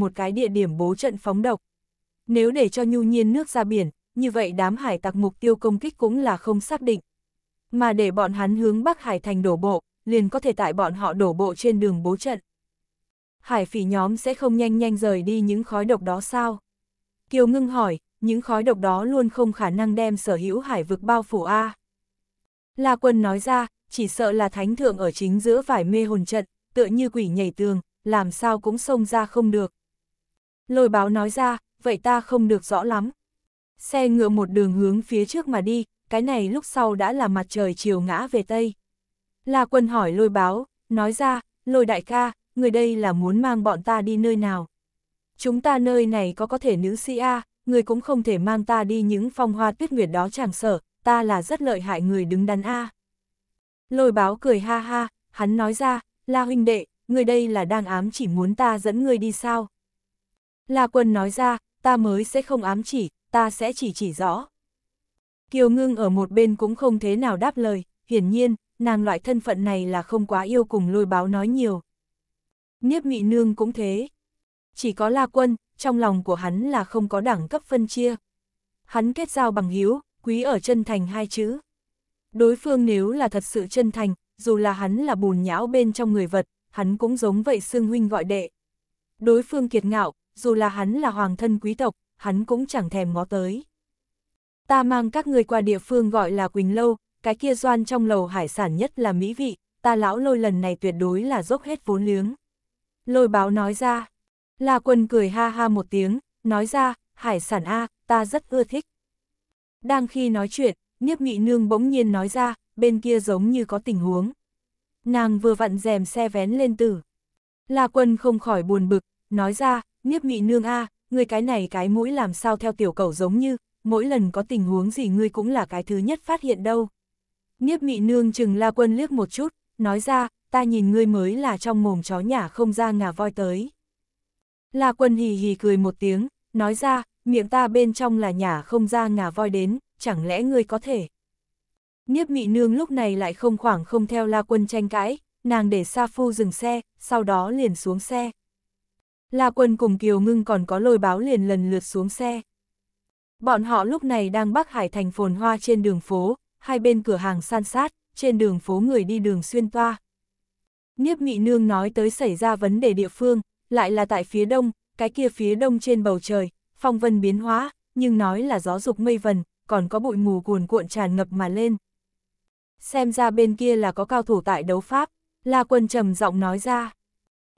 một cái địa điểm bố trận phóng độc. Nếu để cho nhu nhiên nước ra biển, như vậy đám hải tặc mục tiêu công kích cũng là không xác định. Mà để bọn hắn hướng Bắc Hải thành đổ bộ, liền có thể tại bọn họ đổ bộ trên đường bố trận. Hải phỉ nhóm sẽ không nhanh nhanh rời đi những khói độc đó sao? Kiều ngưng hỏi, những khói độc đó luôn không khả năng đem sở hữu hải vực bao phủ A. La quân nói ra, chỉ sợ là thánh thượng ở chính giữa vải mê hồn trận, tựa như quỷ nhảy tường, làm sao cũng xông ra không được. Lôi báo nói ra, vậy ta không được rõ lắm. Xe ngựa một đường hướng phía trước mà đi, cái này lúc sau đã là mặt trời chiều ngã về Tây. La quân hỏi lôi báo, nói ra, lôi đại ca, người đây là muốn mang bọn ta đi nơi nào. Chúng ta nơi này có có thể nữ sĩ A, người cũng không thể mang ta đi những phong hoa tuyết nguyệt đó chẳng sợ, ta là rất lợi hại người đứng đắn A. Lôi báo cười ha ha, hắn nói ra, La huynh đệ, người đây là đang ám chỉ muốn ta dẫn người đi sao. La Quân nói ra, ta mới sẽ không ám chỉ, ta sẽ chỉ chỉ rõ. Kiều Ngưng ở một bên cũng không thế nào đáp lời, hiển nhiên, nàng loại thân phận này là không quá yêu cùng lôi báo nói nhiều. Niếp Mị Nương cũng thế. Chỉ có La Quân, trong lòng của hắn là không có đẳng cấp phân chia. Hắn kết giao bằng hiếu, quý ở chân thành hai chữ. Đối phương nếu là thật sự chân thành, dù là hắn là bùn nhão bên trong người vật, hắn cũng giống vậy xương huynh gọi đệ. Đối phương kiệt ngạo, dù là hắn là hoàng thân quý tộc, hắn cũng chẳng thèm ngó tới. Ta mang các người qua địa phương gọi là Quỳnh Lâu, cái kia doan trong lầu hải sản nhất là mỹ vị, ta lão lôi lần này tuyệt đối là dốc hết vốn liếng. Lôi báo nói ra, La Quân cười ha ha một tiếng, nói ra, hải sản A, ta rất ưa thích. Đang khi nói chuyện, Niếp nghị Nương bỗng nhiên nói ra, bên kia giống như có tình huống. Nàng vừa vặn rèm xe vén lên tử. La Quân không khỏi buồn bực, nói ra, Niếp mị nương a, à, người cái này cái mũi làm sao theo tiểu cầu giống như, mỗi lần có tình huống gì ngươi cũng là cái thứ nhất phát hiện đâu. Niếp mị nương chừng la quân liếc một chút, nói ra, ta nhìn ngươi mới là trong mồm chó nhà không ra ngà voi tới. La quân hì hì cười một tiếng, nói ra, miệng ta bên trong là nhà không ra ngà voi đến, chẳng lẽ ngươi có thể. Niếp mị nương lúc này lại không khoảng không theo la quân tranh cãi, nàng để Sa Phu dừng xe, sau đó liền xuống xe. La Quân cùng Kiều Ngưng còn có lôi báo liền lần lượt xuống xe. Bọn họ lúc này đang Bắc Hải thành phồn hoa trên đường phố, hai bên cửa hàng san sát, trên đường phố người đi đường xuyên toa. Niếp Mị Nương nói tới xảy ra vấn đề địa phương, lại là tại phía đông, cái kia phía đông trên bầu trời, phong vân biến hóa, nhưng nói là gió dục mây vần, còn có bụi mù cuồn cuộn tràn ngập mà lên. Xem ra bên kia là có cao thủ tại đấu pháp, La Quân trầm giọng nói ra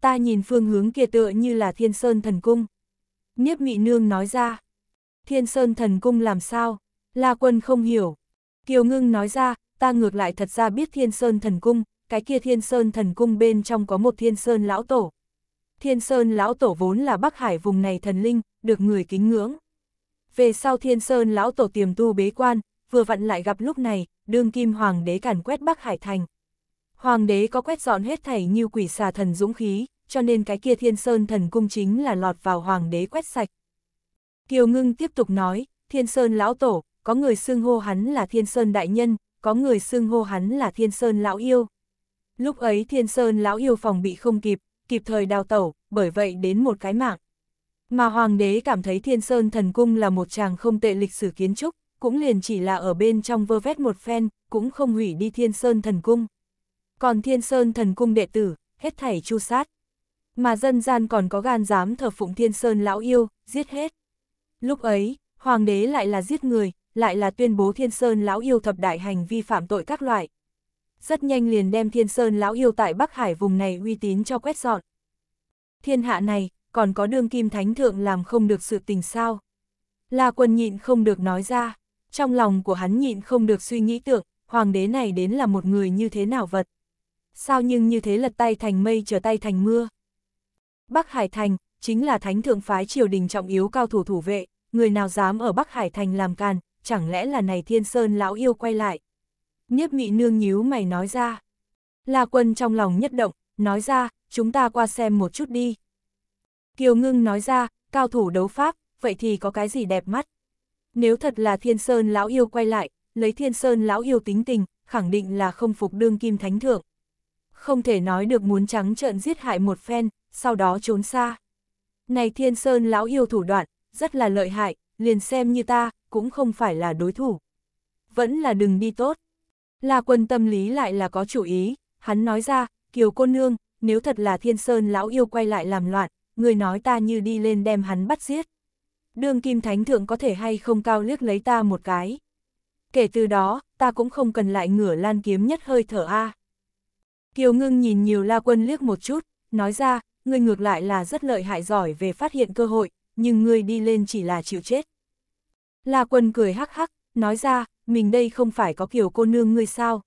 ta nhìn phương hướng kia tựa như là thiên sơn thần cung. Niếp mị nương nói ra, thiên sơn thần cung làm sao, la quân không hiểu. Kiều ngưng nói ra, ta ngược lại thật ra biết thiên sơn thần cung, cái kia thiên sơn thần cung bên trong có một thiên sơn lão tổ. Thiên sơn lão tổ vốn là Bắc Hải vùng này thần linh, được người kính ngưỡng. Về sau thiên sơn lão tổ tiềm tu bế quan, vừa vặn lại gặp lúc này, đương kim hoàng đế càn quét Bắc Hải thành, Hoàng đế có quét dọn hết thảy như quỷ xà thần dũng khí, cho nên cái kia thiên sơn thần cung chính là lọt vào hoàng đế quét sạch. Kiều Ngưng tiếp tục nói, thiên sơn lão tổ, có người xưng hô hắn là thiên sơn đại nhân, có người xưng hô hắn là thiên sơn lão yêu. Lúc ấy thiên sơn lão yêu phòng bị không kịp, kịp thời đào tẩu, bởi vậy đến một cái mạng. Mà hoàng đế cảm thấy thiên sơn thần cung là một chàng không tệ lịch sử kiến trúc, cũng liền chỉ là ở bên trong vơ vét một phen, cũng không hủy đi thiên sơn thần cung còn thiên sơn thần cung đệ tử, hết thảy chu sát. Mà dân gian còn có gan dám thờ phụng thiên sơn lão yêu, giết hết. Lúc ấy, hoàng đế lại là giết người, lại là tuyên bố thiên sơn lão yêu thập đại hành vi phạm tội các loại. Rất nhanh liền đem thiên sơn lão yêu tại Bắc Hải vùng này uy tín cho quét dọn. Thiên hạ này, còn có đương kim thánh thượng làm không được sự tình sao. là quân nhịn không được nói ra, trong lòng của hắn nhịn không được suy nghĩ tưởng hoàng đế này đến là một người như thế nào vật sao nhưng như thế lật tay thành mây trở tay thành mưa. Bắc Hải Thành, chính là thánh thượng phái triều đình trọng yếu cao thủ thủ vệ, người nào dám ở Bắc Hải Thành làm càn, chẳng lẽ là này thiên sơn lão yêu quay lại. Nhiếp mị nương nhíu mày nói ra. La quân trong lòng nhất động, nói ra, chúng ta qua xem một chút đi. Kiều ngưng nói ra, cao thủ đấu pháp, vậy thì có cái gì đẹp mắt. Nếu thật là thiên sơn lão yêu quay lại, lấy thiên sơn lão yêu tính tình, khẳng định là không phục đương kim thánh thượng không thể nói được muốn trắng trợn giết hại một phen, sau đó trốn xa. Này Thiên Sơn lão yêu thủ đoạn, rất là lợi hại, liền xem như ta, cũng không phải là đối thủ. Vẫn là đừng đi tốt. là quân tâm lý lại là có chủ ý, hắn nói ra, kiều cô nương, nếu thật là Thiên Sơn lão yêu quay lại làm loạn, người nói ta như đi lên đem hắn bắt giết. Đương Kim Thánh Thượng có thể hay không cao liếc lấy ta một cái. Kể từ đó, ta cũng không cần lại ngửa lan kiếm nhất hơi thở a. À. Kiều ngưng nhìn nhiều la quân liếc một chút, nói ra, ngươi ngược lại là rất lợi hại giỏi về phát hiện cơ hội, nhưng ngươi đi lên chỉ là chịu chết. La quân cười hắc hắc, nói ra, mình đây không phải có kiểu cô nương ngươi sao.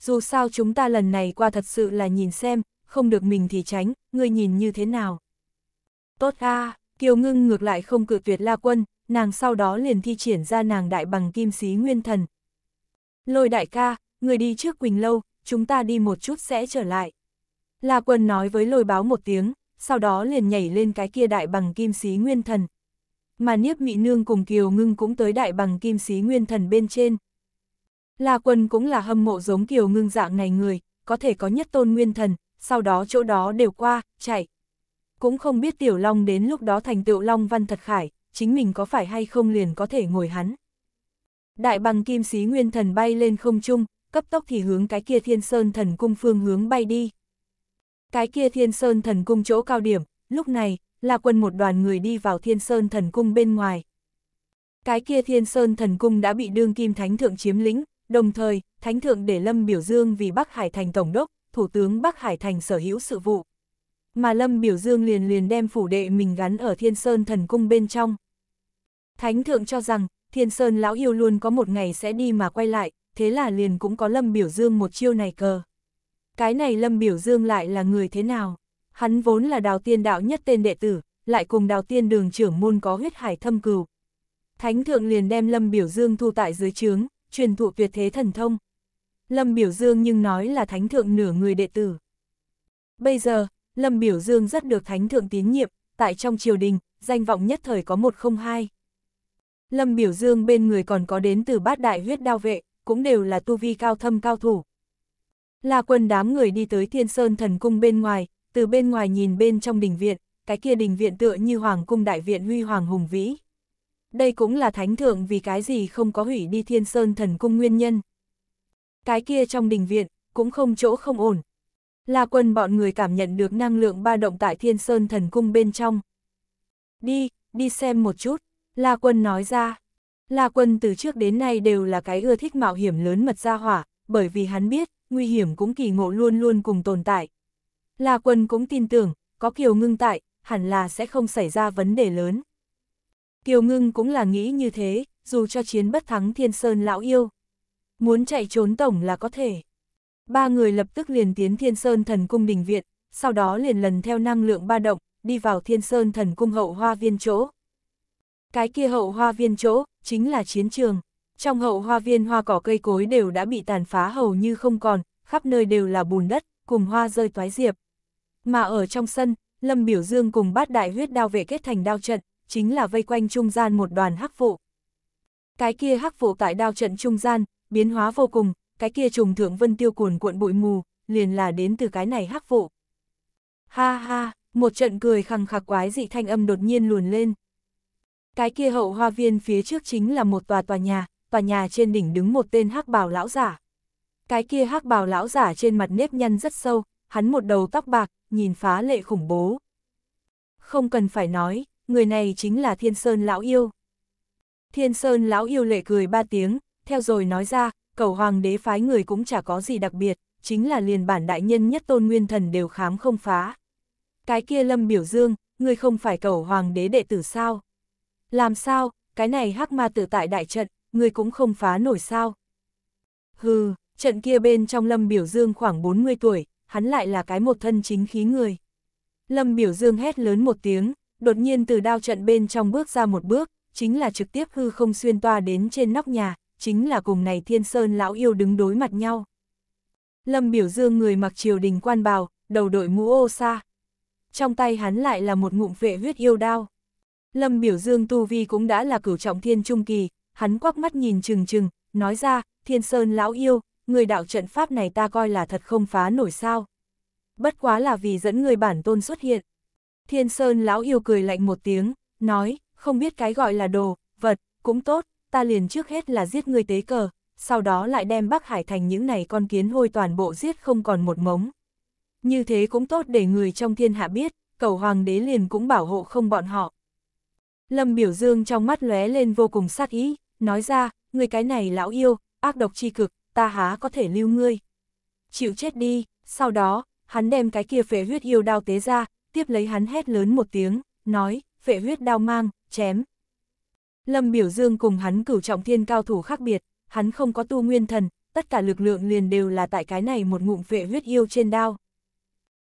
Dù sao chúng ta lần này qua thật sự là nhìn xem, không được mình thì tránh, ngươi nhìn như thế nào. Tốt a Kiều ngưng ngược lại không cự tuyệt La quân, nàng sau đó liền thi triển ra nàng đại bằng kim sĩ nguyên thần. Lôi đại ca, người đi trước Quỳnh Lâu, chúng ta đi một chút sẽ trở lại. La quân nói với lôi báo một tiếng, sau đó liền nhảy lên cái kia đại bằng kim sĩ nguyên thần. Mà Niếp Mị Nương cùng Kiều Ngưng cũng tới đại bằng kim sĩ nguyên thần bên trên. La quân cũng là hâm mộ giống Kiều Ngưng dạng này người, có thể có nhất tôn nguyên thần, sau đó chỗ đó đều qua, chạy. Cũng không biết Tiểu Long đến lúc đó thành tựu Long Văn Thật Khải, chính mình có phải hay không liền có thể ngồi hắn. Đại bằng kim sĩ nguyên thần bay lên không trung, cấp tốc thì hướng cái kia thiên sơn thần cung phương hướng bay đi. Cái kia thiên sơn thần cung chỗ cao điểm, lúc này, là quân một đoàn người đi vào thiên sơn thần cung bên ngoài. Cái kia thiên sơn thần cung đã bị đương kim thánh thượng chiếm lĩnh, đồng thời, thánh thượng để Lâm Biểu Dương vì Bắc Hải Thành tổng đốc, thủ tướng Bắc Hải Thành sở hữu sự vụ. Mà Lâm Biểu Dương liền liền đem phủ đệ mình gắn ở thiên sơn thần cung bên trong. Thánh thượng cho rằng, thiên sơn lão yêu luôn có một ngày sẽ đi mà quay lại, thế là liền cũng có Lâm Biểu Dương một chiêu này cờ. Cái này Lâm Biểu Dương lại là người thế nào? Hắn vốn là đào tiên đạo nhất tên đệ tử, lại cùng đào tiên đường trưởng môn có huyết hải thâm cừu. Thánh thượng liền đem Lâm Biểu Dương thu tại dưới trướng, truyền thụ việt thế thần thông. Lâm Biểu Dương nhưng nói là thánh thượng nửa người đệ tử. Bây giờ, Lâm Biểu Dương rất được thánh thượng tín nhiệm, tại trong triều đình, danh vọng nhất thời có một không hai. Lâm Biểu Dương bên người còn có đến từ bát đại huyết đao vệ, cũng đều là tu vi cao thâm cao thủ. La quân đám người đi tới thiên sơn thần cung bên ngoài, từ bên ngoài nhìn bên trong đình viện, cái kia đình viện tựa như hoàng cung đại viện huy hoàng hùng vĩ. Đây cũng là thánh thượng vì cái gì không có hủy đi thiên sơn thần cung nguyên nhân. Cái kia trong đình viện, cũng không chỗ không ổn. La quân bọn người cảm nhận được năng lượng ba động tại thiên sơn thần cung bên trong. Đi, đi xem một chút, La quân nói ra. La Quân từ trước đến nay đều là cái ưa thích mạo hiểm lớn mật ra hỏa, bởi vì hắn biết, nguy hiểm cũng kỳ ngộ luôn luôn cùng tồn tại. La Quân cũng tin tưởng, có Kiều Ngưng tại, hẳn là sẽ không xảy ra vấn đề lớn. Kiều Ngưng cũng là nghĩ như thế, dù cho chiến bất thắng Thiên Sơn lão yêu. Muốn chạy trốn tổng là có thể. Ba người lập tức liền tiến Thiên Sơn thần cung đình viện, sau đó liền lần theo năng lượng ba động, đi vào Thiên Sơn thần cung hậu hoa viên chỗ. Cái kia hậu hoa viên chỗ, chính là chiến trường. Trong hậu hoa viên hoa cỏ cây cối đều đã bị tàn phá hầu như không còn, khắp nơi đều là bùn đất, cùng hoa rơi toái diệp. Mà ở trong sân, Lâm Biểu Dương cùng bát đại huyết đao vệ kết thành đao trận, chính là vây quanh trung gian một đoàn hắc vụ. Cái kia hắc vụ tại đao trận trung gian, biến hóa vô cùng, cái kia trùng thượng vân tiêu cuồn cuộn bụi mù, liền là đến từ cái này hắc vụ. Ha ha, một trận cười khăng khạc quái dị thanh âm đột nhiên luồn lên. Cái kia hậu hoa viên phía trước chính là một tòa tòa nhà, tòa nhà trên đỉnh đứng một tên hắc bào lão giả. Cái kia hắc bào lão giả trên mặt nếp nhăn rất sâu, hắn một đầu tóc bạc, nhìn phá lệ khủng bố. Không cần phải nói, người này chính là Thiên Sơn Lão Yêu. Thiên Sơn Lão Yêu lệ cười ba tiếng, theo rồi nói ra, cầu hoàng đế phái người cũng chả có gì đặc biệt, chính là liền bản đại nhân nhất tôn nguyên thần đều khám không phá. Cái kia lâm biểu dương, người không phải cầu hoàng đế đệ tử sao? Làm sao, cái này hắc ma tử tại đại trận, người cũng không phá nổi sao. Hừ, trận kia bên trong Lâm Biểu Dương khoảng 40 tuổi, hắn lại là cái một thân chính khí người. Lâm Biểu Dương hét lớn một tiếng, đột nhiên từ đao trận bên trong bước ra một bước, chính là trực tiếp hư không xuyên toa đến trên nóc nhà, chính là cùng này Thiên Sơn lão yêu đứng đối mặt nhau. Lâm Biểu Dương người mặc triều đình quan bào, đầu đội mũ ô sa. Trong tay hắn lại là một ngụm vệ huyết yêu đao. Lâm Biểu Dương Tu Vi cũng đã là cửu trọng thiên trung kỳ, hắn quắc mắt nhìn chừng chừng, nói ra, thiên sơn lão yêu, người đạo trận pháp này ta coi là thật không phá nổi sao. Bất quá là vì dẫn người bản tôn xuất hiện. Thiên sơn lão yêu cười lạnh một tiếng, nói, không biết cái gọi là đồ, vật, cũng tốt, ta liền trước hết là giết người tế cờ, sau đó lại đem Bắc Hải thành những này con kiến hôi toàn bộ giết không còn một mống. Như thế cũng tốt để người trong thiên hạ biết, cầu hoàng đế liền cũng bảo hộ không bọn họ. Lâm Biểu Dương trong mắt lóe lên vô cùng sát ý, nói ra, người cái này lão yêu, ác độc chi cực, ta há có thể lưu ngươi. Chịu chết đi, sau đó, hắn đem cái kia phệ huyết yêu đao tế ra, tiếp lấy hắn hét lớn một tiếng, nói, phệ huyết đao mang, chém. Lâm Biểu Dương cùng hắn cửu trọng thiên cao thủ khác biệt, hắn không có tu nguyên thần, tất cả lực lượng liền đều là tại cái này một ngụm phệ huyết yêu trên đao.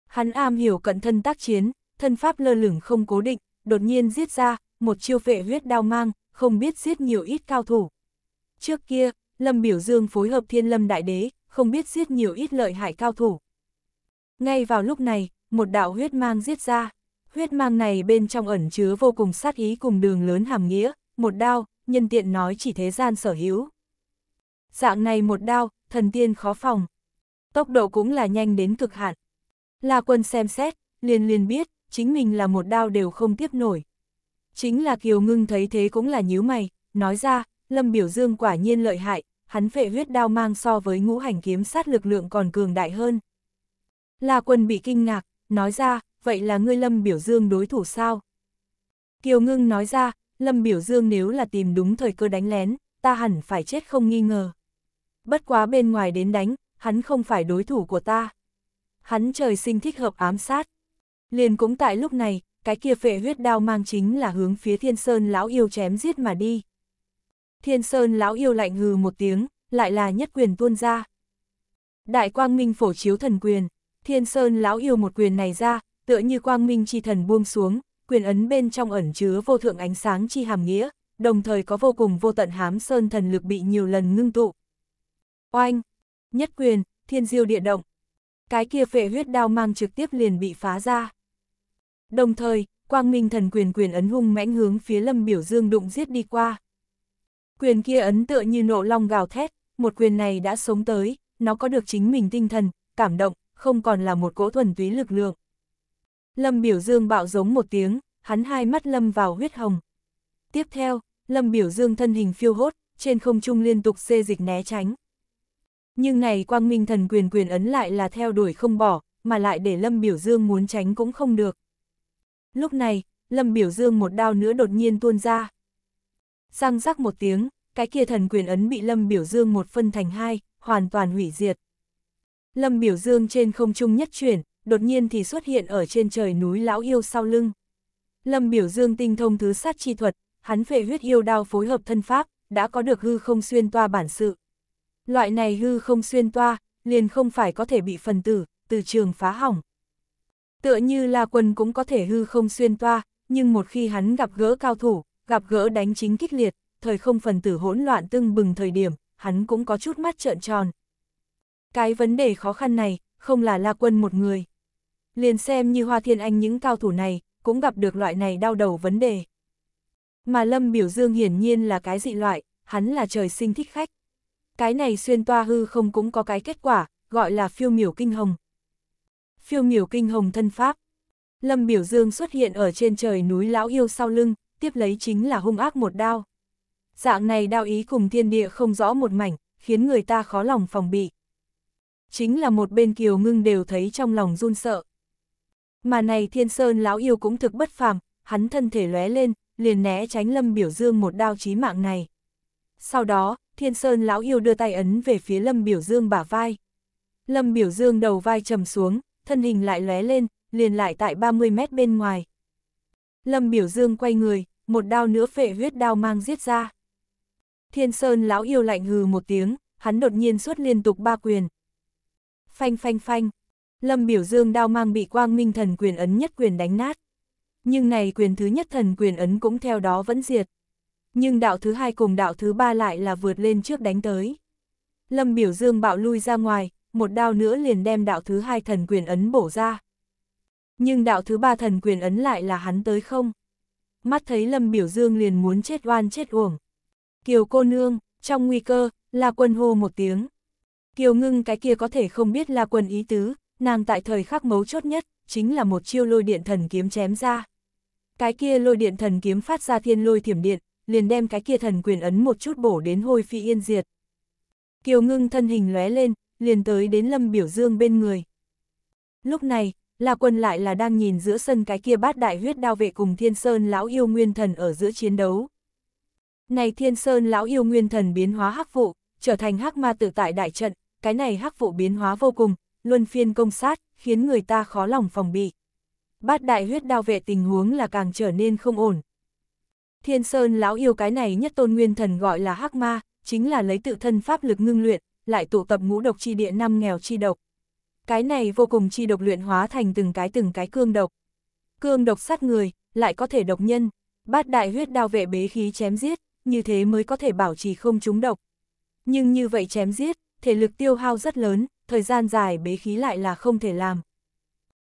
Hắn am hiểu cận thân tác chiến, thân pháp lơ lửng không cố định, đột nhiên giết ra, một chiêu vệ huyết đao mang, không biết giết nhiều ít cao thủ. Trước kia, Lâm Biểu Dương phối hợp Thiên Lâm Đại Đế, không biết giết nhiều ít lợi hại cao thủ. Ngay vào lúc này, một đạo huyết mang giết ra. Huyết mang này bên trong ẩn chứa vô cùng sát ý cùng đường lớn hàm nghĩa, một đao, nhân tiện nói chỉ thế gian sở hữu. Dạng này một đao, thần tiên khó phòng. Tốc độ cũng là nhanh đến cực hạn. La quân xem xét, liền liền biết, chính mình là một đao đều không tiếp nổi. Chính là Kiều Ngưng thấy thế cũng là nhíu mày, nói ra, Lâm Biểu Dương quả nhiên lợi hại, hắn phệ huyết đao mang so với ngũ hành kiếm sát lực lượng còn cường đại hơn. La Quân bị kinh ngạc, nói ra, vậy là ngươi Lâm Biểu Dương đối thủ sao? Kiều Ngưng nói ra, Lâm Biểu Dương nếu là tìm đúng thời cơ đánh lén, ta hẳn phải chết không nghi ngờ. Bất quá bên ngoài đến đánh, hắn không phải đối thủ của ta. Hắn trời sinh thích hợp ám sát, Liền cũng tại lúc này, cái kia phệ huyết đao mang chính là hướng phía thiên sơn lão yêu chém giết mà đi. Thiên sơn lão yêu lạnh hừ một tiếng, lại là nhất quyền tuôn ra. Đại quang minh phổ chiếu thần quyền, thiên sơn lão yêu một quyền này ra, tựa như quang minh chi thần buông xuống, quyền ấn bên trong ẩn chứa vô thượng ánh sáng chi hàm nghĩa, đồng thời có vô cùng vô tận hám sơn thần lực bị nhiều lần ngưng tụ. Oanh, nhất quyền, thiên diêu địa động. Cái kia phệ huyết đao mang trực tiếp liền bị phá ra. Đồng thời, quang minh thần quyền quyền ấn hung mãnh hướng phía Lâm Biểu Dương đụng giết đi qua. Quyền kia ấn tựa như nộ long gào thét, một quyền này đã sống tới, nó có được chính mình tinh thần, cảm động, không còn là một cỗ thuần túy lực lượng. Lâm Biểu Dương bạo giống một tiếng, hắn hai mắt lâm vào huyết hồng. Tiếp theo, Lâm Biểu Dương thân hình phiêu hốt, trên không trung liên tục xê dịch né tránh. Nhưng này quang minh thần quyền quyền ấn lại là theo đuổi không bỏ, mà lại để Lâm Biểu Dương muốn tránh cũng không được. Lúc này, Lâm Biểu Dương một đao nữa đột nhiên tuôn ra. Răng rắc một tiếng, cái kia thần quyền ấn bị Lâm Biểu Dương một phân thành hai, hoàn toàn hủy diệt. Lâm Biểu Dương trên không trung nhất chuyển, đột nhiên thì xuất hiện ở trên trời núi Lão Yêu sau lưng. Lâm Biểu Dương tinh thông thứ sát chi thuật, hắn phệ huyết yêu đao phối hợp thân pháp, đã có được hư không xuyên toa bản sự. Loại này hư không xuyên toa, liền không phải có thể bị phần tử, từ trường phá hỏng, Tựa như La Quân cũng có thể hư không xuyên toa, nhưng một khi hắn gặp gỡ cao thủ, gặp gỡ đánh chính kích liệt, thời không phần tử hỗn loạn tưng bừng thời điểm, hắn cũng có chút mắt trợn tròn. Cái vấn đề khó khăn này, không là La Quân một người. Liền xem như Hoa Thiên Anh những cao thủ này, cũng gặp được loại này đau đầu vấn đề. Mà Lâm Biểu Dương hiển nhiên là cái dị loại, hắn là trời sinh thích khách. Cái này xuyên toa hư không cũng có cái kết quả, gọi là phiêu miểu kinh hồng phiêu miểu kinh hồng thân pháp. Lâm Biểu Dương xuất hiện ở trên trời núi Lão Yêu sau lưng, tiếp lấy chính là hung ác một đao. Dạng này đao ý cùng thiên địa không rõ một mảnh, khiến người ta khó lòng phòng bị. Chính là một bên kiều ngưng đều thấy trong lòng run sợ. Mà này thiên sơn lão yêu cũng thực bất phàm, hắn thân thể lóe lên, liền né tránh lâm biểu dương một đao chí mạng này. Sau đó, thiên sơn lão yêu đưa tay ấn về phía lâm biểu dương bả vai. Lâm biểu dương đầu vai trầm xuống, thân hình lại lóe lên, liền lại tại 30 mét bên ngoài. Lâm Biểu Dương quay người, một đao nữa phệ huyết đao mang giết ra. Thiên Sơn lão yêu lạnh hừ một tiếng, hắn đột nhiên xuất liên tục ba quyền. Phanh phanh phanh, Lâm Biểu Dương đao mang bị quang minh thần quyền ấn nhất quyền đánh nát. Nhưng này quyền thứ nhất thần quyền ấn cũng theo đó vẫn diệt. Nhưng đạo thứ hai cùng đạo thứ ba lại là vượt lên trước đánh tới. Lâm Biểu Dương bạo lui ra ngoài, một đao nữa liền đem đạo thứ hai thần quyền ấn bổ ra. Nhưng đạo thứ ba thần quyền ấn lại là hắn tới không? Mắt thấy Lâm Biểu Dương liền muốn chết oan chết uổng. Kiều cô nương, trong nguy cơ, La Quân hô một tiếng. Kiều ngưng cái kia có thể không biết La Quân ý tứ, nàng tại thời khắc mấu chốt nhất, chính là một chiêu lôi điện thần kiếm chém ra. Cái kia lôi điện thần kiếm phát ra thiên lôi thiểm điện, liền đem cái kia thần quyền ấn một chút bổ đến hôi phi yên diệt. Kiều ngưng thân hình lóe lên, liền tới đến Lâm Biểu Dương bên người. Lúc này, La Quân lại là đang nhìn giữa sân cái kia bát đại huyết đao vệ cùng Thiên Sơn lão yêu nguyên thần ở giữa chiến đấu. Này Thiên Sơn lão yêu nguyên thần biến hóa hắc vụ, trở thành hắc ma tự tại đại trận, cái này hắc vụ biến hóa vô cùng, luân phiên công sát, khiến người ta khó lòng phòng bị. Bát đại huyết đao vệ tình huống là càng trở nên không ổn. Thiên Sơn lão yêu cái này nhất tôn nguyên thần gọi là hắc ma, chính là lấy tự thân pháp lực ngưng luyện, lại tụ tập ngũ độc chi địa năm nghèo chi độc. Cái này vô cùng chi độc luyện hóa thành từng cái từng cái cương độc. Cương độc sát người, lại có thể độc nhân, bát đại huyết đao vệ bế khí chém giết, như thế mới có thể bảo trì không trúng độc. Nhưng như vậy chém giết, thể lực tiêu hao rất lớn, thời gian dài bế khí lại là không thể làm.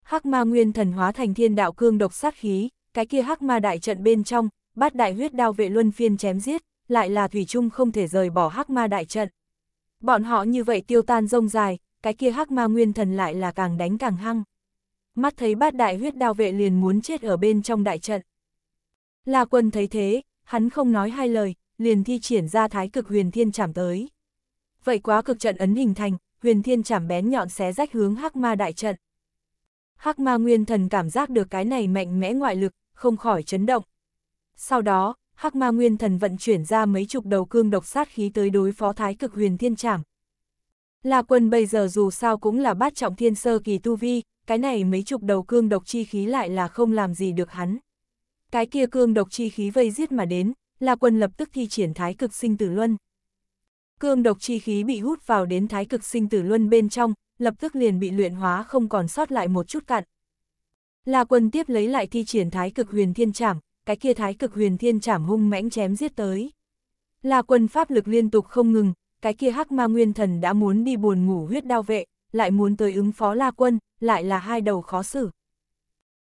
Hắc ma nguyên thần hóa thành thiên đạo cương độc sát khí, cái kia hắc ma đại trận bên trong, bát đại huyết đao vệ luân phiên chém giết, lại là thủy chung không thể rời bỏ hắc ma đại trận. Bọn họ như vậy tiêu tan rông dài, cái kia hắc ma nguyên thần lại là càng đánh càng hăng. Mắt thấy bát đại huyết đao vệ liền muốn chết ở bên trong đại trận. La quân thấy thế, hắn không nói hai lời, liền thi triển ra thái cực huyền thiên chảm tới. Vậy quá cực trận ấn hình thành, huyền thiên chảm bén nhọn xé rách hướng hắc ma đại trận. Hắc ma nguyên thần cảm giác được cái này mạnh mẽ ngoại lực, không khỏi chấn động. Sau đó, Hắc Ma Nguyên Thần vận chuyển ra mấy chục đầu cương độc sát khí tới đối phó Thái Cực Huyền Thiên Trảm. La Quân bây giờ dù sao cũng là bát trọng thiên sơ kỳ tu vi, cái này mấy chục đầu cương độc chi khí lại là không làm gì được hắn. Cái kia cương độc chi khí vây giết mà đến, La Quân lập tức thi triển Thái Cực Sinh Tử Luân. Cương độc chi khí bị hút vào đến Thái Cực Sinh Tử Luân bên trong, lập tức liền bị luyện hóa không còn sót lại một chút cạn. La Quân tiếp lấy lại thi triển Thái Cực Huyền Thiên Trảm, cái kia thái cực huyền thiên trảm hung mãnh chém giết tới. la quân pháp lực liên tục không ngừng, cái kia hắc ma nguyên thần đã muốn đi buồn ngủ huyết đao vệ, lại muốn tới ứng phó la quân, lại là hai đầu khó xử.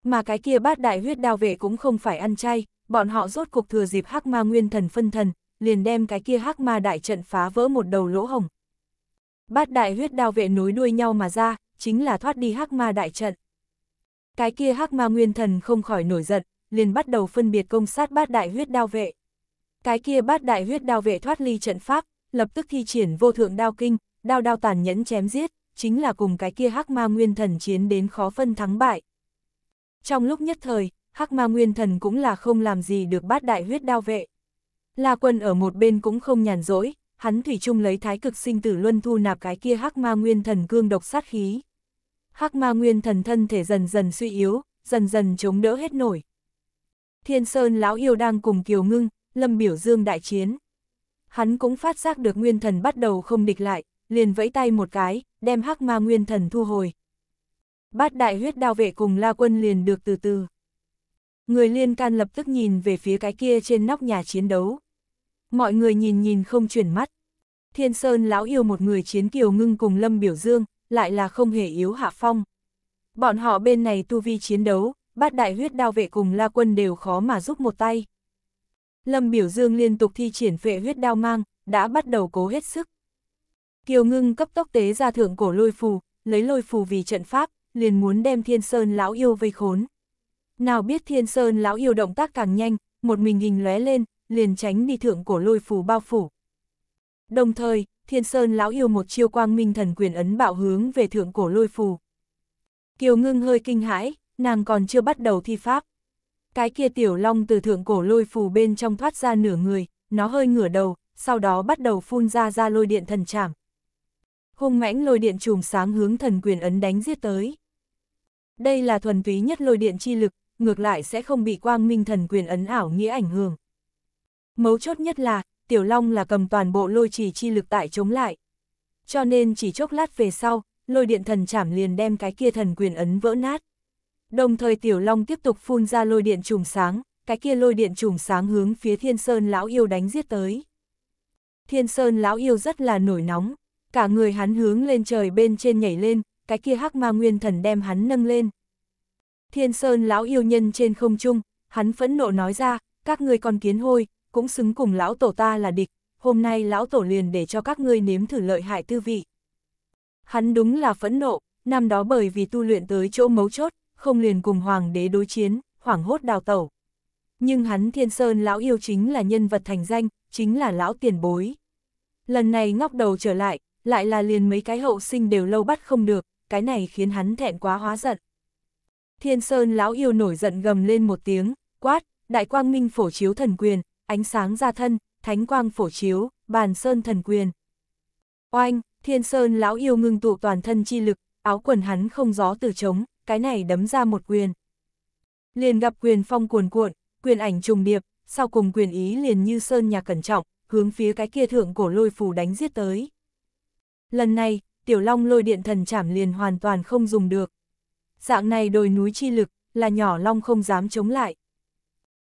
Mà cái kia bát đại huyết đao vệ cũng không phải ăn chay, bọn họ rốt cục thừa dịp hắc ma nguyên thần phân thần, liền đem cái kia hắc ma đại trận phá vỡ một đầu lỗ hồng. Bát đại huyết đao vệ nối đuôi nhau mà ra, chính là thoát đi hắc ma đại trận. Cái kia hắc ma nguyên thần không khỏi nổi giận, liền bắt đầu phân biệt công sát bát đại huyết đao vệ. Cái kia bát đại huyết đao vệ thoát ly trận pháp, lập tức thi triển vô thượng đao kinh, đao đao tàn nhẫn chém giết, chính là cùng cái kia hắc ma nguyên thần chiến đến khó phân thắng bại. Trong lúc nhất thời, hắc ma nguyên thần cũng là không làm gì được bát đại huyết đao vệ. La quân ở một bên cũng không nhàn rỗi, hắn thủy chung lấy thái cực sinh tử luân thu nạp cái kia hắc ma nguyên thần cương độc sát khí. Hắc ma nguyên thần thân thể dần dần suy yếu, dần dần chống đỡ hết nổi, Thiên Sơn Lão Yêu đang cùng Kiều Ngưng, Lâm Biểu Dương đại chiến. Hắn cũng phát giác được nguyên thần bắt đầu không địch lại, liền vẫy tay một cái, đem hắc ma nguyên thần thu hồi. Bát đại huyết đao vệ cùng la quân liền được từ từ. Người liên can lập tức nhìn về phía cái kia trên nóc nhà chiến đấu. Mọi người nhìn nhìn không chuyển mắt. Thiên Sơn lão yêu một người chiến kiều ngưng cùng Lâm Biểu Dương, lại là không hề yếu hạ phong. Bọn họ bên này tu vi chiến đấu, bát đại huyết đao vệ cùng la quân đều khó mà giúp một tay. Lâm Biểu Dương liên tục thi triển vệ huyết đao mang, đã bắt đầu cố hết sức. Kiều Ngưng cấp tốc tế ra thượng cổ lôi phù, lấy lôi phù vì trận pháp, liền muốn đem Thiên Sơn lão yêu vây khốn. Nào biết Thiên Sơn lão yêu động tác càng nhanh, một mình hình lóe lên, liền tránh đi thượng cổ lôi phù bao phủ. Đồng thời, Thiên Sơn lão yêu một chiêu quang minh thần quyền ấn bạo hướng về thượng cổ lôi phù. Kiều Ngưng hơi kinh hãi, nàng còn chưa bắt đầu thi pháp. Cái kia tiểu long từ thượng cổ lôi phù bên trong thoát ra nửa người, nó hơi ngửa đầu, sau đó bắt đầu phun ra ra lôi điện thần chảm. Hung mãnh lôi điện trùm sáng hướng thần quyền ấn đánh giết tới. Đây là thuần túy nhất lôi điện chi lực, ngược lại sẽ không bị quang minh thần quyền ấn ảo nghĩa ảnh hưởng. Mấu chốt nhất là, Tiểu Long là cầm toàn bộ lôi trì chi lực tại chống lại. Cho nên chỉ chốc lát về sau, lôi điện thần chảm liền đem cái kia thần quyền ấn vỡ nát. Đồng thời Tiểu Long tiếp tục phun ra lôi điện trùng sáng, cái kia lôi điện trùng sáng hướng phía Thiên Sơn Lão Yêu đánh giết tới. Thiên Sơn Lão Yêu rất là nổi nóng, cả người hắn hướng lên trời bên trên nhảy lên, cái kia hắc ma nguyên thần đem hắn nâng lên. Thiên Sơn Lão Yêu nhân trên không trung, hắn phẫn nộ nói ra, các ngươi còn kiến hôi, cũng xứng cùng Lão Tổ ta là địch, hôm nay Lão Tổ liền để cho các ngươi nếm thử lợi hại tư vị. Hắn đúng là phẫn nộ, năm đó bởi vì tu luyện tới chỗ mấu chốt, không liền cùng hoàng đế đối chiến, hoảng hốt đào tẩu. Nhưng hắn thiên sơn lão yêu chính là nhân vật thành danh, chính là lão tiền bối. Lần này ngóc đầu trở lại, lại là liền mấy cái hậu sinh đều lâu bắt không được, cái này khiến hắn thẹn quá hóa giận. Thiên sơn lão yêu nổi giận gầm lên một tiếng, quát, đại quang minh phổ chiếu thần quyền, ánh sáng ra thân, thánh quang phổ chiếu, bàn sơn thần quyền. Oanh, thiên sơn lão yêu ngưng tụ toàn thân chi lực, áo quần hắn không gió từ trống, cái này đấm ra một quyền. Liền gặp quyền phong cuồn cuộn, quyền ảnh trùng điệp, sau cùng quyền ý liền như sơn nhà cẩn trọng, hướng phía cái kia thượng cổ lôi phù đánh giết tới. Lần này, tiểu long lôi điện thần chảm liền hoàn toàn không dùng được. Dạng này đồi núi chi lực, là nhỏ long không dám chống lại.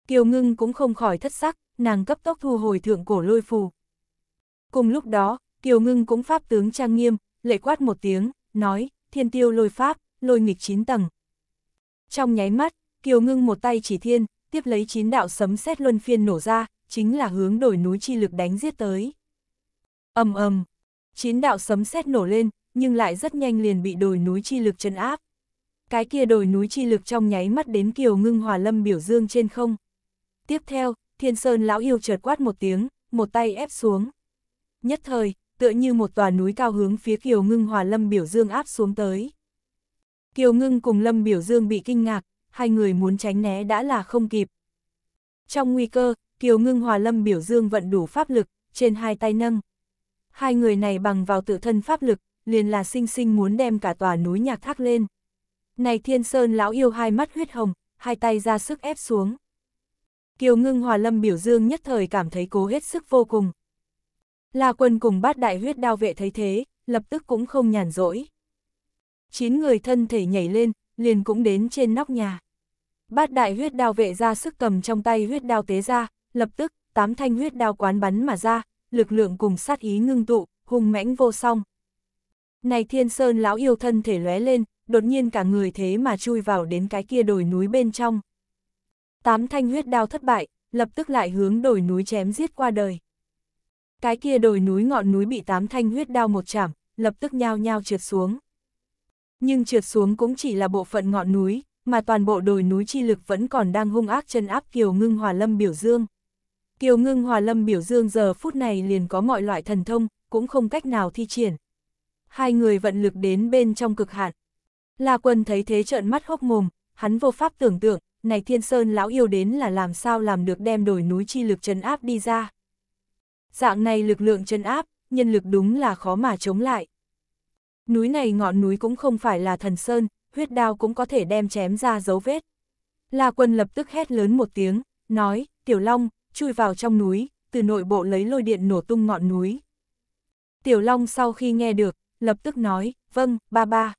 Kiều ngưng cũng không khỏi thất sắc, nàng cấp tốc thu hồi thượng cổ lôi phù. Cùng lúc đó, Kiều ngưng cũng pháp tướng trang nghiêm, lệ quát một tiếng, nói, thiên tiêu lôi pháp lôi nghịch chín tầng. Trong nháy mắt, Kiều Ngưng một tay chỉ thiên, tiếp lấy chín đạo sấm sét luân phiên nổ ra, chính là hướng đổi núi chi lực đánh giết tới. Ầm ầm, chín đạo sấm sét nổ lên, nhưng lại rất nhanh liền bị đồi núi chi lực chân áp. Cái kia đồi núi chi lực trong nháy mắt đến Kiều Ngưng Hòa Lâm biểu dương trên không. Tiếp theo, Thiên Sơn lão yêu chợt quát một tiếng, một tay ép xuống. Nhất thời, tựa như một tòa núi cao hướng phía Kiều Ngưng Hòa Lâm biểu dương áp xuống tới. Kiều Ngưng cùng Lâm Biểu Dương bị kinh ngạc, hai người muốn tránh né đã là không kịp. Trong nguy cơ, Kiều Ngưng hòa Lâm Biểu Dương vận đủ pháp lực, trên hai tay nâng. Hai người này bằng vào tự thân pháp lực, liền là sinh sinh muốn đem cả tòa núi nhạc thác lên. Này Thiên Sơn lão yêu hai mắt huyết hồng, hai tay ra sức ép xuống. Kiều Ngưng hòa Lâm Biểu Dương nhất thời cảm thấy cố hết sức vô cùng. La Quân cùng bát đại huyết đao vệ thấy thế, lập tức cũng không nhàn rỗi. Chín người thân thể nhảy lên, liền cũng đến trên nóc nhà. Bát đại huyết đao vệ ra sức cầm trong tay huyết đao tế ra, lập tức, tám thanh huyết đao quán bắn mà ra, lực lượng cùng sát ý ngưng tụ, hung mãnh vô song. Này thiên sơn lão yêu thân thể lóe lên, đột nhiên cả người thế mà chui vào đến cái kia đồi núi bên trong. Tám thanh huyết đao thất bại, lập tức lại hướng đồi núi chém giết qua đời. Cái kia đồi núi ngọn núi bị tám thanh huyết đao một chạm, lập tức nhao nhao trượt xuống. Nhưng trượt xuống cũng chỉ là bộ phận ngọn núi, mà toàn bộ đồi núi chi lực vẫn còn đang hung ác chân áp Kiều Ngưng Hòa Lâm Biểu Dương. Kiều Ngưng Hòa Lâm Biểu Dương giờ phút này liền có mọi loại thần thông, cũng không cách nào thi triển. Hai người vận lực đến bên trong cực hạn. La Quân thấy thế trợn mắt hốc mồm, hắn vô pháp tưởng tượng, này Thiên Sơn lão yêu đến là làm sao làm được đem đồi núi chi lực chân áp đi ra. Dạng này lực lượng chân áp, nhân lực đúng là khó mà chống lại. Núi này ngọn núi cũng không phải là thần sơn, huyết đao cũng có thể đem chém ra dấu vết. La quân lập tức hét lớn một tiếng, nói, Tiểu Long, chui vào trong núi, từ nội bộ lấy lôi điện nổ tung ngọn núi. Tiểu Long sau khi nghe được, lập tức nói, vâng, ba ba.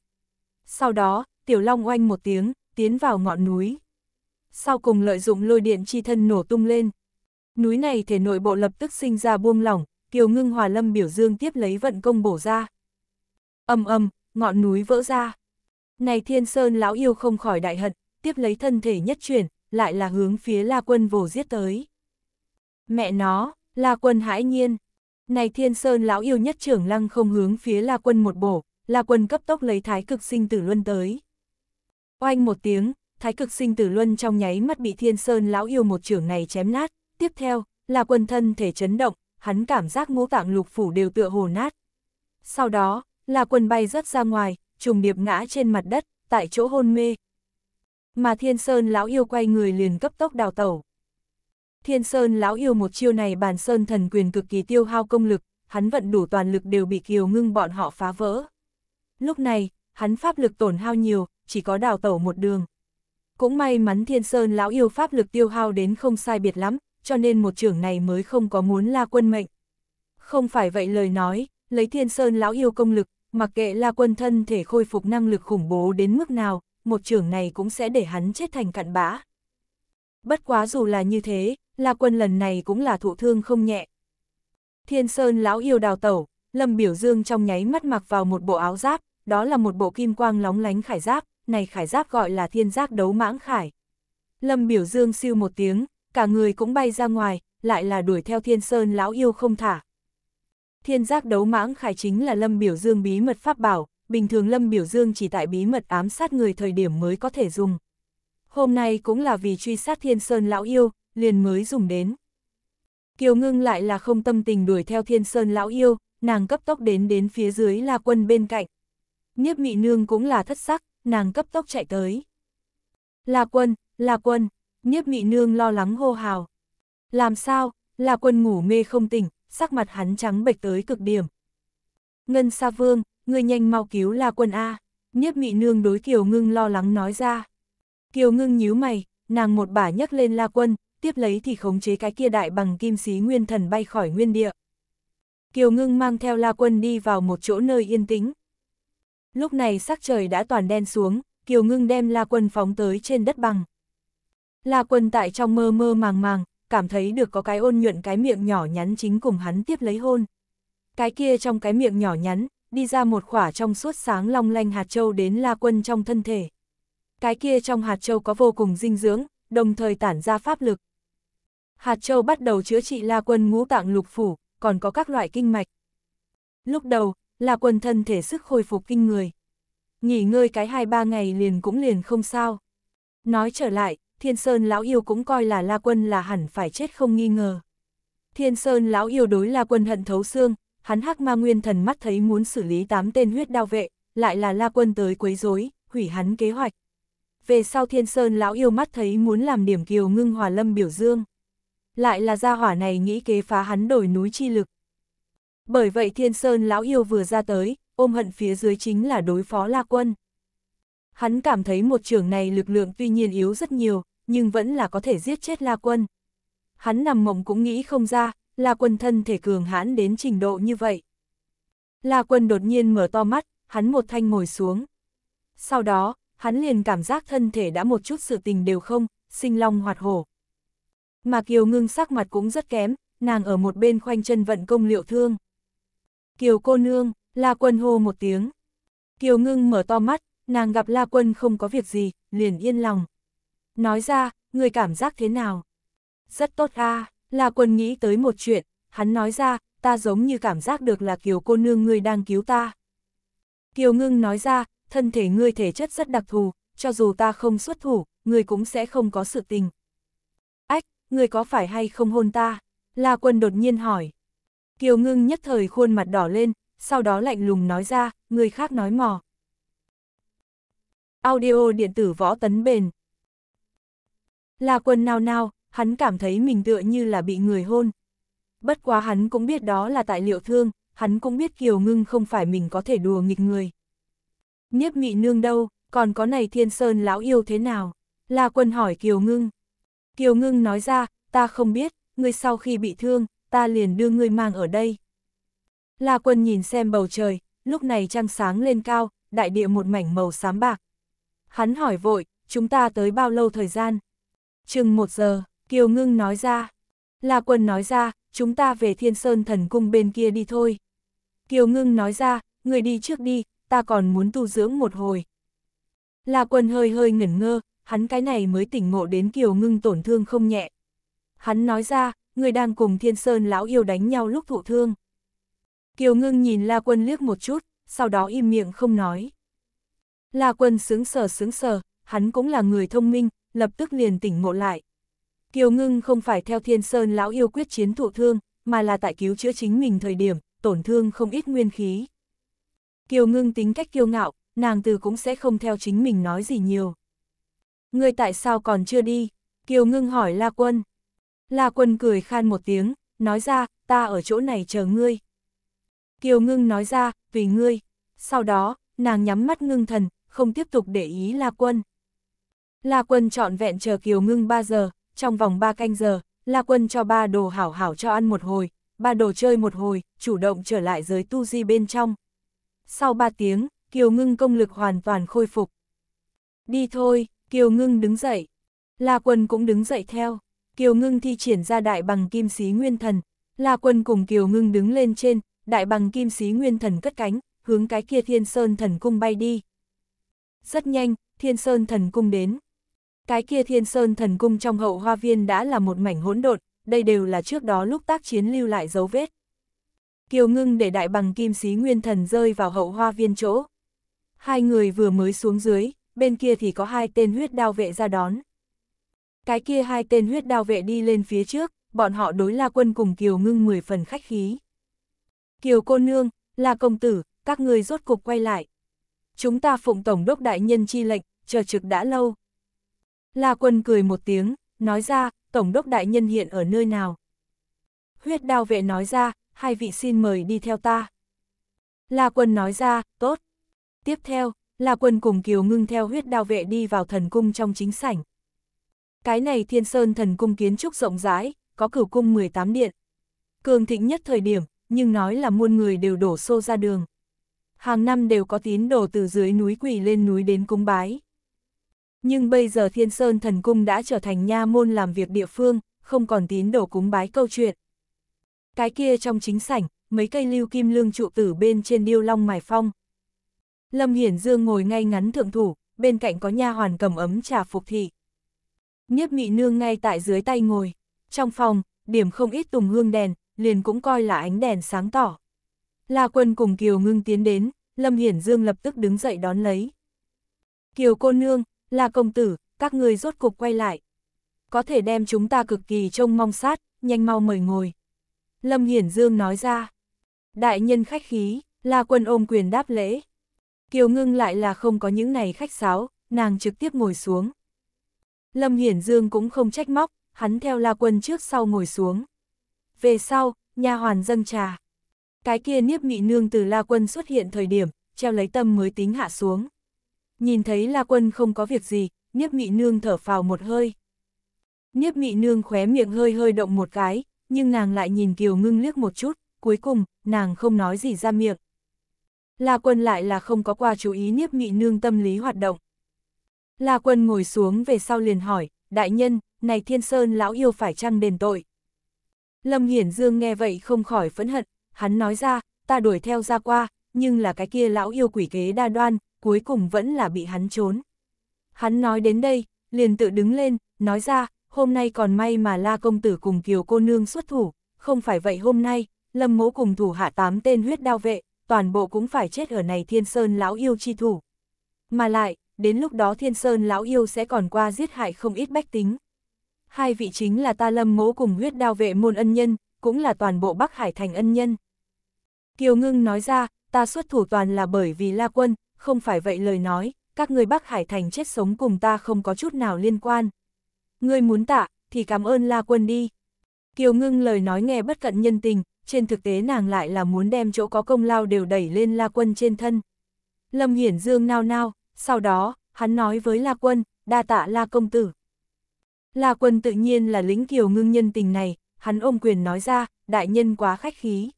Sau đó, Tiểu Long oanh một tiếng, tiến vào ngọn núi. Sau cùng lợi dụng lôi điện chi thân nổ tung lên. Núi này thể nội bộ lập tức sinh ra buông lỏng, Kiều Ngưng Hòa Lâm biểu dương tiếp lấy vận công bổ ra ầm ầm, ngọn núi vỡ ra. Này thiên sơn lão yêu không khỏi đại hận, tiếp lấy thân thể nhất chuyển, lại là hướng phía La Quân vồ giết tới. Mẹ nó, La Quân hãi nhiên. Này thiên sơn lão yêu nhất trưởng lăng không hướng phía La Quân một bổ, La Quân cấp tốc lấy thái cực sinh tử luân tới. Oanh một tiếng, thái cực sinh tử luân trong nháy mắt bị thiên sơn lão yêu một trưởng này chém nát. Tiếp theo, La Quân thân thể chấn động, hắn cảm giác ngũ tạng lục phủ đều tựa hồ nát. Sau đó, là quân bay rất ra ngoài, trùng điệp ngã trên mặt đất, tại chỗ hôn mê. Mà Thiên Sơn lão yêu quay người liền cấp tốc đào tẩu. Thiên Sơn lão yêu một chiêu này bàn sơn thần quyền cực kỳ tiêu hao công lực, hắn vận đủ toàn lực đều bị kiều ngưng bọn họ phá vỡ. Lúc này, hắn pháp lực tổn hao nhiều, chỉ có đào tẩu một đường. Cũng may mắn Thiên Sơn lão yêu pháp lực tiêu hao đến không sai biệt lắm, cho nên một trưởng này mới không có muốn la quân mệnh. Không phải vậy lời nói, lấy Thiên Sơn lão yêu công lực, mặc kệ La Quân thân thể khôi phục năng lực khủng bố đến mức nào, một trưởng này cũng sẽ để hắn chết thành cặn bã. Bất quá dù là như thế, La Quân lần này cũng là thụ thương không nhẹ. Thiên Sơn lão yêu đào tẩu, Lâm Biểu Dương trong nháy mắt mặc vào một bộ áo giáp, đó là một bộ kim quang lóng lánh khải giáp, này khải giáp gọi là thiên giáp đấu mãng khải. Lâm Biểu Dương siêu một tiếng, cả người cũng bay ra ngoài, lại là đuổi theo Thiên Sơn lão yêu không thả, Thiên giác đấu mãng khải chính là Lâm Biểu Dương bí mật pháp bảo, bình thường Lâm Biểu Dương chỉ tại bí mật ám sát người thời điểm mới có thể dùng. Hôm nay cũng là vì truy sát Thiên Sơn Lão Yêu, liền mới dùng đến. Kiều Ngưng lại là không tâm tình đuổi theo Thiên Sơn Lão Yêu, nàng cấp tốc đến đến phía dưới La Quân bên cạnh. nhiếp Mị Nương cũng là thất sắc, nàng cấp tốc chạy tới. La Quân, La Quân, nhiếp Mị Nương lo lắng hô hào. Làm sao, La Quân ngủ mê không tỉnh, sắc mặt hắn trắng bệch tới cực điểm. Ngân Sa Vương, người nhanh mau cứu La Quân A, nhiếp mị nương đối Kiều Ngưng lo lắng nói ra. Kiều Ngưng nhíu mày, nàng một bả nhấc lên La Quân, tiếp lấy thì khống chế cái kia đại bằng kim xí nguyên thần bay khỏi nguyên địa. Kiều Ngưng mang theo La Quân đi vào một chỗ nơi yên tĩnh. Lúc này sắc trời đã toàn đen xuống, Kiều Ngưng đem La Quân phóng tới trên đất bằng. La Quân tại trong mơ mơ màng màng, cảm thấy được có cái ôn nhuận cái miệng nhỏ nhắn chính cùng hắn tiếp lấy hôn. Cái kia trong cái miệng nhỏ nhắn, đi ra một khỏa trong suốt sáng long lanh hạt châu đến la quân trong thân thể. Cái kia trong hạt châu có vô cùng dinh dưỡng, đồng thời tản ra pháp lực. Hạt châu bắt đầu chữa trị la quân ngũ tạng lục phủ, còn có các loại kinh mạch. Lúc đầu, la quân thân thể sức khôi phục kinh người. Nghỉ ngơi cái hai ba ngày liền cũng liền không sao. Nói trở lại, Thiên Sơn Lão Yêu cũng coi là La Quân là hẳn phải chết không nghi ngờ. Thiên Sơn Lão Yêu đối La Quân hận thấu xương, hắn hắc ma nguyên thần mắt thấy muốn xử lý tám tên huyết đao vệ, lại là La Quân tới quấy rối, hủy hắn kế hoạch. Về sau Thiên Sơn Lão Yêu mắt thấy muốn làm điểm kiều ngưng hòa lâm biểu dương. Lại là gia hỏa này nghĩ kế phá hắn đổi núi chi lực. Bởi vậy Thiên Sơn Lão Yêu vừa ra tới, ôm hận phía dưới chính là đối phó La Quân. Hắn cảm thấy một trường này lực lượng tuy nhiên yếu rất nhiều, nhưng vẫn là có thể giết chết La Quân. Hắn nằm mộng cũng nghĩ không ra, La Quân thân thể cường hãn đến trình độ như vậy. La Quân đột nhiên mở to mắt, hắn một thanh ngồi xuống. Sau đó, hắn liền cảm giác thân thể đã một chút sự tình đều không, sinh long hoạt hổ. Mà Kiều ngưng sắc mặt cũng rất kém, nàng ở một bên khoanh chân vận công liệu thương. Kiều cô nương, La Quân hô một tiếng. Kiều ngưng mở to mắt, nàng gặp La Quân không có việc gì, liền yên lòng nói ra, người cảm giác thế nào? Rất tốt a à, là quân nghĩ tới một chuyện, hắn nói ra, ta giống như cảm giác được là kiều cô nương ngươi đang cứu ta. Kiều ngưng nói ra, thân thể ngươi thể chất rất đặc thù, cho dù ta không xuất thủ, ngươi cũng sẽ không có sự tình. Ách, ngươi có phải hay không hôn ta? La quân đột nhiên hỏi. Kiều ngưng nhất thời khuôn mặt đỏ lên, sau đó lạnh lùng nói ra, người khác nói mò. Audio điện tử võ tấn bền La quân nao nao, hắn cảm thấy mình tựa như là bị người hôn. Bất quá hắn cũng biết đó là tại liệu thương, hắn cũng biết kiều ngưng không phải mình có thể đùa nghịch người. Niếp mị nương đâu, còn có này thiên sơn lão yêu thế nào? La quân hỏi kiều ngưng. Kiều ngưng nói ra, ta không biết, ngươi sau khi bị thương, ta liền đưa ngươi mang ở đây. La quân nhìn xem bầu trời, lúc này trăng sáng lên cao, đại địa một mảnh màu xám bạc. Hắn hỏi vội, chúng ta tới bao lâu thời gian? Chừng một giờ, Kiều Ngưng nói ra. La Quân nói ra, chúng ta về Thiên Sơn Thần Cung bên kia đi thôi. Kiều Ngưng nói ra, người đi trước đi, ta còn muốn tu dưỡng một hồi. La Quân hơi hơi ngẩn ngơ, hắn cái này mới tỉnh ngộ đến Kiều Ngưng tổn thương không nhẹ. Hắn nói ra, người đang cùng Thiên Sơn Lão Yêu đánh nhau lúc thụ thương. Kiều Ngưng nhìn La Quân liếc một chút, sau đó im miệng không nói. La Quân sướng sờ sướng sờ, hắn cũng là người thông minh, lập tức liền tỉnh ngộ lại. Kiều Ngưng không phải theo Thiên Sơn lão yêu quyết chiến thụ thương, mà là tại cứu chữa chính mình thời điểm, tổn thương không ít nguyên khí. Kiều Ngưng tính cách kiêu ngạo, nàng từ cũng sẽ không theo chính mình nói gì nhiều. Ngươi tại sao còn chưa đi? Kiều Ngưng hỏi La Quân. La Quân cười khan một tiếng, nói ra, ta ở chỗ này chờ ngươi. Kiều Ngưng nói ra, vì ngươi. Sau đó, nàng nhắm mắt ngưng thần, không tiếp tục để ý La Quân. La Quân chọn vẹn chờ Kiều Ngưng 3 giờ, trong vòng 3 canh giờ, La Quân cho ba đồ hảo hảo cho ăn một hồi, ba đồ chơi một hồi, chủ động trở lại giới tu di bên trong. Sau 3 tiếng, Kiều Ngưng công lực hoàn toàn khôi phục. Đi thôi, Kiều Ngưng đứng dậy. La Quân cũng đứng dậy theo. Kiều Ngưng thi triển ra đại bằng kim sĩ nguyên thần. La Quân cùng Kiều Ngưng đứng lên trên, đại bằng kim sĩ nguyên thần cất cánh, hướng cái kia thiên sơn thần cung bay đi. Rất nhanh, thiên sơn thần cung đến. Cái kia thiên sơn thần cung trong hậu hoa viên đã là một mảnh hỗn độn, đây đều là trước đó lúc tác chiến lưu lại dấu vết. Kiều ngưng để đại bằng kim sĩ nguyên thần rơi vào hậu hoa viên chỗ. Hai người vừa mới xuống dưới, bên kia thì có hai tên huyết đao vệ ra đón. Cái kia hai tên huyết đao vệ đi lên phía trước, bọn họ đối la quân cùng Kiều ngưng mười phần khách khí. Kiều cô nương, là công tử, các người rốt cục quay lại. Chúng ta phụng tổng đốc đại nhân chi lệnh, chờ trực đã lâu, La quân cười một tiếng, nói ra, Tổng đốc đại nhân hiện ở nơi nào? Huyết đao vệ nói ra, hai vị xin mời đi theo ta. La quân nói ra, tốt. Tiếp theo, La quân cùng Kiều ngưng theo huyết đao vệ đi vào thần cung trong chính sảnh. Cái này thiên sơn thần cung kiến trúc rộng rãi, có cửu cung 18 điện. Cường thịnh nhất thời điểm, nhưng nói là muôn người đều đổ xô ra đường. Hàng năm đều có tín đồ từ dưới núi quỳ lên núi đến cung bái. Nhưng bây giờ Thiên Sơn Thần Cung đã trở thành nha môn làm việc địa phương, không còn tín đồ cúng bái câu chuyện. Cái kia trong chính sảnh, mấy cây lưu kim lương trụ tử bên trên điêu long mài phong. Lâm Hiển Dương ngồi ngay ngắn thượng thủ, bên cạnh có nha hoàn cầm ấm trà phục thị. Nhiếp mị nương ngay tại dưới tay ngồi, trong phòng, điểm không ít tùng hương đèn, liền cũng coi là ánh đèn sáng tỏ. La quân cùng Kiều ngưng tiến đến, Lâm Hiển Dương lập tức đứng dậy đón lấy. Kiều cô nương, là công tử, các người rốt cục quay lại. Có thể đem chúng ta cực kỳ trông mong sát, nhanh mau mời ngồi. Lâm Hiển Dương nói ra. Đại nhân khách khí, là quân ôm quyền đáp lễ. Kiều ngưng lại là không có những này khách sáo, nàng trực tiếp ngồi xuống. Lâm Hiển Dương cũng không trách móc, hắn theo La Quân trước sau ngồi xuống. Về sau, nhà hoàn dâng trà. Cái kia niếp mị nương từ La Quân xuất hiện thời điểm, treo lấy tâm mới tính hạ xuống. Nhìn thấy La Quân không có việc gì, Niếp Mị Nương thở phào một hơi. Niếp Mị Nương khóe miệng hơi hơi động một cái, nhưng nàng lại nhìn Kiều Ngưng liếc một chút, cuối cùng, nàng không nói gì ra miệng. La Quân lại là không có qua chú ý Niếp Mị Nương tâm lý hoạt động. La Quân ngồi xuống về sau liền hỏi, đại nhân, này Thiên Sơn lão yêu phải chăng đền tội? Lâm Hiển Dương nghe vậy không khỏi phẫn hận, hắn nói ra, ta đuổi theo ra qua, nhưng là cái kia lão yêu quỷ kế đa đoan, cuối cùng vẫn là bị hắn trốn. Hắn nói đến đây, liền tự đứng lên, nói ra, hôm nay còn may mà la công tử cùng kiều cô nương xuất thủ, không phải vậy hôm nay, lâm mỗ cùng thủ hạ tám tên huyết đao vệ, toàn bộ cũng phải chết ở này thiên sơn lão yêu chi thủ. Mà lại, đến lúc đó thiên sơn lão yêu sẽ còn qua giết hại không ít bách tính. Hai vị chính là ta lâm mỗ cùng huyết đao vệ môn ân nhân, cũng là toàn bộ Bắc Hải thành ân nhân. Kiều Ngưng nói ra, ta xuất thủ toàn là bởi vì La Quân, không phải vậy lời nói, các người Bắc Hải Thành chết sống cùng ta không có chút nào liên quan. Ngươi muốn tạ, thì cảm ơn La Quân đi. Kiều ngưng lời nói nghe bất cận nhân tình, trên thực tế nàng lại là muốn đem chỗ có công lao đều đẩy lên La Quân trên thân. Lâm Hiển Dương nao nao, sau đó, hắn nói với La Quân, đa tạ La Công Tử. La Quân tự nhiên là lính Kiều ngưng nhân tình này, hắn ôm quyền nói ra, đại nhân quá khách khí.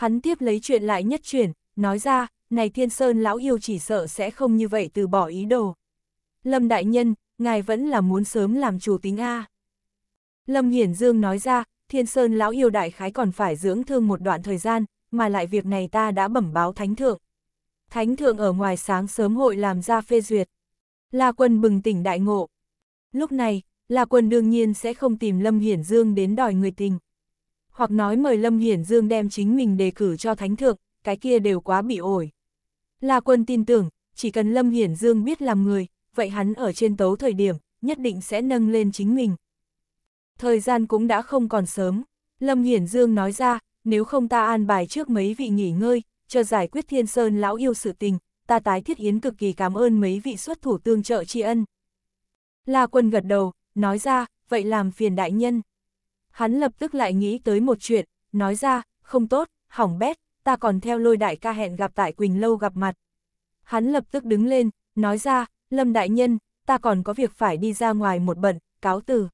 Hắn tiếp lấy chuyện lại nhất chuyển, nói ra, này thiên sơn lão yêu chỉ sợ sẽ không như vậy từ bỏ ý đồ. Lâm đại nhân, ngài vẫn là muốn sớm làm chủ tính A. Lâm Hiển Dương nói ra, thiên sơn lão yêu đại khái còn phải dưỡng thương một đoạn thời gian, mà lại việc này ta đã bẩm báo thánh thượng. Thánh thượng ở ngoài sáng sớm hội làm ra phê duyệt. La quân bừng tỉnh đại ngộ. Lúc này, La quân đương nhiên sẽ không tìm Lâm Hiển Dương đến đòi người tình hoặc nói mời Lâm Hiển Dương đem chính mình đề cử cho thánh thượng, cái kia đều quá bị ổi. La quân tin tưởng, chỉ cần Lâm Hiển Dương biết làm người, vậy hắn ở trên tấu thời điểm, nhất định sẽ nâng lên chính mình. Thời gian cũng đã không còn sớm, Lâm Hiển Dương nói ra, nếu không ta an bài trước mấy vị nghỉ ngơi, cho giải quyết thiên sơn lão yêu sự tình, ta tái thiết yến cực kỳ cảm ơn mấy vị xuất thủ tương trợ tri ân. La quân gật đầu, nói ra, vậy làm phiền đại nhân. Hắn lập tức lại nghĩ tới một chuyện, nói ra, không tốt, hỏng bét, ta còn theo lôi đại ca hẹn gặp tại Quỳnh Lâu gặp mặt. Hắn lập tức đứng lên, nói ra, Lâm Đại Nhân, ta còn có việc phải đi ra ngoài một bận, cáo từ.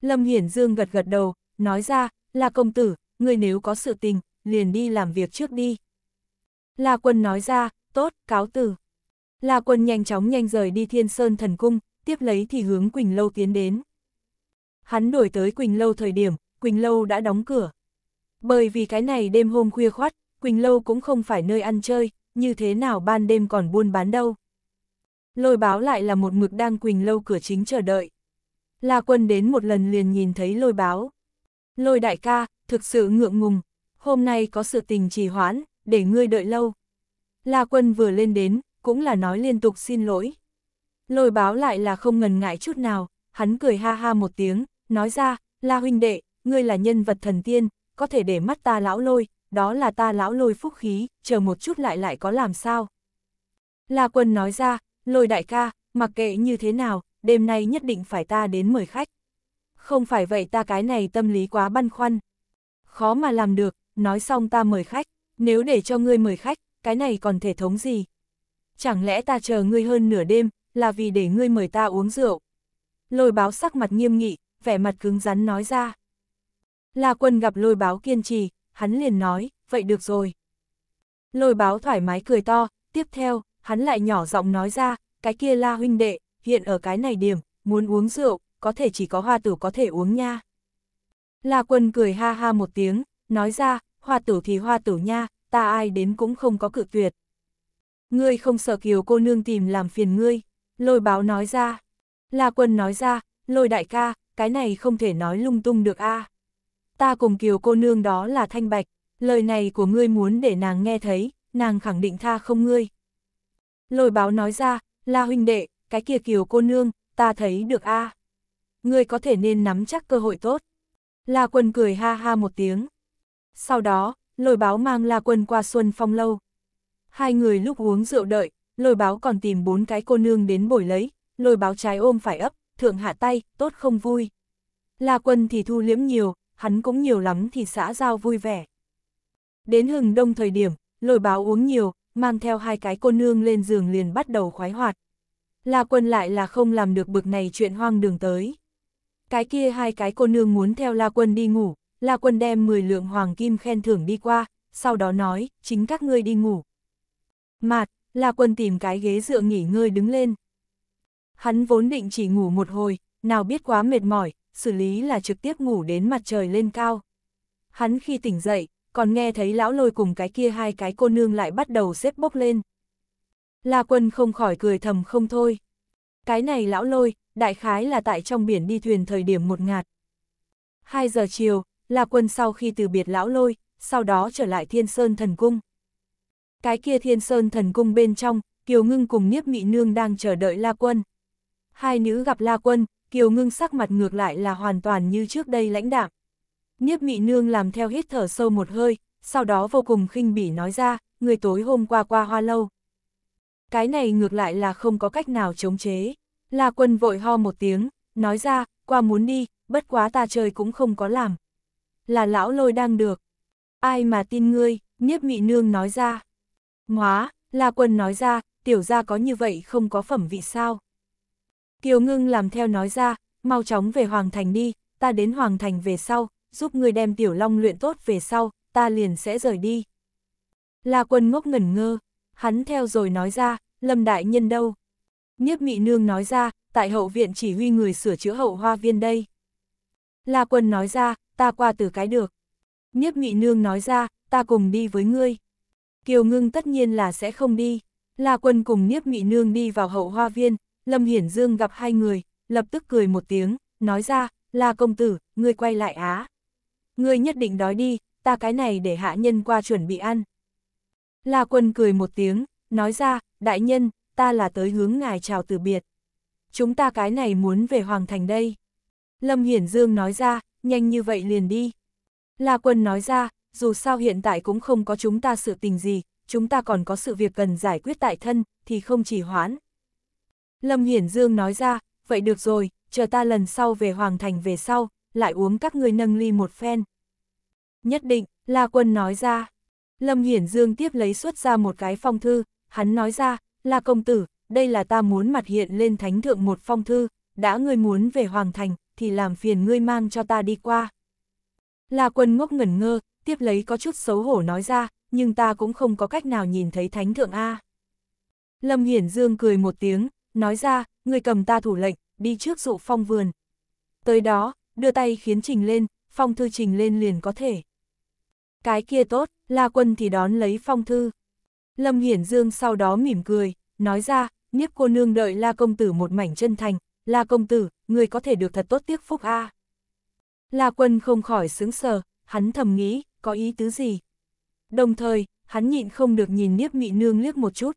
Lâm Hiển Dương gật gật đầu, nói ra, là công tử, người nếu có sự tình, liền đi làm việc trước đi. La quân nói ra, tốt, cáo từ. La quân nhanh chóng nhanh rời đi thiên sơn thần cung, tiếp lấy thì hướng Quỳnh Lâu tiến đến. Hắn đổi tới Quỳnh Lâu thời điểm, Quỳnh Lâu đã đóng cửa. Bởi vì cái này đêm hôm khuya khoát, Quỳnh Lâu cũng không phải nơi ăn chơi, như thế nào ban đêm còn buôn bán đâu. Lôi báo lại là một mực đang Quỳnh Lâu cửa chính chờ đợi. La quân đến một lần liền nhìn thấy lôi báo. Lôi đại ca, thực sự ngượng ngùng, hôm nay có sự tình trì hoãn, để ngươi đợi lâu. La quân vừa lên đến, cũng là nói liên tục xin lỗi. Lôi báo lại là không ngần ngại chút nào, hắn cười ha ha một tiếng, nói ra, La huynh đệ, ngươi là nhân vật thần tiên, có thể để mắt ta lão lôi, đó là ta lão lôi phúc khí, chờ một chút lại lại có làm sao. La quân nói ra, lôi đại ca, mặc kệ như thế nào, đêm nay nhất định phải ta đến mời khách. Không phải vậy ta cái này tâm lý quá băn khoăn. Khó mà làm được, nói xong ta mời khách, nếu để cho ngươi mời khách, cái này còn thể thống gì? Chẳng lẽ ta chờ ngươi hơn nửa đêm, là vì để ngươi mời ta uống rượu? Lôi báo sắc mặt nghiêm nghị, vẻ mặt cứng rắn nói ra. La quân gặp lôi báo kiên trì, hắn liền nói, vậy được rồi. Lôi báo thoải mái cười to, tiếp theo, hắn lại nhỏ giọng nói ra, cái kia la huynh đệ, hiện ở cái này điểm, muốn uống rượu, có thể chỉ có hoa tử có thể uống nha. La quân cười ha ha một tiếng, nói ra, hoa tử thì hoa tử nha, ta ai đến cũng không có cự tuyệt. Ngươi không sợ kiều cô nương tìm làm phiền ngươi, lôi báo nói ra. La quân nói ra, lôi đại ca, cái này không thể nói lung tung được a. À. Ta cùng kiều cô nương đó là thanh bạch, lời này của ngươi muốn để nàng nghe thấy, nàng khẳng định tha không ngươi. Lôi báo nói ra, la huynh đệ, cái kia kiều cô nương, ta thấy được a. À. Ngươi có thể nên nắm chắc cơ hội tốt. La quân cười ha ha một tiếng. Sau đó, lôi báo mang la quân qua xuân phong lâu. Hai người lúc uống rượu đợi, lôi báo còn tìm bốn cái cô nương đến bồi lấy, lôi báo trái ôm phải ấp, thượng hạ tay, tốt không vui. La quân thì thu liễm nhiều, hắn cũng nhiều lắm thì xã giao vui vẻ. Đến hừng đông thời điểm, lôi báo uống nhiều, mang theo hai cái cô nương lên giường liền bắt đầu khoái hoạt. La quân lại là không làm được bực này chuyện hoang đường tới. Cái kia hai cái cô nương muốn theo La quân đi ngủ, La quân đem 10 lượng hoàng kim khen thưởng đi qua, sau đó nói, chính các ngươi đi ngủ. Mạt, La quân tìm cái ghế dựa nghỉ ngơi đứng lên, Hắn vốn định chỉ ngủ một hồi, nào biết quá mệt mỏi, xử lý là trực tiếp ngủ đến mặt trời lên cao. Hắn khi tỉnh dậy, còn nghe thấy lão lôi cùng cái kia hai cái cô nương lại bắt đầu xếp bốc lên. La quân không khỏi cười thầm không thôi. Cái này lão lôi, đại khái là tại trong biển đi thuyền thời điểm một ngạt. Hai giờ chiều, La quân sau khi từ biệt lão lôi, sau đó trở lại thiên sơn thần cung. Cái kia thiên sơn thần cung bên trong, Kiều Ngưng cùng Niếp Mị Nương đang chờ đợi La Quân. Hai nữ gặp La Quân, Kiều Ngưng sắc mặt ngược lại là hoàn toàn như trước đây lãnh đạm. Niếp Mị Nương làm theo hít thở sâu một hơi, sau đó vô cùng khinh bỉ nói ra, người tối hôm qua qua hoa lâu. Cái này ngược lại là không có cách nào chống chế. La Quân vội ho một tiếng, nói ra, qua muốn đi, bất quá ta chơi cũng không có làm. Là lão lôi đang được. Ai mà tin ngươi, Niếp Mị Nương nói ra. Móa, La Quân nói ra, tiểu ra có như vậy không có phẩm vị sao. Kiều Ngưng làm theo nói ra, mau chóng về Hoàng Thành đi, ta đến Hoàng Thành về sau, giúp người đem Tiểu Long luyện tốt về sau, ta liền sẽ rời đi. La quân ngốc ngẩn ngơ, hắn theo rồi nói ra, Lâm Đại Nhân đâu? Niếp Mị Nương nói ra, tại hậu viện chỉ huy người sửa chữa hậu hoa viên đây. La quân nói ra, ta qua từ cái được. Niếp Mị Nương nói ra, ta cùng đi với ngươi. Kiều Ngưng tất nhiên là sẽ không đi. La quân cùng Niếp Mị Nương đi vào hậu hoa viên, Lâm Hiển Dương gặp hai người, lập tức cười một tiếng, nói ra, là công tử, ngươi quay lại á. Ngươi nhất định đói đi, ta cái này để hạ nhân qua chuẩn bị ăn. La quân cười một tiếng, nói ra, đại nhân, ta là tới hướng ngài chào từ biệt. Chúng ta cái này muốn về Hoàng Thành đây. Lâm Hiển Dương nói ra, nhanh như vậy liền đi. La quân nói ra, dù sao hiện tại cũng không có chúng ta sự tình gì, chúng ta còn có sự việc cần giải quyết tại thân, thì không chỉ hoãn. Lâm Hiển Dương nói ra, vậy được rồi, chờ ta lần sau về Hoàng Thành về sau, lại uống các ngươi nâng ly một phen. Nhất định, La Quân nói ra. Lâm Hiển Dương tiếp lấy xuất ra một cái phong thư, hắn nói ra, La Công Tử, đây là ta muốn mặt hiện lên thánh thượng một phong thư, đã ngươi muốn về Hoàng Thành, thì làm phiền ngươi mang cho ta đi qua. La Quân ngốc ngẩn ngơ, tiếp lấy có chút xấu hổ nói ra, nhưng ta cũng không có cách nào nhìn thấy thánh thượng A. Lâm Hiển Dương cười một tiếng, nói ra, người cầm ta thủ lệnh, đi trước dụ phong vườn. Tới đó, đưa tay khiến trình lên, phong thư trình lên liền có thể. Cái kia tốt, la quân thì đón lấy phong thư. Lâm Hiển Dương sau đó mỉm cười, nói ra, niếp cô nương đợi la công tử một mảnh chân thành, la công tử, người có thể được thật tốt tiếc phúc a. La quân không khỏi sướng sờ, hắn thầm nghĩ, có ý tứ gì. Đồng thời, hắn nhịn không được nhìn niếp mị nương liếc một chút,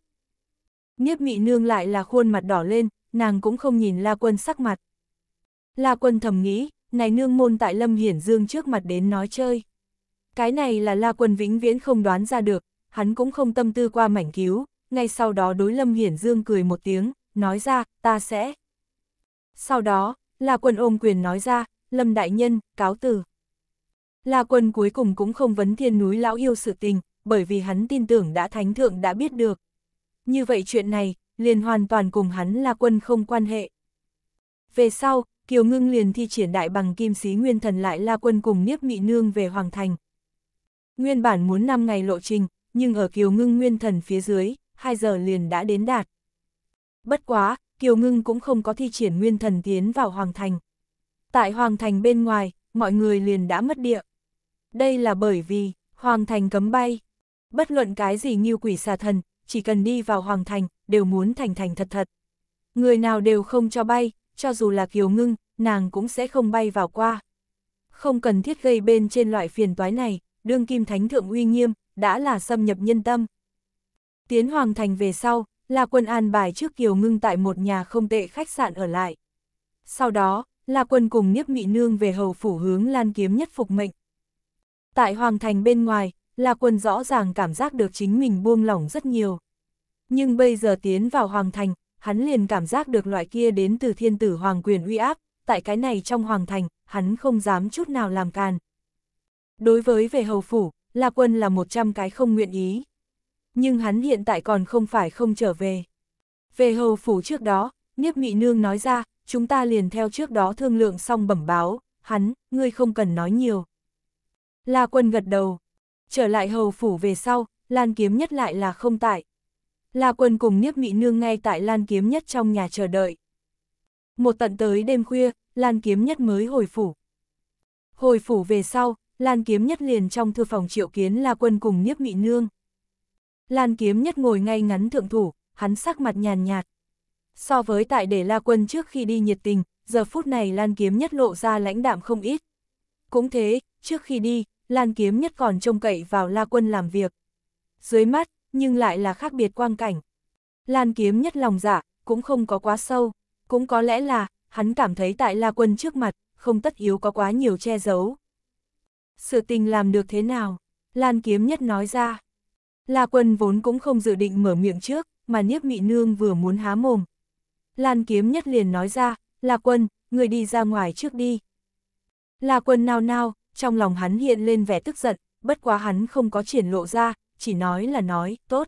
Niếp mị nương lại là khuôn mặt đỏ lên, nàng cũng không nhìn La Quân sắc mặt. La Quân thầm nghĩ, này nương môn tại Lâm Hiển Dương trước mặt đến nói chơi. Cái này là La Quân vĩnh viễn không đoán ra được, hắn cũng không tâm tư qua mảnh cứu, ngay sau đó đối Lâm Hiển Dương cười một tiếng, nói ra, ta sẽ. Sau đó, La Quân ôm quyền nói ra, Lâm Đại Nhân, cáo từ. La Quân cuối cùng cũng không vấn thiên núi lão yêu sự tình, bởi vì hắn tin tưởng đã thánh thượng đã biết được, như vậy chuyện này, liền hoàn toàn cùng hắn là quân không quan hệ. Về sau, Kiều Ngưng liền thi triển đại bằng kim sĩ nguyên thần lại la quân cùng Niếp Mị Nương về Hoàng Thành. Nguyên bản muốn 5 ngày lộ trình, nhưng ở Kiều Ngưng nguyên thần phía dưới, 2 giờ liền đã đến đạt. Bất quá, Kiều Ngưng cũng không có thi triển nguyên thần tiến vào Hoàng Thành. Tại Hoàng Thành bên ngoài, mọi người liền đã mất địa. Đây là bởi vì, Hoàng Thành cấm bay. Bất luận cái gì nghiêu quỷ xà thần, chỉ cần đi vào Hoàng Thành, đều muốn thành thành thật thật. Người nào đều không cho bay, cho dù là kiều ngưng, nàng cũng sẽ không bay vào qua. Không cần thiết gây bên trên loại phiền toái này, đương kim thánh thượng uy nghiêm, đã là xâm nhập nhân tâm. Tiến Hoàng Thành về sau, là Quân an bài trước Kiều Ngưng tại một nhà không tệ khách sạn ở lại. Sau đó, là Quân cùng Niếp Mị Nương về hầu phủ hướng Lan Kiếm nhất phục mệnh. Tại Hoàng Thành bên ngoài, La Quân rõ ràng cảm giác được chính mình buông lỏng rất nhiều. Nhưng bây giờ tiến vào Hoàng Thành, hắn liền cảm giác được loại kia đến từ thiên tử Hoàng quyền uy áp, tại cái này trong Hoàng Thành, hắn không dám chút nào làm càn. Đối với về hầu phủ, La Quân là một trăm cái không nguyện ý. Nhưng hắn hiện tại còn không phải không trở về. Về hầu phủ trước đó, Niếp Mị Nương nói ra, chúng ta liền theo trước đó thương lượng xong bẩm báo, hắn, ngươi không cần nói nhiều. La Quân gật đầu, Trở lại hầu phủ về sau, Lan Kiếm Nhất lại là không tại. La Quân cùng Niếp Mị Nương ngay tại Lan Kiếm Nhất trong nhà chờ đợi. Một tận tới đêm khuya, Lan Kiếm Nhất mới hồi phủ. Hồi phủ về sau, Lan Kiếm Nhất liền trong thư phòng triệu kiến La Quân cùng Niếp Mị Nương. Lan Kiếm Nhất ngồi ngay ngắn thượng thủ, hắn sắc mặt nhàn nhạt. So với tại để La Quân trước khi đi nhiệt tình, giờ phút này Lan Kiếm Nhất lộ ra lãnh đạm không ít. Cũng thế, trước khi đi, Lan Kiếm Nhất còn trông cậy vào La Quân làm việc. Dưới mắt, nhưng lại là khác biệt quang cảnh. Lan Kiếm Nhất lòng dạ, cũng không có quá sâu, cũng có lẽ là, hắn cảm thấy tại La Quân trước mặt, không tất yếu có quá nhiều che giấu. Sự tình làm được thế nào? Lan Kiếm Nhất nói ra. La Quân vốn cũng không dự định mở miệng trước, mà Niếp Mị Nương vừa muốn há mồm. Lan Kiếm Nhất liền nói ra, La Quân, người đi ra ngoài trước đi. La Quân nào nào trong lòng hắn hiện lên vẻ tức giận, bất quá hắn không có triển lộ ra, chỉ nói là nói, tốt.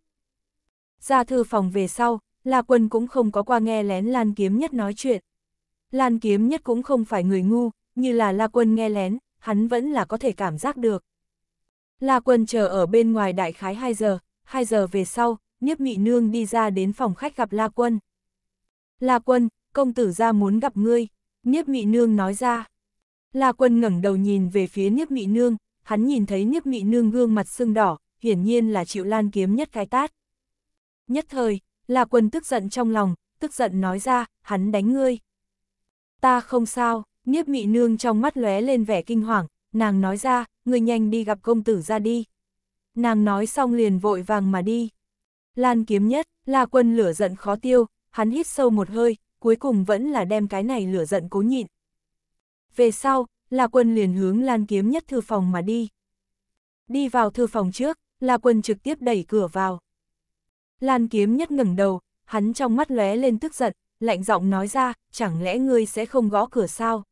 Ra thư phòng về sau, La Quân cũng không có qua nghe lén Lan Kiếm Nhất nói chuyện. Lan Kiếm Nhất cũng không phải người ngu, như là La Quân nghe lén, hắn vẫn là có thể cảm giác được. La Quân chờ ở bên ngoài đại khái 2 giờ, 2 giờ về sau, Niếp Mị Nương đi ra đến phòng khách gặp La Quân. La Quân, công tử ra muốn gặp ngươi, Niếp Mị Nương nói ra. La Quân ngẩng đầu nhìn về phía Niếp Mị Nương, hắn nhìn thấy Niếp Mị Nương gương mặt sưng đỏ, hiển nhiên là chịu Lan kiếm nhất cái tát. Nhất thời, La Quân tức giận trong lòng, tức giận nói ra, hắn đánh ngươi. Ta không sao, Niếp Mị Nương trong mắt lóe lên vẻ kinh hoàng, nàng nói ra, ngươi nhanh đi gặp công tử ra đi. Nàng nói xong liền vội vàng mà đi. Lan kiếm nhất, La Quân lửa giận khó tiêu, hắn hít sâu một hơi, cuối cùng vẫn là đem cái này lửa giận cố nhịn, về sau, La Quân liền hướng Lan Kiếm Nhất thư phòng mà đi. Đi vào thư phòng trước, La Quân trực tiếp đẩy cửa vào. Lan Kiếm Nhất ngẩng đầu, hắn trong mắt lóe lên tức giận, lạnh giọng nói ra, chẳng lẽ ngươi sẽ không gõ cửa sao?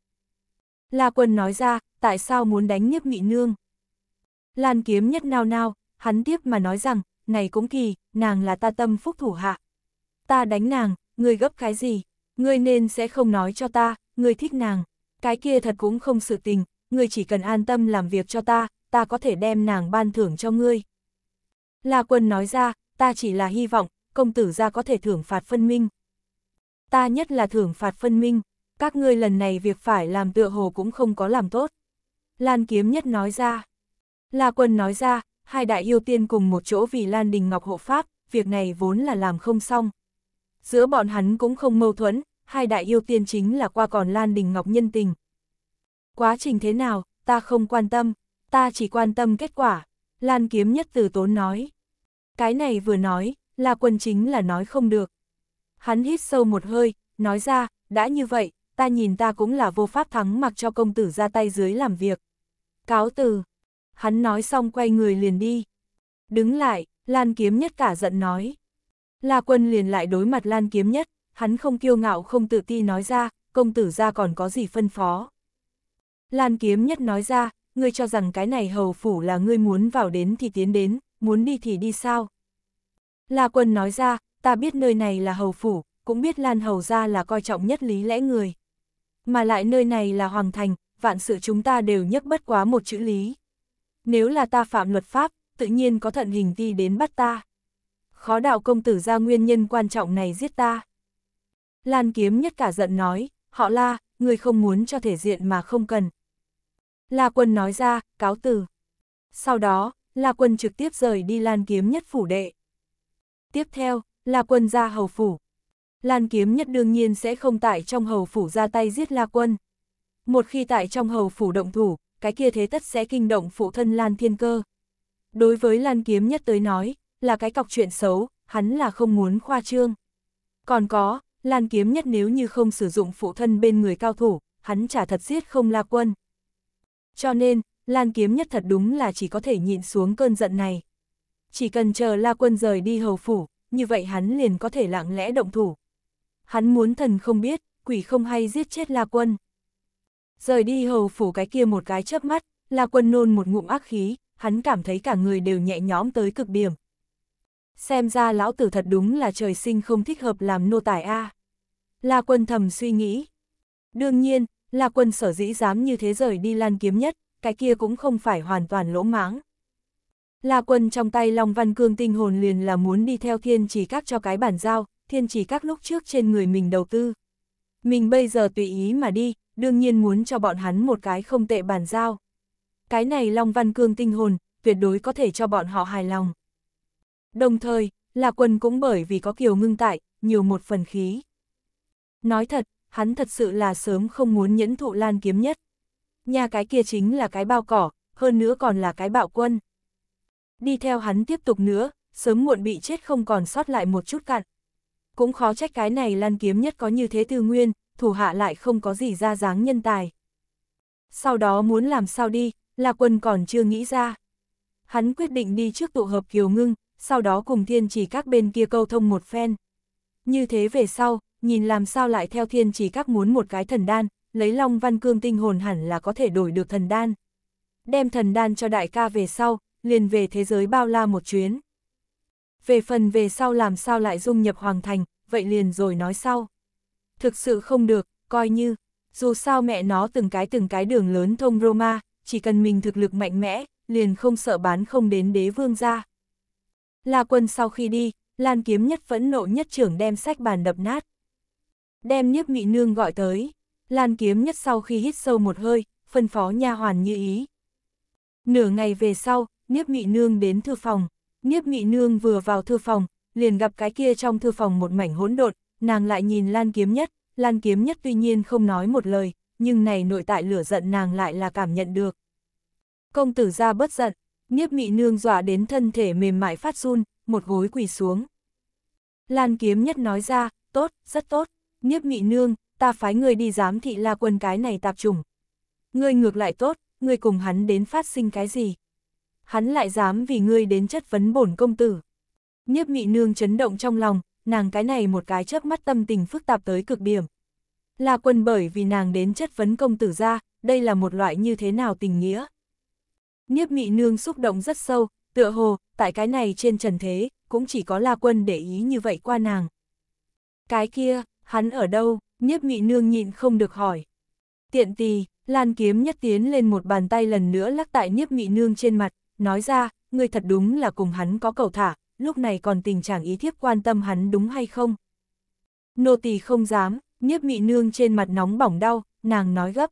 La Quân nói ra, tại sao muốn đánh nhiếp nghị nương? Lan Kiếm Nhất nao nao, hắn tiếp mà nói rằng, này cũng kỳ, nàng là ta tâm phúc thủ hạ. Ta đánh nàng, ngươi gấp cái gì? Ngươi nên sẽ không nói cho ta, ngươi thích nàng cái kia thật cũng không sự tình, ngươi chỉ cần an tâm làm việc cho ta, ta có thể đem nàng ban thưởng cho ngươi. La quân nói ra, ta chỉ là hy vọng, công tử ra có thể thưởng phạt phân minh. Ta nhất là thưởng phạt phân minh, các ngươi lần này việc phải làm tựa hồ cũng không có làm tốt. Lan kiếm nhất nói ra. La quân nói ra, hai đại yêu tiên cùng một chỗ vì Lan Đình Ngọc hộ pháp, việc này vốn là làm không xong. Giữa bọn hắn cũng không mâu thuẫn, hai đại yêu tiên chính là qua còn Lan Đình Ngọc nhân tình. Quá trình thế nào, ta không quan tâm, ta chỉ quan tâm kết quả, Lan Kiếm Nhất từ tốn nói. Cái này vừa nói, là quân chính là nói không được. Hắn hít sâu một hơi, nói ra, đã như vậy, ta nhìn ta cũng là vô pháp thắng mặc cho công tử ra tay dưới làm việc. Cáo từ. Hắn nói xong quay người liền đi. Đứng lại, Lan Kiếm Nhất cả giận nói. là Quân liền lại đối mặt Lan Kiếm Nhất, hắn không kiêu ngạo không tự ti nói ra, công tử ra còn có gì phân phó. Lan kiếm nhất nói ra, ngươi cho rằng cái này hầu phủ là ngươi muốn vào đến thì tiến đến, muốn đi thì đi sao. La quân nói ra, ta biết nơi này là hầu phủ, cũng biết Lan hầu ra là coi trọng nhất lý lẽ người. Mà lại nơi này là hoàng thành, vạn sự chúng ta đều nhấc bất quá một chữ lý. Nếu là ta phạm luật pháp, tự nhiên có thận hình ti đến bắt ta. Khó đạo công tử ra nguyên nhân quan trọng này giết ta. Lan kiếm nhất cả giận nói, họ la, người không muốn cho thể diện mà không cần. La quân nói ra, cáo từ. Sau đó, La quân trực tiếp rời đi Lan kiếm nhất phủ đệ. Tiếp theo, La quân ra hầu phủ. Lan kiếm nhất đương nhiên sẽ không tại trong hầu phủ ra tay giết La quân. Một khi tại trong hầu phủ động thủ, cái kia thế tất sẽ kinh động phụ thân Lan thiên cơ. Đối với Lan kiếm nhất tới nói, là cái cọc chuyện xấu, hắn là không muốn khoa trương. Còn có, Lan kiếm nhất nếu như không sử dụng phụ thân bên người cao thủ, hắn chả thật giết không la quân. Cho nên, Lan kiếm nhất thật đúng là chỉ có thể nhịn xuống cơn giận này. Chỉ cần chờ la quân rời đi hầu phủ, như vậy hắn liền có thể lặng lẽ động thủ. Hắn muốn thần không biết, quỷ không hay giết chết la quân. Rời đi hầu phủ cái kia một cái chớp mắt, la quân nôn một ngụm ác khí, hắn cảm thấy cả người đều nhẹ nhõm tới cực điểm, Xem ra lão tử thật đúng là trời sinh không thích hợp làm nô tài a. À. La quân thầm suy nghĩ. Đương nhiên, La quân sở dĩ dám như thế rời đi lan kiếm nhất, cái kia cũng không phải hoàn toàn lỗ mãng. La quân trong tay Long Văn Cương tinh hồn liền là muốn đi theo thiên chỉ các cho cái bản giao, thiên chỉ các lúc trước trên người mình đầu tư. Mình bây giờ tùy ý mà đi, đương nhiên muốn cho bọn hắn một cái không tệ bản giao. Cái này Long Văn Cương tinh hồn, tuyệt đối có thể cho bọn họ hài lòng đồng thời, là quân cũng bởi vì có kiều ngưng tại, nhiều một phần khí. Nói thật, hắn thật sự là sớm không muốn nhẫn thụ lan kiếm nhất. Nhà cái kia chính là cái bao cỏ, hơn nữa còn là cái bạo quân. Đi theo hắn tiếp tục nữa, sớm muộn bị chết không còn sót lại một chút cạn Cũng khó trách cái này lan kiếm nhất có như thế tư nguyên, thủ hạ lại không có gì ra dáng nhân tài. Sau đó muốn làm sao đi, là quân còn chưa nghĩ ra. Hắn quyết định đi trước tụ hợp kiều ngưng, sau đó cùng thiên chỉ các bên kia câu thông một phen. Như thế về sau, nhìn làm sao lại theo thiên chỉ các muốn một cái thần đan, lấy Long Văn Cương tinh hồn hẳn là có thể đổi được thần đan. Đem thần đan cho đại ca về sau, liền về thế giới bao la một chuyến. Về phần về sau làm sao lại dung nhập hoàng thành, vậy liền rồi nói sau. Thực sự không được, coi như, dù sao mẹ nó từng cái từng cái đường lớn thông Roma, chỉ cần mình thực lực mạnh mẽ, liền không sợ bán không đến đế vương ra. La Quân sau khi đi, Lan Kiếm Nhất phẫn nộ nhất trưởng đem sách bàn đập nát. Đem Niếp Mị Nương gọi tới, Lan Kiếm Nhất sau khi hít sâu một hơi, phân phó nha hoàn như ý. Nửa ngày về sau, Niếp Mị Nương đến thư phòng, Niếp Mị Nương vừa vào thư phòng, liền gặp cái kia trong thư phòng một mảnh hỗn độn, nàng lại nhìn Lan Kiếm Nhất, Lan Kiếm Nhất tuy nhiên không nói một lời, nhưng này nội tại lửa giận nàng lại là cảm nhận được. Công tử ra bất giận, Nhiếp mị nương dọa đến thân thể mềm mại phát run, một gối quỳ xuống. Lan kiếm nhất nói ra, tốt, rất tốt, nhiếp mị nương, ta phái người đi giám thị la quân cái này tạp trùng. Ngươi ngược lại tốt, ngươi cùng hắn đến phát sinh cái gì? Hắn lại dám vì ngươi đến chất vấn bổn công tử. Nhiếp mị nương chấn động trong lòng, nàng cái này một cái chớp mắt tâm tình phức tạp tới cực điểm. La quân bởi vì nàng đến chất vấn công tử ra, đây là một loại như thế nào tình nghĩa? Niếp mị nương xúc động rất sâu, tựa hồ, tại cái này trên trần thế, cũng chỉ có La Quân để ý như vậy qua nàng. Cái kia, hắn ở đâu, Niếp mị nương nhịn không được hỏi. Tiện tì, Lan Kiếm nhất tiến lên một bàn tay lần nữa lắc tại Niếp mị nương trên mặt, nói ra, người thật đúng là cùng hắn có cầu thả, lúc này còn tình trạng ý thiếp quan tâm hắn đúng hay không. Nô tỳ không dám, Niếp mị nương trên mặt nóng bỏng đau, nàng nói gấp.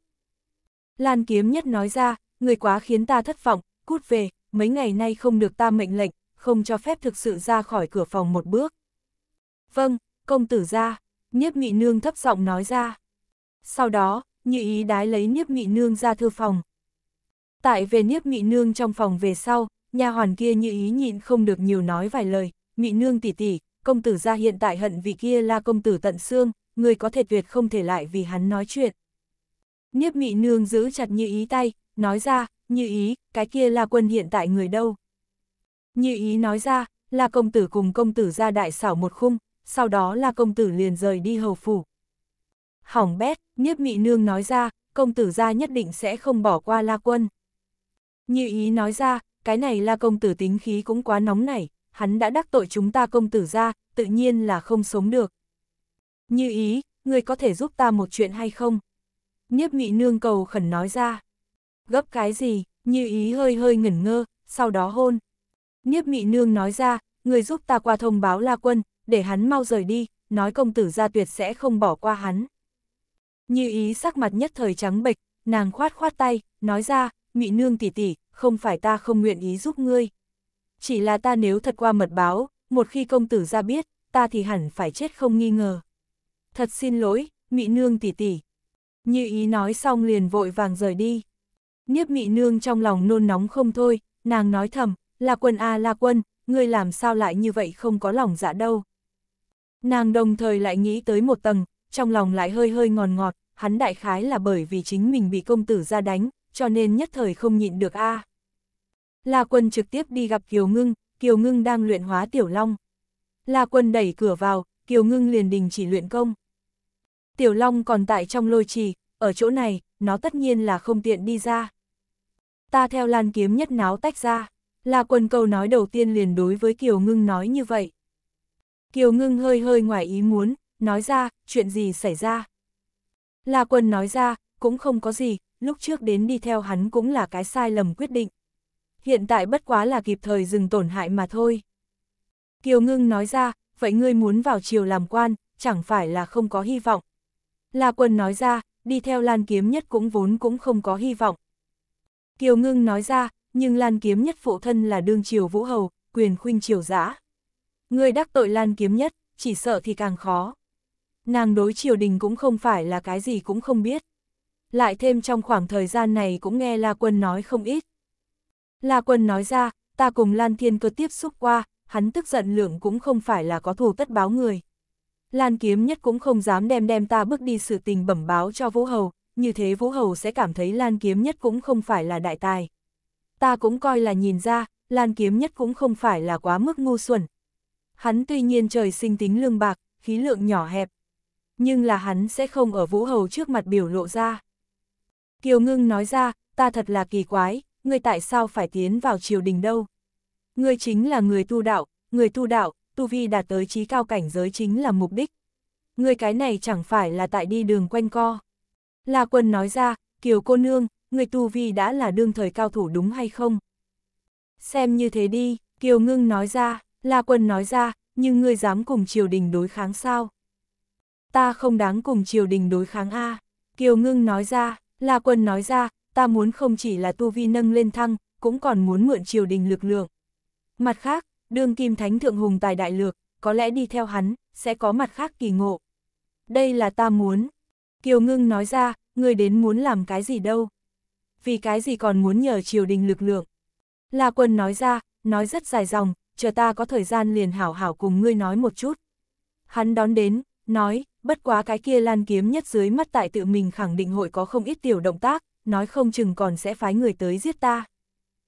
Lan Kiếm nhất nói ra, người quá khiến ta thất vọng, cút về, mấy ngày nay không được ta mệnh lệnh, không cho phép thực sự ra khỏi cửa phòng một bước. Vâng, công tử ra, nhiếp Mị nương thấp giọng nói ra. Sau đó, nhị ý đái lấy nhiếp Mị nương ra thư phòng. Tại về nhiếp Mị nương trong phòng về sau, nhà hoàn kia Như ý nhịn không được nhiều nói vài lời, Mị nương tỉ tỉ, công tử ra hiện tại hận vì kia là công tử tận xương, người có thể tuyệt không thể lại vì hắn nói chuyện. Niếp Mị nương giữ chặt Như ý tay, nói ra, như ý, cái kia là quân hiện tại người đâu. Như ý nói ra, là công tử cùng công tử ra đại xảo một khung, sau đó là công tử liền rời đi hầu phủ. Hỏng bét, nhiếp mị nương nói ra, công tử ra nhất định sẽ không bỏ qua la quân. Như ý nói ra, cái này là công tử tính khí cũng quá nóng nảy, hắn đã đắc tội chúng ta công tử ra, tự nhiên là không sống được. Như ý, người có thể giúp ta một chuyện hay không? nhiếp mị nương cầu khẩn nói ra. Gấp cái gì, như ý hơi hơi ngẩn ngơ, sau đó hôn. Niếp mị nương nói ra, người giúp ta qua thông báo la quân, để hắn mau rời đi, nói công tử gia tuyệt sẽ không bỏ qua hắn. Như ý sắc mặt nhất thời trắng bệch, nàng khoát khoát tay, nói ra, mị nương tỷ tỷ, không phải ta không nguyện ý giúp ngươi. Chỉ là ta nếu thật qua mật báo, một khi công tử ra biết, ta thì hẳn phải chết không nghi ngờ. Thật xin lỗi, mị nương tỷ tỷ. Như ý nói xong liền vội vàng rời đi. Niếp mị nương trong lòng nôn nóng không thôi, nàng nói thầm, là quân a à, là quân, ngươi làm sao lại như vậy không có lòng dạ đâu. Nàng đồng thời lại nghĩ tới một tầng, trong lòng lại hơi hơi ngòn ngọt, hắn đại khái là bởi vì chính mình bị công tử ra đánh, cho nên nhất thời không nhịn được a. À. La quân trực tiếp đi gặp Kiều Ngưng, Kiều Ngưng đang luyện hóa Tiểu Long. La quân đẩy cửa vào, Kiều Ngưng liền đình chỉ luyện công. Tiểu Long còn tại trong lôi trì, ở chỗ này, nó tất nhiên là không tiện đi ra. Ta theo lan kiếm nhất náo tách ra, là quần cầu nói đầu tiên liền đối với Kiều Ngưng nói như vậy. Kiều Ngưng hơi hơi ngoài ý muốn, nói ra, chuyện gì xảy ra. Là quần nói ra, cũng không có gì, lúc trước đến đi theo hắn cũng là cái sai lầm quyết định. Hiện tại bất quá là kịp thời dừng tổn hại mà thôi. Kiều Ngưng nói ra, vậy ngươi muốn vào triều làm quan, chẳng phải là không có hy vọng. Là quần nói ra, đi theo Lan Kiếm Nhất cũng vốn cũng không có hy vọng. Kiều Ngưng nói ra, nhưng Lan Kiếm Nhất phụ thân là đương triều vũ hầu, quyền khuynh triều giã. Người đắc tội Lan Kiếm Nhất, chỉ sợ thì càng khó. Nàng đối triều đình cũng không phải là cái gì cũng không biết. Lại thêm trong khoảng thời gian này cũng nghe La Quân nói không ít. La Quân nói ra, ta cùng Lan Thiên Cơ tiếp xúc qua, hắn tức giận lượng cũng không phải là có thù tất báo người. Lan kiếm nhất cũng không dám đem đem ta bước đi sự tình bẩm báo cho Vũ Hầu, như thế Vũ Hầu sẽ cảm thấy Lan kiếm nhất cũng không phải là đại tài. Ta cũng coi là nhìn ra, Lan kiếm nhất cũng không phải là quá mức ngu xuẩn. Hắn tuy nhiên trời sinh tính lương bạc, khí lượng nhỏ hẹp, nhưng là hắn sẽ không ở Vũ Hầu trước mặt biểu lộ ra. Kiều Ngưng nói ra, ta thật là kỳ quái, ngươi tại sao phải tiến vào triều đình đâu? Ngươi chính là người tu đạo, người tu đạo, tu vi đạt tới trí cao cảnh giới chính là mục đích. Người cái này chẳng phải là tại đi đường quanh co. La quân nói ra, kiều cô nương, người tu vi đã là đương thời cao thủ đúng hay không? Xem như thế đi, kiều ngưng nói ra, la quân nói ra, nhưng ngươi dám cùng triều đình đối kháng sao? Ta không đáng cùng triều đình đối kháng A. Kiều ngưng nói ra, la quân nói ra, ta muốn không chỉ là tu vi nâng lên thăng, cũng còn muốn mượn triều đình lực lượng. Mặt khác, Đương kim thánh thượng hùng tài đại lược, có lẽ đi theo hắn, sẽ có mặt khác kỳ ngộ. Đây là ta muốn. Kiều ngưng nói ra, ngươi đến muốn làm cái gì đâu. Vì cái gì còn muốn nhờ triều đình lực lượng. La quân nói ra, nói rất dài dòng, chờ ta có thời gian liền hảo hảo cùng ngươi nói một chút. Hắn đón đến, nói, bất quá cái kia lan kiếm nhất dưới mắt tại tự mình khẳng định hội có không ít tiểu động tác, nói không chừng còn sẽ phái người tới giết ta.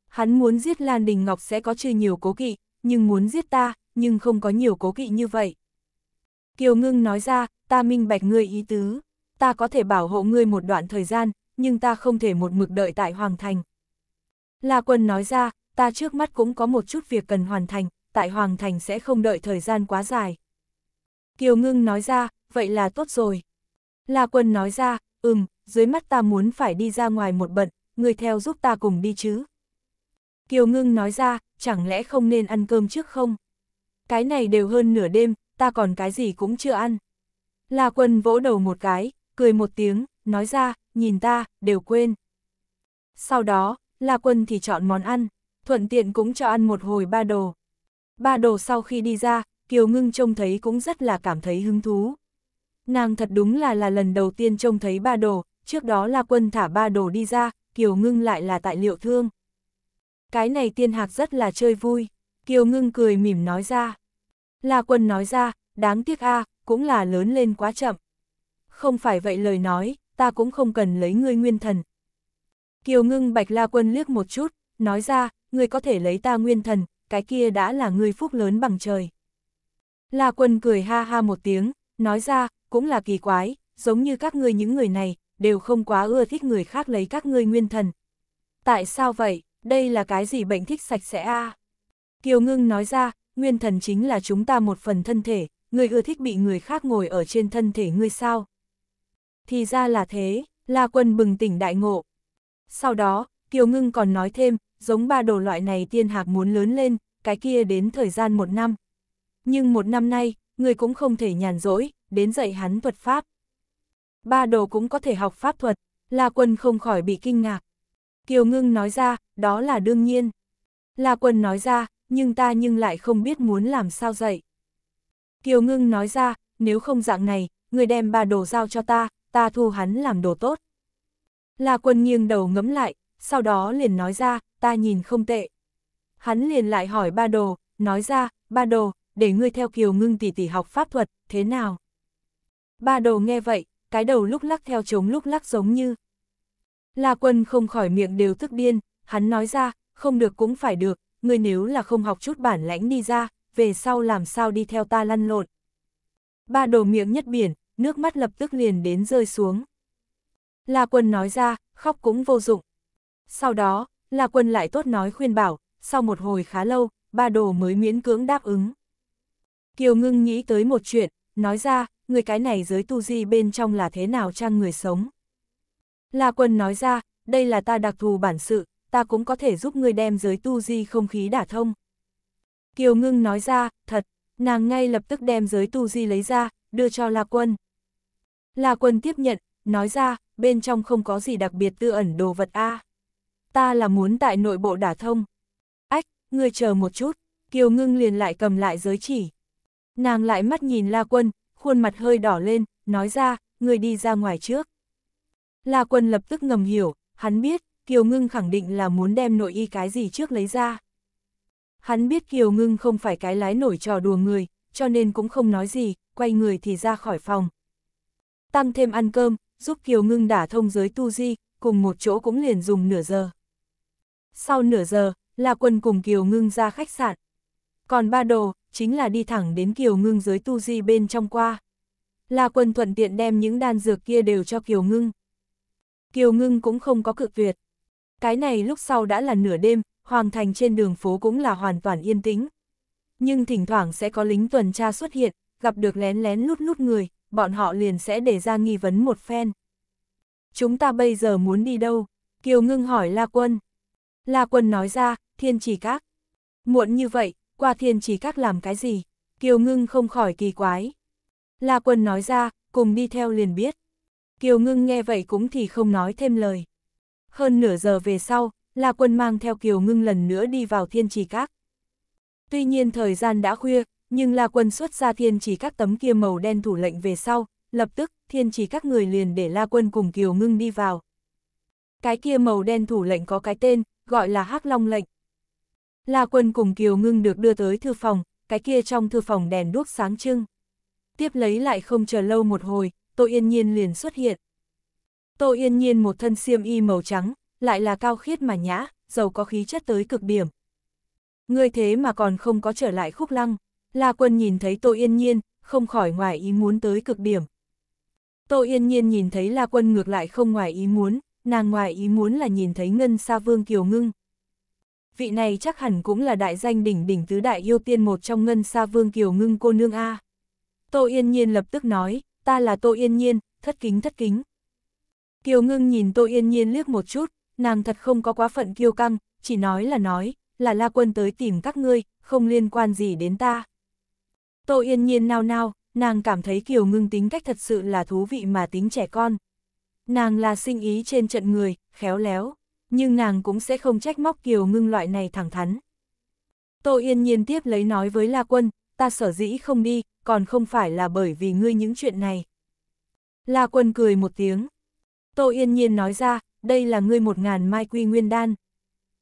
Hắn muốn giết Lan Đình Ngọc sẽ có chưa nhiều cố kỵ, nhưng muốn giết ta, nhưng không có nhiều cố kỵ như vậy. Kiều ngưng nói ra, ta minh bạch ngươi ý tứ, ta có thể bảo hộ ngươi một đoạn thời gian, nhưng ta không thể một mực đợi tại Hoàng Thành. La Quân nói ra, ta trước mắt cũng có một chút việc cần hoàn thành, tại Hoàng Thành sẽ không đợi thời gian quá dài. Kiều Ngưng nói ra, vậy là tốt rồi. La Quân nói ra, ừm, dưới mắt ta muốn phải đi ra ngoài một bận, ngươi theo giúp ta cùng đi chứ. Kiều Ngưng nói ra, chẳng lẽ không nên ăn cơm trước không? Cái này đều hơn nửa đêm, ta còn cái gì cũng chưa ăn. La Quân vỗ đầu một cái, cười một tiếng, nói ra, nhìn ta, đều quên. Sau đó, La Quân thì chọn món ăn, thuận tiện cũng cho ăn một hồi ba đồ. Ba đồ sau khi đi ra, Kiều Ngưng trông thấy cũng rất là cảm thấy hứng thú. Nàng thật đúng là là lần đầu tiên trông thấy ba đồ, trước đó La Quân thả ba đồ đi ra, Kiều Ngưng lại là tại liệu thương cái này tiên hạc rất là chơi vui, Kiều Ngưng cười mỉm nói ra. La Quân nói ra, đáng tiếc a, cũng là lớn lên quá chậm. Không phải vậy lời nói, ta cũng không cần lấy ngươi nguyên thần. Kiều Ngưng Bạch La Quân liếc một chút, nói ra, ngươi có thể lấy ta nguyên thần, cái kia đã là ngươi phúc lớn bằng trời. La Quân cười ha ha một tiếng, nói ra, cũng là kỳ quái, giống như các ngươi những người này, đều không quá ưa thích người khác lấy các ngươi nguyên thần. Tại sao vậy? đây là cái gì bệnh thích sạch sẽ a à? Kiều ngưng nói ra, nguyên thần chính là chúng ta một phần thân thể, người ưa thích bị người khác ngồi ở trên thân thể ngươi sao. Thì ra là thế, La Quân bừng tỉnh đại ngộ. Sau đó, Kiều Ngưng còn nói thêm, giống ba đồ loại này tiên hạc muốn lớn lên, cái kia đến thời gian một năm. Nhưng một năm nay, người cũng không thể nhàn rỗi, đến dạy hắn thuật pháp. Ba đồ cũng có thể học pháp thuật, La Quân không khỏi bị kinh ngạc. Kiều Ngưng nói ra, đó là đương nhiên. La Quân nói ra, nhưng ta nhưng lại không biết muốn làm sao dạy. Kiều Ngưng nói ra, nếu không dạng này, người đem ba đồ giao cho ta, ta thu hắn làm đồ tốt. La Quân nghiêng đầu ngẫm lại, sau đó liền nói ra, ta nhìn không tệ. Hắn liền lại hỏi ba đồ, nói ra, ba đồ, để ngươi theo Kiều Ngưng tỷ tỷ học pháp thuật, thế nào? Ba đồ nghe vậy, cái đầu lúc lắc theo trống lúc lắc giống như. La Quân không khỏi miệng đều tức điên, hắn nói ra, không được cũng phải được, ngươi nếu là không học chút bản lãnh đi ra, về sau làm sao đi theo ta lăn lộn. Ba đồ miệng nhất biển, nước mắt lập tức liền đến rơi xuống. La Quân nói ra, khóc cũng vô dụng. Sau đó, La Quân lại tốt nói khuyên bảo, sau một hồi khá lâu, ba đồ mới miễn cưỡng đáp ứng. Kiều ngưng nghĩ tới một chuyện, nói ra, người cái này giới tu di bên trong là thế nào trang người sống. La Quân nói ra, đây là ta đặc thù bản sự, ta cũng có thể giúp ngươi đem giới tu di không khí đả thông. Kiều Ngưng nói ra, thật, nàng ngay lập tức đem giới tu di lấy ra, đưa cho La Quân. La Quân tiếp nhận, nói ra, bên trong không có gì đặc biệt tư ẩn đồ vật A. Ta là muốn tại nội bộ đả thông. Ách, ngươi chờ một chút, Kiều Ngưng liền lại cầm lại giới chỉ. Nàng lại mắt nhìn La Quân, khuôn mặt hơi đỏ lên, nói ra, ngươi đi ra ngoài trước. La Quân lập tức ngầm hiểu, hắn biết, Kiều Ngưng khẳng định là muốn đem nội y cái gì trước lấy ra. Hắn biết Kiều Ngưng không phải cái lái nổi trò đùa người, cho nên cũng không nói gì, quay người thì ra khỏi phòng. Tăng thêm ăn cơm, giúp Kiều Ngưng đả thông giới tu di, cùng một chỗ cũng liền dùng nửa giờ. Sau nửa giờ, La Quân cùng Kiều Ngưng ra khách sạn. Còn ba đồ, chính là đi thẳng đến Kiều Ngưng giới tu di bên trong qua. La Quân thuận tiện đem những đan dược kia đều cho Kiều Ngưng. Kiều Ngưng cũng không có cự tuyệt. Cái này lúc sau đã là nửa đêm, hoàng thành trên đường phố cũng là hoàn toàn yên tĩnh. Nhưng thỉnh thoảng sẽ có lính tuần tra xuất hiện, gặp được lén lén lút lút người, bọn họ liền sẽ để ra nghi vấn một phen. Chúng ta bây giờ muốn đi đâu? Kiều Ngưng hỏi La Quân. La Quân nói ra, thiên chỉ các. Muộn như vậy, qua thiên chỉ các làm cái gì? Kiều Ngưng không khỏi kỳ quái. La Quân nói ra, cùng đi theo liền biết. Kiều Ngưng nghe vậy cũng thì không nói thêm lời. Hơn nửa giờ về sau, La Quân mang theo Kiều Ngưng lần nữa đi vào thiên trì các. Tuy nhiên thời gian đã khuya, nhưng La Quân xuất ra thiên trì các tấm kia màu đen thủ lệnh về sau, lập tức, thiên trì các người liền để La Quân cùng Kiều Ngưng đi vào. Cái kia màu đen thủ lệnh có cái tên, gọi là hắc Long lệnh. La Quân cùng Kiều Ngưng được đưa tới thư phòng, cái kia trong thư phòng đèn đuốc sáng trưng. Tiếp lấy lại không chờ lâu một hồi, Tô Yên Nhiên liền xuất hiện. Tô Yên Nhiên một thân xiêm y màu trắng, lại là cao khiết mà nhã, giàu có khí chất tới cực điểm. Ngươi thế mà còn không có trở lại khúc lăng, La Quân nhìn thấy Tô Yên Nhiên, không khỏi ngoài ý muốn tới cực điểm. Tô Yên Nhiên nhìn thấy La Quân ngược lại không ngoài ý muốn, nàng ngoài ý muốn là nhìn thấy Ngân Sa Vương Kiều Ngưng. Vị này chắc hẳn cũng là đại danh đỉnh đỉnh tứ đại yêu tiên một trong Ngân Sa Vương Kiều Ngưng cô nương A. Tô Yên Nhiên lập tức nói, ta là Tô Yên Nhiên, thất kính thất kính. Kiều ngưng nhìn Tô Yên Nhiên liếc một chút, nàng thật không có quá phận kiêu căng, chỉ nói là nói, là la quân tới tìm các ngươi, không liên quan gì đến ta. Tô Yên Nhiên nao nao, nàng cảm thấy Kiều ngưng tính cách thật sự là thú vị mà tính trẻ con. Nàng là sinh ý trên trận người, khéo léo, nhưng nàng cũng sẽ không trách móc Kiều ngưng loại này thẳng thắn. Tô Yên Nhiên tiếp lấy nói với La Quân, ta sở dĩ không đi, còn không phải là bởi vì ngươi những chuyện này. La Quân cười một tiếng. Tô Yên Nhiên nói ra, đây là ngươi một ngàn mai quy nguyên đan.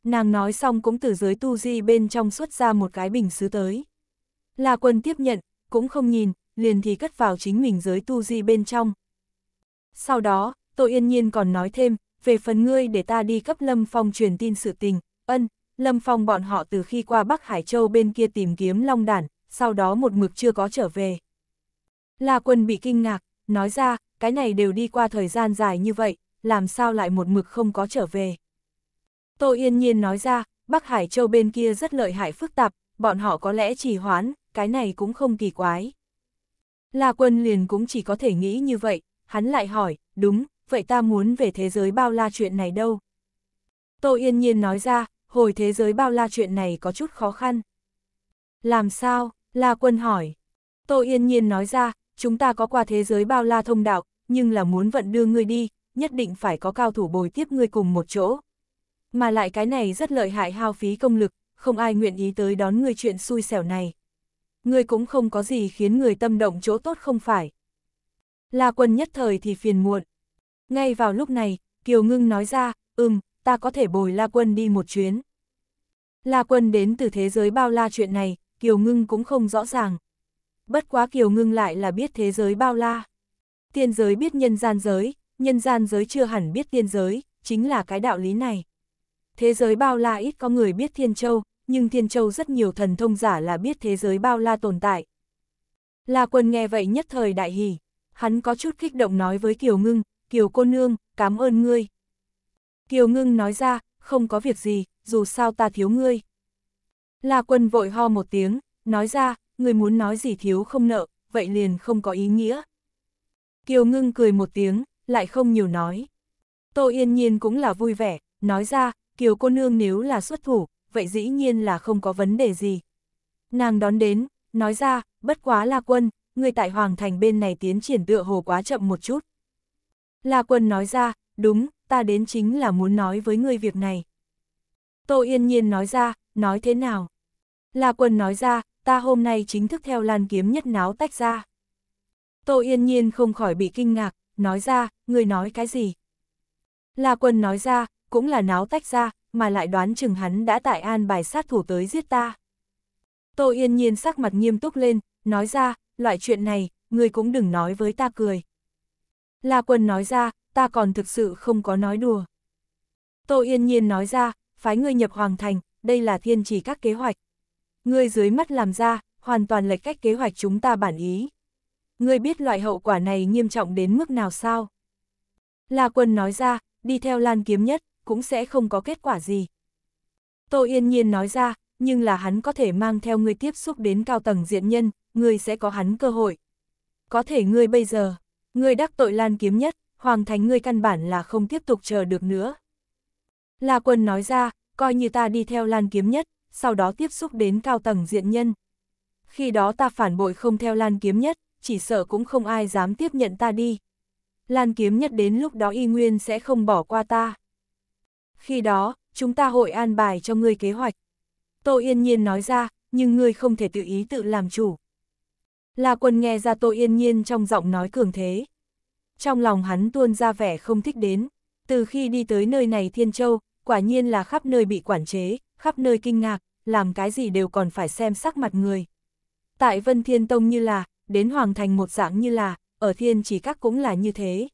Nàng nói xong cũng từ giới tu di bên trong xuất ra một cái bình xứ tới. La Quân tiếp nhận, cũng không nhìn, liền thì cất vào chính mình giới tu di bên trong. Sau đó, Tô Yên Nhiên còn nói thêm, về phần ngươi để ta đi cấp Lâm Phong truyền tin sự tình, ân, Lâm Phong bọn họ từ khi qua Bắc Hải Châu bên kia tìm kiếm Long Đản, sau đó một mực chưa có trở về. La Quân bị kinh ngạc, nói ra, cái này đều đi qua thời gian dài như vậy, làm sao lại một mực không có trở về. Tô Yên Nhiên nói ra, Bắc Hải Châu bên kia rất lợi hại phức tạp, bọn họ có lẽ trì hoán, cái này cũng không kỳ quái. La Quân liền cũng chỉ có thể nghĩ như vậy, hắn lại hỏi, đúng, vậy ta muốn về thế giới bao la chuyện này đâu? Tô Yên Nhiên nói ra, hồi thế giới bao la chuyện này có chút khó khăn. Làm sao? La Quân hỏi. Tô Yên Nhiên nói ra, chúng ta có qua thế giới bao la thông đạo, nhưng là muốn vận đưa ngươi đi, nhất định phải có cao thủ bồi tiếp ngươi cùng một chỗ. Mà lại cái này rất lợi hại hao phí công lực, không ai nguyện ý tới đón ngươi chuyện xui xẻo này. Ngươi cũng không có gì khiến người tâm động chỗ tốt không phải. La Quân nhất thời thì phiền muộn. Ngay vào lúc này, Kiều Ngưng nói ra, ừm, ta có thể bồi La Quân đi một chuyến. La Quân đến từ thế giới bao la chuyện này, Kiều Ngưng cũng không rõ ràng. Bất quá Kiều Ngưng lại là biết thế giới bao la. Tiên giới biết nhân gian giới, nhân gian giới chưa hẳn biết tiên giới, chính là cái đạo lý này. Thế giới bao la ít có người biết Thiên Châu, nhưng Thiên Châu rất nhiều thần thông giả là biết thế giới bao la tồn tại. La quân nghe vậy nhất thời đại hỉ, hắn có chút kích động nói với Kiều Ngưng, Kiều cô nương, cảm ơn ngươi. Kiều Ngưng nói ra, không có việc gì, dù sao ta thiếu ngươi. La quân vội ho một tiếng, nói ra, người muốn nói gì thiếu không nợ, vậy liền không có ý nghĩa. Kiều ngưng cười một tiếng, lại không nhiều nói. Tô yên nhiên cũng là vui vẻ, nói ra, Kiều cô nương nếu là xuất thủ, vậy dĩ nhiên là không có vấn đề gì. Nàng đón đến, nói ra, bất quá La Quân, người tại Hoàng Thành bên này tiến triển tựa hồ quá chậm một chút. La Quân nói ra, đúng, ta đến chính là muốn nói với người việc này. Tô Yên Nhiên nói ra, nói thế nào? La Quân nói ra, ta hôm nay chính thức theo lan kiếm nhất náo tách ra. Tô Yên Nhiên không khỏi bị kinh ngạc, nói ra, người nói cái gì? La Quân nói ra, cũng là náo tách ra, mà lại đoán chừng hắn đã tại an bài sát thủ tới giết ta. Tô Yên Nhiên sắc mặt nghiêm túc lên, nói ra, loại chuyện này, người cũng đừng nói với ta cười. La Quân nói ra, ta còn thực sự không có nói đùa. Tô Yên Nhiên nói ra, phái người nhập hoàng thành, đây là thiên chỉ các kế hoạch. Ngươi dưới mắt làm ra, hoàn toàn lệch cách kế hoạch chúng ta bản ý. Ngươi biết loại hậu quả này nghiêm trọng đến mức nào sao? La quân nói ra, đi theo lan kiếm nhất, cũng sẽ không có kết quả gì. Tô yên nhiên nói ra, nhưng là hắn có thể mang theo ngươi tiếp xúc đến cao tầng diện nhân, ngươi sẽ có hắn cơ hội. Có thể ngươi bây giờ, ngươi đắc tội lan kiếm nhất, hoàng thành ngươi căn bản là không tiếp tục chờ được nữa. La quân nói ra, coi như ta đi theo lan kiếm nhất, sau đó tiếp xúc đến cao tầng diện nhân. Khi đó ta phản bội không theo Lan Kiếm Nhất, chỉ sợ cũng không ai dám tiếp nhận ta đi. Lan Kiếm Nhất đến lúc đó y nguyên sẽ không bỏ qua ta. Khi đó, chúng ta hội an bài cho ngươi kế hoạch. Tô Yên Nhiên nói ra, nhưng ngươi không thể tự ý tự làm chủ. La quân nghe ra Tô Yên Nhiên trong giọng nói cường thế. Trong lòng hắn tuôn ra vẻ không thích đến. Từ khi đi tới nơi này Thiên Châu, quả nhiên là khắp nơi bị quản chế, khắp nơi kinh ngạc, làm cái gì đều còn phải xem sắc mặt người. Tại Vân Thiên Tông như là, đến Hoàng Thành một dạng như là, ở Thiên chỉ các cũng là như thế.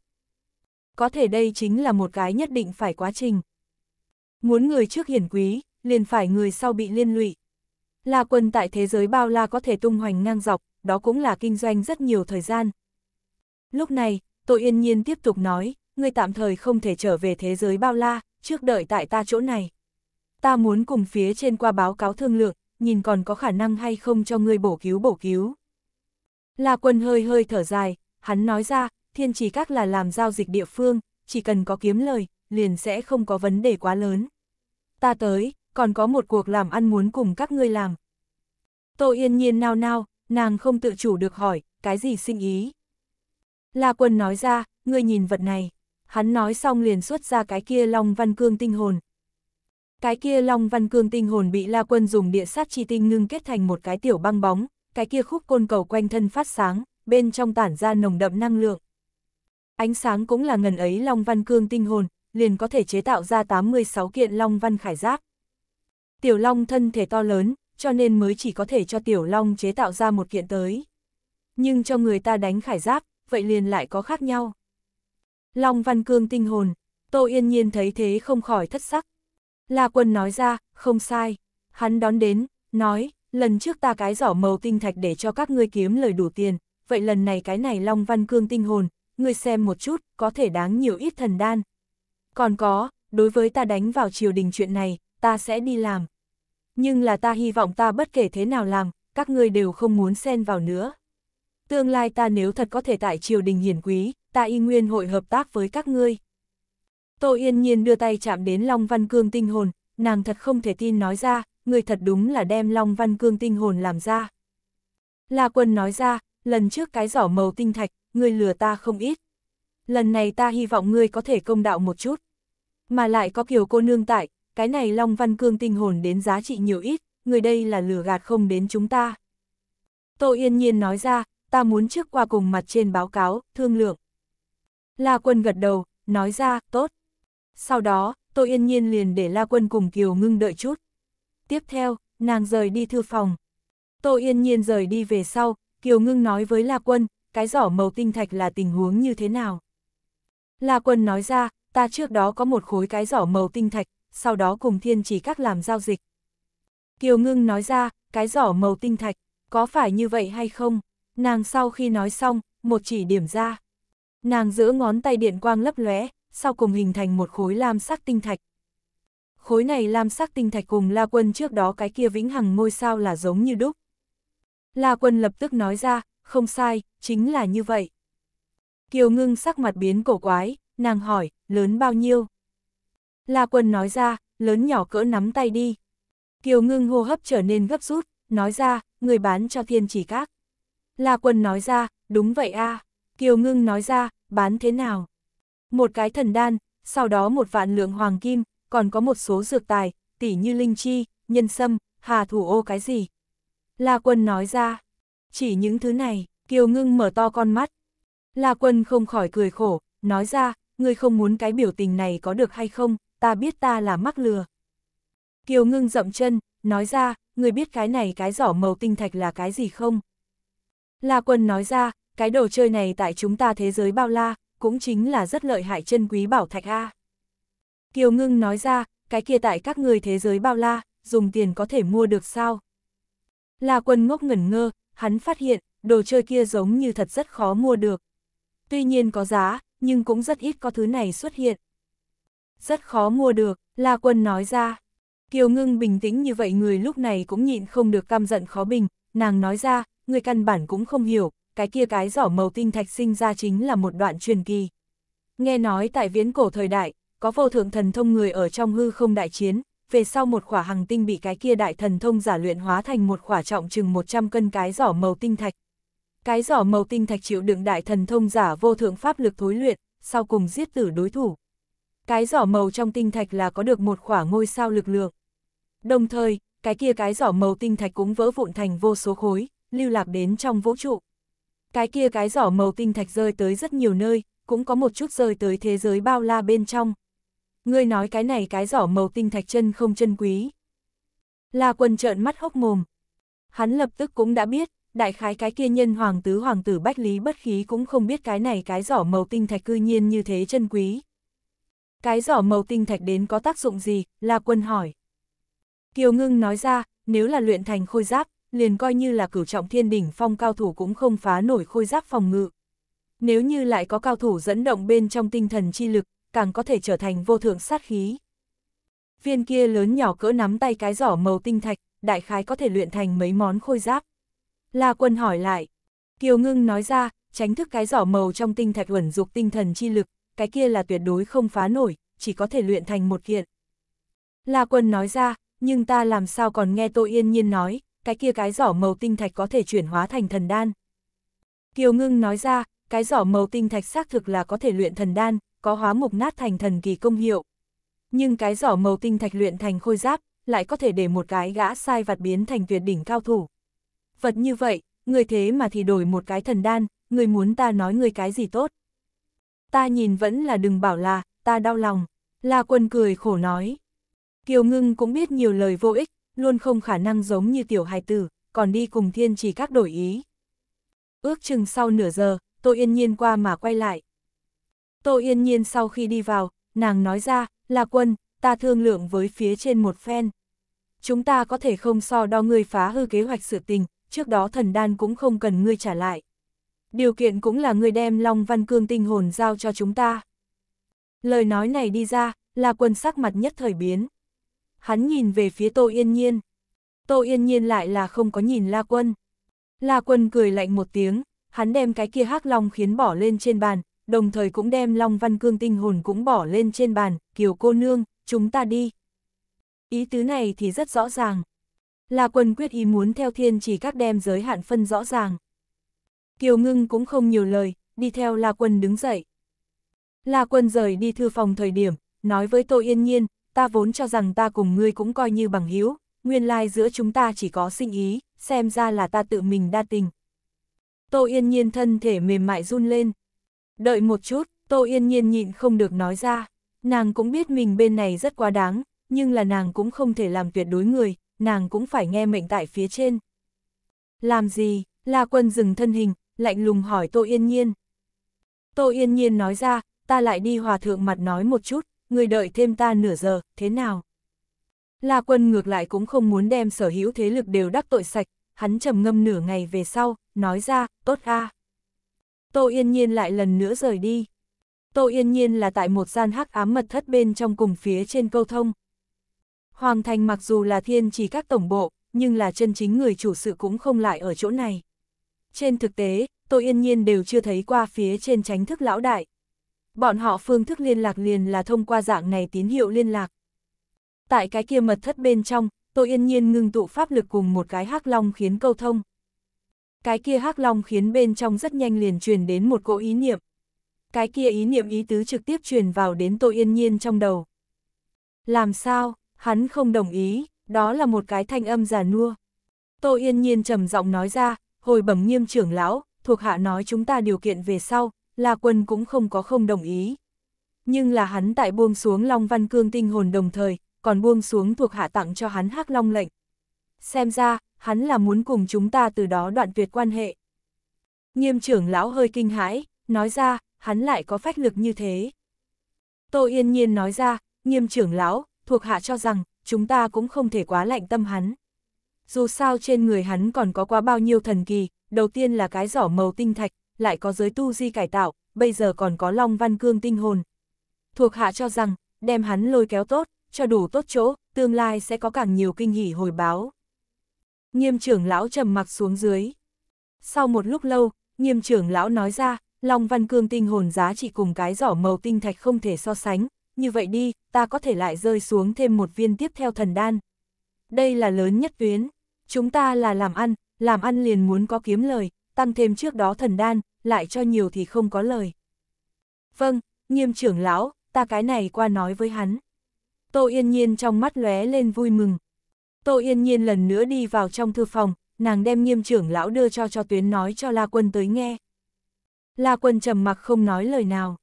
Có thể đây chính là một cái nhất định phải quá trình. Muốn người trước hiển quý, liền phải người sau bị liên lụy. là quân tại thế giới bao la có thể tung hoành ngang dọc, đó cũng là kinh doanh rất nhiều thời gian. Lúc này, tội yên nhiên tiếp tục nói, người tạm thời không thể trở về thế giới bao la, trước đợi tại ta chỗ này ta muốn cùng phía trên qua báo cáo thương lượng, nhìn còn có khả năng hay không cho ngươi bổ cứu bổ cứu. La quân hơi hơi thở dài, hắn nói ra, thiên trì các là làm giao dịch địa phương, chỉ cần có kiếm lời, liền sẽ không có vấn đề quá lớn. Ta tới, còn có một cuộc làm ăn muốn cùng các ngươi làm. Tô yên nhiên nao nao, nàng không tự chủ được hỏi, cái gì sinh ý. La quân nói ra, ngươi nhìn vật này. Hắn nói xong liền xuất ra cái kia Long Văn Cương tinh hồn, cái kia Long Văn Cương tinh hồn bị La Quân dùng địa sát chi tinh ngưng kết thành một cái tiểu băng bóng, cái kia khúc côn cầu quanh thân phát sáng, bên trong tản ra nồng đậm năng lượng. Ánh sáng cũng là ngần ấy Long Văn Cương tinh hồn, liền có thể chế tạo ra 86 kiện Long Văn khải giáp. Tiểu Long thân thể to lớn, cho nên mới chỉ có thể cho Tiểu Long chế tạo ra một kiện tới. Nhưng cho người ta đánh khải giáp, vậy liền lại có khác nhau. Long Văn Cương tinh hồn, Tô Yên Nhiên thấy thế không khỏi thất sắc, La Quân nói ra, không sai. Hắn đón đến, nói, lần trước ta cái giỏ màu tinh thạch để cho các ngươi kiếm lời đủ tiền, vậy lần này cái này Long Văn Cương tinh hồn, ngươi xem một chút, có thể đáng nhiều ít thần đan. Còn có, đối với ta đánh vào triều đình chuyện này, ta sẽ đi làm. Nhưng là ta hy vọng ta bất kể thế nào làm, các ngươi đều không muốn xen vào nữa. Tương lai ta nếu thật có thể tại triều đình hiển quý, ta y nguyên hội hợp tác với các ngươi. Tô Yên Nhiên đưa tay chạm đến Long Văn Cương tinh hồn, nàng thật không thể tin nói ra, người thật đúng là đem Long Văn Cương tinh hồn làm ra. La Quân nói ra, lần trước cái giỏ màu tinh thạch, ngươi lừa ta không ít. Lần này ta hy vọng ngươi có thể công đạo một chút. Mà lại có kiểu cô nương tại, cái này Long Văn Cương tinh hồn đến giá trị nhiều ít, người đây là lừa gạt không đến chúng ta. Tô Yên Nhiên nói ra, ta muốn trước qua cùng mặt trên báo cáo, thương lượng. La Quân gật đầu, nói ra, tốt. Sau đó, Tô Yên Nhiên liền để La Quân cùng Kiều Ngưng đợi chút. Tiếp theo, nàng rời đi thư phòng. Tô Yên Nhiên rời đi về sau, Kiều Ngưng nói với La Quân, cái giỏ màu tinh thạch là tình huống như thế nào. La Quân nói ra, ta trước đó có một khối cái giỏ màu tinh thạch, sau đó cùng thiên chỉ các làm giao dịch. Kiều Ngưng nói ra, cái giỏ màu tinh thạch, có phải như vậy hay không? Nàng sau khi nói xong, một chỉ điểm ra. Nàng giữ ngón tay điện quang lấp lóe, sau cùng hình thành một khối lam sắc tinh thạch. Khối này lam sắc tinh thạch cùng La Quân trước đó cái kia vĩnh hằng ngôi sao là giống như đúc. La Quân lập tức nói ra, không sai, chính là như vậy. Kiều ngưng sắc mặt biến cổ quái, nàng hỏi, lớn bao nhiêu? La Quân nói ra, lớn nhỏ cỡ nắm tay đi. Kiều ngưng hô hấp trở nên gấp rút, nói ra, người bán cho thiên chỉ các. La Quân nói ra, đúng vậy a à. Kiều ngưng nói ra, bán thế nào? một cái thần đan, sau đó một vạn lượng hoàng kim, còn có một số dược tài, tỉ như linh chi, nhân sâm, hà thủ ô cái gì. La quân nói ra, chỉ những thứ này, kiều ngưng mở to con mắt. La quân không khỏi cười khổ, nói ra, ngươi không muốn cái biểu tình này có được hay không, ta biết ta là mắc lừa. Kiều ngưng rậm chân, nói ra, ngươi biết cái này cái giỏ màu tinh thạch là cái gì không? La quân nói ra, cái đồ chơi này tại chúng ta thế giới bao la, cũng chính là rất lợi hại chân quý bảo thạch A. Kiều Ngưng nói ra, cái kia tại các người thế giới bao la, dùng tiền có thể mua được sao? La quân ngốc ngẩn ngơ, hắn phát hiện, đồ chơi kia giống như thật rất khó mua được. Tuy nhiên có giá, nhưng cũng rất ít có thứ này xuất hiện. Rất khó mua được, La quân nói ra. Kiều Ngưng bình tĩnh như vậy người lúc này cũng nhịn không được căm giận khó bình, nàng nói ra, người căn bản cũng không hiểu, cái kia cái giỏ màu tinh thạch sinh ra chính là một đoạn truyền kỳ. Nghe nói tại viễn cổ thời đại, có vô thượng thần thông người ở trong hư không đại chiến, về sau một quả hằng tinh bị cái kia đại thần thông giả luyện hóa thành một quả trọng chừng 100 cân cái giỏ màu tinh thạch. Cái giỏ màu tinh thạch chịu đựng đại thần thông giả vô thượng pháp lực thối luyện, sau cùng giết tử đối thủ. Cái giỏ màu trong tinh thạch là có được một quả ngôi sao lực lượng. Đồng thời, cái kia cái giỏ màu tinh thạch cũng vỡ vụn thành vô số khối, lưu lạc đến trong vũ trụ. Cái kia cái giỏ màu tinh thạch rơi tới rất nhiều nơi, cũng có một chút rơi tới thế giới bao la bên trong. Ngươi nói cái này cái giỏ màu tinh thạch chân không chân quý. La quân trợn mắt hốc mồm. Hắn lập tức cũng đã biết, đại khái cái kia nhân hoàng tứ hoàng tử bách lý bất khí cũng không biết cái này cái giỏ màu tinh thạch cư nhiên như thế chân quý. Cái giỏ màu tinh thạch đến có tác dụng gì? La quân hỏi. Kiều ngưng nói ra, nếu là luyện thành khôi giáp, liền coi như là cửu trọng thiên đỉnh phong cao thủ cũng không phá nổi khôi giáp phòng ngự. Nếu như lại có cao thủ dẫn động bên trong tinh thần chi lực, càng có thể trở thành vô thượng sát khí. Viên kia lớn nhỏ cỡ nắm tay cái giỏ màu tinh thạch, đại khái có thể luyện thành mấy món khôi giáp. La quân hỏi lại, Kiều Ngưng nói ra, tránh thức cái giỏ màu trong tinh thạch uẩn dục tinh thần chi lực, cái kia là tuyệt đối không phá nổi, chỉ có thể luyện thành một kiện. La quân nói ra, nhưng ta làm sao còn nghe tôi yên nhiên nói, cái kia cái giỏ màu tinh thạch có thể chuyển hóa thành thần đan. Kiều Ngưng nói ra, cái giỏ màu tinh thạch xác thực là có thể luyện thần đan, có hóa mục nát thành thần kỳ công hiệu. Nhưng cái giỏ màu tinh thạch luyện thành khôi giáp, lại có thể để một cái gã sai vặt biến thành tuyệt đỉnh cao thủ. Vật như vậy, người thế mà thì đổi một cái thần đan, người muốn ta nói người cái gì tốt. Ta nhìn vẫn là đừng bảo là, ta đau lòng. La quân cười khổ nói. Kiều ngưng cũng biết nhiều lời vô ích, luôn không khả năng giống như tiểu hài tử, còn đi cùng thiên chỉ các đổi ý. Ước chừng sau nửa giờ, Tô Yên Nhiên qua mà quay lại. Tô Yên Nhiên sau khi đi vào, nàng nói ra, là quân, ta thương lượng với phía trên một phen. Chúng ta có thể không so đo ngươi phá hư kế hoạch sự tình, trước đó thần đan cũng không cần ngươi trả lại. Điều kiện cũng là ngươi đem Long Văn Cương tinh hồn giao cho chúng ta. Lời nói này đi ra, là quân sắc mặt nhất thời biến hắn nhìn về phía Tô Yên Nhiên. Tô Yên Nhiên lại là không có nhìn La Quân. La Quân cười lạnh một tiếng, hắn đem cái kia hắc long khiến bỏ lên trên bàn, đồng thời cũng đem long văn cương tinh hồn cũng bỏ lên trên bàn, kiều cô nương, chúng ta đi. Ý tứ này thì rất rõ ràng. La Quân quyết ý muốn theo thiên chỉ các đem giới hạn phân rõ ràng. Kiều ngưng cũng không nhiều lời, đi theo La Quân đứng dậy. La Quân rời đi thư phòng thời điểm, nói với Tô Yên Nhiên, ta vốn cho rằng ta cùng ngươi cũng coi như bằng hữu nguyên lai like giữa chúng ta chỉ có sinh ý, xem ra là ta tự mình đa tình. Tô Yên Nhiên thân thể mềm mại run lên. Đợi một chút, Tô Yên Nhiên nhịn không được nói ra. Nàng cũng biết mình bên này rất quá đáng, nhưng là nàng cũng không thể làm tuyệt đối người, nàng cũng phải nghe mệnh tại phía trên. Làm gì? La quân dừng thân hình, lạnh lùng hỏi Tô Yên Nhiên. Tô Yên Nhiên nói ra, ta lại đi hòa thượng mặt nói một chút, người đợi thêm ta nửa giờ, thế nào? La quân ngược lại cũng không muốn đem sở hữu thế lực đều đắc tội sạch, hắn trầm ngâm nửa ngày về sau, nói ra, tốt a. Tô Yên Nhiên lại lần nữa rời đi. Tô Yên Nhiên là tại một gian hắc ám mật thất bên trong cùng phía trên câu thông. Hoàng Thành mặc dù là thiên chỉ các tổng bộ, nhưng là chân chính người chủ sự cũng không lại ở chỗ này. Trên thực tế, Tô Yên Nhiên đều chưa thấy qua phía trên tránh thức lão đại, bọn họ phương thức liên lạc liền là thông qua dạng này tín hiệu liên lạc. Tại cái kia mật thất bên trong, Tô Yên Nhiên ngưng tụ pháp lực cùng một cái hắc long khiến câu thông. Cái kia hắc long khiến bên trong rất nhanh liền truyền đến một cỗ ý niệm. Cái kia ý niệm ý tứ trực tiếp truyền vào đến Tô Yên Nhiên trong đầu. Làm sao, hắn không đồng ý, đó là một cái thanh âm già nua. Tô Yên Nhiên trầm giọng nói ra, hồi bẩm nghiêm trưởng lão, thuộc hạ nói chúng ta điều kiện về sau, La Quân cũng không có không đồng ý. Nhưng là hắn tại buông xuống Long Văn Cương tinh hồn đồng thời, còn buông xuống thuộc hạ tặng cho hắn hắc Long lệnh. Xem ra, hắn là muốn cùng chúng ta từ đó đoạn tuyệt quan hệ. Nghiêm trưởng lão hơi kinh hãi, nói ra, hắn lại có phách lực như thế. Tô Yên Nhiên nói ra, nghiêm trưởng lão, thuộc hạ cho rằng, chúng ta cũng không thể quá lạnh tâm hắn. Dù sao trên người hắn còn có quá bao nhiêu thần kỳ, đầu tiên là cái giỏ màu tinh thạch, lại có giới tu di cải tạo, bây giờ còn có Long Văn Cương tinh hồn. Thuộc hạ cho rằng, đem hắn lôi kéo tốt, cho đủ tốt chỗ, tương lai sẽ có càng nhiều kinh hỉ hồi báo. Nghiêm trưởng lão trầm mặc xuống dưới. Sau một lúc lâu, nghiêm trưởng lão nói ra, Long Văn Cương tinh hồn giá trị cùng cái giỏ màu tinh thạch không thể so sánh, như vậy đi, ta có thể lại rơi xuống thêm một viên tiếp theo thần đan. Đây là lớn nhất tuyến, chúng ta là làm ăn, làm ăn liền muốn có kiếm lời, tăng thêm trước đó thần đan, lại cho nhiều thì không có lời. Vâng, nghiêm trưởng lão, ta cái này qua nói với hắn. Tô Yên Nhiên trong mắt lóe lên vui mừng. Tô Yên Nhiên lần nữa đi vào trong thư phòng, nàng đem nghiêm trưởng lão đưa cho cho tuyến nói cho La Quân tới nghe. La Quân trầm mặc không nói lời nào.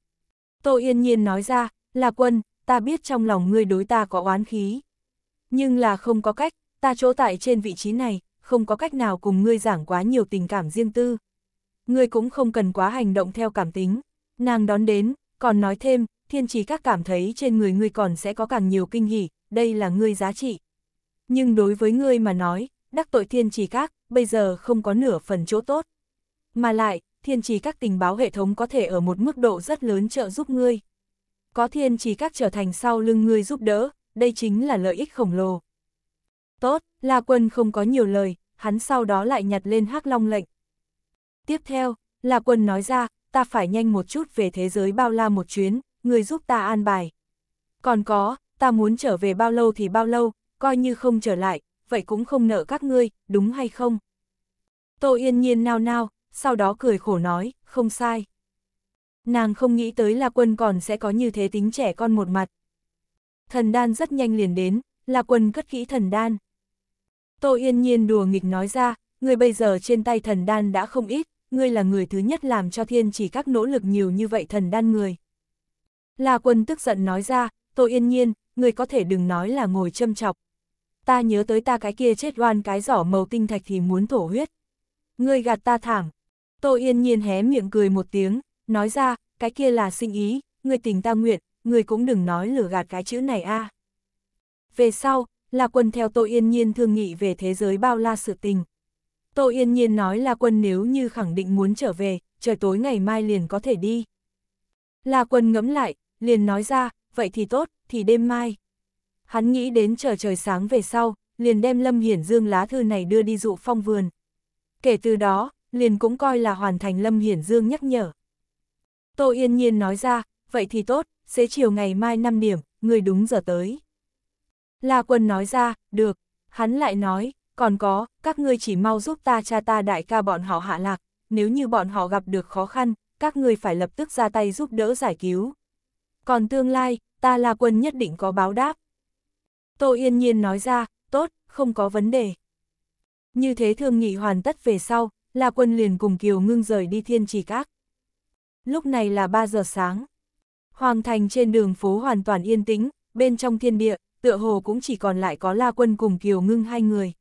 Tô Yên Nhiên nói ra, La Quân, ta biết trong lòng ngươi đối ta có oán khí. Nhưng là không có cách, ta chỗ tại trên vị trí này, không có cách nào cùng ngươi giảng quá nhiều tình cảm riêng tư ngươi cũng không cần quá hành động theo cảm tính. Nàng đón đến, còn nói thêm, thiên trí các cảm thấy trên người ngươi còn sẽ có càng nhiều kinh hỉ, đây là ngươi giá trị. Nhưng đối với ngươi mà nói, đắc tội thiên trì các, bây giờ không có nửa phần chỗ tốt. Mà lại, thiên trì các tình báo hệ thống có thể ở một mức độ rất lớn trợ giúp ngươi. Có thiên trì các trở thành sau lưng ngươi giúp đỡ, đây chính là lợi ích khổng lồ. Tốt, La Quân không có nhiều lời, hắn sau đó lại nhặt lên hắc long lệnh, Tiếp theo, là Quân nói ra, ta phải nhanh một chút về thế giới bao la một chuyến, người giúp ta an bài. Còn có, ta muốn trở về bao lâu thì bao lâu, coi như không trở lại, vậy cũng không nợ các ngươi, đúng hay không? Tô Yên Nhiên nao nao, sau đó cười khổ nói, không sai. Nàng không nghĩ tới là quân còn sẽ có như thế tính trẻ con một mặt. Thần đan rất nhanh liền đến, là quân cất kỹ thần đan. Tô Yên Nhiên đùa nghịch nói ra, người bây giờ trên tay thần đan đã không ít, ngươi là người thứ nhất làm cho thiên chỉ các nỗ lực nhiều như vậy thần đan người. La quân tức giận nói ra, Tô Yên Nhiên, ngươi có thể đừng nói là ngồi châm chọc. Ta nhớ tới ta cái kia chết oan cái giỏ màu tinh thạch thì muốn thổ huyết. Ngươi gạt ta thẳng. Tô Yên Nhiên hé miệng cười một tiếng, nói ra, cái kia là sinh ý, ngươi tình ta nguyện, ngươi cũng đừng nói lừa gạt cái chữ này a. Về sau, là quân theo Tô Yên Nhiên thương nghị về thế giới bao la sự tình, Tô Yên Nhiên nói là quân nếu như khẳng định muốn trở về, trời tối ngày mai liền có thể đi. La quân ngẫm lại, liền nói ra, vậy thì tốt, thì đêm mai. Hắn nghĩ đến chờ trời sáng về sau, liền đem Lâm Hiển Dương lá thư này đưa đi dụ phong vườn. Kể từ đó, liền cũng coi là hoàn thành Lâm Hiển Dương nhắc nhở. Tô Yên Nhiên nói ra, vậy thì tốt, sẽ chiều ngày mai 5 điểm, người đúng giờ tới. La Quân nói ra, được, hắn lại nói, còn có, các ngươi chỉ mau giúp ta cha ta đại ca bọn họ hạ lạc, nếu như bọn họ gặp được khó khăn, các ngươi phải lập tức ra tay giúp đỡ giải cứu. Còn tương lai, ta là quân nhất định có báo đáp. Tô Yên Nhiên nói ra, tốt, không có vấn đề. Như thế thương nghị hoàn tất về sau, là quân liền cùng Kiều Ngưng rời đi thiên trì các. Lúc này là 3 giờ sáng. Hoàng thành trên đường phố hoàn toàn yên tĩnh, bên trong thiên địa, tựa hồ cũng chỉ còn lại có La Quân cùng Kiều Ngưng hai người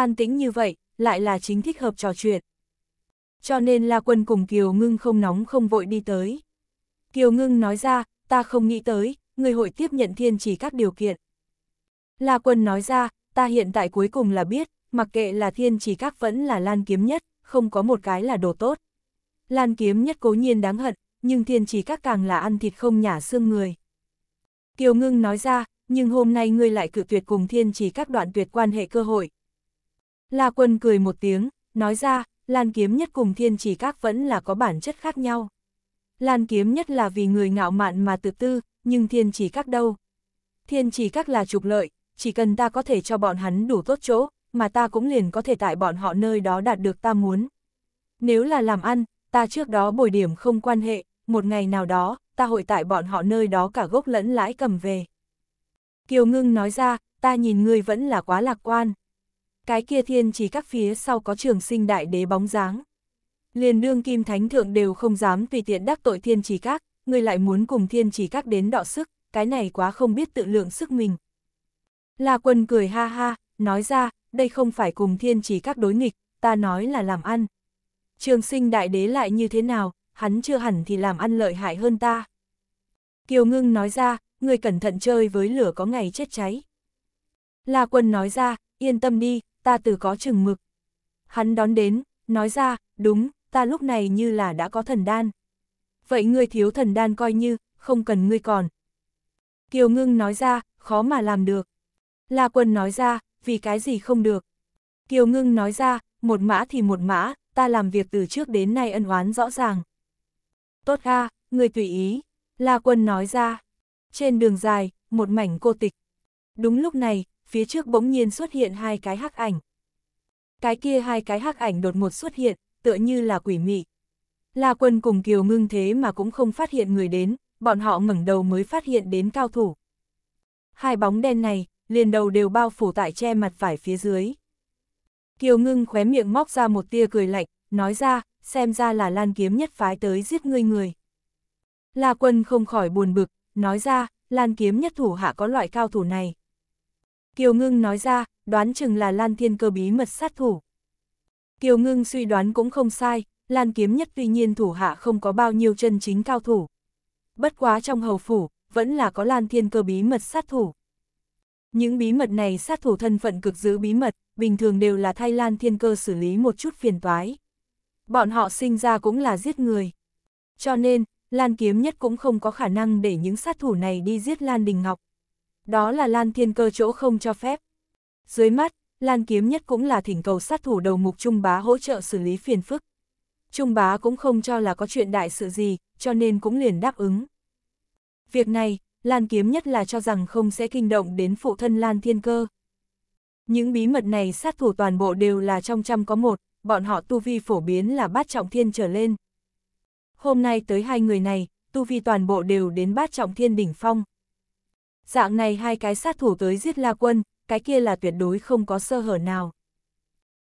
an tĩnh như vậy, lại là chính thích hợp trò chuyện. Cho nên La Quân cùng Kiều Ngưng không nóng không vội đi tới. Kiều Ngưng nói ra, ta không nghĩ tới, người hội tiếp nhận thiên chỉ các điều kiện. La Quân nói ra, ta hiện tại cuối cùng là biết, mặc kệ là thiên chỉ các vẫn là lan kiếm nhất, không có một cái là đồ tốt. Lan kiếm nhất cố nhiên đáng hận, nhưng thiên chỉ các càng là ăn thịt không nhả xương người. Kiều Ngưng nói ra, nhưng hôm nay ngươi lại cự tuyệt cùng thiên chỉ các đoạn tuyệt quan hệ cơ hội, La Quân cười một tiếng, nói ra, Lan Kiếm Nhất cùng Thiên Chỉ Các vẫn là có bản chất khác nhau. Lan Kiếm Nhất là vì người ngạo mạn mà tự tư, nhưng Thiên Chỉ Các đâu? Thiên Chỉ Các là trục lợi, chỉ cần ta có thể cho bọn hắn đủ tốt chỗ, mà ta cũng liền có thể tại bọn họ nơi đó đạt được ta muốn. Nếu là làm ăn, ta trước đó bồi điểm không quan hệ, một ngày nào đó, ta hội tại bọn họ nơi đó cả gốc lẫn lãi cầm về. Kiều Ngưng nói ra, ta nhìn ngươi vẫn là quá lạc quan cái kia thiên chỉ các phía sau có trường sinh đại đế bóng dáng. Liền đương kim thánh thượng đều không dám tùy tiện đắc tội thiên chỉ các, người lại muốn cùng thiên chỉ các đến đọ sức, cái này quá không biết tự lượng sức mình. La quân cười ha ha, nói ra, đây không phải cùng thiên chỉ các đối nghịch, ta nói là làm ăn. Trường sinh đại đế lại như thế nào, hắn chưa hẳn thì làm ăn lợi hại hơn ta. Kiều ngưng nói ra, người cẩn thận chơi với lửa có ngày chết cháy. La quân nói ra, yên tâm đi, ta từ có chừng mực. Hắn đón đến, nói ra, đúng, ta lúc này như là đã có thần đan. Vậy ngươi thiếu thần đan coi như, không cần ngươi còn. Kiều ngưng nói ra, khó mà làm được. La quân nói ra, vì cái gì không được. Kiều ngưng nói ra, một mã thì một mã, ta làm việc từ trước đến nay ân oán rõ ràng. Tốt a, người tùy ý, La Quân nói ra. Trên đường dài, một mảnh cô tịch. Đúng lúc này, phía trước bỗng nhiên xuất hiện hai cái hắc ảnh. Cái kia hai cái hắc ảnh đột ngột xuất hiện, tựa như là quỷ mị. La quân cùng Kiều ngưng thế mà cũng không phát hiện người đến, bọn họ ngẩng đầu mới phát hiện đến cao thủ. Hai bóng đen này, liền đầu đều bao phủ tại che mặt vải phía dưới. Kiều ngưng khóe miệng móc ra một tia cười lạnh, nói ra, xem ra là lan kiếm nhất phái tới giết ngươi người. La quân không khỏi buồn bực, nói ra, lan kiếm nhất thủ hạ có loại cao thủ này. Kiều Ngưng nói ra, đoán chừng là Lan Thiên Cơ bí mật sát thủ. Kiều Ngưng suy đoán cũng không sai, Lan Kiếm Nhất tuy nhiên thủ hạ không có bao nhiêu chân chính cao thủ. Bất quá trong hầu phủ, vẫn là có Lan Thiên Cơ bí mật sát thủ. Những bí mật này sát thủ thân phận cực giữ bí mật, bình thường đều là thay Lan Thiên Cơ xử lý một chút phiền toái. Bọn họ sinh ra cũng là giết người. Cho nên, Lan Kiếm Nhất cũng không có khả năng để những sát thủ này đi giết Lan Đình Ngọc đó là Lan Thiên Cơ chỗ không cho phép. Dưới mắt, Lan Kiếm Nhất cũng là thỉnh cầu sát thủ đầu mục Trung Bá hỗ trợ xử lý phiền phức. Trung Bá cũng không cho là có chuyện đại sự gì, cho nên cũng liền đáp ứng. Việc này, Lan Kiếm Nhất là cho rằng không sẽ kinh động đến phụ thân Lan Thiên Cơ. Những bí mật này sát thủ toàn bộ đều là trong trăm có một, bọn họ tu vi phổ biến là bát trọng thiên trở lên. Hôm nay tới hai người này, tu vi toàn bộ đều đến bát trọng thiên đỉnh phong, Dạng này hai cái sát thủ tới giết La Quân, cái kia là tuyệt đối không có sơ hở nào.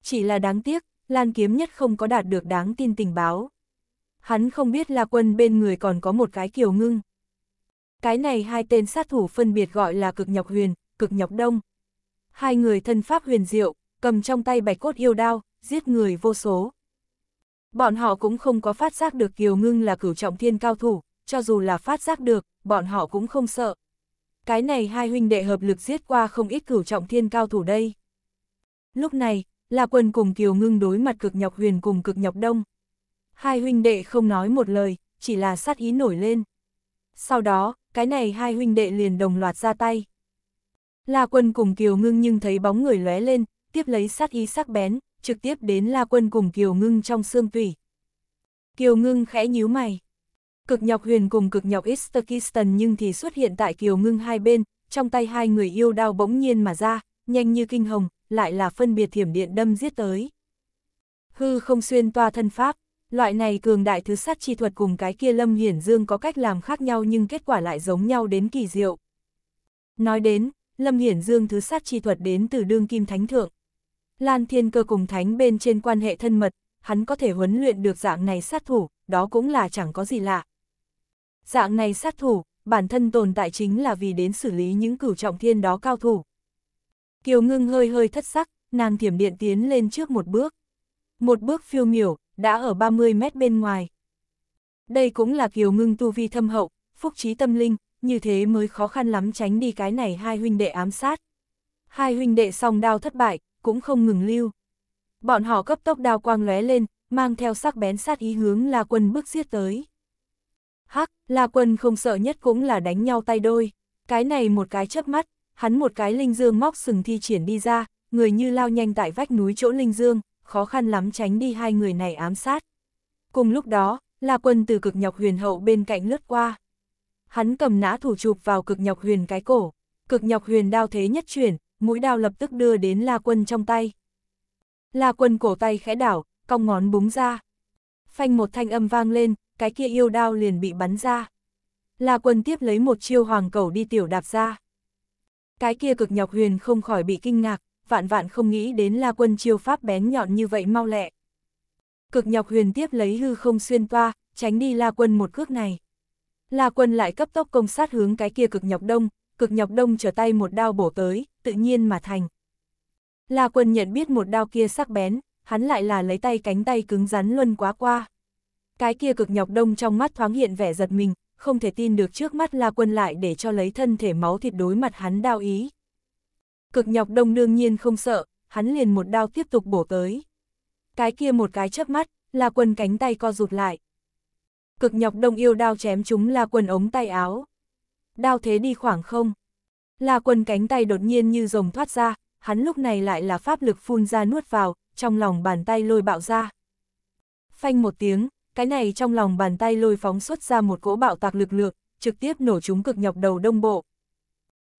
Chỉ là đáng tiếc, Lan Kiếm Nhất không có đạt được đáng tin tình báo. Hắn không biết La Quân bên người còn có một cái kiều ngưng. Cái này hai tên sát thủ phân biệt gọi là cực nhọc huyền, cực nhọc đông. Hai người thân pháp huyền diệu, cầm trong tay bạch cốt yêu đao, giết người vô số. Bọn họ cũng không có phát giác được Kiều Ngưng là cửu trọng thiên cao thủ, cho dù là phát giác được, bọn họ cũng không sợ, cái này hai huynh đệ hợp lực giết qua không ít cửu trọng thiên cao thủ đây. Lúc này, là quần cùng Kiều Ngưng đối mặt cực nhọc huyền cùng cực nhọc đông. Hai huynh đệ không nói một lời, chỉ là sát ý nổi lên. Sau đó, cái này hai huynh đệ liền đồng loạt ra tay. La quân cùng Kiều Ngưng nhưng thấy bóng người lóe lên, tiếp lấy sát ý sắc bén, trực tiếp đến La quân cùng Kiều Ngưng trong xương tủy. Kiều Ngưng khẽ nhíu mày. Cực nhọc huyền cùng cực nhọc Istakistan nhưng thì xuất hiện tại kiều ngưng hai bên, trong tay hai người yêu đao bỗng nhiên mà ra, nhanh như kinh hồng, lại là phân biệt thiểm điện đâm giết tới. Hư không xuyên toa thân pháp, loại này cường đại thứ sát chi thuật cùng cái kia lâm hiển dương có cách làm khác nhau nhưng kết quả lại giống nhau đến kỳ diệu. Nói đến, lâm hiển dương thứ sát chi thuật đến từ đương kim thánh thượng. Lan thiên cơ cùng thánh bên trên quan hệ thân mật, hắn có thể huấn luyện được dạng này sát thủ, đó cũng là chẳng có gì lạ. Dạng này sát thủ, bản thân tồn tại chính là vì đến xử lý những cửu trọng thiên đó cao thủ. Kiều ngưng hơi hơi thất sắc, nàng thiểm điện tiến lên trước một bước. Một bước phiêu miểu, đã ở 30 mét bên ngoài. Đây cũng là kiều ngưng tu vi thâm hậu, phúc trí tâm linh, như thế mới khó khăn lắm tránh đi cái này hai huynh đệ ám sát. Hai huynh đệ song đao thất bại, cũng không ngừng lưu. Bọn họ cấp tốc đao quang lóe lên, mang theo sắc bén sát ý hướng là quân bước giết tới. Hắc, La Quân không sợ nhất cũng là đánh nhau tay đôi. Cái này một cái chớp mắt, hắn một cái linh dương móc sừng thi triển đi ra, người như lao nhanh tại vách núi chỗ linh dương, khó khăn lắm tránh đi hai người này ám sát. Cùng lúc đó, La Quân từ cực nhọc huyền hậu bên cạnh lướt qua. Hắn cầm nã thủ chụp vào cực nhọc huyền cái cổ, cực nhọc huyền đao thế nhất chuyển, mũi đao lập tức đưa đến La Quân trong tay. La Quân cổ tay khẽ đảo, cong ngón búng ra phanh một thanh âm vang lên, cái kia yêu đao liền bị bắn ra. La quân tiếp lấy một chiêu hoàng cầu đi tiểu đạp ra. Cái kia cực nhọc huyền không khỏi bị kinh ngạc, vạn vạn không nghĩ đến la quân chiêu pháp bén nhọn như vậy mau lẹ. Cực nhọc huyền tiếp lấy hư không xuyên toa, tránh đi la quân một cước này. La quân lại cấp tốc công sát hướng cái kia cực nhọc đông, cực nhọc đông trở tay một đao bổ tới, tự nhiên mà thành. La quân nhận biết một đao kia sắc bén, hắn lại là lấy tay cánh tay cứng rắn luân quá qua. Cái kia cực nhọc đông trong mắt thoáng hiện vẻ giật mình, không thể tin được trước mắt La Quân lại để cho lấy thân thể máu thịt đối mặt hắn đao ý. Cực nhọc đông đương nhiên không sợ, hắn liền một đao tiếp tục bổ tới. Cái kia một cái chớp mắt, La Quân cánh tay co rụt lại. Cực nhọc đông yêu đao chém chúng La Quân ống tay áo. Đao thế đi khoảng không. La Quân cánh tay đột nhiên như rồng thoát ra, hắn lúc này lại là pháp lực phun ra nuốt vào, trong lòng bàn tay lôi bạo ra. Phanh một tiếng, cái này trong lòng bàn tay lôi phóng xuất ra một cỗ bạo tạc lực lượng, trực tiếp nổ chúng cực nhọc đầu đông bộ.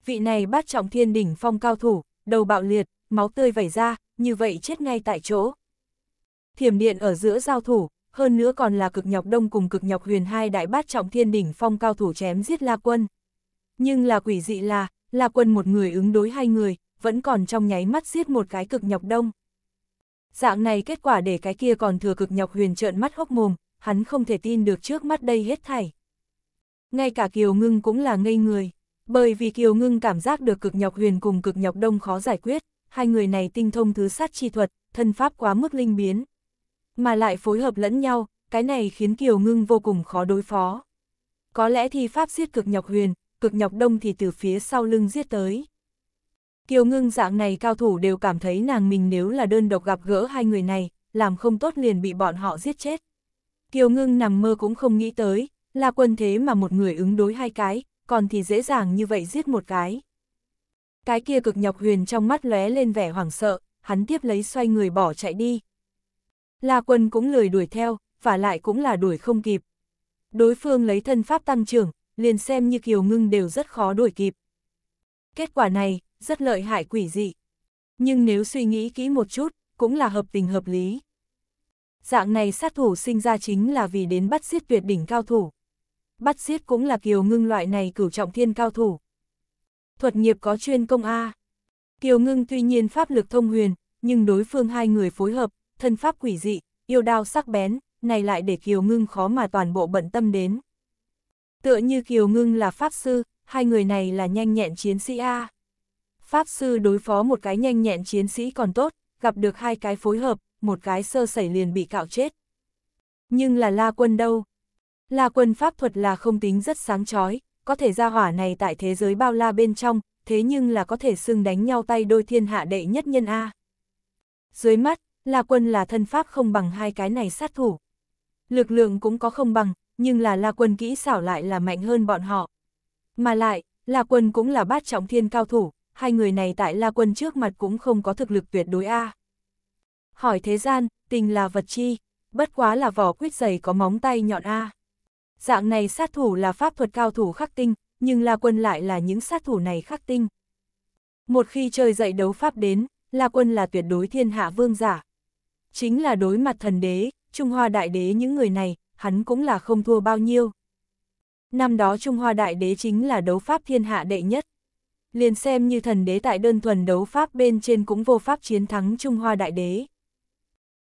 Vị này bát trọng thiên đỉnh phong cao thủ, đầu bạo liệt, máu tươi vẩy ra, như vậy chết ngay tại chỗ. Thiểm điện ở giữa giao thủ, hơn nữa còn là cực nhọc đông cùng cực nhọc huyền hai đại bát trọng thiên đỉnh phong cao thủ chém giết La Quân. Nhưng là quỷ dị là, La Quân một người ứng đối hai người, vẫn còn trong nháy mắt giết một cái cực nhọc đông. Dạng này kết quả để cái kia còn thừa cực nhọc huyền trợn mắt hốc mồm, hắn không thể tin được trước mắt đây hết thảy. Ngay cả Kiều Ngưng cũng là ngây người, bởi vì Kiều Ngưng cảm giác được cực nhọc huyền cùng cực nhọc đông khó giải quyết, hai người này tinh thông thứ sát chi thuật, thân pháp quá mức linh biến. Mà lại phối hợp lẫn nhau, cái này khiến Kiều Ngưng vô cùng khó đối phó. Có lẽ thì pháp giết cực nhọc huyền, cực nhọc đông thì từ phía sau lưng giết tới. Kiều ngưng dạng này cao thủ đều cảm thấy nàng mình nếu là đơn độc gặp gỡ hai người này, làm không tốt liền bị bọn họ giết chết. Kiều ngưng nằm mơ cũng không nghĩ tới, là quân thế mà một người ứng đối hai cái, còn thì dễ dàng như vậy giết một cái. Cái kia cực nhọc huyền trong mắt lóe lên vẻ hoảng sợ, hắn tiếp lấy xoay người bỏ chạy đi. La quân cũng lười đuổi theo, và lại cũng là đuổi không kịp. Đối phương lấy thân pháp tăng trưởng, liền xem như kiều ngưng đều rất khó đuổi kịp. Kết quả này, rất lợi hại quỷ dị. Nhưng nếu suy nghĩ kỹ một chút, cũng là hợp tình hợp lý. Dạng này sát thủ sinh ra chính là vì đến bắt giết tuyệt đỉnh cao thủ. Bắt giết cũng là kiều ngưng loại này cửu trọng thiên cao thủ. Thuật nghiệp có chuyên công A. Kiều ngưng tuy nhiên pháp lực thông huyền, nhưng đối phương hai người phối hợp, thân pháp quỷ dị, yêu đao sắc bén, này lại để kiều ngưng khó mà toàn bộ bận tâm đến. Tựa như kiều ngưng là pháp sư, hai người này là nhanh nhẹn chiến sĩ A. Pháp sư đối phó một cái nhanh nhẹn chiến sĩ còn tốt, gặp được hai cái phối hợp, một cái sơ sẩy liền bị cạo chết. Nhưng là La Quân đâu? La Quân pháp thuật là không tính rất sáng chói, có thể ra hỏa này tại thế giới bao la bên trong, thế nhưng là có thể xưng đánh nhau tay đôi thiên hạ đệ nhất nhân A. Dưới mắt, La Quân là thân pháp không bằng hai cái này sát thủ. Lực lượng cũng có không bằng, nhưng là La Quân kỹ xảo lại là mạnh hơn bọn họ. Mà lại, La Quân cũng là bát trọng thiên cao thủ, hai người này tại La Quân trước mặt cũng không có thực lực tuyệt đối a. À. Hỏi thế gian, tình là vật chi, bất quá là vỏ quýt dày có móng tay nhọn a. À. Dạng này sát thủ là pháp thuật cao thủ khắc tinh, nhưng La Quân lại là những sát thủ này khắc tinh. Một khi chơi dậy đấu pháp đến, La Quân là tuyệt đối thiên hạ vương giả. Chính là đối mặt thần đế, Trung Hoa đại đế những người này, hắn cũng là không thua bao nhiêu. Năm đó Trung Hoa đại đế chính là đấu pháp thiên hạ đệ nhất, liền xem như thần đế tại đơn thuần đấu pháp bên trên cũng vô pháp chiến thắng Trung Hoa Đại Đế.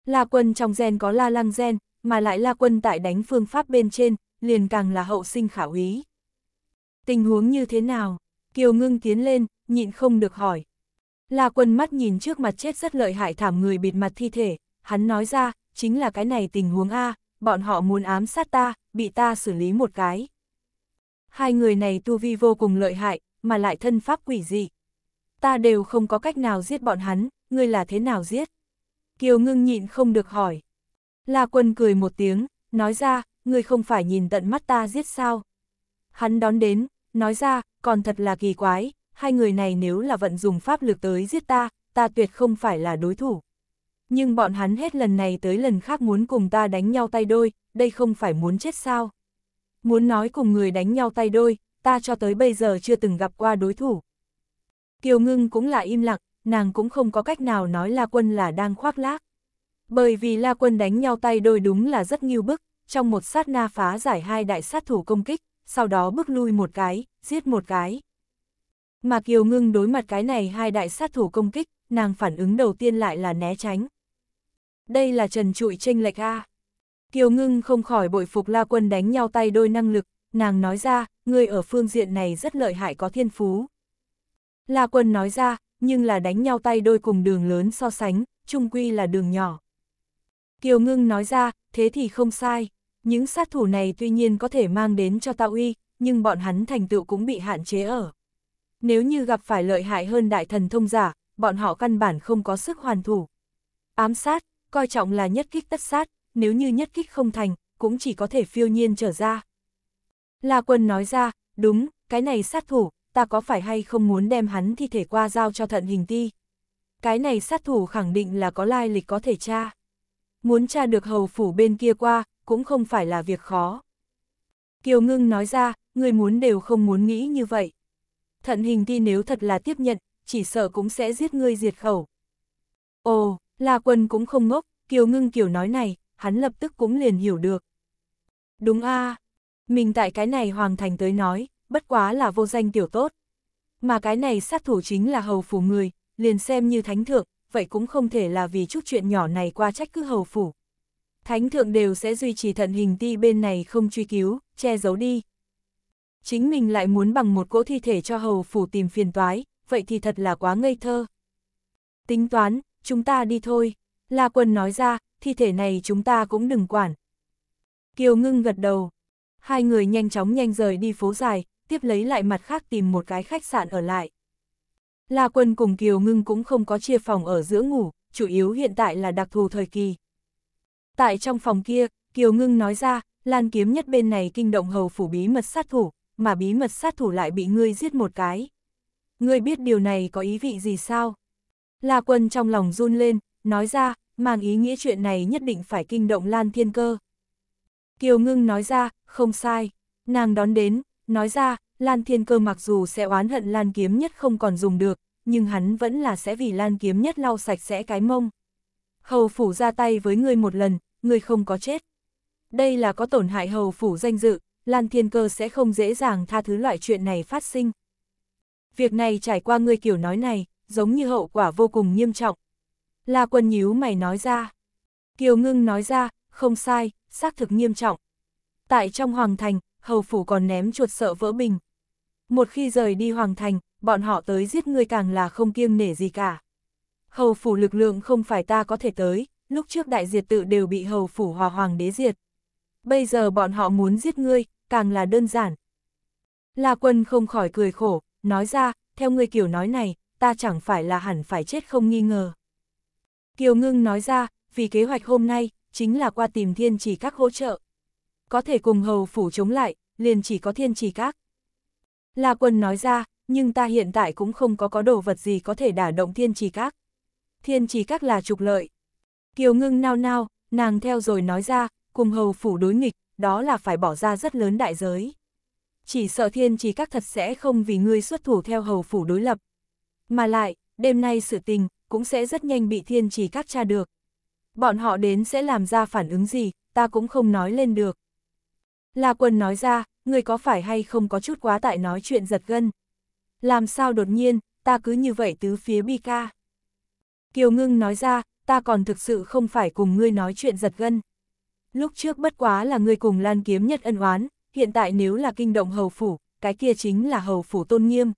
La quân trong gen có la lăng gen, mà lại la quân tại đánh phương pháp bên trên, liền càng là hậu sinh khảo ý Tình huống như thế nào? Kiều ngưng tiến lên, nhịn không được hỏi. La quân mắt nhìn trước mặt chết rất lợi hại thảm người bịt mặt thi thể, hắn nói ra, chính là cái này tình huống A, bọn họ muốn ám sát ta, bị ta xử lý một cái. Hai người này tu vi vô cùng lợi hại, mà lại thân pháp quỷ dị. Ta đều không có cách nào giết bọn hắn, ngươi là thế nào giết? Kiều ngưng nhịn không được hỏi. La quân cười một tiếng, nói ra, ngươi không phải nhìn tận mắt ta giết sao? Hắn đón đến, nói ra, còn thật là kỳ quái, hai người này nếu là vận dùng pháp lực tới giết ta, ta tuyệt không phải là đối thủ. Nhưng bọn hắn hết lần này tới lần khác muốn cùng ta đánh nhau tay đôi, đây không phải muốn chết sao? Muốn nói cùng người đánh nhau tay đôi, ta cho tới bây giờ chưa từng gặp qua đối thủ. Kiều ngưng cũng là im lặng, nàng cũng không có cách nào nói La Quân là đang khoác lác. Bởi vì La Quân đánh nhau tay đôi đúng là rất nghiêu bức, trong một sát na phá giải hai đại sát thủ công kích, sau đó bước lui một cái, giết một cái. Mà Kiều Ngưng đối mặt cái này hai đại sát thủ công kích, nàng phản ứng đầu tiên lại là né tránh. Đây là trần trụi tranh lệch A. Kiều Ngưng không khỏi bội phục La Quân đánh nhau tay đôi năng lực, nàng nói ra, người ở phương diện này rất lợi hại có thiên phú. La quân nói ra, nhưng là đánh nhau tay đôi cùng đường lớn so sánh, trung quy là đường nhỏ. Kiều ngưng nói ra, thế thì không sai, những sát thủ này tuy nhiên có thể mang đến cho tạo uy, nhưng bọn hắn thành tựu cũng bị hạn chế ở. Nếu như gặp phải lợi hại hơn đại thần thông giả, bọn họ căn bản không có sức hoàn thủ. Ám sát, coi trọng là nhất kích tất sát, nếu như nhất kích không thành, cũng chỉ có thể phiêu nhiên trở ra. La Quân nói ra, đúng, cái này sát thủ, ta có phải hay không muốn đem hắn thi thể qua giao cho thận hình ti? Cái này sát thủ khẳng định là có lai lịch có thể tra. Muốn tra được hầu phủ bên kia qua, cũng không phải là việc khó. Kiều Ngưng nói ra, người muốn đều không muốn nghĩ như vậy. Thận hình ti nếu thật là tiếp nhận, chỉ sợ cũng sẽ giết ngươi diệt khẩu. Ồ, La Quân cũng không ngốc, Kiều Ngưng kiểu nói này, hắn lập tức cũng liền hiểu được. Đúng a mình tại cái này hoàng thành tới nói, bất quá là vô danh tiểu tốt. Mà cái này sát thủ chính là hầu phủ người, liền xem như thánh thượng, vậy cũng không thể là vì chút chuyện nhỏ này qua trách cứ hầu phủ. Thánh thượng đều sẽ duy trì thận hình ti bên này không truy cứu, che giấu đi. Chính mình lại muốn bằng một cỗ thi thể cho hầu phủ tìm phiền toái, vậy thì thật là quá ngây thơ. Tính toán, chúng ta đi thôi. La quân nói ra, thi thể này chúng ta cũng đừng quản. Kiều ngưng gật đầu, Hai người nhanh chóng nhanh rời đi phố dài, tiếp lấy lại mặt khác tìm một cái khách sạn ở lại. La Quân cùng Kiều Ngưng cũng không có chia phòng ở giữa ngủ, chủ yếu hiện tại là đặc thù thời kỳ. Tại trong phòng kia, Kiều Ngưng nói ra, Lan Kiếm Nhất bên này kinh động hầu phủ bí mật sát thủ, mà bí mật sát thủ lại bị ngươi giết một cái. Ngươi biết điều này có ý vị gì sao? La Quân trong lòng run lên, nói ra, mang ý nghĩa chuyện này nhất định phải kinh động Lan Thiên Cơ. Kiều Ngưng nói ra, không sai. Nàng đón đến, nói ra, Lan Thiên Cơ mặc dù sẽ oán hận Lan Kiếm Nhất không còn dùng được, nhưng hắn vẫn là sẽ vì Lan Kiếm Nhất lau sạch sẽ cái mông. Hầu phủ ra tay với ngươi một lần, ngươi không có chết. Đây là có tổn hại hầu phủ danh dự, Lan Thiên Cơ sẽ không dễ dàng tha thứ loại chuyện này phát sinh. Việc này trải qua người kiểu nói này, giống như hậu quả vô cùng nghiêm trọng. La quân nhíu mày nói ra. Kiều Ngưng nói ra, không sai, xác thực nghiêm trọng. Tại trong Hoàng Thành, hầu phủ còn ném chuột sợ vỡ bình. Một khi rời đi Hoàng Thành, bọn họ tới giết ngươi càng là không kiêng nể gì cả. Hầu phủ lực lượng không phải ta có thể tới, lúc trước đại diệt tự đều bị hầu phủ hòa hoàng đế diệt. Bây giờ bọn họ muốn giết ngươi, càng là đơn giản. La quân không khỏi cười khổ, nói ra, theo ngươi kiểu nói này, ta chẳng phải là hẳn phải chết không nghi ngờ. Kiều ngưng nói ra, vì kế hoạch hôm nay, chính là qua tìm thiên trì các hỗ trợ. Có thể cùng hầu phủ chống lại, liền chỉ có thiên trì các. La quân nói ra, nhưng ta hiện tại cũng không có có đồ vật gì có thể đả động thiên trì các. Thiên trì các là trục lợi. Kiều ngưng nao nao, nàng theo rồi nói ra, cùng hầu phủ đối nghịch, đó là phải bỏ ra rất lớn đại giới. Chỉ sợ thiên trì các thật sẽ không vì ngươi xuất thủ theo hầu phủ đối lập. Mà lại, đêm nay sự tình, cũng sẽ rất nhanh bị thiên trì các tra được. Bọn họ đến sẽ làm ra phản ứng gì, ta cũng không nói lên được. La Quân nói ra, người có phải hay không có chút quá tại nói chuyện giật gân. Làm sao đột nhiên, ta cứ như vậy tứ phía bi ca. Kiều Ngưng nói ra, ta còn thực sự không phải cùng ngươi nói chuyện giật gân. Lúc trước bất quá là ngươi cùng Lan Kiếm Nhất ân oán, hiện tại nếu là kinh động hầu phủ, cái kia chính là hầu phủ tôn nghiêm.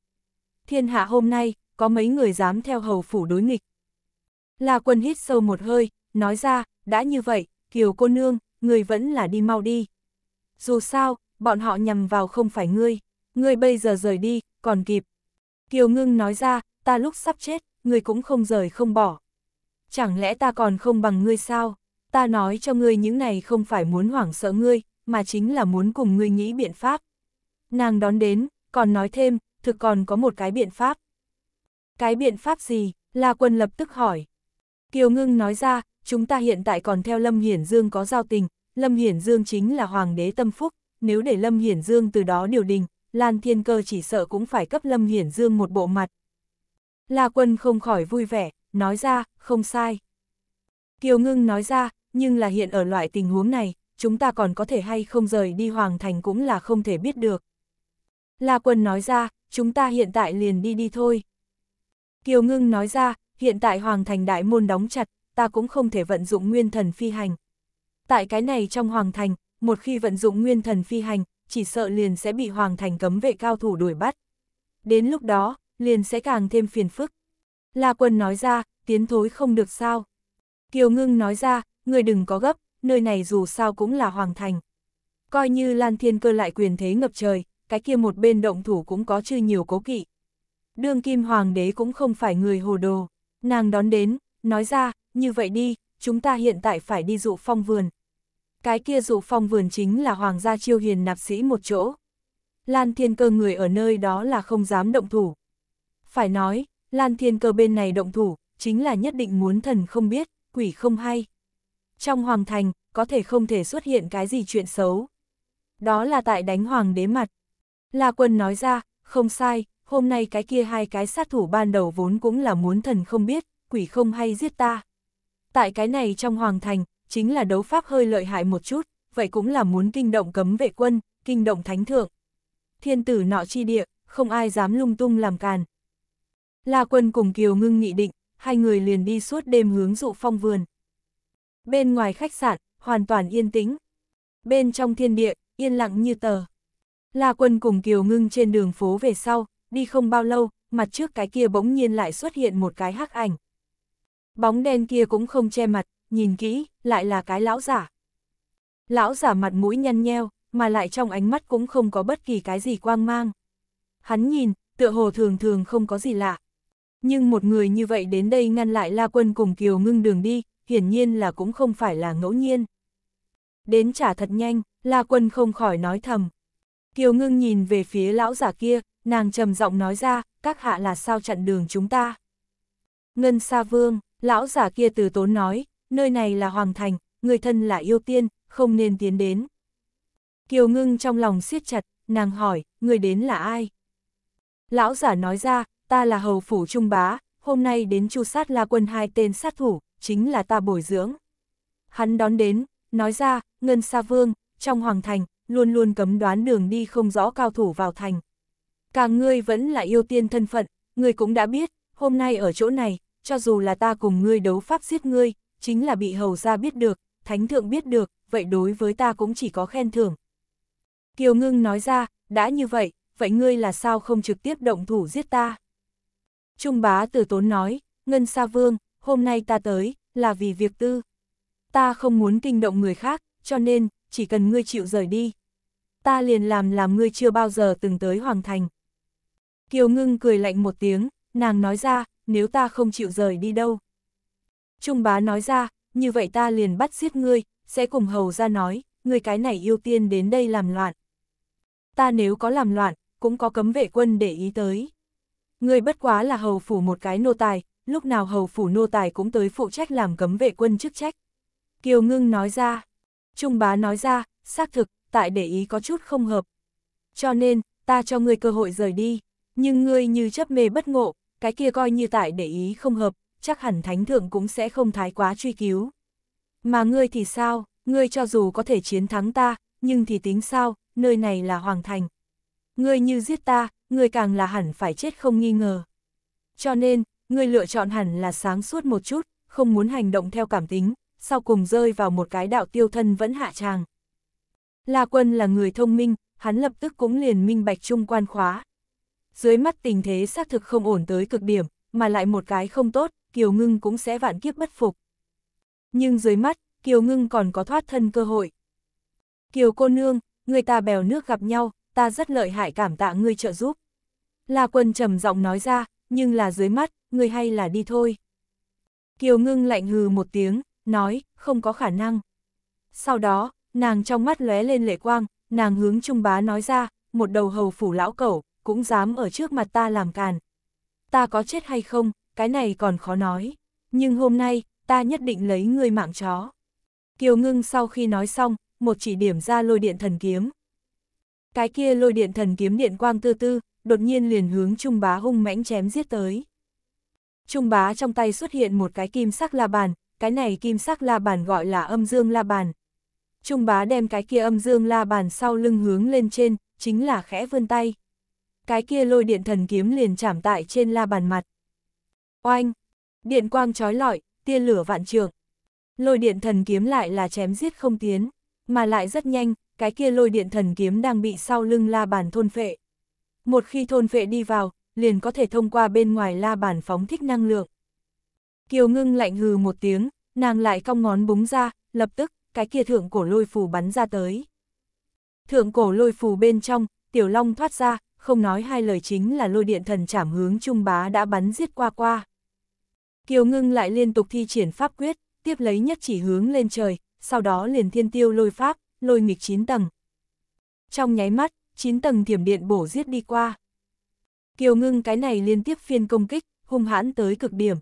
Thiên hạ hôm nay, có mấy người dám theo hầu phủ đối nghịch. La Quân hít sâu một hơi, nói ra, đã như vậy, Kiều cô nương, người vẫn là đi mau đi. Dù sao, bọn họ nhằm vào không phải ngươi, ngươi bây giờ rời đi, còn kịp. Kiều ngưng nói ra, ta lúc sắp chết, ngươi cũng không rời không bỏ. Chẳng lẽ ta còn không bằng ngươi sao? Ta nói cho ngươi những này không phải muốn hoảng sợ ngươi, mà chính là muốn cùng ngươi nghĩ biện pháp. Nàng đón đến, còn nói thêm, thực còn có một cái biện pháp. Cái biện pháp gì? La Quân lập tức hỏi. Kiều Ngưng nói ra, chúng ta hiện tại còn theo Lâm Hiển Dương có giao tình, Lâm Hiển Dương chính là Hoàng đế tâm phúc, nếu để Lâm Hiển Dương từ đó điều đình, Lan Thiên Cơ chỉ sợ cũng phải cấp Lâm Hiển Dương một bộ mặt. La Quân không khỏi vui vẻ, nói ra, không sai. Kiều Ngưng nói ra, nhưng là hiện ở loại tình huống này, chúng ta còn có thể hay không rời đi Hoàng Thành cũng là không thể biết được. La Quân nói ra, chúng ta hiện tại liền đi đi thôi. Kiều Ngưng nói ra, hiện tại Hoàng Thành Đại Môn đóng chặt, ta cũng không thể vận dụng nguyên thần phi hành. Tại cái này trong hoàng thành, một khi vận dụng nguyên thần phi hành, chỉ sợ liền sẽ bị hoàng thành cấm vệ cao thủ đuổi bắt. Đến lúc đó, liền sẽ càng thêm phiền phức. La quân nói ra, tiến thối không được sao. Kiều ngưng nói ra, người đừng có gấp, nơi này dù sao cũng là hoàng thành. Coi như Lan Thiên Cơ lại quyền thế ngập trời, cái kia một bên động thủ cũng có chưa nhiều cố kỵ. Đương kim hoàng đế cũng không phải người hồ đồ, nàng đón đến, nói ra, như vậy đi, chúng ta hiện tại phải đi dụ phong vườn. Cái kia dụ phong vườn chính là hoàng gia chiêu hiền nạp sĩ một chỗ. Lan thiên cơ người ở nơi đó là không dám động thủ. Phải nói, Lan thiên cơ bên này động thủ, chính là nhất định muốn thần không biết, quỷ không hay. Trong hoàng thành, có thể không thể xuất hiện cái gì chuyện xấu. Đó là tại đánh hoàng đế mặt. La quân nói ra, không sai, hôm nay cái kia hai cái sát thủ ban đầu vốn cũng là muốn thần không biết, quỷ không hay giết ta tại cái này trong hoàng thành, chính là đấu pháp hơi lợi hại một chút, vậy cũng là muốn kinh động cấm vệ quân, kinh động thánh thượng. Thiên tử nọ chi địa, không ai dám lung tung làm càn. La quân cùng Kiều ngưng nghị định, hai người liền đi suốt đêm hướng dụ phong vườn. Bên ngoài khách sạn, hoàn toàn yên tĩnh. Bên trong thiên địa, yên lặng như tờ. La quân cùng Kiều ngưng trên đường phố về sau, đi không bao lâu, mặt trước cái kia bỗng nhiên lại xuất hiện một cái hắc ảnh. Bóng đen kia cũng không che mặt, nhìn kỹ, lại là cái lão giả. Lão giả mặt mũi nhăn nheo, mà lại trong ánh mắt cũng không có bất kỳ cái gì quang mang. Hắn nhìn, tựa hồ thường thường không có gì lạ. Nhưng một người như vậy đến đây ngăn lại La Quân cùng Kiều ngưng đường đi, hiển nhiên là cũng không phải là ngẫu nhiên. Đến trả thật nhanh, La Quân không khỏi nói thầm. Kiều ngưng nhìn về phía lão giả kia, nàng trầm giọng nói ra, các hạ là sao chặn đường chúng ta. Ngân Sa Vương Lão giả kia từ tốn nói, nơi này là hoàng thành, người thân là yêu tiên, không nên tiến đến. Kiều ngưng trong lòng siết chặt, nàng hỏi, người đến là ai? Lão giả nói ra, ta là hầu phủ trung bá, hôm nay đến chu sát la quân hai tên sát thủ, chính là ta bồi dưỡng. Hắn đón đến, nói ra, Ngân Sa Vương, trong hoàng thành, luôn luôn cấm đoán đường đi không rõ cao thủ vào thành. Càng ngươi vẫn là yêu tiên thân phận, ngươi cũng đã biết, hôm nay ở chỗ này, cho dù là ta cùng ngươi đấu pháp giết ngươi, chính là bị hầu ra biết được, thánh thượng biết được, vậy đối với ta cũng chỉ có khen thưởng. Kiều ngưng nói ra, đã như vậy, vậy ngươi là sao không trực tiếp động thủ giết ta? Trung bá tử tốn nói, Ngân Sa Vương, hôm nay ta tới, là vì việc tư. Ta không muốn kinh động người khác, cho nên, chỉ cần ngươi chịu rời đi. Ta liền làm làm ngươi chưa bao giờ từng tới Hoàng Thành. Kiều ngưng cười lạnh một tiếng, nàng nói ra, nếu ta không chịu rời đi đâu. Trung bá nói ra, như vậy ta liền bắt giết ngươi, sẽ cùng hầu ra nói, ngươi cái này yêu tiên đến đây làm loạn. Ta nếu có làm loạn, cũng có cấm vệ quân để ý tới. Ngươi bất quá là hầu phủ một cái nô tài, lúc nào hầu phủ nô tài cũng tới phụ trách làm cấm vệ quân chức trách. Kiều ngưng nói ra, Trung bá nói ra, xác thực, tại để ý có chút không hợp. Cho nên, ta cho ngươi cơ hội rời đi, nhưng ngươi như chấp mê bất ngộ, cái kia coi như tại để ý không hợp, chắc hẳn thánh thượng cũng sẽ không thái quá truy cứu. Mà ngươi thì sao, ngươi cho dù có thể chiến thắng ta, nhưng thì tính sao, nơi này là hoàng thành. Ngươi như giết ta, ngươi càng là hẳn phải chết không nghi ngờ. Cho nên, ngươi lựa chọn hẳn là sáng suốt một chút, không muốn hành động theo cảm tính, sau cùng rơi vào một cái đạo tiêu thân vẫn hạ tràng. La Quân là người thông minh, hắn lập tức cũng liền minh bạch trung quan khóa, dưới mắt tình thế xác thực không ổn tới cực điểm, mà lại một cái không tốt, Kiều Ngưng cũng sẽ vạn kiếp bất phục. Nhưng dưới mắt, Kiều Ngưng còn có thoát thân cơ hội. Kiều cô nương, người ta bèo nước gặp nhau, ta rất lợi hại cảm tạ ngươi trợ giúp. là quân trầm giọng nói ra, nhưng là dưới mắt, người hay là đi thôi. Kiều Ngưng lạnh hừ một tiếng, nói, không có khả năng. Sau đó, nàng trong mắt lóe lên lệ quang, nàng hướng Trung Bá nói ra, một đầu hầu phủ lão cẩu, cũng dám ở trước mặt ta làm càn. Ta có chết hay không, cái này còn khó nói, nhưng hôm nay, ta nhất định lấy ngươi mạng chó. Kiều ngưng sau khi nói xong, một chỉ điểm ra lôi điện thần kiếm. Cái kia lôi điện thần kiếm điện quang tư tư, đột nhiên liền hướng Trung Bá hung mãnh chém giết tới. Trung Bá trong tay xuất hiện một cái kim sắc la bàn, cái này kim sắc la bàn gọi là âm dương la bàn. Trung Bá đem cái kia âm dương la bàn sau lưng hướng lên trên, chính là khẽ vươn tay cái kia lôi điện thần kiếm liền chạm tại trên la bàn mặt. Oanh! Điện quang trói lọi, tia lửa vạn trường. Lôi điện thần kiếm lại là chém giết không tiến, mà lại rất nhanh, cái kia lôi điện thần kiếm đang bị sau lưng la bàn thôn phệ. Một khi thôn phệ đi vào, liền có thể thông qua bên ngoài la bàn phóng thích năng lượng. Kiều ngưng lạnh hừ một tiếng, nàng lại cong ngón búng ra, lập tức, cái kia thượng cổ lôi phù bắn ra tới. Thượng cổ lôi phù bên trong, tiểu long thoát ra, không nói hai lời chính là lôi điện thần chảm hướng Trung Bá đã bắn giết qua qua. Kiều Ngưng lại liên tục thi triển pháp quyết, tiếp lấy nhất chỉ hướng lên trời, sau đó liền thiên tiêu lôi pháp, lôi nghịch 9 tầng. Trong nháy mắt, 9 tầng thiểm điện bổ giết đi qua. Kiều Ngưng cái này liên tiếp phiên công kích, hung hãn tới cực điểm.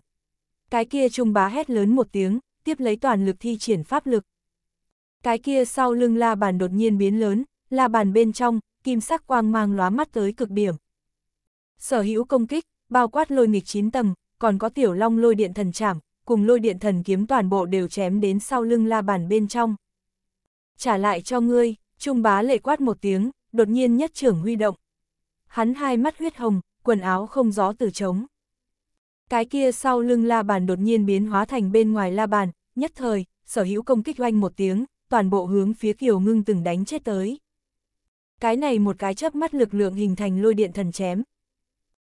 Cái kia Trung Bá hét lớn một tiếng, tiếp lấy toàn lực thi triển pháp lực. Cái kia sau lưng la bàn đột nhiên biến lớn, la bàn bên trong, kim sắc quang mang lóa mắt tới cực điểm. Sở hữu công kích, bao quát lôi nghịch 9 tầng, còn có tiểu long lôi điện thần chảm, cùng lôi điện thần kiếm toàn bộ đều chém đến sau lưng la bàn bên trong. Trả lại cho ngươi, trung bá lệ quát một tiếng, đột nhiên nhất trưởng huy động. Hắn hai mắt huyết hồng, quần áo không gió từ trống. Cái kia sau lưng la bàn đột nhiên biến hóa thành bên ngoài la bàn, nhất thời, sở hữu công kích oanh một tiếng, toàn bộ hướng phía kiều ngưng từng đánh chết tới cái này một cái chớp mắt lực lượng hình thành lôi điện thần chém.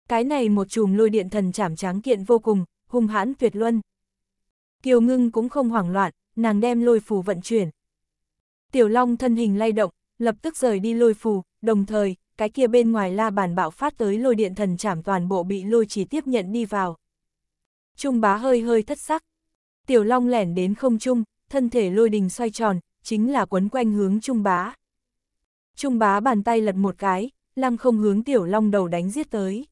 Cái này một chùm lôi điện thần chảm tráng kiện vô cùng, hung hãn tuyệt luân. Kiều ngưng cũng không hoảng loạn, nàng đem lôi phù vận chuyển. Tiểu Long thân hình lay động, lập tức rời đi lôi phù, đồng thời, cái kia bên ngoài la bàn bạo phát tới lôi điện thần chảm toàn bộ bị lôi chỉ tiếp nhận đi vào. Trung bá hơi hơi thất sắc. Tiểu Long lẻn đến không trung, thân thể lôi đình xoay tròn, chính là quấn quanh hướng Trung bá. Trung bá bàn tay lật một cái, lăng không hướng tiểu long đầu đánh giết tới.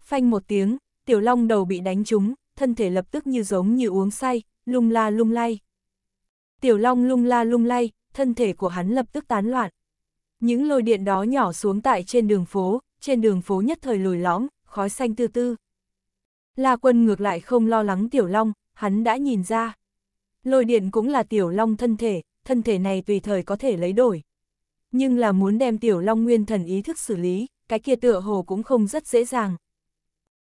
Phanh một tiếng, tiểu long đầu bị đánh trúng, thân thể lập tức như giống như uống say, lung la lung lay. Tiểu long lung la lung lay, thân thể của hắn lập tức tán loạn. Những lôi điện đó nhỏ xuống tại trên đường phố, trên đường phố nhất thời lùi lõm, khói xanh tư tư. La quân ngược lại không lo lắng tiểu long, hắn đã nhìn ra. Lôi điện cũng là tiểu long thân thể, thân thể này tùy thời có thể lấy đổi nhưng là muốn đem tiểu long nguyên thần ý thức xử lý, cái kia tựa hồ cũng không rất dễ dàng.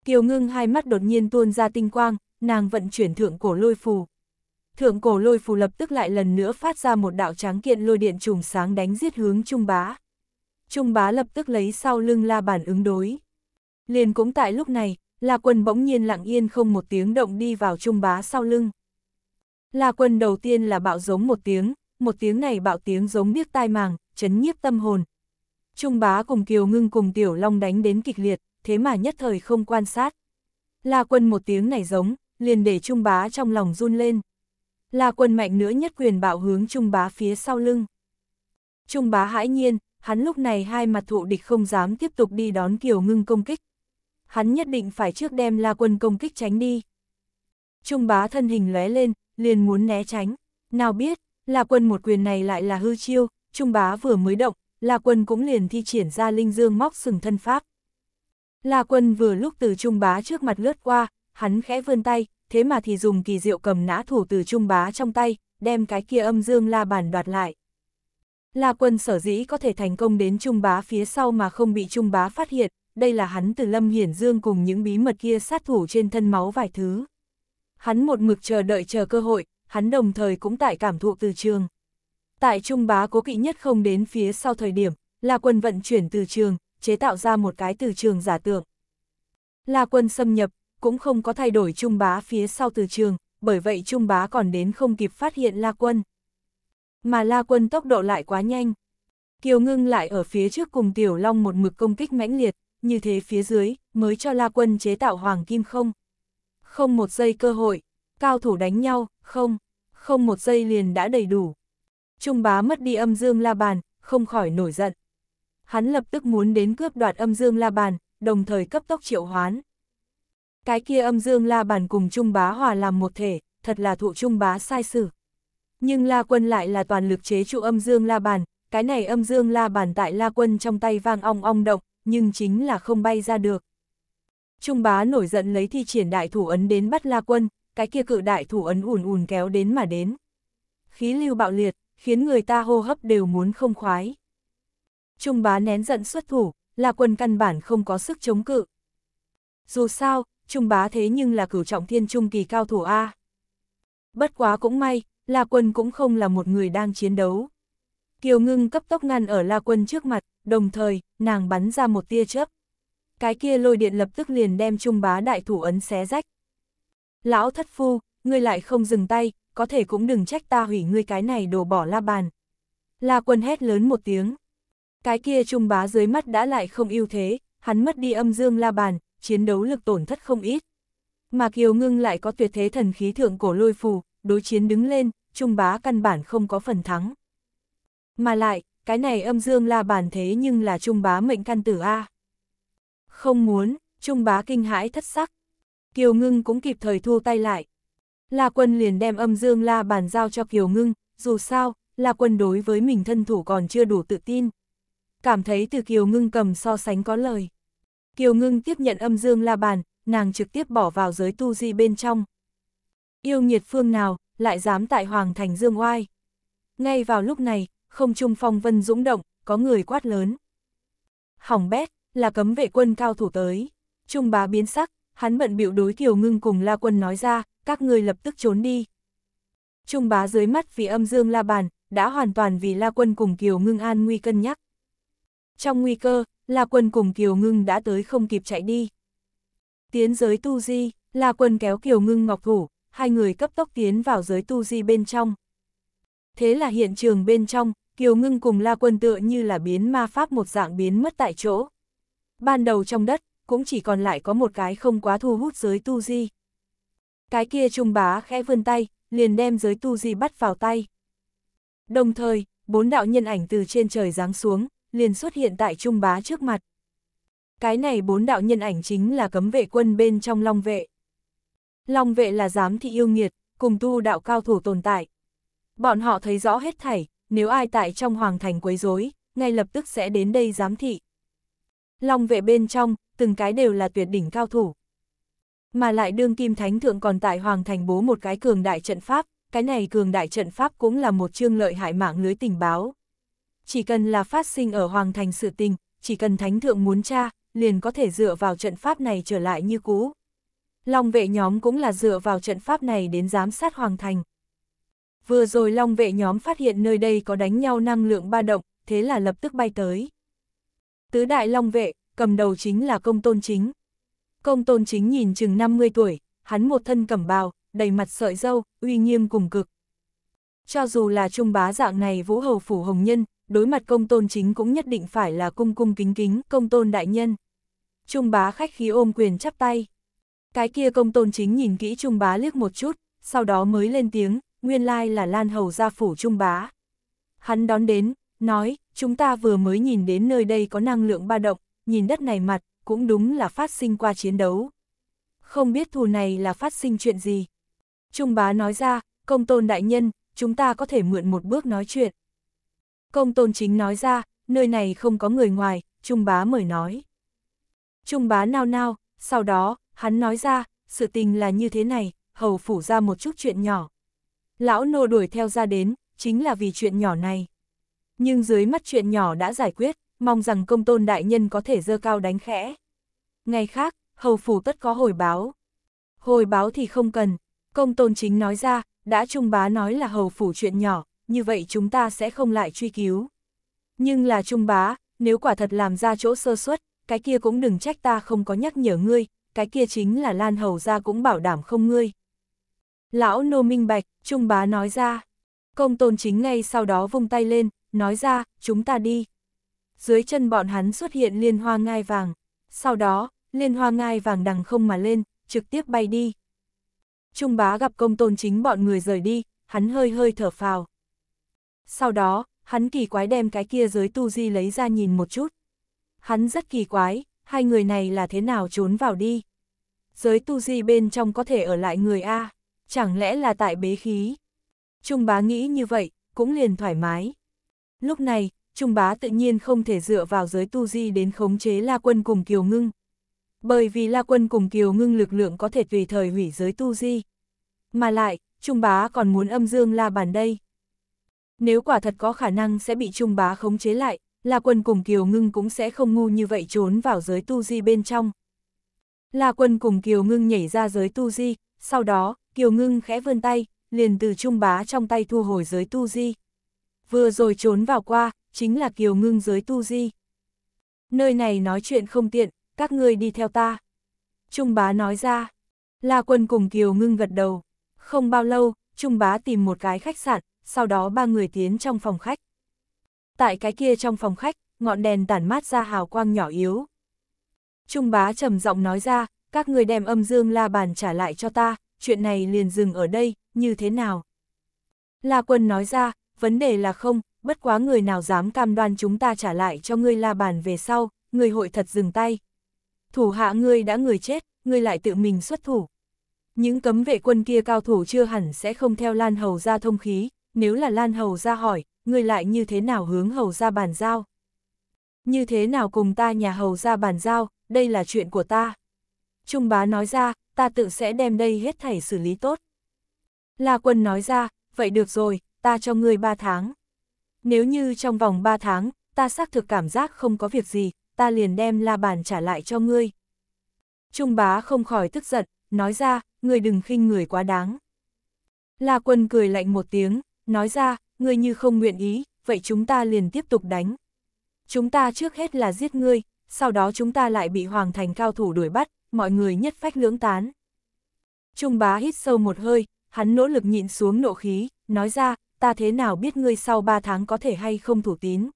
Kiều ngưng hai mắt đột nhiên tuôn ra tinh quang, nàng vận chuyển thượng cổ lôi phù. Thượng cổ lôi phù lập tức lại lần nữa phát ra một đạo tráng kiện lôi điện trùng sáng đánh giết hướng Trung Bá. Trung Bá lập tức lấy sau lưng la bàn ứng đối. Liền cũng tại lúc này, La Quân bỗng nhiên lặng yên không một tiếng động đi vào Trung Bá sau lưng. La Quân đầu tiên là bạo giống một tiếng, một tiếng này bạo tiếng giống biết tai màng, chấn nhiếp tâm hồn. Trung bá cùng Kiều Ngưng cùng Tiểu Long đánh đến kịch liệt, thế mà nhất thời không quan sát. La quân một tiếng này giống, liền để Trung bá trong lòng run lên. La quân mạnh nữa nhất quyền bạo hướng Trung bá phía sau lưng. Trung bá hãi nhiên, hắn lúc này hai mặt thụ địch không dám tiếp tục đi đón Kiều Ngưng công kích. Hắn nhất định phải trước đem La quân công kích tránh đi. Trung bá thân hình lóe lên, liền muốn né tránh. Nào biết, La quân một quyền này lại là hư chiêu, Trung bá vừa mới động, La Quân cũng liền thi triển ra linh dương móc sừng thân pháp. La Quân vừa lúc từ Trung bá trước mặt lướt qua, hắn khẽ vươn tay, thế mà thì dùng kỳ diệu cầm nã thủ từ Trung bá trong tay, đem cái kia âm dương la bàn đoạt lại. La Quân sở dĩ có thể thành công đến Trung bá phía sau mà không bị Trung bá phát hiện, đây là hắn từ Lâm Hiển Dương cùng những bí mật kia sát thủ trên thân máu vài thứ. Hắn một mực chờ đợi chờ cơ hội, hắn đồng thời cũng tại cảm thụ từ trường. Tại Trung Bá cố kỵ nhất không đến phía sau thời điểm, là quân vận chuyển từ trường, chế tạo ra một cái từ trường giả tượng. Là quân xâm nhập, cũng không có thay đổi Trung Bá phía sau từ trường, bởi vậy Trung Bá còn đến không kịp phát hiện La Quân. Mà La Quân tốc độ lại quá nhanh. Kiều ngưng lại ở phía trước cùng Tiểu Long một mực công kích mãnh liệt, như thế phía dưới, mới cho La Quân chế tạo Hoàng Kim không. Không một giây cơ hội, cao thủ đánh nhau, không, không một giây liền đã đầy đủ. Trung bá mất đi âm dương la bàn, không khỏi nổi giận. Hắn lập tức muốn đến cướp đoạt âm dương la bàn, đồng thời cấp tốc triệu hoán. Cái kia âm dương la bàn cùng Trung bá hòa làm một thể, thật là thụ Trung bá sai sử. Nhưng la quân lại là toàn lực chế trụ âm dương la bàn, cái này âm dương la bàn tại la quân trong tay vang ong ong động, nhưng chính là không bay ra được. Trung bá nổi giận lấy thi triển đại thủ ấn đến bắt la quân, cái kia cự đại thủ ấn ùn ùn kéo đến mà đến. Khí lưu bạo liệt, khiến người ta hô hấp đều muốn không khoái. Trung bá nén giận xuất thủ, là quân căn bản không có sức chống cự. Dù sao, Trung bá thế nhưng là cửu trọng thiên trung kỳ cao thủ A. Bất quá cũng may, là Quân cũng không là một người đang chiến đấu. Kiều Ngưng cấp tốc ngăn ở La Quân trước mặt, đồng thời, nàng bắn ra một tia chớp. Cái kia lôi điện lập tức liền đem Trung bá đại thủ ấn xé rách. Lão thất phu, ngươi lại không dừng tay, có thể cũng đừng trách ta hủy ngươi cái này đồ bỏ la bàn. La quân hét lớn một tiếng. Cái kia trung bá dưới mắt đã lại không ưu thế, hắn mất đi âm dương la bàn, chiến đấu lực tổn thất không ít. Mà Kiều Ngưng lại có tuyệt thế thần khí thượng cổ lôi phù, đối chiến đứng lên, trung bá căn bản không có phần thắng. Mà lại, cái này âm dương la bàn thế nhưng là trung bá mệnh căn tử A. Không muốn, trung bá kinh hãi thất sắc. Kiều Ngưng cũng kịp thời thu tay lại, La Quân liền đem âm dương la bàn giao cho Kiều Ngưng, dù sao, La Quân đối với mình thân thủ còn chưa đủ tự tin. Cảm thấy từ Kiều Ngưng cầm so sánh có lời. Kiều Ngưng tiếp nhận âm dương la bàn, nàng trực tiếp bỏ vào giới tu di bên trong. Yêu nhiệt phương nào, lại dám tại Hoàng Thành Dương Oai. Ngay vào lúc này, không trung phong vân dũng động, có người quát lớn. Hỏng bét, là cấm vệ quân cao thủ tới. Trung bá biến sắc, hắn bận biểu đối Kiều Ngưng cùng La Quân nói ra, các ngươi lập tức trốn đi. Trung bá dưới mắt vì âm dương la bàn, đã hoàn toàn vì la quân cùng Kiều Ngưng an nguy cân nhắc. Trong nguy cơ, la quân cùng Kiều Ngưng đã tới không kịp chạy đi. Tiến giới tu di, la quân kéo Kiều Ngưng ngọc thủ, hai người cấp tốc tiến vào giới tu di bên trong. Thế là hiện trường bên trong, Kiều Ngưng cùng La Quân tựa như là biến ma pháp một dạng biến mất tại chỗ. Ban đầu trong đất, cũng chỉ còn lại có một cái không quá thu hút giới tu di cái kia trung bá khẽ vươn tay, liền đem giới tu di bắt vào tay. Đồng thời, bốn đạo nhân ảnh từ trên trời giáng xuống, liền xuất hiện tại trung bá trước mặt. Cái này bốn đạo nhân ảnh chính là cấm vệ quân bên trong Long Vệ. Long Vệ là giám thị yêu nghiệt, cùng tu đạo cao thủ tồn tại. Bọn họ thấy rõ hết thảy, nếu ai tại trong hoàng thành quấy rối, ngay lập tức sẽ đến đây giám thị. Long Vệ bên trong, từng cái đều là tuyệt đỉnh cao thủ. Mà lại đương kim thánh thượng còn tại Hoàng Thành bố một cái cường đại trận pháp, cái này cường đại trận pháp cũng là một chương lợi hại mạng lưới tình báo. Chỉ cần là phát sinh ở Hoàng Thành sự tình, chỉ cần thánh thượng muốn tra, liền có thể dựa vào trận pháp này trở lại như cũ. Long vệ nhóm cũng là dựa vào trận pháp này đến giám sát Hoàng Thành. Vừa rồi long vệ nhóm phát hiện nơi đây có đánh nhau năng lượng ba động, thế là lập tức bay tới. Tứ đại long vệ, cầm đầu chính là công tôn chính, Công tôn chính nhìn chừng 50 tuổi, hắn một thân cẩm bào, đầy mặt sợi dâu, uy nghiêm cùng cực. Cho dù là trung bá dạng này vũ hầu phủ hồng nhân, đối mặt công tôn chính cũng nhất định phải là cung cung kính kính công tôn đại nhân. Trung bá khách khí ôm quyền chắp tay. Cái kia công tôn chính nhìn kỹ trung bá liếc một chút, sau đó mới lên tiếng, nguyên lai là lan hầu gia phủ trung bá. Hắn đón đến, nói, chúng ta vừa mới nhìn đến nơi đây có năng lượng ba động, nhìn đất này mặt, cũng đúng là phát sinh qua chiến đấu. Không biết thù này là phát sinh chuyện gì. Trung bá nói ra, công tôn đại nhân, chúng ta có thể mượn một bước nói chuyện. Công tôn chính nói ra, nơi này không có người ngoài, Trung bá mời nói. Trung bá nao nao, sau đó, hắn nói ra, sự tình là như thế này, hầu phủ ra một chút chuyện nhỏ. Lão nô đuổi theo ra đến, chính là vì chuyện nhỏ này. Nhưng dưới mắt chuyện nhỏ đã giải quyết, mong rằng công tôn đại nhân có thể dơ cao đánh khẽ. Ngày khác, hầu phủ tất có hồi báo. Hồi báo thì không cần, công tôn chính nói ra, đã trung bá nói là hầu phủ chuyện nhỏ, như vậy chúng ta sẽ không lại truy cứu. Nhưng là trung bá, nếu quả thật làm ra chỗ sơ suất, cái kia cũng đừng trách ta không có nhắc nhở ngươi, cái kia chính là Lan Hầu ra cũng bảo đảm không ngươi. Lão nô minh bạch, trung bá nói ra. Công tôn chính ngay sau đó vung tay lên, nói ra, chúng ta đi dưới chân bọn hắn xuất hiện liên hoa ngai vàng, sau đó, liên hoa ngai vàng đằng không mà lên, trực tiếp bay đi. Trung bá gặp công tôn chính bọn người rời đi, hắn hơi hơi thở phào. Sau đó, hắn kỳ quái đem cái kia giới tu di lấy ra nhìn một chút. Hắn rất kỳ quái, hai người này là thế nào trốn vào đi. Giới tu di bên trong có thể ở lại người A, chẳng lẽ là tại bế khí. Trung bá nghĩ như vậy, cũng liền thoải mái. Lúc này, Trung Bá tự nhiên không thể dựa vào giới tu di đến khống chế La Quân cùng Kiều Ngưng. Bởi vì La Quân cùng Kiều Ngưng lực lượng có thể tùy thời hủy giới tu di. Mà lại, Trung Bá còn muốn âm dương La Bàn đây. Nếu quả thật có khả năng sẽ bị Trung Bá khống chế lại, La Quân cùng Kiều Ngưng cũng sẽ không ngu như vậy trốn vào giới tu di bên trong. La Quân cùng Kiều Ngưng nhảy ra giới tu di, sau đó, Kiều Ngưng khẽ vươn tay, liền từ Trung Bá trong tay thu hồi giới tu di. Vừa rồi trốn vào qua, chính là kiều ngưng giới tu di. Nơi này nói chuyện không tiện, các ngươi đi theo ta. Trung bá nói ra, La Quân cùng kiều ngưng gật đầu. Không bao lâu, Trung bá tìm một cái khách sạn, sau đó ba người tiến trong phòng khách. Tại cái kia trong phòng khách, ngọn đèn tản mát ra hào quang nhỏ yếu. Trung bá trầm giọng nói ra, các người đem âm dương la bàn trả lại cho ta, chuyện này liền dừng ở đây, như thế nào? La quân nói ra, vấn đề là không, bất quá người nào dám cam đoan chúng ta trả lại cho ngươi la bàn về sau, người hội thật dừng tay. Thủ hạ ngươi đã người chết, ngươi lại tự mình xuất thủ. Những cấm vệ quân kia cao thủ chưa hẳn sẽ không theo Lan Hầu ra thông khí, nếu là Lan Hầu ra hỏi, ngươi lại như thế nào hướng Hầu ra bàn giao? Như thế nào cùng ta nhà Hầu ra bàn giao, đây là chuyện của ta. Trung bá nói ra, ta tự sẽ đem đây hết thảy xử lý tốt. La quân nói ra, vậy được rồi, ta cho ngươi ba tháng. Nếu như trong vòng 3 tháng, ta xác thực cảm giác không có việc gì, ta liền đem la bàn trả lại cho ngươi. Trung bá không khỏi tức giận, nói ra, ngươi đừng khinh người quá đáng. La quân cười lạnh một tiếng, nói ra, ngươi như không nguyện ý, vậy chúng ta liền tiếp tục đánh. Chúng ta trước hết là giết ngươi, sau đó chúng ta lại bị hoàng thành cao thủ đuổi bắt, mọi người nhất phách lưỡng tán. Trung bá hít sâu một hơi, hắn nỗ lực nhịn xuống nộ khí, nói ra, ta thế nào biết ngươi sau 3 tháng có thể hay không thủ tín.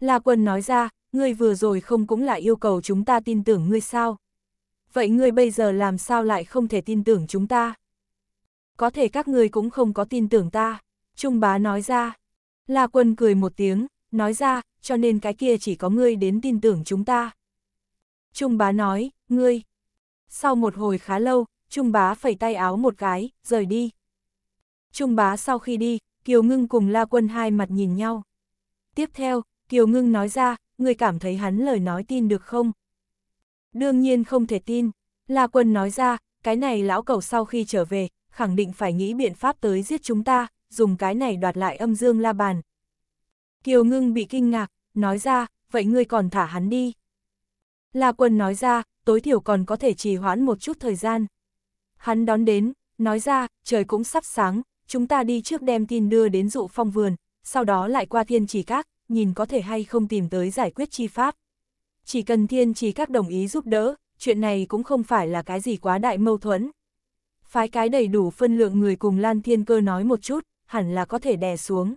La Quân nói ra, ngươi vừa rồi không cũng là yêu cầu chúng ta tin tưởng ngươi sao? Vậy ngươi bây giờ làm sao lại không thể tin tưởng chúng ta? Có thể các ngươi cũng không có tin tưởng ta, Trung Bá nói ra. La Quân cười một tiếng, nói ra, cho nên cái kia chỉ có ngươi đến tin tưởng chúng ta. Trung Bá nói, ngươi. Sau một hồi khá lâu, Trung Bá phẩy tay áo một cái, rời đi. Trung bá sau khi đi, Kiều Ngưng cùng La Quân hai mặt nhìn nhau. Tiếp theo, Kiều Ngưng nói ra, người cảm thấy hắn lời nói tin được không? Đương nhiên không thể tin. La Quân nói ra, cái này lão cầu sau khi trở về, khẳng định phải nghĩ biện pháp tới giết chúng ta, dùng cái này đoạt lại âm dương la bàn. Kiều Ngưng bị kinh ngạc, nói ra, vậy ngươi còn thả hắn đi. La Quân nói ra, tối thiểu còn có thể trì hoãn một chút thời gian. Hắn đón đến, nói ra, trời cũng sắp sáng, chúng ta đi trước đem tin đưa đến dụ phong vườn, sau đó lại qua thiên trì các, nhìn có thể hay không tìm tới giải quyết chi pháp. Chỉ cần thiên trì các đồng ý giúp đỡ, chuyện này cũng không phải là cái gì quá đại mâu thuẫn. Phái cái đầy đủ phân lượng người cùng Lan Thiên Cơ nói một chút, hẳn là có thể đè xuống.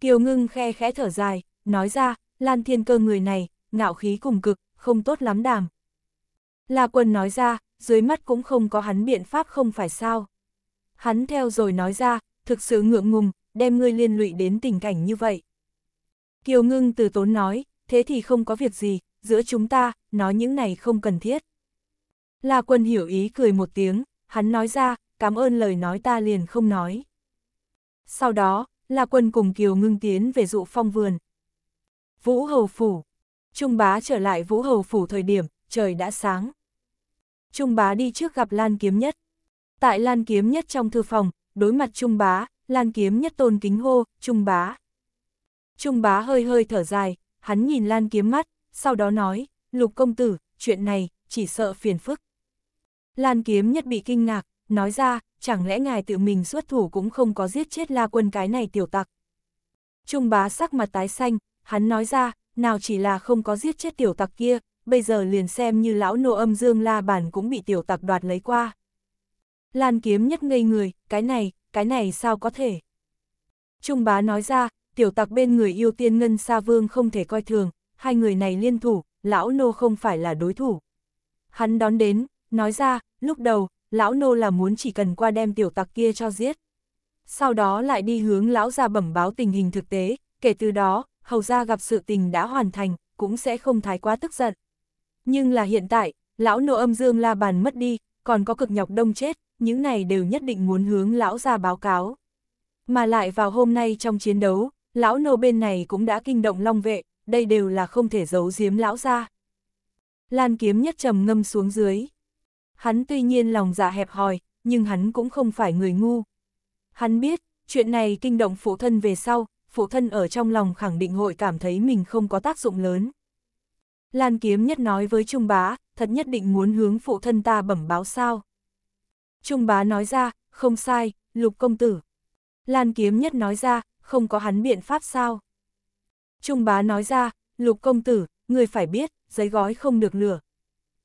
Kiều ngưng khe khẽ thở dài, nói ra, Lan Thiên Cơ người này, ngạo khí cùng cực, không tốt lắm đàm. La Quân nói ra, dưới mắt cũng không có hắn biện pháp không phải sao hắn theo rồi nói ra, thực sự ngượng ngùng, đem ngươi liên lụy đến tình cảnh như vậy. Kiều ngưng từ tốn nói, thế thì không có việc gì, giữa chúng ta, nói những này không cần thiết. La quân hiểu ý cười một tiếng, hắn nói ra, cảm ơn lời nói ta liền không nói. Sau đó, La quân cùng Kiều ngưng tiến về dụ phong vườn. Vũ Hầu Phủ Trung bá trở lại Vũ Hầu Phủ thời điểm, trời đã sáng. Trung bá đi trước gặp Lan Kiếm Nhất, Tại Lan Kiếm Nhất trong thư phòng, đối mặt Trung Bá, Lan Kiếm Nhất tôn kính hô, Trung Bá. Trung Bá hơi hơi thở dài, hắn nhìn Lan Kiếm mắt, sau đó nói, Lục Công Tử, chuyện này, chỉ sợ phiền phức. Lan Kiếm Nhất bị kinh ngạc, nói ra, chẳng lẽ ngài tự mình xuất thủ cũng không có giết chết la quân cái này tiểu tặc. Trung Bá sắc mặt tái xanh, hắn nói ra, nào chỉ là không có giết chết tiểu tặc kia, bây giờ liền xem như lão nô âm dương la bản cũng bị tiểu tặc đoạt lấy qua. Lan kiếm nhất ngây người, cái này, cái này sao có thể. Trung bá nói ra, tiểu tặc bên người yêu tiên ngân sa vương không thể coi thường, hai người này liên thủ, lão nô không phải là đối thủ. Hắn đón đến, nói ra, lúc đầu, lão nô là muốn chỉ cần qua đem tiểu tặc kia cho giết. Sau đó lại đi hướng lão ra bẩm báo tình hình thực tế, kể từ đó, hầu ra gặp sự tình đã hoàn thành, cũng sẽ không thái quá tức giận. Nhưng là hiện tại, lão nô âm dương la bàn mất đi, còn có cực nhọc đông chết, những này đều nhất định muốn hướng lão ra báo cáo. Mà lại vào hôm nay trong chiến đấu, lão nô bên này cũng đã kinh động long vệ, đây đều là không thể giấu giếm lão ra. Lan kiếm nhất trầm ngâm xuống dưới. Hắn tuy nhiên lòng dạ hẹp hòi, nhưng hắn cũng không phải người ngu. Hắn biết, chuyện này kinh động phụ thân về sau, phụ thân ở trong lòng khẳng định hội cảm thấy mình không có tác dụng lớn. Lan kiếm nhất nói với Trung Bá, thật nhất định muốn hướng phụ thân ta bẩm báo sao. Trung bá nói ra, không sai, lục công tử. Lan kiếm nhất nói ra, không có hắn biện pháp sao. Trung bá nói ra, lục công tử, người phải biết, giấy gói không được lửa.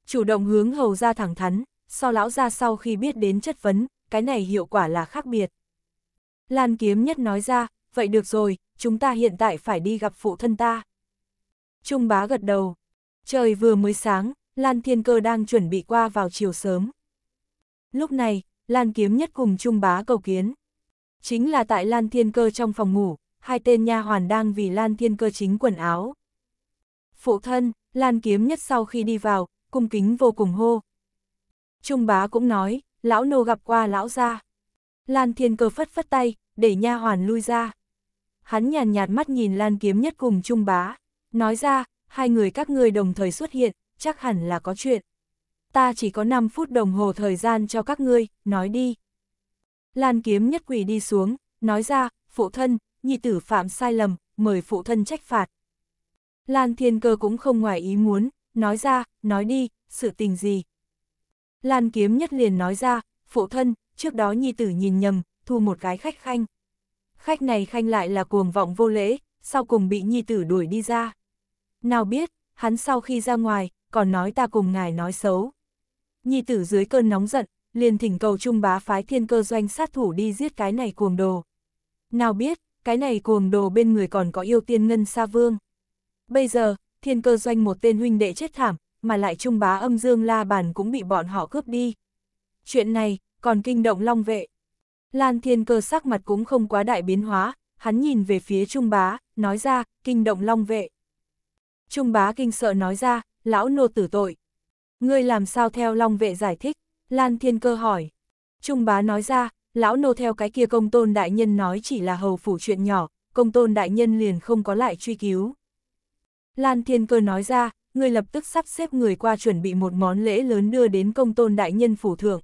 Chủ động hướng hầu ra thẳng thắn, so lão ra sau khi biết đến chất vấn, cái này hiệu quả là khác biệt. Lan kiếm nhất nói ra, vậy được rồi, chúng ta hiện tại phải đi gặp phụ thân ta. Trung bá gật đầu. Trời vừa mới sáng, Lan Thiên Cơ đang chuẩn bị qua vào chiều sớm. Lúc này, Lan Kiếm Nhất cùng Trung Bá cầu kiến. Chính là tại Lan Thiên Cơ trong phòng ngủ, hai tên nha hoàn đang vì Lan Thiên Cơ chính quần áo. Phụ thân, Lan Kiếm Nhất sau khi đi vào, cung kính vô cùng hô. Trung Bá cũng nói, lão nô gặp qua lão gia. Lan Thiên Cơ phất phất tay, để nha hoàn lui ra. Hắn nhàn nhạt, nhạt mắt nhìn Lan Kiếm Nhất cùng Trung Bá, nói ra, hai người các ngươi đồng thời xuất hiện, chắc hẳn là có chuyện ta chỉ có 5 phút đồng hồ thời gian cho các ngươi, nói đi. Lan kiếm nhất quỷ đi xuống, nói ra, phụ thân, nhị tử phạm sai lầm, mời phụ thân trách phạt. Lan thiên cơ cũng không ngoài ý muốn, nói ra, nói đi, sự tình gì. Lan kiếm nhất liền nói ra, phụ thân, trước đó nhi tử nhìn nhầm, thu một gái khách khanh. Khách này khanh lại là cuồng vọng vô lễ, sau cùng bị nhi tử đuổi đi ra. Nào biết, hắn sau khi ra ngoài, còn nói ta cùng ngài nói xấu. Nhi tử dưới cơn nóng giận, liền thỉnh cầu trung bá phái thiên cơ doanh sát thủ đi giết cái này cuồng đồ. Nào biết, cái này cuồng đồ bên người còn có yêu tiên ngân sa vương. Bây giờ, thiên cơ doanh một tên huynh đệ chết thảm, mà lại trung bá âm dương la bàn cũng bị bọn họ cướp đi. Chuyện này, còn kinh động long vệ. Lan thiên cơ sắc mặt cũng không quá đại biến hóa, hắn nhìn về phía trung bá, nói ra, kinh động long vệ. Trung bá kinh sợ nói ra, lão nô tử tội, Ngươi làm sao theo Long Vệ giải thích? Lan Thiên Cơ hỏi. Trung bá nói ra, lão nô theo cái kia công tôn đại nhân nói chỉ là hầu phủ chuyện nhỏ, công tôn đại nhân liền không có lại truy cứu. Lan Thiên Cơ nói ra, ngươi lập tức sắp xếp người qua chuẩn bị một món lễ lớn đưa đến công tôn đại nhân phủ thượng.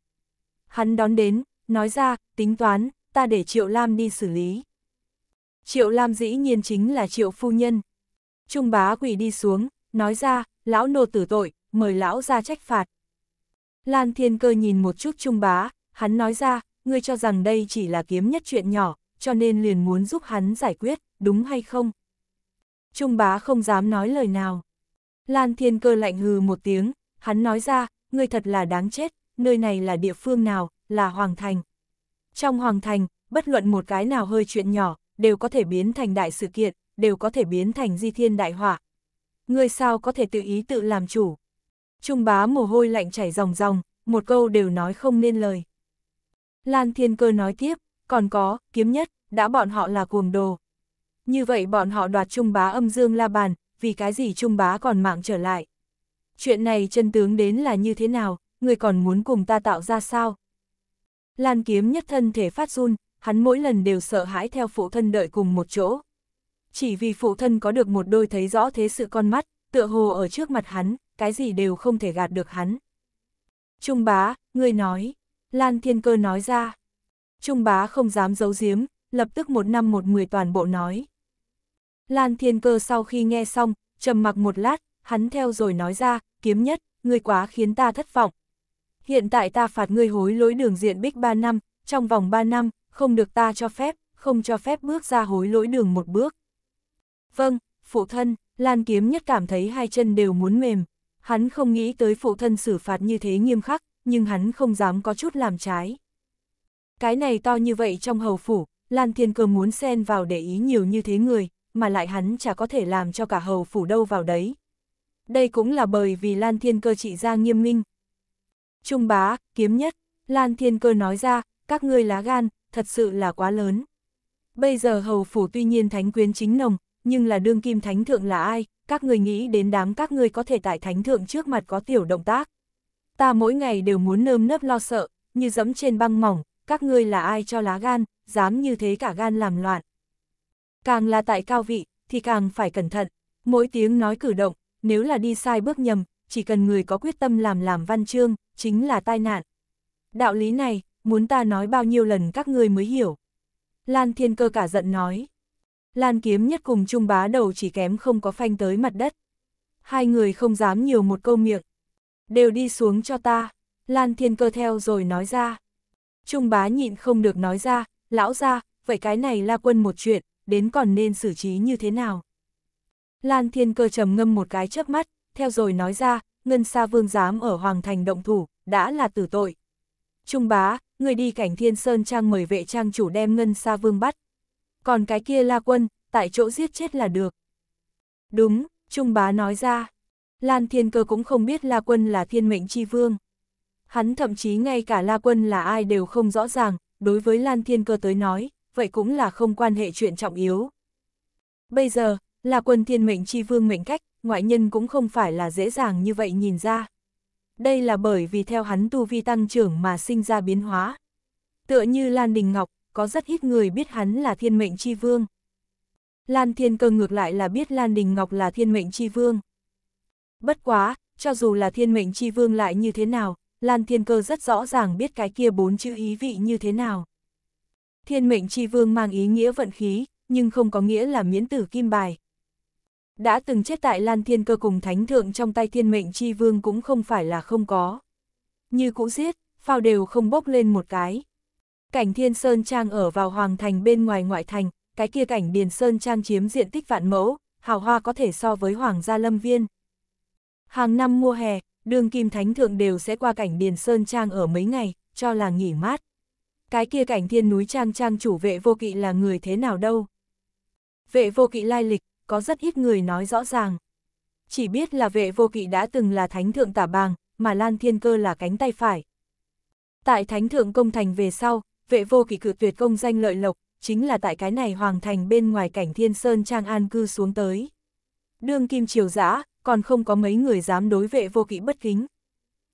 Hắn đón đến, nói ra, tính toán, ta để Triệu Lam đi xử lý. Triệu Lam dĩ nhiên chính là Triệu Phu Nhân. Trung bá quỷ đi xuống, nói ra, lão nô tử tội, mời lão ra trách phạt. Lan Thiên Cơ nhìn một chút Trung Bá, hắn nói ra, ngươi cho rằng đây chỉ là kiếm nhất chuyện nhỏ, cho nên liền muốn giúp hắn giải quyết, đúng hay không? Trung Bá không dám nói lời nào. Lan Thiên Cơ lạnh hừ một tiếng, hắn nói ra, ngươi thật là đáng chết, nơi này là địa phương nào, là Hoàng Thành. Trong Hoàng Thành, bất luận một cái nào hơi chuyện nhỏ, đều có thể biến thành đại sự kiện, đều có thể biến thành di thiên đại họa. Ngươi sao có thể tự ý tự làm chủ, Trung bá mồ hôi lạnh chảy ròng ròng, một câu đều nói không nên lời. Lan Thiên Cơ nói tiếp, còn có, kiếm nhất, đã bọn họ là cuồng đồ. Như vậy bọn họ đoạt Trung bá âm dương la bàn, vì cái gì Trung bá còn mạng trở lại. Chuyện này chân tướng đến là như thế nào, người còn muốn cùng ta tạo ra sao? Lan kiếm nhất thân thể phát run, hắn mỗi lần đều sợ hãi theo phụ thân đợi cùng một chỗ. Chỉ vì phụ thân có được một đôi thấy rõ thế sự con mắt, tựa hồ ở trước mặt hắn, cái gì đều không thể gạt được hắn. Trung bá, ngươi nói, Lan Thiên Cơ nói ra. Trung bá không dám giấu giếm, lập tức một năm một mười toàn bộ nói. Lan Thiên Cơ sau khi nghe xong, trầm mặc một lát, hắn theo rồi nói ra, kiếm nhất, ngươi quá khiến ta thất vọng. Hiện tại ta phạt ngươi hối lỗi đường diện bích ba năm, trong vòng ba năm, không được ta cho phép, không cho phép bước ra hối lỗi đường một bước. Vâng, phụ thân, Lan Kiếm nhất cảm thấy hai chân đều muốn mềm. Hắn không nghĩ tới phụ thân xử phạt như thế nghiêm khắc, nhưng hắn không dám có chút làm trái. Cái này to như vậy trong hầu phủ, Lan Thiên Cơ muốn xen vào để ý nhiều như thế người, mà lại hắn chả có thể làm cho cả hầu phủ đâu vào đấy. Đây cũng là bởi vì Lan Thiên Cơ trị ra nghiêm minh. Trung bá, kiếm nhất, Lan Thiên Cơ nói ra, các ngươi lá gan, thật sự là quá lớn. Bây giờ hầu phủ tuy nhiên thánh quyến chính nồng, nhưng là đương kim thánh thượng là ai, các người nghĩ đến đám các người có thể tại thánh thượng trước mặt có tiểu động tác. Ta mỗi ngày đều muốn nơm nớp lo sợ, như dẫm trên băng mỏng, các ngươi là ai cho lá gan, dám như thế cả gan làm loạn. Càng là tại cao vị, thì càng phải cẩn thận, mỗi tiếng nói cử động, nếu là đi sai bước nhầm, chỉ cần người có quyết tâm làm làm văn chương, chính là tai nạn. Đạo lý này, muốn ta nói bao nhiêu lần các ngươi mới hiểu. Lan Thiên Cơ cả giận nói. Lan kiếm nhất cùng trung bá đầu chỉ kém không có phanh tới mặt đất. Hai người không dám nhiều một câu miệng. Đều đi xuống cho ta. Lan thiên cơ theo rồi nói ra. Trung bá nhịn không được nói ra, lão ra, vậy cái này la quân một chuyện, đến còn nên xử trí như thế nào. Lan thiên cơ trầm ngâm một cái chớp mắt, theo rồi nói ra, ngân Sa vương dám ở Hoàng Thành động thủ, đã là tử tội. Trung bá, người đi cảnh thiên sơn trang mời vệ trang chủ đem ngân Sa vương bắt, còn cái kia la quân, tại chỗ giết chết là được. Đúng, Trung Bá nói ra. Lan Thiên Cơ cũng không biết La Quân là thiên mệnh chi vương. Hắn thậm chí ngay cả La Quân là ai đều không rõ ràng, đối với Lan Thiên Cơ tới nói, vậy cũng là không quan hệ chuyện trọng yếu. Bây giờ, La Quân thiên mệnh chi vương mệnh cách, ngoại nhân cũng không phải là dễ dàng như vậy nhìn ra. Đây là bởi vì theo hắn tu vi tăng trưởng mà sinh ra biến hóa. Tựa như Lan Đình Ngọc, có rất ít người biết hắn là thiên mệnh chi vương. Lan Thiên Cơ ngược lại là biết Lan Đình Ngọc là thiên mệnh chi vương. Bất quá, cho dù là thiên mệnh chi vương lại như thế nào, Lan Thiên Cơ rất rõ ràng biết cái kia bốn chữ ý vị như thế nào. Thiên mệnh chi vương mang ý nghĩa vận khí, nhưng không có nghĩa là miễn tử kim bài. Đã từng chết tại Lan Thiên Cơ cùng Thánh Thượng trong tay thiên mệnh chi vương cũng không phải là không có. Như cũ giết, phao đều không bốc lên một cái. Cảnh Thiên Sơn Trang ở vào Hoàng Thành bên ngoài ngoại thành, cái kia cảnh Điền Sơn Trang chiếm diện tích vạn mẫu, hào hoa có thể so với Hoàng gia lâm viên. Hàng năm mùa hè, đường kim thánh thượng đều sẽ qua cảnh Điền Sơn Trang ở mấy ngày, cho là nghỉ mát. Cái kia cảnh thiên núi Trang Trang chủ vệ vô kỵ là người thế nào đâu. Vệ vô kỵ lai lịch, có rất ít người nói rõ ràng. Chỉ biết là vệ vô kỵ đã từng là thánh thượng tả bàng, mà Lan Thiên Cơ là cánh tay phải. Tại thánh thượng công thành về sau, vệ vô kỳ cự tuyệt công danh lợi lộc, chính là tại cái này hoàng thành bên ngoài cảnh thiên sơn trang an cư xuống tới. Đương kim triều giã, còn không có mấy người dám đối vệ vô kỵ bất kính.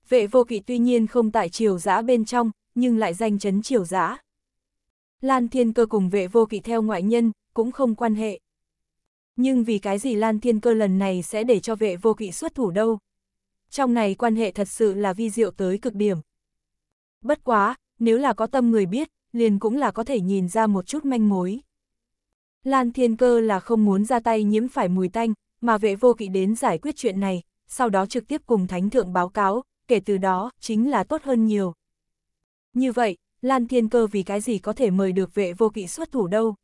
Vệ vô kỵ tuy nhiên không tại triều giã bên trong, nhưng lại danh chấn triều giã. Lan thiên cơ cùng vệ vô kỵ theo ngoại nhân, cũng không quan hệ. Nhưng vì cái gì Lan thiên cơ lần này sẽ để cho vệ vô kỵ xuất thủ đâu? Trong này quan hệ thật sự là vi diệu tới cực điểm. Bất quá, nếu là có tâm người biết, liền cũng là có thể nhìn ra một chút manh mối. Lan Thiên Cơ là không muốn ra tay nhiễm phải mùi tanh, mà vệ vô kỵ đến giải quyết chuyện này, sau đó trực tiếp cùng Thánh Thượng báo cáo, kể từ đó chính là tốt hơn nhiều. Như vậy, Lan Thiên Cơ vì cái gì có thể mời được vệ vô kỵ xuất thủ đâu?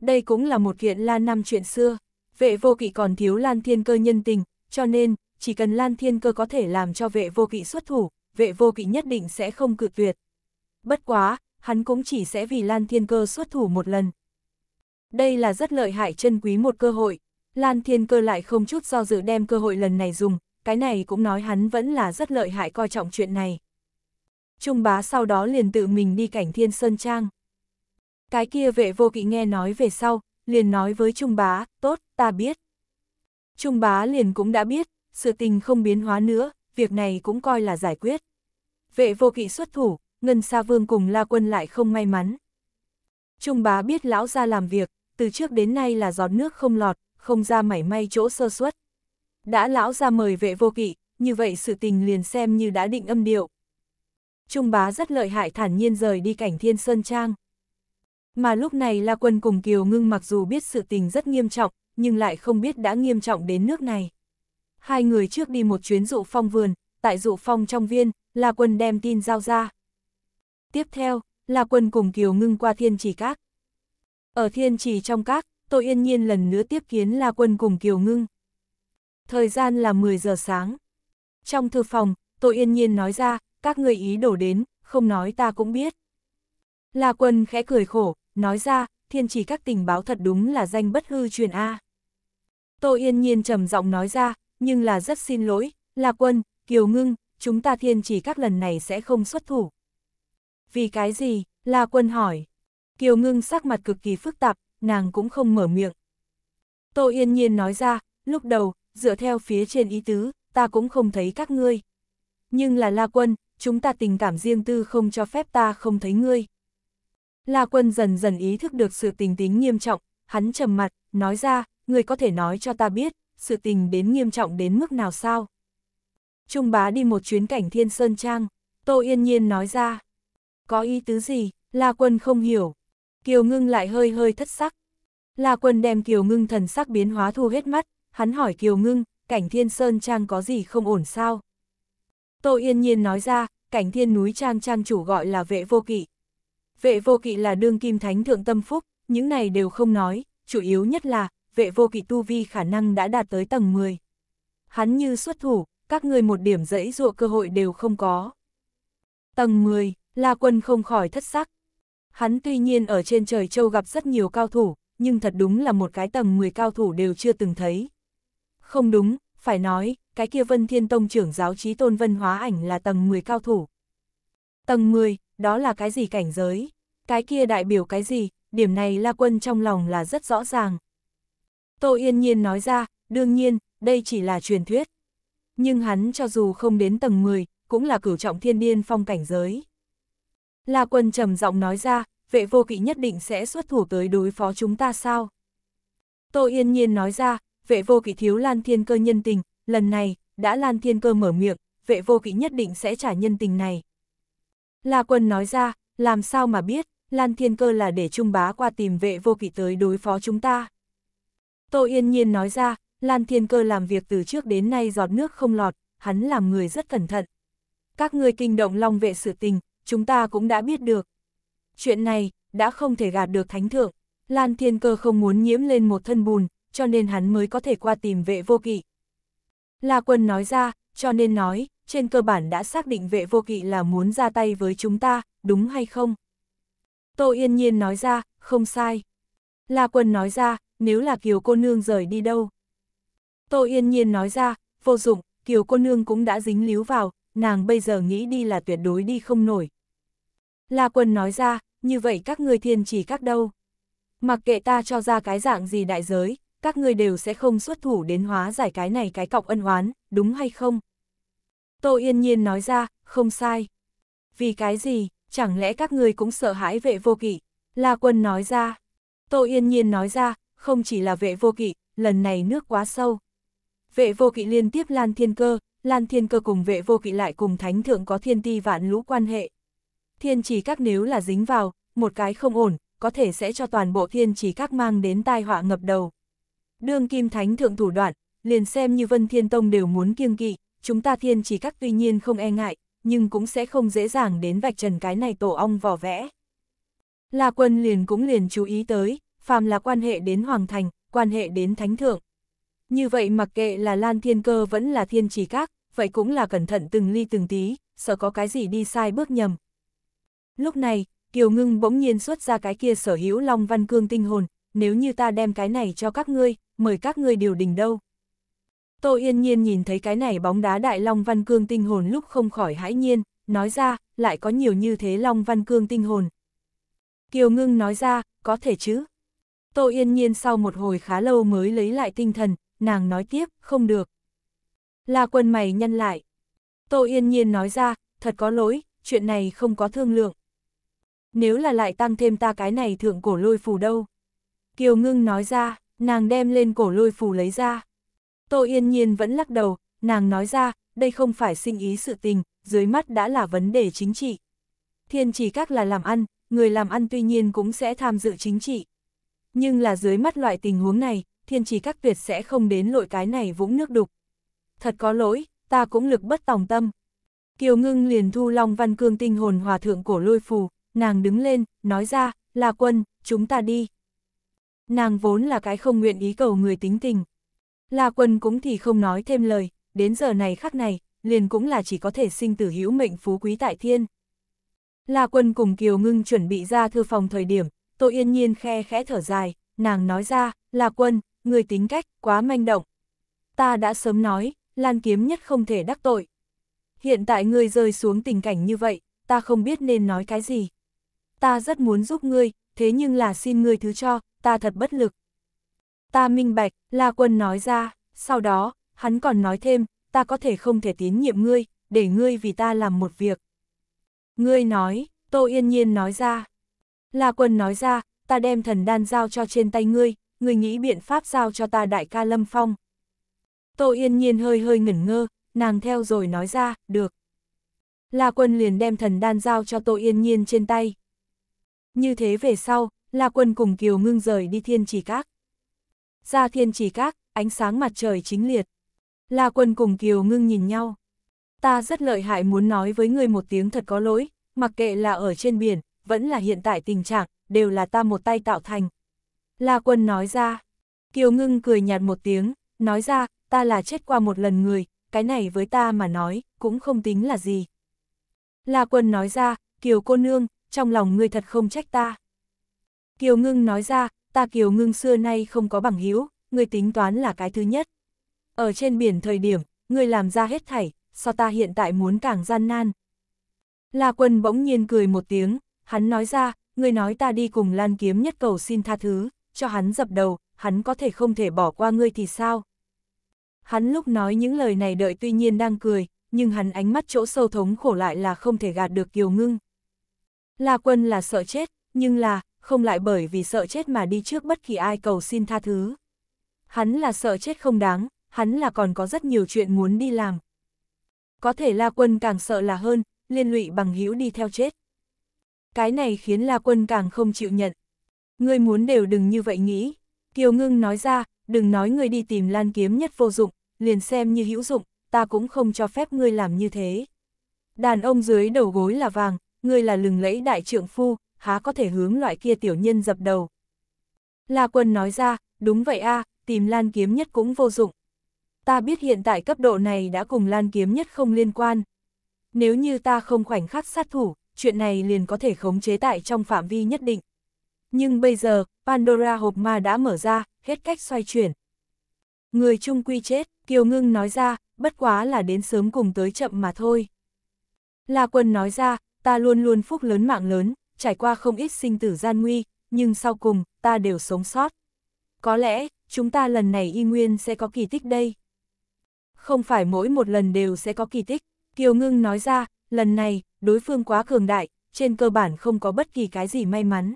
Đây cũng là một kiện Lan năm chuyện xưa, vệ vô kỵ còn thiếu Lan Thiên Cơ nhân tình, cho nên, chỉ cần Lan Thiên Cơ có thể làm cho vệ vô kỵ xuất thủ, vệ vô kỵ nhất định sẽ không cự tuyệt bất quá, hắn cũng chỉ sẽ vì Lan Thiên Cơ xuất thủ một lần. Đây là rất lợi hại chân quý một cơ hội, Lan Thiên Cơ lại không chút do dự đem cơ hội lần này dùng, cái này cũng nói hắn vẫn là rất lợi hại coi trọng chuyện này. Trung bá sau đó liền tự mình đi cảnh Thiên Sơn Trang. Cái kia vệ vô kỵ nghe nói về sau, liền nói với Trung bá, tốt, ta biết. Trung bá liền cũng đã biết, sự tình không biến hóa nữa, việc này cũng coi là giải quyết. Vệ vô kỵ xuất thủ, Ngân Sa Vương cùng La Quân lại không may mắn. Trung bá biết lão ra làm việc, từ trước đến nay là giọt nước không lọt, không ra mảy may chỗ sơ suất. Đã lão ra mời vệ vô kỵ, như vậy sự tình liền xem như đã định âm điệu. Trung bá rất lợi hại thản nhiên rời đi cảnh thiên sơn trang. Mà lúc này La Quân cùng Kiều Ngưng mặc dù biết sự tình rất nghiêm trọng, nhưng lại không biết đã nghiêm trọng đến nước này. Hai người trước đi một chuyến dụ phong vườn, tại dụ phong trong viên, La Quân đem tin giao ra. Tiếp theo, là quân cùng Kiều Ngưng qua Thiên Trì Các. Ở Thiên Trì trong các, Tô Yên Nhiên lần nữa tiếp kiến là quân cùng Kiều Ngưng. Thời gian là 10 giờ sáng. Trong thư phòng, Tô Yên Nhiên nói ra, các người ý đổ đến, không nói ta cũng biết. là quân khẽ cười khổ, nói ra, thiên trì các tình báo thật đúng là danh bất hư truyền A. Tô Yên Nhiên trầm giọng nói ra, nhưng là rất xin lỗi, là quân, Kiều Ngưng, chúng ta thiên trì các lần này sẽ không xuất thủ. Vì cái gì? La Quân hỏi. Kiều Ngưng sắc mặt cực kỳ phức tạp, nàng cũng không mở miệng. Tô Yên Nhiên nói ra, lúc đầu, dựa theo phía trên ý tứ, ta cũng không thấy các ngươi. Nhưng là La Quân, chúng ta tình cảm riêng tư không cho phép ta không thấy ngươi. La Quân dần dần ý thức được sự tình tính nghiêm trọng, hắn trầm mặt, nói ra, ngươi có thể nói cho ta biết, sự tình đến nghiêm trọng đến mức nào sao? Trung bá đi một chuyến cảnh thiên sơn trang, Tô Yên Nhiên nói ra. Có ý tứ gì? La Quân không hiểu. Kiều Ngưng lại hơi hơi thất sắc. La Quân đem Kiều Ngưng thần sắc biến hóa thu hết mắt, hắn hỏi Kiều Ngưng, cảnh thiên sơn trang có gì không ổn sao? Tô Yên Nhiên nói ra, cảnh thiên núi trang trang chủ gọi là vệ vô kỵ. Vệ vô kỵ là đương kim thánh thượng tâm phúc, những này đều không nói, chủ yếu nhất là, vệ vô kỵ tu vi khả năng đã đạt tới tầng 10. Hắn như xuất thủ, các người một điểm dẫy dụa cơ hội đều không có. Tầng 10, La Quân không khỏi thất sắc. Hắn tuy nhiên ở trên trời châu gặp rất nhiều cao thủ, nhưng thật đúng là một cái tầng 10 cao thủ đều chưa từng thấy. Không đúng, phải nói, cái kia Vân Thiên Tông trưởng giáo trí tôn Vân Hóa Ảnh là tầng 10 cao thủ. Tầng 10, đó là cái gì cảnh giới? Cái kia đại biểu cái gì? Điểm này La Quân trong lòng là rất rõ ràng. Tô Yên Nhiên nói ra, đương nhiên, đây chỉ là truyền thuyết. Nhưng hắn cho dù không đến tầng 10, cũng là cửu trọng thiên điên phong cảnh giới. La Quân trầm giọng nói ra, vệ vô kỵ nhất định sẽ xuất thủ tới đối phó chúng ta sao? Tô Yên Nhiên nói ra, vệ vô kỵ thiếu Lan Thiên Cơ nhân tình, lần này, đã Lan Thiên Cơ mở miệng, vệ vô kỵ nhất định sẽ trả nhân tình này. La Quân nói ra, làm sao mà biết, Lan Thiên Cơ là để Trung Bá qua tìm vệ vô kỵ tới đối phó chúng ta. Tô Yên Nhiên nói ra, Lan Thiên Cơ làm việc từ trước đến nay giọt nước không lọt, hắn làm người rất cẩn thận. Các ngươi kinh động long vệ sự tình, chúng ta cũng đã biết được. Chuyện này, đã không thể gạt được thánh thượng. Lan Thiên Cơ không muốn nhiễm lên một thân bùn, cho nên hắn mới có thể qua tìm vệ vô kỵ. La Quân nói ra, cho nên nói, trên cơ bản đã xác định vệ vô kỵ là muốn ra tay với chúng ta, đúng hay không? Tô Yên Nhiên nói ra, không sai. La Quân nói ra, nếu là Kiều cô nương rời đi đâu? Tô Yên Nhiên nói ra, vô dụng, Kiều cô nương cũng đã dính líu vào, nàng bây giờ nghĩ đi là tuyệt đối đi không nổi. La quân nói ra, như vậy các ngươi thiên chỉ các đâu. Mặc kệ ta cho ra cái dạng gì đại giới, các ngươi đều sẽ không xuất thủ đến hóa giải cái này cái cọc ân oán, đúng hay không? Tô Yên Nhiên nói ra, không sai. Vì cái gì, chẳng lẽ các ngươi cũng sợ hãi vệ vô kỵ? La Quân nói ra. Tô Yên Nhiên nói ra, không chỉ là vệ vô kỵ, lần này nước quá sâu, Vệ vô kỵ liên tiếp Lan Thiên Cơ, Lan Thiên Cơ cùng vệ vô kỵ lại cùng thánh thượng có thiên ti vạn lũ quan hệ. Thiên chỉ các nếu là dính vào, một cái không ổn, có thể sẽ cho toàn bộ thiên chỉ các mang đến tai họa ngập đầu. Đương kim thánh thượng thủ đoạn, liền xem như vân thiên tông đều muốn kiêng kỵ, chúng ta thiên chỉ các tuy nhiên không e ngại, nhưng cũng sẽ không dễ dàng đến vạch trần cái này tổ ong vỏ vẽ. La quân liền cũng liền chú ý tới, phàm là quan hệ đến hoàng thành, quan hệ đến thánh thượng, như vậy mặc kệ là Lan Thiên Cơ vẫn là Thiên Trì Các, vậy cũng là cẩn thận từng ly từng tí, sợ có cái gì đi sai bước nhầm. Lúc này, Kiều Ngưng bỗng nhiên xuất ra cái kia sở hữu Long Văn Cương tinh hồn, nếu như ta đem cái này cho các ngươi, mời các ngươi điều đình đâu. Tô Yên Nhiên nhìn thấy cái này bóng đá đại Long Văn Cương tinh hồn lúc không khỏi hãi nhiên, nói ra, lại có nhiều như thế Long Văn Cương tinh hồn. Kiều Ngưng nói ra, có thể chứ. Tô Yên Nhiên sau một hồi khá lâu mới lấy lại tinh thần, nàng nói tiếp, không được. là quần mày nhân lại. Tô yên nhiên nói ra, thật có lỗi, chuyện này không có thương lượng. Nếu là lại tăng thêm ta cái này thượng cổ lôi phù đâu. Kiều ngưng nói ra, nàng đem lên cổ lôi phù lấy ra. Tô yên nhiên vẫn lắc đầu, nàng nói ra, đây không phải sinh ý sự tình, dưới mắt đã là vấn đề chính trị. Thiên chỉ các là làm ăn, người làm ăn tuy nhiên cũng sẽ tham dự chính trị. Nhưng là dưới mắt loại tình huống này, thiên trì các tuyệt sẽ không đến lội cái này vũng nước đục. Thật có lỗi, ta cũng lực bất tòng tâm. Kiều ngưng liền thu Long Văn Cương tinh hồn hòa thượng cổ lôi phù, nàng đứng lên, nói ra, là quân, chúng ta đi. Nàng vốn là cái không nguyện ý cầu người tính tình. La quân cũng thì không nói thêm lời, đến giờ này khắc này, liền cũng là chỉ có thể sinh tử hữu mệnh phú quý tại thiên. La quân cùng Kiều Ngưng chuẩn bị ra thư phòng thời điểm, tôi yên nhiên khe khẽ thở dài, nàng nói ra, La quân, người tính cách quá manh động. Ta đã sớm nói, Lan Kiếm nhất không thể đắc tội. Hiện tại ngươi rơi xuống tình cảnh như vậy, ta không biết nên nói cái gì. Ta rất muốn giúp ngươi, thế nhưng là xin ngươi thứ cho, ta thật bất lực. Ta minh bạch, La Quân nói ra, sau đó, hắn còn nói thêm, ta có thể không thể tín nhiệm ngươi, để ngươi vì ta làm một việc. Ngươi nói, Tô Yên Nhiên nói ra. La Quân nói ra, ta đem thần đan giao cho trên tay ngươi, người nghĩ biện pháp sao cho ta đại ca Lâm Phong. Tô Yên Nhiên hơi hơi ngẩn ngơ, nàng theo rồi nói ra, được. La Quân liền đem thần đan giao cho Tô Yên Nhiên trên tay. Như thế về sau, La Quân cùng Kiều Ngưng rời đi thiên chỉ các. Ra thiên chỉ các, ánh sáng mặt trời chính liệt. La Quân cùng Kiều Ngưng nhìn nhau. Ta rất lợi hại muốn nói với người một tiếng thật có lỗi, mặc kệ là ở trên biển, vẫn là hiện tại tình trạng, đều là ta một tay tạo thành, La Quân nói ra. Kiều Ngưng cười nhạt một tiếng, nói ra, ta là chết qua một lần người, cái này với ta mà nói, cũng không tính là gì. La Quân nói ra, Kiều cô nương, trong lòng ngươi thật không trách ta. Kiều Ngưng nói ra, ta Kiều Ngưng xưa nay không có bằng hữu, ngươi tính toán là cái thứ nhất. Ở trên biển thời điểm, ngươi làm ra hết thảy, so ta hiện tại muốn càng gian nan. La Quân bỗng nhiên cười một tiếng, hắn nói ra, ngươi nói ta đi cùng Lan Kiếm nhất cầu xin tha thứ, cho hắn dập đầu, hắn có thể không thể bỏ qua ngươi thì sao? Hắn lúc nói những lời này đợi tuy nhiên đang cười, nhưng hắn ánh mắt chỗ sâu thống khổ lại là không thể gạt được Kiều Ngưng. La quân là sợ chết, nhưng là, không lại bởi vì sợ chết mà đi trước bất kỳ ai cầu xin tha thứ. Hắn là sợ chết không đáng, hắn là còn có rất nhiều chuyện muốn đi làm. Có thể La quân càng sợ là hơn, liên lụy bằng hữu đi theo chết. Cái này khiến La quân càng không chịu nhận. Ngươi muốn đều đừng như vậy nghĩ. Kiều Ngưng nói ra, đừng nói ngươi đi tìm lan kiếm nhất vô dụng, liền xem như hữu dụng, ta cũng không cho phép ngươi làm như thế. Đàn ông dưới đầu gối là vàng, ngươi là lừng lẫy đại trượng phu, há có thể hướng loại kia tiểu nhân dập đầu. La Quân nói ra, đúng vậy a, tìm lan kiếm nhất cũng vô dụng. Ta biết hiện tại cấp độ này đã cùng lan kiếm nhất không liên quan. Nếu như ta không khoảnh khắc sát thủ, chuyện này liền có thể khống chế tại trong phạm vi nhất định. Nhưng bây giờ, Pandora hộp ma đã mở ra, hết cách xoay chuyển. Người chung quy chết, Kiều Ngưng nói ra, bất quá là đến sớm cùng tới chậm mà thôi. La Quân nói ra, ta luôn luôn phúc lớn mạng lớn, trải qua không ít sinh tử gian nguy, nhưng sau cùng, ta đều sống sót. Có lẽ, chúng ta lần này y nguyên sẽ có kỳ tích đây. Không phải mỗi một lần đều sẽ có kỳ tích, Kiều Ngưng nói ra, lần này, đối phương quá cường đại, trên cơ bản không có bất kỳ cái gì may mắn.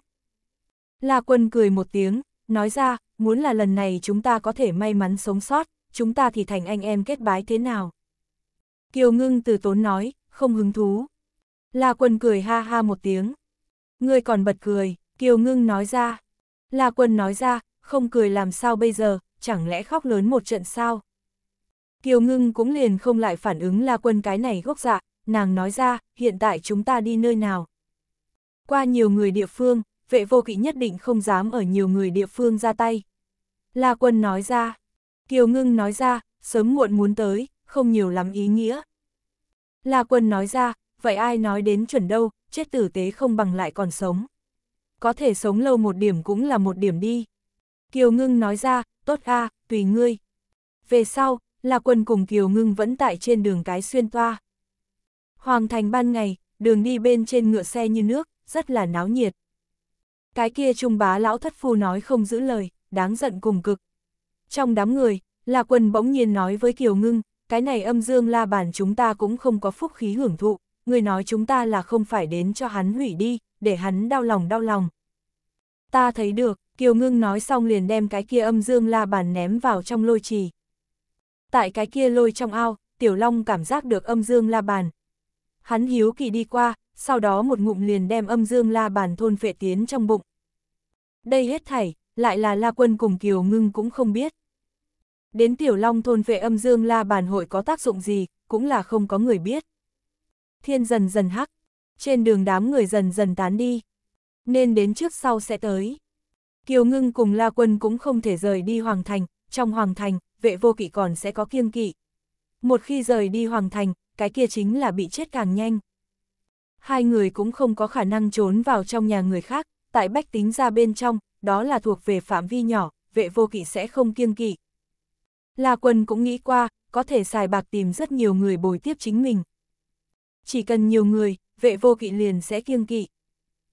La Quân cười một tiếng, nói ra, muốn là lần này chúng ta có thể may mắn sống sót, chúng ta thì thành anh em kết bái thế nào. Kiều ngưng từ tốn nói, không hứng thú. La Quân cười ha ha một tiếng. người còn bật cười, Kiều ngưng nói ra. La Quân nói ra, không cười làm sao bây giờ, chẳng lẽ khóc lớn một trận sao? Kiều ngưng cũng liền không lại phản ứng La Quân cái này gốc dạ, nàng nói ra, hiện tại chúng ta đi nơi nào? Qua nhiều người địa phương, vệ vô kỵ nhất định không dám ở nhiều người địa phương ra tay. La quân nói ra, Kiều Ngưng nói ra, sớm muộn muốn tới, không nhiều lắm ý nghĩa. La quân nói ra, vậy ai nói đến chuẩn đâu, chết tử tế không bằng lại còn sống. Có thể sống lâu một điểm cũng là một điểm đi. Kiều Ngưng nói ra, tốt a, tùy ngươi. Về sau, La Quân cùng Kiều Ngưng vẫn tại trên đường cái xuyên toa. Hoàng thành ban ngày, đường đi bên trên ngựa xe như nước, rất là náo nhiệt cái kia trung bá lão thất phu nói không giữ lời, đáng giận cùng cực. Trong đám người, là Quân bỗng nhiên nói với Kiều Ngưng, cái này âm dương la bản chúng ta cũng không có phúc khí hưởng thụ, người nói chúng ta là không phải đến cho hắn hủy đi, để hắn đau lòng đau lòng. Ta thấy được, Kiều Ngưng nói xong liền đem cái kia âm dương la bàn ném vào trong lôi trì. Tại cái kia lôi trong ao, Tiểu Long cảm giác được âm dương la bàn. Hắn hiếu kỳ đi qua, sau đó một ngụm liền đem âm dương la bàn thôn phệ tiến trong bụng. Đây hết thảy, lại là la quân cùng kiều ngưng cũng không biết. Đến tiểu long thôn phệ âm dương la bàn hội có tác dụng gì, cũng là không có người biết. Thiên dần dần hắc, trên đường đám người dần dần tán đi, nên đến trước sau sẽ tới. Kiều ngưng cùng la quân cũng không thể rời đi hoàng thành, trong hoàng thành, vệ vô kỵ còn sẽ có kiêng kỵ. Một khi rời đi hoàng thành, cái kia chính là bị chết càng nhanh hai người cũng không có khả năng trốn vào trong nhà người khác, tại bách tính ra bên trong, đó là thuộc về phạm vi nhỏ, vệ vô kỵ sẽ không kiêng kỵ. La quân cũng nghĩ qua, có thể xài bạc tìm rất nhiều người bồi tiếp chính mình. Chỉ cần nhiều người, vệ vô kỵ liền sẽ kiêng kỵ.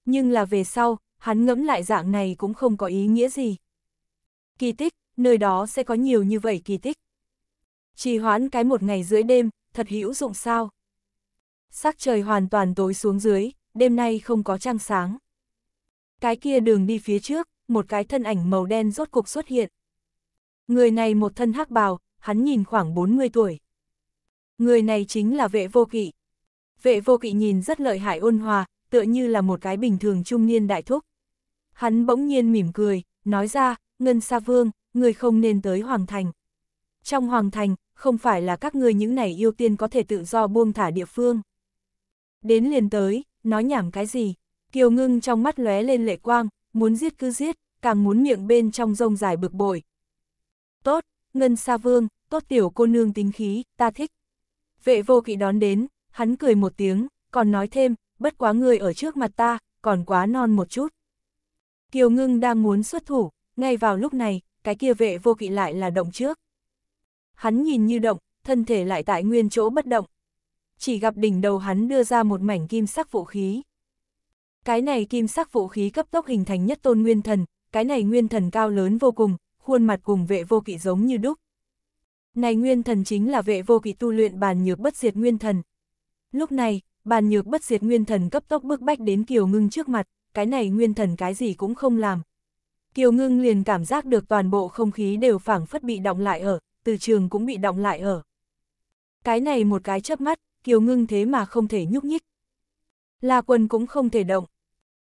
Nhưng là về sau, hắn ngẫm lại dạng này cũng không có ý nghĩa gì. Kỳ tích, nơi đó sẽ có nhiều như vậy kỳ tích. Trì hoãn cái một ngày dưới đêm, thật hữu dụng sao? sắc trời hoàn toàn tối xuống dưới, đêm nay không có trăng sáng. Cái kia đường đi phía trước, một cái thân ảnh màu đen rốt cục xuất hiện. Người này một thân hắc bào, hắn nhìn khoảng 40 tuổi. Người này chính là vệ vô kỵ. Vệ vô kỵ nhìn rất lợi hại ôn hòa, tựa như là một cái bình thường trung niên đại thúc. Hắn bỗng nhiên mỉm cười, nói ra, Ngân Sa Vương, người không nên tới Hoàng Thành. Trong Hoàng Thành, không phải là các ngươi những này yêu tiên có thể tự do buông thả địa phương đến liền tới, nói nhảm cái gì. Kiều ngưng trong mắt lóe lên lệ quang, muốn giết cứ giết, càng muốn miệng bên trong rông dài bực bội. Tốt, Ngân Sa Vương, tốt tiểu cô nương tính khí, ta thích. Vệ vô kỵ đón đến, hắn cười một tiếng, còn nói thêm, bất quá người ở trước mặt ta, còn quá non một chút. Kiều ngưng đang muốn xuất thủ, ngay vào lúc này, cái kia vệ vô kỵ lại là động trước. Hắn nhìn như động, thân thể lại tại nguyên chỗ bất động, chỉ gặp đỉnh đầu hắn đưa ra một mảnh kim sắc vũ khí. Cái này kim sắc vũ khí cấp tốc hình thành nhất tôn nguyên thần, cái này nguyên thần cao lớn vô cùng, khuôn mặt cùng vệ vô kỵ giống như đúc. Này nguyên thần chính là vệ vô kỵ tu luyện bàn nhược bất diệt nguyên thần. Lúc này, bàn nhược bất diệt nguyên thần cấp tốc bước bách đến kiều ngưng trước mặt, cái này nguyên thần cái gì cũng không làm. Kiều ngưng liền cảm giác được toàn bộ không khí đều phảng phất bị động lại ở, từ trường cũng bị động lại ở. Cái này một cái chớp mắt, Kiều Ngưng thế mà không thể nhúc nhích. La Quân cũng không thể động.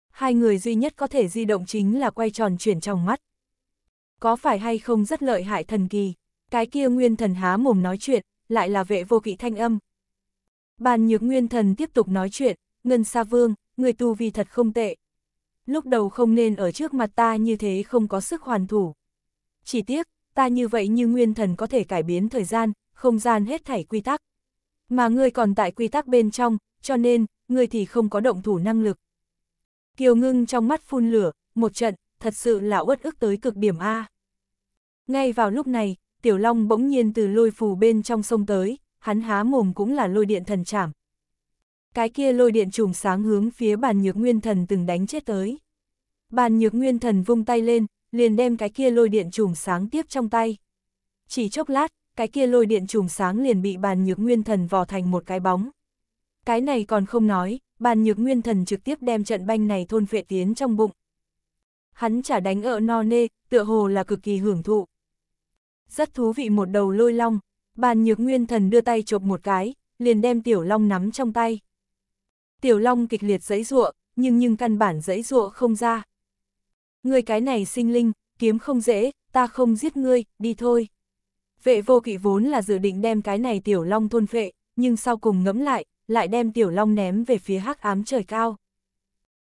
Hai người duy nhất có thể di động chính là quay tròn chuyển trong mắt. Có phải hay không rất lợi hại thần kỳ, cái kia nguyên thần há mồm nói chuyện, lại là vệ vô kỵ thanh âm. Bàn nhược nguyên thần tiếp tục nói chuyện, Ngân Sa Vương, người tu vi thật không tệ. Lúc đầu không nên ở trước mặt ta như thế không có sức hoàn thủ. Chỉ tiếc, ta như vậy như nguyên thần có thể cải biến thời gian, không gian hết thảy quy tắc mà ngươi còn tại quy tắc bên trong, cho nên, ngươi thì không có động thủ năng lực. Kiều ngưng trong mắt phun lửa, một trận, thật sự là uất ức tới cực điểm A. Ngay vào lúc này, Tiểu Long bỗng nhiên từ lôi phù bên trong sông tới, hắn há mồm cũng là lôi điện thần chảm. Cái kia lôi điện trùm sáng hướng phía bàn nhược nguyên thần từng đánh chết tới. Bàn nhược nguyên thần vung tay lên, liền đem cái kia lôi điện trùm sáng tiếp trong tay. Chỉ chốc lát, cái kia lôi điện trùm sáng liền bị bàn nhược nguyên thần vò thành một cái bóng. Cái này còn không nói, bàn nhược nguyên thần trực tiếp đem trận banh này thôn phệ tiến trong bụng. Hắn chả đánh ở no nê, tựa hồ là cực kỳ hưởng thụ. Rất thú vị một đầu lôi long, bàn nhược nguyên thần đưa tay chộp một cái, liền đem tiểu long nắm trong tay. Tiểu long kịch liệt giấy ruộng, nhưng nhưng căn bản giấy ruộng không ra. Người cái này sinh linh, kiếm không dễ, ta không giết ngươi, đi thôi. Vệ vô kỵ vốn là dự định đem cái này tiểu long thôn phệ, nhưng sau cùng ngẫm lại, lại đem tiểu long ném về phía hắc ám trời cao.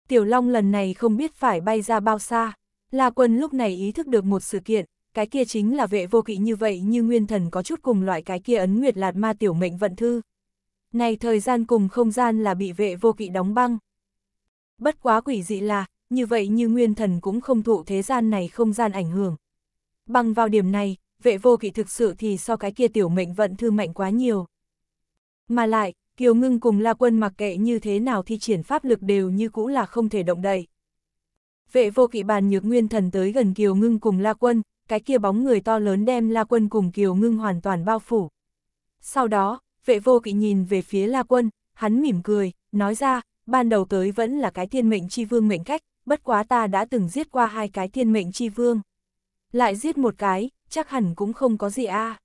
Tiểu long lần này không biết phải bay ra bao xa, La Quân lúc này ý thức được một sự kiện, cái kia chính là vệ vô kỵ như vậy như nguyên thần có chút cùng loại cái kia ấn nguyệt lạt ma tiểu mệnh vận thư. Này thời gian cùng không gian là bị vệ vô kỵ đóng băng. Bất quá quỷ dị là, như vậy như nguyên thần cũng không thụ thế gian này không gian ảnh hưởng. Băng vào điểm này, vệ vô kỵ thực sự thì so cái kia tiểu mệnh vận thư mạnh quá nhiều. Mà lại, Kiều Ngưng cùng La Quân mặc kệ như thế nào thi triển pháp lực đều như cũ là không thể động đậy. Vệ vô kỵ bàn nhược nguyên thần tới gần Kiều Ngưng cùng La Quân, cái kia bóng người to lớn đem La Quân cùng Kiều Ngưng hoàn toàn bao phủ. Sau đó, vệ vô kỵ nhìn về phía La Quân, hắn mỉm cười, nói ra, ban đầu tới vẫn là cái thiên mệnh chi vương mệnh cách, bất quá ta đã từng giết qua hai cái thiên mệnh chi vương. Lại giết một cái, chắc hẳn cũng không có gì a. À.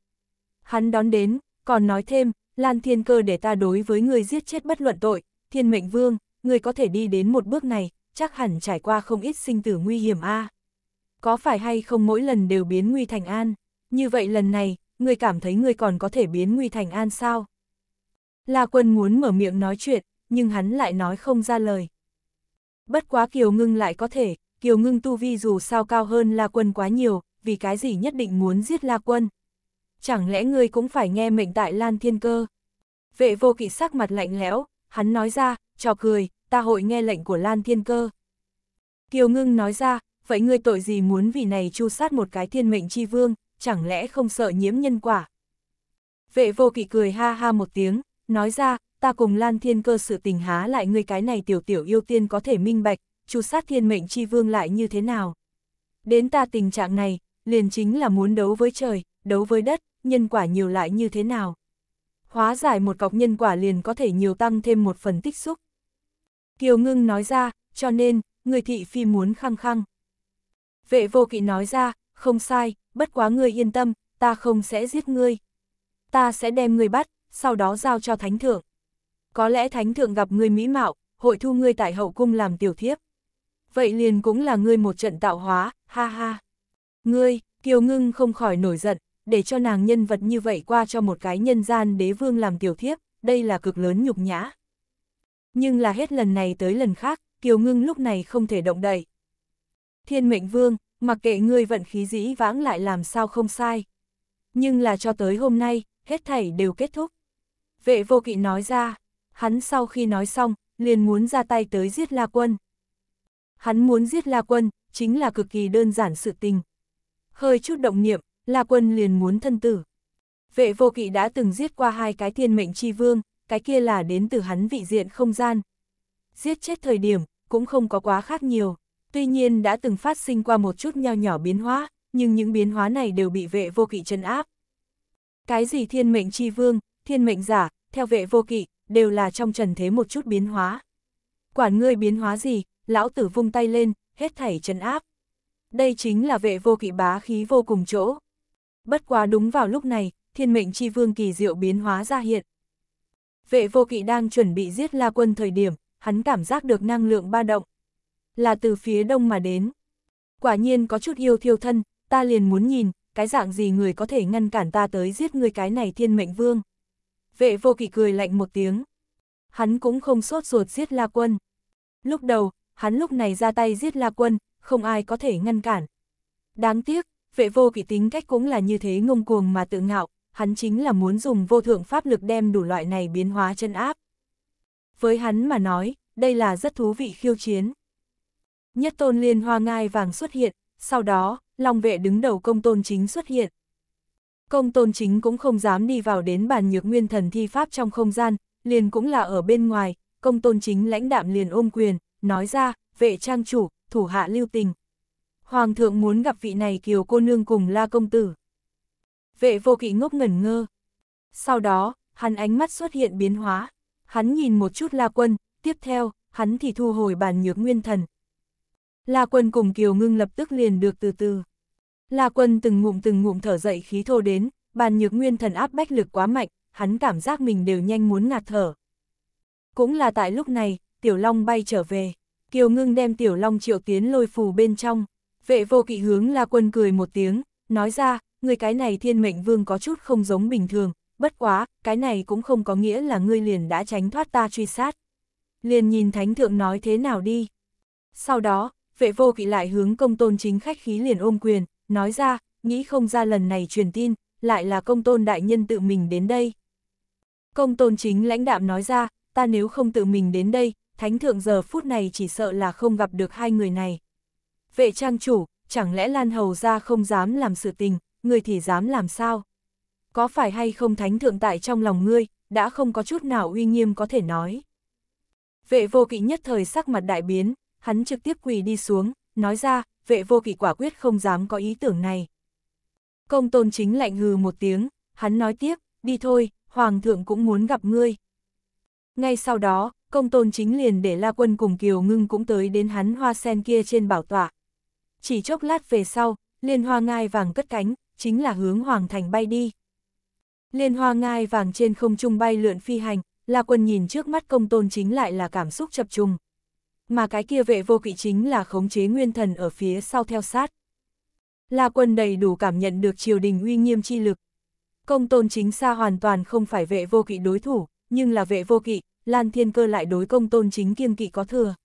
Hắn đón đến, còn nói thêm, Lan Thiên Cơ để ta đối với người giết chết bất luận tội, Thiên Mệnh Vương, người có thể đi đến một bước này, chắc hẳn trải qua không ít sinh tử nguy hiểm a. À. Có phải hay không mỗi lần đều biến nguy thành an, như vậy lần này, người cảm thấy người còn có thể biến nguy thành an sao? La Quân muốn mở miệng nói chuyện, nhưng hắn lại nói không ra lời. Bất quá Kiều Ngưng lại có thể, Kiều Ngưng tu vi dù sao cao hơn La Quân quá nhiều, vì cái gì nhất định muốn giết La Quân. Chẳng lẽ ngươi cũng phải nghe mệnh tại Lan Thiên Cơ? Vệ vô kỵ sắc mặt lạnh lẽo, hắn nói ra, trò cười, ta hội nghe lệnh của Lan Thiên Cơ. Kiều Ngưng nói ra, vậy ngươi tội gì muốn vì này chu sát một cái thiên mệnh chi vương, chẳng lẽ không sợ nhiễm nhân quả? Vệ vô kỵ cười ha ha một tiếng, nói ra, ta cùng Lan Thiên Cơ sự tình há lại ngươi cái này tiểu tiểu yêu tiên có thể minh bạch, chu sát thiên mệnh chi vương lại như thế nào? Đến ta tình trạng này, liền chính là muốn đấu với trời, đấu với đất, nhân quả nhiều lại như thế nào. Hóa giải một cọc nhân quả liền có thể nhiều tăng thêm một phần tích xúc. Kiều Ngưng nói ra, cho nên, người thị phi muốn khăng khăng. Vệ vô kỵ nói ra, không sai, bất quá ngươi yên tâm, ta không sẽ giết ngươi. Ta sẽ đem ngươi bắt, sau đó giao cho thánh thượng. Có lẽ thánh thượng gặp ngươi mỹ mạo, hội thu ngươi tại hậu cung làm tiểu thiếp. Vậy liền cũng là ngươi một trận tạo hóa, ha ha. Ngươi, Kiều Ngưng không khỏi nổi giận, để cho nàng nhân vật như vậy qua cho một cái nhân gian đế vương làm tiểu thiếp, đây là cực lớn nhục nhã. Nhưng là hết lần này tới lần khác, Kiều Ngưng lúc này không thể động đậy. Thiên mệnh vương, mặc kệ ngươi vận khí dĩ vãng lại làm sao không sai. Nhưng là cho tới hôm nay, hết thảy đều kết thúc. Vệ vô kỵ nói ra, hắn sau khi nói xong, liền muốn ra tay tới giết La Quân. Hắn muốn giết La Quân, chính là cực kỳ đơn giản sự tình, hơi chút động niệm, La Quân liền muốn thân tử. Vệ vô kỵ đã từng giết qua hai cái thiên mệnh chi vương, cái kia là đến từ hắn vị diện không gian. Giết chết thời điểm, cũng không có quá khác nhiều, tuy nhiên đã từng phát sinh qua một chút nho nhỏ biến hóa, nhưng những biến hóa này đều bị vệ vô kỵ trấn áp. Cái gì thiên mệnh chi vương, thiên mệnh giả, theo vệ vô kỵ, đều là trong trần thế một chút biến hóa. Quản ngươi biến hóa gì, lão tử vung tay lên, hết thảy trấn áp. Đây chính là vệ vô kỵ bá khí vô cùng chỗ. Bất quá đúng vào lúc này, thiên mệnh chi vương kỳ diệu biến hóa ra hiện. Vệ vô kỵ đang chuẩn bị giết la quân thời điểm, hắn cảm giác được năng lượng ba động. Là từ phía đông mà đến. Quả nhiên có chút yêu thiêu thân, ta liền muốn nhìn, cái dạng gì người có thể ngăn cản ta tới giết người cái này thiên mệnh vương. Vệ vô kỵ cười lạnh một tiếng. Hắn cũng không sốt ruột giết la quân. Lúc đầu, hắn lúc này ra tay giết la quân, không ai có thể ngăn cản. Đáng tiếc, vệ vô kỵ tính cách cũng là như thế ngông cuồng mà tự ngạo, hắn chính là muốn dùng vô thượng pháp lực đem đủ loại này biến hóa chân áp. Với hắn mà nói, đây là rất thú vị khiêu chiến. Nhất tôn liên hoa ngai vàng xuất hiện, sau đó, Long vệ đứng đầu công tôn chính xuất hiện. Công tôn chính cũng không dám đi vào đến bàn nhược nguyên thần thi pháp trong không gian, liền cũng là ở bên ngoài, công tôn chính lãnh đạm liền ôm quyền, nói ra, vệ trang chủ, thủ hạ lưu tình. Hoàng thượng muốn gặp vị này kiều cô nương cùng la công tử. Vệ vô kỵ ngốc ngẩn ngơ. Sau đó, hắn ánh mắt xuất hiện biến hóa. Hắn nhìn một chút la quân, tiếp theo, hắn thì thu hồi bàn nhược nguyên thần. La quân cùng kiều ngưng lập tức liền được từ từ. La quân từng ngụm từng ngụm thở dậy khí thô đến, bàn nhược nguyên thần áp bách lực quá mạnh, hắn cảm giác mình đều nhanh muốn ngạt thở. Cũng là tại lúc này, tiểu long bay trở về. Kiều Ngưng đem Tiểu Long triệu tiến lôi phù bên trong. Vệ vô kỵ hướng La Quân cười một tiếng, nói ra, người cái này thiên mệnh vương có chút không giống bình thường, bất quá, cái này cũng không có nghĩa là ngươi liền đã tránh thoát ta truy sát. Liền nhìn thánh thượng nói thế nào đi. Sau đó, vệ vô kỵ lại hướng công tôn chính khách khí liền ôm quyền, nói ra, nghĩ không ra lần này truyền tin, lại là công tôn đại nhân tự mình đến đây. Công tôn chính lãnh đạm nói ra, ta nếu không tự mình đến đây, thánh thượng giờ phút này chỉ sợ là không gặp được hai người này. Vệ trang chủ, chẳng lẽ Lan Hầu ra không dám làm sự tình, người thì dám làm sao? Có phải hay không thánh thượng tại trong lòng ngươi, đã không có chút nào uy nghiêm có thể nói. Vệ vô kỵ nhất thời sắc mặt đại biến, hắn trực tiếp quỳ đi xuống, nói ra, vệ vô kỵ quả quyết không dám có ý tưởng này. Công tôn chính lạnh hừ một tiếng, hắn nói tiếp, đi thôi, hoàng thượng cũng muốn gặp ngươi. Ngay sau đó, công tôn chính liền để La Quân cùng Kiều Ngưng cũng tới đến hắn hoa sen kia trên bảo tọa. Chỉ chốc lát về sau, liên hoa ngai vàng cất cánh, chính là hướng hoàng thành bay đi. Liên hoa ngai vàng trên không trung bay lượn phi hành, La Quân nhìn trước mắt công tôn chính lại là cảm xúc chập trùng. Mà cái kia vệ vô kỵ chính là khống chế nguyên thần ở phía sau theo sát. La Quân đầy đủ cảm nhận được triều đình uy nghiêm chi lực. Công tôn chính xa hoàn toàn không phải vệ vô kỵ đối thủ, nhưng là vệ vô kỵ, Lan Thiên Cơ lại đối công tôn chính kiêng kỵ có thừa.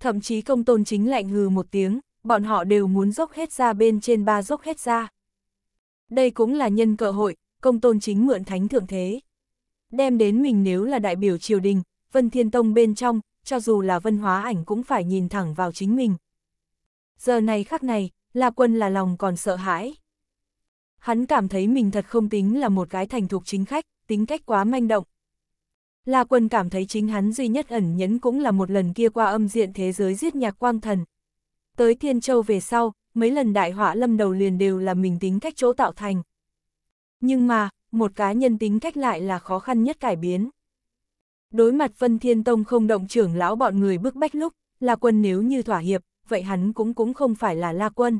Thậm chí công tôn chính lạnh hừ một tiếng, bọn họ đều muốn dốc hết ra bên trên ba dốc hết ra. Đây cũng là nhân cơ hội, công tôn chính mượn thánh thượng thế. Đem đến mình nếu là đại biểu triều đình, Vân Thiên Tông bên trong, cho dù là vân hóa ảnh cũng phải nhìn thẳng vào chính mình. Giờ này khắc này, La Quân là lòng còn sợ hãi. Hắn cảm thấy mình thật không tính là một cái thành thục chính khách, tính cách quá manh động, La Quân cảm thấy chính hắn duy nhất ẩn nhẫn cũng là một lần kia qua âm diện thế giới giết nhạc quang thần. Tới Thiên Châu về sau, mấy lần đại họa lâm đầu liền đều là mình tính cách chỗ tạo thành. Nhưng mà, một cá nhân tính cách lại là khó khăn nhất cải biến. Đối mặt Vân Thiên Tông không động trưởng lão bọn người bức bách lúc, La Quân nếu như thỏa hiệp, vậy hắn cũng cũng không phải là La Quân.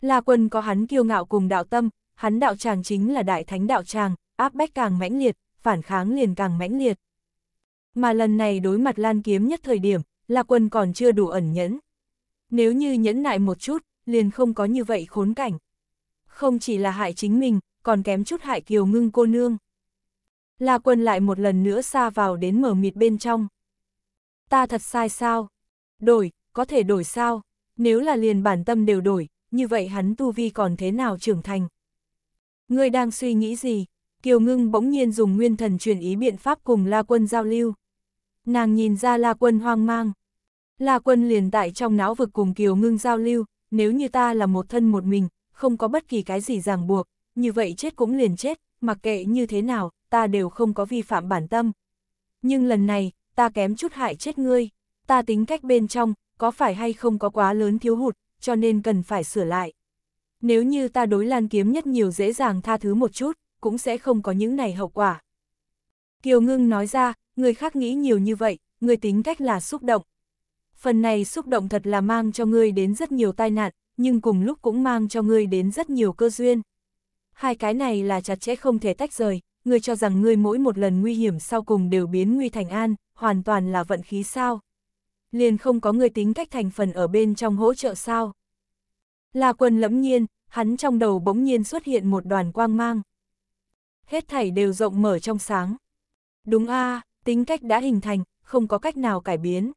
La Quân có hắn kiêu ngạo cùng đạo tâm, hắn đạo tràng chính là đại thánh đạo tràng, áp bách càng mãnh liệt, phản kháng liền càng mãnh liệt. Mà lần này đối mặt Lan Kiếm nhất thời điểm, là Quân còn chưa đủ ẩn nhẫn. Nếu như nhẫn nại một chút, liền không có như vậy khốn cảnh. Không chỉ là hại chính mình, còn kém chút hại Kiều Ngưng cô nương. La Quân lại một lần nữa xa vào đến mở mịt bên trong. Ta thật sai sao? Đổi, có thể đổi sao? Nếu là liền bản tâm đều đổi, như vậy hắn tu vi còn thế nào trưởng thành? Ngươi đang suy nghĩ gì? Kiều Ngưng bỗng nhiên dùng nguyên thần truyền ý biện pháp cùng La Quân giao lưu. Nàng nhìn ra La Quân hoang mang. La Quân liền tại trong não vực cùng Kiều Ngưng giao lưu, nếu như ta là một thân một mình, không có bất kỳ cái gì ràng buộc, như vậy chết cũng liền chết, mặc kệ như thế nào, ta đều không có vi phạm bản tâm. Nhưng lần này, ta kém chút hại chết ngươi, ta tính cách bên trong, có phải hay không có quá lớn thiếu hụt, cho nên cần phải sửa lại. Nếu như ta đối lan kiếm nhất nhiều dễ dàng tha thứ một chút, cũng sẽ không có những này hậu quả. Kiều Ngưng nói ra, người khác nghĩ nhiều như vậy, người tính cách là xúc động. Phần này xúc động thật là mang cho ngươi đến rất nhiều tai nạn, nhưng cùng lúc cũng mang cho ngươi đến rất nhiều cơ duyên. Hai cái này là chặt chẽ không thể tách rời, ngươi cho rằng ngươi mỗi một lần nguy hiểm sau cùng đều biến nguy thành an, hoàn toàn là vận khí sao. Liền không có người tính cách thành phần ở bên trong hỗ trợ sao. Là quần lẫm nhiên, hắn trong đầu bỗng nhiên xuất hiện một đoàn quang mang hết thảy đều rộng mở trong sáng. Đúng a, à, tính cách đã hình thành, không có cách nào cải biến.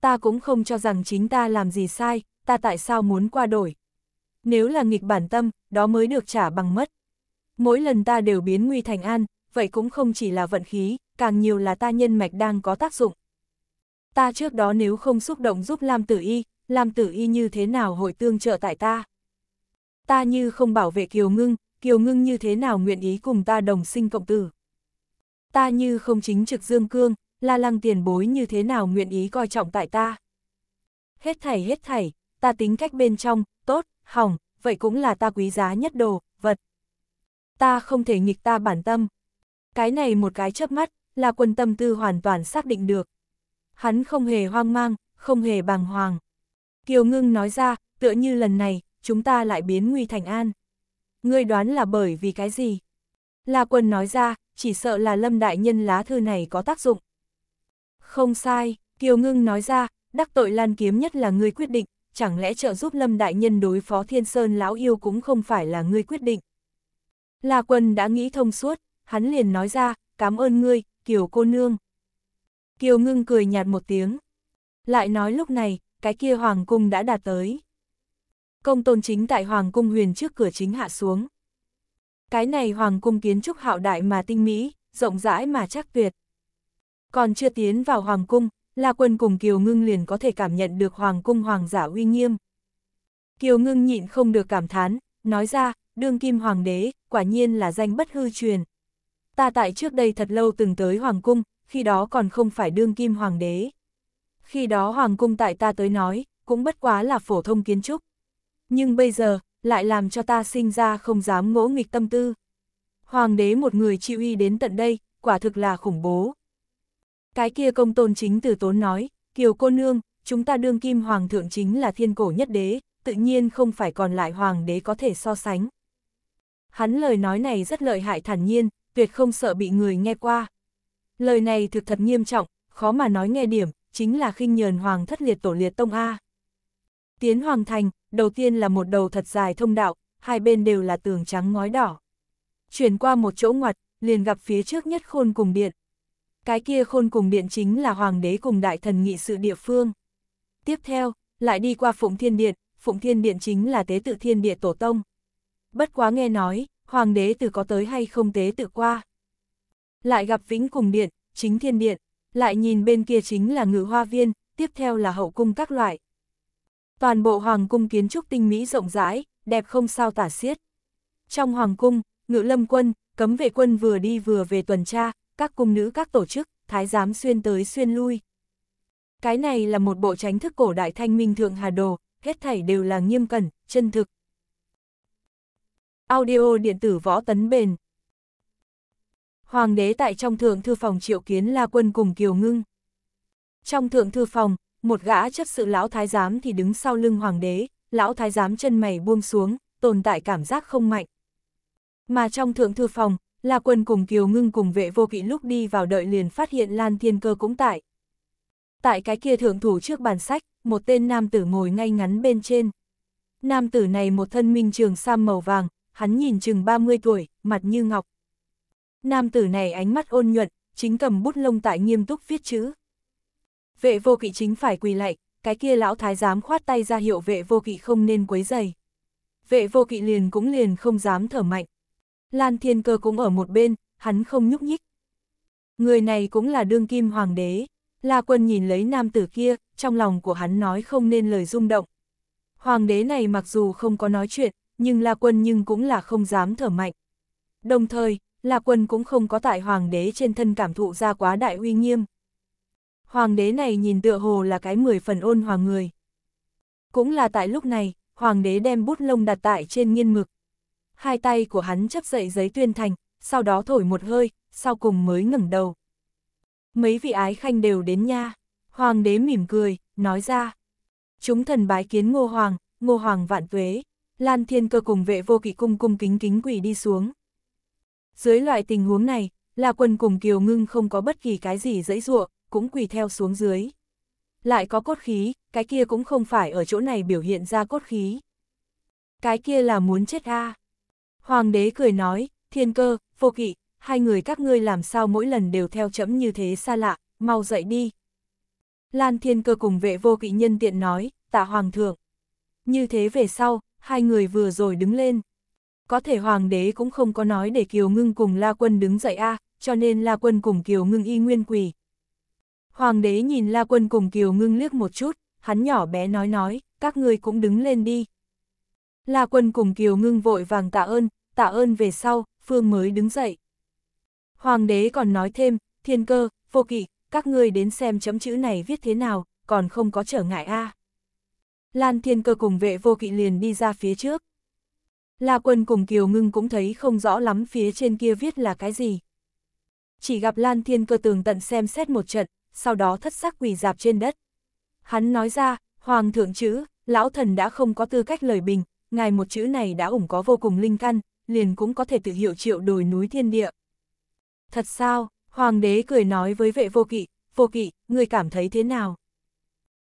Ta cũng không cho rằng chính ta làm gì sai, ta tại sao muốn qua đổi. Nếu là nghịch bản tâm, đó mới được trả bằng mất. Mỗi lần ta đều biến nguy thành an, vậy cũng không chỉ là vận khí, càng nhiều là ta nhân mạch đang có tác dụng. Ta trước đó nếu không xúc động giúp Lam Tử Y, Lam Tử Y như thế nào hội tương trợ tại ta? Ta như không bảo vệ Kiều Ngưng, Kiều Ngưng như thế nào nguyện ý cùng ta đồng sinh cộng tử. Ta như không chính trực dương cương, la lăng tiền bối như thế nào nguyện ý coi trọng tại ta. Hết thảy hết thảy, ta tính cách bên trong, tốt, hỏng, vậy cũng là ta quý giá nhất đồ, vật. Ta không thể nghịch ta bản tâm. Cái này một cái chớp mắt, là quân tâm tư hoàn toàn xác định được. Hắn không hề hoang mang, không hề bàng hoàng. Kiều Ngưng nói ra, tựa như lần này, chúng ta lại biến nguy thành an ngươi đoán là bởi vì cái gì? La Quân nói ra, chỉ sợ là Lâm Đại Nhân lá thư này có tác dụng. Không sai, Kiều Ngưng nói ra, đắc tội Lan Kiếm nhất là ngươi quyết định, chẳng lẽ trợ giúp Lâm Đại Nhân đối phó Thiên Sơn Lão Yêu cũng không phải là ngươi quyết định. La Quân đã nghĩ thông suốt, hắn liền nói ra, cảm ơn ngươi, Kiều cô nương. Kiều Ngưng cười nhạt một tiếng. Lại nói lúc này, cái kia Hoàng Cung đã đạt tới. Công tôn chính tại Hoàng cung huyền trước cửa chính hạ xuống. Cái này Hoàng cung kiến trúc hạo đại mà tinh mỹ, rộng rãi mà chắc tuyệt. Còn chưa tiến vào Hoàng cung, La Quân cùng Kiều Ngưng liền có thể cảm nhận được Hoàng cung Hoàng giả uy nghiêm. Kiều Ngưng nhịn không được cảm thán, nói ra, đương kim Hoàng đế, quả nhiên là danh bất hư truyền. Ta tại trước đây thật lâu từng tới Hoàng cung, khi đó còn không phải đương kim Hoàng đế. Khi đó Hoàng cung tại ta tới nói, cũng bất quá là phổ thông kiến trúc nhưng bây giờ, lại làm cho ta sinh ra không dám ngỗ nghịch tâm tư. Hoàng đế một người chịu y đến tận đây, quả thực là khủng bố. Cái kia công tôn chính từ tốn nói, kiều cô nương, chúng ta đương kim hoàng thượng chính là thiên cổ nhất đế, tự nhiên không phải còn lại hoàng đế có thể so sánh. Hắn lời nói này rất lợi hại thản nhiên, tuyệt không sợ bị người nghe qua. Lời này thực thật nghiêm trọng, khó mà nói nghe điểm, chính là khinh nhờn hoàng thất liệt tổ liệt tông A. Tiến Hoàng Thành, đầu tiên là một đầu thật dài thông đạo, hai bên đều là tường trắng ngói đỏ. Chuyển qua một chỗ ngoặt, liền gặp phía trước nhất khôn cùng điện. Cái kia khôn cùng điện chính là hoàng đế cùng đại thần nghị sự địa phương. Tiếp theo, lại đi qua Phụng Thiên Điện, Phụng Thiên Điện chính là tế tự thiên địa tổ tông. Bất quá nghe nói, hoàng đế từ có tới hay không tế tự qua. Lại gặp Vĩnh cùng điện, chính thiên điện, lại nhìn bên kia chính là ngự hoa viên, tiếp theo là hậu cung các loại. Toàn bộ hoàng cung kiến trúc tinh mỹ rộng rãi, đẹp không sao tả xiết. Trong hoàng cung, ngự lâm quân, cấm vệ quân vừa đi vừa về tuần tra, các cung nữ các tổ chức, thái giám xuyên tới xuyên lui. Cái này là một bộ tránh thức cổ đại thanh minh thượng hà đồ, hết thảy đều là nghiêm cẩn, chân thực. Audio điện tử võ tấn bền Hoàng đế tại trong thượng thư phòng triệu kiến là quân cùng Kiều Ngưng. Trong thượng thư phòng, một gã chấp sự lão thái giám thì đứng sau lưng hoàng đế, lão thái giám chân mày buông xuống, tồn tại cảm giác không mạnh. Mà trong thượng thư phòng, là Quân cùng Kiều Ngưng cùng vệ vô kỵ lúc đi vào đợi liền phát hiện Lan Thiên Cơ cũng tại. Tại cái kia thượng thủ trước bàn sách, một tên nam tử ngồi ngay ngắn bên trên. Nam tử này một thân minh trường sam màu vàng, hắn nhìn chừng 30 tuổi, mặt như ngọc. Nam tử này ánh mắt ôn nhuận, chính cầm bút lông tại nghiêm túc viết chữ vệ vô kỵ chính phải quỳ lạy, cái kia lão thái giám khoát tay ra hiệu vệ vô kỵ không nên quấy dày. Vệ vô kỵ liền cũng liền không dám thở mạnh. Lan thiên cơ cũng ở một bên, hắn không nhúc nhích. Người này cũng là đương kim hoàng đế. La quân nhìn lấy nam tử kia, trong lòng của hắn nói không nên lời rung động. Hoàng đế này mặc dù không có nói chuyện, nhưng La quân nhưng cũng là không dám thở mạnh. Đồng thời, La quân cũng không có tại hoàng đế trên thân cảm thụ ra quá đại uy nghiêm hoàng đế này nhìn tựa hồ là cái mười phần ôn hòa người. Cũng là tại lúc này, hoàng đế đem bút lông đặt tại trên nghiên mực. Hai tay của hắn chấp dậy giấy tuyên thành, sau đó thổi một hơi, sau cùng mới ngẩng đầu. Mấy vị ái khanh đều đến nha, hoàng đế mỉm cười, nói ra. Chúng thần bái kiến ngô hoàng, ngô hoàng vạn tuế, Lan Thiên Cơ cùng vệ vô kỵ cung cung kính kính quỷ đi xuống. Dưới loại tình huống này, là quân cùng Kiều Ngưng không có bất kỳ cái gì dãy ruộng, cũng quỳ theo xuống dưới. Lại có cốt khí, cái kia cũng không phải ở chỗ này biểu hiện ra cốt khí. Cái kia là muốn chết a Hoàng đế cười nói, thiên cơ, vô kỵ, hai người các ngươi làm sao mỗi lần đều theo chấm như thế xa lạ, mau dậy đi. Lan thiên cơ cùng vệ vô kỵ nhân tiện nói, tạ hoàng thượng. Như thế về sau, hai người vừa rồi đứng lên. Có thể hoàng đế cũng không có nói để Kiều Ngưng cùng La Quân đứng dậy a cho nên La Quân cùng Kiều Ngưng y nguyên quỳ. Hoàng đế nhìn La Quân cùng Kiều Ngưng liếc một chút, hắn nhỏ bé nói nói, các ngươi cũng đứng lên đi. La Quân cùng Kiều Ngưng vội vàng tạ ơn, tạ ơn về sau, Phương mới đứng dậy. Hoàng đế còn nói thêm, thiên cơ, vô kỵ, các ngươi đến xem chấm chữ này viết thế nào, còn không có trở ngại a. À. Lan thiên cơ cùng vệ vô kỵ liền đi ra phía trước. La quân cùng Kiều Ngưng cũng thấy không rõ lắm phía trên kia viết là cái gì. Chỉ gặp Lan thiên cơ tường tận xem xét một trận, sau đó thất sắc quỳ dạp trên đất. Hắn nói ra, Hoàng thượng chữ, lão thần đã không có tư cách lời bình, ngài một chữ này đã ủng có vô cùng linh căn, liền cũng có thể tự hiệu triệu đồi núi thiên địa. Thật sao, Hoàng đế cười nói với vệ vô kỵ, vô kỵ, người cảm thấy thế nào?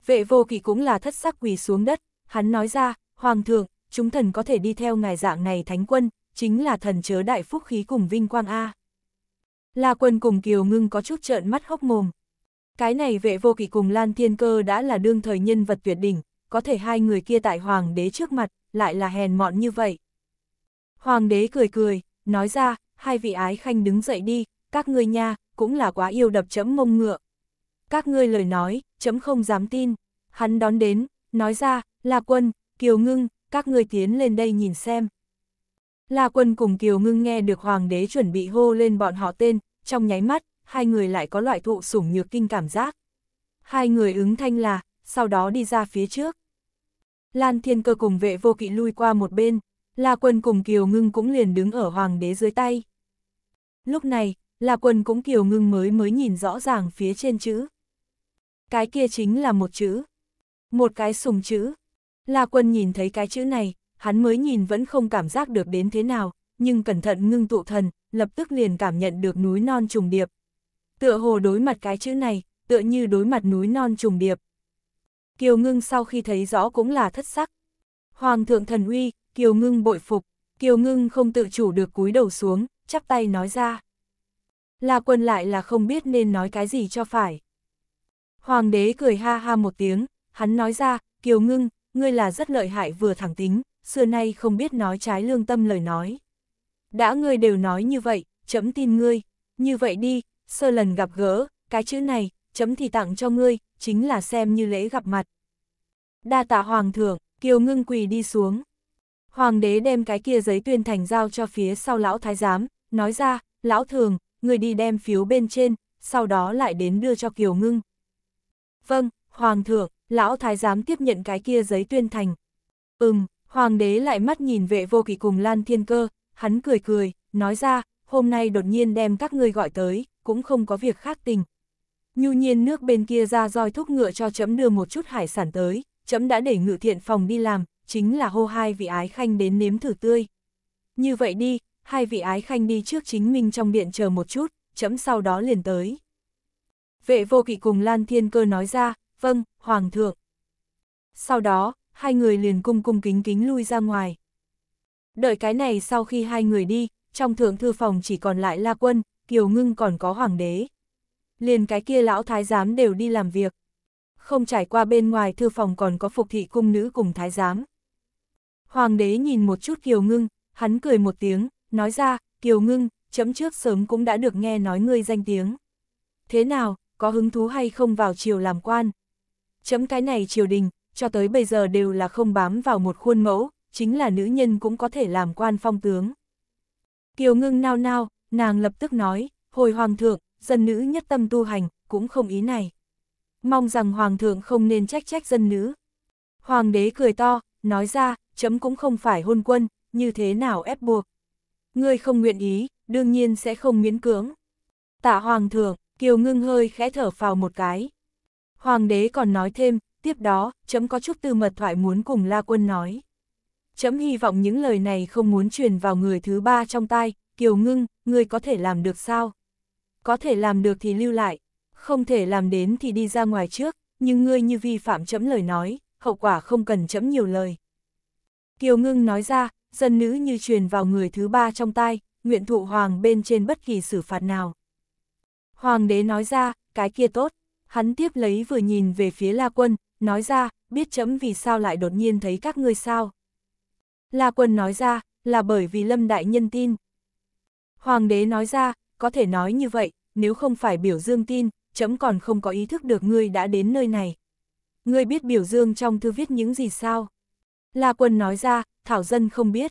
Vệ vô kỵ cũng là thất sắc quỳ xuống đất, hắn nói ra, Hoàng thượng, chúng thần có thể đi theo ngài dạng này thánh quân, chính là thần chớ đại phúc khí cùng vinh quang A. La quân cùng Kiều Ngưng có chút trợn mắt hốc mồm. Cái này vệ vô kỳ cùng Lan Thiên Cơ đã là đương thời nhân vật tuyệt đỉnh, có thể hai người kia tại Hoàng đế trước mặt, lại là hèn mọn như vậy. Hoàng đế cười cười, nói ra, hai vị ái khanh đứng dậy đi, các ngươi nha, cũng là quá yêu đập chấm mông ngựa. Các ngươi lời nói, chấm không dám tin. Hắn đón đến, nói ra, là quân, kiều ngưng, các ngươi tiến lên đây nhìn xem. là quân cùng kiều ngưng nghe được hoàng đế chuẩn bị hô lên bọn họ tên, trong nháy mắt, hai người lại có loại thụ sủng nhược kinh cảm giác. Hai người ứng thanh là, sau đó đi ra phía trước. Lan Thiên Cơ cùng vệ vô kỵ lui qua một bên, La Quân cùng Kiều Ngưng cũng liền đứng ở hoàng đế dưới tay. Lúc này, La Quân cũng Kiều Ngưng mới mới nhìn rõ ràng phía trên chữ. Cái kia chính là một chữ. Một cái sùng chữ. La Quân nhìn thấy cái chữ này, hắn mới nhìn vẫn không cảm giác được đến thế nào, nhưng cẩn thận ngưng tụ thần, lập tức liền cảm nhận được núi non trùng điệp, tựa hồ đối mặt cái chữ này, tựa như đối mặt núi non trùng điệp. Kiều ngưng sau khi thấy rõ cũng là thất sắc. Hoàng thượng thần uy, Kiều ngưng bội phục, Kiều ngưng không tự chủ được cúi đầu xuống, chắp tay nói ra. Là quân lại là không biết nên nói cái gì cho phải. Hoàng đế cười ha ha một tiếng, hắn nói ra, Kiều ngưng, ngươi là rất lợi hại vừa thẳng tính, xưa nay không biết nói trái lương tâm lời nói. Đã ngươi đều nói như vậy, chấm tin ngươi, như vậy đi, sơ lần gặp gỡ, cái chữ này, chấm thì tặng cho ngươi, chính là xem như lễ gặp mặt. Đa tạ hoàng thượng, kiều ngưng quỳ đi xuống. Hoàng đế đem cái kia giấy tuyên thành giao cho phía sau lão thái giám, nói ra, lão thường, người đi đem phiếu bên trên, sau đó lại đến đưa cho kiều ngưng. Vâng, hoàng thượng, lão thái giám tiếp nhận cái kia giấy tuyên thành. Ừm, hoàng đế lại mắt nhìn vệ vô kỳ cùng Lan Thiên Cơ, hắn cười cười, nói ra, hôm nay đột nhiên đem các ngươi gọi tới, cũng không có việc khác tình. Nhu nhiên nước bên kia ra roi thúc ngựa cho chấm đưa một chút hải sản tới, chấm đã để ngự thiện phòng đi làm, chính là hô hai vị ái khanh đến nếm thử tươi. Như vậy đi, hai vị ái khanh đi trước chính mình trong điện chờ một chút, chấm sau đó liền tới. Vệ vô kỵ cùng Lan Thiên Cơ nói ra, vâng, Hoàng thượng. Sau đó, hai người liền cung cung kính kính lui ra ngoài. Đợi cái này sau khi hai người đi, trong thượng thư phòng chỉ còn lại La Quân, Kiều Ngưng còn có hoàng đế. Liền cái kia lão thái giám đều đi làm việc. Không trải qua bên ngoài thư phòng còn có phục thị cung nữ cùng thái giám. Hoàng đế nhìn một chút Kiều Ngưng, hắn cười một tiếng, nói ra, Kiều Ngưng, chấm trước sớm cũng đã được nghe nói ngươi danh tiếng. Thế nào, có hứng thú hay không vào triều làm quan? Chấm cái này triều đình, cho tới bây giờ đều là không bám vào một khuôn mẫu, chính là nữ nhân cũng có thể làm quan phong tướng. Kiều Ngưng nao nao, nàng lập tức nói, hồi hoàng thượng, dân nữ nhất tâm tu hành, cũng không ý này. Mong rằng hoàng thượng không nên trách trách dân nữ. Hoàng đế cười to, nói ra, chấm cũng không phải hôn quân, như thế nào ép buộc. Ngươi không nguyện ý, đương nhiên sẽ không miễn cưỡng. Tạ hoàng thượng, kiều ngưng hơi khẽ thở phào một cái. Hoàng đế còn nói thêm, tiếp đó, chấm có chút tư mật thoại muốn cùng La Quân nói. Chấm hy vọng những lời này không muốn truyền vào người thứ ba trong tai, Kiều ngưng, ngươi có thể làm được sao? Có thể làm được thì lưu lại, không thể làm đến thì đi ra ngoài trước, nhưng ngươi như vi phạm chấm lời nói, hậu quả không cần chấm nhiều lời. Kiều ngưng nói ra, dân nữ như truyền vào người thứ ba trong tai, nguyện thụ hoàng bên trên bất kỳ xử phạt nào. Hoàng đế nói ra, cái kia tốt, hắn tiếp lấy vừa nhìn về phía La Quân, nói ra, biết chấm vì sao lại đột nhiên thấy các ngươi sao. La Quân nói ra, là bởi vì Lâm Đại Nhân tin, Hoàng đế nói ra, có thể nói như vậy, nếu không phải biểu dương tin, chấm còn không có ý thức được ngươi đã đến nơi này. Ngươi biết biểu dương trong thư viết những gì sao? La quân nói ra, thảo dân không biết.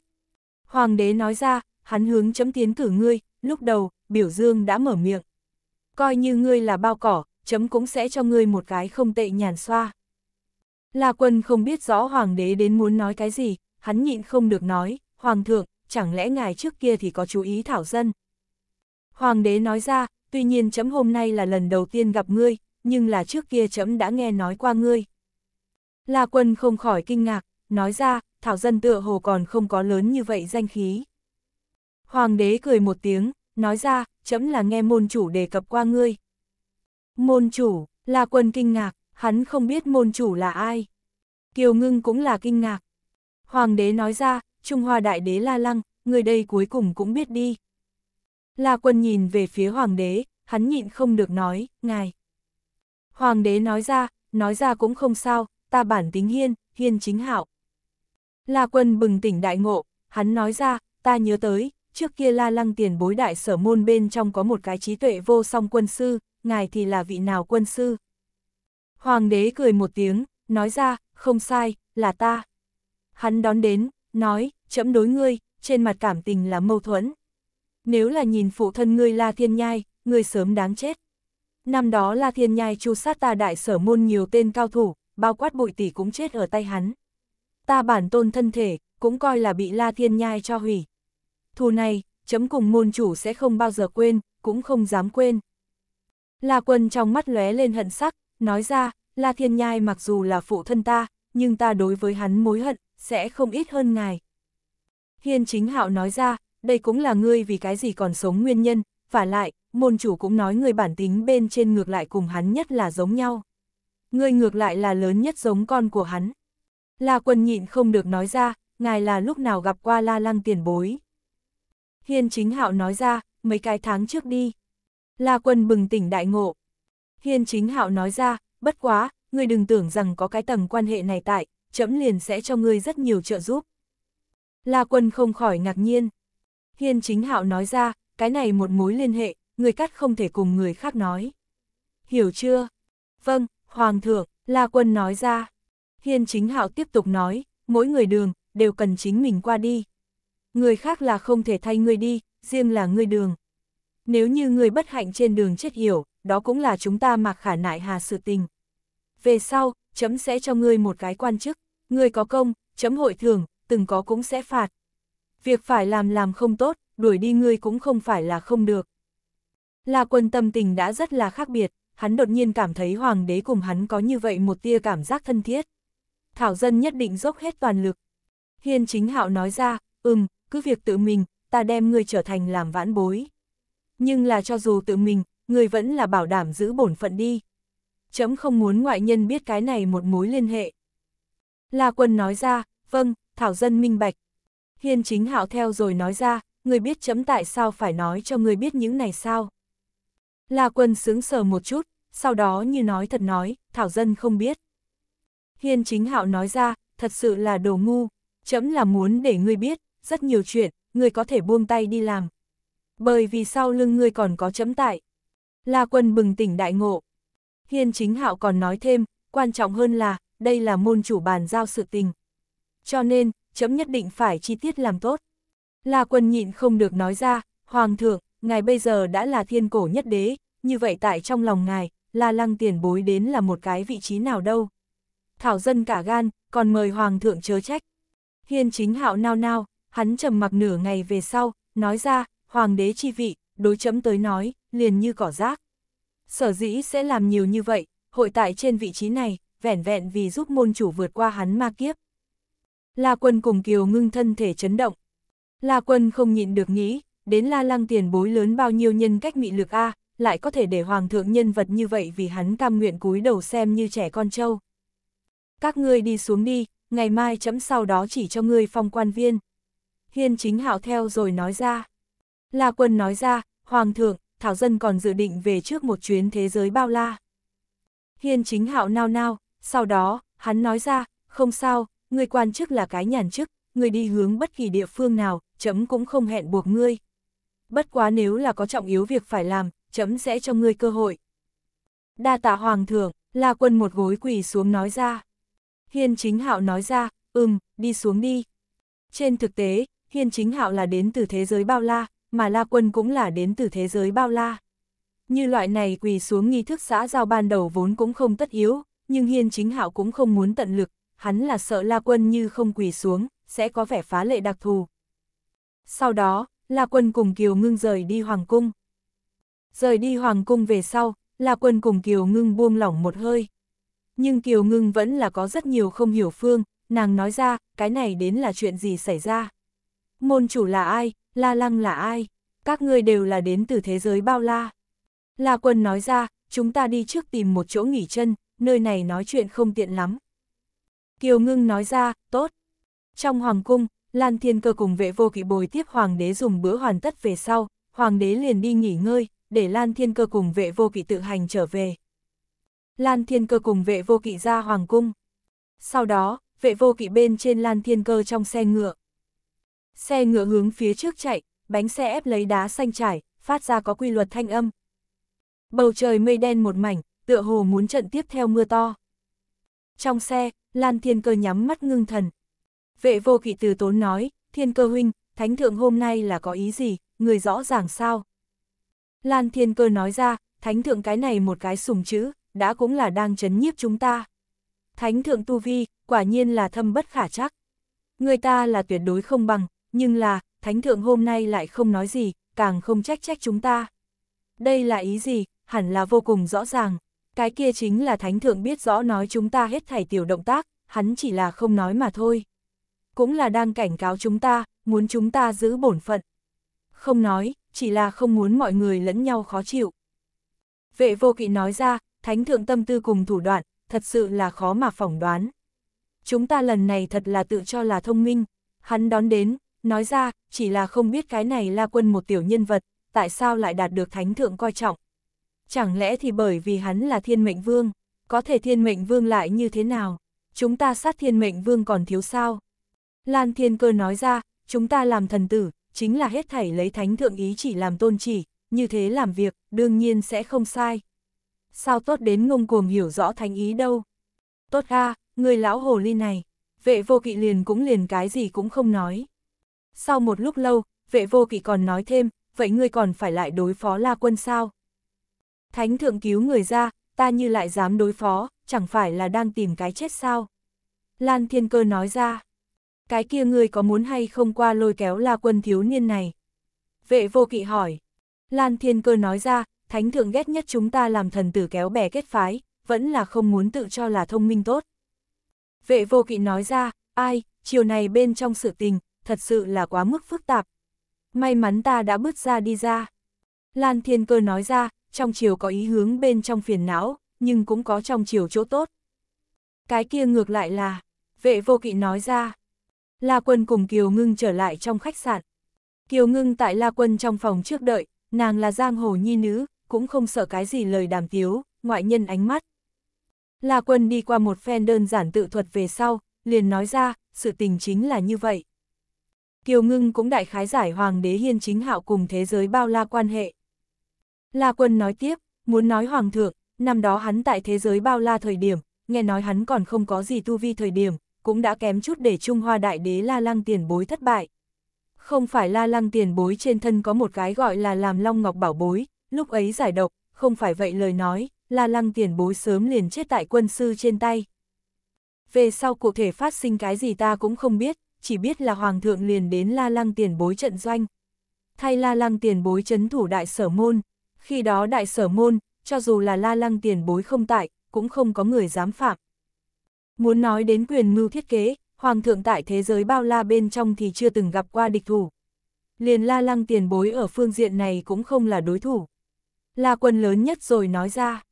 Hoàng đế nói ra, hắn hướng chấm tiến cử ngươi, lúc đầu, biểu dương đã mở miệng. Coi như ngươi là bao cỏ, chấm cũng sẽ cho ngươi một cái không tệ nhàn xoa. La quân không biết rõ hoàng đế đến muốn nói cái gì, hắn nhịn không được nói, hoàng thượng, chẳng lẽ ngài trước kia thì có chú ý thảo dân? Hoàng đế nói ra, tuy nhiên chấm hôm nay là lần đầu tiên gặp ngươi, nhưng là trước kia chấm đã nghe nói qua ngươi. La quân không khỏi kinh ngạc, nói ra, thảo dân tựa hồ còn không có lớn như vậy danh khí. Hoàng đế cười một tiếng, nói ra, chấm là nghe môn chủ đề cập qua ngươi. Môn chủ, La Quân kinh ngạc, hắn không biết môn chủ là ai. Kiều Ngưng cũng là kinh ngạc. Hoàng đế nói ra, Trung Hoa Đại Đế La Lăng, người đây cuối cùng cũng biết đi. La Quân nhìn về phía Hoàng đế, hắn nhịn không được nói, ngài. Hoàng đế nói ra, nói ra cũng không sao, ta bản tính hiên, hiên chính hạo. La Quân bừng tỉnh đại ngộ, hắn nói ra, ta nhớ tới, trước kia La Lăng tiền bối đại sở môn bên trong có một cái trí tuệ vô song quân sư, ngài thì là vị nào quân sư. Hoàng đế cười một tiếng, nói ra, không sai, là ta. Hắn đón đến, nói, chấm đối ngươi, trên mặt cảm tình là mâu thuẫn. Nếu là nhìn phụ thân ngươi La Thiên Nhai, ngươi sớm đáng chết. Năm đó La Thiên Nhai chu sát ta đại sở môn nhiều tên cao thủ, bao quát bụi tỷ cũng chết ở tay hắn. Ta bản tôn thân thể, cũng coi là bị La Thiên Nhai cho hủy. Thù này, chấm cùng môn chủ sẽ không bao giờ quên, cũng không dám quên. La Quân trong mắt lóe lên hận sắc, nói ra, La Thiên Nhai mặc dù là phụ thân ta, nhưng ta đối với hắn mối hận, sẽ không ít hơn ngài. Hiên chính hạo nói ra, đây cũng là ngươi vì cái gì còn sống nguyên nhân, và lại, môn chủ cũng nói người bản tính bên trên ngược lại cùng hắn nhất là giống nhau. Ngươi ngược lại là lớn nhất giống con của hắn. La quân nhịn không được nói ra, ngài là lúc nào gặp qua la lăng tiền bối. Hiên chính hạo nói ra, mấy cái tháng trước đi. La quân bừng tỉnh đại ngộ. Hiên chính hạo nói ra, bất quá, ngươi đừng tưởng rằng có cái tầng quan hệ này tại, chấm liền sẽ cho ngươi rất nhiều trợ giúp. La Quân không khỏi ngạc nhiên. Hiên chính hạo nói ra, cái này một mối liên hệ, người cắt không thể cùng người khác nói. Hiểu chưa? Vâng, Hoàng thượng, La Quân nói ra. Hiên chính hạo tiếp tục nói, mỗi người đường, đều cần chính mình qua đi. Người khác là không thể thay người đi, riêng là người đường. Nếu như người bất hạnh trên đường chết hiểu, đó cũng là chúng ta mặc khả nại hà sự tình. Về sau, chấm sẽ cho ngươi một cái quan chức người có công, chấm hội thường, từng có cũng sẽ phạt. Việc phải làm làm không tốt, đuổi đi ngươi cũng không phải là không được. La quân tâm tình đã rất là khác biệt, hắn đột nhiên cảm thấy hoàng đế cùng hắn có như vậy một tia cảm giác thân thiết. Thảo dân nhất định dốc hết toàn lực. Hiên chính hạo nói ra, ừm, cứ việc tự mình, ta đem ngươi trở thành làm vãn bối. Nhưng là cho dù tự mình, ngươi vẫn là bảo đảm giữ bổn phận đi. Chấm không muốn ngoại nhân biết cái này một mối liên hệ. La Quân nói ra, vâng, Thảo Dân minh bạch. Hiên chính hạo theo rồi nói ra, người biết chấm tại sao phải nói cho người biết những này sao. La Quân sướng sờ một chút, sau đó như nói thật nói, Thảo Dân không biết. Hiên chính hạo nói ra, thật sự là đồ ngu, chấm là muốn để ngươi biết, rất nhiều chuyện, ngươi có thể buông tay đi làm. Bởi vì sau lưng ngươi còn có chấm tại. La Quân bừng tỉnh đại ngộ. Hiên chính hạo còn nói thêm, quan trọng hơn là, đây là môn chủ bàn giao sự tình. Cho nên, chấm nhất định phải chi tiết làm tốt. La quân nhịn không được nói ra, Hoàng thượng, ngài bây giờ đã là thiên cổ nhất đế, như vậy tại trong lòng ngài, La lăng tiền bối đến là một cái vị trí nào đâu. Thảo dân cả gan, còn mời Hoàng thượng chớ trách. Hiên chính hạo nao nao, hắn trầm mặc nửa ngày về sau, nói ra, Hoàng đế chi vị, đối chấm tới nói, liền như cỏ rác. Sở dĩ sẽ làm nhiều như vậy, hội tại trên vị trí này, vẻn vẹn vì giúp môn chủ vượt qua hắn ma kiếp. La quân cùng kiều ngưng thân thể chấn động. La quân không nhịn được nghĩ, đến la lăng tiền bối lớn bao nhiêu nhân cách mị lực A, lại có thể để hoàng thượng nhân vật như vậy vì hắn cam nguyện cúi đầu xem như trẻ con trâu. Các ngươi đi xuống đi, ngày mai chấm sau đó chỉ cho ngươi phong quan viên. Hiên chính hạo theo rồi nói ra. La quân nói ra, hoàng thượng, thảo dân còn dự định về trước một chuyến thế giới bao la. Hiên chính hạo nao nao, sau đó, hắn nói ra, không sao, người quan chức là cái nhàn chức, người đi hướng bất kỳ địa phương nào, chấm cũng không hẹn buộc ngươi. Bất quá nếu là có trọng yếu việc phải làm, chấm sẽ cho ngươi cơ hội. Đa tạ hoàng thượng, la quân một gối quỳ xuống nói ra. Hiên chính hạo nói ra, ừm, đi xuống đi. Trên thực tế, hiên chính hạo là đến từ thế giới bao la, mà la quân cũng là đến từ thế giới bao la. Như loại này quỳ xuống nghi thức xã giao ban đầu vốn cũng không tất yếu, nhưng Hiên Chính Hạo cũng không muốn tận lực, hắn là sợ La Quân như không quỳ xuống, sẽ có vẻ phá lệ đặc thù. Sau đó, La Quân cùng Kiều Ngưng rời đi Hoàng Cung. Rời đi Hoàng Cung về sau, La Quân cùng Kiều Ngưng buông lỏng một hơi. Nhưng Kiều Ngưng vẫn là có rất nhiều không hiểu phương, nàng nói ra, cái này đến là chuyện gì xảy ra. Môn chủ là ai, La Lăng là ai, các ngươi đều là đến từ thế giới bao la. La Quân nói ra, chúng ta đi trước tìm một chỗ nghỉ chân, nơi này nói chuyện không tiện lắm. Kiều ngưng nói ra, tốt. Trong hoàng cung, Lan Thiên Cơ cùng vệ vô kỵ bồi tiếp hoàng đế dùng bữa hoàn tất về sau, hoàng đế liền đi nghỉ ngơi, để Lan Thiên Cơ cùng vệ vô kỵ tự hành trở về. Lan Thiên Cơ cùng vệ vô kỵ ra hoàng cung. Sau đó, vệ vô kỵ bên trên Lan Thiên Cơ trong xe ngựa. Xe ngựa hướng phía trước chạy, bánh xe ép lấy đá xanh trải, phát ra có quy luật thanh âm. Bầu trời mây đen một mảnh, tựa hồ muốn trận tiếp theo mưa to. Trong xe, Lan Thiên Cơ nhắm mắt ngưng thần. Vệ vô kỵ từ tốn nói, Thiên Cơ huynh, Thánh Thượng hôm nay là có ý gì, người rõ ràng sao? Lan Thiên Cơ nói ra, Thánh Thượng cái này một cái sùng chữ, đã cũng là đang chấn nhiếp chúng ta. Thánh Thượng Tu Vi, quả nhiên là thâm bất khả chắc. Người ta là tuyệt đối không bằng, nhưng là, Thánh Thượng hôm nay lại không nói gì, càng không trách trách chúng ta. Đây là ý gì, hẳn là vô cùng rõ ràng, cái kia chính là thánh thượng biết rõ nói chúng ta hết thảy tiểu động tác, hắn chỉ là không nói mà thôi. Cũng là đang cảnh cáo chúng ta, muốn chúng ta giữ bổn phận. Không nói, chỉ là không muốn mọi người lẫn nhau khó chịu. Vệ vô kỵ nói ra, thánh thượng tâm tư cùng thủ đoạn, thật sự là khó mà phỏng đoán. Chúng ta lần này thật là tự cho là thông minh, hắn đón đến, nói ra, chỉ là không biết cái này là quân một tiểu nhân vật, tại sao lại đạt được thánh thượng coi trọng. Chẳng lẽ thì bởi vì hắn là thiên mệnh vương, có thể thiên mệnh vương lại như thế nào? Chúng ta sát thiên mệnh vương còn thiếu sao? Lan thiên cơ nói ra, chúng ta làm thần tử, chính là hết thảy lấy thánh thượng ý chỉ làm tôn chỉ, như thế làm việc, đương nhiên sẽ không sai. Sao tốt đến ngông cuồng hiểu rõ thánh ý đâu? Tốt ha, người lão hồ ly này, vệ vô kỵ liền cũng liền cái gì cũng không nói. Sau một lúc lâu, vệ vô kỵ còn nói thêm, vậy ngươi còn phải lại đối phó la quân sao? Thánh thượng cứu người ra, ta như lại dám đối phó, chẳng phải là đang tìm cái chết sao. Lan Thiên Cơ nói ra, cái kia ngươi có muốn hay không qua lôi kéo la quân thiếu niên này? Vệ vô kỵ hỏi, Lan Thiên Cơ nói ra, thánh thượng ghét nhất chúng ta làm thần tử kéo bè kết phái, vẫn là không muốn tự cho là thông minh tốt. Vệ vô kỵ nói ra, ai, chiều này bên trong sự tình, thật sự là quá mức phức tạp. May mắn ta đã bước ra đi ra. Lan Thiên Cơ nói ra, trong chiều có ý hướng bên trong phiền não, nhưng cũng có trong chiều chỗ tốt. Cái kia ngược lại là, vệ vô kỵ nói ra. La Quân cùng Kiều Ngưng trở lại trong khách sạn. Kiều Ngưng tại La Quân trong phòng trước đợi, nàng là giang hồ nhi nữ, cũng không sợ cái gì lời đàm tiếu, ngoại nhân ánh mắt. La Quân đi qua một phen đơn giản tự thuật về sau, liền nói ra, sự tình chính là như vậy. Kiều Ngưng cũng đại khái giải Hoàng đế Hiên chính hạo cùng thế giới bao la quan hệ. La Quân nói tiếp, muốn nói Hoàng thượng, năm đó hắn tại thế giới bao la thời điểm, nghe nói hắn còn không có gì tu vi thời điểm, cũng đã kém chút để Trung Hoa Đại Đế La Lăng tiền bối thất bại. Không phải La Lăng tiền bối trên thân có một cái gọi là làm Long Ngọc bảo bối, lúc ấy giải độc, không phải vậy lời nói, La Lăng tiền bối sớm liền chết tại quân sư trên tay. Về sau cụ thể phát sinh cái gì ta cũng không biết, chỉ biết là Hoàng thượng liền đến La Lăng tiền bối trận doanh. Thay La Lăng tiền bối chấn thủ đại sở môn, khi đó đại sở môn, cho dù là la lăng tiền bối không tại, cũng không có người dám phạm. Muốn nói đến quyền mưu thiết kế, hoàng thượng tại thế giới bao la bên trong thì chưa từng gặp qua địch thủ. Liền la lăng tiền bối ở phương diện này cũng không là đối thủ. là quân lớn nhất rồi nói ra.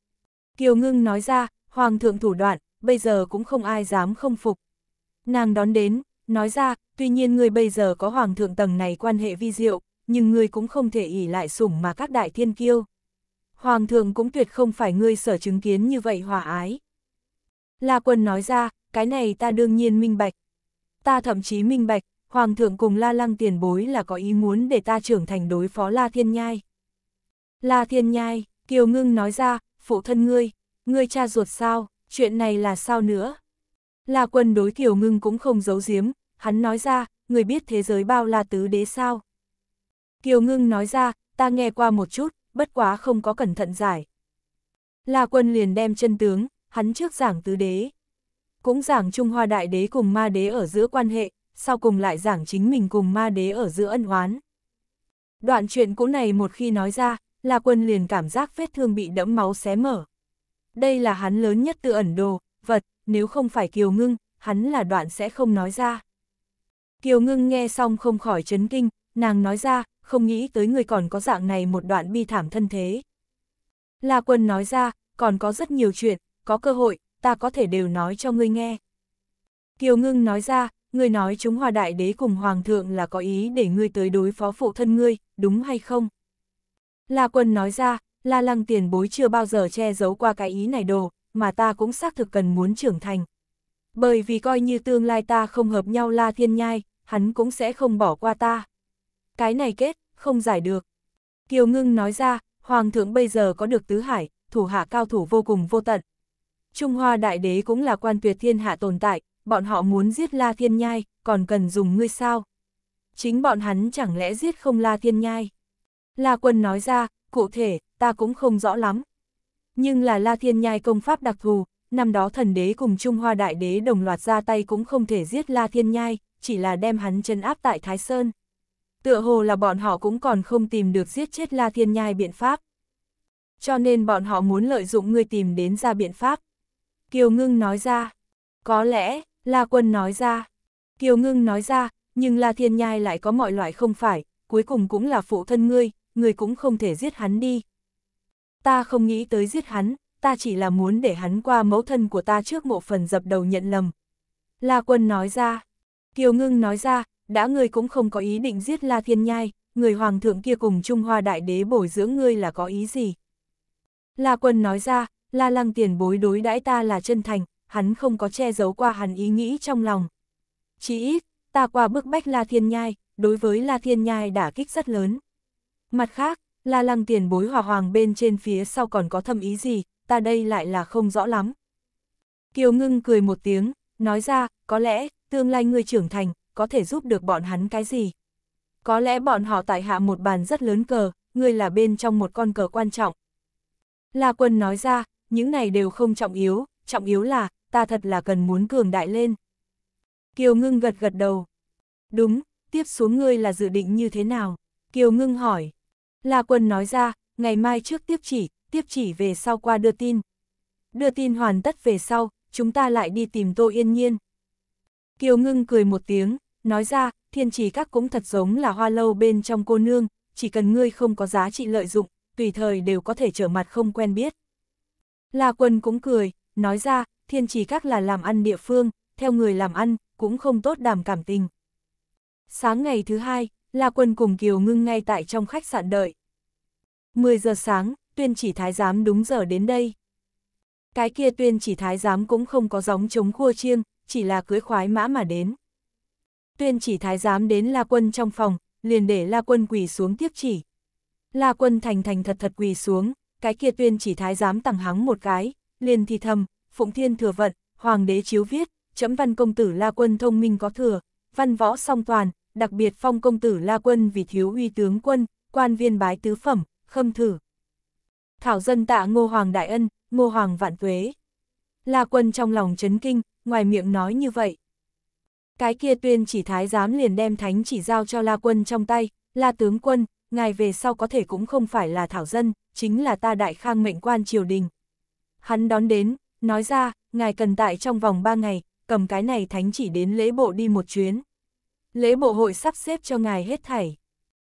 Kiều ngưng nói ra, hoàng thượng thủ đoạn, bây giờ cũng không ai dám không phục. Nàng đón đến, nói ra, tuy nhiên người bây giờ có hoàng thượng tầng này quan hệ vi diệu, nhưng ngươi cũng không thể ỉ lại sủng mà các đại thiên kiêu. Hoàng thượng cũng tuyệt không phải ngươi sở chứng kiến như vậy hòa ái. La quân nói ra, cái này ta đương nhiên minh bạch. Ta thậm chí minh bạch, Hoàng thượng cùng La Lăng tiền bối là có ý muốn để ta trưởng thành đối phó La Thiên Nhai. La Thiên Nhai, Kiều Ngưng nói ra, phụ thân ngươi, ngươi cha ruột sao, chuyện này là sao nữa? La Quân đối Kiều Ngưng cũng không giấu giếm, hắn nói ra, người biết thế giới bao la tứ đế sao? Kiều Ngưng nói ra, ta nghe qua một chút, bất quá không có cẩn thận giải. La quân liền đem chân tướng, hắn trước giảng tứ đế. Cũng giảng Trung Hoa Đại Đế cùng Ma Đế ở giữa quan hệ, sau cùng lại giảng chính mình cùng Ma Đế ở giữa ân oán. Đoạn chuyện cũ này một khi nói ra, La quân liền cảm giác vết thương bị đẫm máu xé mở. Đây là hắn lớn nhất tự ẩn đồ, vật, nếu không phải Kiều Ngưng, hắn là đoạn sẽ không nói ra. Kiều Ngưng nghe xong không khỏi chấn kinh, nàng nói ra, không nghĩ tới người còn có dạng này một đoạn bi thảm thân thế. La Quân nói ra, còn có rất nhiều chuyện, có cơ hội, ta có thể đều nói cho ngươi nghe. Kiều Ngưng nói ra, ngươi nói chúng hòa đại đế cùng hoàng thượng là có ý để ngươi tới đối phó phụ thân ngươi, đúng hay không? La Quân nói ra, La Lăng tiền bối chưa bao giờ che giấu qua cái ý này đồ, mà ta cũng xác thực cần muốn trưởng thành. Bởi vì coi như tương lai ta không hợp nhau La Thiên Nhai, hắn cũng sẽ không bỏ qua ta cái này kết, không giải được. Kiều Ngưng nói ra, Hoàng thượng bây giờ có được tứ hải, thủ hạ cao thủ vô cùng vô tận. Trung Hoa Đại Đế cũng là quan tuyệt thiên hạ tồn tại, bọn họ muốn giết La Thiên Nhai, còn cần dùng ngươi sao? Chính bọn hắn chẳng lẽ giết không La Thiên Nhai? La Quân nói ra, cụ thể, ta cũng không rõ lắm. Nhưng là La Thiên Nhai công pháp đặc thù, năm đó thần đế cùng Trung Hoa Đại Đế đồng loạt ra tay cũng không thể giết La Thiên Nhai, chỉ là đem hắn chân áp tại Thái Sơn tựa hồ là bọn họ cũng còn không tìm được giết chết La Thiên Nhai biện pháp. Cho nên bọn họ muốn lợi dụng ngươi tìm đến ra biện pháp. Kiều Ngưng nói ra, có lẽ, La Quân nói ra. Kiều Ngưng nói ra, nhưng La Thiên Nhai lại có mọi loại không phải, cuối cùng cũng là phụ thân ngươi, ngươi cũng không thể giết hắn đi. Ta không nghĩ tới giết hắn, ta chỉ là muốn để hắn qua mẫu thân của ta trước mộ phần dập đầu nhận lầm. La Quân nói ra, Kiều Ngưng nói ra, đã ngươi cũng không có ý định giết La Thiên Nhai, người hoàng thượng kia cùng Trung Hoa Đại Đế bồi dưỡng ngươi là có ý gì? La Quân nói ra, La Lăng tiền bối đối đãi ta là chân thành, hắn không có che giấu qua hắn ý nghĩ trong lòng. Chỉ ít, ta qua bức bách La Thiên Nhai, đối với La Thiên Nhai đã kích rất lớn. Mặt khác, La Lăng tiền bối hòa hoàng bên trên phía sau còn có thâm ý gì, ta đây lại là không rõ lắm. Kiều Ngưng cười một tiếng, nói ra, có lẽ, tương lai ngươi trưởng thành, có thể giúp được bọn hắn cái gì. Có lẽ bọn họ tại hạ một bàn rất lớn cờ, ngươi là bên trong một con cờ quan trọng. La quân nói ra, những này đều không trọng yếu, trọng yếu là, ta thật là cần muốn cường đại lên. Kiều ngưng gật gật đầu. Đúng, tiếp xuống ngươi là dự định như thế nào? Kiều ngưng hỏi. La quân nói ra, ngày mai trước tiếp chỉ, tiếp chỉ về sau qua đưa tin. Đưa tin hoàn tất về sau, chúng ta lại đi tìm Tô Yên Nhiên. Kiều Ngưng cười một tiếng, nói ra, thiên trì các cũng thật giống là hoa lâu bên trong cô nương, chỉ cần ngươi không có giá trị lợi dụng, tùy thời đều có thể trở mặt không quen biết. La Quân cũng cười, nói ra, thiên trì các là làm ăn địa phương, theo người làm ăn, cũng không tốt đảm cảm tình. Sáng ngày thứ hai, La Quân cùng Kiều Ngưng ngay tại trong khách sạn đợi. 10 giờ sáng, tuyên chỉ thái giám đúng giờ đến đây. Cái kia tuyên chỉ thái giám cũng không có gióng chống khua chiêng, chỉ là cưới khoái mã mà đến. Tuyên chỉ thái giám đến La Quân trong phòng, liền để La Quân quỳ xuống tiếp chỉ. La Quân thành thành thật thật quỳ xuống, cái kia tuyên chỉ thái giám tặng hắn một cái, liền thì thầm, Phụng Thiên thừa vận, Hoàng đế chiếu viết, chấm văn công tử La Quân thông minh có thừa, văn võ song toàn, đặc biệt phong công tử La Quân vì thiếu uy tướng quân, quan viên bái tứ phẩm, khâm thử. Thảo dân tạ ngô hoàng đại ân, ngô hoàng vạn tuế. La Quân trong lòng chấn kinh, ngoài miệng nói như vậy. Cái kia tuyên chỉ thái giám liền đem thánh chỉ giao cho La Quân trong tay, La Tướng Quân, ngài về sau có thể cũng không phải là thảo dân, chính là ta đại khang mệnh quan triều đình. Hắn đón đến, nói ra, ngài cần tại trong vòng 3 ngày, cầm cái này thánh chỉ đến lễ bộ đi một chuyến. Lễ bộ hội sắp xếp cho ngài hết thảy.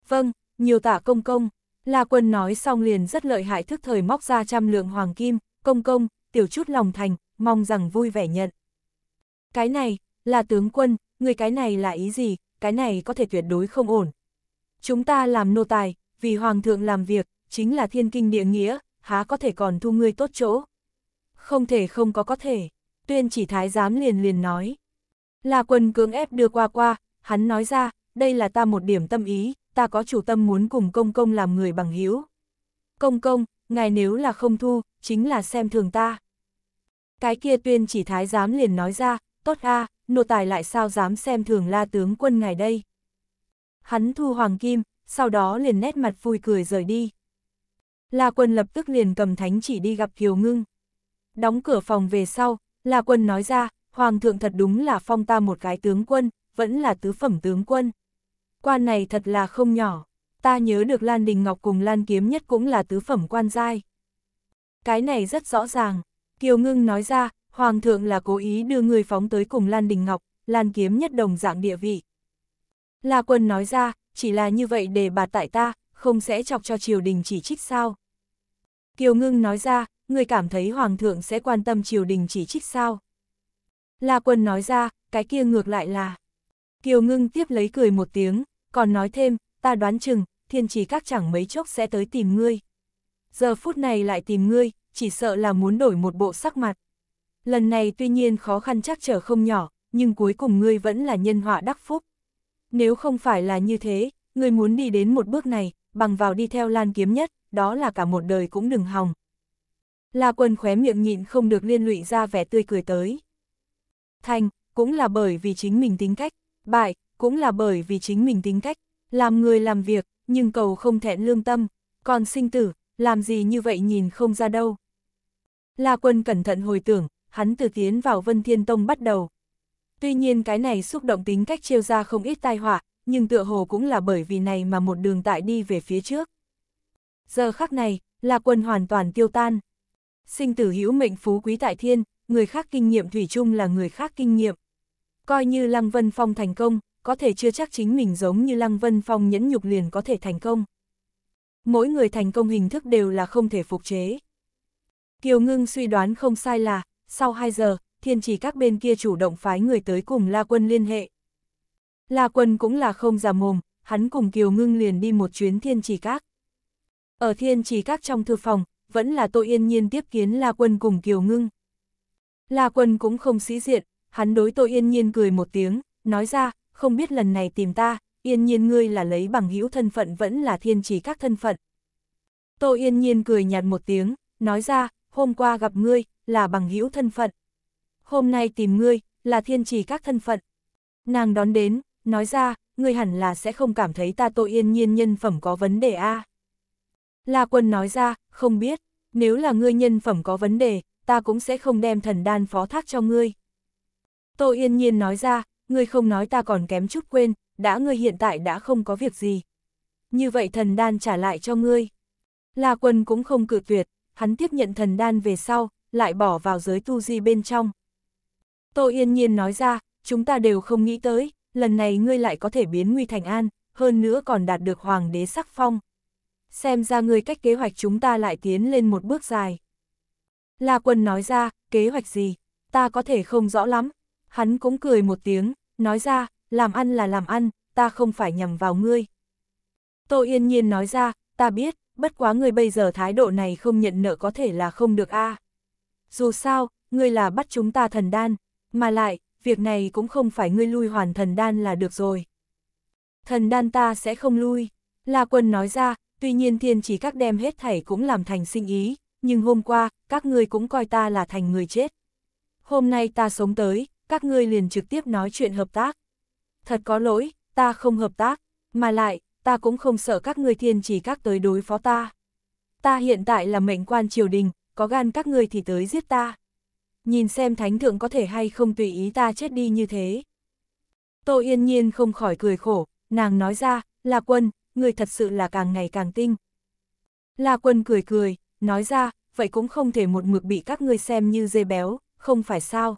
Vâng, nhiều tạ công công, La Quân nói xong liền rất lợi hại thức thời móc ra trăm lượng hoàng kim, công công, tiểu chút lòng thành, mong rằng vui vẻ nhận. Cái này, là tướng quân, người cái này là ý gì, cái này có thể tuyệt đối không ổn. Chúng ta làm nô tài, vì hoàng thượng làm việc, chính là thiên kinh địa nghĩa, há có thể còn thu ngươi tốt chỗ. Không thể không có có thể, tuyên chỉ thái giám liền liền nói. Là quân cưỡng ép đưa qua qua, hắn nói ra, đây là ta một điểm tâm ý, ta có chủ tâm muốn cùng công công làm người bằng hữu Công công, ngài nếu là không thu, chính là xem thường ta. Cái kia tuyên chỉ thái giám liền nói ra, tốt a, nô tài lại sao dám xem thường la tướng quân ngài đây. Hắn thu hoàng kim, sau đó liền nét mặt vui cười rời đi. La quân lập tức liền cầm thánh chỉ đi gặp Kiều Ngưng. Đóng cửa phòng về sau, La quân nói ra, Hoàng thượng thật đúng là phong ta một cái tướng quân, vẫn là tứ phẩm tướng quân. Quan này thật là không nhỏ, ta nhớ được Lan Đình Ngọc cùng Lan Kiếm nhất cũng là tứ phẩm quan giai. Cái này rất rõ ràng, Kiều Ngưng nói ra, Hoàng thượng là cố ý đưa người phóng tới cùng Lan Đình Ngọc, Lan Kiếm nhất đồng dạng địa vị. La Quân nói ra, chỉ là như vậy để bà tại ta, không sẽ chọc cho triều đình chỉ trích sao. Kiều Ngưng nói ra, người cảm thấy Hoàng thượng sẽ quan tâm triều đình chỉ trích sao. La Quân nói ra, cái kia ngược lại là. Kiều Ngưng tiếp lấy cười một tiếng, còn nói thêm, ta đoán chừng, thiên trì các chẳng mấy chốc sẽ tới tìm ngươi. Giờ phút này lại tìm ngươi, chỉ sợ là muốn đổi một bộ sắc mặt lần này tuy nhiên khó khăn chắc trở không nhỏ, nhưng cuối cùng ngươi vẫn là nhân họa đắc phúc. Nếu không phải là như thế, ngươi muốn đi đến một bước này, bằng vào đi theo lan kiếm nhất, đó là cả một đời cũng đừng hòng. La quân khóe miệng nhịn không được liên lụy ra vẻ tươi cười tới. Thành, cũng là bởi vì chính mình tính cách, bại, cũng là bởi vì chính mình tính cách, làm người làm việc, nhưng cầu không thẹn lương tâm, còn sinh tử, làm gì như vậy nhìn không ra đâu. La quân cẩn thận hồi tưởng, hắn từ tiến vào Vân Thiên Tông bắt đầu. Tuy nhiên cái này xúc động tính cách trêu ra không ít tai họa, nhưng tựa hồ cũng là bởi vì này mà một đường tại đi về phía trước. Giờ khắc này, là quân hoàn toàn tiêu tan. Sinh tử hữu mệnh phú quý tại thiên, người khác kinh nghiệm thủy chung là người khác kinh nghiệm. Coi như Lăng Vân Phong thành công, có thể chưa chắc chính mình giống như Lăng Vân Phong nhẫn nhục liền có thể thành công. Mỗi người thành công hình thức đều là không thể phục chế. Kiều Ngưng suy đoán không sai là, sau 2 giờ, thiên trì các bên kia chủ động phái người tới cùng La Quân liên hệ. La Quân cũng là không già mồm, hắn cùng Kiều Ngưng liền đi một chuyến thiên trì các. Ở thiên trì các trong thư phòng, vẫn là tôi yên nhiên tiếp kiến La Quân cùng Kiều Ngưng. La Quân cũng không sĩ diện, hắn đối tôi yên nhiên cười một tiếng, nói ra, không biết lần này tìm ta, yên nhiên ngươi là lấy bằng hữu thân phận vẫn là thiên trì các thân phận. Tô yên nhiên cười nhạt một tiếng, nói ra, hôm qua gặp ngươi, là bằng hữu thân phận. Hôm nay tìm ngươi, là thiên trì các thân phận. Nàng đón đến, nói ra, ngươi hẳn là sẽ không cảm thấy ta tội yên nhiên nhân phẩm có vấn đề a La quân nói ra, không biết, nếu là ngươi nhân phẩm có vấn đề, ta cũng sẽ không đem thần đan phó thác cho ngươi. Tô yên nhiên nói ra, ngươi không nói ta còn kém chút quên, đã ngươi hiện tại đã không có việc gì. Như vậy thần đan trả lại cho ngươi. La quân cũng không cự tuyệt, hắn tiếp nhận thần đan về sau, lại bỏ vào giới tu di bên trong. Tô Yên Nhiên nói ra, chúng ta đều không nghĩ tới, lần này ngươi lại có thể biến nguy thành an, hơn nữa còn đạt được hoàng đế sắc phong. Xem ra ngươi cách kế hoạch chúng ta lại tiến lên một bước dài. La quân nói ra, kế hoạch gì, ta có thể không rõ lắm. Hắn cũng cười một tiếng, nói ra, làm ăn là làm ăn, ta không phải nhầm vào ngươi. Tô Yên Nhiên nói ra, ta biết, bất quá ngươi bây giờ thái độ này không nhận nợ có thể là không được a à. Dù sao, ngươi là bắt chúng ta thần đan, mà lại, việc này cũng không phải ngươi lui hoàn thần đan là được rồi. Thần đan ta sẽ không lui, La Quân nói ra, tuy nhiên thiên chỉ các đem hết thảy cũng làm thành sinh ý, nhưng hôm qua, các ngươi cũng coi ta là thành người chết. Hôm nay ta sống tới, các ngươi liền trực tiếp nói chuyện hợp tác. Thật có lỗi, ta không hợp tác, mà lại, ta cũng không sợ các ngươi thiên chỉ các tới đối phó ta. Ta hiện tại là mệnh quan triều đình, có gan các ngươi thì tới giết ta. Nhìn xem thánh thượng có thể hay không tùy ý ta chết đi như thế. Tô yên nhiên không khỏi cười khổ, nàng nói ra, là quân, người thật sự là càng ngày càng tinh. là quân cười cười, nói ra, vậy cũng không thể một mực bị các ngươi xem như dê béo, không phải sao.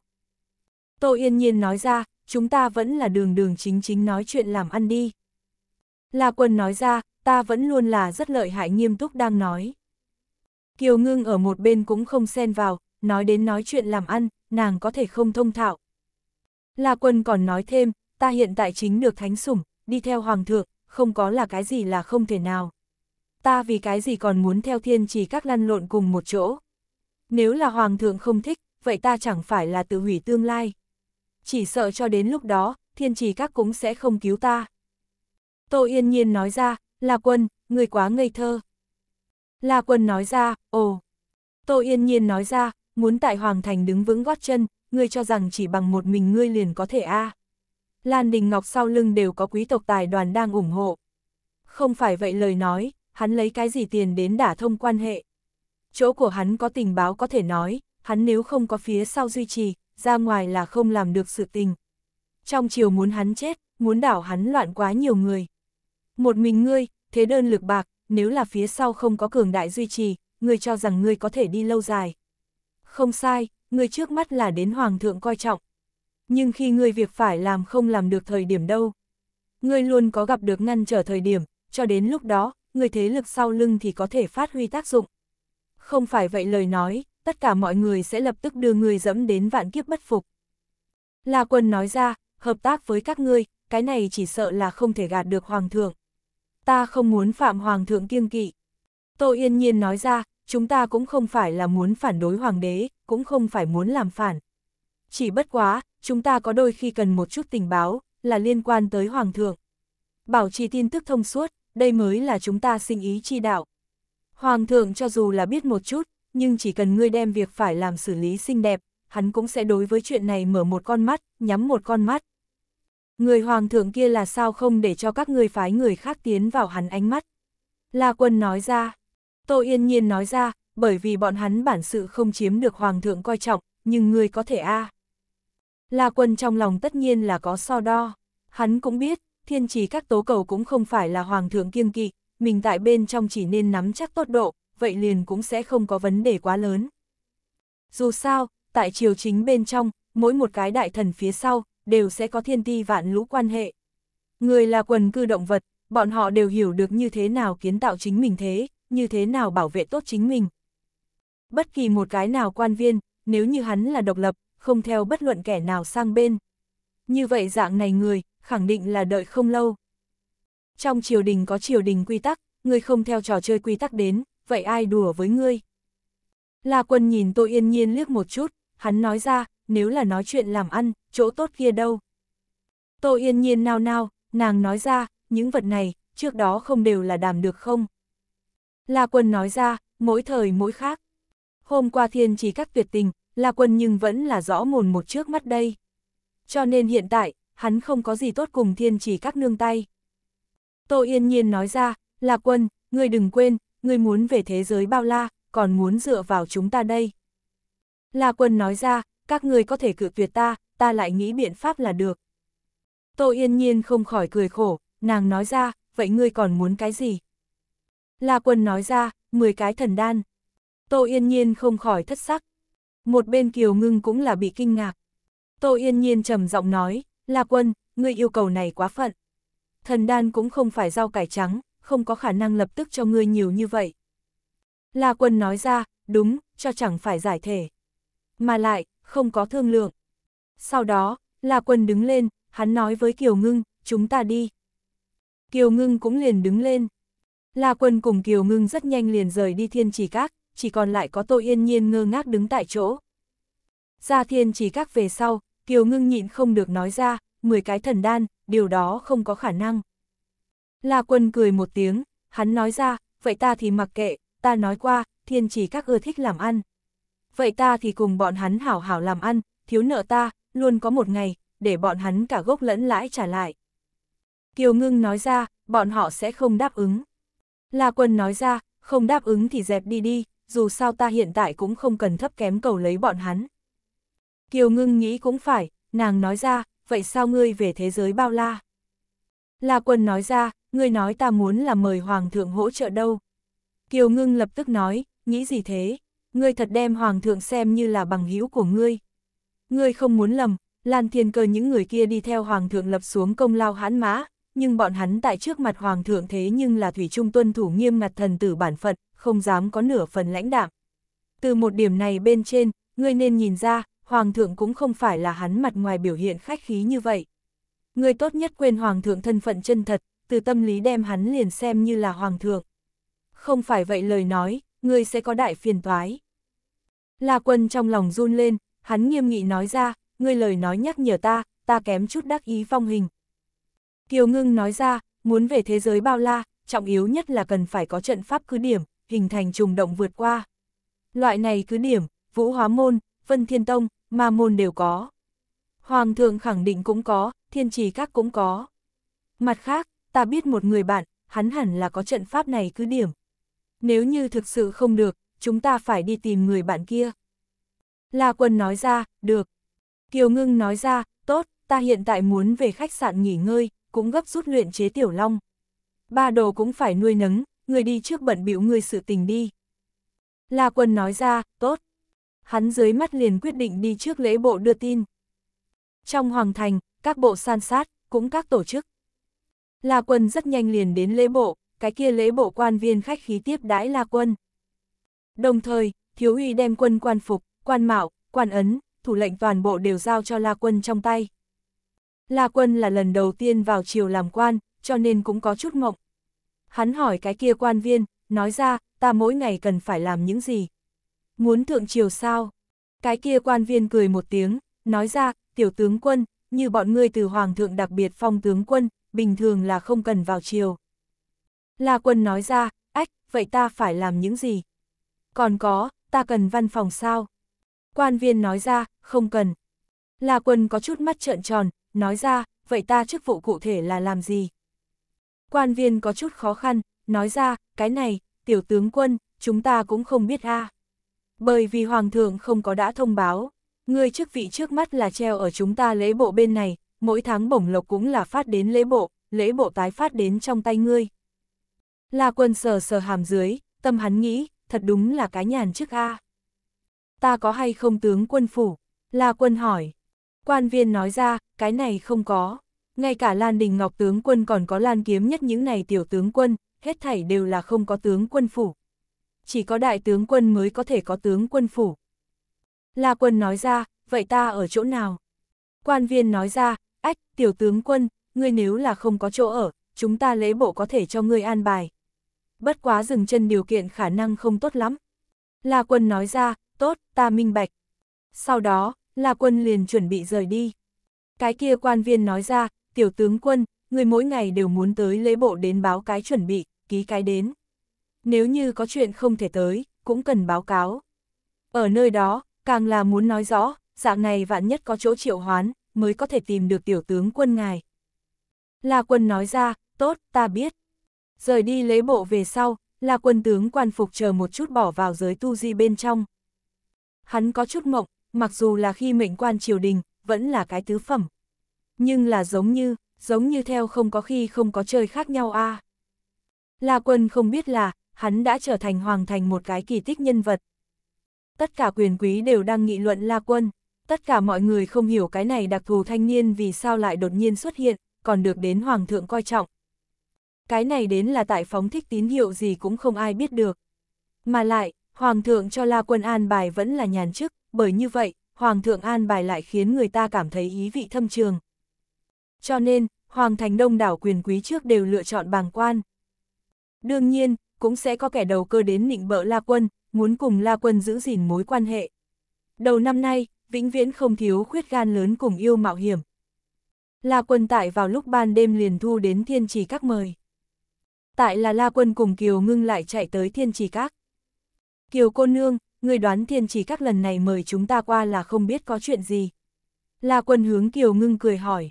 Tô yên nhiên nói ra, chúng ta vẫn là đường đường chính chính nói chuyện làm ăn đi. là quân nói ra, ta vẫn luôn là rất lợi hại nghiêm túc đang nói. Kiều Ngưng ở một bên cũng không xen vào, nói đến nói chuyện làm ăn, nàng có thể không thông thạo. La Quân còn nói thêm, ta hiện tại chính được thánh sủng, đi theo hoàng thượng, không có là cái gì là không thể nào. Ta vì cái gì còn muốn theo thiên chỉ các lăn lộn cùng một chỗ. Nếu là hoàng thượng không thích, vậy ta chẳng phải là tự hủy tương lai. Chỉ sợ cho đến lúc đó, thiên trì các cũng sẽ không cứu ta. Tô Yên Nhiên nói ra, La quân, người quá ngây thơ. La Quân nói ra, ồ. Tô Yên Nhiên nói ra, muốn tại Hoàng Thành đứng vững gót chân, ngươi cho rằng chỉ bằng một mình ngươi liền có thể a Lan Đình Ngọc sau lưng đều có quý tộc tài đoàn đang ủng hộ. Không phải vậy lời nói, hắn lấy cái gì tiền đến đả thông quan hệ. Chỗ của hắn có tình báo có thể nói, hắn nếu không có phía sau duy trì, ra ngoài là không làm được sự tình. Trong chiều muốn hắn chết, muốn đảo hắn loạn quá nhiều người. Một mình ngươi, thế đơn lực bạc, nếu là phía sau không có cường đại duy trì, ngươi cho rằng ngươi có thể đi lâu dài. Không sai, ngươi trước mắt là đến Hoàng thượng coi trọng. Nhưng khi ngươi việc phải làm không làm được thời điểm đâu. Ngươi luôn có gặp được ngăn trở thời điểm, cho đến lúc đó, người thế lực sau lưng thì có thể phát huy tác dụng. Không phải vậy lời nói, tất cả mọi người sẽ lập tức đưa người dẫm đến vạn kiếp bất phục. La quân nói ra, hợp tác với các ngươi, cái này chỉ sợ là không thể gạt được hoàng thượng ta không muốn phạm hoàng thượng kiêng kỵ. Tô Yên Nhiên nói ra, chúng ta cũng không phải là muốn phản đối hoàng đế, cũng không phải muốn làm phản. Chỉ bất quá, chúng ta có đôi khi cần một chút tình báo, là liên quan tới hoàng thượng. Bảo trì tin tức thông suốt, đây mới là chúng ta sinh ý chi đạo. Hoàng thượng cho dù là biết một chút, nhưng chỉ cần ngươi đem việc phải làm xử lý xinh đẹp, hắn cũng sẽ đối với chuyện này mở một con mắt, nhắm một con mắt. Người hoàng thượng kia là sao không để cho các người phái người khác tiến vào hắn ánh mắt? La quân nói ra. Tô Yên Nhiên nói ra, bởi vì bọn hắn bản sự không chiếm được hoàng thượng coi trọng, nhưng người có thể a à. La quân trong lòng tất nhiên là có so đo. Hắn cũng biết, thiên trì các tố cầu cũng không phải là hoàng thượng kiêng kỵ, mình tại bên trong chỉ nên nắm chắc tốt độ, vậy liền cũng sẽ không có vấn đề quá lớn. Dù sao, tại triều chính bên trong, mỗi một cái đại thần phía sau, đều sẽ có thiên ti vạn lũ quan hệ. Người là quần cư động vật, bọn họ đều hiểu được như thế nào kiến tạo chính mình thế, như thế nào bảo vệ tốt chính mình. Bất kỳ một cái nào quan viên, nếu như hắn là độc lập, không theo bất luận kẻ nào sang bên. Như vậy dạng này người, khẳng định là đợi không lâu. Trong triều đình có triều đình quy tắc, người không theo trò chơi quy tắc đến, vậy ai đùa với ngươi? La quân nhìn tội yên nhiên liếc một chút, hắn nói ra, nếu là nói chuyện làm ăn, chỗ tốt kia đâu. Tô Yên Nhiên nao nao, nàng nói ra, những vật này, trước đó không đều là đàm được không? La Quân nói ra, mỗi thời mỗi khác. Hôm qua thiên chỉ các tuyệt tình, La Quân nhưng vẫn là rõ mồn một trước mắt đây. Cho nên hiện tại, hắn không có gì tốt cùng thiên chỉ các nương tay. Tô Yên Nhiên nói ra, La Quân, ngươi đừng quên, ngươi muốn về thế giới bao la, còn muốn dựa vào chúng ta đây. La Quân nói ra, các người có thể cự tuyệt ta, ta lại nghĩ biện pháp là được. Tô Yên Nhiên không khỏi cười khổ, nàng nói ra, vậy ngươi còn muốn cái gì? La Quân nói ra, 10 cái thần đan. Tô Yên Nhiên không khỏi thất sắc. Một bên Kiều Ngưng cũng là bị kinh ngạc. Tô Yên Nhiên trầm giọng nói, La Quân, ngươi yêu cầu này quá phận. Thần đan cũng không phải rau cải trắng, không có khả năng lập tức cho ngươi nhiều như vậy. La Quân nói ra, đúng, cho chẳng phải giải thể. Mà lại, không có thương lượng. Sau đó, La Quân đứng lên, hắn nói với Kiều Ngưng, chúng ta đi. Kiều Ngưng cũng liền đứng lên. La Quân cùng Kiều Ngưng rất nhanh liền rời đi thiên trì các, chỉ còn lại có Tô yên nhiên ngơ ngác đứng tại chỗ. Ra thiên trì các về sau, Kiều Ngưng nhịn không được nói ra, 10 cái thần đan, điều đó không có khả năng. La Quân cười một tiếng, hắn nói ra, vậy ta thì mặc kệ, ta nói qua, thiên trì các ưa thích làm ăn vậy ta thì cùng bọn hắn hảo hảo làm ăn, thiếu nợ ta, luôn có một ngày, để bọn hắn cả gốc lẫn lãi trả lại. Kiều Ngưng nói ra, bọn họ sẽ không đáp ứng. La Quân nói ra, không đáp ứng thì dẹp đi đi, dù sao ta hiện tại cũng không cần thấp kém cầu lấy bọn hắn. Kiều Ngưng nghĩ cũng phải, nàng nói ra, vậy sao ngươi về thế giới bao la? La Quân nói ra, ngươi nói ta muốn là mời Hoàng thượng hỗ trợ đâu. Kiều Ngưng lập tức nói, nghĩ gì thế? ngươi thật đem hoàng thượng xem như là bằng hữu của ngươi. Ngươi không muốn lầm, Lan Thiên Cơ những người kia đi theo hoàng thượng lập xuống công lao hãn mã, nhưng bọn hắn tại trước mặt hoàng thượng thế nhưng là thủy trung tuân thủ nghiêm ngặt thần tử bản phận, không dám có nửa phần lãnh đạm. Từ một điểm này bên trên, ngươi nên nhìn ra, hoàng thượng cũng không phải là hắn mặt ngoài biểu hiện khách khí như vậy. Ngươi tốt nhất quên hoàng thượng thân phận chân thật, từ tâm lý đem hắn liền xem như là hoàng thượng. Không phải vậy lời nói, ngươi sẽ có đại phiền toái. La Quân trong lòng run lên, hắn nghiêm nghị nói ra, ngươi lời nói nhắc nhở ta, ta kém chút đắc ý phong hình. Kiều Ngưng nói ra, muốn về thế giới bao la, trọng yếu nhất là cần phải có trận pháp cứ điểm, hình thành trùng động vượt qua. Loại này cứ điểm, Vũ Hóa Môn, Vân Thiên Tông, Ma Môn đều có. Hoàng thượng khẳng định cũng có, thiên trì các cũng có. Mặt khác, ta biết một người bạn, hắn hẳn là có trận pháp này cứ điểm. Nếu như thực sự không được, chúng ta phải đi tìm người bạn kia. La Quân nói ra, được. Kiều Ngưng nói ra, tốt, ta hiện tại muốn về khách sạn nghỉ ngơi, cũng gấp rút luyện chế tiểu long. Ba đồ cũng phải nuôi nấng, người đi trước bận bịu người sự tình đi. La Quân nói ra, tốt. Hắn dưới mắt liền quyết định đi trước lễ bộ đưa tin. Trong hoàng thành, các bộ san sát, cũng các tổ chức. La Quân rất nhanh liền đến lễ bộ, cái kia lễ bộ quan viên khách khí tiếp đãi La Quân. Đồng thời, thiếu uy đem quân quan phục, quan mạo, quan ấn, thủ lệnh toàn bộ đều giao cho La Quân trong tay. La Quân là lần đầu tiên vào triều làm quan, cho nên cũng có chút mộng Hắn hỏi cái kia quan viên, nói ra, ta mỗi ngày cần phải làm những gì? Muốn thượng triều sao? Cái kia quan viên cười một tiếng, nói ra, tiểu tướng quân, như bọn ngươi từ hoàng thượng đặc biệt phong tướng quân, bình thường là không cần vào triều. La Quân nói ra, ách, vậy ta phải làm những gì? còn có, ta cần văn phòng sao? Quan viên nói ra, không cần. Là quân có chút mắt trợn tròn, nói ra, vậy ta chức vụ cụ thể là làm gì? Quan viên có chút khó khăn, nói ra, cái này, tiểu tướng quân, chúng ta cũng không biết a. Bởi vì hoàng thượng không có đã thông báo, người chức vị trước mắt là treo ở chúng ta lễ bộ bên này, mỗi tháng bổng lộc cũng là phát đến lễ bộ, lễ bộ tái phát đến trong tay ngươi. Là quân sờ sờ hàm dưới, tâm hắn nghĩ, thật đúng là cái nhàn chức A. Ta có hay không tướng quân phủ? La quân hỏi. Quan viên nói ra, cái này không có. Ngay cả Lan Đình Ngọc tướng quân còn có Lan Kiếm nhất những này tiểu tướng quân, hết thảy đều là không có tướng quân phủ. Chỉ có đại tướng quân mới có thể có tướng quân phủ. La quân nói ra, vậy ta ở chỗ nào? Quan viên nói ra, ách, tiểu tướng quân, ngươi nếu là không có chỗ ở, chúng ta lễ bộ có thể cho ngươi an bài, bất quá dừng chân điều kiện khả năng không tốt lắm. La Quân nói ra, tốt, ta minh bạch. Sau đó, La Quân liền chuẩn bị rời đi. Cái kia quan viên nói ra, tiểu tướng quân, người mỗi ngày đều muốn tới lễ bộ đến báo cái chuẩn bị, ký cái đến. Nếu như có chuyện không thể tới, cũng cần báo cáo. Ở nơi đó, càng là muốn nói rõ, dạng này vạn nhất có chỗ triệu hoán, mới có thể tìm được tiểu tướng quân ngài. La quân nói ra, tốt, ta biết. Rời đi lễ bộ về sau, là quân tướng quan phục chờ một chút bỏ vào giới tu di bên trong. Hắn có chút mộng, mặc dù là khi mệnh quan triều đình, vẫn là cái tứ phẩm. Nhưng là giống như, giống như theo không có khi không có chơi khác nhau a. À. La quân không biết là, hắn đã trở thành hoàng thành một cái kỳ tích nhân vật. Tất cả quyền quý đều đang nghị luận La quân, tất cả mọi người không hiểu cái này đặc thù thanh niên vì sao lại đột nhiên xuất hiện, còn được đến hoàng thượng coi trọng, cái này đến là tại phóng thích tín hiệu gì cũng không ai biết được. Mà lại, Hoàng thượng cho La Quân an bài vẫn là nhàn chức, bởi như vậy, Hoàng thượng an bài lại khiến người ta cảm thấy ý vị thâm trường. Cho nên, Hoàng thành đông đảo quyền quý trước đều lựa chọn bàng quan. Đương nhiên, cũng sẽ có kẻ đầu cơ đến nịnh bợ La Quân, muốn cùng La Quân giữ gìn mối quan hệ. Đầu năm nay, vĩnh viễn không thiếu khuyết gan lớn cùng yêu mạo hiểm. La Quân tại vào lúc ban đêm liền thu đến thiên trì các mời. Tại là La Quân cùng Kiều ngưng lại chạy tới thiên trì các. Kiều cô nương, người đoán thiên trì các lần này mời chúng ta qua là không biết có chuyện gì. La Quân hướng Kiều ngưng cười hỏi.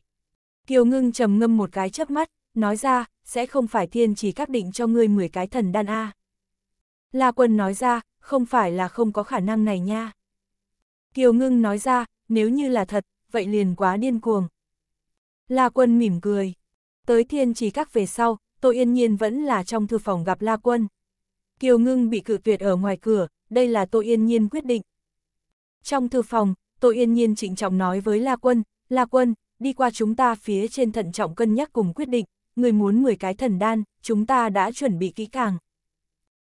Kiều ngưng trầm ngâm một cái chớp mắt, nói ra, sẽ không phải thiên trì các định cho ngươi 10 cái thần đan A. La Quân nói ra, không phải là không có khả năng này nha. Kiều ngưng nói ra, nếu như là thật, vậy liền quá điên cuồng. La Quân mỉm cười. Tới thiên trì các về sau, Tô Yên Nhiên vẫn là trong thư phòng gặp La Quân. Kiều Ngưng bị cự tuyệt ở ngoài cửa, đây là Tô Yên Nhiên quyết định. Trong thư phòng, Tô Yên Nhiên trịnh trọng nói với La Quân, La Quân, đi qua chúng ta phía trên thận trọng cân nhắc cùng quyết định, người muốn 10 cái thần đan, chúng ta đã chuẩn bị kỹ càng.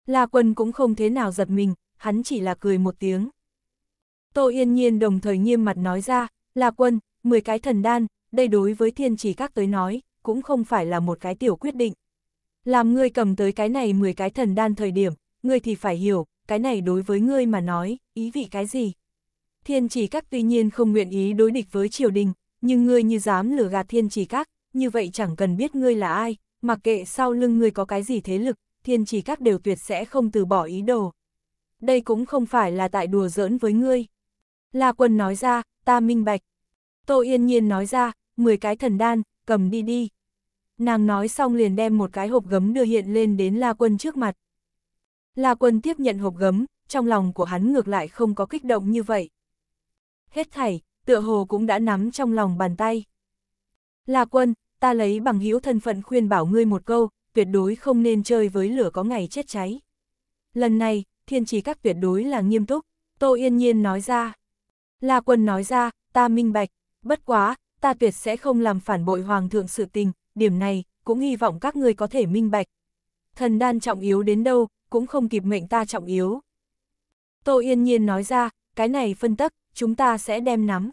La Quân cũng không thế nào giật mình, hắn chỉ là cười một tiếng. Tô Yên Nhiên đồng thời nghiêm mặt nói ra, La Quân, 10 cái thần đan, đây đối với thiên chỉ các tới nói, cũng không phải là một cái tiểu quyết định. Làm ngươi cầm tới cái này 10 cái thần đan thời điểm, ngươi thì phải hiểu, cái này đối với ngươi mà nói, ý vị cái gì. Thiên trì các tuy nhiên không nguyện ý đối địch với triều đình, nhưng ngươi như dám lừa gạt thiên trì các, như vậy chẳng cần biết ngươi là ai, mặc kệ sau lưng ngươi có cái gì thế lực, thiên trì các đều tuyệt sẽ không từ bỏ ý đồ. Đây cũng không phải là tại đùa giỡn với ngươi. La quân nói ra, ta minh bạch. Tô yên nhiên nói ra, 10 cái thần đan, cầm đi đi. Nàng nói xong liền đem một cái hộp gấm đưa hiện lên đến La Quân trước mặt. La Quân tiếp nhận hộp gấm, trong lòng của hắn ngược lại không có kích động như vậy. Hết thảy, tựa hồ cũng đã nắm trong lòng bàn tay. La Quân, ta lấy bằng hữu thân phận khuyên bảo ngươi một câu, tuyệt đối không nên chơi với lửa có ngày chết cháy. Lần này, thiên trì các tuyệt đối là nghiêm túc, Tô Yên Nhiên nói ra. La Quân nói ra, ta minh bạch, bất quá, ta tuyệt sẽ không làm phản bội hoàng thượng sự tình, điểm này, cũng hy vọng các ngươi có thể minh bạch. Thần đan trọng yếu đến đâu, cũng không kịp mệnh ta trọng yếu. Tô Yên Nhiên nói ra, cái này phân tắc, chúng ta sẽ đem nắm.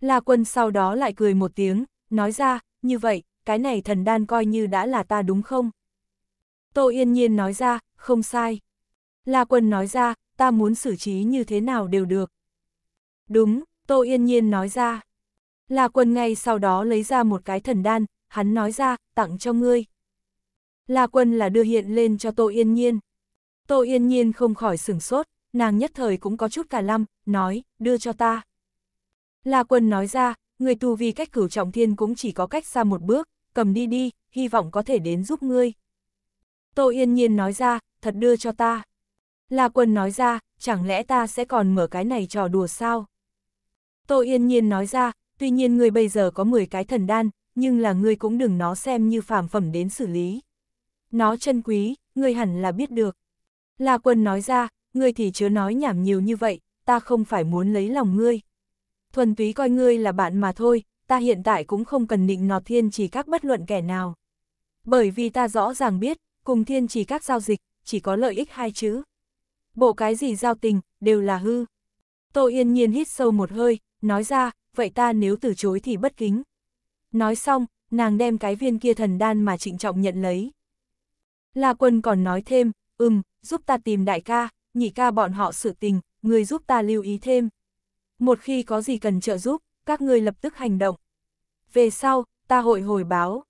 La quân sau đó lại cười một tiếng, nói ra, như vậy, cái này thần đan coi như đã là ta đúng không? Tô Yên Nhiên nói ra, không sai. La quân nói ra, ta muốn xử trí như thế nào đều được. Đúng, Tô Yên Nhiên nói ra. La Quân ngay sau đó lấy ra một cái thần đan, hắn nói ra, tặng cho ngươi. La Quân là đưa hiện lên cho Tô Yên Nhiên. Tô Yên Nhiên không khỏi sửng sốt, nàng nhất thời cũng có chút cả lăm, nói, đưa cho ta. La Quân nói ra, người tu vi cách cửu trọng thiên cũng chỉ có cách xa một bước, cầm đi đi, hy vọng có thể đến giúp ngươi. Tô Yên Nhiên nói ra, thật đưa cho ta. La Quân nói ra, chẳng lẽ ta sẽ còn mở cái này trò đùa sao? Tô Yên Nhiên nói ra, tuy nhiên ngươi bây giờ có 10 cái thần đan, nhưng là ngươi cũng đừng nó xem như phàm phẩm đến xử lý. Nó chân quý, ngươi hẳn là biết được. La quân nói ra, ngươi thì chớ nói nhảm nhiều như vậy, ta không phải muốn lấy lòng ngươi. Thuần túy coi ngươi là bạn mà thôi, ta hiện tại cũng không cần định nọt thiên chỉ các bất luận kẻ nào. Bởi vì ta rõ ràng biết, cùng thiên chỉ các giao dịch, chỉ có lợi ích hai chữ. Bộ cái gì giao tình, đều là hư. Tô yên nhiên hít sâu một hơi, nói ra, vậy ta nếu từ chối thì bất kính. Nói xong, nàng đem cái viên kia thần đan mà trịnh trọng nhận lấy. La quân còn nói thêm, ừm, giúp ta tìm đại ca, nhị ca bọn họ sự tình, người giúp ta lưu ý thêm. Một khi có gì cần trợ giúp, các ngươi lập tức hành động. Về sau, ta hội hồi báo.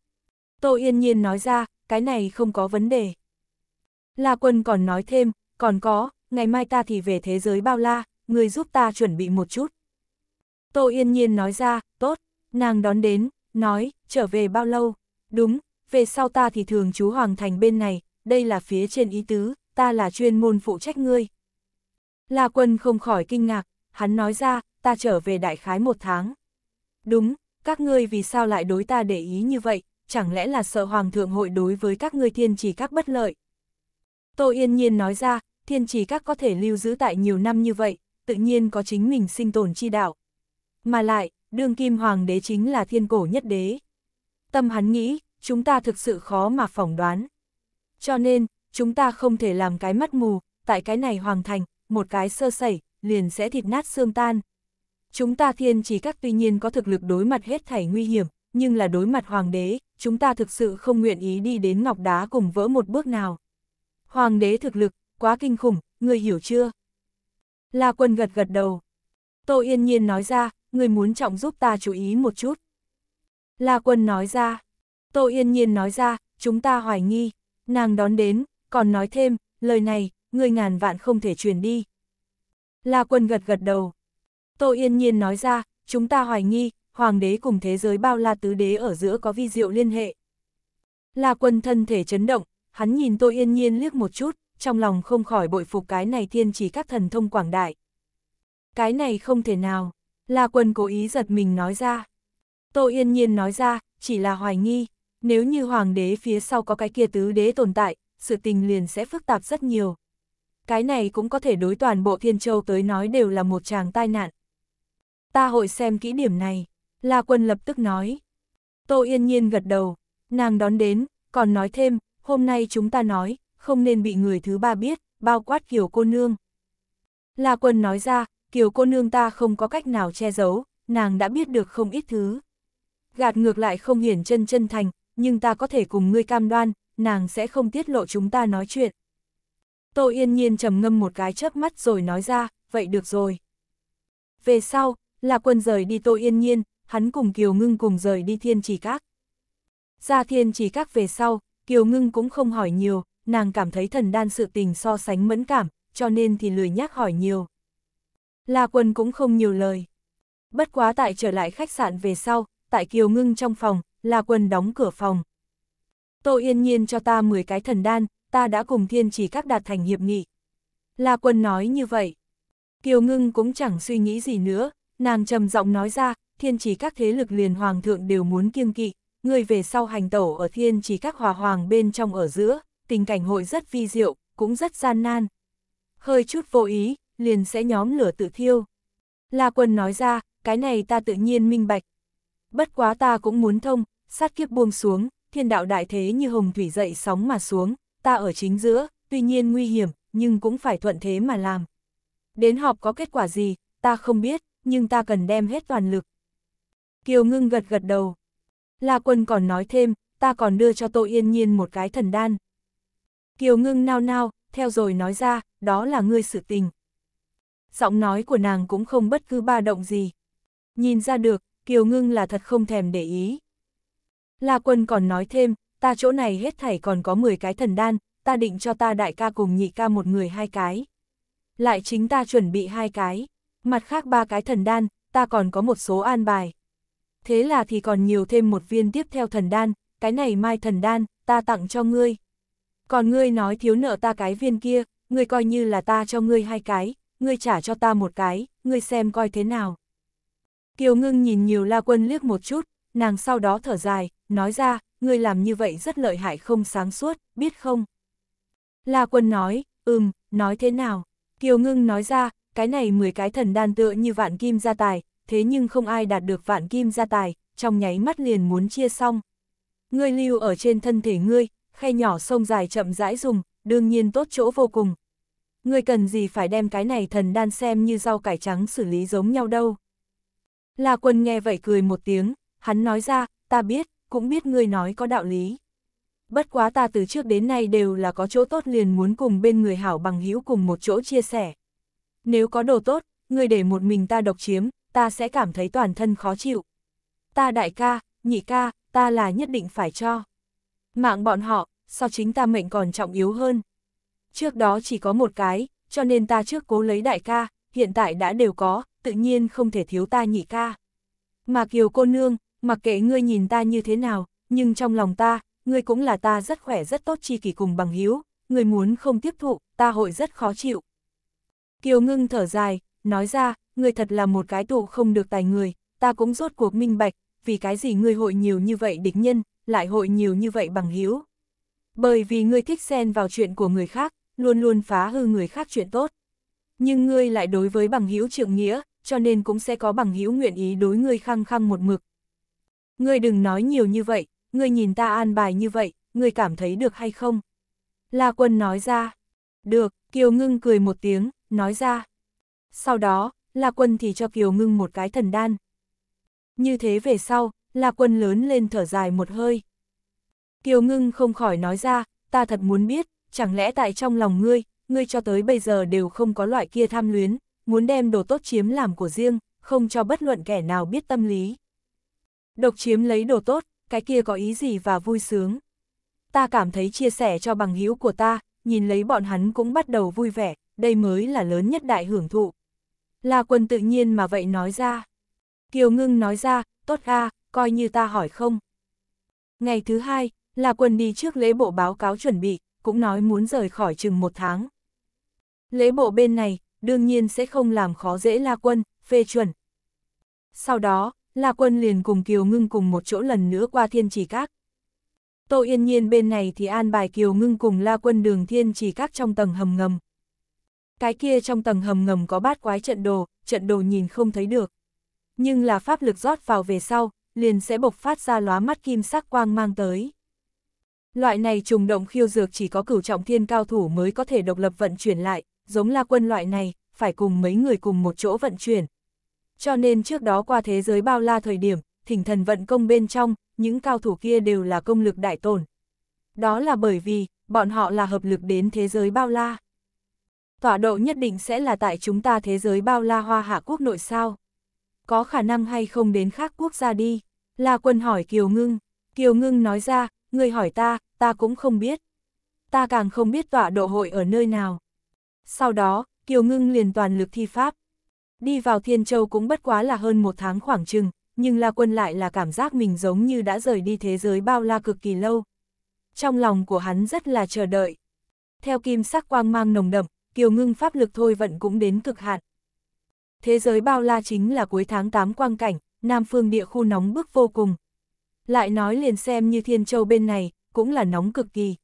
Tô Yên Nhiên nói ra, cái này không có vấn đề. La Quân còn nói thêm, còn có, ngày mai ta thì về thế giới bao la, người giúp ta chuẩn bị một chút. Tô Yên Nhiên nói ra, tốt, nàng đón đến, nói, trở về bao lâu? Đúng, về sau ta thì thường chú Hoàng Thành bên này, đây là phía trên ý tứ, ta là chuyên môn phụ trách ngươi. La Quân không khỏi kinh ngạc, hắn nói ra, ta trở về đại khái một tháng. Đúng, các ngươi vì sao lại đối ta để ý như vậy, chẳng lẽ là sợ Hoàng thượng hội đối với các ngươi thiên chỉ các bất lợi? Tô Yên Nhiên nói ra, thiên chỉ các có thể lưu giữ tại nhiều năm như vậy, tự nhiên có chính mình sinh tồn chi đạo, mà lại, đương kim hoàng đế chính là thiên cổ nhất đế. Tâm hắn nghĩ, chúng ta thực sự khó mà phỏng đoán. Cho nên, chúng ta không thể làm cái mắt mù, tại cái này hoàng thành, một cái sơ sẩy, liền sẽ thịt nát xương tan. Chúng ta thiên chỉ các tuy nhiên có thực lực đối mặt hết thảy nguy hiểm, nhưng là đối mặt hoàng đế, chúng ta thực sự không nguyện ý đi đến ngọc đá cùng vỡ một bước nào. Hoàng đế thực lực, quá kinh khủng, người hiểu chưa? La quân gật gật đầu. Tô yên nhiên nói ra, người muốn trọng giúp ta chú ý một chút. La quân nói ra, Tô Yên Nhiên nói ra, chúng ta hoài nghi, nàng đón đến, còn nói thêm, lời này, người ngàn vạn không thể truyền đi. La quân gật gật đầu. Tô Yên Nhiên nói ra, chúng ta hoài nghi, hoàng đế cùng thế giới bao la tứ đế ở giữa có vi diệu liên hệ. La quân thân thể chấn động, hắn nhìn Tô Yên Nhiên liếc một chút, trong lòng không khỏi bội phục cái này thiên chỉ các thần thông quảng đại. Cái này không thể nào. La Quân cố ý giật mình nói ra. Tô Yên Nhiên nói ra, chỉ là hoài nghi, nếu như hoàng đế phía sau có cái kia tứ đế tồn tại, sự tình liền sẽ phức tạp rất nhiều. Cái này cũng có thể đối toàn bộ Thiên Châu tới nói đều là một chàng tai nạn. Ta hội xem kỹ điểm này, La Quân lập tức nói. Tô Yên Nhiên gật đầu, nàng đón đến, còn nói thêm, hôm nay chúng ta nói, không nên bị người thứ ba biết, bao quát kiểu cô nương. La Quân nói ra, kiều cô nương ta không có cách nào che giấu, nàng đã biết được không ít thứ. Gạt ngược lại không hiển chân chân thành, nhưng ta có thể cùng ngươi cam đoan, nàng sẽ không tiết lộ chúng ta nói chuyện. Tô Yên Nhiên trầm ngâm một cái chớp mắt rồi nói ra, vậy được rồi. Về sau, là quân rời đi Tô Yên Nhiên, hắn cùng Kiều Ngưng cùng rời đi Thiên Chỉ Các. Ra Thiên Chỉ Các về sau, Kiều Ngưng cũng không hỏi nhiều, nàng cảm thấy thần đan sự tình so sánh mẫn cảm, cho nên thì lười nhắc hỏi nhiều. La Quân cũng không nhiều lời. Bất quá tại trở lại khách sạn về sau, tại Kiều Ngưng trong phòng, La Quân đóng cửa phòng. Tô Yên Nhiên cho ta 10 cái thần đan, ta đã cùng thiên chỉ các đạt thành hiệp nghị. La Quân nói như vậy. Kiều Ngưng cũng chẳng suy nghĩ gì nữa, nàng trầm giọng nói ra, thiên chỉ các thế lực liền hoàng thượng đều muốn kiêng kỵ, người về sau hành tẩu ở thiên chỉ các hòa hoàng bên trong ở giữa, tình cảnh hội rất vi diệu, cũng rất gian nan. Hơi chút vô ý, liền sẽ nhóm lửa tự thiêu. La Quân nói ra, cái này ta tự nhiên minh bạch. Bất quá ta cũng muốn thông, sát kiếp buông xuống, thiên đạo đại thế như hồng thủy dậy sóng mà xuống, ta ở chính giữa, tuy nhiên nguy hiểm, nhưng cũng phải thuận thế mà làm. Đến họp có kết quả gì, ta không biết, nhưng ta cần đem hết toàn lực. Kiều ngưng gật gật đầu. La Quân còn nói thêm, ta còn đưa cho Tô Yên Nhiên một cái thần đan. Kiều ngưng nao nao, theo rồi nói ra, đó là ngươi sự tình. Giọng nói của nàng cũng không bất cứ ba động gì. Nhìn ra được, Kiều Ngưng là thật không thèm để ý. La Quân còn nói thêm, ta chỗ này hết thảy còn có 10 cái thần đan, ta định cho ta đại ca cùng nhị ca một người hai cái. Lại chính ta chuẩn bị hai cái, mặt khác ba cái thần đan, ta còn có một số an bài. Thế là thì còn nhiều thêm một viên tiếp theo thần đan, cái này mai thần đan, ta tặng cho ngươi. Còn ngươi nói thiếu nợ ta cái viên kia, ngươi coi như là ta cho ngươi hai cái, ngươi trả cho ta một cái, ngươi xem coi thế nào. Kiều ngưng nhìn nhiều la quân liếc một chút, nàng sau đó thở dài, nói ra, ngươi làm như vậy rất lợi hại không sáng suốt, biết không? La quân nói, ừm, nói thế nào? Kiều ngưng nói ra, cái này 10 cái thần đan tựa như vạn kim gia tài, thế nhưng không ai đạt được vạn kim gia tài, trong nháy mắt liền muốn chia xong. Ngươi lưu ở trên thân thể ngươi, khe nhỏ sông dài chậm rãi dùng, đương nhiên tốt chỗ vô cùng, ngươi cần gì phải đem cái này thần đan xem như rau cải trắng xử lý giống nhau đâu. La quân nghe vậy cười một tiếng, hắn nói ra, ta biết, cũng biết ngươi nói có đạo lý. Bất quá ta từ trước đến nay đều là có chỗ tốt liền muốn cùng bên người hảo bằng hữu cùng một chỗ chia sẻ. Nếu có đồ tốt, ngươi để một mình ta độc chiếm, ta sẽ cảm thấy toàn thân khó chịu. Ta đại ca, nhị ca, ta là nhất định phải cho. Mạng bọn họ, so chính ta mệnh còn trọng yếu hơn, trước đó chỉ có một cái, cho nên ta trước cố lấy đại ca, hiện tại đã đều có, tự nhiên không thể thiếu ta nhị ca. Mà kiều cô nương, mặc kệ ngươi nhìn ta như thế nào, nhưng trong lòng ta, ngươi cũng là ta rất khỏe rất tốt chi kỷ cùng bằng hiếu, ngươi muốn không tiếp thụ, ta hội rất khó chịu. Kiều ngưng thở dài, nói ra, ngươi thật là một cái tụ không được tài người, ta cũng rốt cuộc minh bạch, vì cái gì ngươi hội nhiều như vậy địch nhân, lại hội nhiều như vậy bằng hiếu. Bởi vì ngươi thích xen vào chuyện của người khác, luôn luôn phá hư người khác chuyện tốt. Nhưng ngươi lại đối với bằng hữu trượng nghĩa, cho nên cũng sẽ có bằng hữu nguyện ý đối ngươi khăng khăng một mực. Ngươi đừng nói nhiều như vậy, ngươi nhìn ta an bài như vậy, ngươi cảm thấy được hay không? La Quân nói ra. Được, Kiều Ngưng cười một tiếng, nói ra. Sau đó, La Quân thì cho Kiều Ngưng một cái thần đan. Như thế về sau, La Quân lớn lên thở dài một hơi. Kiều Ngưng không khỏi nói ra, ta thật muốn biết, chẳng lẽ tại trong lòng ngươi, ngươi cho tới bây giờ đều không có loại kia tham luyến, muốn đem đồ tốt chiếm làm của riêng, không cho bất luận kẻ nào biết tâm lý. Độc chiếm lấy đồ tốt, cái kia có ý gì và vui sướng. Ta cảm thấy chia sẻ cho bằng hữu của ta, nhìn lấy bọn hắn cũng bắt đầu vui vẻ, đây mới là lớn nhất đại hưởng thụ. La quân tự nhiên mà vậy nói ra. Kiều ngưng nói ra, tốt a coi như ta hỏi không. Ngày thứ hai, La quân đi trước lễ bộ báo cáo chuẩn bị, cũng nói muốn rời khỏi chừng một tháng. Lễ bộ bên này, đương nhiên sẽ không làm khó dễ La Quân, phê chuẩn. Sau đó, La Quân liền cùng Kiều Ngưng cùng một chỗ lần nữa qua Thiên Chỉ Các. Tô Yên Nhiên bên này thì an bài Kiều Ngưng cùng La Quân đường Thiên Chỉ Các trong tầng hầm ngầm. Cái kia trong tầng hầm ngầm có bát quái trận đồ, trận đồ nhìn không thấy được. Nhưng là pháp lực rót vào về sau, liền sẽ bộc phát ra lóa mắt kim sắc quang mang tới. Loại này trùng động khiêu dược chỉ có cửu trọng thiên cao thủ mới có thể độc lập vận chuyển lại, giống la quân loại này, phải cùng mấy người cùng một chỗ vận chuyển. Cho nên trước đó qua thế giới bao la thời điểm, thỉnh thần vận công bên trong, những cao thủ kia đều là công lực đại tổn. Đó là bởi vì, bọn họ là hợp lực đến thế giới bao la. Tọa độ nhất định sẽ là tại chúng ta thế giới bao la hoa hạ quốc nội sao. Có khả năng hay không đến khác quốc gia đi? La quân hỏi Kiều Ngưng. Kiều Ngưng nói ra, người hỏi ta, ta cũng không biết. Ta càng không biết tọa độ hội ở nơi nào. Sau đó, Kiều Ngưng liền toàn lực thi pháp. Đi vào Thiên Châu cũng bất quá là hơn một tháng khoảng chừng, nhưng La Quân lại là cảm giác mình giống như đã rời đi thế giới bao la cực kỳ lâu. Trong lòng của hắn rất là chờ đợi. Theo kim sắc quang mang nồng đậm, Kiều Ngưng pháp lực thôi vận cũng đến cực hạn. Thế giới bao la chính là cuối tháng 8 quang cảnh, Nam Phương địa khu nóng bức vô cùng. Lại nói liền xem như Thiên Châu bên này, cũng là nóng cực kỳ.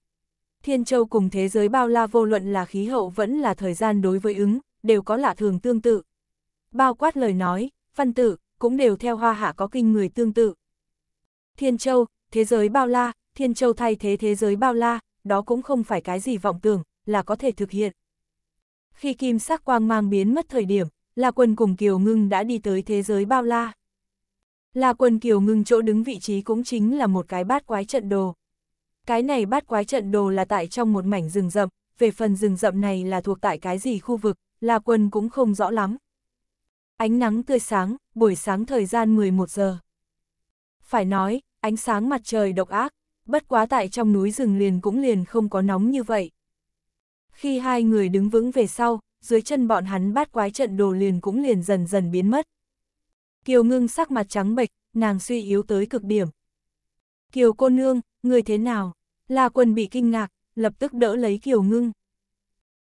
Thiên Châu cùng thế giới bao la vô luận là khí hậu vẫn là thời gian đối với ứng, đều có lạ thường tương tự. Bao quát lời nói, văn tử cũng đều theo hoa hạ có kinh người tương tự. Thiên Châu, thế giới bao la, Thiên Châu thay thế thế giới bao la, đó cũng không phải cái gì vọng tưởng, là có thể thực hiện. Khi kim sắc quang mang biến mất thời điểm, La Quân cùng Kiều Ngưng đã đi tới thế giới bao la. La Quân Kiều Ngưng chỗ đứng vị trí cũng chính là một cái bát quái trận đồ. Cái này bát quái trận đồ là tại trong một mảnh rừng rậm, về phần rừng rậm này là thuộc tại cái gì khu vực, là quân cũng không rõ lắm. Ánh nắng tươi sáng, buổi sáng thời gian 11 giờ. Phải nói, ánh sáng mặt trời độc ác, bất quá tại trong núi rừng liền cũng liền không có nóng như vậy. Khi hai người đứng vững về sau, dưới chân bọn hắn bát quái trận đồ liền cũng liền dần dần biến mất. Kiều ngưng sắc mặt trắng bệch, nàng suy yếu tới cực điểm, Kiều cô nương, người thế nào? La Quân bị kinh ngạc, lập tức đỡ lấy Kiều Ngưng.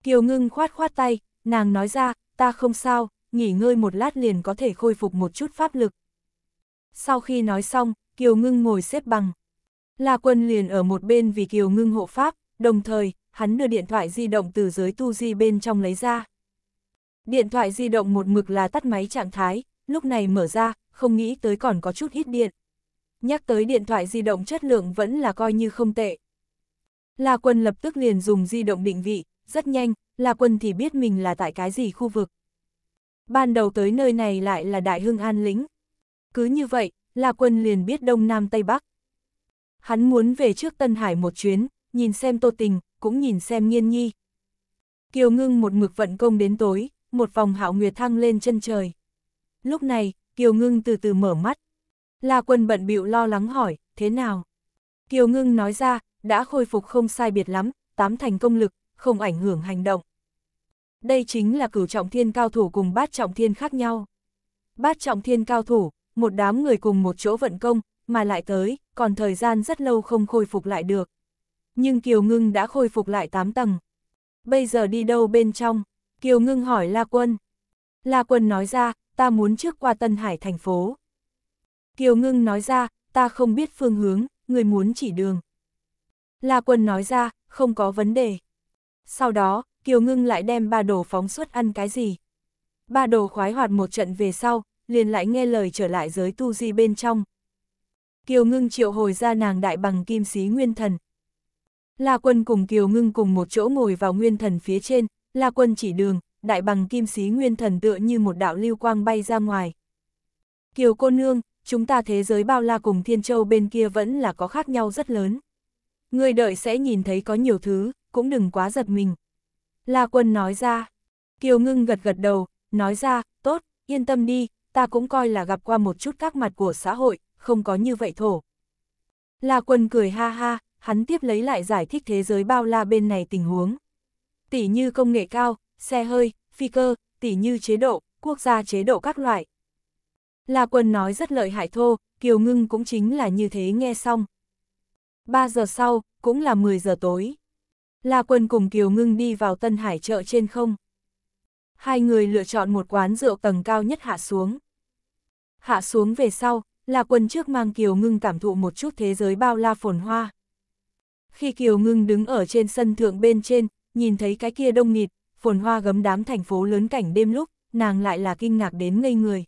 Kiều Ngưng khoát khoát tay, nàng nói ra, ta không sao, nghỉ ngơi một lát liền có thể khôi phục một chút pháp lực. Sau khi nói xong, Kiều Ngưng ngồi xếp bằng. La Quân liền ở một bên vì Kiều Ngưng hộ pháp, đồng thời, hắn đưa điện thoại di động từ giới tu di bên trong lấy ra. Điện thoại di động một mực là tắt máy trạng thái, lúc này mở ra, không nghĩ tới còn có chút hít điện nhắc tới điện thoại di động chất lượng vẫn là coi như không tệ. La Quân lập tức liền dùng di động định vị, rất nhanh, La Quân thì biết mình là tại cái gì khu vực. Ban đầu tới nơi này lại là Đại Hưng An Lĩnh. Cứ như vậy, La Quân liền biết Đông Nam Tây Bắc. Hắn muốn về trước Tân Hải một chuyến, nhìn xem Tô Tình, cũng nhìn xem Nghiên Nhi. Kiều Ngưng một mực vận công đến tối, một vòng hạo nguyệt thăng lên chân trời. Lúc này, Kiều Ngưng từ từ mở mắt, La Quân bận bịu lo lắng hỏi, thế nào? Kiều Ngưng nói ra, đã khôi phục không sai biệt lắm, tám thành công lực, không ảnh hưởng hành động. Đây chính là cửu trọng thiên cao thủ cùng bát trọng thiên khác nhau. Bát trọng thiên cao thủ, một đám người cùng một chỗ vận công, mà lại tới, còn thời gian rất lâu không khôi phục lại được. Nhưng Kiều Ngưng đã khôi phục lại tám tầng. Bây giờ đi đâu bên trong? Kiều Ngưng hỏi La Quân. La Quân nói ra, ta muốn trước qua Tân Hải thành phố. Kiều Ngưng nói ra, ta không biết phương hướng, người muốn chỉ đường. La Quân nói ra, không có vấn đề. Sau đó, Kiều Ngưng lại đem ba đồ phóng xuất ăn cái gì. Ba đồ khoái hoạt một trận về sau, liền lại nghe lời trở lại giới tu di bên trong. Kiều Ngưng triệu hồi ra nàng đại bằng kim sĩ nguyên thần. La Quân cùng Kiều Ngưng cùng một chỗ ngồi vào nguyên thần phía trên, La Quân chỉ đường, đại bằng kim sĩ nguyên thần tựa như một đạo lưu quang bay ra ngoài. Kiều cô nương, chúng ta thế giới bao la cùng Thiên Châu bên kia vẫn là có khác nhau rất lớn. Người đợi sẽ nhìn thấy có nhiều thứ, cũng đừng quá giật mình. La Quân nói ra, Kiều Ngưng gật gật đầu, nói ra, tốt, yên tâm đi, ta cũng coi là gặp qua một chút các mặt của xã hội, không có như vậy thổ. La Quân cười ha ha, hắn tiếp lấy lại giải thích thế giới bao la bên này tình huống. Tỷ như công nghệ cao, xe hơi, phi cơ, tỷ như chế độ, quốc gia chế độ các loại. La Quân nói rất lợi hại thô, Kiều Ngưng cũng chính là như thế nghe xong. 3 giờ sau, cũng là 10 giờ tối. La Quân cùng Kiều Ngưng đi vào Tân Hải chợ trên không. Hai người lựa chọn một quán rượu tầng cao nhất hạ xuống. Hạ xuống về sau, La Quân trước mang Kiều Ngưng cảm thụ một chút thế giới bao la phồn hoa. Khi Kiều Ngưng đứng ở trên sân thượng bên trên, nhìn thấy cái kia đông nghịt, phồn hoa gấm đám thành phố lớn cảnh đêm lúc, nàng lại là kinh ngạc đến ngây người.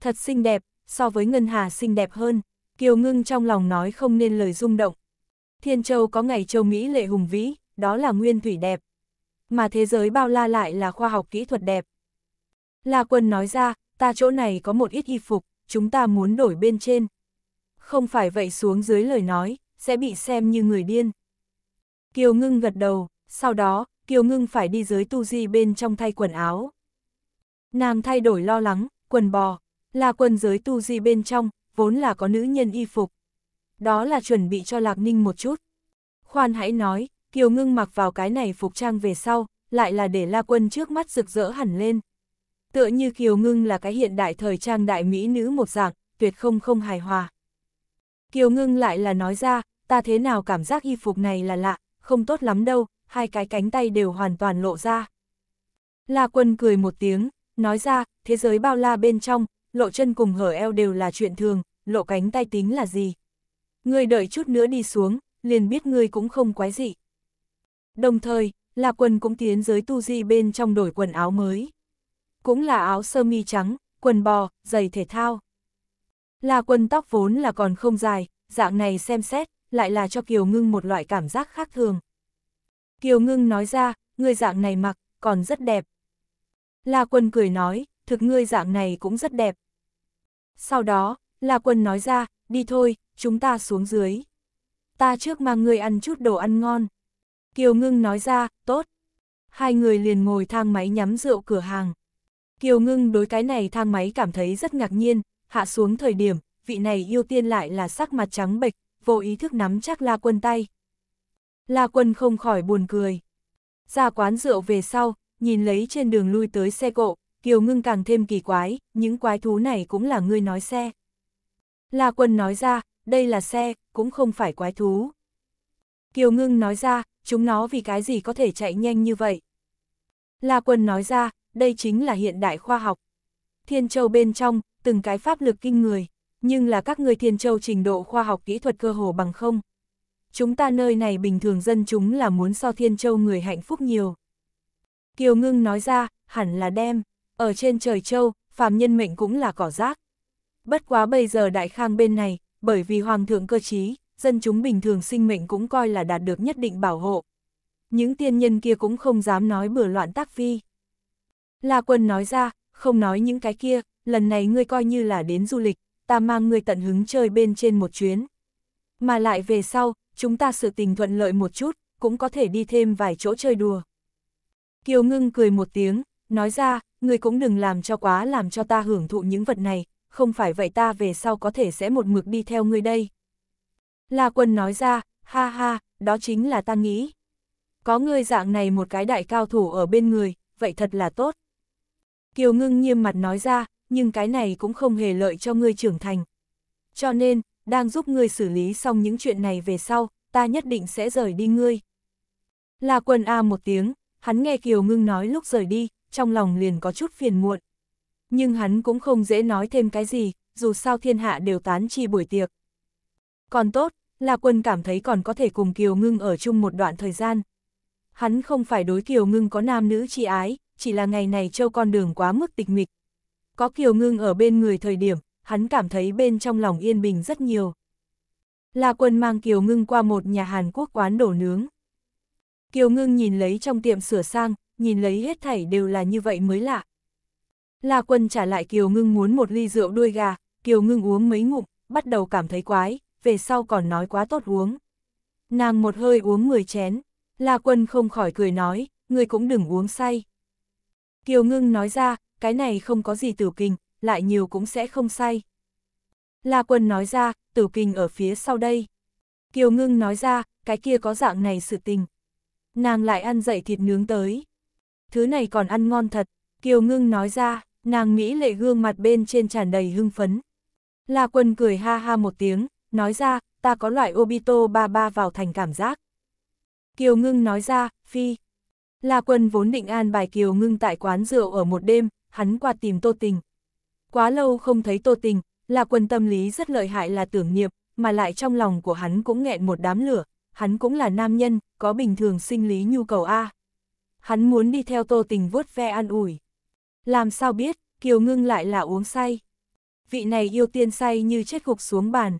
Thật xinh đẹp, so với Ngân Hà xinh đẹp hơn, Kiều Ngưng trong lòng nói không nên lời rung động. Thiên Châu có ngày châu Mỹ lệ hùng vĩ, đó là nguyên thủy đẹp. Mà thế giới bao la lại là khoa học kỹ thuật đẹp. La Quân nói ra, ta chỗ này có một ít y phục, chúng ta muốn đổi bên trên. Không phải vậy xuống dưới lời nói, sẽ bị xem như người điên. Kiều Ngưng gật đầu, sau đó, Kiều Ngưng phải đi dưới tu di bên trong thay quần áo. Nàng thay đổi lo lắng, quần bò, là quân giới tu di bên trong, vốn là có nữ nhân y phục. Đó là chuẩn bị cho Lạc Ninh một chút. Khoan hãy nói, Kiều Ngưng mặc vào cái này phục trang về sau, lại là để La Quân trước mắt rực rỡ hẳn lên. Tựa như Kiều Ngưng là cái hiện đại thời trang đại mỹ nữ một dạng, tuyệt không không hài hòa. Kiều Ngưng lại là nói ra, ta thế nào cảm giác y phục này là lạ, không tốt lắm đâu, hai cái cánh tay đều hoàn toàn lộ ra. La Quân cười một tiếng, nói ra, thế giới bao la bên trong, lộ chân cùng hở eo đều là chuyện thường, lộ cánh tay tính là gì. Ngươi đợi chút nữa đi xuống, liền biết ngươi cũng không quái gì. Đồng thời, là quần cũng tiến giới tu di bên trong đổi quần áo mới. Cũng là áo sơ mi trắng, quần bò, giày thể thao. Là quần tóc vốn là còn không dài, dạng này xem xét, lại là cho Kiều Ngưng một loại cảm giác khác thường. Kiều Ngưng nói ra, ngươi dạng này mặc, còn rất đẹp. là quần cười nói, thực ngươi dạng này cũng rất đẹp, sau đó, là quân nói ra, đi thôi, chúng ta xuống dưới. Ta trước mang người ăn chút đồ ăn ngon. Kiều Ngưng nói ra, tốt. Hai người liền ngồi thang máy nhắm rượu cửa hàng. Kiều Ngưng đối cái này thang máy cảm thấy rất ngạc nhiên, hạ xuống thời điểm, vị này yêu tiên lại là sắc mặt trắng bệch, vô ý thức nắm chắc La Quân tay. La Quân không khỏi buồn cười. Ra quán rượu về sau, nhìn lấy trên đường lui tới xe cộ, Kiều Ngưng càng thêm kỳ quái, những quái thú này cũng là ngươi nói xe. La Quân nói ra, đây là xe, cũng không phải quái thú. Kiều Ngưng nói ra, chúng nó vì cái gì có thể chạy nhanh như vậy. La Quân nói ra, đây chính là hiện đại khoa học. Thiên Châu bên trong, từng cái pháp lực kinh người, nhưng là các người Thiên Châu trình độ khoa học kỹ thuật cơ hồ bằng không. Chúng ta nơi này bình thường dân chúng là muốn so Thiên Châu người hạnh phúc nhiều. Kiều Ngưng nói ra, hẳn là đem. Ở trên trời châu, phàm nhân mệnh cũng là cỏ rác. Bất quá bây giờ đại khang bên này, bởi vì hoàng thượng cơ trí, dân chúng bình thường sinh mệnh cũng coi là đạt được nhất định bảo hộ. Những tiên nhân kia cũng không dám nói bừa loạn tác phi. La quân nói ra, không nói những cái kia, lần này ngươi coi như là đến du lịch, ta mang ngươi tận hứng chơi bên trên một chuyến. Mà lại về sau, chúng ta sự tình thuận lợi một chút, cũng có thể đi thêm vài chỗ chơi đùa. Kiều ngưng cười một tiếng, nói ra, ngươi cũng đừng làm cho quá làm cho ta hưởng thụ những vật này, không phải vậy ta về sau có thể sẽ một mực đi theo ngươi đây. La quân nói ra, ha ha, đó chính là ta nghĩ. Có ngươi dạng này một cái đại cao thủ ở bên người, vậy thật là tốt. Kiều ngưng nghiêm mặt nói ra, nhưng cái này cũng không hề lợi cho ngươi trưởng thành. Cho nên, đang giúp ngươi xử lý xong những chuyện này về sau, ta nhất định sẽ rời đi ngươi. La quân A à một tiếng, hắn nghe Kiều ngưng nói lúc rời đi, trong lòng liền có chút phiền muộn. Nhưng hắn cũng không dễ nói thêm cái gì, dù sao thiên hạ đều tán chi buổi tiệc. Còn tốt, là quân cảm thấy còn có thể cùng Kiều Ngưng ở chung một đoạn thời gian. Hắn không phải đối Kiều Ngưng có nam nữ chi ái, chỉ là ngày này châu con đường quá mức tịch mịch. Có Kiều Ngưng ở bên người thời điểm, hắn cảm thấy bên trong lòng yên bình rất nhiều. là quân mang Kiều Ngưng qua một nhà Hàn Quốc quán đổ nướng. Kiều Ngưng nhìn lấy trong tiệm sửa sang, nhìn lấy hết thảy đều là như vậy mới lạ. La quân trả lại Kiều Ngưng muốn một ly rượu đuôi gà, Kiều Ngưng uống mấy ngụm, bắt đầu cảm thấy quái, về sau còn nói quá tốt uống. Nàng một hơi uống 10 chén, La quân không khỏi cười nói, người cũng đừng uống say. Kiều Ngưng nói ra, cái này không có gì tử kinh, lại nhiều cũng sẽ không say. La quân nói ra, tử kinh ở phía sau đây. Kiều Ngưng nói ra, cái kia có dạng này sự tình. Nàng lại ăn dậy thịt nướng tới thứ này còn ăn ngon thật, Kiều Ngưng nói ra, nàng Mỹ lệ gương mặt bên trên tràn đầy hưng phấn. La Quân cười ha ha một tiếng, nói ra, ta có loại Obito ba ba vào thành cảm giác. Kiều Ngưng nói ra, phi. La Quân vốn định an bài Kiều Ngưng tại quán rượu ở một đêm, hắn qua tìm Tô Tình. Quá lâu không thấy Tô Tình, La Quân tâm lý rất lợi hại là tưởng niệm, mà lại trong lòng của hắn cũng nghẹn một đám lửa, hắn cũng là nam nhân, có bình thường sinh lý nhu cầu A hắn muốn đi theo tô tình vuốt ve an ủi. Làm sao biết, Kiều Ngưng lại là uống say. Vị này yêu tiên say như chết gục xuống bàn.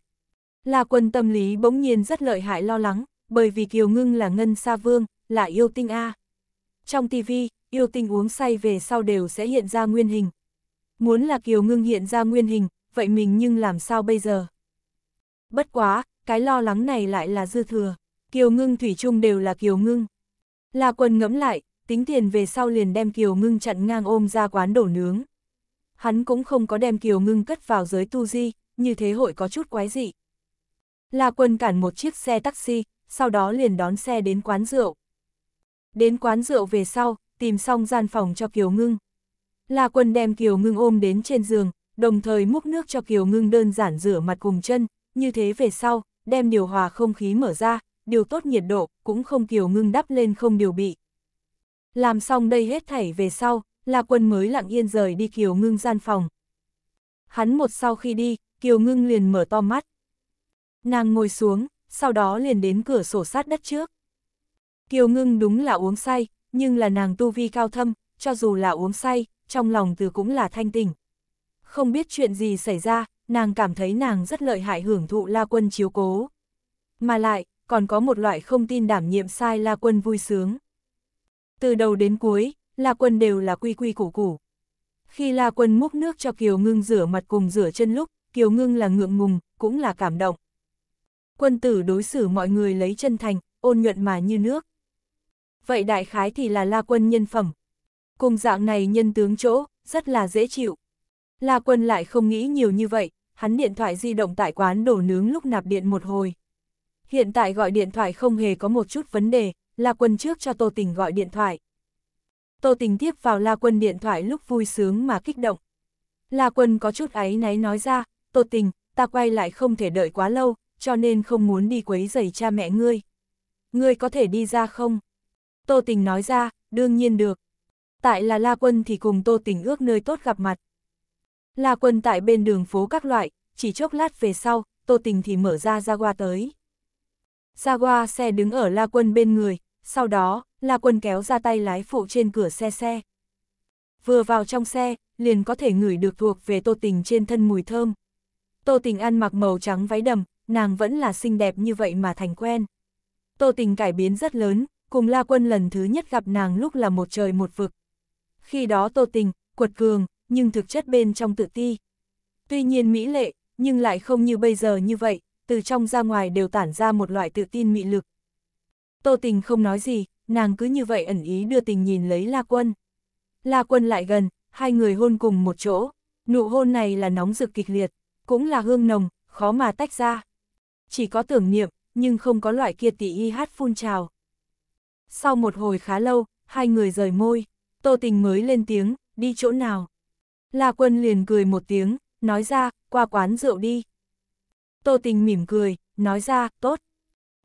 Là quân tâm lý bỗng nhiên rất lợi hại lo lắng, bởi vì Kiều Ngưng là Ngân Sa Vương, là yêu tinh A. Trong tivi yêu tinh uống say về sau đều sẽ hiện ra nguyên hình. Muốn là Kiều Ngưng hiện ra nguyên hình, vậy mình nhưng làm sao bây giờ? Bất quá, cái lo lắng này lại là dư thừa. Kiều Ngưng Thủy chung đều là Kiều Ngưng. Là quần ngẫm lại, tính tiền về sau liền đem Kiều Ngưng chặn ngang ôm ra quán đổ nướng. Hắn cũng không có đem Kiều Ngưng cất vào giới tu di, như thế hội có chút quái dị. La Quân cản một chiếc xe taxi, sau đó liền đón xe đến quán rượu. Đến quán rượu về sau, tìm xong gian phòng cho Kiều Ngưng. La Quân đem Kiều Ngưng ôm đến trên giường, đồng thời múc nước cho Kiều Ngưng đơn giản rửa mặt cùng chân, như thế về sau, đem điều hòa không khí mở ra, điều tốt nhiệt độ, cũng không Kiều Ngưng đắp lên không điều bị, làm xong đây hết thảy về sau, La Quân mới lặng yên rời đi Kiều Ngưng gian phòng. Hắn một sau khi đi, Kiều Ngưng liền mở to mắt. Nàng ngồi xuống, sau đó liền đến cửa sổ sát đất trước. Kiều Ngưng đúng là uống say, nhưng là nàng tu vi cao thâm, cho dù là uống say, trong lòng từ cũng là thanh tình. Không biết chuyện gì xảy ra, nàng cảm thấy nàng rất lợi hại hưởng thụ La Quân chiếu cố. Mà lại, còn có một loại không tin đảm nhiệm sai La Quân vui sướng từ đầu đến cuối, La Quân đều là quy quy củ củ. Khi La Quân múc nước cho Kiều Ngưng rửa mặt cùng rửa chân lúc, Kiều Ngưng là ngượng ngùng, cũng là cảm động. Quân tử đối xử mọi người lấy chân thành, ôn nhuận mà như nước. Vậy đại khái thì là La Quân nhân phẩm. Cùng dạng này nhân tướng chỗ, rất là dễ chịu. La Quân lại không nghĩ nhiều như vậy, hắn điện thoại di động tại quán đổ nướng lúc nạp điện một hồi. Hiện tại gọi điện thoại không hề có một chút vấn đề, La Quân trước cho Tô Tình gọi điện thoại. Tô Tình tiếp vào La Quân điện thoại lúc vui sướng mà kích động. La Quân có chút áy náy nói ra, Tô Tình, ta quay lại không thể đợi quá lâu, cho nên không muốn đi quấy rầy cha mẹ ngươi. Ngươi có thể đi ra không? Tô Tình nói ra, đương nhiên được. Tại là La Quân thì cùng Tô Tình ước nơi tốt gặp mặt. La Quân tại bên đường phố các loại, chỉ chốc lát về sau, Tô Tình thì mở ra ra qua tới. Ra qua xe đứng ở La Quân bên người, sau đó, La Quân kéo ra tay lái phụ trên cửa xe xe. Vừa vào trong xe, liền có thể ngửi được thuộc về Tô Tình trên thân mùi thơm. Tô Tình ăn mặc màu trắng váy đầm, nàng vẫn là xinh đẹp như vậy mà thành quen. Tô Tình cải biến rất lớn, cùng La Quân lần thứ nhất gặp nàng lúc là một trời một vực. Khi đó Tô Tình, quật cường, nhưng thực chất bên trong tự ti. Tuy nhiên mỹ lệ, nhưng lại không như bây giờ như vậy, từ trong ra ngoài đều tản ra một loại tự tin mị lực. Tô tình không nói gì, nàng cứ như vậy ẩn ý đưa tình nhìn lấy La Quân. La Quân lại gần, hai người hôn cùng một chỗ, nụ hôn này là nóng rực kịch liệt, cũng là hương nồng, khó mà tách ra. Chỉ có tưởng niệm, nhưng không có loại kia tỷ y hát phun trào. Sau một hồi khá lâu, hai người rời môi, Tô Tình mới lên tiếng, đi chỗ nào. La Quân liền cười một tiếng, nói ra, qua quán rượu đi. Tô Tình mỉm cười, nói ra, tốt.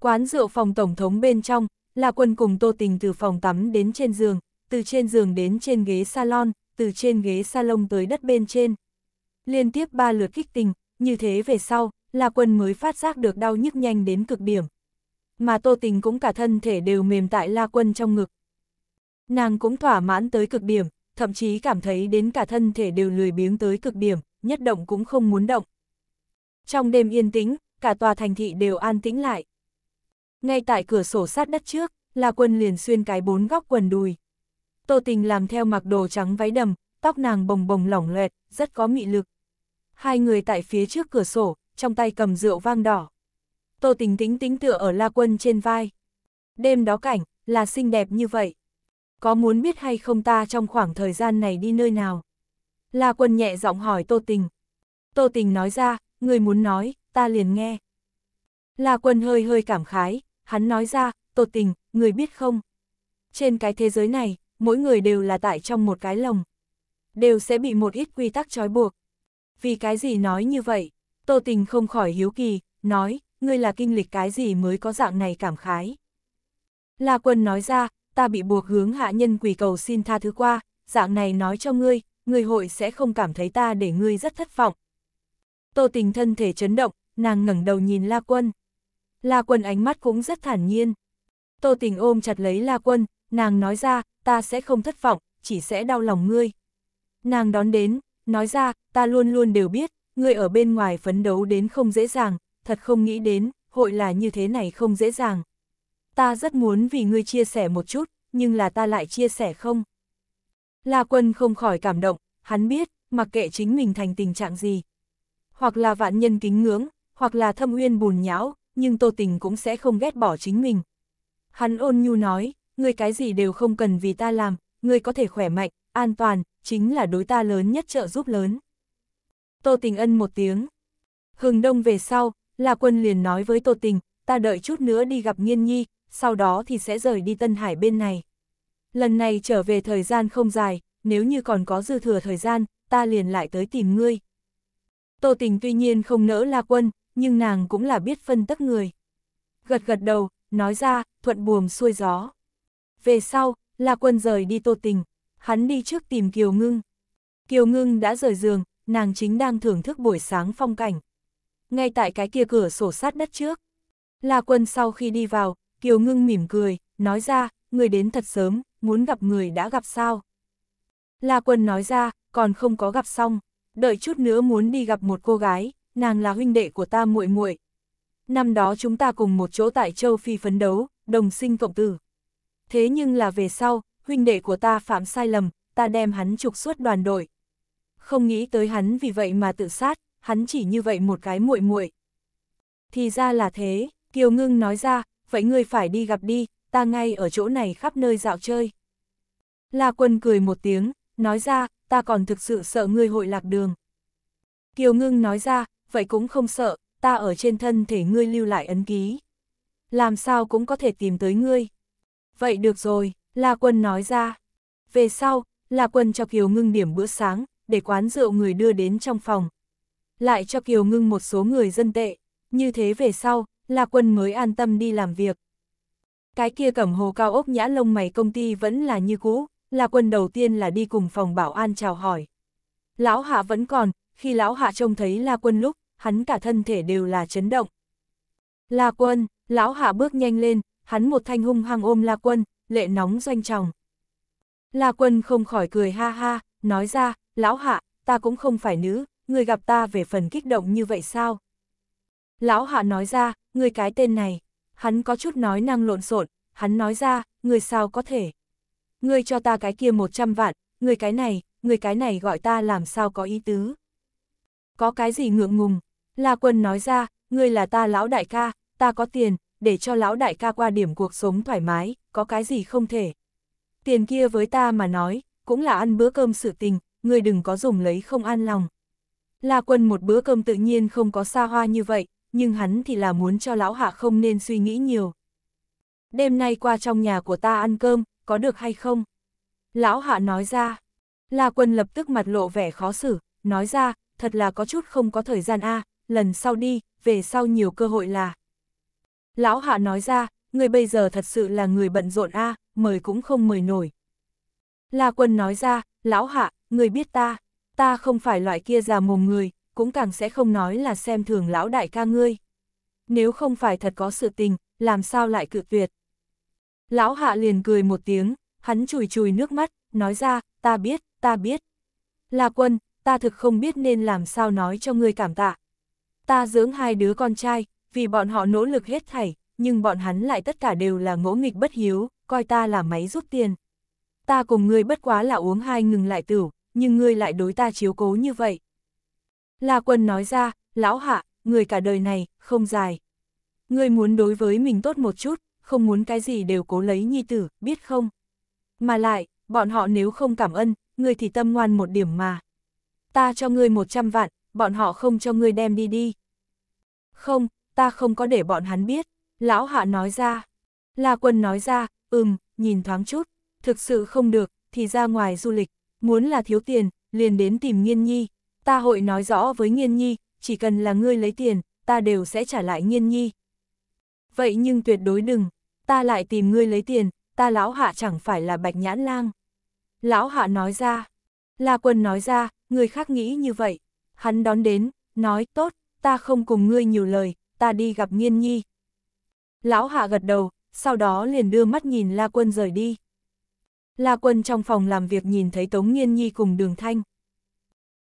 Quán rượu phòng tổng thống bên trong, là quân cùng Tô Tình từ phòng tắm đến trên giường, từ trên giường đến trên ghế salon, từ trên ghế salon tới đất bên trên. Liên tiếp ba lượt kích tình, như thế về sau, là quân mới phát giác được đau nhức nhanh đến cực điểm. Mà Tô Tình cũng cả thân thể đều mềm tại La Quân trong ngực. Nàng cũng thỏa mãn tới cực điểm, thậm chí cảm thấy đến cả thân thể đều lười biếng tới cực điểm, nhất động cũng không muốn động. Trong đêm yên tĩnh, cả tòa thành thị đều an tĩnh lại. Ngay tại cửa sổ sát đất trước, là quân liền xuyên cái bốn góc quần đùi. Tô tình làm theo mặc đồ trắng váy đầm, tóc nàng bồng bồng lỏng lẹt, rất có mị lực. Hai người tại phía trước cửa sổ, trong tay cầm rượu vang đỏ. Tô tình tính tính tựa ở la quân trên vai. Đêm đó cảnh, là xinh đẹp như vậy. Có muốn biết hay không ta trong khoảng thời gian này đi nơi nào? La quân nhẹ giọng hỏi Tô tình. Tô tình nói ra, người muốn nói, ta liền nghe. La quân hơi hơi cảm khái, hắn nói ra, tột tình, người biết không? Trên cái thế giới này, mỗi người đều là tại trong một cái lồng. Đều sẽ bị một ít quy tắc trói buộc. Vì cái gì nói như vậy? Tô tình không khỏi hiếu kỳ, nói, ngươi là kinh lịch cái gì mới có dạng này cảm khái. La quân nói ra, ta bị buộc hướng hạ nhân quỷ cầu xin tha thứ qua, dạng này nói cho ngươi, ngươi hội sẽ không cảm thấy ta để ngươi rất thất vọng. Tô tình thân thể chấn động, nàng ngẩng đầu nhìn La quân. La Quân ánh mắt cũng rất thản nhiên. Tô Tình ôm chặt lấy La Quân, nàng nói ra, ta sẽ không thất vọng, chỉ sẽ đau lòng ngươi. Nàng đón đến, nói ra, ta luôn luôn đều biết, ngươi ở bên ngoài phấn đấu đến không dễ dàng, thật không nghĩ đến, hội là như thế này không dễ dàng. Ta rất muốn vì ngươi chia sẻ một chút, nhưng là ta lại chia sẻ không. La Quân không khỏi cảm động, hắn biết, mặc kệ chính mình thành tình trạng gì. Hoặc là vạn nhân kính ngưỡng, hoặc là thâm uyên bùn nhão, nhưng Tô Tình cũng sẽ không ghét bỏ chính mình. Hắn ôn nhu nói, ngươi cái gì đều không cần vì ta làm, ngươi có thể khỏe mạnh, an toàn, chính là đối ta lớn nhất trợ giúp lớn. Tô Tình ân một tiếng. Hừng đông về sau, là Quân liền nói với Tô Tình, ta đợi chút nữa đi gặp Nghiên Nhi, sau đó thì sẽ rời đi Tân Hải bên này. Lần này trở về thời gian không dài, nếu như còn có dư thừa thời gian, ta liền lại tới tìm ngươi. Tô Tình tuy nhiên không nỡ La Quân, nhưng nàng cũng là biết phân tất người. Gật gật đầu, nói ra, thuận buồm xuôi gió. Về sau, La Quân rời đi tô tình, hắn đi trước tìm Kiều Ngưng. Kiều Ngưng đã rời giường, nàng chính đang thưởng thức buổi sáng phong cảnh. Ngay tại cái kia cửa sổ sát đất trước. La Quân sau khi đi vào, Kiều Ngưng mỉm cười, nói ra, người đến thật sớm, muốn gặp người đã gặp sao. La Quân nói ra, còn không có gặp xong, đợi chút nữa muốn đi gặp một cô gái, nàng là huynh đệ của ta muội muội. Năm đó chúng ta cùng một chỗ tại châu Phi phấn đấu, đồng sinh cộng tử. Thế nhưng là về sau, huynh đệ của ta phạm sai lầm, ta đem hắn trục xuất đoàn đội. Không nghĩ tới hắn vì vậy mà tự sát, hắn chỉ như vậy một cái muội muội. Thì ra là thế, Kiều Ngưng nói ra, vậy ngươi phải đi gặp đi, ta ngay ở chỗ này khắp nơi dạo chơi. La Quân cười một tiếng, nói ra, ta còn thực sự sợ ngươi hội lạc đường. Kiều Ngưng nói ra, vậy cũng không sợ, ta ở trên thân thể ngươi lưu lại ấn ký. Làm sao cũng có thể tìm tới ngươi. Vậy được rồi, La Quân nói ra. Về sau, La Quân cho Kiều Ngưng điểm bữa sáng, để quán rượu người đưa đến trong phòng. Lại cho Kiều Ngưng một số người dân tệ, như thế về sau, La Quân mới an tâm đi làm việc. Cái kia cẩm hồ cao ốc nhã lông mày công ty vẫn là như cũ, La Quân đầu tiên là đi cùng phòng bảo an chào hỏi. Lão Hạ vẫn còn, khi Lão Hạ trông thấy La Quân lúc, hắn cả thân thể đều là chấn động. La quân, lão hạ bước nhanh lên, hắn một thanh hung hăng ôm La quân, lệ nóng doanh tròng. La quân không khỏi cười ha ha, nói ra, lão hạ, ta cũng không phải nữ, người gặp ta về phần kích động như vậy sao? Lão hạ nói ra, người cái tên này, hắn có chút nói năng lộn xộn, hắn nói ra, người sao có thể. Người cho ta cái kia 100 vạn, người cái này, người cái này gọi ta làm sao có ý tứ. Có cái gì ngượng ngùng, La Quân nói ra, ngươi là ta lão đại ca, ta có tiền, để cho lão đại ca qua điểm cuộc sống thoải mái, có cái gì không thể. Tiền kia với ta mà nói, cũng là ăn bữa cơm sự tình, ngươi đừng có dùng lấy không an lòng. La Quân một bữa cơm tự nhiên không có xa hoa như vậy, nhưng hắn thì là muốn cho lão hạ không nên suy nghĩ nhiều. Đêm nay qua trong nhà của ta ăn cơm, có được hay không? Lão hạ nói ra. La Quân lập tức mặt lộ vẻ khó xử, nói ra, thật là có chút không có thời gian a à, lần sau đi, về sau nhiều cơ hội là. Lão hạ nói ra, người bây giờ thật sự là người bận rộn a à, mời cũng không mời nổi. La quân nói ra, lão hạ, người biết ta, ta không phải loại kia già mồm người, cũng càng sẽ không nói là xem thường lão đại ca ngươi. Nếu không phải thật có sự tình, làm sao lại cự tuyệt. Lão hạ liền cười một tiếng, hắn chùi chùi nước mắt, nói ra, ta biết, ta biết. Là quân, ta thực không biết nên làm sao nói cho ngươi cảm tạ. Ta dưỡng hai đứa con trai, vì bọn họ nỗ lực hết thảy, nhưng bọn hắn lại tất cả đều là ngỗ nghịch bất hiếu, coi ta là máy rút tiền. Ta cùng ngươi bất quá là uống hai ngừng lại tử nhưng ngươi lại đối ta chiếu cố như vậy. La quân nói ra, lão hạ, người cả đời này, không dài. Ngươi muốn đối với mình tốt một chút, không muốn cái gì đều cố lấy nhi tử, biết không? Mà lại, bọn họ nếu không cảm ơn, ngươi thì tâm ngoan một điểm mà. Ta cho ngươi 100 vạn, bọn họ không cho ngươi đem đi đi. Không, ta không có để bọn hắn biết, lão hạ nói ra. La quân nói ra, ừm, nhìn thoáng chút, thực sự không được, thì ra ngoài du lịch, muốn là thiếu tiền, liền đến tìm nghiên nhi. Ta hội nói rõ với nghiên nhi, chỉ cần là ngươi lấy tiền, ta đều sẽ trả lại nghiên nhi. Vậy nhưng tuyệt đối đừng, ta lại tìm ngươi lấy tiền, ta lão hạ chẳng phải là bạch nhãn lang. Lão hạ nói ra, La quân nói ra, người khác nghĩ như vậy, Hắn đón đến, nói, tốt, ta không cùng ngươi nhiều lời, ta đi gặp nghiên nhi. Lão hạ gật đầu, sau đó liền đưa mắt nhìn La Quân rời đi. La Quân trong phòng làm việc nhìn thấy Tống Nghiên Nhi cùng Đường Thanh.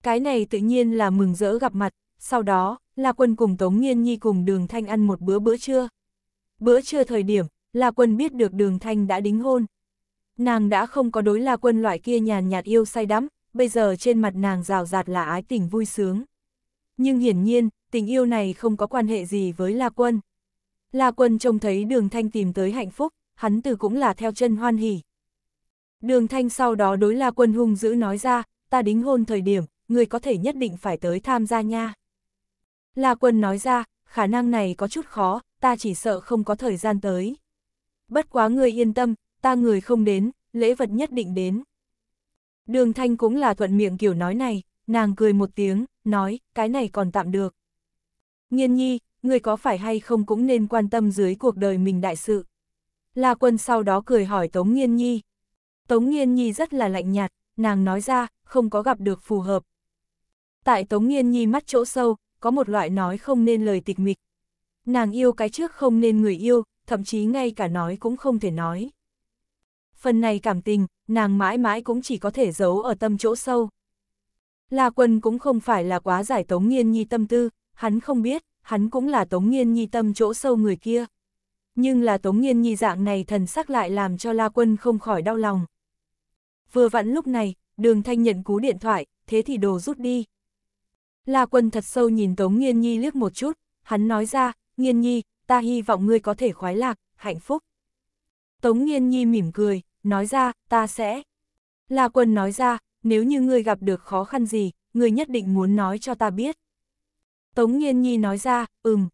Cái này tự nhiên là mừng rỡ gặp mặt, sau đó, La Quân cùng Tống Nghiên Nhi cùng Đường Thanh ăn một bữa bữa trưa. Bữa trưa thời điểm, La Quân biết được Đường Thanh đã đính hôn. Nàng đã không có đối La Quân loại kia nhàn nhạt yêu say đắm, bây giờ trên mặt nàng rào rạt là ái tình vui sướng. Nhưng hiển nhiên, tình yêu này không có quan hệ gì với La Quân. La Quân trông thấy đường thanh tìm tới hạnh phúc, hắn từ cũng là theo chân hoan hỉ. Đường thanh sau đó đối La Quân hung dữ nói ra, ta đính hôn thời điểm, người có thể nhất định phải tới tham gia nha. La Quân nói ra, khả năng này có chút khó, ta chỉ sợ không có thời gian tới. Bất quá người yên tâm, ta người không đến, lễ vật nhất định đến. Đường thanh cũng là thuận miệng kiểu nói này, nàng cười một tiếng, nói, cái này còn tạm được. Nhiên nhi, người có phải hay không cũng nên quan tâm dưới cuộc đời mình đại sự. La quân sau đó cười hỏi Tống Nhiên Nhi. Tống Nhiên Nhi rất là lạnh nhạt, nàng nói ra, không có gặp được phù hợp. Tại Tống Nhiên Nhi mắt chỗ sâu, có một loại nói không nên lời tịch mịch. Nàng yêu cái trước không nên người yêu, thậm chí ngay cả nói cũng không thể nói phần này cảm tình, nàng mãi mãi cũng chỉ có thể giấu ở tâm chỗ sâu. La Quân cũng không phải là quá giải Tống Nghiên Nhi tâm tư, hắn không biết, hắn cũng là Tống Nghiên Nhi tâm chỗ sâu người kia. Nhưng là Tống Nghiên Nhi dạng này thần sắc lại làm cho La Quân không khỏi đau lòng. Vừa vặn lúc này, đường thanh nhận cú điện thoại, thế thì đồ rút đi. La Quân thật sâu nhìn Tống Nghiên Nhi liếc một chút, hắn nói ra, Nghiên Nhi, ta hy vọng ngươi có thể khoái lạc, hạnh phúc. Tống Nghiên Nhi mỉm cười, nói ra, ta sẽ. La quân nói ra, nếu như ngươi gặp được khó khăn gì, ngươi nhất định muốn nói cho ta biết. Tống Nhiên Nhi nói ra, ừm.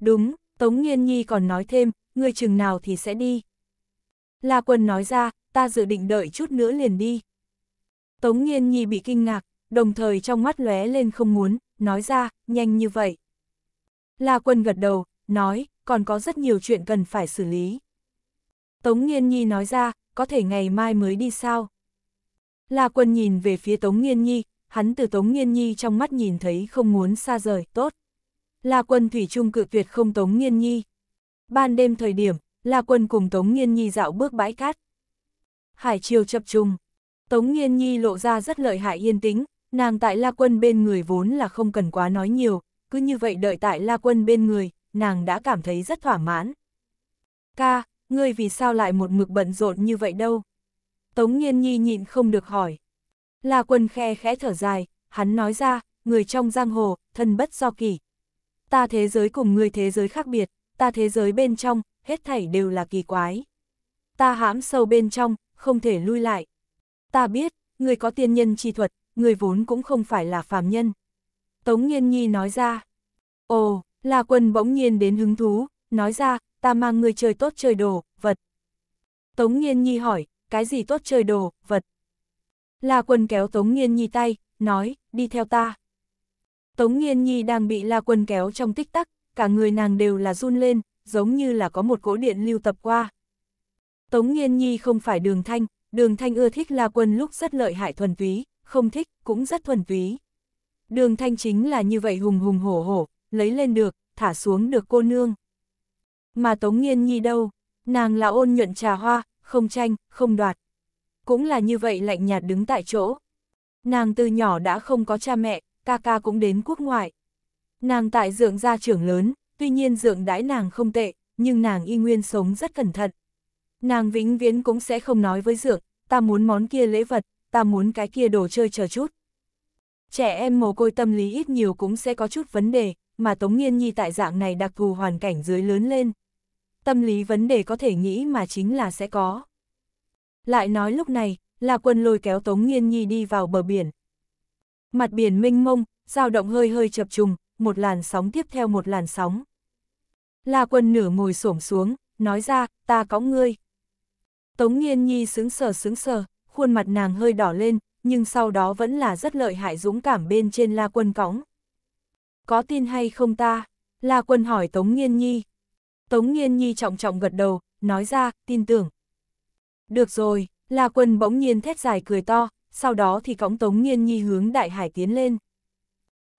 Đúng, Tống Nhiên Nhi còn nói thêm, ngươi chừng nào thì sẽ đi. La Quân nói ra, ta dự định đợi chút nữa liền đi. Tống Nhiên Nhi bị kinh ngạc, đồng thời trong mắt lóe lên không muốn, nói ra, nhanh như vậy. La Quân gật đầu, nói, còn có rất nhiều chuyện cần phải xử lý. Tống Nhiên Nhi nói ra, có thể ngày mai mới đi sao? La Quân nhìn về phía Tống Nghiên Nhi, hắn từ Tống Nghiên Nhi trong mắt nhìn thấy không muốn xa rời, tốt. La Quân Thủy chung cự tuyệt không Tống Nghiên Nhi. Ban đêm thời điểm, La Quân cùng Tống Nghiên Nhi dạo bước bãi cát. Hải chiều chập trùng. Tống Nghiên Nhi lộ ra rất lợi hại yên tĩnh, nàng tại La Quân bên người vốn là không cần quá nói nhiều, cứ như vậy đợi tại La Quân bên người, nàng đã cảm thấy rất thỏa mãn. Ca, ngươi vì sao lại một mực bận rộn như vậy đâu? Tống Nhiên Nhi nhịn không được hỏi. La Quân khe khẽ thở dài, hắn nói ra, người trong giang hồ, thân bất do kỳ. Ta thế giới cùng người thế giới khác biệt, ta thế giới bên trong, hết thảy đều là kỳ quái. Ta hãm sâu bên trong, không thể lui lại. Ta biết, người có tiên nhân chi thuật, người vốn cũng không phải là phàm nhân. Tống Nhiên Nhi nói ra. Ồ, La Quân bỗng nhiên đến hứng thú, nói ra, ta mang người chơi tốt chơi đồ, vật. Tống nhiên Nhi hỏi, cái gì tốt chơi đồ, vật? La Quân kéo Tống nhiên Nhi tay, nói, đi theo ta. Tống nhiên Nhi đang bị La Quân kéo trong tích tắc, cả người nàng đều là run lên, giống như là có một cỗ điện lưu tập qua. Tống nhiên Nhi không phải đường thanh, đường thanh ưa thích La Quân lúc rất lợi hại thuần túy, không thích, cũng rất thuần túy. Đường thanh chính là như vậy hùng hùng hổ hổ, lấy lên được, thả xuống được cô nương mà Tống Nghiên Nhi đâu, nàng là ôn nhuận trà hoa, không tranh, không đoạt. Cũng là như vậy lạnh nhạt đứng tại chỗ. Nàng từ nhỏ đã không có cha mẹ, ca ca cũng đến quốc ngoại. Nàng tại dưỡng gia trưởng lớn, tuy nhiên dưỡng đãi nàng không tệ, nhưng nàng y nguyên sống rất cẩn thận. Nàng vĩnh viễn cũng sẽ không nói với dưỡng ta muốn món kia lễ vật, ta muốn cái kia đồ chơi chờ chút. Trẻ em mồ côi tâm lý ít nhiều cũng sẽ có chút vấn đề, mà Tống Nghiên Nhi tại dạng này đặc thù hoàn cảnh dưới lớn lên, tâm lý vấn đề có thể nghĩ mà chính là sẽ có. Lại nói lúc này, là quân lôi kéo Tống Nghiên Nhi đi vào bờ biển. Mặt biển mênh mông, dao động hơi hơi chập trùng, một làn sóng tiếp theo một làn sóng. là quân nửa ngồi xổm xuống, nói ra, ta có ngươi. Tống Nghiên Nhi sướng sờ sướng sờ, khuôn mặt nàng hơi đỏ lên, nhưng sau đó vẫn là rất lợi hại dũng cảm bên trên La quân cõng. Có tin hay không ta? La quân hỏi Tống Nghiên Nhi. Tống Nhiên Nhi trọng trọng gật đầu, nói ra, tin tưởng. Được rồi, La Quân bỗng nhiên thét dài cười to, sau đó thì cõng Tống Nhiên Nhi hướng đại hải tiến lên.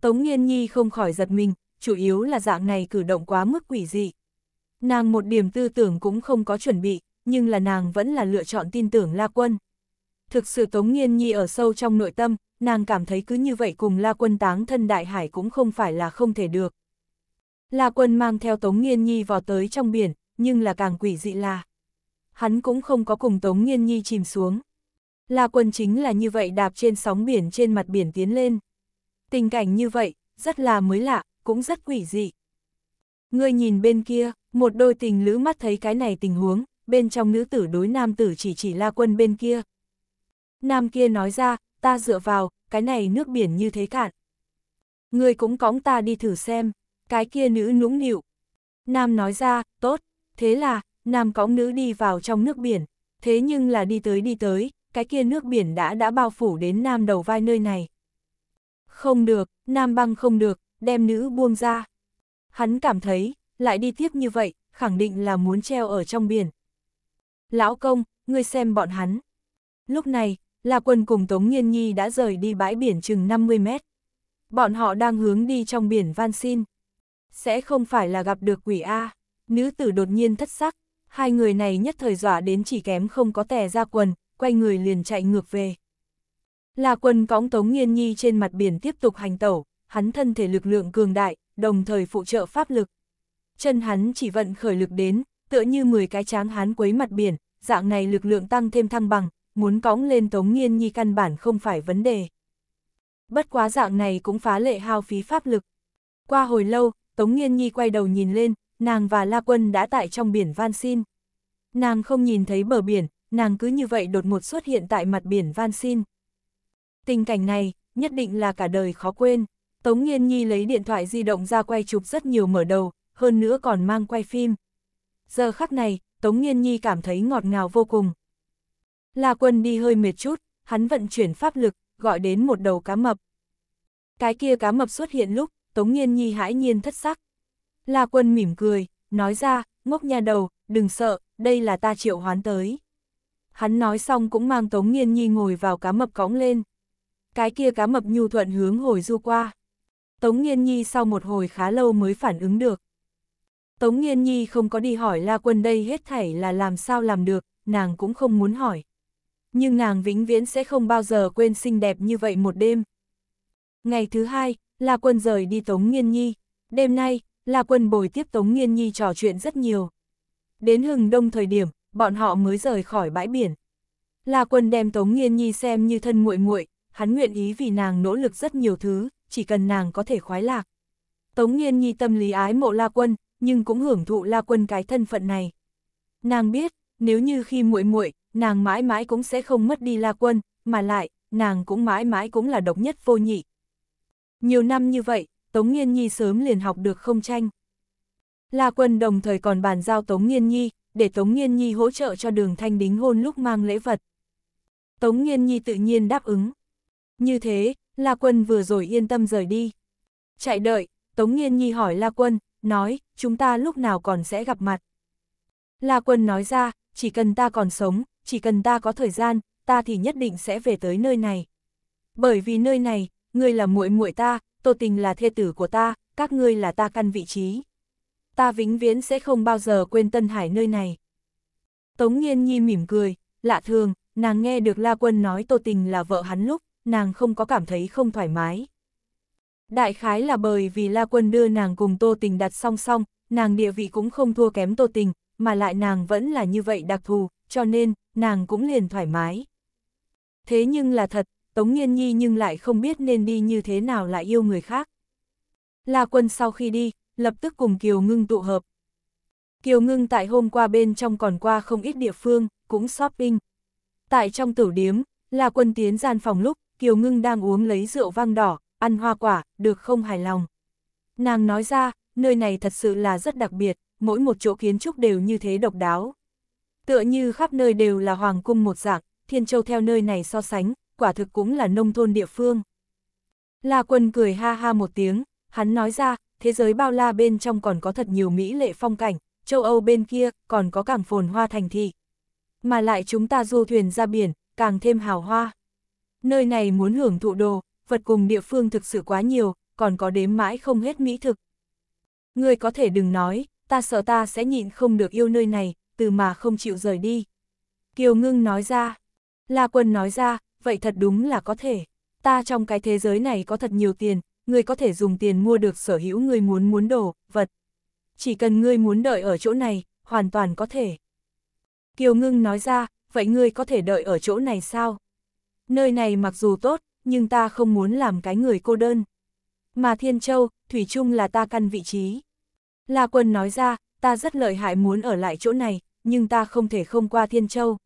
Tống Nhiên Nhi không khỏi giật mình, chủ yếu là dạng này cử động quá mức quỷ dị. Nàng một điểm tư tưởng cũng không có chuẩn bị, nhưng là nàng vẫn là lựa chọn tin tưởng La Quân. Thực sự Tống Nhiên Nhi ở sâu trong nội tâm, nàng cảm thấy cứ như vậy cùng La Quân táng thân đại hải cũng không phải là không thể được. La Quân mang theo Tống Nghiên Nhi vào tới trong biển, nhưng là càng quỷ dị là. Hắn cũng không có cùng Tống Nghiên Nhi chìm xuống. La Quân chính là như vậy đạp trên sóng biển trên mặt biển tiến lên. Tình cảnh như vậy, rất là mới lạ, cũng rất quỷ dị. người nhìn bên kia, một đôi tình lữ mắt thấy cái này tình huống, bên trong nữ tử đối nam tử chỉ chỉ La Quân bên kia. Nam kia nói ra, ta dựa vào, cái này nước biển như thế cạn. người cũng cõng ta đi thử xem, cái kia nữ nũng nịu. Nam nói ra, tốt, thế là, Nam cõng nữ đi vào trong nước biển, thế nhưng là đi tới đi tới, cái kia nước biển đã đã bao phủ đến Nam đầu vai nơi này. Không được, Nam băng không được, đem nữ buông ra. Hắn cảm thấy, lại đi tiếp như vậy, khẳng định là muốn treo ở trong biển. Lão công, ngươi xem bọn hắn. Lúc này, là quân cùng Tống Nhiên Nhi đã rời đi bãi biển chừng 50 mét. Bọn họ đang hướng đi trong biển van xin sẽ không phải là gặp được quỷ A. Nữ tử đột nhiên thất sắc, hai người này nhất thời dọa đến chỉ kém không có tè ra quần, quay người liền chạy ngược về. Là quần cõng Tống Nghiên Nhi trên mặt biển tiếp tục hành tẩu, hắn thân thể lực lượng cường đại, đồng thời phụ trợ pháp lực. Chân hắn chỉ vận khởi lực đến, tựa như 10 cái tráng hắn quấy mặt biển, dạng này lực lượng tăng thêm thăng bằng, muốn cõng lên Tống Nghiên Nhi căn bản không phải vấn đề. Bất quá dạng này cũng phá lệ hao phí pháp lực. Qua hồi lâu, Tống Nghiên Nhi quay đầu nhìn lên, nàng và La Quân đã tại trong biển Van Xin. Nàng không nhìn thấy bờ biển, nàng cứ như vậy đột ngột xuất hiện tại mặt biển Van Xin. Tình cảnh này, nhất định là cả đời khó quên. Tống Nghiên Nhi lấy điện thoại di động ra quay chụp rất nhiều mở đầu, hơn nữa còn mang quay phim. Giờ khắc này, Tống Nghiên Nhi cảm thấy ngọt ngào vô cùng. La Quân đi hơi mệt chút, hắn vận chuyển pháp lực, gọi đến một đầu cá mập. Cái kia cá mập xuất hiện lúc, Tống Nhiên Nhi hãi nhiên thất sắc. La Quân mỉm cười, nói ra, ngốc nhà đầu, đừng sợ, đây là ta triệu hoán tới. Hắn nói xong cũng mang Tống Nhiên Nhi ngồi vào cá mập cõng lên. Cái kia cá mập nhu thuận hướng hồi du qua. Tống Nhiên Nhi sau một hồi khá lâu mới phản ứng được. Tống Nhiên Nhi không có đi hỏi La Quân đây hết thảy là làm sao làm được, nàng cũng không muốn hỏi. Nhưng nàng vĩnh viễn sẽ không bao giờ quên xinh đẹp như vậy một đêm. Ngày thứ hai, La Quân rời đi Tống Nghiên Nhi, đêm nay, La Quân bồi tiếp Tống Nghiên Nhi trò chuyện rất nhiều. Đến hừng đông thời điểm, bọn họ mới rời khỏi bãi biển. La Quân đem Tống Nghiên Nhi xem như thân muội muội, hắn nguyện ý vì nàng nỗ lực rất nhiều thứ, chỉ cần nàng có thể khoái lạc. Tống Nghiên Nhi tâm lý ái mộ La Quân, nhưng cũng hưởng thụ La Quân cái thân phận này. Nàng biết, nếu như khi muội muội, nàng mãi mãi cũng sẽ không mất đi La Quân, mà lại, nàng cũng mãi mãi cũng là độc nhất vô nhị, nhiều năm như vậy, Tống Nghiên Nhi sớm liền học được không tranh. La Quân đồng thời còn bàn giao Tống Nghiên Nhi, để Tống Nghiên Nhi hỗ trợ cho đường thanh đính hôn lúc mang lễ vật. Tống Nghiên Nhi tự nhiên đáp ứng. Như thế, La Quân vừa rồi yên tâm rời đi. Chạy đợi, Tống Nghiên Nhi hỏi La Quân, nói, chúng ta lúc nào còn sẽ gặp mặt. La Quân nói ra, chỉ cần ta còn sống, chỉ cần ta có thời gian, ta thì nhất định sẽ về tới nơi này. Bởi vì nơi này, ngươi là muội muội ta, Tô Tình là thê tử của ta, các ngươi là ta căn vị trí. Ta vĩnh viễn sẽ không bao giờ quên Tân Hải nơi này. Tống Nghiên Nhi mỉm cười, lạ thường, nàng nghe được La Quân nói Tô Tình là vợ hắn lúc, nàng không có cảm thấy không thoải mái. Đại khái là bởi vì La Quân đưa nàng cùng Tô Tình đặt song song, nàng địa vị cũng không thua kém Tô Tình, mà lại nàng vẫn là như vậy đặc thù, cho nên, nàng cũng liền thoải mái. Thế nhưng là thật, Tống Nhiên Nhi nhưng lại không biết nên đi như thế nào lại yêu người khác. La Quân sau khi đi, lập tức cùng Kiều Ngưng tụ hợp. Kiều Ngưng tại hôm qua bên trong còn qua không ít địa phương, cũng shopping. Tại trong Tử điếm, La Quân tiến gian phòng lúc, Kiều Ngưng đang uống lấy rượu vang đỏ, ăn hoa quả, được không hài lòng. Nàng nói ra, nơi này thật sự là rất đặc biệt, mỗi một chỗ kiến trúc đều như thế độc đáo. Tựa như khắp nơi đều là hoàng cung một dạng, Thiên Châu theo nơi này so sánh, quả thực cũng là nông thôn địa phương. La Quân cười ha ha một tiếng, hắn nói ra, thế giới bao la bên trong còn có thật nhiều mỹ lệ phong cảnh, châu Âu bên kia còn có cảng phồn hoa thành thị. Mà lại chúng ta du thuyền ra biển, càng thêm hào hoa. Nơi này muốn hưởng thụ đồ, vật cùng địa phương thực sự quá nhiều, còn có đếm mãi không hết mỹ thực. Người có thể đừng nói, ta sợ ta sẽ nhịn không được yêu nơi này, từ mà không chịu rời đi. Kiều Ngưng nói ra, La Quân nói ra, vậy thật đúng là có thể. Ta trong cái thế giới này có thật nhiều tiền, người có thể dùng tiền mua được sở hữu người muốn muốn đồ, vật. Chỉ cần ngươi muốn đợi ở chỗ này, hoàn toàn có thể. Kiều Ngưng nói ra, vậy ngươi có thể đợi ở chỗ này sao? Nơi này mặc dù tốt, nhưng ta không muốn làm cái người cô đơn. Mà Thiên Châu, Thủy chung là ta căn vị trí. La Quân nói ra, ta rất lợi hại muốn ở lại chỗ này, nhưng ta không thể không qua Thiên Châu.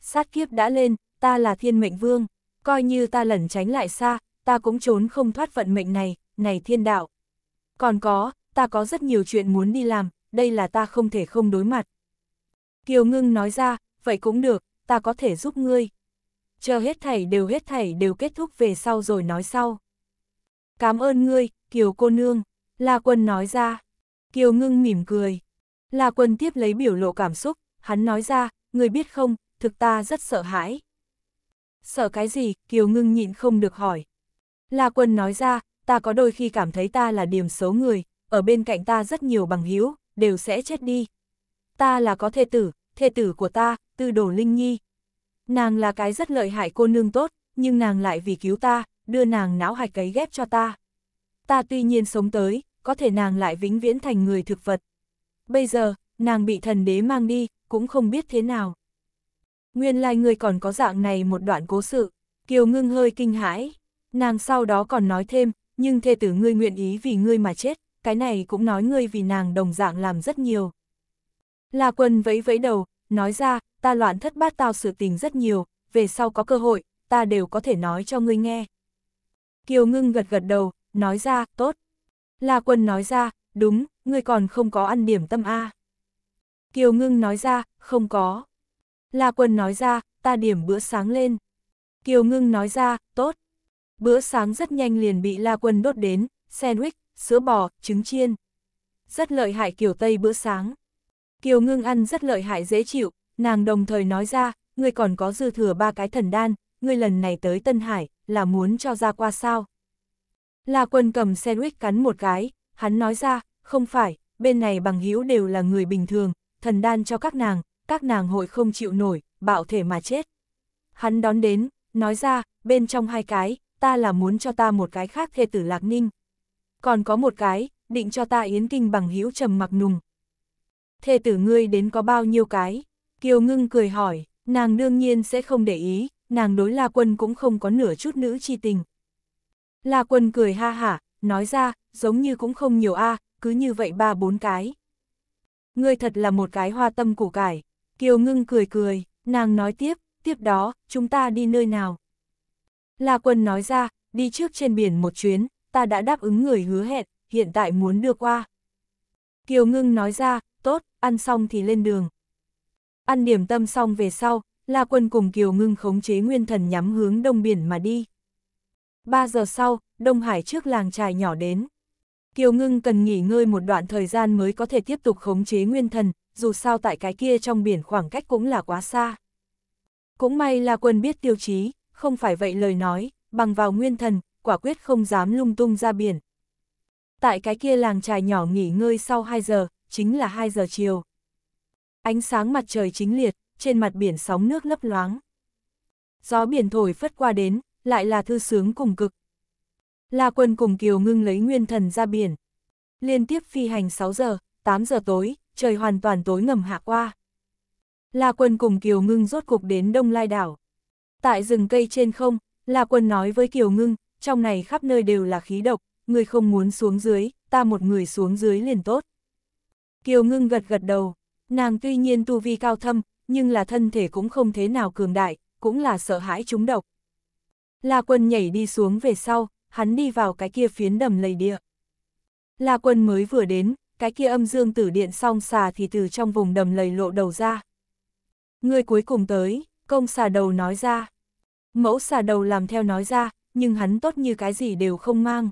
Sát kiếp đã lên, ta là thiên mệnh vương, coi như ta lẩn tránh lại xa, ta cũng trốn không thoát vận mệnh này, này thiên đạo. Còn có, ta có rất nhiều chuyện muốn đi làm, đây là ta không thể không đối mặt. Kiều ngưng nói ra, vậy cũng được, ta có thể giúp ngươi. Chờ hết thảy đều hết thảy đều kết thúc về sau rồi nói sau. Cảm ơn ngươi, Kiều cô nương, La Quân nói ra. Kiều ngưng mỉm cười. La Quân tiếp lấy biểu lộ cảm xúc, hắn nói ra, ngươi biết không, thực ta rất sợ hãi. Sợ cái gì, Kiều ngưng nhịn không được hỏi. La quân nói ra, ta có đôi khi cảm thấy ta là điểm xấu người, ở bên cạnh ta rất nhiều bằng hữu đều sẽ chết đi. Ta là có thê tử, thê tử của ta, tư đồ Linh Nhi. Nàng là cái rất lợi hại cô nương tốt, nhưng nàng lại vì cứu ta, đưa nàng não hạch cấy ghép cho ta. Ta tuy nhiên sống tới, có thể nàng lại vĩnh viễn thành người thực vật. Bây giờ, nàng bị thần đế mang đi, cũng không biết thế nào. Nguyên lai like ngươi còn có dạng này một đoạn cố sự, Kiều ngưng hơi kinh hãi. Nàng sau đó còn nói thêm, nhưng thê tử ngươi nguyện ý vì ngươi mà chết, cái này cũng nói ngươi vì nàng đồng dạng làm rất nhiều. La quân vẫy vẫy đầu, nói ra, ta loạn thất bát tao sự tình rất nhiều, về sau có cơ hội, ta đều có thể nói cho ngươi nghe. Kiều ngưng gật gật đầu, nói ra, tốt. La quân nói ra, đúng, ngươi còn không có ăn điểm tâm A. Kiều ngưng nói ra, không có. La Quân nói ra, ta điểm bữa sáng lên. Kiều Ngưng nói ra, tốt. Bữa sáng rất nhanh liền bị La Quân đốt đến, sandwich, sữa bò, trứng chiên. Rất lợi hại kiểu Tây bữa sáng. Kiều Ngưng ăn rất lợi hại dễ chịu, nàng đồng thời nói ra, ngươi còn có dư thừa ba cái thần đan, ngươi lần này tới Tân Hải, là muốn cho ra qua sao. La Quân cầm sandwich cắn một cái, hắn nói ra, không phải, bên này bằng hữu đều là người bình thường, thần đan cho các nàng, các nàng hội không chịu nổi, bạo thể mà chết. Hắn đón đến, nói ra, bên trong hai cái, ta là muốn cho ta một cái khác thê tử Lạc Ninh. Còn có một cái, định cho ta yến kinh bằng hữu trầm mặc nùng. Thê tử ngươi đến có bao nhiêu cái? Kiều ngưng cười hỏi, nàng đương nhiên sẽ không để ý, nàng đối La Quân cũng không có nửa chút nữ chi tình. La Quân cười ha hả, nói ra, giống như cũng không nhiều a cứ như vậy ba bốn cái. Ngươi thật là một cái hoa tâm củ cải. Kiều ngưng cười cười, nàng nói tiếp, tiếp đó, chúng ta đi nơi nào? La quân nói ra, đi trước trên biển một chuyến, ta đã đáp ứng người hứa hẹn, hiện tại muốn đưa qua. Kiều ngưng nói ra, tốt, ăn xong thì lên đường. Ăn điểm tâm xong về sau, La Quân cùng Kiều Ngưng khống chế nguyên thần nhắm hướng đông biển mà đi. Ba giờ sau, Đông Hải trước làng trài nhỏ đến. Kiều Ngưng cần nghỉ ngơi một đoạn thời gian mới có thể tiếp tục khống chế nguyên thần, dù sao tại cái kia trong biển khoảng cách cũng là quá xa. Cũng may là quân biết tiêu chí, không phải vậy lời nói, bằng vào nguyên thần, quả quyết không dám lung tung ra biển. Tại cái kia làng trài nhỏ nghỉ ngơi sau 2 giờ, chính là 2 giờ chiều. Ánh sáng mặt trời chính liệt, trên mặt biển sóng nước lấp loáng. Gió biển thổi phất qua đến, lại là thư sướng cùng cực. La quân cùng Kiều ngưng lấy nguyên thần ra biển. Liên tiếp phi hành 6 giờ, 8 giờ tối, trời hoàn toàn tối ngầm hạ qua. La Quân cùng Kiều Ngưng rốt cục đến Đông Lai đảo. Tại rừng cây trên không, La Quân nói với Kiều Ngưng, trong này khắp nơi đều là khí độc, người không muốn xuống dưới, ta một người xuống dưới liền tốt. Kiều Ngưng gật gật đầu, nàng tuy nhiên tu vi cao thâm, nhưng là thân thể cũng không thế nào cường đại, cũng là sợ hãi chúng độc. La Quân nhảy đi xuống về sau, hắn đi vào cái kia phiến đầm lầy địa. La Quân mới vừa đến, cái kia âm dương tử điện song xà thì từ trong vùng đầm lầy lộ đầu ra. Người cuối cùng tới, công xà đầu nói ra. Mẫu xà đầu làm theo nói ra, nhưng hắn tốt như cái gì đều không mang.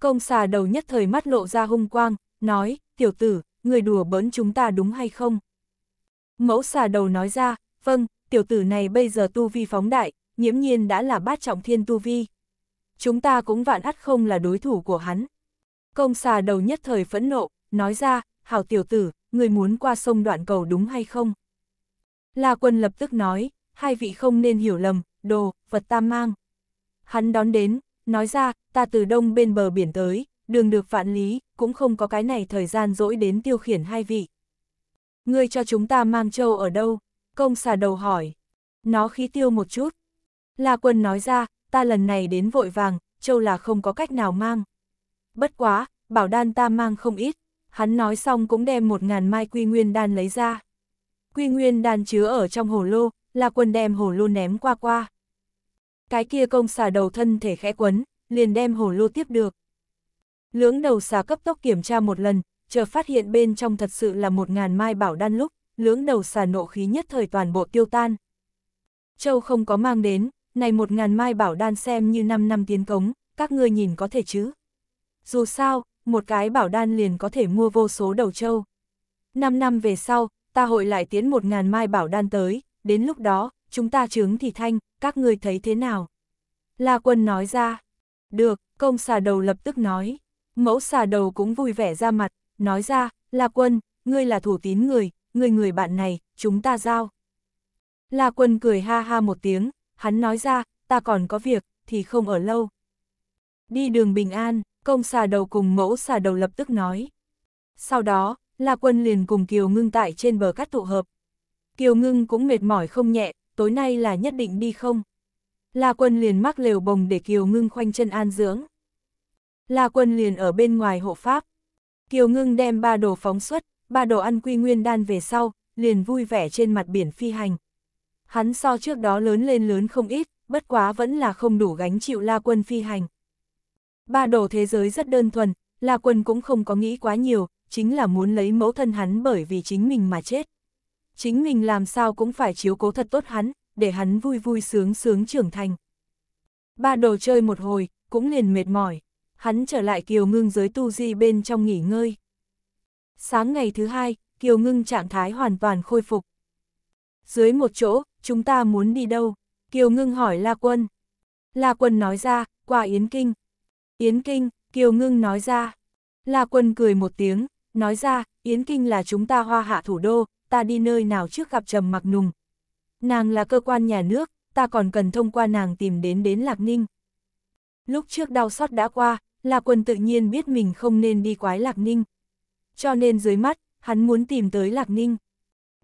Công xà đầu nhất thời mắt lộ ra hung quang, nói, tiểu tử, người đùa bỡn chúng ta đúng hay không? Mẫu xà đầu nói ra, vâng, tiểu tử này bây giờ tu vi phóng đại, nhiễm nhiên đã là bát trọng thiên tu vi. Chúng ta cũng vạn ắt không là đối thủ của hắn, Công xà đầu nhất thời phẫn nộ, nói ra, hảo tiểu tử, người muốn qua sông đoạn cầu đúng hay không? La quân lập tức nói, hai vị không nên hiểu lầm, đồ, vật ta mang. Hắn đón đến, nói ra, ta từ đông bên bờ biển tới, đường được vạn lý, cũng không có cái này thời gian dỗi đến tiêu khiển hai vị. Ngươi cho chúng ta mang châu ở đâu? Công xà đầu hỏi. Nó khí tiêu một chút. La quân nói ra, ta lần này đến vội vàng, châu là không có cách nào mang bất quá, bảo đan ta mang không ít, hắn nói xong cũng đem một ngàn mai quy nguyên đan lấy ra. Quy nguyên đan chứa ở trong hồ lô, là quân đem hồ lô ném qua qua. Cái kia công xà đầu thân thể khẽ quấn, liền đem hồ lô tiếp được. Lưỡng đầu xà cấp tốc kiểm tra một lần, chờ phát hiện bên trong thật sự là một ngàn mai bảo đan lúc, lưỡng đầu xà nộ khí nhất thời toàn bộ tiêu tan. Châu không có mang đến, này một ngàn mai bảo đan xem như năm năm tiến cống, các ngươi nhìn có thể chứ. Dù sao, một cái bảo đan liền có thể mua vô số đầu châu. Năm năm về sau, ta hội lại tiến một ngàn mai bảo đan tới, đến lúc đó, chúng ta chướng thì thanh, các người thấy thế nào? La quân nói ra. Được, công xà đầu lập tức nói. Mẫu xà đầu cũng vui vẻ ra mặt, nói ra, La quân, ngươi là thủ tín người, ngươi người bạn này, chúng ta giao. La quân cười ha ha một tiếng, hắn nói ra, ta còn có việc, thì không ở lâu. Đi đường bình an công xà đầu cùng mẫu xà đầu lập tức nói. Sau đó, La Quân liền cùng Kiều Ngưng tại trên bờ cát tụ hợp. Kiều Ngưng cũng mệt mỏi không nhẹ, tối nay là nhất định đi không. La Quân liền mắc lều bồng để Kiều Ngưng khoanh chân an dưỡng. La Quân liền ở bên ngoài hộ pháp. Kiều Ngưng đem ba đồ phóng xuất, ba đồ ăn quy nguyên đan về sau, liền vui vẻ trên mặt biển phi hành. Hắn so trước đó lớn lên lớn không ít, bất quá vẫn là không đủ gánh chịu La Quân phi hành. Ba đồ thế giới rất đơn thuần, La Quân cũng không có nghĩ quá nhiều, chính là muốn lấy mẫu thân hắn bởi vì chính mình mà chết. Chính mình làm sao cũng phải chiếu cố thật tốt hắn, để hắn vui vui sướng sướng trưởng thành. Ba đồ chơi một hồi, cũng liền mệt mỏi. Hắn trở lại Kiều Ngưng giới tu di bên trong nghỉ ngơi. Sáng ngày thứ hai, Kiều Ngưng trạng thái hoàn toàn khôi phục. Dưới một chỗ, chúng ta muốn đi đâu? Kiều Ngưng hỏi La Quân. La Quân nói ra, qua Yến Kinh, Yến Kinh, Kiều Ngưng nói ra. La Quân cười một tiếng, nói ra, Yến Kinh là chúng ta hoa hạ thủ đô, ta đi nơi nào trước gặp Trầm Mặc Nùng. Nàng là cơ quan nhà nước, ta còn cần thông qua nàng tìm đến đến Lạc Ninh. Lúc trước đau xót đã qua, La Quân tự nhiên biết mình không nên đi quái Lạc Ninh. Cho nên dưới mắt, hắn muốn tìm tới Lạc Ninh.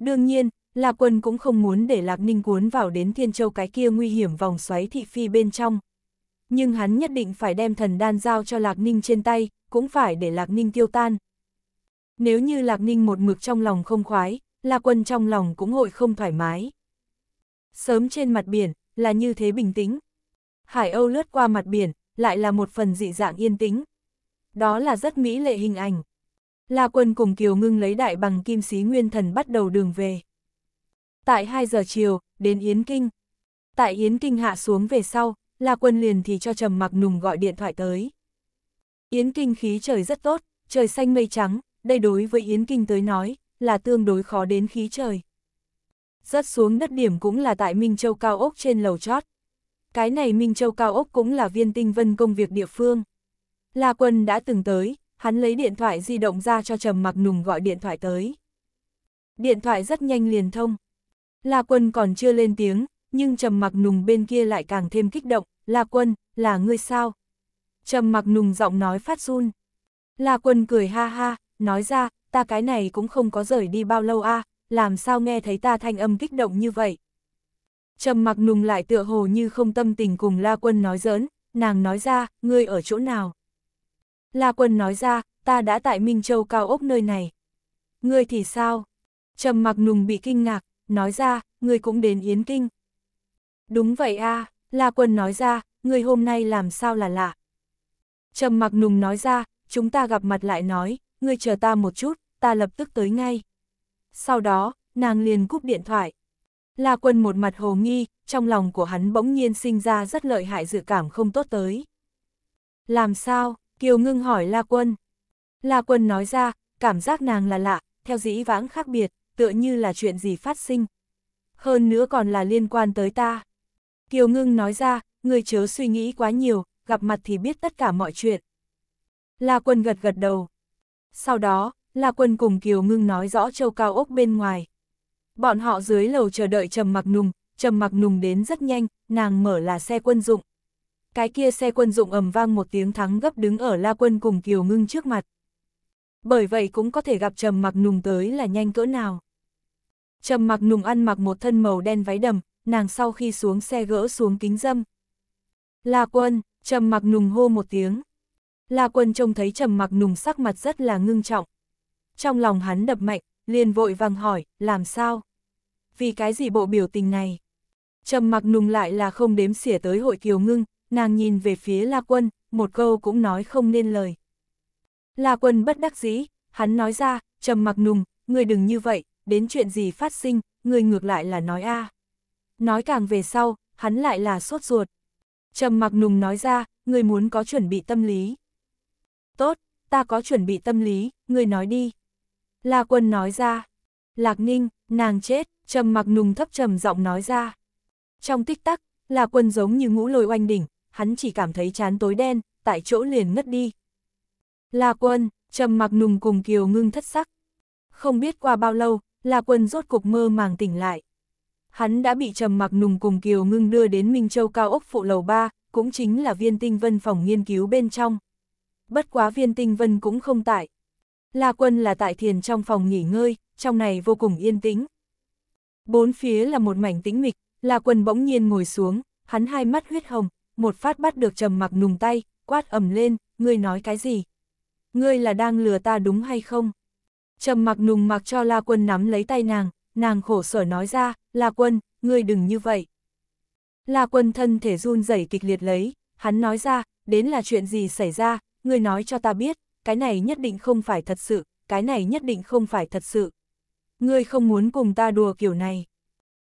Đương nhiên, La Quân cũng không muốn để Lạc Ninh cuốn vào đến Thiên Châu cái kia nguy hiểm vòng xoáy thị phi bên trong nhưng hắn nhất định phải đem thần đan giao cho Lạc Ninh trên tay, cũng phải để Lạc Ninh tiêu tan. Nếu như Lạc Ninh một mực trong lòng không khoái, La Quân trong lòng cũng hội không thoải mái. Sớm trên mặt biển, là như thế bình tĩnh. Hải Âu lướt qua mặt biển, lại là một phần dị dạng yên tĩnh. Đó là rất mỹ lệ hình ảnh. La Quân cùng Kiều Ngưng lấy đại bằng kim sĩ nguyên thần bắt đầu đường về. Tại 2 giờ chiều, đến Yến Kinh. Tại Yến Kinh hạ xuống về sau, La Quân liền thì cho Trầm Mặc Nùng gọi điện thoại tới. Yến Kinh khí trời rất tốt, trời xanh mây trắng, đây đối với Yến Kinh tới nói, là tương đối khó đến khí trời. rất xuống đất điểm cũng là tại Minh Châu Cao Ốc trên lầu chót. Cái này Minh Châu Cao Ốc cũng là viên tinh vân công việc địa phương. La Quân đã từng tới, hắn lấy điện thoại di động ra cho Trầm Mặc Nùng gọi điện thoại tới. Điện thoại rất nhanh liền thông. La Quân còn chưa lên tiếng, nhưng Trầm Mặc Nùng bên kia lại càng thêm kích động, La Quân, là ngươi sao? Trầm Mặc Nùng giọng nói phát run. La Quân cười ha ha, nói ra, ta cái này cũng không có rời đi bao lâu a à, làm sao nghe thấy ta thanh âm kích động như vậy? Trầm Mặc Nùng lại tựa hồ như không tâm tình cùng La Quân nói giỡn, nàng nói ra, ngươi ở chỗ nào? La Quân nói ra, ta đã tại Minh Châu cao ốc nơi này. Ngươi thì sao? Trầm Mặc Nùng bị kinh ngạc, nói ra, ngươi cũng đến Yến Kinh, Đúng vậy a La Quân nói ra, người hôm nay làm sao là lạ. Trầm mặc nùng nói ra, chúng ta gặp mặt lại nói, người chờ ta một chút, ta lập tức tới ngay. Sau đó, nàng liền cúp điện thoại. La Quân một mặt hồ nghi, trong lòng của hắn bỗng nhiên sinh ra rất lợi hại dự cảm không tốt tới. Làm sao? Kiều Ngưng hỏi La Quân. La Quân nói ra, cảm giác nàng là lạ, theo dĩ vãng khác biệt, tựa như là chuyện gì phát sinh. Hơn nữa còn là liên quan tới ta. Kiều Ngưng nói ra, người chớ suy nghĩ quá nhiều, gặp mặt thì biết tất cả mọi chuyện. La Quân gật gật đầu. Sau đó, La Quân cùng Kiều Ngưng nói rõ châu cao ốc bên ngoài. Bọn họ dưới lầu chờ đợi Trầm Mặc Nùng, Trầm Mặc Nùng đến rất nhanh, nàng mở là xe quân dụng. Cái kia xe quân dụng ầm vang một tiếng thắng gấp đứng ở La Quân cùng Kiều Ngưng trước mặt. Bởi vậy cũng có thể gặp Trầm Mặc Nùng tới là nhanh cỡ nào. Trầm Mặc Nùng ăn mặc một thân màu đen váy đầm, nàng sau khi xuống xe gỡ xuống kính dâm. La quân, trầm mặc nùng hô một tiếng. La quân trông thấy trầm mặc nùng sắc mặt rất là ngưng trọng. Trong lòng hắn đập mạnh, liền vội vàng hỏi, làm sao? Vì cái gì bộ biểu tình này? Trầm mặc nùng lại là không đếm xỉa tới hội kiều ngưng, nàng nhìn về phía La quân, một câu cũng nói không nên lời. La quân bất đắc dĩ, hắn nói ra, trầm mặc nùng, người đừng như vậy, đến chuyện gì phát sinh, người ngược lại là nói a. À nói càng về sau, hắn lại là sốt ruột. Trầm mặc nùng nói ra, người muốn có chuẩn bị tâm lý. Tốt, ta có chuẩn bị tâm lý, người nói đi. La quân nói ra. Lạc ninh, nàng chết, trầm mặc nùng thấp trầm giọng nói ra. Trong tích tắc, La quân giống như ngũ lôi oanh đỉnh, hắn chỉ cảm thấy chán tối đen, tại chỗ liền ngất đi. La quân, trầm mặc nùng cùng kiều ngưng thất sắc. Không biết qua bao lâu, La quân rốt cục mơ màng tỉnh lại hắn đã bị trầm mặc nùng cùng Kiều Ngưng đưa đến Minh Châu cao ốc phụ lầu 3, cũng chính là viên tinh vân phòng nghiên cứu bên trong. Bất quá viên tinh vân cũng không tại. La quân là tại thiền trong phòng nghỉ ngơi, trong này vô cùng yên tĩnh. Bốn phía là một mảnh tĩnh mịch, La quân bỗng nhiên ngồi xuống, hắn hai mắt huyết hồng, một phát bắt được trầm mặc nùng tay, quát ầm lên, ngươi nói cái gì? Ngươi là đang lừa ta đúng hay không? Trầm mặc nùng mặc cho La quân nắm lấy tay nàng, nàng khổ sở nói ra, La quân, ngươi đừng như vậy. La quân thân thể run rẩy kịch liệt lấy, hắn nói ra, đến là chuyện gì xảy ra, ngươi nói cho ta biết, cái này nhất định không phải thật sự, cái này nhất định không phải thật sự. Ngươi không muốn cùng ta đùa kiểu này.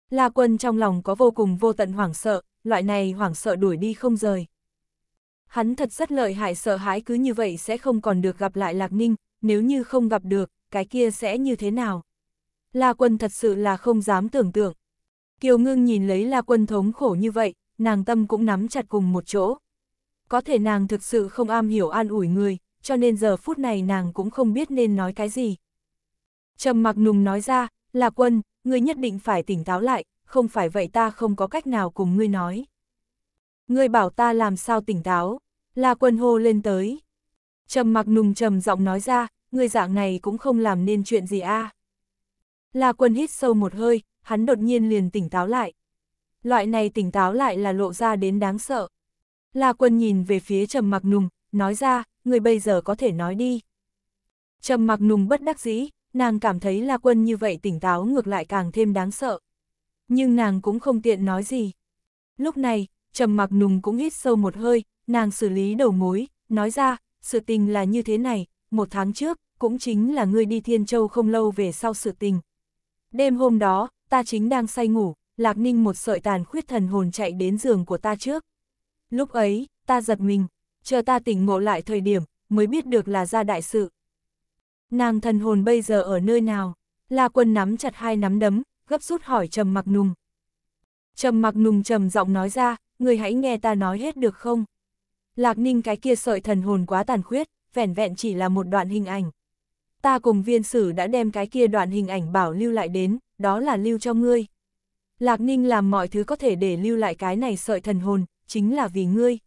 La quân trong lòng có vô cùng vô tận hoảng sợ, loại này hoảng sợ đuổi đi không rời. Hắn thật rất lợi hại sợ hãi cứ như vậy sẽ không còn được gặp lại Lạc Ninh, nếu như không gặp được, cái kia sẽ như thế nào? La Quân thật sự là không dám tưởng tượng. Kiều Ngưng nhìn lấy La Quân thống khổ như vậy, nàng tâm cũng nắm chặt cùng một chỗ. Có thể nàng thực sự không am hiểu an ủi người, cho nên giờ phút này nàng cũng không biết nên nói cái gì. Trầm mặc nùng nói ra, La quân, ngươi nhất định phải tỉnh táo lại, không phải vậy ta không có cách nào cùng ngươi nói. Ngươi bảo ta làm sao tỉnh táo, La quân hô lên tới. Trầm mặc nùng trầm giọng nói ra, ngươi dạng này cũng không làm nên chuyện gì a. À. La Quân hít sâu một hơi, hắn đột nhiên liền tỉnh táo lại. Loại này tỉnh táo lại là lộ ra đến đáng sợ. La Quân nhìn về phía Trầm Mặc Nùng, nói ra, người bây giờ có thể nói đi. Trầm Mặc Nùng bất đắc dĩ, nàng cảm thấy La Quân như vậy tỉnh táo ngược lại càng thêm đáng sợ. Nhưng nàng cũng không tiện nói gì. Lúc này, Trầm Mặc Nùng cũng hít sâu một hơi, nàng xử lý đầu mối, nói ra, sự tình là như thế này, một tháng trước, cũng chính là ngươi đi Thiên Châu không lâu về sau sự tình, Đêm hôm đó, ta chính đang say ngủ, Lạc Ninh một sợi tàn khuyết thần hồn chạy đến giường của ta trước. Lúc ấy, ta giật mình, chờ ta tỉnh ngộ lại thời điểm, mới biết được là ra đại sự. Nàng thần hồn bây giờ ở nơi nào? La quân nắm chặt hai nắm đấm, gấp rút hỏi Trầm Mặc Nùng. Trầm Mặc Nùng trầm giọng nói ra, người hãy nghe ta nói hết được không? Lạc Ninh cái kia sợi thần hồn quá tàn khuyết, vẻn vẹn chỉ là một đoạn hình ảnh, ta cùng viên sử đã đem cái kia đoạn hình ảnh bảo lưu lại đến, đó là lưu cho ngươi. Lạc Ninh làm mọi thứ có thể để lưu lại cái này sợi thần hồn, chính là vì ngươi.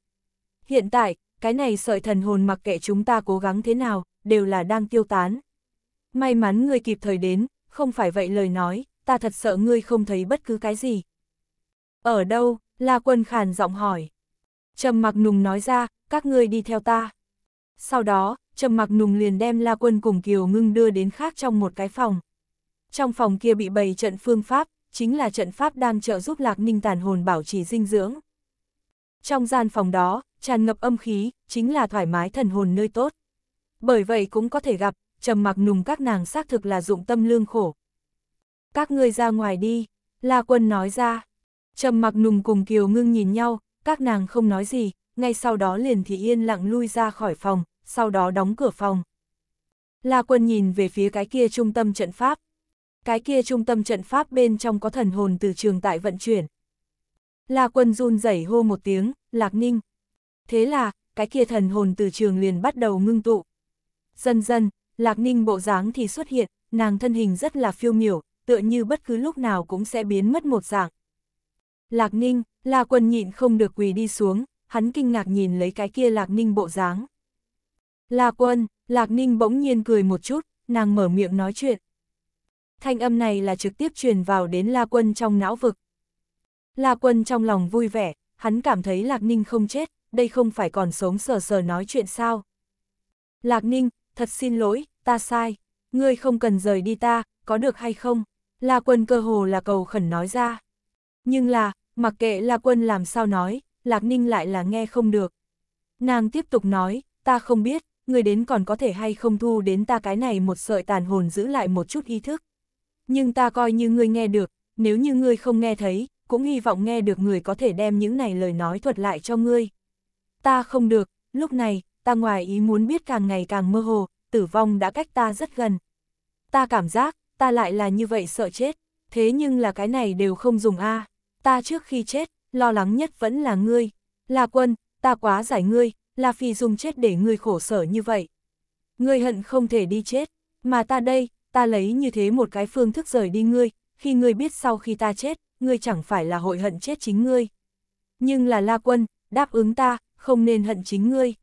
Hiện tại, cái này sợi thần hồn mặc kệ chúng ta cố gắng thế nào, đều là đang tiêu tán. May mắn ngươi kịp thời đến, không phải vậy lời nói, ta thật sợ ngươi không thấy bất cứ cái gì. Ở đâu? La Quân Khàn giọng hỏi. Trầm mặc nùng nói ra, các ngươi đi theo ta. Sau đó, Trầm mặc nùng liền đem La Quân cùng Kiều Ngưng đưa đến khác trong một cái phòng. Trong phòng kia bị bày trận phương pháp, chính là trận pháp đang trợ giúp Lạc Ninh tàn hồn bảo trì dinh dưỡng. Trong gian phòng đó, tràn ngập âm khí, chính là thoải mái thần hồn nơi tốt. Bởi vậy cũng có thể gặp, trầm mặc nùng các nàng xác thực là dụng tâm lương khổ. Các ngươi ra ngoài đi, La Quân nói ra. Trầm mặc nùng cùng Kiều Ngưng nhìn nhau, các nàng không nói gì, ngay sau đó liền thì yên lặng lui ra khỏi phòng, sau đó đóng cửa phòng. La Quân nhìn về phía cái kia trung tâm trận pháp. Cái kia trung tâm trận pháp bên trong có thần hồn từ trường tại vận chuyển. La Quân run rẩy hô một tiếng, Lạc Ninh. Thế là, cái kia thần hồn từ trường liền bắt đầu ngưng tụ. Dần dần, Lạc Ninh bộ dáng thì xuất hiện, nàng thân hình rất là phiêu miểu, tựa như bất cứ lúc nào cũng sẽ biến mất một dạng. Lạc Ninh, La Quân nhịn không được quỳ đi xuống, hắn kinh ngạc nhìn lấy cái kia Lạc Ninh bộ dáng. La quân, Lạc Ninh bỗng nhiên cười một chút, nàng mở miệng nói chuyện. Thanh âm này là trực tiếp truyền vào đến La quân trong não vực. La quân trong lòng vui vẻ, hắn cảm thấy Lạc Ninh không chết, đây không phải còn sống sờ sờ nói chuyện sao. Lạc Ninh, thật xin lỗi, ta sai, ngươi không cần rời đi ta, có được hay không? La quân cơ hồ là cầu khẩn nói ra. Nhưng là, mặc kệ La quân làm sao nói, Lạc Ninh lại là nghe không được. Nàng tiếp tục nói, ta không biết, người đến còn có thể hay không thu đến ta cái này một sợi tàn hồn giữ lại một chút ý thức. Nhưng ta coi như ngươi nghe được, nếu như ngươi không nghe thấy, cũng hy vọng nghe được người có thể đem những này lời nói thuật lại cho ngươi. Ta không được, lúc này, ta ngoài ý muốn biết càng ngày càng mơ hồ, tử vong đã cách ta rất gần. Ta cảm giác, ta lại là như vậy sợ chết, thế nhưng là cái này đều không dùng a Ta trước khi chết, lo lắng nhất vẫn là ngươi. Là quân, ta quá giải ngươi, La Phi Dung chết để ngươi khổ sở như vậy. Ngươi hận không thể đi chết, mà ta đây, ta lấy như thế một cái phương thức rời đi ngươi, khi ngươi biết sau khi ta chết, ngươi chẳng phải là hội hận chết chính ngươi. Nhưng là La Quân, đáp ứng ta, không nên hận chính ngươi.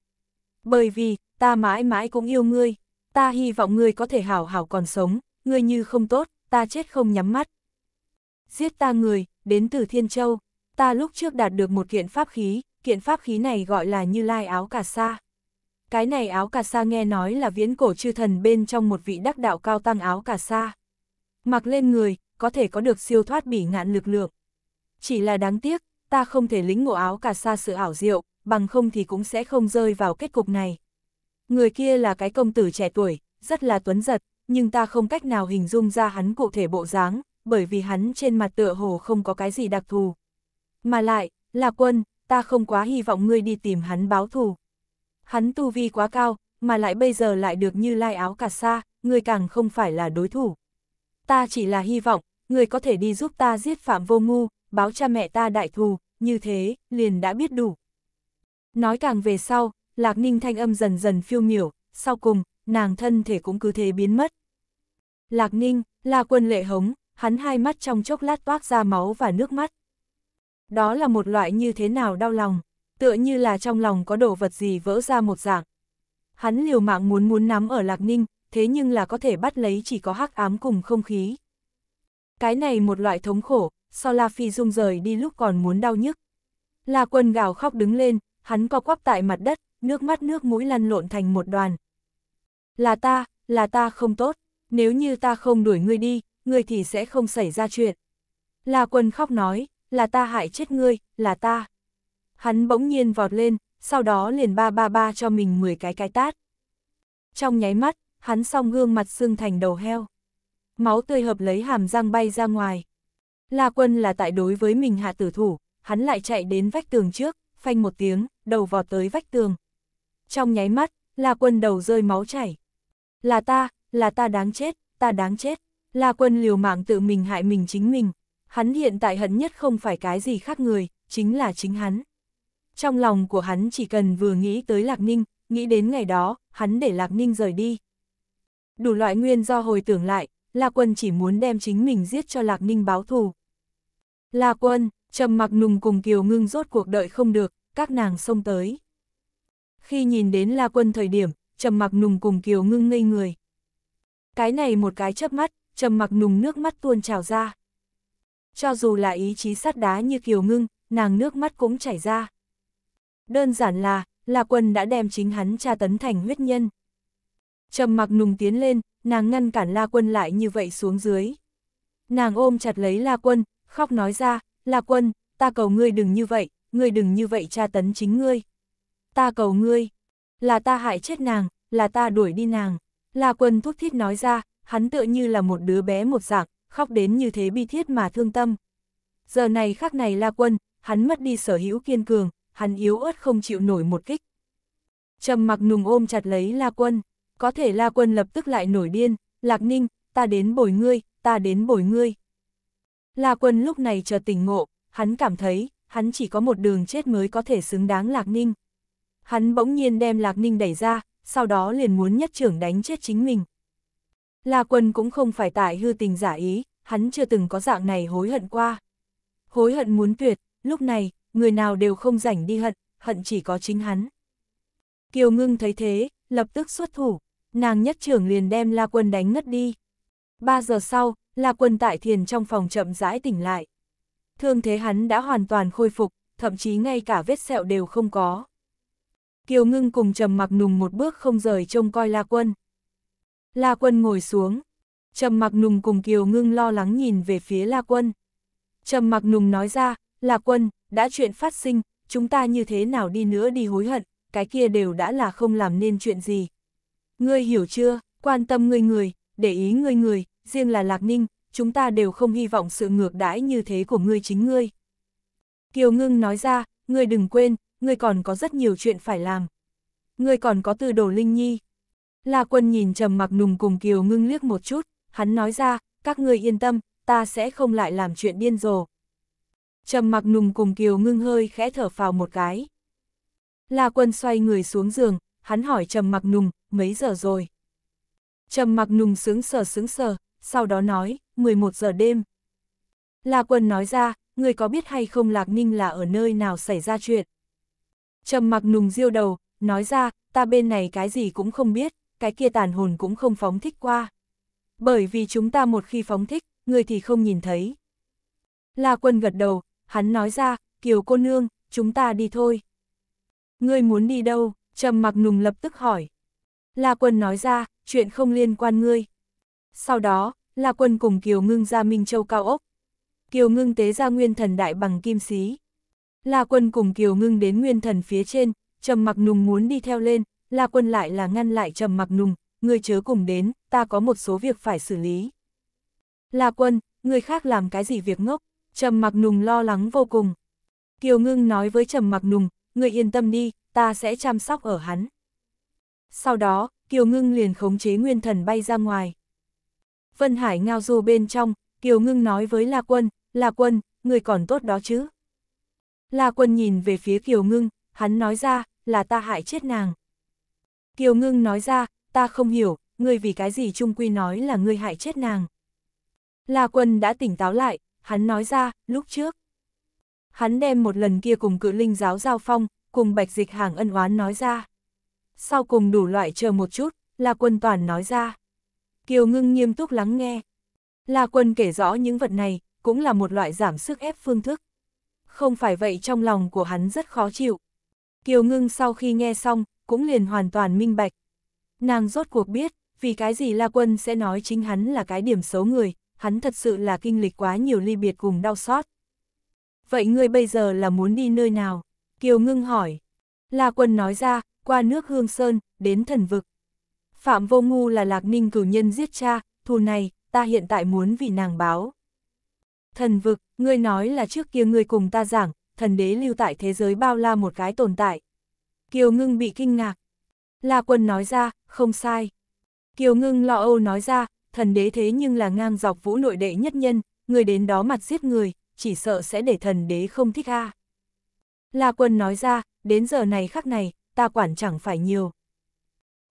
Bởi vì, ta mãi mãi cũng yêu ngươi, ta hy vọng ngươi có thể hảo hảo còn sống, ngươi như không tốt, ta chết không nhắm mắt. Giết ta người, đến từ Thiên Châu, ta lúc trước đạt được một kiện pháp khí, kiện pháp khí này gọi là như lai áo cà sa. Cái này áo cà sa nghe nói là viễn cổ chư thần bên trong một vị đắc đạo cao tăng áo cà sa. Mặc lên người, có thể có được siêu thoát bỉ ngạn lực lượng. Chỉ là đáng tiếc, ta không thể lĩnh ngộ áo cà sa sự ảo diệu, bằng không thì cũng sẽ không rơi vào kết cục này. Người kia là cái công tử trẻ tuổi, rất là tuấn giật, nhưng ta không cách nào hình dung ra hắn cụ thể bộ dáng, bởi vì hắn trên mặt tựa hồ không có cái gì đặc thù. Mà lại, là quân, ta không quá hy vọng ngươi đi tìm hắn báo thù. Hắn tu vi quá cao, mà lại bây giờ lại được như lai áo cả sa, ngươi càng không phải là đối thủ. Ta chỉ là hy vọng, ngươi có thể đi giúp ta giết phạm vô ngu, báo cha mẹ ta đại thù, như thế, liền đã biết đủ. Nói càng về sau, Lạc Ninh thanh âm dần dần phiêu miểu, sau cùng, nàng thân thể cũng cứ thế biến mất. Lạc Ninh, là quân lệ hống, hắn hai mắt trong chốc lát toát ra máu và nước mắt đó là một loại như thế nào đau lòng, tựa như là trong lòng có đồ vật gì vỡ ra một dạng. Hắn liều mạng muốn muốn nắm ở Lạc Ninh, thế nhưng là có thể bắt lấy chỉ có hắc ám cùng không khí. Cái này một loại thống khổ, so La Phi Dung rời đi lúc còn muốn đau nhức. La Quân gào khóc đứng lên, hắn co quắp tại mặt đất, nước mắt nước mũi lăn lộn thành một đoàn. Là ta, là ta không tốt, nếu như ta không đuổi ngươi đi, ngươi thì sẽ không xảy ra chuyện. La Quân khóc nói, là ta hại chết ngươi, là ta. Hắn bỗng nhiên vọt lên, sau đó liền ba ba ba cho mình 10 cái cái tát. Trong nháy mắt, hắn song gương mặt xương thành đầu heo. Máu tươi hợp lấy hàm răng bay ra ngoài. La quân là tại đối với mình hạ tử thủ, hắn lại chạy đến vách tường trước, phanh một tiếng, đầu vọt tới vách tường. Trong nháy mắt, La quân đầu rơi máu chảy. Là ta, là ta đáng chết, ta đáng chết. La quân liều mạng tự mình hại mình chính mình, Hắn hiện tại hận nhất không phải cái gì khác người, chính là chính hắn. Trong lòng của hắn chỉ cần vừa nghĩ tới Lạc Ninh, nghĩ đến ngày đó, hắn để Lạc Ninh rời đi. Đủ loại nguyên do hồi tưởng lại, La Quân chỉ muốn đem chính mình giết cho Lạc Ninh báo thù. La Quân, trầm mặc nùng cùng Kiều Ngưng rốt cuộc đợi không được, các nàng xông tới. Khi nhìn đến La Quân thời điểm, trầm mặc nùng cùng Kiều Ngưng ngây người. Cái này một cái chớp mắt, trầm mặc nùng nước mắt tuôn trào ra cho dù là ý chí sắt đá như kiều ngưng, nàng nước mắt cũng chảy ra. Đơn giản là, là quân đã đem chính hắn tra tấn thành huyết nhân. Trầm mặc nùng tiến lên, nàng ngăn cản La Quân lại như vậy xuống dưới. Nàng ôm chặt lấy La Quân, khóc nói ra, La Quân, ta cầu ngươi đừng như vậy, ngươi đừng như vậy tra tấn chính ngươi. Ta cầu ngươi, là ta hại chết nàng, là ta đuổi đi nàng. La Quân thúc thiết nói ra, hắn tựa như là một đứa bé một dạng, khóc đến như thế bi thiết mà thương tâm. Giờ này khắc này La Quân, hắn mất đi sở hữu kiên cường, hắn yếu ớt không chịu nổi một kích. Trầm mặc nùng ôm chặt lấy La Quân, có thể La Quân lập tức lại nổi điên, Lạc Ninh, ta đến bồi ngươi, ta đến bồi ngươi. La Quân lúc này chờ tỉnh ngộ, hắn cảm thấy, hắn chỉ có một đường chết mới có thể xứng đáng Lạc Ninh. Hắn bỗng nhiên đem Lạc Ninh đẩy ra, sau đó liền muốn nhất trưởng đánh chết chính mình. La Quân cũng không phải tại hư tình giả ý, hắn chưa từng có dạng này hối hận qua. Hối hận muốn tuyệt, lúc này, người nào đều không rảnh đi hận, hận chỉ có chính hắn. Kiều ngưng thấy thế, lập tức xuất thủ, nàng nhất trưởng liền đem La Quân đánh ngất đi. Ba giờ sau, La Quân tại thiền trong phòng chậm rãi tỉnh lại. Thương thế hắn đã hoàn toàn khôi phục, thậm chí ngay cả vết sẹo đều không có. Kiều ngưng cùng trầm mặc nùng một bước không rời trông coi La Quân. La Quân ngồi xuống. Trầm Mặc Nùng cùng Kiều Ngưng lo lắng nhìn về phía La Quân. Trầm Mặc Nùng nói ra, La Quân, đã chuyện phát sinh, chúng ta như thế nào đi nữa đi hối hận, cái kia đều đã là không làm nên chuyện gì. Ngươi hiểu chưa, quan tâm ngươi người, để ý ngươi người, riêng là Lạc Ninh, chúng ta đều không hy vọng sự ngược đãi như thế của ngươi chính ngươi. Kiều Ngưng nói ra, ngươi đừng quên, ngươi còn có rất nhiều chuyện phải làm. Ngươi còn có từ đồ Linh Nhi. La quân nhìn trầm mặc nùng cùng Kiều ngưng liếc một chút, hắn nói ra, các ngươi yên tâm, ta sẽ không lại làm chuyện điên rồ. Trầm mặc nùng cùng Kiều ngưng hơi khẽ thở phào một cái. La quân xoay người xuống giường, hắn hỏi trầm mặc nùng, mấy giờ rồi? Trầm mặc nùng sướng sờ sướng sờ, sau đó nói, 11 giờ đêm. La quân nói ra, người có biết hay không Lạc Ninh là ở nơi nào xảy ra chuyện? Trầm mặc nùng diêu đầu, nói ra, ta bên này cái gì cũng không biết cái kia tàn hồn cũng không phóng thích qua. Bởi vì chúng ta một khi phóng thích, người thì không nhìn thấy. La quân gật đầu, hắn nói ra, kiều cô nương, chúng ta đi thôi. Ngươi muốn đi đâu? Trầm mặc nùng lập tức hỏi. La quân nói ra, chuyện không liên quan ngươi. Sau đó, La quân cùng kiều ngưng ra Minh Châu cao ốc. Kiều ngưng tế ra nguyên thần đại bằng kim xí. La quân cùng kiều ngưng đến nguyên thần phía trên, trầm mặc nùng muốn đi theo lên, La Quân lại là ngăn lại trầm mặc nùng, ngươi chớ cùng đến, ta có một số việc phải xử lý. La Quân, người khác làm cái gì việc ngốc, trầm mặc nùng lo lắng vô cùng. Kiều Ngưng nói với trầm mặc nùng, người yên tâm đi, ta sẽ chăm sóc ở hắn. Sau đó, Kiều Ngưng liền khống chế nguyên thần bay ra ngoài. Vân Hải ngao du bên trong, Kiều Ngưng nói với La Quân, La Quân, người còn tốt đó chứ. La Quân nhìn về phía Kiều Ngưng, hắn nói ra, là ta hại chết nàng. Kiều Ngưng nói ra, ta không hiểu, ngươi vì cái gì Trung Quy nói là ngươi hại chết nàng. La Quân đã tỉnh táo lại, hắn nói ra, lúc trước. Hắn đem một lần kia cùng cự linh giáo giao phong, cùng bạch dịch hàng ân oán nói ra. Sau cùng đủ loại chờ một chút, La Quân toàn nói ra. Kiều Ngưng nghiêm túc lắng nghe. La Quân kể rõ những vật này, cũng là một loại giảm sức ép phương thức. Không phải vậy trong lòng của hắn rất khó chịu. Kiều Ngưng sau khi nghe xong, cũng liền hoàn toàn minh bạch. Nàng rốt cuộc biết, vì cái gì La Quân sẽ nói chính hắn là cái điểm xấu người, hắn thật sự là kinh lịch quá nhiều ly biệt cùng đau xót. Vậy ngươi bây giờ là muốn đi nơi nào? Kiều ngưng hỏi. La Quân nói ra, qua nước Hương Sơn, đến thần vực. Phạm Vô Ngu là Lạc Ninh cử nhân giết cha, thù này, ta hiện tại muốn vì nàng báo. Thần vực, ngươi nói là trước kia ngươi cùng ta giảng, thần đế lưu tại thế giới bao la một cái tồn tại, Kiều Ngưng bị kinh ngạc. La Quân nói ra, không sai. Kiều Ngưng lo âu nói ra, thần đế thế nhưng là ngang dọc vũ nội đệ nhất nhân, người đến đó mặt giết người, chỉ sợ sẽ để thần đế không thích a. La Quân nói ra, đến giờ này khắc này, ta quản chẳng phải nhiều.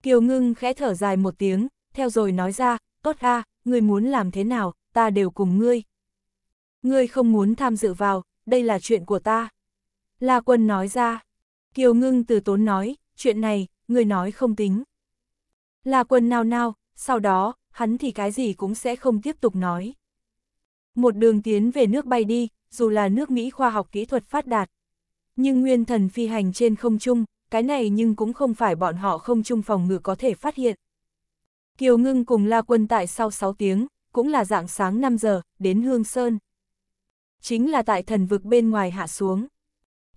Kiều Ngưng khẽ thở dài một tiếng, theo rồi nói ra, tốt a, à, người muốn làm thế nào, ta đều cùng ngươi. Ngươi không muốn tham dự vào, đây là chuyện của ta. La Quân nói ra. Kiều ngưng từ tốn nói, chuyện này, người nói không tính. Là quần nào nào, sau đó, hắn thì cái gì cũng sẽ không tiếp tục nói. Một đường tiến về nước bay đi, dù là nước Mỹ khoa học kỹ thuật phát đạt. Nhưng nguyên thần phi hành trên không trung, cái này nhưng cũng không phải bọn họ không trung phòng ngự có thể phát hiện. Kiều Ngưng cùng La Quân tại sau 6 tiếng, cũng là dạng sáng 5 giờ, đến Hương Sơn. Chính là tại thần vực bên ngoài hạ xuống.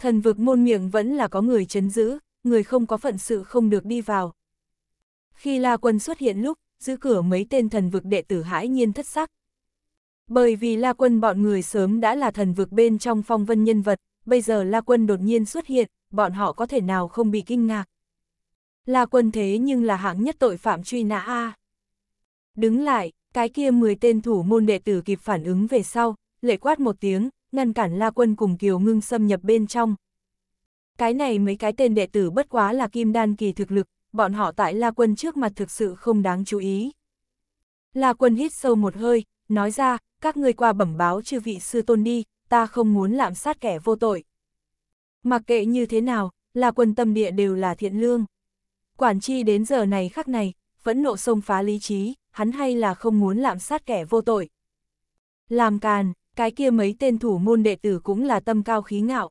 Thần vực môn miệng vẫn là có người chấn giữ, người không có phận sự không được đi vào. Khi La Quân xuất hiện lúc, giữ cửa mấy tên thần vực đệ tử hãi nhiên thất sắc. Bởi vì La Quân bọn người sớm đã là thần vực bên trong phong vân nhân vật, bây giờ La Quân đột nhiên xuất hiện, bọn họ có thể nào không bị kinh ngạc. La Quân thế nhưng là hạng nhất tội phạm truy nã A. Đứng lại, cái kia 10 tên thủ môn đệ tử kịp phản ứng về sau, lệ quát một tiếng, ngăn cản La Quân cùng Kiều Ngưng xâm nhập bên trong. Cái này mấy cái tên đệ tử bất quá là kim đan kỳ thực lực, bọn họ tại La Quân trước mặt thực sự không đáng chú ý. La Quân hít sâu một hơi, nói ra, các ngươi qua bẩm báo chư vị sư tôn đi, ta không muốn lạm sát kẻ vô tội. Mặc kệ như thế nào, La Quân tâm địa đều là thiện lương. Quản chi đến giờ này khắc này, vẫn nộ sông phá lý trí, hắn hay là không muốn lạm sát kẻ vô tội. Làm càn, cái kia mấy tên thủ môn đệ tử cũng là tâm cao khí ngạo.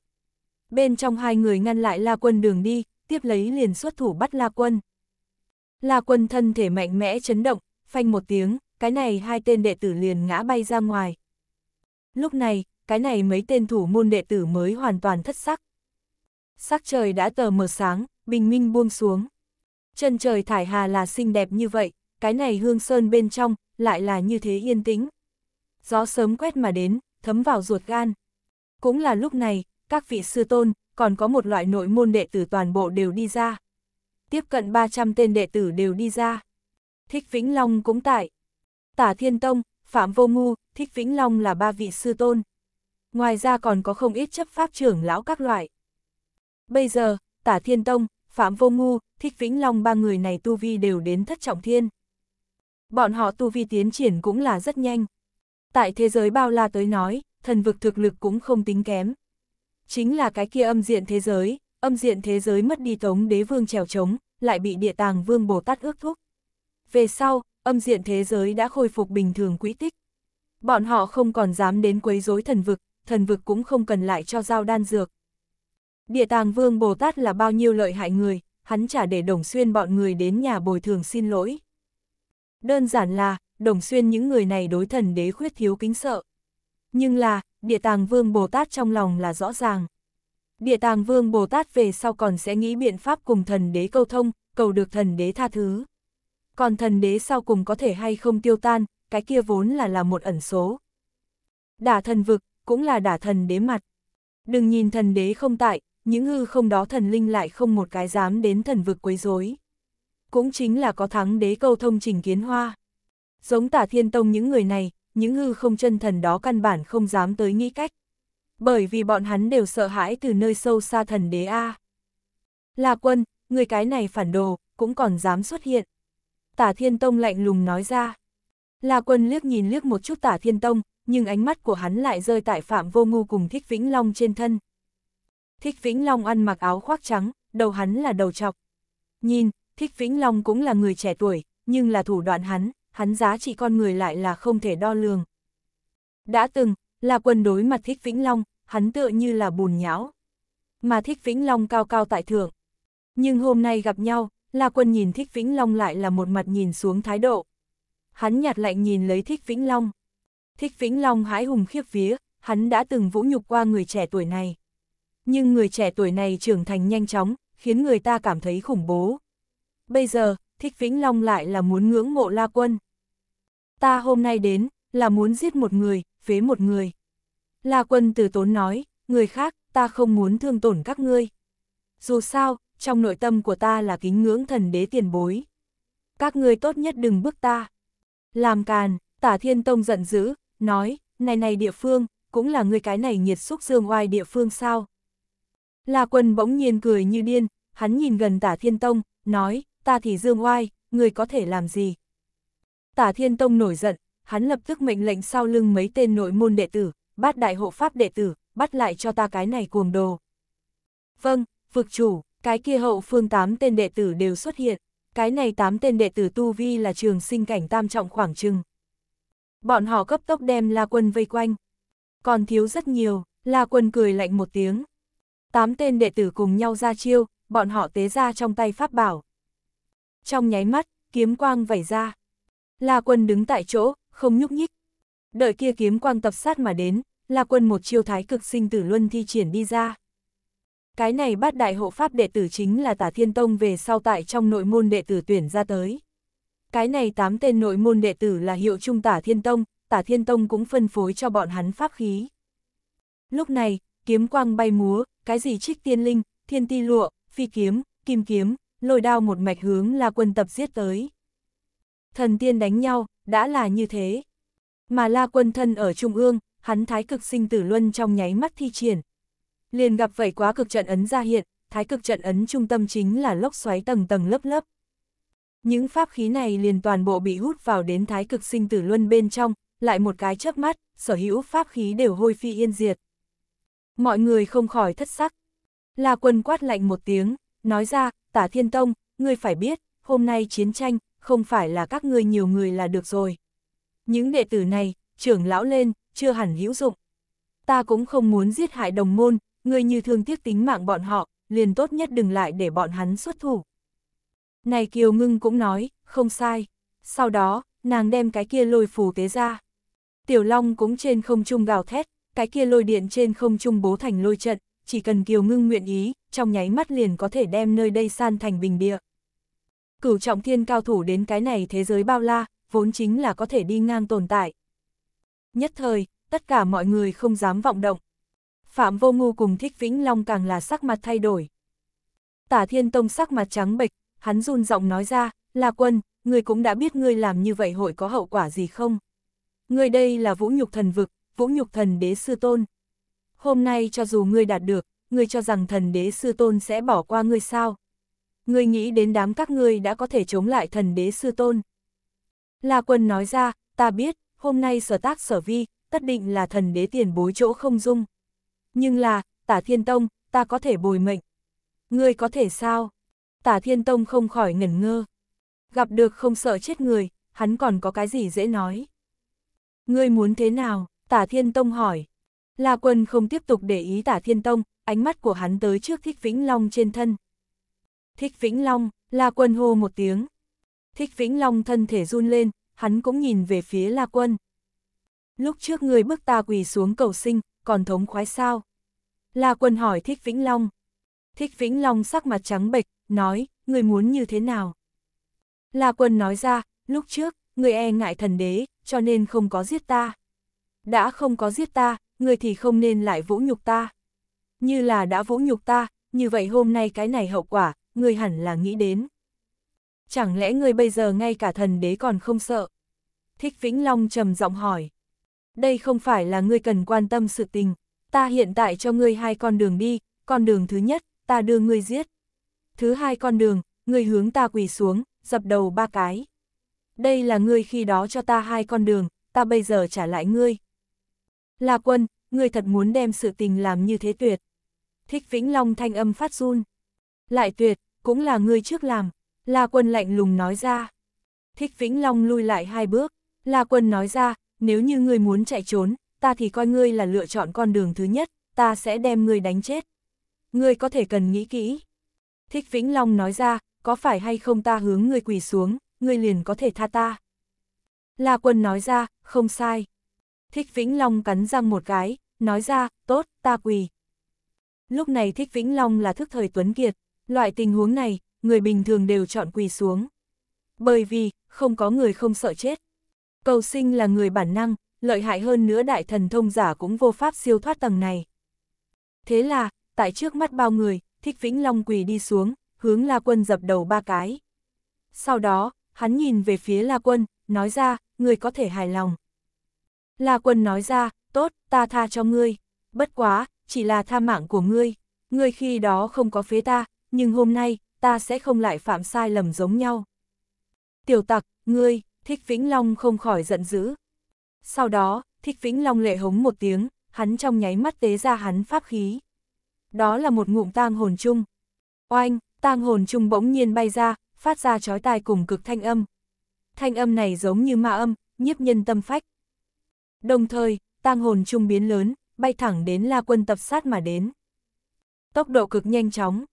Bên trong hai người ngăn lại La Quân đường đi, tiếp lấy liền xuất thủ bắt La Quân. La Quân thân thể mạnh mẽ chấn động, phanh một tiếng, cái này hai tên đệ tử liền ngã bay ra ngoài. Lúc này, cái này mấy tên thủ môn đệ tử mới hoàn toàn thất sắc. Sắc trời đã tờ mờ sáng, bình minh buông xuống. Chân trời thải hà là xinh đẹp như vậy, cái này hương sơn bên trong, lại là như thế yên tĩnh gió sớm quét mà đến, thấm vào ruột gan. Cũng là lúc này, các vị sư tôn, còn có một loại nội môn đệ tử toàn bộ đều đi ra. Tiếp cận 300 tên đệ tử đều đi ra. Thích Vĩnh Long cũng tại. Tả Thiên Tông, Phạm Vô Ngu, Thích Vĩnh Long là ba vị sư tôn. Ngoài ra còn có không ít chấp pháp trưởng lão các loại. Bây giờ, Tả Thiên Tông, Phạm Vô Ngu, Thích Vĩnh Long ba người này tu vi đều đến thất trọng thiên. Bọn họ tu vi tiến triển cũng là rất nhanh tại thế giới bao la tới nói, thần vực thực lực cũng không tính kém. Chính là cái kia âm diện thế giới, âm diện thế giới mất đi tống đế vương trèo trống, lại bị địa tàng vương Bồ Tát ước thúc. Về sau, âm diện thế giới đã khôi phục bình thường quỹ tích. Bọn họ không còn dám đến quấy rối thần vực, thần vực cũng không cần lại cho giao đan dược. Địa tàng vương Bồ Tát là bao nhiêu lợi hại người, hắn trả để đồng xuyên bọn người đến nhà bồi thường xin lỗi. Đơn giản là, đồng xuyên những người này đối thần đế khuyết thiếu kính sợ. Nhưng là, địa tàng vương Bồ Tát trong lòng là rõ ràng. Địa tàng vương Bồ Tát về sau còn sẽ nghĩ biện pháp cùng thần đế câu thông, cầu được thần đế tha thứ. Còn thần đế sau cùng có thể hay không tiêu tan, cái kia vốn là là một ẩn số. Đả thần vực, cũng là đả thần đế mặt. Đừng nhìn thần đế không tại, những hư không đó thần linh lại không một cái dám đến thần vực quấy rối. Cũng chính là có thắng đế câu thông trình kiến hoa. Giống tả thiên tông những người này, những hư không chân thần đó căn bản không dám tới nghĩ cách. Bởi vì bọn hắn đều sợ hãi từ nơi sâu xa thần đế A. Là quân, người cái này phản đồ, cũng còn dám xuất hiện. Tả thiên tông lạnh lùng nói ra. Là quân liếc nhìn liếc một chút tả thiên tông, nhưng ánh mắt của hắn lại rơi tại phạm vô ngu cùng thích vĩnh long trên thân. Thích vĩnh long ăn mặc áo khoác trắng, đầu hắn là đầu chọc. Nhìn, thích vĩnh long cũng là người trẻ tuổi, nhưng là thủ đoạn hắn, hắn giá trị con người lại là không thể đo lường. Đã từng, là quân đối mặt Thích Vĩnh Long, hắn tựa như là bùn nhão. Mà Thích Vĩnh Long cao cao tại thượng. Nhưng hôm nay gặp nhau, là quân nhìn Thích Vĩnh Long lại là một mặt nhìn xuống thái độ. Hắn nhạt lạnh nhìn lấy Thích Vĩnh Long. Thích Vĩnh Long hái hùng khiếp vía, hắn đã từng vũ nhục qua người trẻ tuổi này. Nhưng người trẻ tuổi này trưởng thành nhanh chóng, khiến người ta cảm thấy khủng bố. Bây giờ, Thích Vĩnh Long lại là muốn ngưỡng mộ La Quân. Ta hôm nay đến, là muốn giết một người, phế một người. La quân từ tốn nói, người khác, ta không muốn thương tổn các ngươi. Dù sao, trong nội tâm của ta là kính ngưỡng thần đế tiền bối. Các ngươi tốt nhất đừng bước ta. Làm càn, tả thiên tông giận dữ, nói, này này địa phương, cũng là người cái này nhiệt xúc dương oai địa phương sao. La quân bỗng nhiên cười như điên, hắn nhìn gần tả thiên tông, nói, ta thì dương oai, người có thể làm gì. Tả Thiên Tông nổi giận, hắn lập tức mệnh lệnh sau lưng mấy tên nội môn đệ tử, bát đại hộ pháp đệ tử, bắt lại cho ta cái này cuồng đồ. Vâng, vực chủ, cái kia hậu phương tám tên đệ tử đều xuất hiện, cái này tám tên đệ tử tu vi là trường sinh cảnh tam trọng khoảng trừng. Bọn họ cấp tốc đem La Quân vây quanh. Còn thiếu rất nhiều, La Quân cười lạnh một tiếng. Tám tên đệ tử cùng nhau ra chiêu, bọn họ tế ra trong tay pháp bảo. Trong nháy mắt, kiếm quang vẩy ra. La quân đứng tại chỗ, không nhúc nhích. Đợi kia kiếm quang tập sát mà đến, La quân một chiêu thái cực sinh tử luân thi triển đi ra. Cái này bát đại hộ pháp đệ tử chính là tả thiên tông về sau tại trong nội môn đệ tử tuyển ra tới. Cái này tám tên nội môn đệ tử là hiệu trung tả thiên tông, tả thiên tông cũng phân phối cho bọn hắn pháp khí. Lúc này, kiếm quang bay múa, cái gì trích tiên linh, thiên ti lụa, phi kiếm, kim kiếm, lôi đao một mạch hướng La quân tập giết tới thần tiên đánh nhau, đã là như thế. Mà la quân thân ở trung ương, hắn thái cực sinh tử luân trong nháy mắt thi triển. Liền gặp vậy quá cực trận ấn ra hiện, thái cực trận ấn trung tâm chính là lốc xoáy tầng tầng lớp lớp. Những pháp khí này liền toàn bộ bị hút vào đến thái cực sinh tử luân bên trong, lại một cái chớp mắt, sở hữu pháp khí đều hôi phi yên diệt. Mọi người không khỏi thất sắc. La quân quát lạnh một tiếng, nói ra, tả thiên tông, ngươi phải biết, hôm nay chiến tranh, không phải là các ngươi nhiều người là được rồi. Những đệ tử này, trưởng lão lên, chưa hẳn hữu dụng. Ta cũng không muốn giết hại đồng môn, người như thương tiếc tính mạng bọn họ, liền tốt nhất đừng lại để bọn hắn xuất thủ. Này Kiều Ngưng cũng nói, không sai. Sau đó, nàng đem cái kia lôi phù tế ra. Tiểu Long cũng trên không trung gào thét, cái kia lôi điện trên không trung bố thành lôi trận, chỉ cần Kiều Ngưng nguyện ý, trong nháy mắt liền có thể đem nơi đây san thành bình địa cửu trọng thiên cao thủ đến cái này thế giới bao la, vốn chính là có thể đi ngang tồn tại. Nhất thời, tất cả mọi người không dám vọng động. Phạm Vô Ngu cùng Thích Vĩnh Long càng là sắc mặt thay đổi. Tả Thiên Tông sắc mặt trắng bệch, hắn run giọng nói ra, là quân, người cũng đã biết ngươi làm như vậy hội có hậu quả gì không? Người đây là vũ nhục thần vực, vũ nhục thần đế sư tôn. Hôm nay cho dù ngươi đạt được, ngươi cho rằng thần đế sư tôn sẽ bỏ qua ngươi sao? ngươi nghĩ đến đám các ngươi đã có thể chống lại thần đế sư tôn. La quân nói ra, ta biết, hôm nay sở tác sở vi, tất định là thần đế tiền bối chỗ không dung. Nhưng là, tả thiên tông, ta có thể bồi mệnh. Ngươi có thể sao? Tả thiên tông không khỏi ngẩn ngơ. Gặp được không sợ chết người, hắn còn có cái gì dễ nói. Ngươi muốn thế nào? Tả thiên tông hỏi. La quân không tiếp tục để ý tả thiên tông, ánh mắt của hắn tới trước thích vĩnh long trên thân. Thích Vĩnh Long, La Quân hô một tiếng. Thích Vĩnh Long thân thể run lên, hắn cũng nhìn về phía La Quân. Lúc trước người bước ta quỳ xuống cầu sinh, còn thống khoái sao? La Quân hỏi Thích Vĩnh Long. Thích Vĩnh Long sắc mặt trắng bệch, nói, người muốn như thế nào? La Quân nói ra, lúc trước, người e ngại thần đế, cho nên không có giết ta. Đã không có giết ta, người thì không nên lại vũ nhục ta. Như là đã vũ nhục ta, như vậy hôm nay cái này hậu quả, ngươi hẳn là nghĩ đến. Chẳng lẽ ngươi bây giờ ngay cả thần đế còn không sợ? Thích Vĩnh Long trầm giọng hỏi. Đây không phải là ngươi cần quan tâm sự tình, ta hiện tại cho ngươi hai con đường đi, con đường thứ nhất, ta đưa ngươi giết. Thứ hai con đường, ngươi hướng ta quỳ xuống, dập đầu ba cái. Đây là ngươi khi đó cho ta hai con đường, ta bây giờ trả lại ngươi. Là quân, ngươi thật muốn đem sự tình làm như thế tuyệt. Thích Vĩnh Long thanh âm phát run. Lại tuyệt, cũng là ngươi trước làm, La Quân lạnh lùng nói ra. Thích Vĩnh Long lui lại hai bước, La Quân nói ra, nếu như ngươi muốn chạy trốn, ta thì coi ngươi là lựa chọn con đường thứ nhất, ta sẽ đem ngươi đánh chết. Ngươi có thể cần nghĩ kỹ. Thích Vĩnh Long nói ra, có phải hay không ta hướng ngươi quỳ xuống, ngươi liền có thể tha ta. La Quân nói ra, không sai. Thích Vĩnh Long cắn răng một cái, nói ra, tốt, ta quỳ. Lúc này Thích Vĩnh Long là thức thời Tuấn Kiệt, Loại tình huống này, người bình thường đều chọn quỳ xuống. Bởi vì, không có người không sợ chết. Cầu sinh là người bản năng, lợi hại hơn nữa đại thần thông giả cũng vô pháp siêu thoát tầng này. Thế là, tại trước mắt bao người, Thích Vĩnh Long quỳ đi xuống, hướng La Quân dập đầu ba cái. Sau đó, hắn nhìn về phía La Quân, nói ra, người có thể hài lòng. La Quân nói ra, tốt, ta tha cho ngươi, bất quá, chỉ là tha mạng của ngươi, ngươi khi đó không có phế ta, nhưng hôm nay, ta sẽ không lại phạm sai lầm giống nhau. Tiểu tặc, ngươi, Thích Vĩnh Long không khỏi giận dữ. Sau đó, Thích Vĩnh Long lệ hống một tiếng, hắn trong nháy mắt tế ra hắn pháp khí. Đó là một ngụm tang hồn chung. Oanh, tang hồn chung bỗng nhiên bay ra, phát ra chói tai cùng cực thanh âm. Thanh âm này giống như ma âm, nhiếp nhân tâm phách. Đồng thời, tang hồn chung biến lớn, bay thẳng đến La Quân tập sát mà đến. Tốc độ cực nhanh chóng,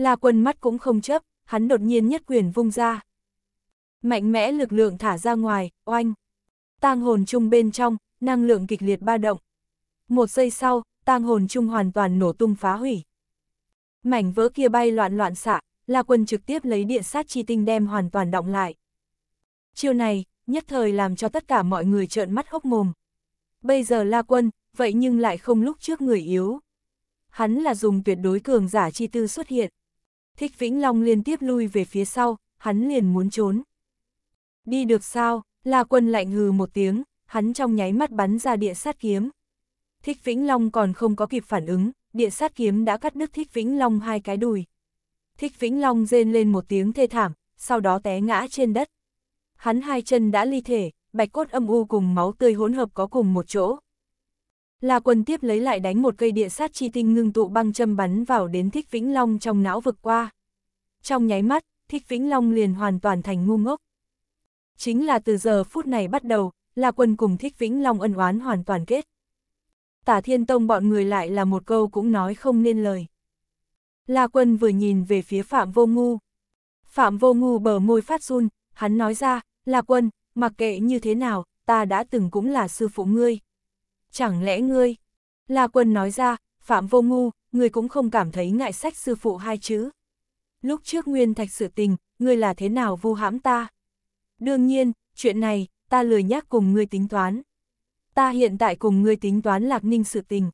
La quân mắt cũng không chấp, hắn đột nhiên nhất quyền vung ra. Mạnh mẽ lực lượng thả ra ngoài, oanh. Tang hồn chung bên trong, năng lượng kịch liệt ba động. Một giây sau, tang hồn chung hoàn toàn nổ tung phá hủy. Mảnh vỡ kia bay loạn loạn xạ, La Quân trực tiếp lấy điện sát chi tinh đem hoàn toàn động lại. Chiêu này, nhất thời làm cho tất cả mọi người trợn mắt hốc mồm. Bây giờ La Quân, vậy nhưng lại không lúc trước người yếu. Hắn là dùng tuyệt đối cường giả chi tư xuất hiện. Thích Vĩnh Long liên tiếp lui về phía sau, hắn liền muốn trốn. Đi được sao, La Quân lạnh hừ một tiếng, hắn trong nháy mắt bắn ra địa sát kiếm. Thích Vĩnh Long còn không có kịp phản ứng, địa sát kiếm đã cắt đứt Thích Vĩnh Long hai cái đùi. Thích Vĩnh Long rên lên một tiếng thê thảm, sau đó té ngã trên đất. Hắn hai chân đã ly thể, bạch cốt âm u cùng máu tươi hỗn hợp có cùng một chỗ, La Quân tiếp lấy lại đánh một cây địa sát chi tinh ngưng tụ băng châm bắn vào đến Thích Vĩnh Long trong não vực qua. Trong nháy mắt, Thích Vĩnh Long liền hoàn toàn thành ngu ngốc. Chính là từ giờ phút này bắt đầu, La Quân cùng Thích Vĩnh Long ân oán hoàn toàn kết. Tả Thiên Tông bọn người lại là một câu cũng nói không nên lời. La Quân vừa nhìn về phía Phạm Vô Ngu. Phạm Vô Ngu bờ môi phát run, hắn nói ra, La Quân, mặc kệ như thế nào, ta đã từng cũng là sư phụ ngươi chẳng lẽ ngươi? La quân nói ra, Phạm vô ngu, ngươi cũng không cảm thấy ngại sách sư phụ hai chữ. Lúc trước nguyên thạch sự tình, ngươi là thế nào vu hãm ta? Đương nhiên, chuyện này, ta lười nhắc cùng ngươi tính toán. Ta hiện tại cùng ngươi tính toán Lạc Ninh sự tình.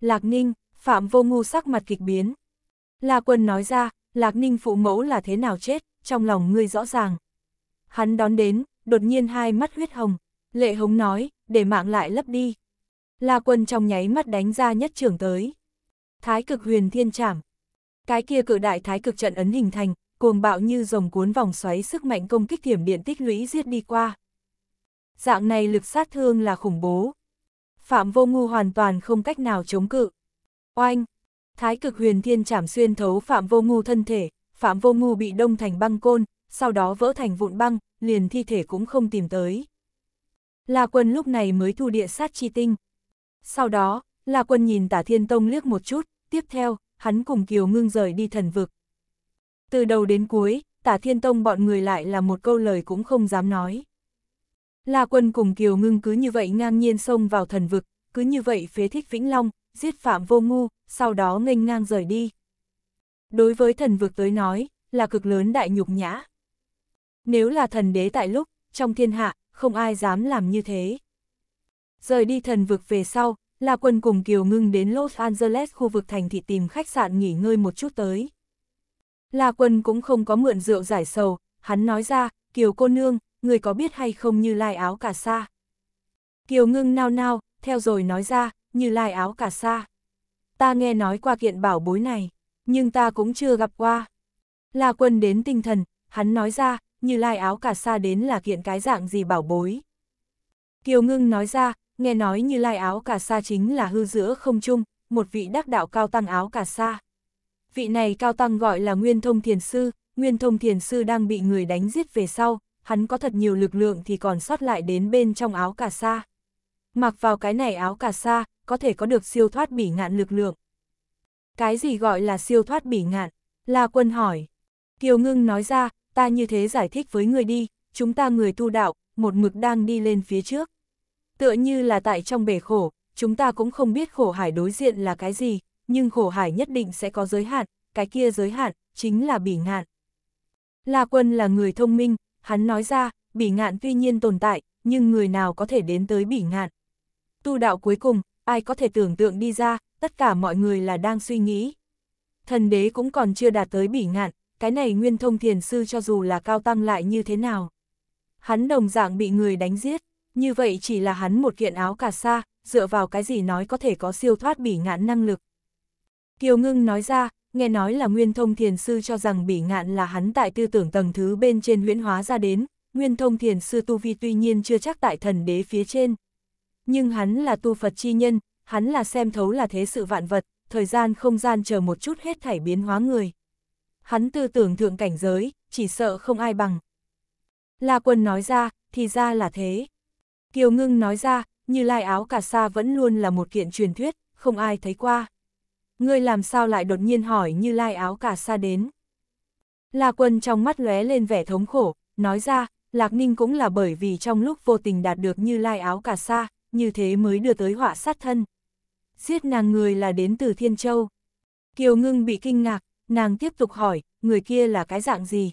Lạc Ninh, Phạm vô ngu sắc mặt kịch biến. La quân nói ra, Lạc Ninh phụ mẫu là thế nào chết, trong lòng ngươi rõ ràng. Hắn đón đến, đột nhiên hai mắt huyết hồng. Lệ hống nói, để mạng lại lấp đi. La Quân trong nháy mắt đánh ra nhất trưởng tới. Thái cực huyền thiên trảm. Cái kia cự đại thái cực trận ấn hình thành, cuồng bạo như rồng cuốn vòng xoáy sức mạnh công kích thiểm điện tích lũy giết đi qua. Dạng này lực sát thương là khủng bố. Phạm vô ngu hoàn toàn không cách nào chống cự. Oanh! Thái cực huyền thiên chảm xuyên thấu Phạm vô ngu thân thể, Phạm vô ngu bị đông thành băng côn, sau đó vỡ thành vụn băng, liền thi thể cũng không tìm tới. La quân lúc này mới thu địa sát chi tinh. Sau đó, La Quân nhìn Tả Thiên Tông liếc một chút, tiếp theo, hắn cùng Kiều Ngưng rời đi thần vực. Từ đầu đến cuối, Tả Thiên Tông bọn người lại là một câu lời cũng không dám nói. La Quân cùng Kiều Ngưng cứ như vậy ngang nhiên xông vào thần vực, cứ như vậy phế thích Vĩnh Long, giết phạm vô ngu, sau đó nghênh ngang rời đi. Đối với thần vực tới nói, là cực lớn đại nhục nhã. Nếu là thần đế tại lúc, trong thiên hạ, không ai dám làm như thế rời đi thần vực về sau, La Quân cùng Kiều Ngưng đến Los Angeles khu vực thành thị tìm khách sạn nghỉ ngơi một chút tới. La Quân cũng không có mượn rượu giải sầu, hắn nói ra, Kiều cô nương, người có biết hay không như lai áo cả xa. Kiều Ngưng nao nao, theo rồi nói ra, như lai áo cả xa. Ta nghe nói qua kiện bảo bối này, nhưng ta cũng chưa gặp qua. La Quân đến tinh thần, hắn nói ra, như lai áo cả xa đến là kiện cái dạng gì bảo bối. Kiều Ngưng nói ra, nghe nói như lai áo cà sa chính là hư giữa không trung, một vị đắc đạo cao tăng áo cà sa. Vị này cao tăng gọi là Nguyên Thông Thiền Sư, Nguyên Thông Thiền Sư đang bị người đánh giết về sau, hắn có thật nhiều lực lượng thì còn sót lại đến bên trong áo cà sa. Mặc vào cái này áo cà sa, có thể có được siêu thoát bỉ ngạn lực lượng. Cái gì gọi là siêu thoát bỉ ngạn? La quân hỏi. Kiều ngưng nói ra, ta như thế giải thích với người đi, chúng ta người tu đạo, một mực đang đi lên phía trước. Tựa như là tại trong bể khổ, chúng ta cũng không biết khổ hải đối diện là cái gì, nhưng khổ hải nhất định sẽ có giới hạn, cái kia giới hạn, chính là bỉ ngạn. La Quân là người thông minh, hắn nói ra, bỉ ngạn tuy nhiên tồn tại, nhưng người nào có thể đến tới bỉ ngạn. Tu đạo cuối cùng, ai có thể tưởng tượng đi ra, tất cả mọi người là đang suy nghĩ. Thần đế cũng còn chưa đạt tới bỉ ngạn, cái này nguyên thông thiền sư cho dù là cao tăng lại như thế nào. Hắn đồng dạng bị người đánh giết. Như vậy chỉ là hắn một kiện áo cà sa, dựa vào cái gì nói có thể có siêu thoát bỉ ngạn năng lực. Kiều ngưng nói ra, nghe nói là nguyên thông thiền sư cho rằng bỉ ngạn là hắn tại tư tưởng tầng thứ bên trên huyễn hóa ra đến, nguyên thông thiền sư tu vi tuy nhiên chưa chắc tại thần đế phía trên. Nhưng hắn là tu Phật chi nhân, hắn là xem thấu là thế sự vạn vật, thời gian không gian chờ một chút hết thảy biến hóa người. Hắn tư tưởng thượng cảnh giới, chỉ sợ không ai bằng. La quân nói ra, thì ra là thế. Kiều Ngưng nói ra, như lai áo cà sa vẫn luôn là một kiện truyền thuyết, không ai thấy qua. Ngươi làm sao lại đột nhiên hỏi như lai áo cà sa đến. La quân trong mắt lóe lên vẻ thống khổ, nói ra, Lạc Ninh cũng là bởi vì trong lúc vô tình đạt được như lai áo cà sa, như thế mới đưa tới họa sát thân. Giết nàng người là đến từ Thiên Châu. Kiều Ngưng bị kinh ngạc, nàng tiếp tục hỏi, người kia là cái dạng gì?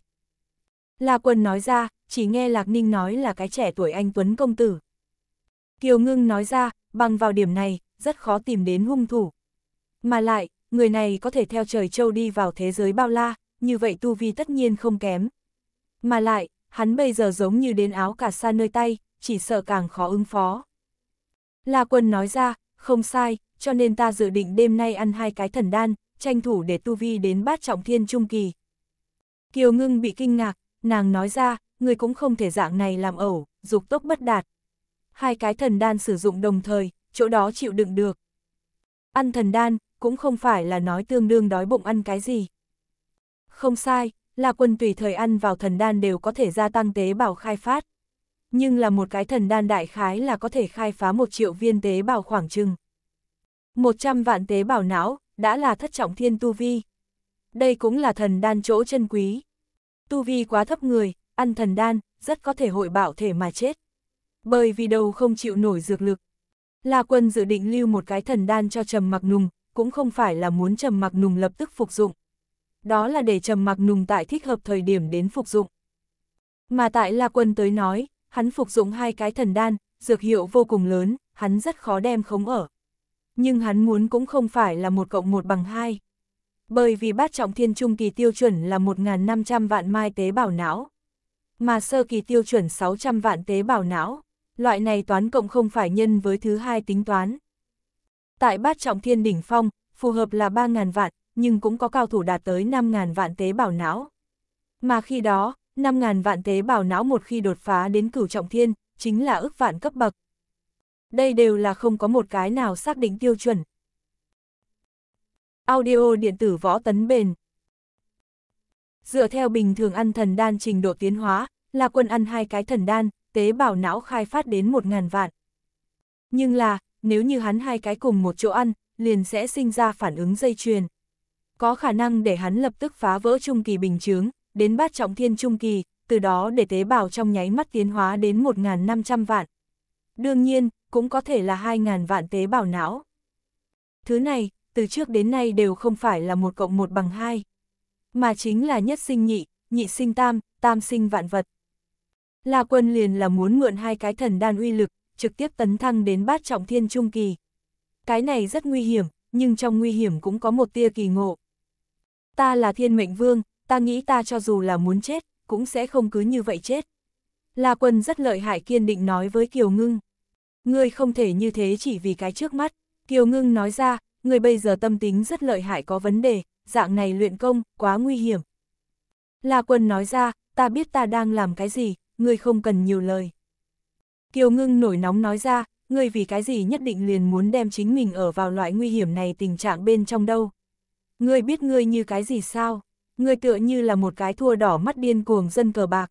La Quân nói ra, chỉ nghe Lạc Ninh nói là cái trẻ tuổi anh Tuấn Công Tử. Kiều Ngưng nói ra, bằng vào điểm này, rất khó tìm đến hung thủ. Mà lại, người này có thể theo trời châu đi vào thế giới bao la, như vậy tu vi tất nhiên không kém. Mà lại, hắn bây giờ giống như đến áo cả xa nơi tay, chỉ sợ càng khó ứng phó. La Quân nói ra, không sai, cho nên ta dự định đêm nay ăn hai cái thần đan, tranh thủ để tu vi đến bát trọng thiên trung kỳ. Kiều Ngưng bị kinh ngạc, nàng nói ra, người cũng không thể dạng này làm ẩu, dục tốc bất đạt hai cái thần đan sử dụng đồng thời, chỗ đó chịu đựng được. Ăn thần đan, cũng không phải là nói tương đương đói bụng ăn cái gì. Không sai, là quân tùy thời ăn vào thần đan đều có thể gia tăng tế bào khai phát. Nhưng là một cái thần đan đại khái là có thể khai phá một triệu viên tế bào khoảng chừng. một trăm vạn tế bào não, đã là thất trọng thiên tu vi. Đây cũng là thần đan chỗ chân quý. Tu vi quá thấp người, ăn thần đan, rất có thể hội bảo thể mà chết bởi vì đầu không chịu nổi dược lực. La Quân dự định lưu một cái thần đan cho Trầm Mặc Nùng, cũng không phải là muốn Trầm Mặc Nùng lập tức phục dụng. Đó là để Trầm Mặc Nùng tại thích hợp thời điểm đến phục dụng. Mà tại La Quân tới nói, hắn phục dụng hai cái thần đan, dược hiệu vô cùng lớn, hắn rất khó đem khống ở. Nhưng hắn muốn cũng không phải là một cộng một bằng hai. Bởi vì bát trọng thiên trung kỳ tiêu chuẩn là 1.500 vạn mai tế bào não, mà sơ kỳ tiêu chuẩn 600 vạn tế bào não loại này toán cộng không phải nhân với thứ hai tính toán. Tại bát trọng thiên đỉnh phong, phù hợp là 3.000 vạn, nhưng cũng có cao thủ đạt tới 5.000 vạn tế bào não. Mà khi đó, 5.000 vạn tế bào não một khi đột phá đến cửu trọng thiên, chính là ước vạn cấp bậc. Đây đều là không có một cái nào xác định tiêu chuẩn. Audio điện tử võ tấn bền Dựa theo bình thường ăn thần đan trình độ tiến hóa, là quân ăn hai cái thần đan, tế bào não khai phát đến một ngàn vạn. Nhưng là, nếu như hắn hai cái cùng một chỗ ăn, liền sẽ sinh ra phản ứng dây chuyền. Có khả năng để hắn lập tức phá vỡ trung kỳ bình chướng, đến bát trọng thiên trung kỳ, từ đó để tế bào trong nháy mắt tiến hóa đến 1.500 vạn. Đương nhiên, cũng có thể là 2.000 vạn tế bào não. Thứ này, từ trước đến nay đều không phải là một cộng một bằng hai, mà chính là nhất sinh nhị, nhị sinh tam, tam sinh vạn vật. La Quân liền là muốn mượn hai cái thần đan uy lực, trực tiếp tấn thăng đến bát trọng thiên trung kỳ. Cái này rất nguy hiểm, nhưng trong nguy hiểm cũng có một tia kỳ ngộ. Ta là thiên mệnh vương, ta nghĩ ta cho dù là muốn chết, cũng sẽ không cứ như vậy chết. La Quân rất lợi hại kiên định nói với Kiều Ngưng. Ngươi không thể như thế chỉ vì cái trước mắt. Kiều Ngưng nói ra, ngươi bây giờ tâm tính rất lợi hại có vấn đề, dạng này luyện công, quá nguy hiểm. La Quân nói ra, ta biết ta đang làm cái gì, ngươi không cần nhiều lời. Kiều ngưng nổi nóng nói ra, ngươi vì cái gì nhất định liền muốn đem chính mình ở vào loại nguy hiểm này tình trạng bên trong đâu. Ngươi biết ngươi như cái gì sao? Ngươi tựa như là một cái thua đỏ mắt điên cuồng dân cờ bạc.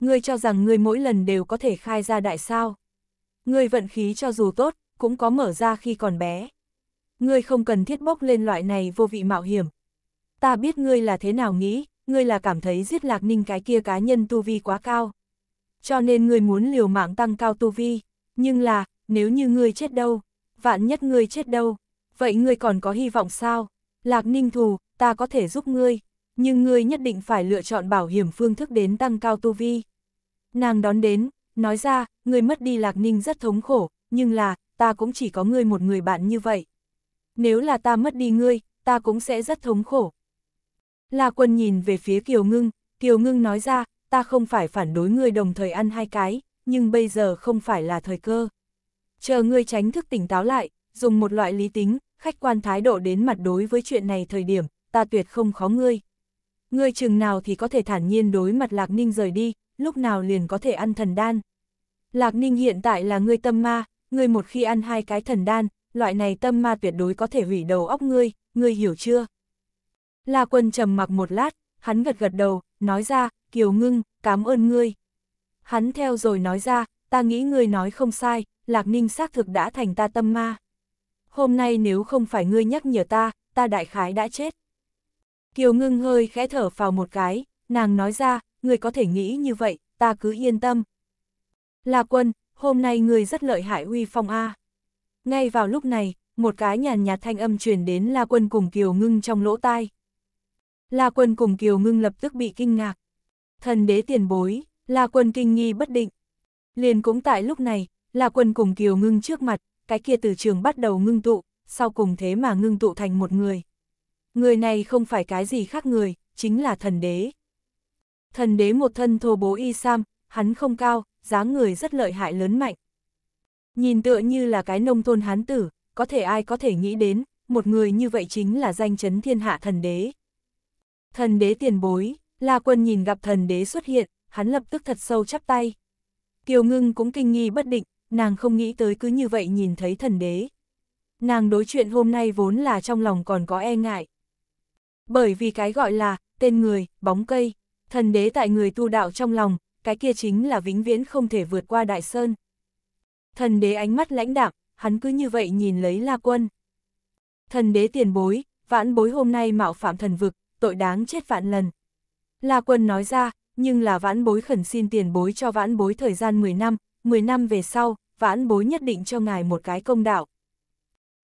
Ngươi cho rằng ngươi mỗi lần đều có thể khai ra đại sao. Ngươi vận khí cho dù tốt, cũng có mở ra khi còn bé. Ngươi không cần thiết bốc lên loại này vô vị mạo hiểm. Ta biết ngươi là thế nào nghĩ, ngươi là cảm thấy giết lạc ninh cái kia cá nhân tu vi quá cao cho nên ngươi muốn liều mạng tăng cao tu vi, nhưng là, nếu như ngươi chết đâu, vạn nhất ngươi chết đâu, vậy ngươi còn có hy vọng sao? Lạc ninh thù, ta có thể giúp ngươi, nhưng ngươi nhất định phải lựa chọn bảo hiểm phương thức đến tăng cao tu vi. Nàng đón đến, nói ra, ngươi mất đi lạc ninh rất thống khổ, nhưng là, ta cũng chỉ có ngươi một người bạn như vậy. Nếu là ta mất đi ngươi, ta cũng sẽ rất thống khổ. Là quân nhìn về phía Kiều Ngưng, Kiều Ngưng nói ra, ta không phải phản đối ngươi đồng thời ăn hai cái, nhưng bây giờ không phải là thời cơ. Chờ ngươi tránh thức tỉnh táo lại, dùng một loại lý tính, khách quan thái độ đến mặt đối với chuyện này thời điểm, ta tuyệt không khó ngươi. Ngươi chừng nào thì có thể thản nhiên đối mặt Lạc Ninh rời đi, lúc nào liền có thể ăn thần đan. Lạc Ninh hiện tại là ngươi tâm ma, ngươi một khi ăn hai cái thần đan, loại này tâm ma tuyệt đối có thể hủy đầu óc ngươi, ngươi hiểu chưa? La Quân trầm mặc một lát, hắn gật gật đầu, nói ra, Kiều Ngưng, cảm ơn ngươi. Hắn theo rồi nói ra, ta nghĩ ngươi nói không sai, Lạc Ninh xác thực đã thành ta tâm ma. Hôm nay nếu không phải ngươi nhắc nhở ta, ta đại khái đã chết. Kiều Ngưng hơi khẽ thở vào một cái, nàng nói ra, ngươi có thể nghĩ như vậy, ta cứ yên tâm. Là quân, hôm nay ngươi rất lợi hại uy phong A. Ngay vào lúc này, một cái nhàn nhạt thanh âm truyền đến La Quân cùng Kiều Ngưng trong lỗ tai. La Quân cùng Kiều Ngưng lập tức bị kinh ngạc. Thần đế tiền bối, La Quân kinh nghi bất định. Liền cũng tại lúc này, La Quân cùng Kiều Ngưng trước mặt, cái kia từ trường bắt đầu ngưng tụ, sau cùng thế mà ngưng tụ thành một người. Người này không phải cái gì khác người, chính là thần đế. Thần đế một thân thô bố y sam, hắn không cao, dáng người rất lợi hại lớn mạnh. Nhìn tựa như là cái nông thôn hán tử, có thể ai có thể nghĩ đến, một người như vậy chính là danh chấn thiên hạ thần đế. Thần đế tiền bối, La Quân nhìn gặp thần đế xuất hiện, hắn lập tức thật sâu chắp tay. Kiều Ngưng cũng kinh nghi bất định, nàng không nghĩ tới cứ như vậy nhìn thấy thần đế. Nàng đối chuyện hôm nay vốn là trong lòng còn có e ngại. Bởi vì cái gọi là, tên người, bóng cây, thần đế tại người tu đạo trong lòng, cái kia chính là vĩnh viễn không thể vượt qua đại sơn. Thần đế ánh mắt lãnh đạm, hắn cứ như vậy nhìn lấy La Quân. Thần đế tiền bối, vãn bối hôm nay mạo phạm thần vực, tội đáng chết vạn lần. La quân nói ra, nhưng là vãn bối khẩn xin tiền bối cho vãn bối thời gian 10 năm, 10 năm về sau, vãn bối nhất định cho ngài một cái công đạo.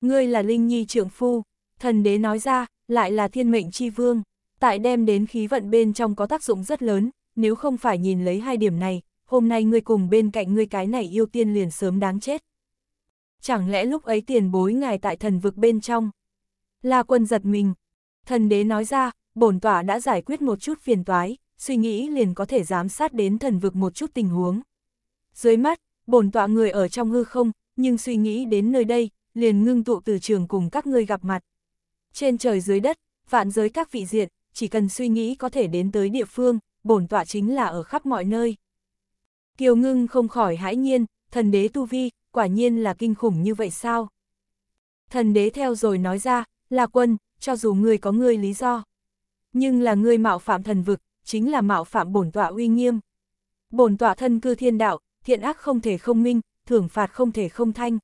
Ngươi là Linh Nhi trượng phu, thần đế nói ra, lại là thiên mệnh chi vương, tại đem đến khí vận bên trong có tác dụng rất lớn, nếu không phải nhìn lấy hai điểm này, hôm nay ngươi cùng bên cạnh ngươi cái này yêu tiên liền sớm đáng chết. Chẳng lẽ lúc ấy tiền bối ngài tại thần vực bên trong? La quân giật mình, thần đế nói ra, bổn tọa đã giải quyết một chút phiền toái, suy nghĩ liền có thể giám sát đến thần vực một chút tình huống. Dưới mắt, bổn tọa người ở trong hư không, nhưng suy nghĩ đến nơi đây, liền ngưng tụ từ trường cùng các ngươi gặp mặt. Trên trời dưới đất, vạn giới các vị diện, chỉ cần suy nghĩ có thể đến tới địa phương, bổn tọa chính là ở khắp mọi nơi. Kiều ngưng không khỏi hãi nhiên, thần đế tu vi, quả nhiên là kinh khủng như vậy sao? Thần đế theo rồi nói ra, là quân, cho dù người có người lý do. Nhưng là ngươi mạo phạm thần vực, chính là mạo phạm bổn tọa uy nghiêm. Bổn tọa thân cư thiên đạo, thiện ác không thể không minh, thưởng phạt không thể không thanh.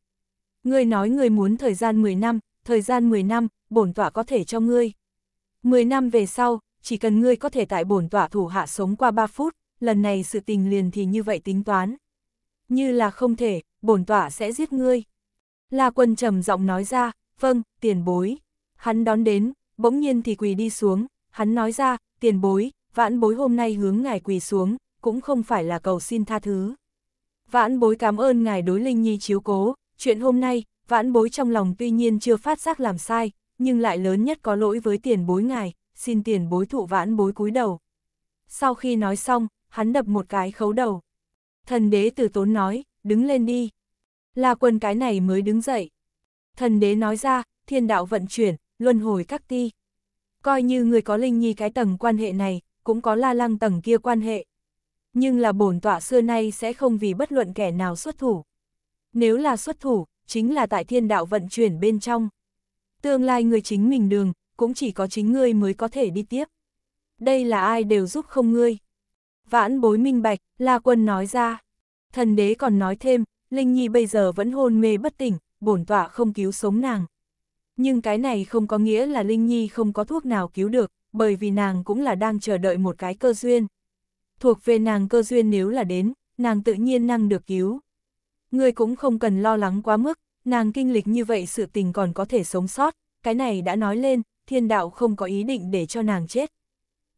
Ngươi nói ngươi muốn thời gian 10 năm, thời gian 10 năm, bổn tọa có thể cho ngươi. 10 năm về sau, chỉ cần ngươi có thể tại bổn tọa thủ hạ sống qua 3 phút, lần này sự tình liền thì như vậy tính toán. Như là không thể, bổn tọa sẽ giết ngươi. La quân trầm giọng nói ra, vâng, tiền bối. Hắn đón đến, bỗng nhiên thì quỳ đi xuống, hắn nói ra, tiền bối, vãn bối hôm nay hướng ngài quỳ xuống, cũng không phải là cầu xin tha thứ. Vãn bối cảm ơn ngài đối Linh Nhi chiếu cố, chuyện hôm nay, vãn bối trong lòng tuy nhiên chưa phát giác làm sai, nhưng lại lớn nhất có lỗi với tiền bối ngài, xin tiền bối thụ vãn bối cúi đầu. Sau khi nói xong, hắn đập một cái khấu đầu. Thần đế từ tốn nói, đứng lên đi. Là quần cái này mới đứng dậy. Thần đế nói ra, thiên đạo vận chuyển, luân hồi các ti. Coi như người có Linh Nhi cái tầng quan hệ này, cũng có la lăng tầng kia quan hệ. Nhưng là bổn tọa xưa nay sẽ không vì bất luận kẻ nào xuất thủ. Nếu là xuất thủ, chính là tại thiên đạo vận chuyển bên trong. Tương lai người chính mình đường, cũng chỉ có chính ngươi mới có thể đi tiếp. Đây là ai đều giúp không ngươi. Vãn bối minh bạch, La Quân nói ra. Thần đế còn nói thêm, Linh Nhi bây giờ vẫn hôn mê bất tỉnh, bổn tọa không cứu sống nàng nhưng cái này không có nghĩa là Linh Nhi không có thuốc nào cứu được, bởi vì nàng cũng là đang chờ đợi một cái cơ duyên. Thuộc về nàng cơ duyên nếu là đến, nàng tự nhiên năng được cứu. Người cũng không cần lo lắng quá mức, nàng kinh lịch như vậy sự tình còn có thể sống sót, cái này đã nói lên, thiên đạo không có ý định để cho nàng chết.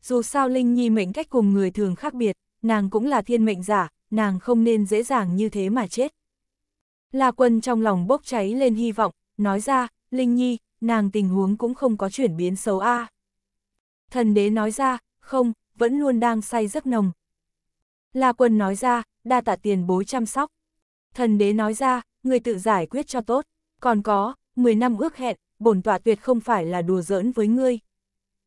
Dù sao Linh Nhi mệnh cách cùng người thường khác biệt, nàng cũng là thiên mệnh giả, nàng không nên dễ dàng như thế mà chết. La quân trong lòng bốc cháy lên hy vọng, nói ra, Linh Nhi, nàng tình huống cũng không có chuyển biến xấu a. À. Thần đế nói ra, không, vẫn luôn đang say giấc nồng. La quân nói ra, đa tạ tiền bối chăm sóc. Thần đế nói ra, người tự giải quyết cho tốt. Còn có, 10 năm ước hẹn, bổn tọa tuyệt không phải là đùa giỡn với ngươi.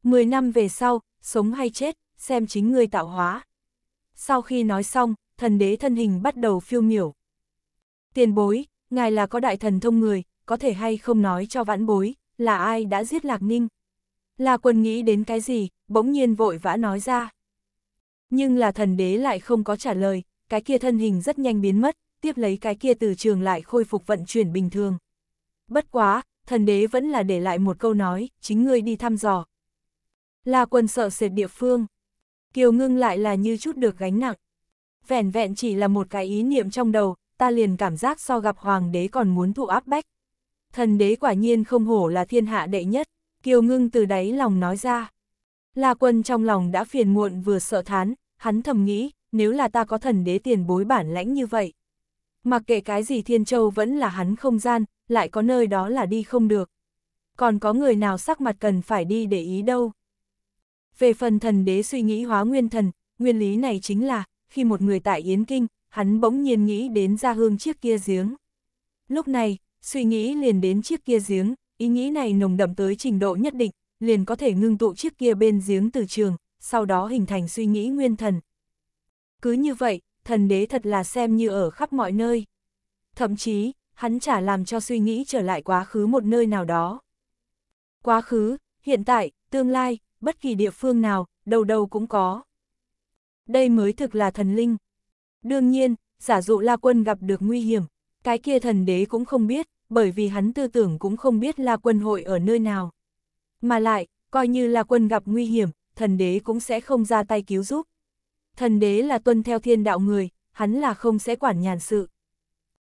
10 năm về sau, sống hay chết, xem chính ngươi tạo hóa. Sau khi nói xong, thần đế thân hình bắt đầu phiêu miểu. Tiền bối, ngài là có đại thần thông người, có thể hay không nói cho vãn bối, là ai đã giết Lạc Ninh. Là quần nghĩ đến cái gì, bỗng nhiên vội vã nói ra. Nhưng là thần đế lại không có trả lời, cái kia thân hình rất nhanh biến mất, tiếp lấy cái kia từ trường lại khôi phục vận chuyển bình thường. Bất quá, thần đế vẫn là để lại một câu nói, chính ngươi đi thăm dò. Là quần sợ sệt địa phương. Kiều ngưng lại là như chút được gánh nặng. Vẹn vẹn chỉ là một cái ý niệm trong đầu, ta liền cảm giác so gặp hoàng đế còn muốn thụ áp bách thần đế quả nhiên không hổ là thiên hạ đệ nhất, kiều ngưng từ đáy lòng nói ra. La quân trong lòng đã phiền muộn vừa sợ thán, hắn thầm nghĩ, nếu là ta có thần đế tiền bối bản lãnh như vậy. Mặc kệ cái gì thiên châu vẫn là hắn không gian, lại có nơi đó là đi không được. Còn có người nào sắc mặt cần phải đi để ý đâu. Về phần thần đế suy nghĩ hóa nguyên thần, nguyên lý này chính là, khi một người tại Yến Kinh, hắn bỗng nhiên nghĩ đến ra hương chiếc kia giếng. Lúc này, suy nghĩ liền đến chiếc kia giếng, ý nghĩ này nồng đậm tới trình độ nhất định, liền có thể ngưng tụ chiếc kia bên giếng từ trường, sau đó hình thành suy nghĩ nguyên thần. Cứ như vậy, thần đế thật là xem như ở khắp mọi nơi. Thậm chí, hắn chả làm cho suy nghĩ trở lại quá khứ một nơi nào đó. Quá khứ, hiện tại, tương lai, bất kỳ địa phương nào, đầu đầu cũng có. Đây mới thực là thần linh. Đương nhiên, giả dụ La Quân gặp được nguy hiểm, cái kia thần đế cũng không biết, bởi vì hắn tư tưởng cũng không biết là quân hội ở nơi nào. Mà lại, coi như là quân gặp nguy hiểm, thần đế cũng sẽ không ra tay cứu giúp. Thần đế là tuân theo thiên đạo người, hắn là không sẽ quản nhàn sự.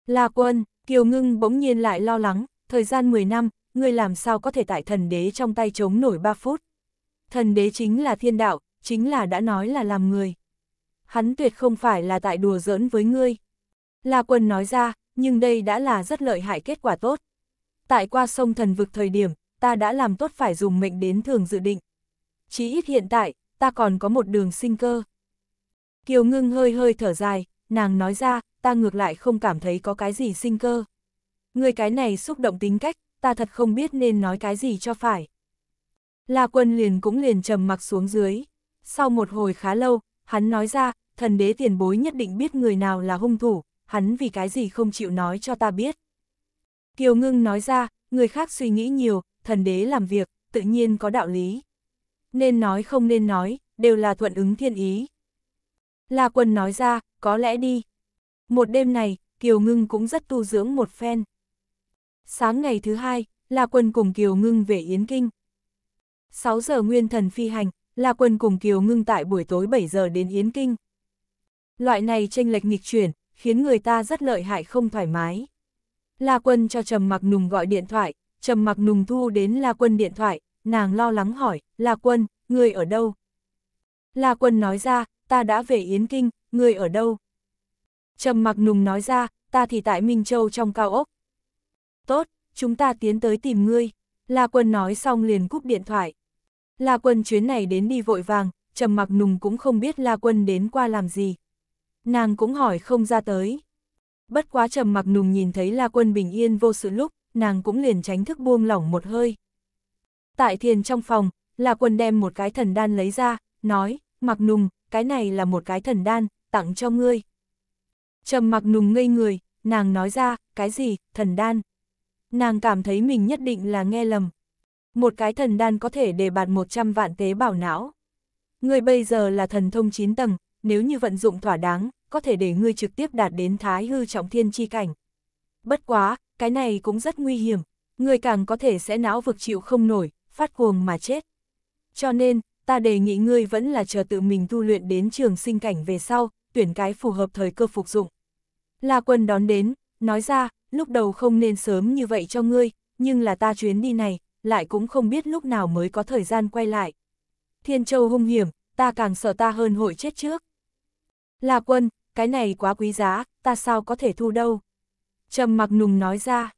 Là quân, Kiều Ngưng bỗng nhiên lại lo lắng, thời gian 10 năm, người làm sao có thể tại thần đế trong tay chống nổi 3 phút. Thần đế chính là thiên đạo, chính là đã nói là làm người. Hắn tuyệt không phải là tại đùa giỡn với ngươi. La quân nói ra, nhưng đây đã là rất lợi hại kết quả tốt. Tại qua sông thần vực thời điểm, ta đã làm tốt phải dùng mệnh đến thường dự định. Chí ít hiện tại, ta còn có một đường sinh cơ. Kiều ngưng hơi hơi thở dài, nàng nói ra, ta ngược lại không cảm thấy có cái gì sinh cơ. Người cái này xúc động tính cách, ta thật không biết nên nói cái gì cho phải. La quân liền cũng liền trầm mặc xuống dưới. Sau một hồi khá lâu, hắn nói ra, thần đế tiền bối nhất định biết người nào là hung thủ, hắn vì cái gì không chịu nói cho ta biết. Kiều ngưng nói ra, người khác suy nghĩ nhiều, thần đế làm việc, tự nhiên có đạo lý. Nên nói không nên nói, đều là thuận ứng thiên ý. La quân nói ra, có lẽ đi. Một đêm này, Kiều Ngưng cũng rất tu dưỡng một phen. Sáng ngày thứ hai, La Quân cùng Kiều Ngưng về Yến Kinh. 6 giờ nguyên thần phi hành, La Quân cùng Kiều Ngưng tại buổi tối 7 giờ đến Yến Kinh. Loại này tranh lệch nghịch chuyển, khiến người ta rất lợi hại không thoải mái. La Quân cho Trầm Mặc Nùng gọi điện thoại, Trầm Mặc Nùng thu đến La Quân điện thoại, nàng lo lắng hỏi, La Quân, người ở đâu? La Quân nói ra, ta đã về Yến Kinh, người ở đâu? Trầm Mặc Nùng nói ra, ta thì tại Minh Châu trong cao ốc. Tốt, chúng ta tiến tới tìm ngươi. La Quân nói xong liền cúp điện thoại. La Quân chuyến này đến đi vội vàng, Trầm Mặc Nùng cũng không biết La Quân đến qua làm gì, nàng cũng hỏi không ra tới. Bất quá trầm mặc nùng nhìn thấy La Quân bình yên vô sự lúc, nàng cũng liền tránh thức buông lỏng một hơi. Tại thiền trong phòng, La Quân đem một cái thần đan lấy ra, nói, mặc nùng, cái này là một cái thần đan, tặng cho ngươi. Trầm mặc nùng ngây người, nàng nói ra, cái gì, thần đan. Nàng cảm thấy mình nhất định là nghe lầm. Một cái thần đan có thể đề bạt 100 vạn tế bào não. Ngươi bây giờ là thần thông 9 tầng, nếu như vận dụng thỏa đáng, có thể để ngươi trực tiếp đạt đến thái hư trọng thiên chi cảnh. Bất quá, cái này cũng rất nguy hiểm, ngươi càng có thể sẽ não vực chịu không nổi, phát cuồng mà chết. Cho nên, ta đề nghị ngươi vẫn là chờ tự mình tu luyện đến trường sinh cảnh về sau, tuyển cái phù hợp thời cơ phục dụng. La quân đón đến, nói ra, lúc đầu không nên sớm như vậy cho ngươi, nhưng là ta chuyến đi này, lại cũng không biết lúc nào mới có thời gian quay lại. Thiên châu hung hiểm, ta càng sợ ta hơn hội chết trước. La quân, cái này quá quý giá, ta sao có thể thu đâu. Trầm mặc nùng nói ra.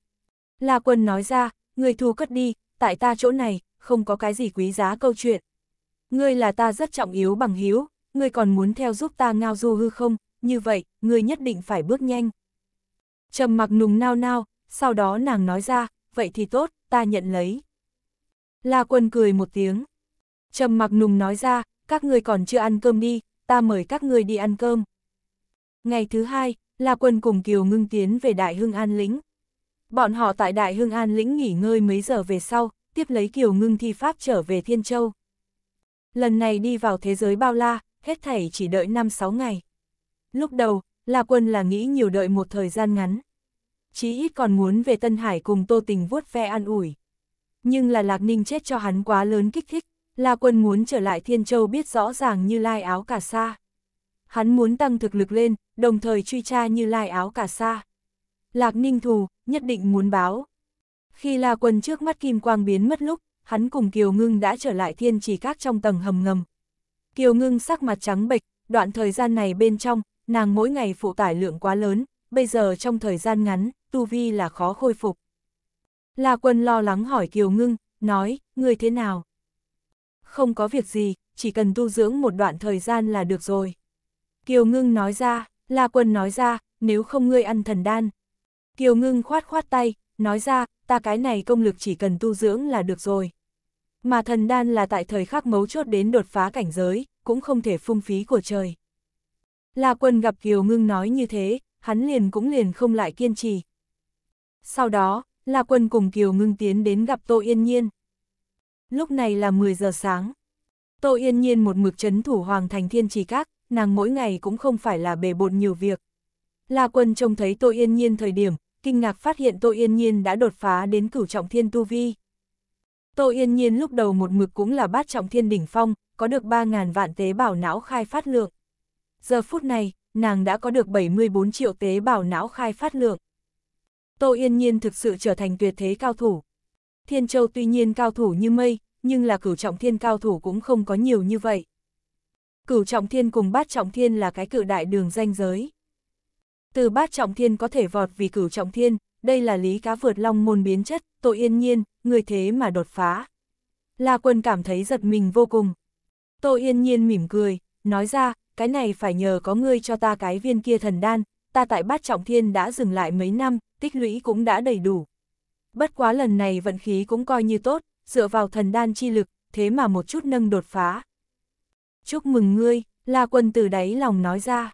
La quân nói ra, người thu cất đi, tại ta chỗ này, không có cái gì quý giá câu chuyện. Ngươi là ta rất trọng yếu bằng hiếu, ngươi còn muốn theo giúp ta ngao du hư không, như vậy, ngươi nhất định phải bước nhanh. Trầm mặc nùng nao nao, sau đó nàng nói ra, vậy thì tốt, ta nhận lấy. La quân cười một tiếng. Trầm mặc nùng nói ra, các ngươi còn chưa ăn cơm đi, ta mời các ngươi đi ăn cơm. Ngày thứ hai, La Quân cùng Kiều Ngưng tiến về Đại Hưng An Lĩnh. Bọn họ tại Đại Hưng An Lĩnh nghỉ ngơi mấy giờ về sau, tiếp lấy Kiều Ngưng thi pháp trở về Thiên Châu. Lần này đi vào thế giới bao la, hết thảy chỉ đợi 5-6 ngày. Lúc đầu, La Quân là nghĩ nhiều đợi một thời gian ngắn. Chí ít còn muốn về Tân Hải cùng Tô Tình vuốt ve an ủi. Nhưng là Lạc Ninh chết cho hắn quá lớn kích thích. La Quân muốn trở lại Thiên Châu biết rõ ràng như lai áo cả sa. Hắn muốn tăng thực lực lên, đồng thời truy tra như lai áo cả sa. Lạc Ninh thù, nhất định muốn báo. Khi La Quân trước mắt kim quang biến mất lúc, hắn cùng Kiều Ngưng đã trở lại thiên chỉ các trong tầng hầm ngầm. Kiều Ngưng sắc mặt trắng bệch, đoạn thời gian này bên trong, nàng mỗi ngày phụ tải lượng quá lớn, bây giờ trong thời gian ngắn, tu vi là khó khôi phục. La Quân lo lắng hỏi Kiều Ngưng, nói, người thế nào? không có việc gì, chỉ cần tu dưỡng một đoạn thời gian là được rồi. Kiều ngưng nói ra, La Quân nói ra, nếu không ngươi ăn thần đan. Kiều ngưng khoát khoát tay, nói ra, ta cái này công lực chỉ cần tu dưỡng là được rồi. Mà thần đan là tại thời khắc mấu chốt đến đột phá cảnh giới, cũng không thể phung phí của trời. La Quân gặp Kiều ngưng nói như thế, hắn liền cũng liền không lại kiên trì. Sau đó, La Quân cùng Kiều ngưng tiến đến gặp Tô Yên Nhiên. Lúc này là 10 giờ sáng. Tô Yên Nhiên một mực chấn thủ hoàng thành thiên trì các, nàng mỗi ngày cũng không phải là bề bột nhiều việc. La quân trông thấy Tô Yên Nhiên thời điểm, kinh ngạc phát hiện Tô Yên Nhiên đã đột phá đến cửu trọng thiên tu vi. Tô Yên Nhiên lúc đầu một mực cũng là bát trọng thiên đỉnh phong, có được 3.000 vạn tế bào não khai phát lượng. Giờ phút này, nàng đã có được 74 triệu tế bào não khai phát lượng. Tô Yên Nhiên thực sự trở thành tuyệt thế cao thủ, Thiên Châu tuy nhiên cao thủ như mây, nhưng là cửu trọng thiên cao thủ cũng không có nhiều như vậy. Cửu trọng thiên cùng bát trọng thiên là cái cự đại đường danh giới. Từ bát trọng thiên có thể vọt vì cửu trọng thiên, đây là lý cá vượt long môn biến chất, tội yên nhiên, người thế mà đột phá. La quân cảm thấy giật mình vô cùng. Tô yên nhiên mỉm cười, nói ra, cái này phải nhờ có ngươi cho ta cái viên kia thần đan, ta tại bát trọng thiên đã dừng lại mấy năm, tích lũy cũng đã đầy đủ, bất quá lần này vận khí cũng coi như tốt, dựa vào thần đan chi lực, thế mà một chút nâng đột phá. Chúc mừng ngươi, La Quân từ đáy lòng nói ra.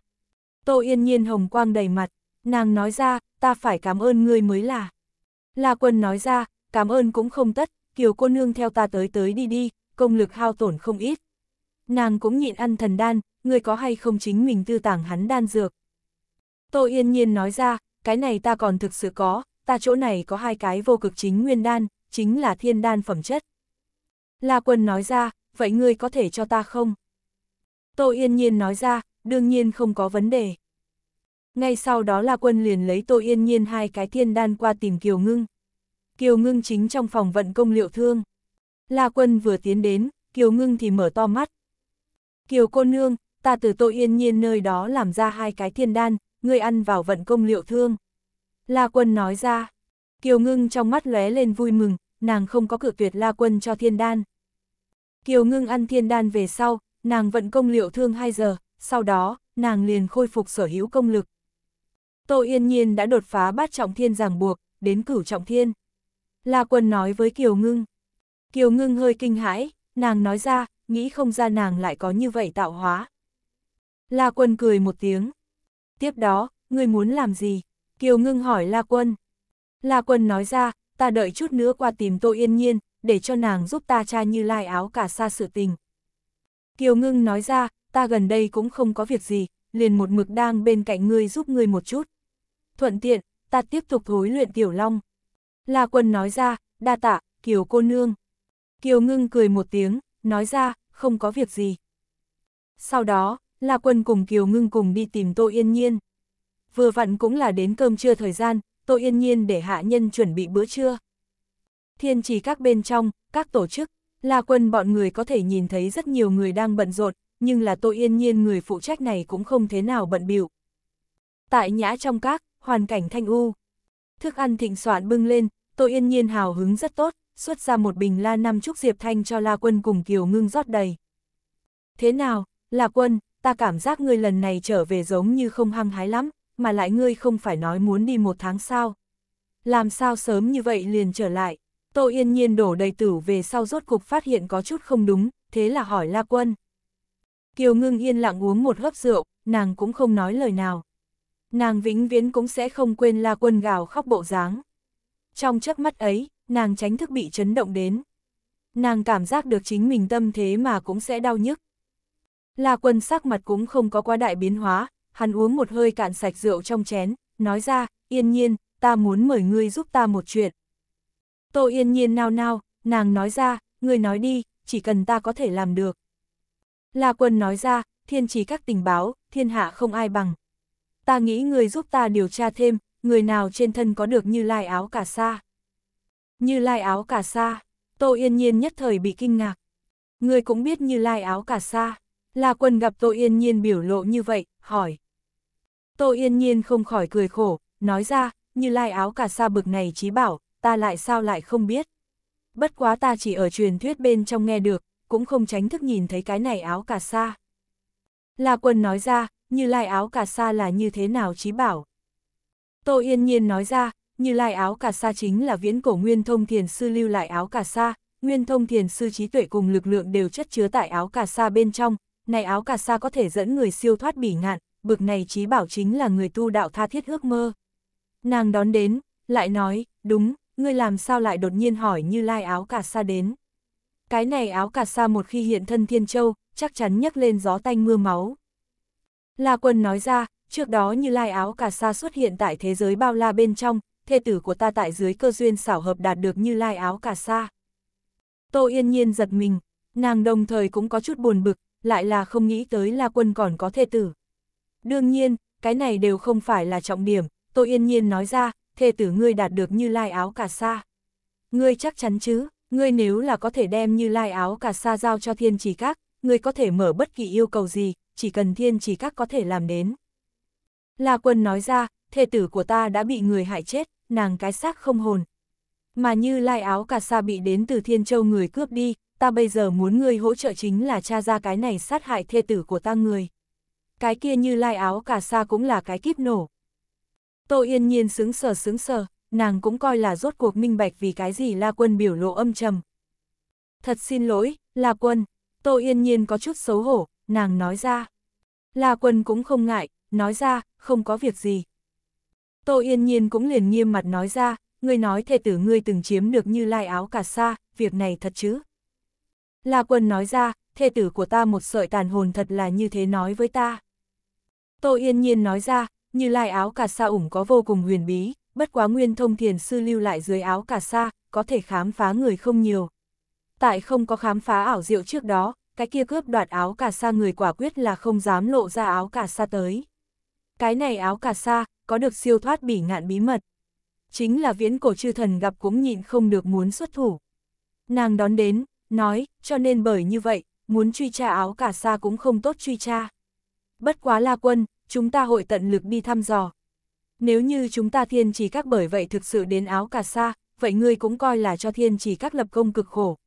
Tô Yên Nhiên hồng quang đầy mặt, nàng nói ra, ta phải cảm ơn ngươi mới là. La Quân nói ra, cảm ơn cũng không tất, kiều cô nương theo ta tới tới đi đi, công lực hao tổn không ít. Nàng cũng nhịn ăn thần đan, ngươi có hay không chính mình tư tảng hắn đan dược. Tô Yên Nhiên nói ra, cái này ta còn thực sự có, ta chỗ này có hai cái vô cực chính nguyên đan, chính là thiên đan phẩm chất. La Quân nói ra, vậy ngươi có thể cho ta không? Tô Yên Nhiên nói ra, đương nhiên không có vấn đề. Ngay sau đó La Quân liền lấy Tô Yên Nhiên hai cái thiên đan qua tìm Kiều Ngưng. Kiều Ngưng chính trong phòng vận công liệu thương. La Quân vừa tiến đến, Kiều Ngưng thì mở to mắt. Kiều cô nương, ta từ Tô Yên Nhiên nơi đó làm ra hai cái thiên đan, ngươi ăn vào vận công liệu thương. La Quân nói ra. Kiều Ngưng trong mắt lóe lên vui mừng, nàng không có cự tuyệt La Quân cho thiên đan. Kiều Ngưng ăn thiên đan về sau, nàng vận công liệu thương 2 giờ, sau đó, nàng liền khôi phục sở hữu công lực. Tô Yên Nhiên đã đột phá bát trọng thiên ràng buộc, đến cửu trọng thiên. La Quân nói với Kiều Ngưng. Kiều Ngưng hơi kinh hãi, nàng nói ra, nghĩ không ra nàng lại có như vậy tạo hóa. La Quân cười một tiếng. Tiếp đó, người muốn làm gì? Kiều Ngưng hỏi La Quân. La Quân nói ra, ta đợi chút nữa qua tìm Tô Yên Nhiên, để cho nàng giúp ta tra như lai áo cả xa sự tình. Kiều Ngưng nói ra, ta gần đây cũng không có việc gì, liền một mực đang bên cạnh ngươi giúp ngươi một chút. Thuận tiện, ta tiếp tục thối luyện Tiểu Long. La Quân nói ra, đa tạ, Kiều cô nương. Kiều Ngưng cười một tiếng, nói ra, không có việc gì. Sau đó, La Quân cùng Kiều Ngưng cùng đi tìm Tô Yên Nhiên vừa vặn cũng là đến cơm trưa thời gian, tôi Yên Nhiên để hạ nhân chuẩn bị bữa trưa. Thiên trì các bên trong, các tổ chức, là quân bọn người có thể nhìn thấy rất nhiều người đang bận rộn, nhưng là tôi Yên Nhiên người phụ trách này cũng không thế nào bận biểu. Tại nhã trong các, hoàn cảnh thanh u. Thức ăn thịnh soạn bưng lên, tôi Yên Nhiên hào hứng rất tốt, xuất ra một bình la năm chúc diệp thanh cho La Quân cùng Kiều Ngưng rót đầy. Thế nào, La Quân, ta cảm giác ngươi lần này trở về giống như không hăng hái lắm mà lại ngươi không phải nói muốn đi một tháng sao. Làm sao sớm như vậy liền trở lại, Tô Yên Nhiên đổ đầy tử về sau rốt cục phát hiện có chút không đúng, thế là hỏi La Quân. Kiều ngưng yên lặng uống một hớp rượu, nàng cũng không nói lời nào. Nàng vĩnh viễn cũng sẽ không quên La Quân gào khóc bộ dáng. Trong chớp mắt ấy, nàng tránh thức bị chấn động đến. Nàng cảm giác được chính mình tâm thế mà cũng sẽ đau nhức. La Quân sắc mặt cũng không có quá đại biến hóa, hắn uống một hơi cạn sạch rượu trong chén, nói ra, yên nhiên, ta muốn mời ngươi giúp ta một chuyện. Tô yên nhiên nao nao, nàng nói ra, ngươi nói đi, chỉ cần ta có thể làm được. La quân nói ra, thiên trí các tình báo, thiên hạ không ai bằng. Ta nghĩ người giúp ta điều tra thêm, người nào trên thân có được như lai áo cả sa. Như lai áo cả sa, Tô Yên Nhiên nhất thời bị kinh ngạc. Ngươi cũng biết như lai áo cả sa. La quân gặp Tô Yên Nhiên biểu lộ như vậy, hỏi. Tô Yên Nhiên không khỏi cười khổ, nói ra, như lai áo cả sa bực này trí bảo, ta lại sao lại không biết. Bất quá ta chỉ ở truyền thuyết bên trong nghe được, cũng không tránh thức nhìn thấy cái này áo cả sa. La quân nói ra, như lai áo cả sa là như thế nào trí bảo. Tô Yên Nhiên nói ra, như lai áo cả sa chính là viễn cổ nguyên thông thiền sư lưu lại áo cả sa, nguyên thông thiền sư trí tuệ cùng lực lượng đều chất chứa tại áo cả sa bên trong, này áo cà sa có thể dẫn người siêu thoát bỉ ngạn, bực này trí bảo chính là người tu đạo tha thiết ước mơ. Nàng đón đến, lại nói, đúng, ngươi làm sao lại đột nhiên hỏi như lai áo cà sa đến. Cái này áo cà sa một khi hiện thân thiên châu, chắc chắn nhấc lên gió tanh mưa máu. La quân nói ra, trước đó như lai áo cà sa xuất hiện tại thế giới bao la bên trong, thê tử của ta tại dưới cơ duyên xảo hợp đạt được như lai áo cà sa. Tô yên nhiên giật mình, nàng đồng thời cũng có chút buồn bực, lại là không nghĩ tới La quân còn có thê tử. Đương nhiên, cái này đều không phải là trọng điểm, tôi yên nhiên nói ra, thê tử ngươi đạt được như lai áo cả sa. Ngươi chắc chắn chứ, ngươi nếu là có thể đem như lai áo cả sa giao cho thiên trì các, ngươi có thể mở bất kỳ yêu cầu gì, chỉ cần thiên trì các có thể làm đến. La quân nói ra, thê tử của ta đã bị người hại chết, nàng cái xác không hồn. Mà như lai áo cả sa bị đến từ thiên châu người cướp đi, ta bây giờ muốn ngươi hỗ trợ chính là cha ra cái này sát hại thê tử của ta người cái kia như lai áo cả xa cũng là cái kíp nổ. Tô Yên Nhiên sướng sờ sướng sờ, nàng cũng coi là rốt cuộc minh bạch vì cái gì La Quân biểu lộ âm trầm. Thật xin lỗi, La Quân, Tô Yên Nhiên có chút xấu hổ, nàng nói ra. La Quân cũng không ngại, nói ra, không có việc gì. Tô Yên Nhiên cũng liền nghiêm mặt nói ra, ngươi nói thề tử ngươi từng chiếm được như lai áo cả xa, việc này thật chứ. La Quân nói ra, thê tử của ta một sợi tàn hồn thật là như thế nói với ta. Tô Yên Nhiên nói ra, như lai áo cà sa ủng có vô cùng huyền bí, bất quá nguyên thông thiền sư lưu lại dưới áo cà sa, có thể khám phá người không nhiều. Tại không có khám phá ảo diệu trước đó, cái kia cướp đoạt áo cà sa người quả quyết là không dám lộ ra áo cà sa tới. Cái này áo cà sa, có được siêu thoát bỉ ngạn bí mật. Chính là viễn cổ chư thần gặp cũng nhịn không được muốn xuất thủ. Nàng đón đến, nói, cho nên bởi như vậy, muốn truy tra áo cà sa cũng không tốt truy tra bất quá la quân, chúng ta hội tận lực đi thăm dò. Nếu như chúng ta thiên chỉ các bởi vậy thực sự đến áo cả xa, vậy ngươi cũng coi là cho thiên chỉ các lập công cực khổ.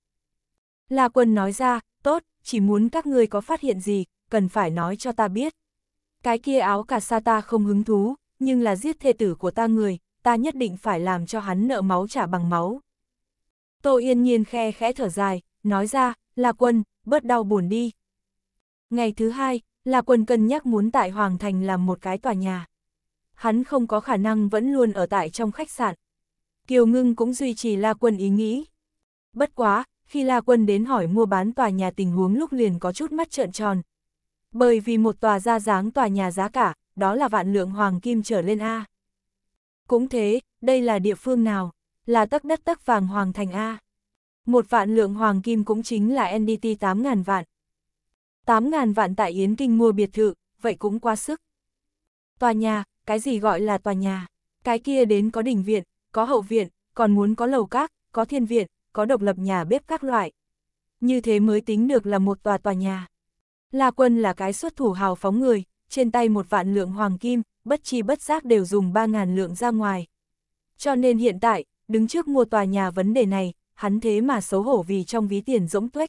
La quân nói ra, tốt, chỉ muốn các ngươi có phát hiện gì, cần phải nói cho ta biết. Cái kia áo cả xa ta không hứng thú, nhưng là giết thê tử của ta người, ta nhất định phải làm cho hắn nợ máu trả bằng máu. Tô yên nhiên khe khẽ thở dài, nói ra, là quân, bớt đau buồn đi. Ngày thứ hai, là quân cân nhắc muốn tại Hoàng Thành làm một cái tòa nhà. Hắn không có khả năng vẫn luôn ở tại trong khách sạn. Kiều Ngưng cũng duy trì La Quân ý nghĩ. Bất quá, khi La Quân đến hỏi mua bán tòa nhà tình huống lúc liền có chút mắt trợn tròn. Bởi vì một tòa ra dáng tòa nhà giá cả, đó là vạn lượng hoàng kim trở lên A. Cũng thế, đây là địa phương nào? Là tấc đất tấc vàng hoàng thành A. Một vạn lượng hoàng kim cũng chính là NDT 8.000 vạn. 8.000 vạn tại Yến Kinh mua biệt thự, vậy cũng quá sức. Tòa nhà, cái gì gọi là tòa nhà? Cái kia đến có đình viện, có hậu viện, còn muốn có lầu các, có thiên viện, có độc lập nhà bếp các loại. Như thế mới tính được là một tòa tòa nhà. La Quân là cái xuất thủ hào phóng người, trên tay một vạn lượng hoàng kim, bất chi bất giác đều dùng 3.000 lượng ra ngoài. Cho nên hiện tại, đứng trước mua tòa nhà vấn đề này, hắn thế mà xấu hổ vì trong ví tiền rỗng tuếch.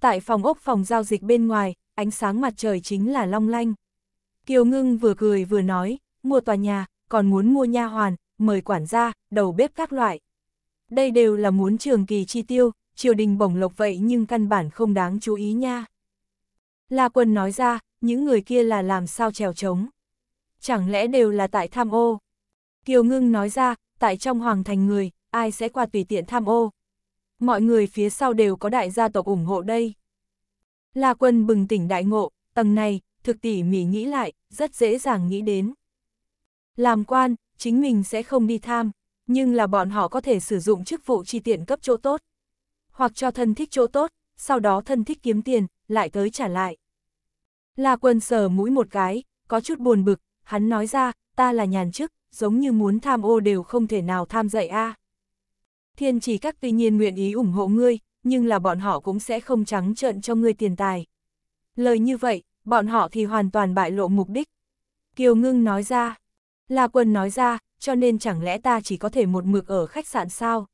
Tại phòng ốc phòng giao dịch bên ngoài, ánh sáng mặt trời chính là long lanh. Kiều Ngưng vừa cười vừa nói, mua tòa nhà, còn muốn mua nha hoàn, mời quản gia, đầu bếp các loại. Đây đều là muốn trường kỳ chi tiêu, triều đình bổng lộc vậy nhưng căn bản không đáng chú ý nha. La Quân nói ra, những người kia là làm sao trèo trống. Chẳng lẽ đều là tại tham ô? Kiều Ngưng nói ra, tại trong hoàng thành người, ai sẽ qua tùy tiện tham ô, mọi người phía sau đều có đại gia tộc ủng hộ đây. La quân bừng tỉnh đại ngộ, tầng này, thực tỉ mỉ nghĩ lại, rất dễ dàng nghĩ đến. Làm quan, chính mình sẽ không đi tham, nhưng là bọn họ có thể sử dụng chức vụ chi tiện cấp chỗ tốt. Hoặc cho thân thích chỗ tốt, sau đó thân thích kiếm tiền, lại tới trả lại. La quân sờ mũi một cái, có chút buồn bực, hắn nói ra, ta là nhàn chức, giống như muốn tham ô đều không thể nào tham dạy a. À. Thiên chỉ các tuy nhiên nguyện ý ủng hộ ngươi, nhưng là bọn họ cũng sẽ không trắng trợn cho ngươi tiền tài. Lời như vậy, bọn họ thì hoàn toàn bại lộ mục đích. Kiều Ngưng nói ra, La Quân nói ra, cho nên chẳng lẽ ta chỉ có thể một mực ở khách sạn sao?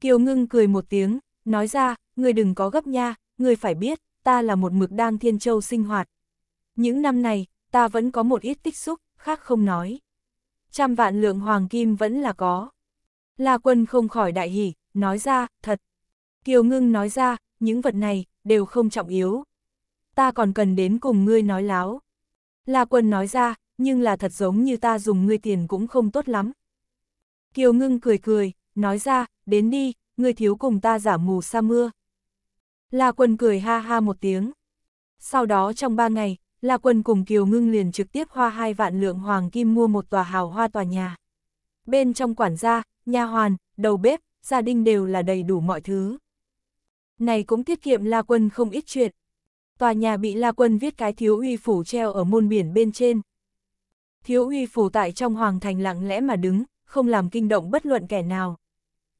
Kiều Ngưng cười một tiếng, nói ra, ngươi đừng có gấp nha, ngươi phải biết, ta là một mực đang Thiên Châu sinh hoạt. Những năm này, ta vẫn có một ít tích xúc, khác không nói. Trăm vạn lượng hoàng kim vẫn là có. La Quân không khỏi đại hỉ, nói ra, thật. Kiều Ngưng nói ra, những vật này, đều không trọng yếu. Ta còn cần đến cùng ngươi nói láo. La Quân nói ra, nhưng là thật giống như ta dùng ngươi tiền cũng không tốt lắm. Kiều Ngưng cười cười, nói ra, đến đi, ngươi thiếu cùng ta giả mù sa mưa. La Quân cười ha ha một tiếng. Sau đó trong ba ngày, La Quân cùng Kiều Ngưng liền trực tiếp hoa hai vạn lượng hoàng kim mua một tòa hào hoa tòa nhà. Bên trong quản gia, nha hoàn, đầu bếp, gia đình đều là đầy đủ mọi thứ. Này cũng tiết kiệm La Quân không ít chuyện. Tòa nhà bị La Quân viết cái thiếu uy phủ treo ở môn biển bên trên. Thiếu uy phủ tại trong hoàng thành lặng lẽ mà đứng, không làm kinh động bất luận kẻ nào.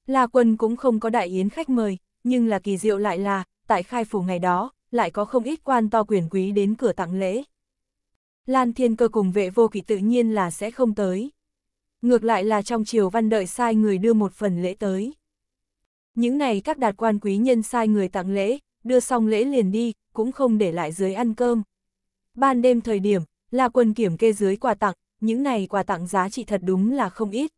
La Quân cũng không có đại yến khách mời, nhưng là kỳ diệu lại là, tại khai phủ ngày đó, lại có không ít quan to quyền quý đến cửa tặng lễ. Lan Thiên Cơ cùng vệ vô kỵ tự nhiên là sẽ không tới ngược lại là trong triều văn đợi sai người đưa một phần lễ tới. Những này các đạt quan quý nhân sai người tặng lễ, đưa xong lễ liền đi, cũng không để lại dưới ăn cơm. Ban đêm thời điểm, là quân kiểm kê dưới quà tặng, những này quà tặng giá trị thật đúng là không ít.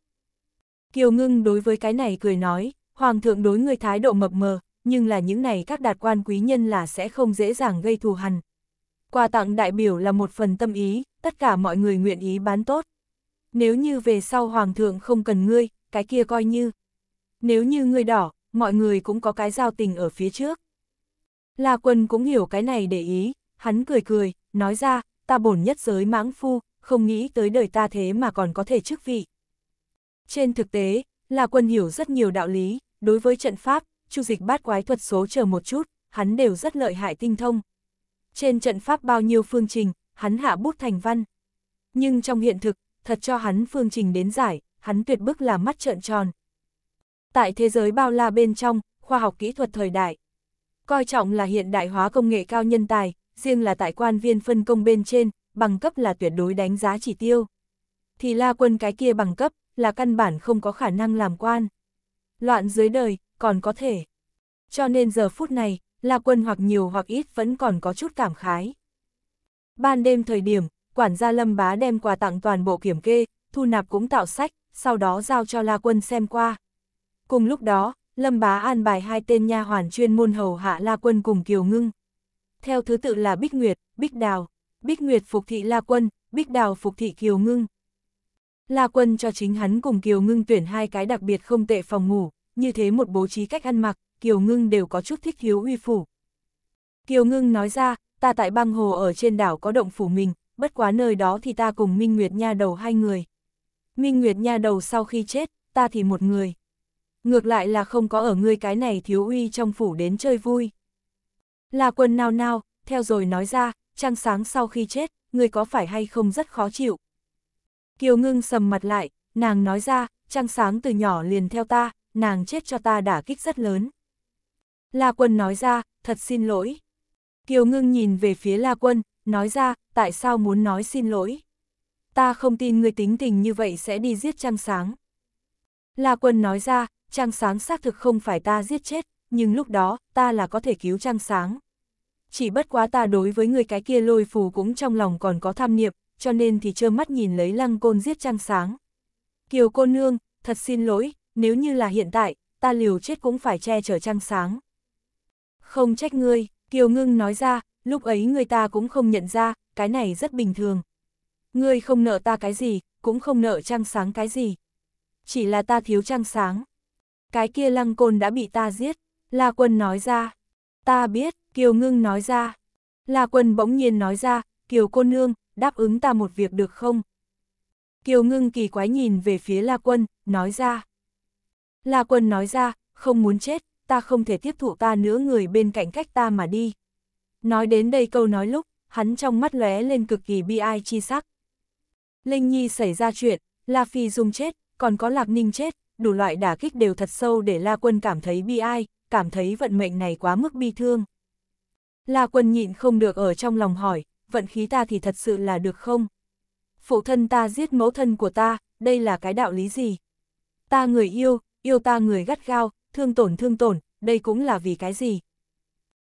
Kiều ngưng đối với cái này cười nói, Hoàng thượng đối người thái độ mập mờ, nhưng là những này các đạt quan quý nhân là sẽ không dễ dàng gây thù hằn. Quà tặng đại biểu là một phần tâm ý, tất cả mọi người nguyện ý bán tốt nếu như về sau hoàng thượng không cần ngươi, cái kia coi như. Nếu như ngươi đỏ, mọi người cũng có cái giao tình ở phía trước. La quân cũng hiểu cái này để ý, hắn cười cười, nói ra, ta bổn nhất giới mãng phu, không nghĩ tới đời ta thế mà còn có thể chức vị. Trên thực tế, La quân hiểu rất nhiều đạo lý, đối với trận pháp, chu dịch bát quái thuật số chờ một chút, hắn đều rất lợi hại tinh thông. Trên trận pháp bao nhiêu phương trình, hắn hạ bút thành văn. Nhưng trong hiện thực, thật cho hắn phương trình đến giải, hắn tuyệt bức là mắt trợn tròn. Tại thế giới bao la bên trong, khoa học kỹ thuật thời đại, coi trọng là hiện đại hóa công nghệ cao nhân tài, riêng là tại quan viên phân công bên trên, bằng cấp là tuyệt đối đánh giá chỉ tiêu. Thì la quân cái kia bằng cấp, là căn bản không có khả năng làm quan. Loạn dưới đời, còn có thể. Cho nên giờ phút này, la quân hoặc nhiều hoặc ít vẫn còn có chút cảm khái. Ban đêm thời điểm, quản gia Lâm Bá đem quà tặng toàn bộ kiểm kê, thu nạp cũng tạo sách, sau đó giao cho La Quân xem qua. Cùng lúc đó, Lâm Bá an bài hai tên nha hoàn chuyên môn hầu hạ La Quân cùng Kiều Ngưng. Theo thứ tự là Bích Nguyệt, Bích Đào, Bích Nguyệt phục thị La Quân, Bích Đào phục thị Kiều Ngưng. La Quân cho chính hắn cùng Kiều Ngưng tuyển hai cái đặc biệt không tệ phòng ngủ, như thế một bố trí cách ăn mặc, Kiều Ngưng đều có chút thích hiếu uy phủ. Kiều Ngưng nói ra, ta tại băng hồ ở trên đảo có động phủ mình, bất quá nơi đó thì ta cùng Minh Nguyệt Nha đầu hai người. Minh Nguyệt Nha đầu sau khi chết, ta thì một người. Ngược lại là không có ở ngươi cái này thiếu uy trong phủ đến chơi vui. Là quân nào nào, theo rồi nói ra, trăng sáng sau khi chết, ngươi có phải hay không rất khó chịu. Kiều ngưng sầm mặt lại, nàng nói ra, trăng sáng từ nhỏ liền theo ta, nàng chết cho ta đả kích rất lớn. La quân nói ra, thật xin lỗi. Kiều ngưng nhìn về phía La quân, nói ra, tại sao muốn nói xin lỗi? Ta không tin người tính tình như vậy sẽ đi giết Trang Sáng. La Quân nói ra, Trang Sáng xác thực không phải ta giết chết, nhưng lúc đó, ta là có thể cứu Trang Sáng. Chỉ bất quá ta đối với người cái kia lôi phù cũng trong lòng còn có tham niệm, cho nên thì trơ mắt nhìn lấy lăng côn giết Trang Sáng. Kiều cô nương, thật xin lỗi, nếu như là hiện tại, ta liều chết cũng phải che chở Trang Sáng. Không trách ngươi, Kiều Ngưng nói ra, Lúc ấy người ta cũng không nhận ra, cái này rất bình thường. Ngươi không nợ ta cái gì, cũng không nợ trăng sáng cái gì. Chỉ là ta thiếu trăng sáng. Cái kia lăng côn đã bị ta giết, La Quân nói ra. Ta biết, Kiều Ngưng nói ra. La Quân bỗng nhiên nói ra, Kiều cô nương, đáp ứng ta một việc được không? Kiều Ngưng kỳ quái nhìn về phía La Quân, nói ra. La Quân nói ra, không muốn chết, ta không thể tiếp thụ ta nữa người bên cạnh cách ta mà đi. Nói đến đây câu nói lúc, hắn trong mắt lóe lên cực kỳ bi ai chi sắc. Linh Nhi xảy ra chuyện, La Phi Dung chết, còn có Lạc Ninh chết, đủ loại đả kích đều thật sâu để La Quân cảm thấy bi ai, cảm thấy vận mệnh này quá mức bi thương. La Quân nhịn không được ở trong lòng hỏi, vận khí ta thì thật sự là được không? Phụ thân ta giết mẫu thân của ta, đây là cái đạo lý gì? Ta người yêu, yêu ta người gắt gao, thương tổn thương tổn, đây cũng là vì cái gì?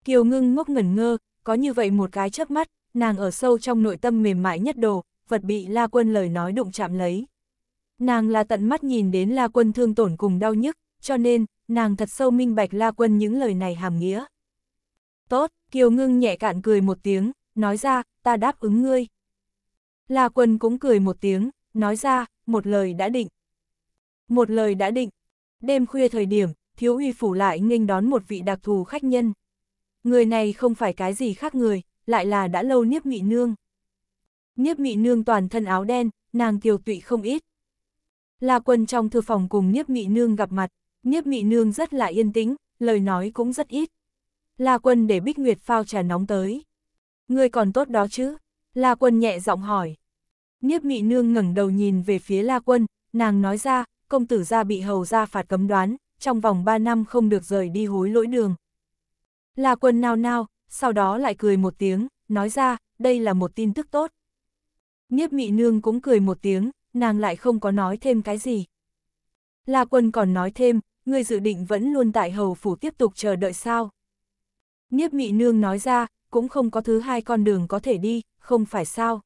Kiều ngưng ngốc ngẩn ngơ, có như vậy một cái chớp mắt, nàng ở sâu trong nội tâm mềm mại nhất đồ, vật bị La Quân lời nói đụng chạm lấy. Nàng là tận mắt nhìn đến La Quân thương tổn cùng đau nhức, cho nên, nàng thật sâu minh bạch La Quân những lời này hàm nghĩa. Tốt, Kiều ngưng nhẹ cạn cười một tiếng, nói ra, ta đáp ứng ngươi. La Quân cũng cười một tiếng, nói ra, một lời đã định. Một lời đã định. Đêm khuya thời điểm, thiếu uy phủ lại nghênh đón một vị đặc thù khách nhân. Người này không phải cái gì khác người, lại là đã lâu Niếp Mị Nương. Niếp Mị Nương toàn thân áo đen, nàng kiều tụy không ít. La Quân trong thư phòng cùng Niếp Mị Nương gặp mặt, Niếp Mị Nương rất là yên tĩnh, lời nói cũng rất ít. La Quân để Bích Nguyệt phao trà nóng tới. người còn tốt đó chứ? La Quân nhẹ giọng hỏi. Niếp Mị Nương ngẩng đầu nhìn về phía La Quân, nàng nói ra, công tử gia bị hầu gia phạt cấm đoán, trong vòng 3 năm không được rời đi hối lỗi đường, La quân nao nao, sau đó lại cười một tiếng, nói ra, đây là một tin tức tốt. Niếp mị nương cũng cười một tiếng, nàng lại không có nói thêm cái gì. La quân còn nói thêm, ngươi dự định vẫn luôn tại hầu phủ tiếp tục chờ đợi sao. Niếp mị nương nói ra, cũng không có thứ hai con đường có thể đi, không phải sao.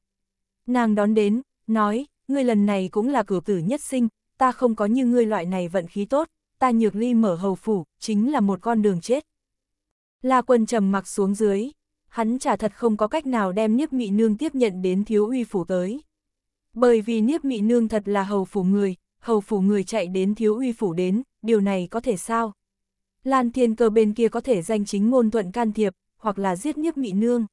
Nàng đón đến, nói, ngươi lần này cũng là cử tử nhất sinh, ta không có như ngươi loại này vận khí tốt, ta nhược ly mở hầu phủ, chính là một con đường chết. La quân trầm mặc xuống dưới, hắn chả thật không có cách nào đem Niếp Mị Nương tiếp nhận đến thiếu uy phủ tới. Bởi vì Niếp Mị Nương thật là hầu phủ người, hầu phủ người chạy đến thiếu uy phủ đến, điều này có thể sao? Lan Thiên Cơ bên kia có thể danh chính ngôn thuận can thiệp, hoặc là giết Niếp Mị Nương.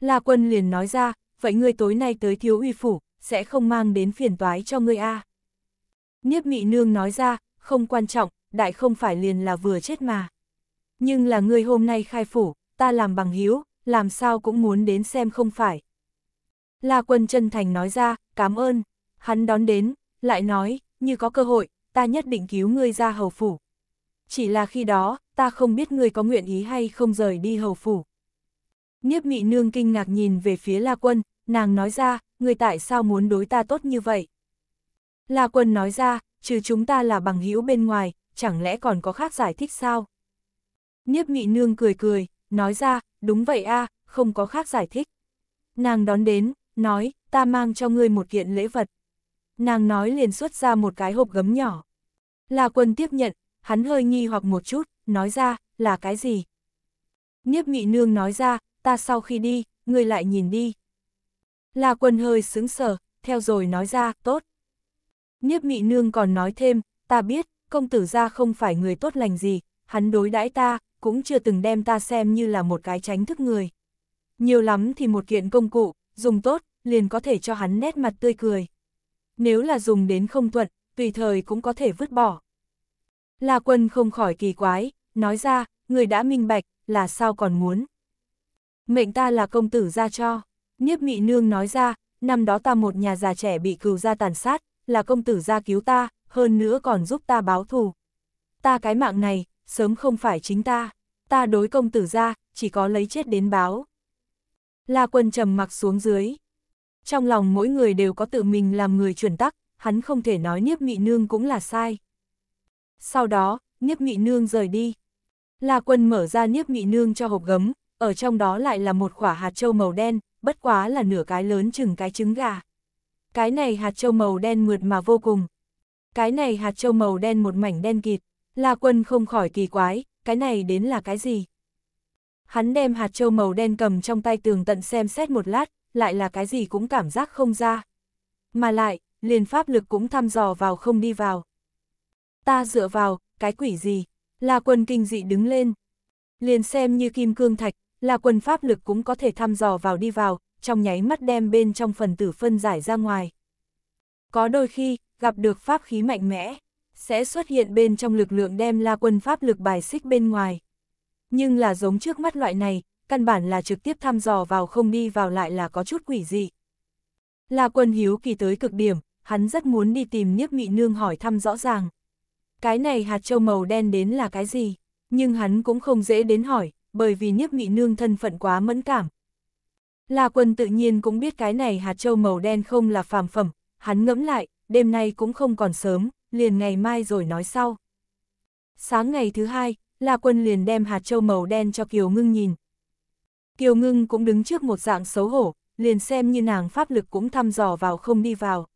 La Quân liền nói ra, vậy ngươi tối nay tới thiếu uy phủ, sẽ không mang đến phiền toái cho ngươi a. Niếp Mị Nương nói ra, không quan trọng, đại không phải liền là vừa chết mà. Nhưng là ngươi hôm nay khai phủ, ta làm bằng hiếu, làm sao cũng muốn đến xem không phải. La quân chân thành nói ra, cảm ơn, hắn đón đến, lại nói, như có cơ hội, ta nhất định cứu ngươi ra hầu phủ. Chỉ là khi đó, ta không biết ngươi có nguyện ý hay không rời đi hầu phủ. Niếp mị nương kinh ngạc nhìn về phía La quân, nàng nói ra, ngươi tại sao muốn đối ta tốt như vậy? La quân nói ra, trừ chúng ta là bằng hữu bên ngoài, chẳng lẽ còn có khác giải thích sao? Niếp Mị Nương cười cười, nói ra, đúng vậy a, không có khác giải thích. Nàng đón đến, nói, ta mang cho ngươi một kiện lễ vật. Nàng nói liền xuất ra một cái hộp gấm nhỏ. La Quân tiếp nhận, hắn hơi nghi hoặc một chút, nói ra, là cái gì? Niếp Mị Nương nói ra, ta sau khi đi, ngươi lại nhìn đi. La Quân hơi sững sờ, theo rồi nói ra, tốt. Niếp Mị Nương còn nói thêm, ta biết, công tử gia không phải người tốt lành gì, hắn đối đãi ta, cũng chưa từng đem ta xem như là một cái tránh thức người. Nhiều lắm thì một kiện công cụ, dùng tốt, liền có thể cho hắn nét mặt tươi cười. Nếu là dùng đến không thuận, tùy thời cũng có thể vứt bỏ. La quân không khỏi kỳ quái, nói ra, người đã minh bạch, là sao còn muốn. Mệnh ta là công tử ra cho, nhiếp mị nương nói ra, năm đó ta một nhà già trẻ bị cừu ra tàn sát, là công tử ra cứu ta, hơn nữa còn giúp ta báo thù. Ta cái mạng này, sớm không phải chính ta, ta đối công tử ra, chỉ có lấy chết đến báo. La quân trầm mặc xuống dưới. Trong lòng mỗi người đều có tự mình làm người chuẩn tắc, hắn không thể nói Niếp Mị Nương cũng là sai. Sau đó, Niếp Mị Nương rời đi. La quân mở ra Niếp Mị Nương cho hộp gấm, ở trong đó lại là một quả hạt trâu màu đen, bất quá là nửa cái lớn chừng cái trứng gà. Cái này hạt trâu màu đen mượt mà vô cùng. Cái này hạt trâu màu đen một mảnh đen kịt, La Quân không khỏi kỳ quái, cái này đến là cái gì? Hắn đem hạt châu màu đen cầm trong tay tường tận xem xét một lát, lại là cái gì cũng cảm giác không ra. Mà lại, liền pháp lực cũng thăm dò vào không đi vào. Ta dựa vào, cái quỷ gì? La Quân kinh dị đứng lên. Liền xem như kim cương thạch, La Quân pháp lực cũng có thể thăm dò vào đi vào, trong nháy mắt đem bên trong phần tử phân giải ra ngoài. Có đôi khi, gặp được pháp khí mạnh mẽ, sẽ xuất hiện bên trong lực lượng đem la quân pháp lực bài xích bên ngoài. Nhưng là giống trước mắt loại này, căn bản là trực tiếp thăm dò vào không đi vào lại là có chút quỷ dị. La quân hiếu kỳ tới cực điểm, hắn rất muốn đi tìm Niếp mị nương hỏi thăm rõ ràng. Cái này hạt châu màu đen đến là cái gì? Nhưng hắn cũng không dễ đến hỏi, bởi vì Niếp mị nương thân phận quá mẫn cảm. La quân tự nhiên cũng biết cái này hạt châu màu đen không là phàm phẩm, hắn ngẫm lại, đêm nay cũng không còn sớm, liền ngày mai rồi nói sau. Sáng ngày thứ hai, La Quân liền đem hạt châu màu đen cho Kiều Ngưng nhìn. Kiều Ngưng cũng đứng trước một dạng xấu hổ, liền xem như nàng pháp lực cũng thăm dò vào không đi vào.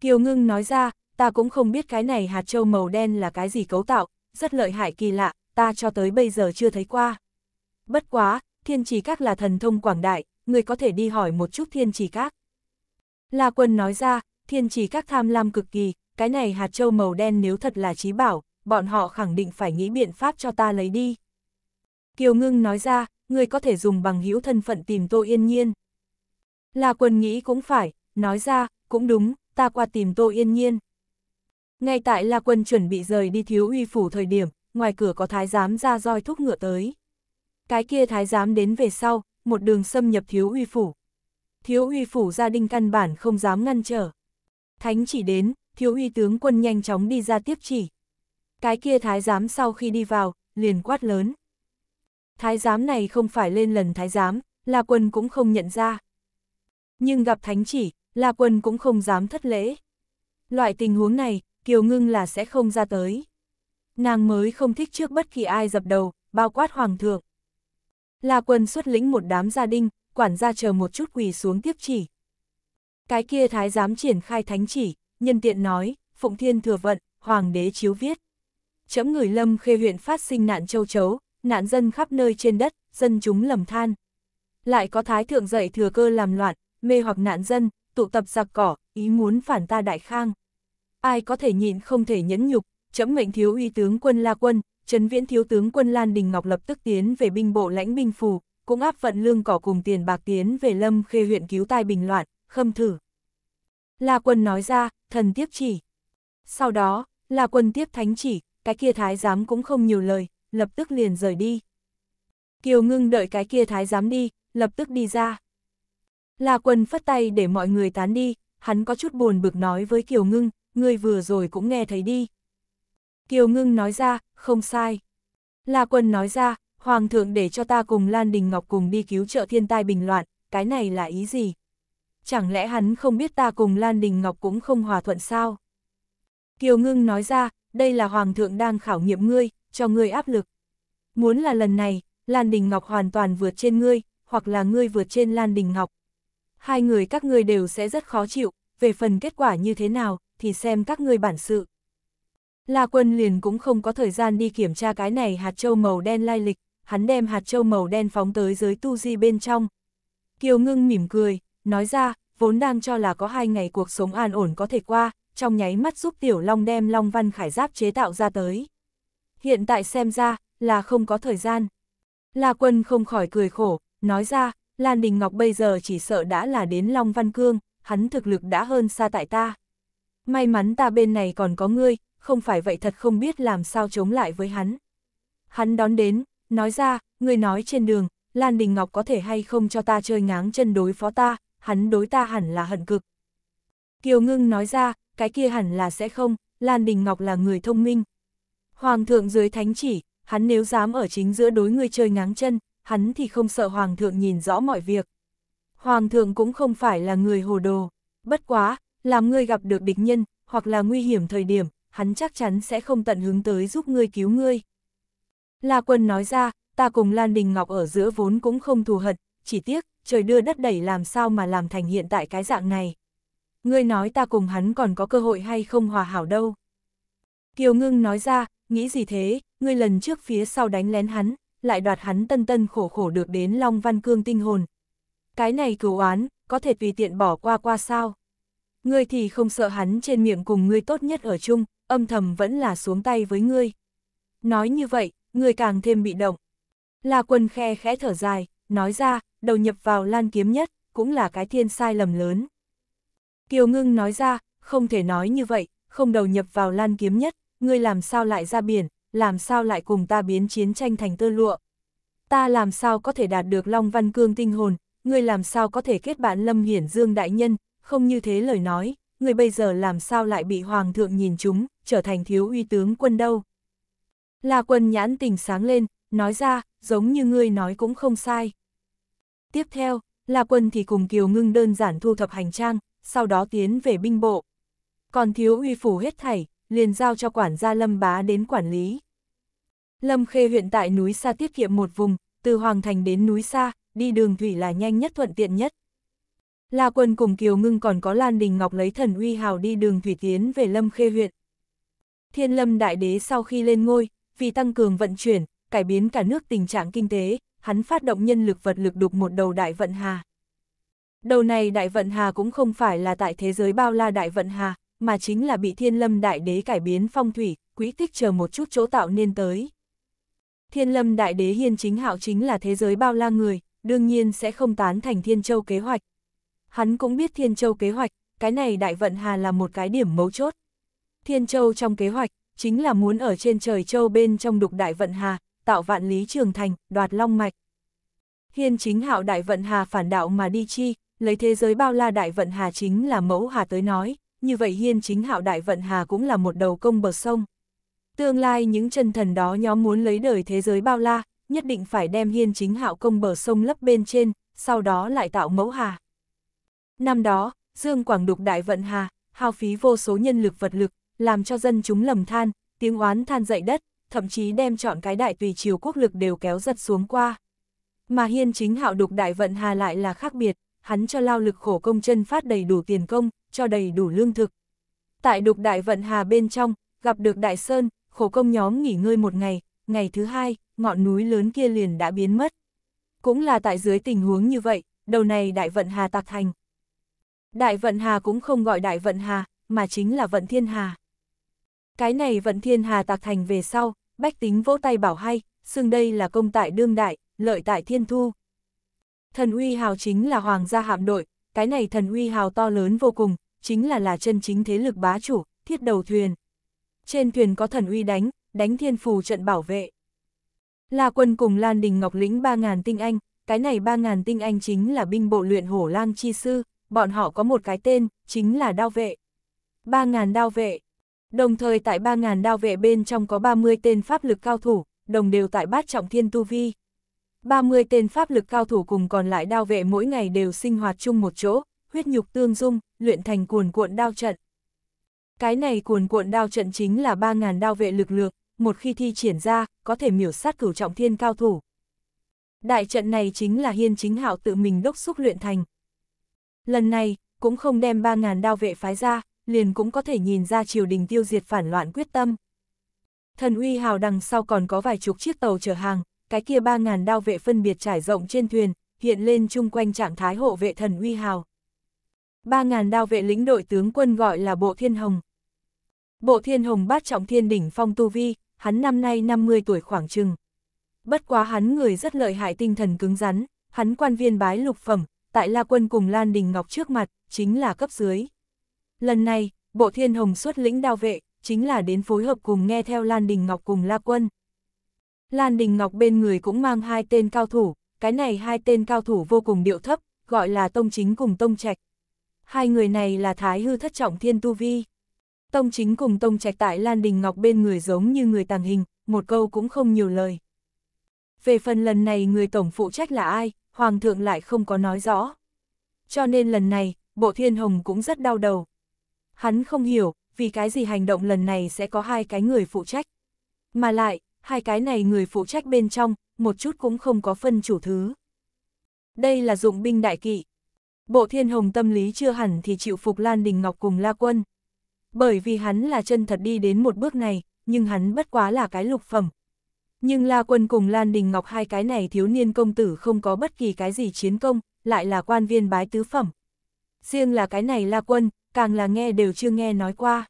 Kiều Ngưng nói ra, ta cũng không biết cái này hạt châu màu đen là cái gì cấu tạo, rất lợi hại kỳ lạ, ta cho tới bây giờ chưa thấy qua. Bất quá, thiên trì các là thần thông quảng đại, người có thể đi hỏi một chút thiên trì các. La Quân nói ra, thiên trì các tham lam cực kỳ, cái này hạt châu màu đen nếu thật là trí bảo, bọn họ khẳng định phải nghĩ biện pháp cho ta lấy đi. Kiều Ngưng nói ra, ngươi có thể dùng bằng hữu thân phận tìm Tô Yên Nhiên. Là quân nghĩ cũng phải, nói ra, cũng đúng, ta qua tìm Tô Yên Nhiên. Ngay tại La Quân chuẩn bị rời đi thiếu uy phủ thời điểm, ngoài cửa có thái giám ra roi thúc ngựa tới. Cái kia thái giám đến về sau, một đường xâm nhập thiếu uy phủ. Thiếu uy phủ gia đình căn bản không dám ngăn trở. Thánh chỉ đến, thiếu uy tướng quân nhanh chóng đi ra tiếp chỉ. Cái kia thái giám sau khi đi vào, liền quát lớn. Thái giám này không phải lên lần thái giám, La Quân cũng không nhận ra. Nhưng gặp thánh chỉ, La Quân cũng không dám thất lễ. Loại tình huống này, Kiều Ngưng là sẽ không ra tới. Nàng mới không thích trước bất kỳ ai dập đầu, bao quát hoàng thượng. La Quân xuất lĩnh một đám gia đình, quản gia chờ một chút quỳ xuống tiếp chỉ. Cái kia thái giám triển khai thánh chỉ, nhân tiện nói, Phụng Thiên thừa vận, Hoàng đế chiếu viết. Chấm người lâm khê huyện phát sinh nạn châu chấu, nạn dân khắp nơi trên đất, dân chúng lầm than. Lại có thái thượng dậy thừa cơ làm loạn, mê hoặc nạn dân, tụ tập giặc cỏ, ý muốn phản ta đại khang. Ai có thể nhịn không thể nhẫn nhục, chấm mệnh thiếu uy tướng quân La Quân, Trấn Viễn thiếu tướng quân Lan Đình Ngọc lập tức tiến về binh bộ lãnh binh phù, cũng áp vận lương cỏ cùng tiền bạc tiến về Lâm Khê huyện cứu tai bình loạn, khâm thử. La Quân nói ra, thần tiếp chỉ. Sau đó, La Quân tiếp thánh chỉ, cái kia thái giám cũng không nhiều lời, lập tức liền rời đi. Kiều ngưng đợi cái kia thái giám đi, lập tức đi ra. La Quân phất tay để mọi người tán đi, hắn có chút buồn bực nói với Kiều ngưng, ngươi vừa rồi cũng nghe thấy đi. Kiều ngưng nói ra, không sai. La Quân nói ra, Hoàng thượng để cho ta cùng Lan Đình Ngọc cùng đi cứu trợ thiên tai bình loạn, cái này là ý gì? chẳng lẽ hắn không biết ta cùng Lan Đình Ngọc cũng không hòa thuận sao? Kiều Ngưng nói ra, đây là Hoàng thượng đang khảo nghiệm ngươi, cho ngươi áp lực. Muốn là lần này, Lan Đình Ngọc hoàn toàn vượt trên ngươi, hoặc là ngươi vượt trên Lan Đình Ngọc. Hai người các ngươi đều sẽ rất khó chịu, về phần kết quả như thế nào, thì xem các ngươi bản sự. La quân liền cũng không có thời gian đi kiểm tra cái này hạt châu màu đen lai lịch, hắn đem hạt châu màu đen phóng tới giới tu di bên trong. Kiều ngưng mỉm cười, nói ra, vốn đang cho là có hai ngày cuộc sống an ổn có thể qua, trong nháy mắt giúp Tiểu Long đem Long Văn Khải Giáp chế tạo ra tới. Hiện tại xem ra, là không có thời gian. La Quân không khỏi cười khổ, nói ra, Lan Đình Ngọc bây giờ chỉ sợ đã là đến Long Văn Cương, hắn thực lực đã hơn xa tại ta. May mắn ta bên này còn có ngươi, không phải vậy thật không biết làm sao chống lại với hắn. Hắn đón đến, nói ra, ngươi nói trên đường, Lan Đình Ngọc có thể hay không cho ta chơi ngáng chân đối phó ta, hắn đối ta hẳn là hận cực. Kiều Ngưng nói ra, cái kia hẳn là sẽ không, Lan Đình Ngọc là người thông minh. Hoàng thượng dưới thánh chỉ, hắn nếu dám ở chính giữa đối người chơi ngáng chân, hắn thì không sợ Hoàng thượng nhìn rõ mọi việc. Hoàng thượng cũng không phải là người hồ đồ, bất quá, làm ngươi gặp được địch nhân, hoặc là nguy hiểm thời điểm, hắn chắc chắn sẽ không tận hướng tới giúp ngươi cứu ngươi. La Quân nói ra, ta cùng Lan Đình Ngọc ở giữa vốn cũng không thù hận, chỉ tiếc, trời đưa đất đẩy làm sao mà làm thành hiện tại cái dạng này. Ngươi nói ta cùng hắn còn có cơ hội hay không hòa hảo đâu. Kiều ngưng nói ra, nghĩ gì thế, ngươi lần trước phía sau đánh lén hắn, lại đoạt hắn tân tân khổ khổ được đến Long Văn Cương tinh hồn. Cái này cửu oán, có thể tùy tiện bỏ qua qua sao. Ngươi thì không sợ hắn trên miệng cùng ngươi tốt nhất ở chung, âm thầm vẫn là xuống tay với ngươi. Nói như vậy, ngươi càng thêm bị động. là quân khe khẽ thở dài, nói ra, đầu nhập vào lan kiếm nhất, cũng là cái thiên sai lầm lớn. Kiều ngưng nói ra, không thể nói như vậy, không đầu nhập vào lan kiếm nhất, ngươi làm sao lại ra biển, làm sao lại cùng ta biến chiến tranh thành tơ lụa. Ta làm sao có thể đạt được Long Văn Cương tinh hồn, ngươi làm sao có thể kết bạn Lâm Hiển Dương Đại Nhân, không như thế lời nói, ngươi bây giờ làm sao lại bị Hoàng thượng nhìn chúng, trở thành thiếu uy tướng quân đâu. La quân nhãn tình sáng lên, nói ra, giống như ngươi nói cũng không sai. Tiếp theo, là quân thì cùng Kiều Ngưng đơn giản thu thập hành trang, sau đó tiến về binh bộ. Còn thiếu uy phủ hết thảy, liền giao cho quản gia Lâm Bá đến quản lý. Lâm Khê huyện tại núi xa tiết kiệm một vùng, từ Hoàng Thành đến núi xa, đi đường thủy là nhanh nhất thuận tiện nhất. La Quân cùng Kiều Ngưng còn có Lan Đình Ngọc lấy thần uy hào đi đường thủy tiến về Lâm Khê huyện. Thiên Lâm Đại Đế sau khi lên ngôi, vì tăng cường vận chuyển, cải biến cả nước tình trạng kinh tế, hắn phát động nhân lực vật lực đục một đầu đại vận hà. Đầu này đại vận hà cũng không phải là tại thế giới bao la đại vận hà, mà chính là bị thiên lâm đại đế cải biến phong thủy, quỹ tích chờ một chút chỗ tạo nên tới. Thiên lâm đại đế hiên chính hạo chính là thế giới bao la người, đương nhiên sẽ không tán thành thiên châu kế hoạch. Hắn cũng biết thiên châu kế hoạch, cái này đại vận hà là một cái điểm mấu chốt. Thiên châu trong kế hoạch, chính là muốn ở trên trời châu bên trong đục đại vận hà, tạo vạn lý trường thành, đoạt long mạch. Hiên chính hạo đại vận hà phản đạo mà đi chi, lấy thế giới bao la đại vận hà chính là mẫu hà tới nói, như vậy hiên chính hạo đại vận hà cũng là một đầu công bờ sông. Tương lai những chân thần đó nhóm muốn lấy đời thế giới bao la, nhất định phải đem hiên chính hạo công bờ sông lấp bên trên, sau đó lại tạo mẫu hà. Năm đó, Dương Quảng Đục Đại Vận Hà, hao phí vô số nhân lực vật lực, làm cho dân chúng lầm than, tiếng oán than dậy đất, thậm chí đem chọn cái đại tùy triều quốc lực đều kéo giật xuống qua. Mà hiên chính hạo đục đại vận hà lại là khác biệt, hắn cho lao lực khổ công chân phát đầy đủ tiền công, cho đầy đủ lương thực. Tại đục đại vận hà bên trong, gặp được đại sơn, khổ công nhóm nghỉ ngơi một ngày, ngày thứ hai, ngọn núi lớn kia liền đã biến mất. Cũng là tại dưới tình huống như vậy, đầu này đại vận hà tạc thành. Đại vận hà cũng không gọi đại vận hà, mà chính là vận thiên hà. Cái này vận thiên hà tạc thành về sau, bách tính vỗ tay bảo hay, xưng đây là công tại đương đại, lợi tại thiên thu. Thần uy hào chính là hoàng gia hạm đội, cái này thần uy hào to lớn vô cùng, chính là là chân chính thế lực bá chủ, thiết đầu thuyền. Trên thuyền có thần uy đánh, đánh thiên phù trận bảo vệ. là quân cùng Lan Đình Ngọc lĩnh 3.000 tinh anh, cái này 3.000 tinh anh chính là binh bộ luyện hổ lang chi sư, bọn họ có một cái tên, chính là đao vệ. 3.000 đao vệ, Đồng thời tại 3.000 đao vệ bên trong có 30 tên pháp lực cao thủ, đồng đều tại bát trọng thiên tu vi. 30 tên pháp lực cao thủ cùng còn lại đao vệ mỗi ngày đều sinh hoạt chung một chỗ, huyết nhục tương dung, luyện thành cuồn cuộn đao trận. Cái này cuồn cuộn đao trận chính là 3.000 đao vệ lực lượng, một khi thi triển ra, có thể miểu sát cửu trọng thiên cao thủ. Đại trận này chính là hiên chính hạo tự mình đốc xúc luyện thành. Lần này, cũng không đem 3.000 đao vệ phái ra, liền cũng có thể nhìn ra triều đình tiêu diệt phản loạn quyết tâm. Thần uy hào đằng sau còn có vài chục chiếc tàu chở hàng, cái kia ba ngàn đao vệ phân biệt trải rộng trên thuyền, hiện lên chung quanh trạng thái hộ vệ thần uy hào. ba ngàn đao vệ lính đội tướng quân gọi là Bộ Thiên Hồng. Bộ Thiên Hồng bát trọng thiên đỉnh phong tu vi, hắn năm nay 50 tuổi khoảng chừng. Bất quá hắn người rất lợi hại tinh thần cứng rắn, hắn quan viên bái lục phẩm, tại La Quân cùng Lan Đình Ngọc trước mặt, chính là cấp dưới. Lần này, bộ thiên hồng xuất lĩnh đao vệ, chính là đến phối hợp cùng nghe theo Lan Đình Ngọc cùng La Quân. Lan Đình Ngọc bên người cũng mang hai tên cao thủ, cái này hai tên cao thủ vô cùng điệu thấp, gọi là Tông Chính cùng Tông Trạch. Hai người này là Thái Hư Thất Trọng Thiên Tu Vi. Tông Chính cùng Tông Trạch tại Lan Đình Ngọc bên người giống như người tàng hình, một câu cũng không nhiều lời. Về phần lần này người tổng phụ trách là ai, Hoàng thượng lại không có nói rõ. Cho nên lần này, Bộ Thiên Hồng cũng rất đau đầu, Hắn không hiểu, vì cái gì hành động lần này sẽ có hai cái người phụ trách. Mà lại, hai cái này người phụ trách bên trong, một chút cũng không có phân chủ thứ. Đây là dụng binh đại kỵ. Bộ thiên hồng tâm lý chưa hẳn thì chịu phục Lan Đình Ngọc cùng La Quân. Bởi vì hắn là chân thật đi đến một bước này, nhưng hắn bất quá là cái lục phẩm. Nhưng La Quân cùng Lan Đình Ngọc hai cái này thiếu niên công tử không có bất kỳ cái gì chiến công, lại là quan viên bái tứ phẩm. Riêng là cái này La Quân, càng là nghe đều chưa nghe nói qua.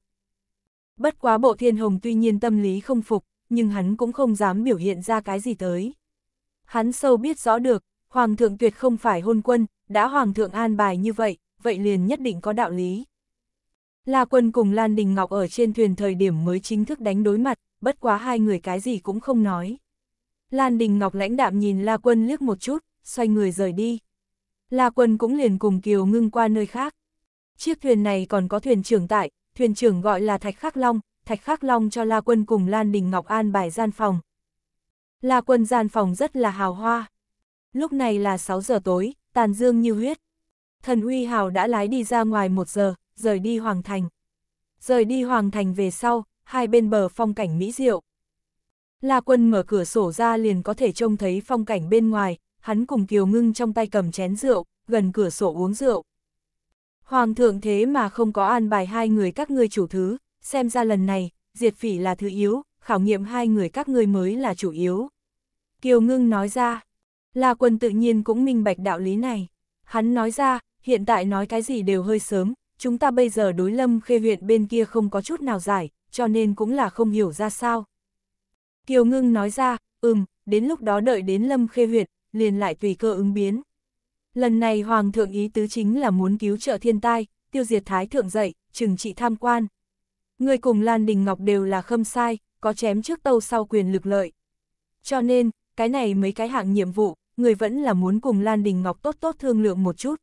Bất quá bộ thiên hồng tuy nhiên tâm lý không phục, nhưng hắn cũng không dám biểu hiện ra cái gì tới. Hắn sâu biết rõ được, Hoàng thượng tuyệt không phải hôn quân, đã Hoàng thượng an bài như vậy, vậy liền nhất định có đạo lý. La quân cùng Lan Đình Ngọc ở trên thuyền thời điểm mới chính thức đánh đối mặt, bất quá hai người cái gì cũng không nói. Lan Đình Ngọc lãnh đạm nhìn La quân liếc một chút, xoay người rời đi. La quân cũng liền cùng Kiều ngưng qua nơi khác. Chiếc thuyền này còn có thuyền trưởng tại, thuyền trưởng gọi là Thạch Khắc Long, Thạch Khắc Long cho La Quân cùng Lan Đình Ngọc an bài gian phòng. La Quân gian phòng rất là hào hoa. Lúc này là 6 giờ tối, tàn dương như huyết. Thần huy Hào đã lái đi ra ngoài một giờ, rời đi Hoàng Thành. Rời đi Hoàng Thành về sau, hai bên bờ phong cảnh mỹ diệu. La Quân mở cửa sổ ra liền có thể trông thấy phong cảnh bên ngoài, hắn cùng Kiều Ngưng trong tay cầm chén rượu, gần cửa sổ uống rượu. Hoàng thượng thế mà không có an bài hai người các ngươi chủ thứ, xem ra lần này, diệt phỉ là thứ yếu, khảo nghiệm hai người các ngươi mới là chủ yếu. Kiều Ngưng nói ra, là Quân tự nhiên cũng minh bạch đạo lý này. Hắn nói ra, hiện tại nói cái gì đều hơi sớm, chúng ta bây giờ đối lâm khê huyện bên kia không có chút nào giải, cho nên cũng là không hiểu ra sao. Kiều Ngưng nói ra, ừm, đến lúc đó đợi đến lâm khê huyện, liền lại tùy cơ ứng biến. Lần này Hoàng thượng ý tứ chính là muốn cứu trợ thiên tai, tiêu diệt Thái thượng dậy, trừng trị tham quan. Người cùng Lan Đình Ngọc đều là khâm sai, có chém trước tâu sau quyền lực lợi. Cho nên, cái này mấy cái hạng nhiệm vụ, người vẫn là muốn cùng Lan Đình Ngọc tốt tốt thương lượng một chút.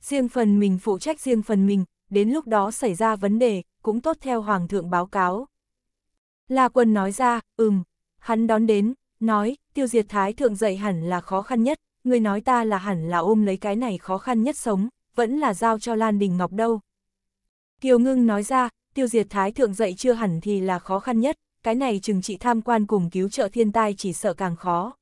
Riêng phần mình phụ trách riêng phần mình, đến lúc đó xảy ra vấn đề, cũng tốt theo Hoàng thượng báo cáo. La quân nói ra, ừm, hắn đón đến, nói, tiêu diệt Thái thượng dậy hẳn là khó khăn nhất, người nói ta là hẳn là ôm lấy cái này khó khăn nhất sống, vẫn là giao cho Lan Đình Ngọc đâu. Kiều Ngưng nói ra, tiêu diệt thái thượng dậy chưa hẳn thì là khó khăn nhất, cái này chừng trị tham quan cùng cứu trợ thiên tai chỉ sợ càng khó.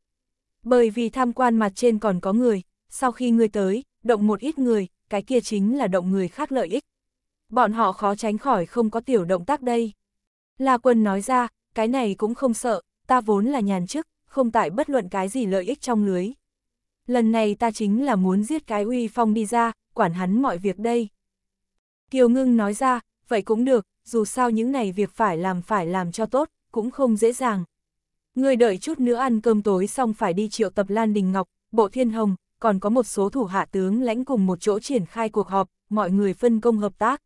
Bởi vì tham quan mặt trên còn có người, sau khi người tới, động một ít người, cái kia chính là động người khác lợi ích. Bọn họ khó tránh khỏi không có tiểu động tác đây. La Quân nói ra, cái này cũng không sợ, ta vốn là nhàn chức, không tại bất luận cái gì lợi ích trong lưới lần này ta chính là muốn giết cái uy phong đi ra, quản hắn mọi việc đây. Kiều ngưng nói ra, vậy cũng được, dù sao những này việc phải làm phải làm cho tốt, cũng không dễ dàng. Người đợi chút nữa ăn cơm tối xong phải đi triệu tập Lan Đình Ngọc, Bộ Thiên Hồng, còn có một số thủ hạ tướng lãnh cùng một chỗ triển khai cuộc họp, mọi người phân công hợp tác.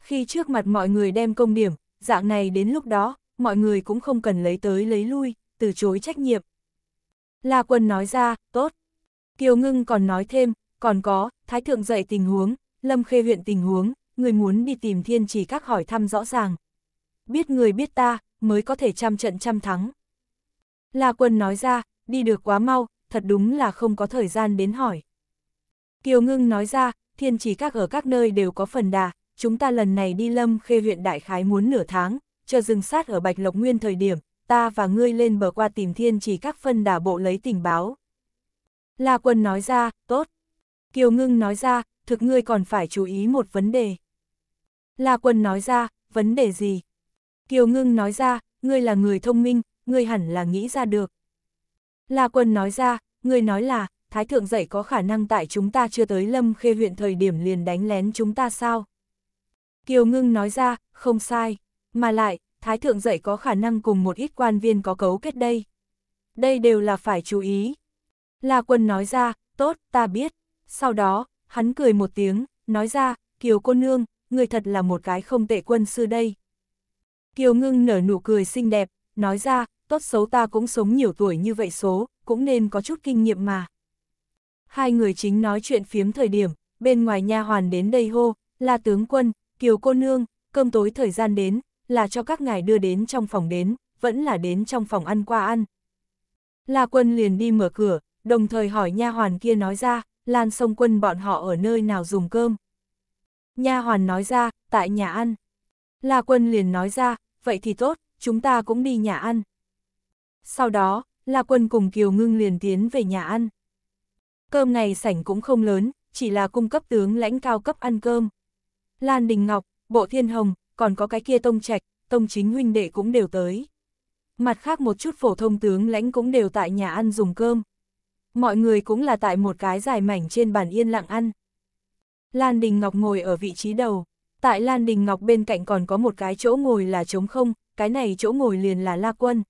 Khi trước mặt mọi người đem công điểm, dạng này đến lúc đó, mọi người cũng không cần lấy tới lấy lui, từ chối trách nhiệm. La Quân nói ra, tốt, Kiều Ngưng còn nói thêm, còn có, Thái Thượng dạy tình huống, Lâm Khê huyện tình huống, người muốn đi tìm thiên chỉ các hỏi thăm rõ ràng. Biết người biết ta, mới có thể trăm trận trăm thắng. La Quân nói ra, đi được quá mau, thật đúng là không có thời gian đến hỏi. Kiều Ngưng nói ra, thiên chỉ các ở các nơi đều có phần đà, chúng ta lần này đi Lâm Khê huyện Đại Khái muốn nửa tháng, chờ dừng sát ở Bạch Lộc Nguyên thời điểm, ta và ngươi lên bờ qua tìm thiên chỉ các phân đà bộ lấy tình báo, La Quân nói ra, tốt. Kiều Ngưng nói ra, thực ngươi còn phải chú ý một vấn đề. La Quân nói ra, vấn đề gì? Kiều Ngưng nói ra, ngươi là người thông minh, ngươi hẳn là nghĩ ra được. La Quân nói ra, ngươi nói là, Thái Thượng dạy có khả năng tại chúng ta chưa tới Lâm Khê huyện thời điểm liền đánh lén chúng ta sao? Kiều Ngưng nói ra, không sai, mà lại, Thái Thượng dạy có khả năng cùng một ít quan viên có cấu kết đây. Đây đều là phải chú ý, La Quân nói ra, tốt, ta biết. Sau đó, hắn cười một tiếng, nói ra, Kiều cô nương, người thật là một cái không tệ quân sư đây. Kiều ngưng nở nụ cười xinh đẹp, nói ra, tốt xấu ta cũng sống nhiều tuổi như vậy số, cũng nên có chút kinh nghiệm mà. Hai người chính nói chuyện phiếm thời điểm, bên ngoài nha hoàn đến đây hô, là tướng quân, kiều cô nương, cơm tối thời gian đến, là cho các ngài đưa đến trong phòng đến, vẫn là đến trong phòng ăn qua ăn. La quân liền đi mở cửa, đồng thời hỏi nha hoàn kia nói ra, Lan Sông Quân bọn họ ở nơi nào dùng cơm. Nha hoàn nói ra, tại nhà ăn. La Quân liền nói ra, vậy thì tốt, chúng ta cũng đi nhà ăn. Sau đó, La Quân cùng Kiều Ngưng liền tiến về nhà ăn. Cơm này sảnh cũng không lớn, chỉ là cung cấp tướng lãnh cao cấp ăn cơm. Lan Đình Ngọc, Bộ Thiên Hồng, còn có cái kia Tông Trạch, Tông Chính huynh đệ cũng đều tới. Mặt khác một chút phổ thông tướng lãnh cũng đều tại nhà ăn dùng cơm mọi người cũng là tại một cái dài mảnh trên bàn yên lặng ăn. Lan Đình Ngọc ngồi ở vị trí đầu, tại Lan Đình Ngọc bên cạnh còn có một cái chỗ ngồi là trống không, cái này chỗ ngồi liền là La Quân.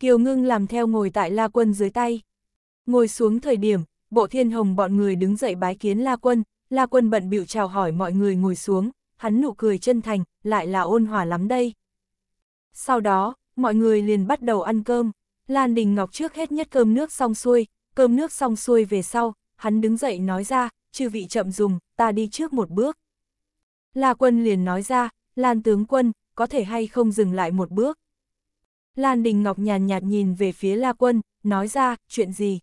Kiều Ngưng làm theo ngồi tại La Quân dưới tay. Ngồi xuống thời điểm, bộ thiên hồng bọn người đứng dậy bái kiến La Quân, La Quân bận bịu chào hỏi mọi người ngồi xuống, hắn nụ cười chân thành, lại là ôn hòa lắm đây. Sau đó, mọi người liền bắt đầu ăn cơm. Lan Đình Ngọc trước hết nhất cơm nước xong xuôi, cơm nước xong xuôi về sau, hắn đứng dậy nói ra, chư vị chậm dùng, ta đi trước một bước. La quân liền nói ra, Lan tướng quân, có thể hay không dừng lại một bước. Lan Đình Ngọc nhàn nhạt nhìn về phía La quân, nói ra, chuyện gì?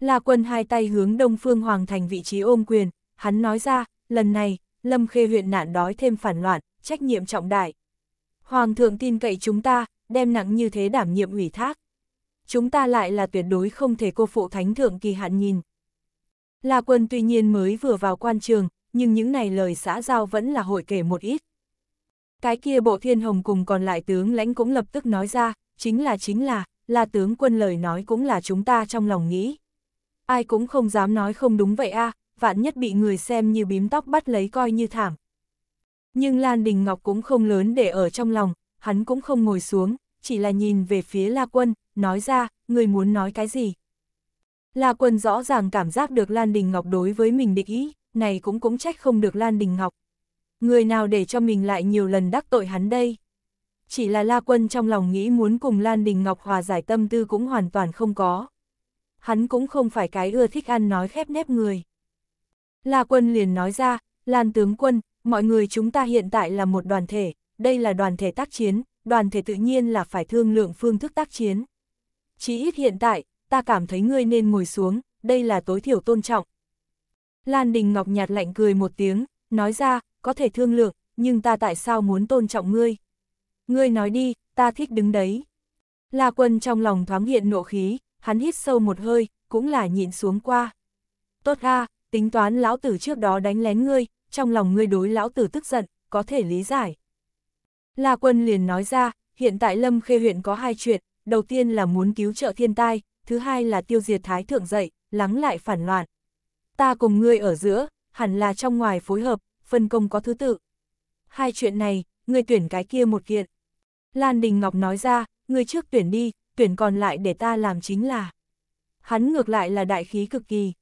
La quân hai tay hướng đông phương hoàng thành vị trí ôm quyền, hắn nói ra, lần này, lâm khê huyện nạn đói thêm phản loạn, trách nhiệm trọng đại. Hoàng thượng tin cậy chúng ta, đem nặng như thế đảm nhiệm ủy thác chúng ta lại là tuyệt đối không thể cô phụ thánh thượng kỳ hạn nhìn. La quân tuy nhiên mới vừa vào quan trường, nhưng những này lời xã giao vẫn là hội kể một ít. Cái kia bộ thiên hồng cùng còn lại tướng lãnh cũng lập tức nói ra, chính là chính là, là tướng quân lời nói cũng là chúng ta trong lòng nghĩ. Ai cũng không dám nói không đúng vậy a vạn nhất bị người xem như bím tóc bắt lấy coi như thảm. Nhưng Lan Đình Ngọc cũng không lớn để ở trong lòng, hắn cũng không ngồi xuống, chỉ là nhìn về phía La Quân, nói ra, người muốn nói cái gì? La Quân rõ ràng cảm giác được Lan Đình Ngọc đối với mình địch ý, này cũng cũng trách không được Lan Đình Ngọc. Người nào để cho mình lại nhiều lần đắc tội hắn đây? Chỉ là La Quân trong lòng nghĩ muốn cùng Lan Đình Ngọc hòa giải tâm tư cũng hoàn toàn không có. Hắn cũng không phải cái ưa thích ăn nói khép nép người. La Quân liền nói ra, Lan tướng quân, mọi người chúng ta hiện tại là một đoàn thể, đây là đoàn thể tác chiến, đoàn thể tự nhiên là phải thương lượng phương thức tác chiến chí ít hiện tại, ta cảm thấy ngươi nên ngồi xuống, đây là tối thiểu tôn trọng. Lan Đình Ngọc nhạt lạnh cười một tiếng, nói ra, có thể thương lượng, nhưng ta tại sao muốn tôn trọng ngươi? Ngươi nói đi, ta thích đứng đấy. La Quân trong lòng thoáng hiện nộ khí, hắn hít sâu một hơi, cũng là nhịn xuống qua. Tốt a, tính toán lão tử trước đó đánh lén ngươi, trong lòng ngươi đối lão tử tức giận, có thể lý giải. La Quân liền nói ra, hiện tại Lâm Khê huyện có hai chuyện, đầu tiên là muốn cứu trợ thiên tai, thứ hai là tiêu diệt thái thượng dậy, lắng lại phản loạn. Ta cùng ngươi ở giữa, hẳn là trong ngoài phối hợp, phân công có thứ tự. Hai chuyện này, ngươi tuyển cái kia một kiện. Lan Đình Ngọc nói ra, ngươi trước tuyển đi, tuyển còn lại để ta làm chính là. Hắn ngược lại là đại khí cực kỳ.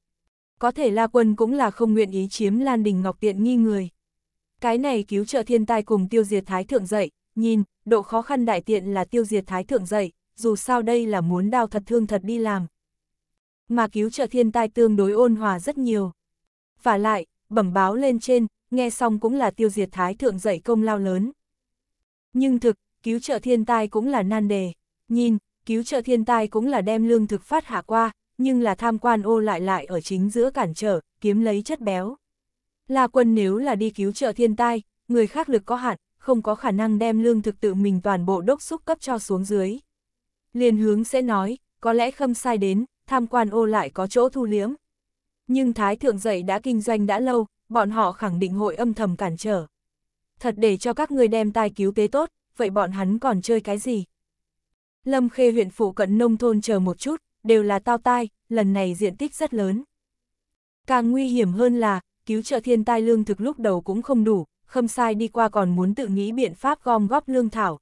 Có thể La Quân cũng là không nguyện ý chiếm Lan Đình Ngọc tiện nghi người. Cái này cứu trợ thiên tai cùng tiêu diệt thái thượng dậy, nhìn, độ khó khăn đại tiện là tiêu diệt thái thượng dậy dù sao đây là muốn đao thật thương thật đi làm. Mà cứu trợ thiên tai tương đối ôn hòa rất nhiều. Và lại, bẩm báo lên trên, nghe xong cũng là tiêu diệt thái thượng dạy công lao lớn. Nhưng thực, cứu trợ thiên tai cũng là nan đề. Nhìn, cứu trợ thiên tai cũng là đem lương thực phát hạ qua, nhưng là tham quan ô lại lại ở chính giữa cản trở, kiếm lấy chất béo. là quân nếu là đi cứu trợ thiên tai, người khác lực có hạn, không có khả năng đem lương thực tự mình toàn bộ đốc xúc cấp cho xuống dưới. Liền hướng sẽ nói, có lẽ khâm sai đến, tham quan ô lại có chỗ thu liếm. Nhưng Thái Thượng dậy đã kinh doanh đã lâu, bọn họ khẳng định hội âm thầm cản trở. Thật để cho các người đem tai cứu tế tốt, vậy bọn hắn còn chơi cái gì? Lâm Khê huyện phủ cận nông thôn chờ một chút, đều là tao tai, lần này diện tích rất lớn. Càng nguy hiểm hơn là, cứu trợ thiên tai lương thực lúc đầu cũng không đủ, khâm sai đi qua còn muốn tự nghĩ biện pháp gom góp lương thảo,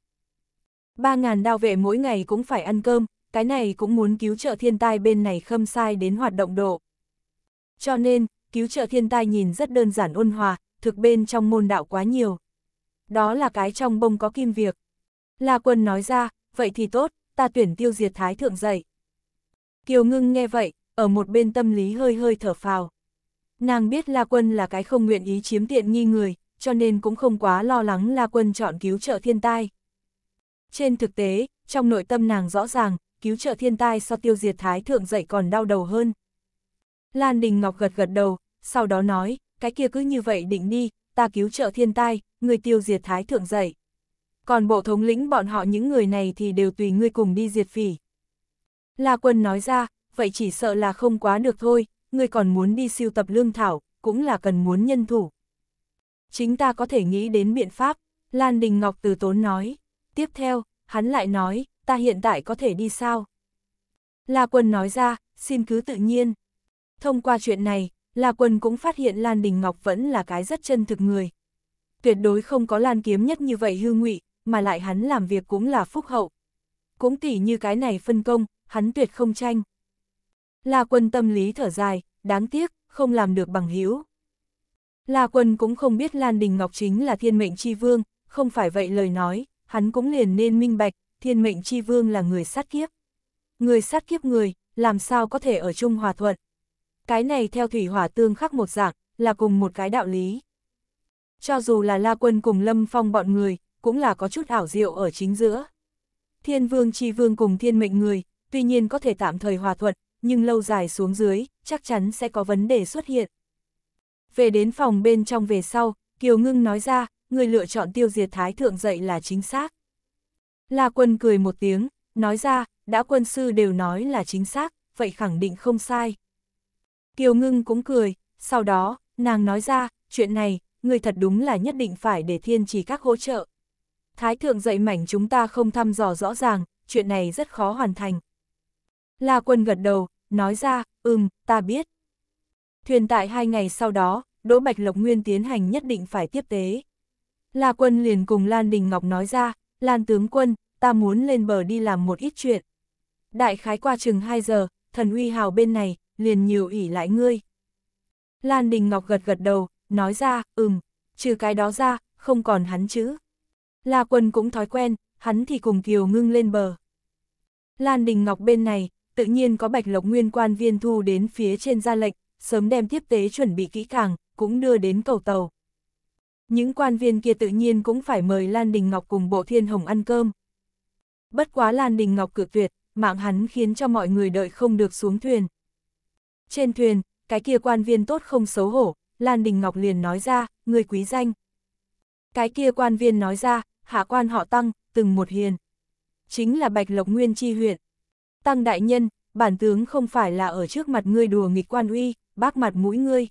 Ba ngàn đao vệ mỗi ngày cũng phải ăn cơm, cái này cũng muốn cứu trợ thiên tai bên này khâm sai đến hoạt động độ. Cho nên, cứu trợ thiên tai nhìn rất đơn giản ôn hòa, thực bên trong môn đạo quá nhiều. Đó là cái trong bông có kim việc. La quân nói ra, vậy thì tốt, ta tuyển tiêu diệt thái thượng dậy. Kiều ngưng nghe vậy, ở một bên tâm lý hơi hơi thở phào. Nàng biết La Quân là cái không nguyện ý chiếm tiện nghi người, cho nên cũng không quá lo lắng La Quân chọn cứu trợ thiên tai. Trên thực tế, trong nội tâm nàng rõ ràng, cứu trợ thiên tai so tiêu diệt thái thượng dậy còn đau đầu hơn. Lan Đình Ngọc gật gật đầu, sau đó nói, cái kia cứ như vậy định đi, ta cứu trợ thiên tai, người tiêu diệt thái thượng dậy. Còn bộ thống lĩnh bọn họ những người này thì đều tùy ngươi cùng đi diệt phỉ. La Quân nói ra, vậy chỉ sợ là không quá được thôi, ngươi còn muốn đi siêu tập lương thảo, cũng là cần muốn nhân thủ. Chính ta có thể nghĩ đến biện pháp, Lan Đình Ngọc từ tốn nói. Tiếp theo, hắn lại nói, ta hiện tại có thể đi sao? La Quân nói ra, xin cứ tự nhiên. Thông qua chuyện này, La Quân cũng phát hiện Lan Đình Ngọc vẫn là cái rất chân thực người. Tuyệt đối không có Lan Kiếm nhất như vậy hư ngụy, mà lại hắn làm việc cũng là phúc hậu. Cũng tỉ như cái này phân công, hắn tuyệt không tranh. La Quân tâm lý thở dài, đáng tiếc, không làm được bằng hữu. La Quân cũng không biết Lan Đình Ngọc chính là thiên mệnh chi vương, không phải vậy lời nói, hắn cũng liền nên minh bạch, thiên mệnh chi vương là người sát kiếp. Người sát kiếp người, làm sao có thể ở chung hòa thuận. Cái này theo thủy hỏa tương khắc một dạng, là cùng một cái đạo lý. Cho dù là La Quân cùng Lâm Phong bọn người, cũng là có chút ảo diệu ở chính giữa. Thiên vương chi vương cùng thiên mệnh người, tuy nhiên có thể tạm thời hòa thuận, nhưng lâu dài xuống dưới, chắc chắn sẽ có vấn đề xuất hiện. Về đến phòng bên trong về sau, Kiều Ngưng nói ra, người lựa chọn tiêu diệt thái thượng dậy là chính xác. La quân cười một tiếng, nói ra, đã quân sư đều nói là chính xác, vậy khẳng định không sai. Kiều ngưng cũng cười, sau đó, nàng nói ra, chuyện này, người thật đúng là nhất định phải để thiên chỉ các hỗ trợ. Thái thượng dậy mảnh chúng ta không thăm dò rõ ràng, chuyện này rất khó hoàn thành. La quân gật đầu, nói ra, ừm, ta biết. Thuyền tại hai ngày sau đó, Đỗ Bạch Lộc Nguyên tiến hành nhất định phải tiếp tế. La Quân liền cùng Lan Đình Ngọc nói ra, Lan tướng quân, ta muốn lên bờ đi làm một ít chuyện. Đại khái qua chừng 2 giờ, thần uy hào bên này, liền nhiều ỉ lại ngươi. Lan Đình Ngọc gật gật đầu, nói ra, ừm, trừ cái đó ra, không còn hắn chứ. La Quân cũng thói quen, hắn thì cùng Kiều ngưng lên bờ. Lan Đình Ngọc bên này, tự nhiên có Bạch Lộc Nguyên quan viên thu đến phía trên ra lệnh, sớm đem tiếp tế chuẩn bị kỹ càng, cũng đưa đến cầu tàu. Những quan viên kia tự nhiên cũng phải mời Lan Đình Ngọc cùng bộ thiên hồng ăn cơm. Bất quá Lan Đình Ngọc cự tuyệt, mạng hắn khiến cho mọi người đợi không được xuống thuyền. Trên thuyền, cái kia quan viên tốt không xấu hổ, Lan Đình Ngọc liền nói ra, người quý danh. Cái kia quan viên nói ra, hạ quan họ tăng, từng một hiền. Chính là Bạch Lộc Nguyên Chi huyện. Tăng đại nhân, bản tướng không phải là ở trước mặt ngươi đùa nghịch quan uy, bác mặt mũi ngươi.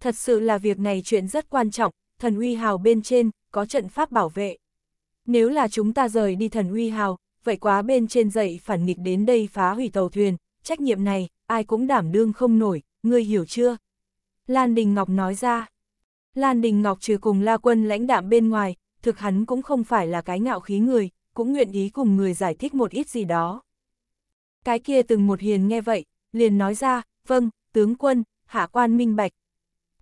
Thật sự là việc này chuyện rất quan trọng, thần uy hào bên trên, có trận pháp bảo vệ. Nếu là chúng ta rời đi thần uy hào, vậy quá bên trên dậy phản nghịch đến đây phá hủy tàu thuyền, trách nhiệm này, ai cũng đảm đương không nổi, ngươi hiểu chưa? Lan Đình Ngọc nói ra. Lan Đình Ngọc trừ cùng La Quân lãnh đạm bên ngoài, thực hắn cũng không phải là cái ngạo khí người, cũng nguyện ý cùng người giải thích một ít gì đó. Cái kia từng một hiền nghe vậy, liền nói ra, vâng, tướng quân, hạ quan minh bạch.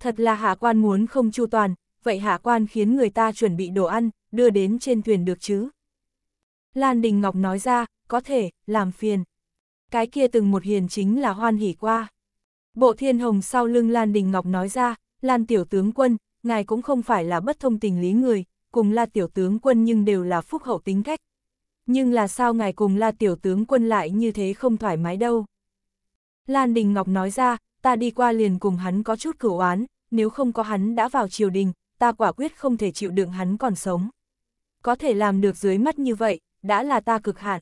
Thật là hạ quan muốn không chu toàn, vậy hạ quan khiến người ta chuẩn bị đồ ăn, đưa đến trên thuyền được chứ? Lan Đình Ngọc nói ra, có thể, làm phiền. Cái kia từng một hiền chính là hoan hỉ qua. Bộ thiên hồng sau lưng Lan Đình Ngọc nói ra, Lan tiểu tướng quân, ngài cũng không phải là bất thông tình lý người, cùng là tiểu tướng quân nhưng đều là phúc hậu tính cách. Nhưng là sao ngài cùng là tiểu tướng quân lại như thế không thoải mái đâu. Lan Đình Ngọc nói ra, ta đi qua liền cùng hắn có chút cửu oán, nếu không có hắn đã vào triều đình, ta quả quyết không thể chịu đựng hắn còn sống. Có thể làm được dưới mắt như vậy, đã là ta cực hạn.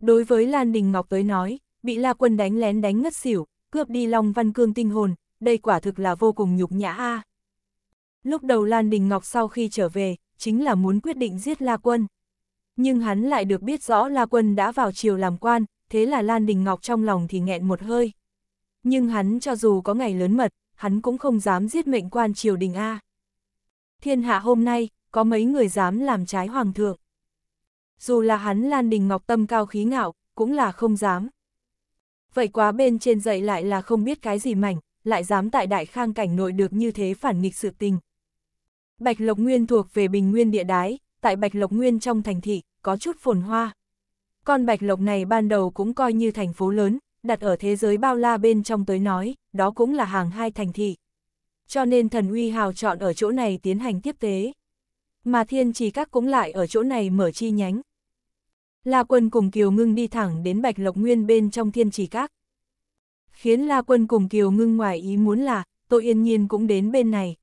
Đối với Lan Đình Ngọc tới nói, bị La Quân đánh lén đánh ngất xỉu, cướp đi Long Văn Cương tinh hồn, đây quả thực là vô cùng nhục nhã a. Lúc đầu Lan Đình Ngọc sau khi trở về, chính là muốn quyết định giết La Quân. Nhưng hắn lại được biết rõ La Quân đã vào triều làm quan, thế là Lan Đình Ngọc trong lòng thì nghẹn một hơi. Nhưng hắn cho dù có ngày lớn mật, hắn cũng không dám giết mệnh quan triều đình A. Thiên hạ hôm nay, có mấy người dám làm trái hoàng thượng. Dù là hắn Lan Đình Ngọc tâm cao khí ngạo, cũng là không dám. Vậy quá bên trên dậy lại là không biết cái gì mảnh, lại dám tại đại khang cảnh nội được như thế phản nghịch sự tình. Bạch Lộc Nguyên thuộc về Bình Nguyên địa đái, tại Bạch Lộc Nguyên trong thành thị, có chút phồn hoa. Con Bạch Lộc này ban đầu cũng coi như thành phố lớn, đặt ở thế giới bao la bên trong tới nói, đó cũng là hàng hai thành thị cho nên thần uy hào chọn ở chỗ này tiến hành tiếp tế. Mà thiên trì các cũng lại ở chỗ này mở chi nhánh. La quân cùng Kiều Ngưng đi thẳng đến Bạch Lộc Nguyên bên trong thiên trì các. Khiến La quân cùng Kiều Ngưng ngoài ý muốn là, tội Yên Nhiên cũng đến bên này.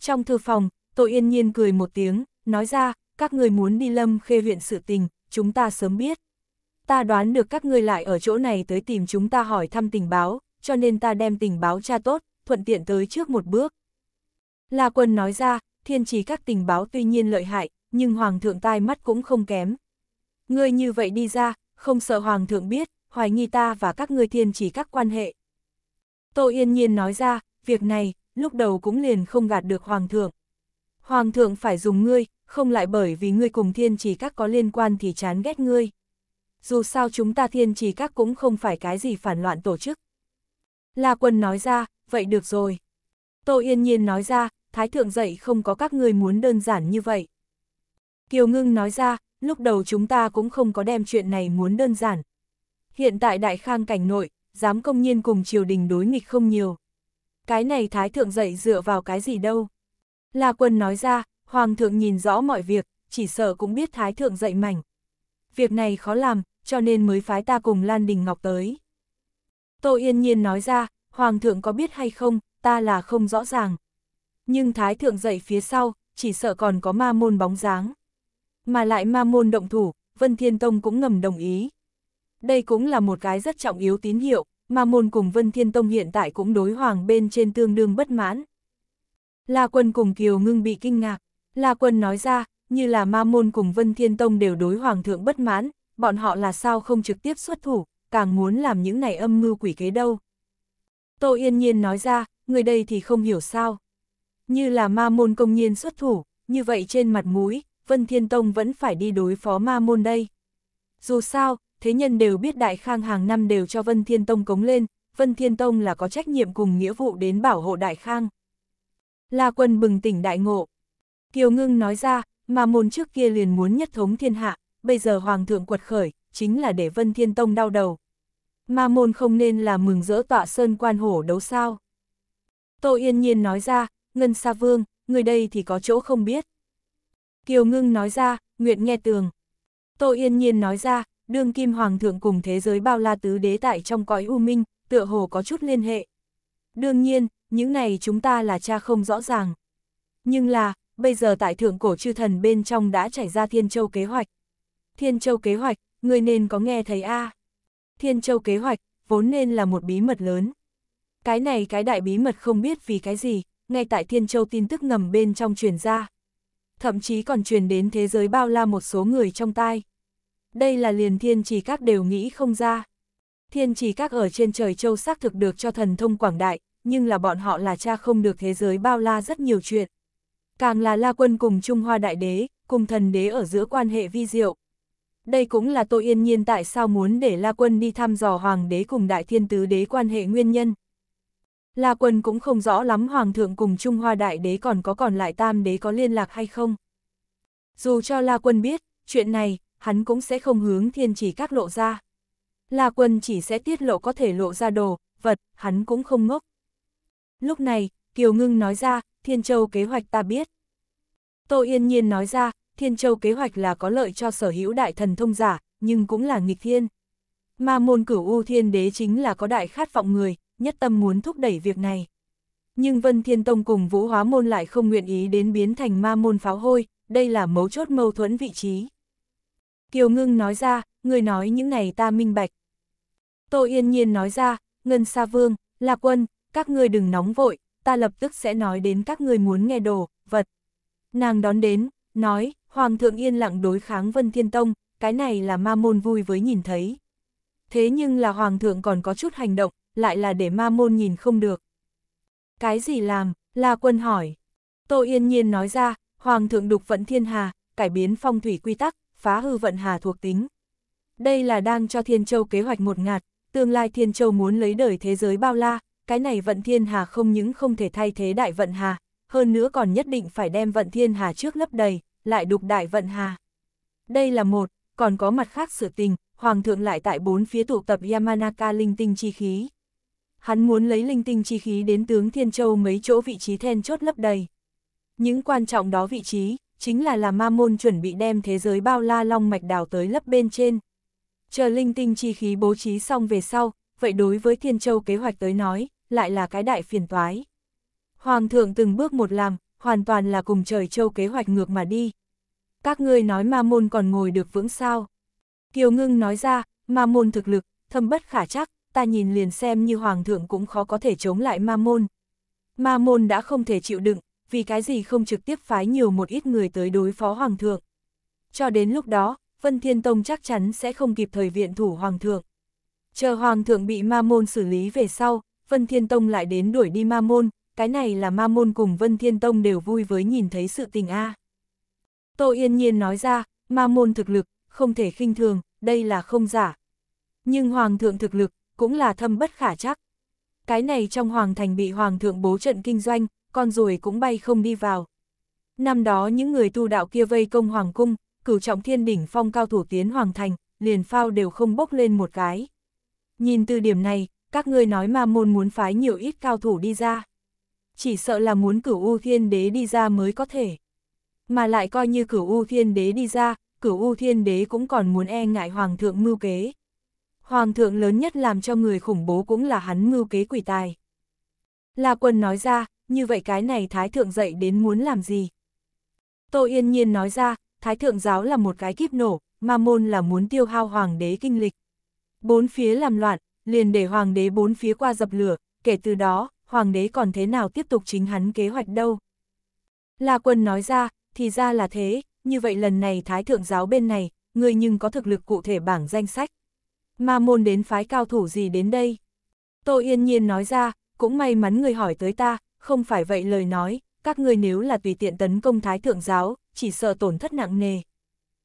Trong thư phòng, tội Yên Nhiên cười một tiếng, nói ra, các người muốn đi lâm khê huyện sự tình, chúng ta sớm biết. Ta đoán được các ngươi lại ở chỗ này tới tìm chúng ta hỏi thăm tình báo, cho nên ta đem tình báo tra tốt, thuận tiện tới trước một bước. La quân nói ra, thiên trì các tình báo tuy nhiên lợi hại, nhưng hoàng thượng tai mắt cũng không kém. Ngươi như vậy đi ra, không sợ hoàng thượng biết, hoài nghi ta và các ngươi thiên trì các quan hệ. Tô Yên Nhiên nói ra, việc này, lúc đầu cũng liền không gạt được hoàng thượng. Hoàng thượng phải dùng ngươi, không lại bởi vì ngươi cùng thiên trì các có liên quan thì chán ghét ngươi. Dù sao chúng ta thiên trì các cũng không phải cái gì phản loạn tổ chức. La Quân nói ra, vậy được rồi. Tô Yên Nhiên nói ra, Thái Thượng dạy không có các người muốn đơn giản như vậy. Kiều Ngưng nói ra, lúc đầu chúng ta cũng không có đem chuyện này muốn đơn giản. Hiện tại Đại Khang cảnh nội, dám công nhiên cùng triều đình đối nghịch không nhiều. Cái này Thái Thượng dạy dựa vào cái gì đâu. La Quân nói ra, Hoàng thượng nhìn rõ mọi việc, chỉ sợ cũng biết Thái Thượng dạy mảnh. Việc này khó làm, cho nên mới phái ta cùng Lan Đình Ngọc tới. Tô Yên Nhiên nói ra, Hoàng thượng có biết hay không, ta là không rõ ràng. Nhưng Thái thượng dậy phía sau, chỉ sợ còn có ma môn bóng dáng. Mà lại ma môn động thủ, Vân Thiên Tông cũng ngầm đồng ý. Đây cũng là một cái rất trọng yếu tín hiệu, ma môn cùng Vân Thiên Tông hiện tại cũng đối hoàng bên trên tương đương bất mãn. La quân cùng Kiều ngưng bị kinh ngạc, La quân nói ra, như là ma môn cùng Vân Thiên Tông đều đối hoàng thượng bất mãn, bọn họ là sao không trực tiếp xuất thủ, càng muốn làm những này âm mưu quỷ kế đâu. Tô Yên Nhiên nói ra, người đây thì không hiểu sao. Như là ma môn công nhiên xuất thủ, như vậy trên mặt mũi, Vân Thiên Tông vẫn phải đi đối phó ma môn đây. Dù sao, thế nhân đều biết Đại Khang hàng năm đều cho Vân Thiên Tông cống lên, Vân Thiên Tông là có trách nhiệm cùng nghĩa vụ đến bảo hộ Đại Khang. La quân bừng tỉnh đại ngộ. Kiều Ngưng nói ra, ma môn trước kia liền muốn nhất thống thiên hạ, bây giờ Hoàng thượng quật khởi, chính là để Vân Thiên Tông đau đầu, ma môn không nên là mừng rỡ tọa sơn quan hổ đấu sao. Tô Yên Nhiên nói ra, Ngân Sa Vương, người đây thì có chỗ không biết. Kiều Ngưng nói ra, Nguyện nghe tường. Tô Yên Nhiên nói ra, đương kim hoàng thượng cùng thế giới bao la tứ đế tại trong cõi u minh, tựa hồ có chút liên hệ. Đương nhiên, những này chúng ta là cha không rõ ràng. Nhưng là, bây giờ tại thượng cổ chư thần bên trong đã trải ra Thiên Châu kế hoạch. Thiên Châu kế hoạch, người nên có nghe thấy a à. Thiên Châu kế hoạch, vốn nên là một bí mật lớn. Cái này cái đại bí mật không biết vì cái gì, ngay tại Thiên Châu tin tức ngầm bên trong truyền ra. Thậm chí còn truyền đến thế giới bao la một số người trong tai. Đây là liền thiên trì các đều nghĩ không ra. Thiên trì các ở trên trời châu xác thực được cho thần thông quảng đại, nhưng là bọn họ là cha không được thế giới bao la rất nhiều chuyện. Càng là la quân cùng Trung Hoa Đại Đế, cùng thần đế ở giữa quan hệ vi diệu đây cũng là tôi yên nhiên tại sao muốn để La Quân đi thăm dò Hoàng đế cùng Đại Thiên Tứ đế quan hệ nguyên nhân. La Quân cũng không rõ lắm Hoàng thượng cùng Trung Hoa Đại đế còn có còn lại Tam đế có liên lạc hay không. Dù cho La Quân biết, chuyện này, hắn cũng sẽ không hướng thiên chỉ các lộ ra. La Quân chỉ sẽ tiết lộ có thể lộ ra đồ, vật, hắn cũng không ngốc. Lúc này, Kiều Ngưng nói ra, Thiên Châu kế hoạch ta biết. Tô Yên Nhiên nói ra, Thiên Châu kế hoạch là có lợi cho sở hữu đại thần thông giả, nhưng cũng là nghịch thiên. Ma môn cửu U Thiên Đế chính là có đại khát vọng người, nhất tâm muốn thúc đẩy việc này. Nhưng Vân Thiên Tông cùng Vũ Hóa Môn lại không nguyện ý đến biến thành ma môn pháo hôi, đây là mấu chốt mâu thuẫn vị trí. Kiều Ngưng nói ra, người nói những này ta minh bạch. Tô Yên Nhiên nói ra, Ngân Sa Vương, Lạc Quân, các ngươi đừng nóng vội, ta lập tức sẽ nói đến các ngươi muốn nghe đồ, vật. Nàng đón đến, nói, Hoàng thượng yên lặng đối kháng Vân Thiên Tông, cái này là ma môn vui với nhìn thấy. Thế nhưng là Hoàng thượng còn có chút hành động, lại là để ma môn nhìn không được. Cái gì làm, La quân hỏi. Tô Yên Nhiên nói ra, Hoàng thượng đục vận thiên hà, cải biến phong thủy quy tắc, phá hư vận hà thuộc tính. Đây là đang cho Thiên Châu kế hoạch một ngạt, tương lai Thiên Châu muốn lấy đời thế giới bao la, cái này vận thiên hà không những không thể thay thế đại vận hà, hơn nữa còn nhất định phải đem vận thiên hà trước lấp đầy, lại đục đại vận hà. Đây là một, còn có mặt khác sửa tình, Hoàng thượng lại tại bốn phía tụ tập Yamanaka linh tinh chi khí. Hắn muốn lấy linh tinh chi khí đến tướng Thiên Châu mấy chỗ vị trí then chốt lấp đầy. Những quan trọng đó vị trí, chính là là ma môn chuẩn bị đem thế giới bao la long mạch đào tới lấp bên trên. Chờ linh tinh chi khí bố trí xong về sau, vậy đối với Thiên Châu kế hoạch tới nói, lại là cái đại phiền toái. Hoàng thượng từng bước một làm, hoàn toàn là cùng trời châu kế hoạch ngược mà đi. Các ngươi nói ma môn còn ngồi được vững sao. Kiều ngưng nói ra, ma môn thực lực, thâm bất khả chắc, ta nhìn liền xem như hoàng thượng cũng khó có thể chống lại ma môn. Ma môn đã không thể chịu đựng, vì cái gì không trực tiếp phái nhiều một ít người tới đối phó hoàng thượng. Cho đến lúc đó, Vân Thiên Tông chắc chắn sẽ không kịp thời viện thủ hoàng thượng. Chờ hoàng thượng bị ma môn xử lý về sau, Vân Thiên Tông lại đến đuổi đi ma môn, cái này là ma môn cùng Vân Thiên Tông đều vui với nhìn thấy sự tình a. Tô Yên Nhiên nói ra, ma môn thực lực, không thể khinh thường, đây là không giả. Nhưng Hoàng thượng thực lực, cũng là thâm bất khả chắc. Cái này trong Hoàng thành bị Hoàng thượng bố trận kinh doanh, con rồi cũng bay không đi vào. Năm đó những người tu đạo kia vây công Hoàng cung, cửu trọng thiên đỉnh phong cao thủ tiến Hoàng thành, liền phao đều không bốc lên một cái. Nhìn từ điểm này, các ngươi nói ma môn muốn phái nhiều ít cao thủ đi ra chỉ sợ là muốn cửu U Thiên Đế đi ra mới có thể. Mà lại coi như cửu U Thiên Đế đi ra, cửu U Thiên Đế cũng còn muốn e ngại Hoàng thượng mưu kế. Hoàng thượng lớn nhất làm cho người khủng bố cũng là hắn mưu kế quỷ tài. La quân nói ra, như vậy cái này Thái Thượng dậy đến muốn làm gì? Tô Yên Nhiên nói ra, Thái Thượng giáo là một cái kiếp nổ, ma môn là muốn tiêu hao Hoàng đế kinh lịch. Bốn phía làm loạn, liền để Hoàng đế bốn phía qua dập lửa, kể từ đó, hoàng đế còn thế nào tiếp tục chính hắn kế hoạch đâu. La quân nói ra, thì ra là thế, như vậy lần này thái thượng giáo bên này, người nhưng có thực lực cụ thể bảng danh sách. Ma môn đến phái cao thủ gì đến đây? Tô Yên Nhiên nói ra, cũng may mắn người hỏi tới ta, không phải vậy lời nói, các người nếu là tùy tiện tấn công thái thượng giáo, chỉ sợ tổn thất nặng nề.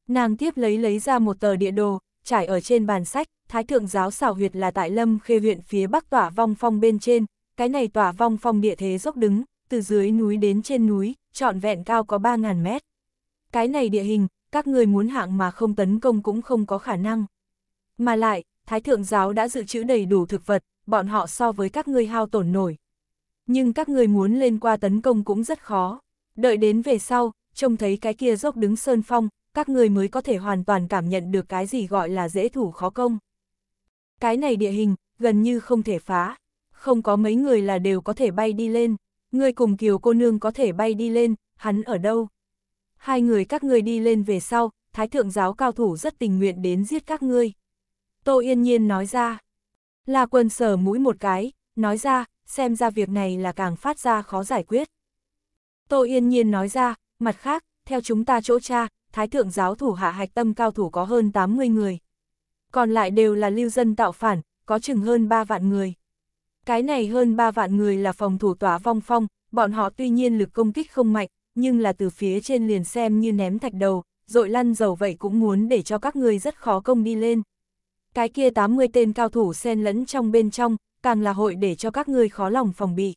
Nàng tiếp lấy lấy ra một tờ địa đồ, trải ở trên bàn sách, thái thượng giáo xảo huyệt là tại lâm khê huyện phía bắc tỏa vong phong bên trên, cái này tỏa vong phong địa thế dốc đứng, từ dưới núi đến trên núi, trọn vẹn cao có 3.000 mét. Cái này địa hình, các người muốn hạng mà không tấn công cũng không có khả năng. Mà lại, Thái Thượng Giáo đã dự trữ đầy đủ thực vật, bọn họ so với các ngươi hao tổn nổi. Nhưng các người muốn lên qua tấn công cũng rất khó. Đợi đến về sau, trông thấy cái kia dốc đứng sơn phong, các người mới có thể hoàn toàn cảm nhận được cái gì gọi là dễ thủ khó công. Cái này địa hình, gần như không thể phá không có mấy người là đều có thể bay đi lên, ngươi cùng kiều cô nương có thể bay đi lên, hắn ở đâu? Hai người các ngươi đi lên về sau, thái thượng giáo cao thủ rất tình nguyện đến giết các ngươi. Tô Yên Nhiên nói ra, là Quân sờ mũi một cái, nói ra, xem ra việc này là càng phát ra khó giải quyết. Tô Yên Nhiên nói ra, mặt khác, theo chúng ta chỗ cha, thái thượng giáo thủ hạ hạch tâm cao thủ có hơn 80 người. Còn lại đều là lưu dân tạo phản, có chừng hơn 3 vạn người. Cái này hơn 3 vạn người là phòng thủ tỏa vong phong, bọn họ tuy nhiên lực công kích không mạnh, nhưng là từ phía trên liền xem như ném thạch đầu, dội lăn dầu vậy cũng muốn để cho các người rất khó công đi lên. Cái kia 80 tên cao thủ xen lẫn trong bên trong, càng là hội để cho các ngươi khó lòng phòng bị.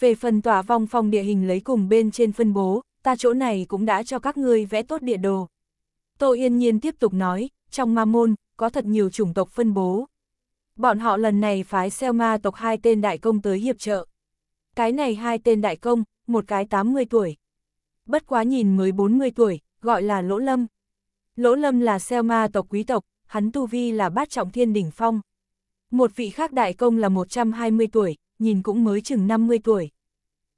Về phần tỏa vong phong địa hình lấy cùng bên trên phân bố, ta chỗ này cũng đã cho các ngươi vẽ tốt địa đồ. Tô Yên Nhiên tiếp tục nói, trong ma môn, có thật nhiều chủng tộc phân bố, Bọn họ lần này phái Selma tộc hai tên đại công tới hiệp trợ. Cái này hai tên đại công, một cái 80 tuổi. Bất quá nhìn mới 40 tuổi, gọi là Lỗ Lâm. Lỗ Lâm là Selma tộc quý tộc, hắn tu vi là bát trọng thiên đỉnh phong. Một vị khác đại công là 120 tuổi, nhìn cũng mới chừng 50 tuổi.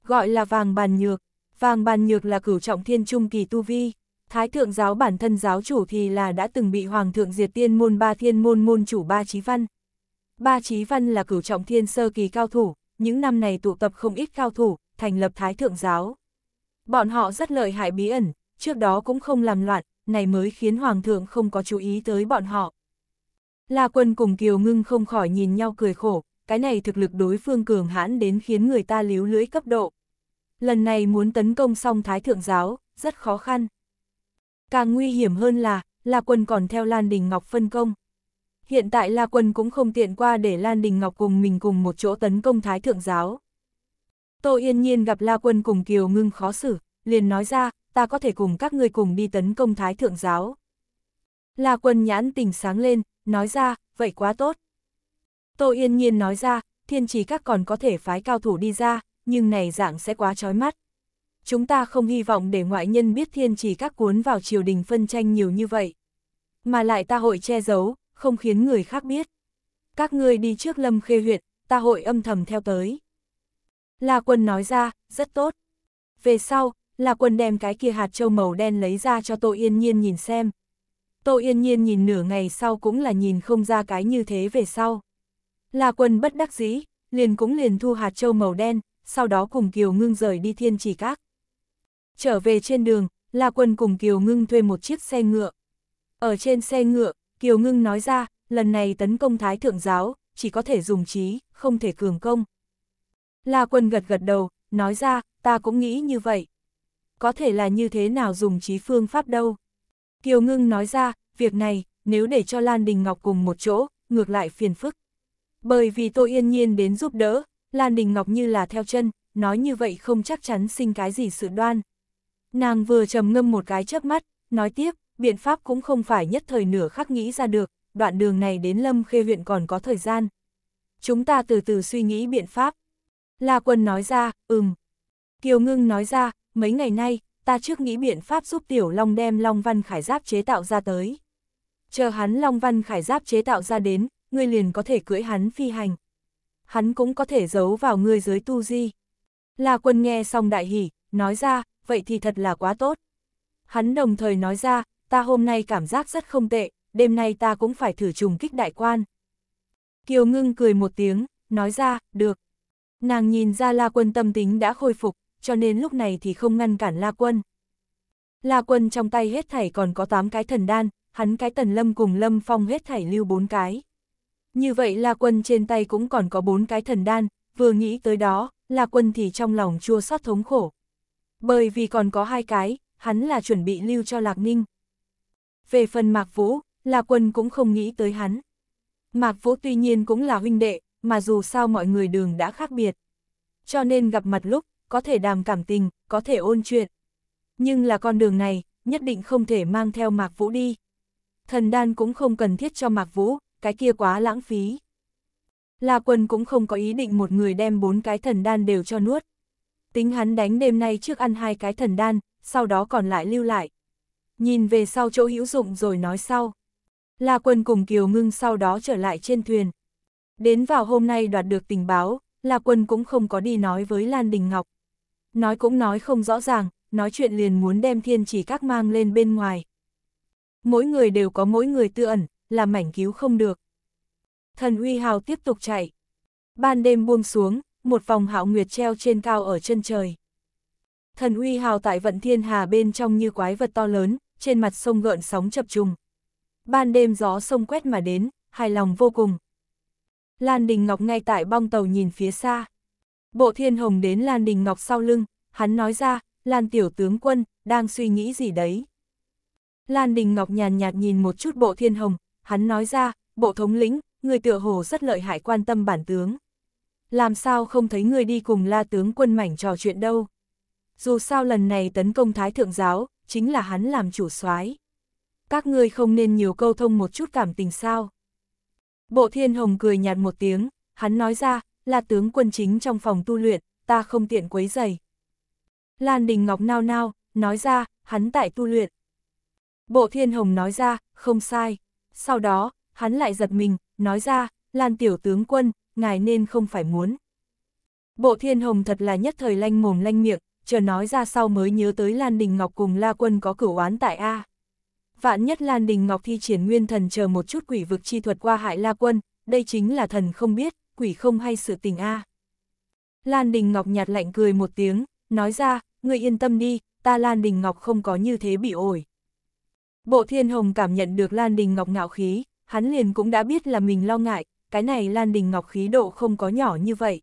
Gọi là vàng bàn nhược, vàng bàn nhược là cửu trọng thiên trung kỳ tu vi. Thái thượng giáo bản thân giáo chủ thì là đã từng bị hoàng thượng diệt tiên môn ba thiên môn môn chủ ba trí văn. Ba Chí Văn là cửu trọng thiên sơ kỳ cao thủ, những năm này tụ tập không ít cao thủ, thành lập Thái Thượng Giáo. Bọn họ rất lợi hại bí ẩn, trước đó cũng không làm loạn, này mới khiến Hoàng thượng không có chú ý tới bọn họ. La quân cùng Kiều Ngưng không khỏi nhìn nhau cười khổ, cái này thực lực đối phương cường hãn đến khiến người ta líu lưỡi cấp độ. Lần này muốn tấn công xong Thái Thượng Giáo, rất khó khăn. Càng nguy hiểm hơn là, La quân còn theo Lan Đình Ngọc phân công. Hiện tại La Quân cũng không tiện qua để Lan Đình Ngọc cùng mình cùng một chỗ tấn công Thái Thượng Giáo. Tô Yên Nhiên gặp La Quân cùng Kiều Ngưng khó xử, liền nói ra, ta có thể cùng các người cùng đi tấn công Thái Thượng Giáo. La Quân nhãn tình sáng lên, nói ra, vậy quá tốt. Tô Yên Nhiên nói ra, thiên trì các còn có thể phái cao thủ đi ra, nhưng này dạng sẽ quá chói mắt. Chúng ta không hy vọng để ngoại nhân biết thiên trì các cuốn vào triều đình phân tranh nhiều như vậy. Mà lại ta hội che giấu, không khiến người khác biết. Các ngươi đi trước lâm khê huyện, ta hội âm thầm theo tới. La quân nói ra, rất tốt. Về sau, La quân đem cái kia hạt châu màu đen lấy ra cho Tô Yên Nhiên nhìn xem. Tô Yên Nhiên nhìn nửa ngày sau cũng là nhìn không ra cái như thế về sau. La quân bất đắc dĩ, liền cũng liền thu hạt châu màu đen, sau đó cùng Kiều Ngưng rời đi thiên chỉ các. Trở về trên đường, La Quân cùng Kiều Ngưng thuê một chiếc xe ngựa. Ở trên xe ngựa, Kiều Ngưng nói ra, lần này tấn công Thái Thượng Giáo, chỉ có thể dùng trí, không thể cường công. La Quân gật gật đầu, nói ra, ta cũng nghĩ như vậy. Có thể là như thế nào dùng trí phương pháp đâu. Kiều Ngưng nói ra, việc này, nếu để cho Lan Đình Ngọc cùng một chỗ, ngược lại phiền phức. Bởi vì tôi yên nhiên đến giúp đỡ, Lan Đình Ngọc như là theo chân, nói như vậy không chắc chắn sinh cái gì sự đoan. Nàng vừa trầm ngâm một cái chớp mắt, nói tiếp, biện pháp cũng không phải nhất thời nửa khắc nghĩ ra được, đoạn đường này đến Lâm Khê huyện còn có thời gian. Chúng ta từ từ suy nghĩ biện pháp. La Quân nói ra, ừm. Kiều Ngưng nói ra, mấy ngày nay, ta trước nghĩ biện pháp giúp Tiểu Long đem Long Văn Khải Giáp chế tạo ra tới. Chờ hắn Long Văn Khải Giáp chế tạo ra đến, ngươi liền có thể cưỡi hắn phi hành. Hắn cũng có thể giấu vào ngươi dưới tu di. La Quân nghe xong đại hỉ, nói ra, vậy thì thật là quá tốt. Hắn đồng thời nói ra, ta hôm nay cảm giác rất không tệ, đêm nay ta cũng phải thử trùng kích đại quan. Kiều ngưng cười một tiếng, nói ra, được. Nàng nhìn ra La Quân tâm tính đã khôi phục, cho nên lúc này thì không ngăn cản La Quân. La Quân trong tay hết thảy còn có 8 cái thần đan, hắn cái tần lâm cùng lâm phong hết thảy lưu 4 cái. Như vậy La Quân trên tay cũng còn có 4 cái thần đan, vừa nghĩ tới đó, La Quân thì trong lòng chua xót thống khổ. Bởi vì còn có hai cái, hắn là chuẩn bị lưu cho Lạc Ninh về phần Mạc Vũ, La quân cũng không nghĩ tới hắn. Mạc Vũ tuy nhiên cũng là huynh đệ, mà dù sao mọi người đường đã khác biệt. Cho nên gặp mặt lúc, có thể đàm cảm tình, có thể ôn chuyện. Nhưng là con đường này, nhất định không thể mang theo Mạc Vũ đi. Thần đan cũng không cần thiết cho Mạc Vũ, cái kia quá lãng phí. La quân cũng không có ý định một người đem bốn cái thần đan đều cho nuốt. Tính hắn đánh đêm nay trước ăn hai cái thần đan, sau đó còn lại lưu lại nhìn về sau chỗ hữu dụng rồi nói sau. La Quân cùng Kiều Ngưng sau đó trở lại trên thuyền. Đến vào hôm nay đoạt được tình báo, La Quân cũng không có đi nói với Lan Đình Ngọc. Nói cũng nói không rõ ràng, nói chuyện liền muốn đem thiên chỉ các mang lên bên ngoài. Mỗi người đều có mỗi người tư ẩn, là mảnh cứu không được. Thần uy hào tiếp tục chạy. Ban đêm buông xuống, một vòng hạo nguyệt treo trên cao ở chân trời. Thần uy hào tại vận thiên hà bên trong như quái vật to lớn, trên mặt sông gợn sóng chập trùng. Ban đêm gió sông quét mà đến, hài lòng vô cùng. Lan Đình Ngọc ngay tại bong tàu nhìn phía xa. Bộ thiên hồng đến Lan Đình Ngọc sau lưng, hắn nói ra, Lan tiểu tướng quân, đang suy nghĩ gì đấy. Lan Đình Ngọc nhàn nhạt nhìn một chút bộ thiên hồng, hắn nói ra, bộ thống lĩnh, người tựa hồ rất lợi hại quan tâm bản tướng. Làm sao không thấy người đi cùng la tướng quân mảnh trò chuyện đâu. Dù sao lần này tấn công thái thượng giáo, chính là hắn làm chủ soái. Các ngươi không nên nhiều câu thông một chút cảm tình sao. Bộ thiên hồng cười nhạt một tiếng, hắn nói ra, là tướng quân chính trong phòng tu luyện, ta không tiện quấy dày. Lan Đình Ngọc nao nao, nói ra, hắn tại tu luyện. Bộ thiên hồng nói ra, không sai. Sau đó, hắn lại giật mình, nói ra, Lan tiểu tướng quân, ngài nên không phải muốn. Bộ thiên hồng thật là nhất thời lanh mồm lanh miệng, chờ nói ra sau mới nhớ tới Lan Đình Ngọc cùng La Quân có cửu oán tại A. Vạn nhất Lan Đình Ngọc thi triển nguyên thần chờ một chút quỷ vực chi thuật qua hại La Quân, đây chính là thần không biết, quỷ không hay sự tình A. Lan Đình Ngọc nhạt lạnh cười một tiếng, nói ra, người yên tâm đi, ta Lan Đình Ngọc không có như thế bị ổi. Bộ Thiên Hồng cảm nhận được Lan Đình Ngọc ngạo khí, hắn liền cũng đã biết là mình lo ngại, cái này Lan Đình Ngọc khí độ không có nhỏ như vậy.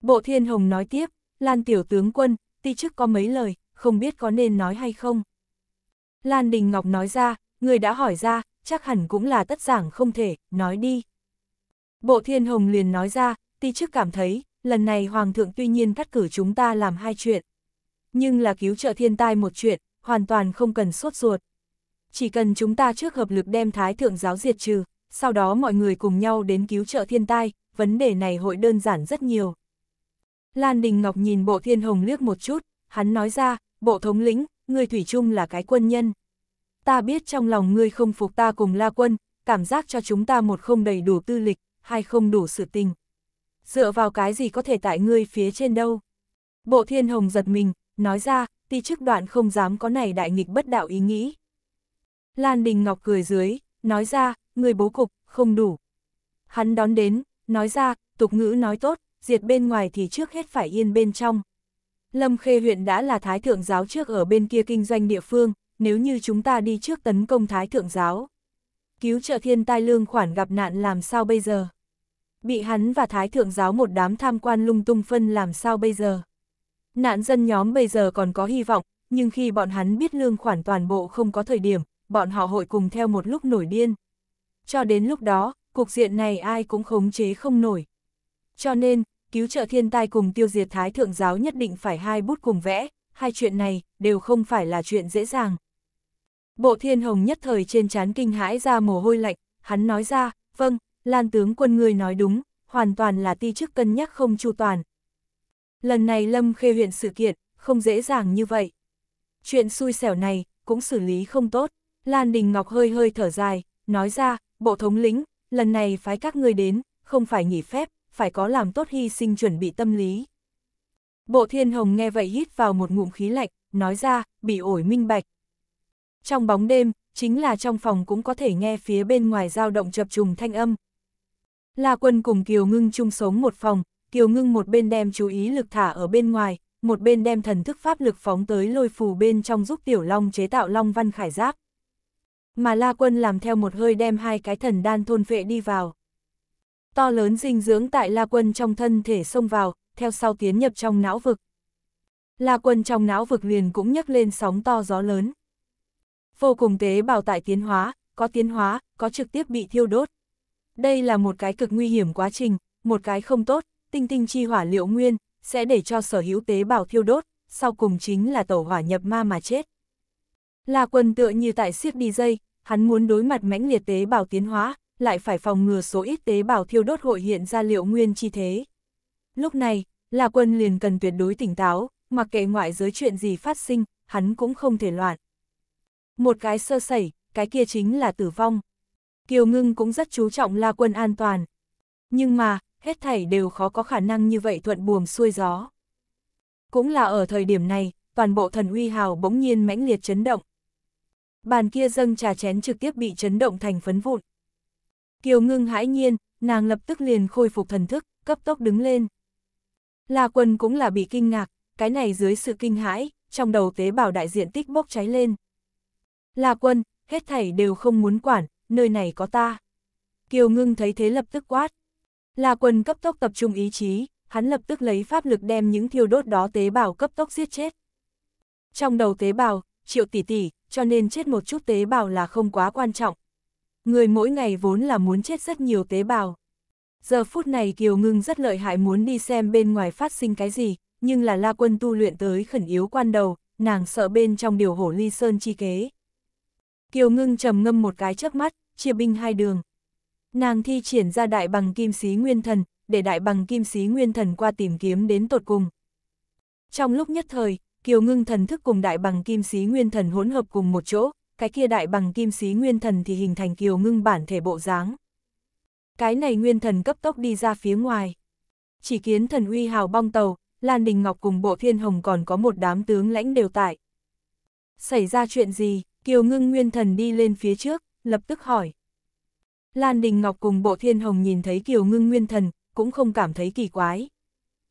Bộ Thiên Hồng nói tiếp, Lan tiểu tướng quân, ti chức có mấy lời, không biết có nên nói hay không. Lan Đình Ngọc nói ra, người đã hỏi ra, chắc hẳn cũng là tất giảng không thể, nói đi. Bộ Thiên Hồng liền nói ra, ti chức cảm thấy, lần này Hoàng thượng tuy nhiên cắt cử chúng ta làm hai chuyện. Nhưng là cứu trợ thiên tai một chuyện, hoàn toàn không cần sốt ruột. Chỉ cần chúng ta trước hợp lực đem Thái Thượng giáo diệt trừ, sau đó mọi người cùng nhau đến cứu trợ thiên tai, vấn đề này hội đơn giản rất nhiều. Lan Đình Ngọc nhìn bộ thiên hồng liếc một chút, hắn nói ra, bộ thống lĩnh, người Thủy chung là cái quân nhân. Ta biết trong lòng ngươi không phục ta cùng la quân, cảm giác cho chúng ta một không đầy đủ tư lịch, hai không đủ sự tình. Dựa vào cái gì có thể tại ngươi phía trên đâu. Bộ thiên hồng giật mình, nói ra, ti chức đoạn không dám có này đại nghịch bất đạo ý nghĩ. Lan Đình Ngọc cười dưới, nói ra, người bố cục, không đủ. Hắn đón đến, nói ra, tục ngữ nói tốt, diệt bên ngoài thì trước hết phải yên bên trong. Lâm Khê huyện đã là Thái Thượng giáo trước ở bên kia kinh doanh địa phương, nếu như chúng ta đi trước tấn công Thái Thượng giáo. Cứu trợ thiên tai lương khoản gặp nạn làm sao bây giờ? Bị hắn và Thái Thượng giáo một đám tham quan lung tung phân làm sao bây giờ? Nạn dân nhóm bây giờ còn có hy vọng, nhưng khi bọn hắn biết lương khoản toàn bộ không có thời điểm, bọn họ hội cùng theo một lúc nổi điên. Cho đến lúc đó, cục diện này ai cũng khống chế không nổi. Cho nên, cứu trợ thiên tai cùng tiêu diệt thái thượng giáo nhất định phải hai bút cùng vẽ, hai chuyện này đều không phải là chuyện dễ dàng. Bộ thiên hồng nhất thời trên chán kinh hãi ra mồ hôi lạnh, hắn nói ra, vâng, Lan tướng quân ngươi nói đúng, hoàn toàn là ti chức cân nhắc không chu toàn. Lần này Lâm Khê huyện sự kiện, không dễ dàng như vậy. Chuyện xui xẻo này, cũng xử lý không tốt. Lan Đình Ngọc hơi hơi thở dài, nói ra, bộ thống lĩnh, lần này phái các ngươi đến, không phải nghỉ phép, phải có làm tốt hy sinh chuẩn bị tâm lý. Bộ thiên hồng nghe vậy hít vào một ngụm khí lạnh, nói ra, bị ổi minh bạch. Trong bóng đêm, chính là trong phòng cũng có thể nghe phía bên ngoài dao động chập trùng thanh âm. La quân cùng Kiều Ngưng chung sống một phòng, Kiều Ngưng một bên đem chú ý lực thả ở bên ngoài, một bên đem thần thức pháp lực phóng tới lôi phù bên trong giúp Tiểu Long chế tạo Long Văn Khải Giáp. Mà La Quân làm theo một hơi đem hai cái thần đan thôn vệ đi vào. To lớn dinh dưỡng tại La Quân trong thân thể xông vào, theo sau tiến nhập trong não vực. La Quân trong não vực liền cũng nhấc lên sóng to gió lớn. Vô cùng tế bào tại tiến hóa, có tiến hóa, có trực tiếp bị thiêu đốt. Đây là một cái cực nguy hiểm quá trình, một cái không tốt, tinh tinh chi hỏa liệu nguyên, sẽ để cho sở hữu tế bào thiêu đốt, sau cùng chính là tổ hỏa nhập ma mà chết. La quân tựa như tại siết đi dây, hắn muốn đối mặt mãnh liệt tế bào tiến hóa, lại phải phòng ngừa số ít tế bào thiêu đốt hội hiện ra liệu nguyên chi thế. Lúc này, là quân liền cần tuyệt đối tỉnh táo, mặc kệ ngoại giới chuyện gì phát sinh, hắn cũng không thể loạn. Một cái sơ sẩy, cái kia chính là tử vong. Kiều Ngưng cũng rất chú trọng La Quân an toàn. Nhưng mà, hết thảy đều khó có khả năng như vậy thuận buồm xuôi gió. Cũng là ở thời điểm này, toàn bộ thần uy hào bỗng nhiên mãnh liệt chấn động. Bàn kia dâng trà chén trực tiếp bị chấn động thành phấn vụn. Kiều ngưng hãi nhiên, nàng lập tức liền khôi phục thần thức, cấp tốc đứng lên. La quân cũng là bị kinh ngạc, cái này dưới sự kinh hãi, trong đầu tế bào đại diện tích bốc cháy lên. La quân, hết thảy đều không muốn quản, nơi này có ta. Kiều ngưng thấy thế lập tức quát. La quân cấp tốc tập trung ý chí, hắn lập tức lấy pháp lực đem những thiêu đốt đó tế bào cấp tốc giết chết. Trong đầu tế bào, triệu tỷ tỷ, cho nên chết một chút tế bào là không quá quan trọng, Người mỗi ngày vốn là muốn chết rất nhiều tế bào. Giờ phút này Kiều Ngưng rất lợi hại muốn đi xem bên ngoài phát sinh cái gì, nhưng là La Quân tu luyện tới khẩn yếu quan đầu, nàng sợ bên trong điều hổ ly sơn chi kế. Kiều Ngưng trầm ngâm một cái chớp mắt, chia binh hai đường. Nàng thi triển ra đại bằng kim sĩ nguyên thần, để đại bằng kim sĩ nguyên thần qua tìm kiếm đến tột cùng. Trong lúc nhất thời, Kiều Ngưng thần thức cùng đại bằng kim sĩ nguyên thần hỗn hợp cùng một chỗ, cái kia đại bằng kim sĩ nguyên thần thì hình thành kiều ngưng bản thể bộ dáng. Cái này nguyên thần cấp tốc đi ra phía ngoài. Chỉ kiến thần uy hào bong tàu, Lan Đình Ngọc cùng bộ thiên hồng còn có một đám tướng lãnh đều tại. Xảy ra chuyện gì, kiều ngưng nguyên thần đi lên phía trước, lập tức hỏi. Lan Đình Ngọc cùng bộ thiên hồng nhìn thấy kiều ngưng nguyên thần, cũng không cảm thấy kỳ quái.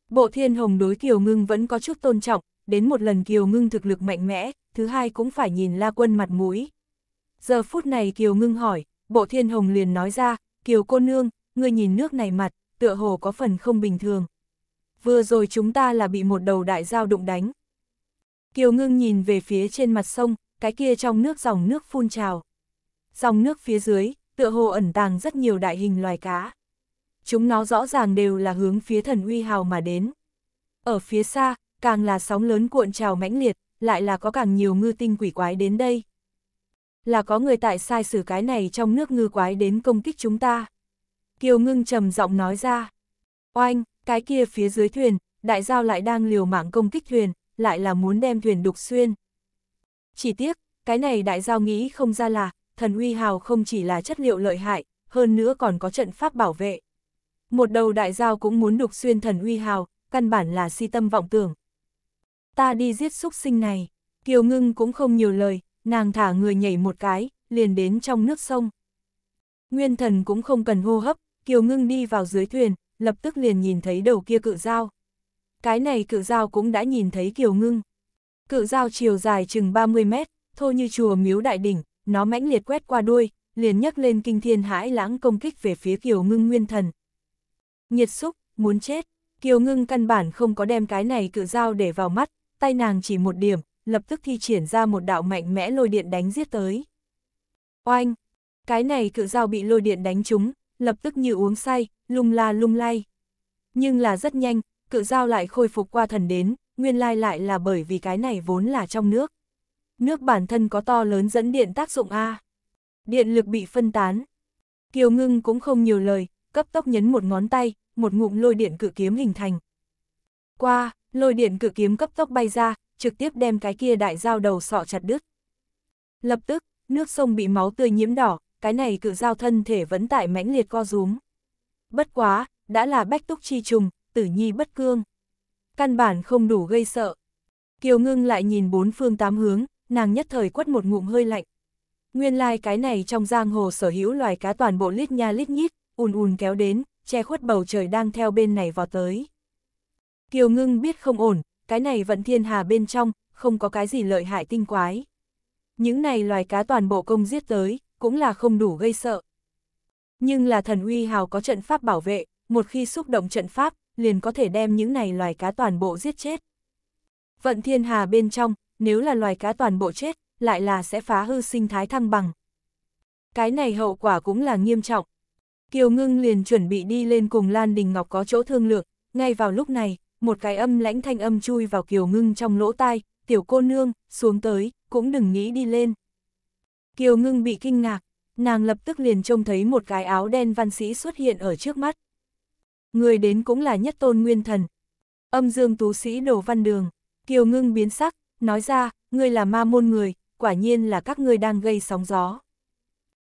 Bộ thiên hồng đối kiều ngưng vẫn có chút tôn trọng, đến một lần Kiều Ngưng thực lực mạnh mẽ, thứ hai cũng phải nhìn La Quân mặt mũi. Giờ phút này Kiều Ngưng hỏi, Bộ Thiên Hồng liền nói ra, Kiều cô nương, ngươi nhìn nước này mặt, tựa hồ có phần không bình thường. Vừa rồi chúng ta là bị một đầu đại giao đụng đánh. Kiều Ngưng nhìn về phía trên mặt sông, cái kia trong nước dòng nước phun trào. Dòng nước phía dưới, tựa hồ ẩn tàng rất nhiều đại hình loài cá. Chúng nó rõ ràng đều là hướng phía thần uy hào mà đến. Ở phía xa, càng là sóng lớn cuộn trào mãnh liệt, lại là có càng nhiều ngư tinh quỷ quái đến đây. Là có người tại sai sử cái này trong nước ngư quái đến công kích chúng ta. Kiều ngưng trầm giọng nói ra. Oanh, cái kia phía dưới thuyền, đại giao lại đang liều mạng công kích thuyền, lại là muốn đem thuyền đục xuyên. Chỉ tiếc, cái này đại giao nghĩ không ra là, thần uy hào không chỉ là chất liệu lợi hại, hơn nữa còn có trận pháp bảo vệ. Một đầu đại giao cũng muốn đục xuyên thần uy hào, căn bản là si tâm vọng tưởng, ta đi giết súc sinh này. Kiều ngưng cũng không nhiều lời, nàng thả người nhảy một cái, liền đến trong nước sông. Nguyên thần cũng không cần hô hấp, Kiều ngưng đi vào dưới thuyền, lập tức liền nhìn thấy đầu kia cự dao. Cái này cự dao cũng đã nhìn thấy Kiều ngưng. Cự dao chiều dài chừng 30 mét, thô như chùa miếu đại đỉnh, nó mãnh liệt quét qua đuôi, liền nhấc lên kinh thiên hãi lãng công kích về phía Kiều Ngưng Nguyên Thần. Nhiệt xúc, muốn chết, Kiều Ngưng căn bản không có đem cái này cự dao để vào mắt, tay nàng chỉ một điểm, lập tức thi triển ra một đạo mạnh mẽ lôi điện đánh giết tới. Oanh! Cái này cự dao bị lôi điện đánh trúng, lập tức như uống say, lung la lung lay. Nhưng là rất nhanh, cự dao lại khôi phục qua thần đến, nguyên lai lại là bởi vì cái này vốn là trong nước. Nước bản thân có to lớn dẫn điện tác dụng A. Điện lực bị phân tán. Kiều ngưng cũng không nhiều lời, cấp tốc nhấn một ngón tay, một ngụm lôi điện cự kiếm hình thành. Qua, lôi điện cự kiếm cấp tốc bay ra, trực tiếp đem cái kia đại dao đầu sọ chặt đứt. Lập tức, nước sông bị máu tươi nhiễm đỏ, cái này cự dao thân thể vẫn tại mãnh liệt co rúm. Bất quá, đã là bách túc chi trùng, tử nhi bất cương. Căn bản không đủ gây sợ. Kiều ngưng lại nhìn bốn phương tám hướng, nàng nhất thời quất một ngụm hơi lạnh. Nguyên lai like cái này trong giang hồ sở hữu loài cá toàn bộ lít nha lít nhít, ùn ùn kéo đến, che khuất bầu trời đang theo bên này vào tới. Kiều ngưng biết không ổn, cái này vận thiên hà bên trong, không có cái gì lợi hại tinh quái. Những này loài cá toàn bộ công giết tới, cũng là không đủ gây sợ. Nhưng là thần uy hào có trận pháp bảo vệ, một khi xúc động trận pháp, liền có thể đem những này loài cá toàn bộ giết chết. Vận thiên hà bên trong, nếu là loài cá toàn bộ chết, lại là sẽ phá hư sinh thái thăng bằng. Cái này hậu quả cũng là nghiêm trọng. Kiều Ngưng liền chuẩn bị đi lên cùng Lan Đình Ngọc có chỗ thương lượng, ngay vào lúc này, một cái âm lãnh thanh âm chui vào kiều ngưng trong lỗ tai, tiểu cô nương, xuống tới, cũng đừng nghĩ đi lên. Kiều ngưng bị kinh ngạc, nàng lập tức liền trông thấy một cái áo đen văn sĩ xuất hiện ở trước mắt. Người đến cũng là nhất tôn nguyên thần. Âm dương tú sĩ đồ văn đường, kiều ngưng biến sắc, nói ra, ngươi là ma môn người, quả nhiên là các ngươi đang gây sóng gió.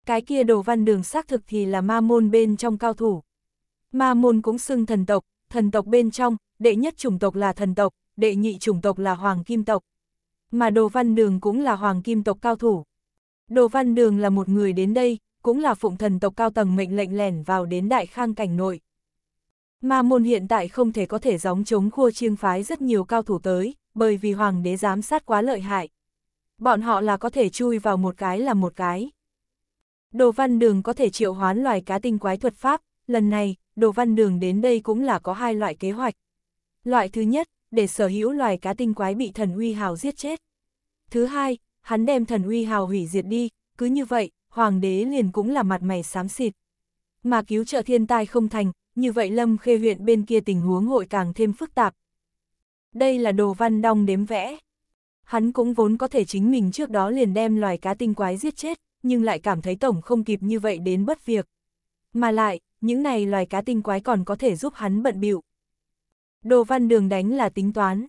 Cái kia đồ văn đường xác thực thì là ma môn bên trong cao thủ. Ma môn cũng xưng thần tộc, thần tộc bên trong, đệ nhất chủng tộc là thần tộc, đệ nhị chủng tộc là hoàng kim tộc. Mà Đồ Văn Đường cũng là hoàng kim tộc cao thủ. Đồ Văn Đường là một người đến đây, cũng là phụng thần tộc cao tầng mệnh lệnh lẻn vào đến đại khang cảnh nội. Ma môn hiện tại không thể có thể gióng chống khua chiêng phái rất nhiều cao thủ tới, bởi vì hoàng đế giám sát quá lợi hại. Bọn họ là có thể chui vào một cái là một cái. Đồ văn đường có thể triệu hoán loài cá tinh quái thuật pháp, lần này, Đồ Văn Đường đến đây cũng là có hai loại kế hoạch. Loại thứ nhất, để sở hữu loài cá tinh quái bị thần uy hào giết chết. Thứ hai, hắn đem thần uy hào hủy diệt đi, cứ như vậy, hoàng đế liền cũng là mặt mày xám xịt. Mà cứu trợ thiên tai không thành, như vậy Lâm Khê huyện bên kia tình huống hội càng thêm phức tạp. Đây là đồ văn đong đếm vẽ. Hắn cũng vốn có thể chính mình trước đó liền đem loài cá tinh quái giết chết, nhưng lại cảm thấy tổng không kịp như vậy đến bất việc. Mà lại, những này loài cá tinh quái còn có thể giúp hắn bận bịu. Đồ văn đường đánh là tính toán.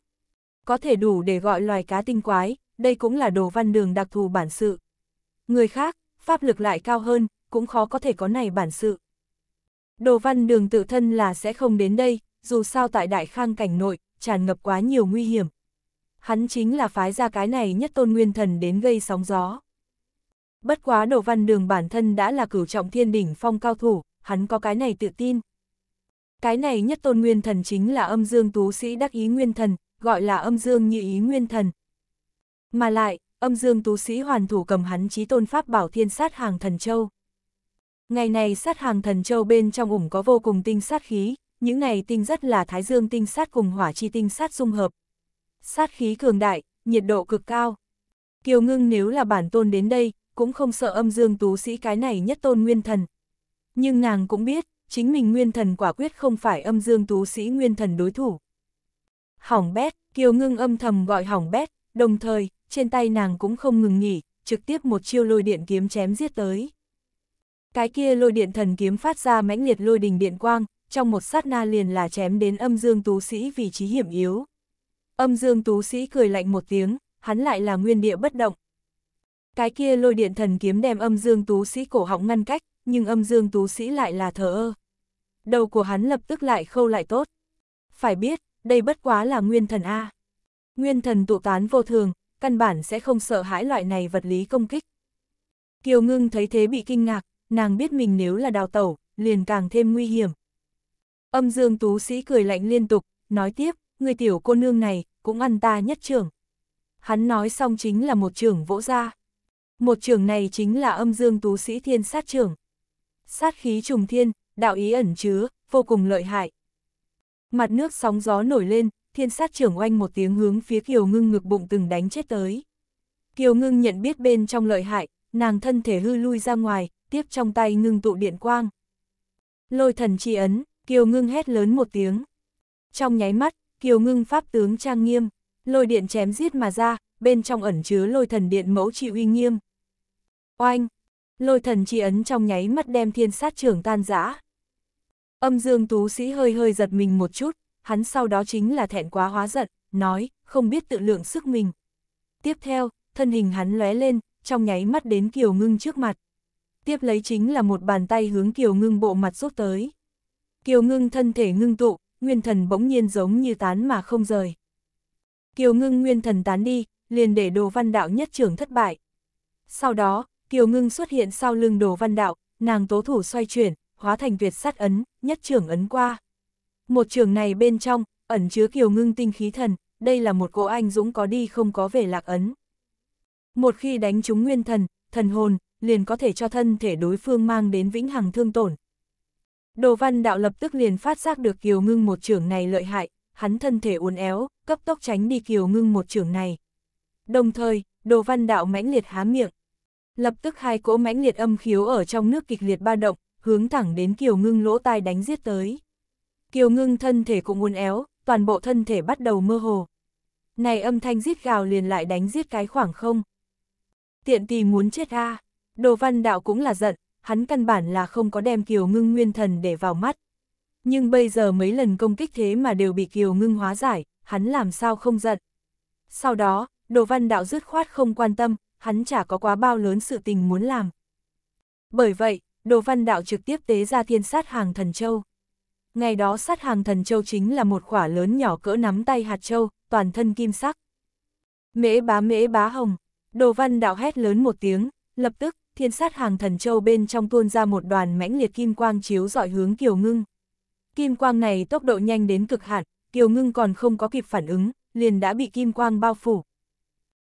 Có thể đủ để gọi loài cá tinh quái, đây cũng là đồ văn đường đặc thù bản sự. Người khác, pháp lực lại cao hơn, cũng khó có thể có này bản sự. Đồ văn đường tự thân là sẽ không đến đây, dù sao tại đại khang cảnh nội, tràn ngập quá nhiều nguy hiểm. Hắn chính là phái ra cái này nhất tôn nguyên thần đến gây sóng gió. Bất quá đồ văn đường bản thân đã là cửu trọng thiên đỉnh phong cao thủ, hắn có cái này tự tin. Cái này nhất tôn nguyên thần chính là âm dương tú sĩ đắc ý nguyên thần, gọi là âm dương như ý nguyên thần. Mà lại, âm dương tú sĩ hoàn thủ cầm hắn chí tôn pháp bảo thiên sát hàng thần châu. Ngày này sát hàng thần châu bên trong ủng có vô cùng tinh sát khí, những ngày tinh rất là thái dương tinh sát cùng hỏa chi tinh sát dung hợp. Sát khí cường đại, nhiệt độ cực cao. Kiều ngưng nếu là bản tôn đến đây, cũng không sợ âm dương tú sĩ cái này nhất tôn nguyên thần, nhưng nàng cũng biết, chính mình nguyên thần quả quyết không phải âm dương tú sĩ nguyên thần đối thủ. Hỏng bét, Kiều Ngưng âm thầm gọi hỏng bét, đồng thời, trên tay nàng cũng không ngừng nghỉ, trực tiếp một chiêu lôi điện kiếm chém giết tới. Cái kia lôi điện thần kiếm phát ra mãnh liệt lôi đình điện quang, trong một sát na liền là chém đến âm dương tú sĩ vị trí hiểm yếu. Âm dương tú sĩ cười lạnh một tiếng, hắn lại là nguyên địa bất động. Cái kia lôi điện thần kiếm đem âm dương tú sĩ cổ họng ngăn cách, nhưng âm dương tú sĩ lại là thờ ơ. Đầu của hắn lập tức lại khâu lại tốt. Phải biết, đây bất quá là nguyên thần A. Nguyên thần tụ tán vô thường, căn bản sẽ không sợ hãi loại này vật lý công kích. Kiều ngưng thấy thế bị kinh ngạc, nàng biết mình nếu là đào tẩu, liền càng thêm nguy hiểm. Âm dương tú sĩ cười lạnh liên tục, nói tiếp, người tiểu cô nương này, cũng ăn ta nhất trưởng. Hắn nói xong chính là một trưởng vỗ ra. Một trưởng này chính là âm dương tú sĩ thiên sát trưởng sát khí trùng thiên, đạo ý ẩn chứa, vô cùng lợi hại. Mặt nước sóng gió nổi lên, thiên sát trưởng oanh một tiếng hướng phía Kiều Ngưng ngực bụng từng đánh chết tới. Kiều Ngưng nhận biết bên trong lợi hại, nàng thân thể hư lui ra ngoài, tiếp trong tay ngưng tụ điện quang. Lôi thần chi ấn, Kiều Ngưng hét lớn một tiếng. Trong nháy mắt, Kiều Ngưng pháp tướng trang nghiêm, lôi điện chém giết mà ra, bên trong ẩn chứa lôi thần điện mẫu trị uy nghiêm. Oanh, lôi thần chi ấn trong nháy mắt đem thiên sát trưởng tan giã. Âm dương tú sĩ hơi hơi giật mình một chút, hắn sau đó chính là thẹn quá hóa giận, nói, không biết tự lượng sức mình. Tiếp theo, thân hình hắn lóe lên, trong nháy mắt đến Kiều Ngưng trước mặt. Tiếp lấy chính là một bàn tay hướng Kiều Ngưng bộ mặt rút tới. Kiều Ngưng thân thể ngưng tụ, nguyên thần bỗng nhiên giống như tán mà không rời. Kiều Ngưng nguyên thần tán đi, liền để đồ văn đạo nhất trưởng thất bại. Sau đó, Kiều ngưng xuất hiện sau lưng đồ văn đạo, nàng tố thủ xoay chuyển, hóa thành tuyệt sát ấn, nhất trưởng ấn qua. Một trường này bên trong, ẩn chứa kiều ngưng tinh khí thần, đây là một cỗ anh dũng có đi không có về lạc ấn. Một khi đánh trúng nguyên thần, thần hồn, liền có thể cho thân thể đối phương mang đến vĩnh hằng thương tổn. Đồ văn đạo lập tức liền phát giác được kiều ngưng một trường này lợi hại, hắn thân thể uốn éo, cấp tốc tránh đi kiều ngưng một trường này. Đồng thời, đồ văn đạo mãnh liệt há miệng, Lập tức hai cỗ mãnh liệt âm khiếu ở trong nước kịch liệt ba động, hướng thẳng đến Kiều Ngưng lỗ tai đánh giết tới. Kiều Ngưng thân thể cũng uốn éo, toàn bộ thân thể bắt đầu mơ hồ. Này âm thanh giết gào liền lại đánh giết cái khoảng không. Tiện tì muốn chết a Đồ văn đạo cũng là giận, hắn căn bản là không có đem Kiều Ngưng nguyên thần để vào mắt. Nhưng bây giờ mấy lần công kích thế mà đều bị Kiều Ngưng hóa giải, hắn làm sao không giận. Sau đó, đồ văn đạo dứt khoát không quan tâm, hắn chả có quá bao lớn sự tình muốn làm. Bởi vậy, Đồ Văn Đạo trực tiếp tế ra thiên sát hàng thần châu. Ngày đó sát hàng thần châu chính là một khỏa lớn nhỏ cỡ nắm tay hạt châu, toàn thân kim sắc. Mễ bá mễ bá hồng, Đồ Văn Đạo hét lớn một tiếng, lập tức, thiên sát hàng thần châu bên trong tuôn ra một đoàn mãnh liệt kim quang chiếu dọi hướng Kiều Ngưng. Kim quang này tốc độ nhanh đến cực hạn, Kiều Ngưng còn không có kịp phản ứng, liền đã bị kim quang bao phủ.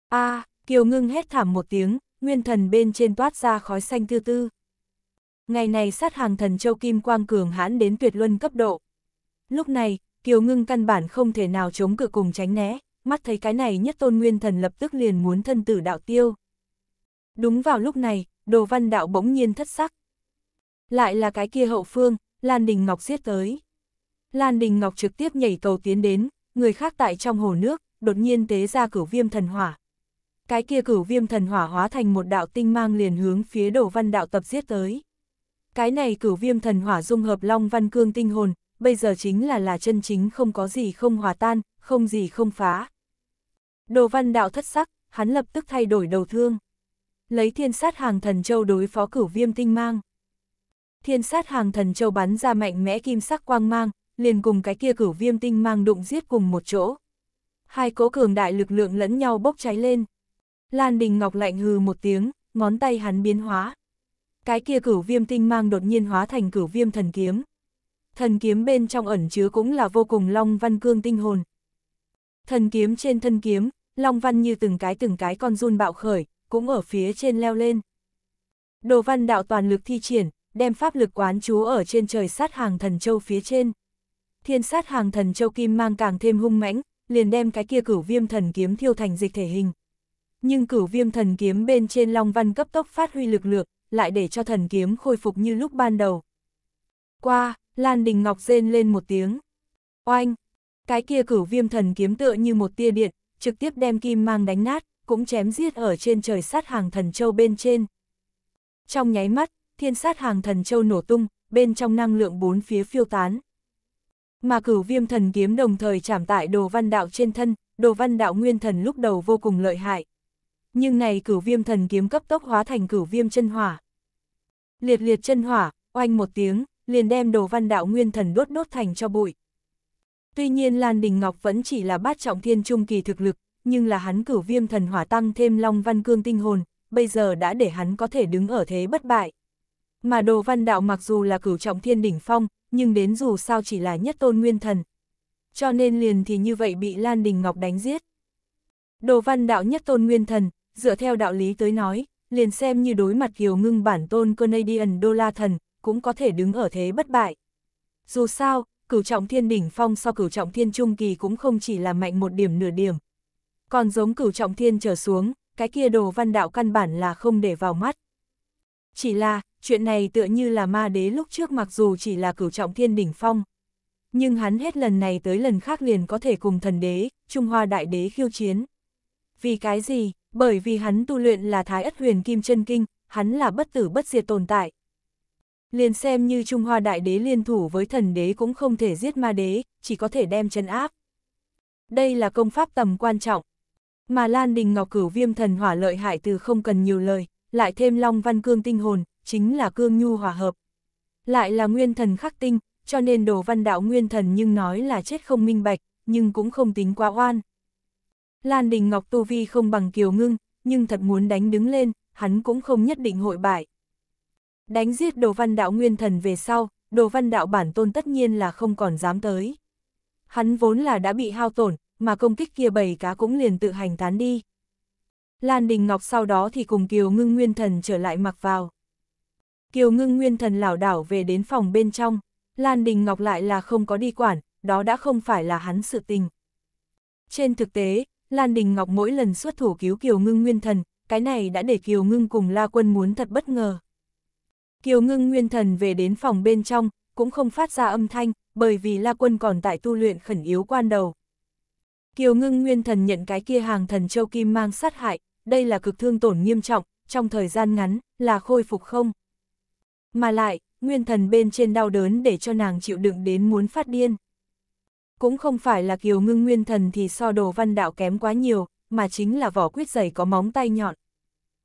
A, à, Kiều ngưng hét thảm một tiếng, nguyên thần bên trên toát ra khói xanh tư tư. Ngày này sát hàng thần châu Kim Quang cường hãn đến tuyệt luân cấp độ. Lúc này, Kiều ngưng căn bản không thể nào chống cự cùng tránh né, mắt thấy cái này nhất tôn nguyên thần lập tức liền muốn thân tử đạo tiêu. Đúng vào lúc này, đồ văn đạo bỗng nhiên thất sắc. Lại là cái kia hậu phương, Lan Đình Ngọc giết tới. Lan Đình Ngọc trực tiếp nhảy cầu tiến đến, người khác tại trong hồ nước, đột nhiên tế ra cửu viêm thần hỏa, cái kia cửu viêm thần hỏa hóa thành một đạo tinh mang liền hướng phía đồ văn đạo tập giết tới. Cái này cửu viêm thần hỏa dung hợp long văn cương tinh hồn, bây giờ chính là là chân chính không có gì không hòa tan, không gì không phá. Đồ văn đạo thất sắc, hắn lập tức thay đổi đầu thương. Lấy thiên sát hàng thần châu đối phó cửu viêm tinh mang. Thiên sát hàng thần châu bắn ra mạnh mẽ kim sắc quang mang, liền cùng cái kia cửu viêm tinh mang đụng giết cùng một chỗ. Hai cố cường đại lực lượng lẫn nhau bốc cháy lên. Lan Đình Ngọc lạnh hừ một tiếng, ngón tay hắn biến hóa. Cái kia cửu viêm tinh mang đột nhiên hóa thành cửu viêm thần kiếm. Thần kiếm bên trong ẩn chứa cũng là vô cùng long văn cương tinh hồn. Thần kiếm trên thân kiếm, long văn như từng cái từng cái con run bạo khởi, cũng ở phía trên leo lên. Đồ văn đạo toàn lực thi triển, đem pháp lực quán chú ở trên trời sát hàng thần châu phía trên. Thiên sát hàng thần châu kim mang càng thêm hung mãnh, liền đem cái kia cửu viêm thần kiếm thiêu thành dịch thể hình, nhưng cửu viêm thần kiếm bên trên Long Văn cấp tốc phát huy lực lượng, lại để cho thần kiếm khôi phục như lúc ban đầu. Qua, Lan Đình Ngọc rên lên một tiếng. Oanh! Cái kia cửu viêm thần kiếm tựa như một tia điện, trực tiếp đem kim mang đánh nát, cũng chém giết ở trên trời sát hàng thần châu bên trên. Trong nháy mắt, thiên sát hàng thần châu nổ tung, bên trong năng lượng bốn phía phiêu tán. Mà cửu viêm thần kiếm đồng thời chạm tại đồ văn đạo trên thân, đồ văn đạo nguyên thần lúc đầu vô cùng lợi hại, nhưng này cửu viêm thần kiếm cấp tốc hóa thành cửu viêm chân hỏa. Liệt liệt chân hỏa, oanh một tiếng, liền đem đồ văn đạo nguyên thần đốt đốt thành cho bụi. Tuy nhiên Lan Đình Ngọc vẫn chỉ là bát trọng thiên trung kỳ thực lực, nhưng là hắn cửu viêm thần hỏa tăng thêm long văn cương tinh hồn, bây giờ đã để hắn có thể đứng ở thế bất bại. Mà đồ văn đạo mặc dù là cửu trọng thiên đỉnh phong, nhưng đến dù sao chỉ là nhất tôn nguyên thần. Cho nên liền thì như vậy bị Lan Đình Ngọc đánh giết. Đồ văn đạo nhất tôn nguyên thần, dựa theo đạo lý tới nói, liền xem như đối mặt kiều ngưng bản tôn Canadian đô la thần, cũng có thể đứng ở thế bất bại. Dù sao, cửu trọng thiên đỉnh phong so cửu trọng thiên trung kỳ cũng không chỉ là mạnh một điểm nửa điểm. Còn giống cửu trọng thiên trở xuống, cái kia đồ văn đạo căn bản là không để vào mắt. Chỉ là, chuyện này tựa như là ma đế lúc trước mặc dù chỉ là cửu trọng thiên đỉnh phong. Nhưng hắn hết lần này tới lần khác liền có thể cùng thần đế, Trung Hoa đại đế khiêu chiến. Vì cái gì? Bởi vì hắn tu luyện là Thái Ất Huyền Kim Chân Kinh, hắn là bất tử bất diệt tồn tại. Liền xem như Trung Hoa Đại Đế liên thủ với thần đế cũng không thể giết ma đế, chỉ có thể đem chân áp. Đây là công pháp tầm quan trọng. Mà Lan Đình Ngọc cửu viêm thần hỏa lợi hại từ không cần nhiều lời, lại thêm Long Văn Cương tinh hồn, chính là Cương Nhu hòa hợp. Lại là nguyên thần khắc tinh, cho nên đồ văn đạo nguyên thần nhưng nói là chết không minh bạch, nhưng cũng không tính quá oan. Lan Đình Ngọc tu vi không bằng Kiều Ngưng, nhưng thật muốn đánh đứng lên, hắn cũng không nhất định hội bại. Đánh giết đồ văn đạo nguyên thần về sau, đồ văn đạo bản tôn tất nhiên là không còn dám tới. Hắn vốn là đã bị hao tổn, mà công kích kia bầy cá cũng liền tự hành tán đi. Lan Đình Ngọc sau đó thì cùng Kiều Ngưng Nguyên Thần trở lại mặc vào. Kiều Ngưng Nguyên Thần lảo đảo về đến phòng bên trong, Lan Đình Ngọc lại là không có đi quản, đó đã không phải là hắn sự tình. Trên thực tế, Lan Đình Ngọc mỗi lần xuất thủ cứu Kiều Ngưng Nguyên Thần, cái này đã để Kiều Ngưng cùng La Quân muốn thật bất ngờ. Kiều Ngưng Nguyên Thần về đến phòng bên trong, cũng không phát ra âm thanh, bởi vì La Quân còn tại tu luyện khẩn yếu quan đầu. Kiều Ngưng Nguyên Thần nhận cái kia hàng thần châu kim mang sát hại, đây là cực thương tổn nghiêm trọng, trong thời gian ngắn, là khôi phục không. Mà lại, Nguyên Thần bên trên đau đớn để cho nàng chịu đựng đến muốn phát điên cũng không phải là kiều ngưng nguyên thần thì so đồ văn đạo kém quá nhiều, mà chính là vỏ quyết giày có móng tay nhọn.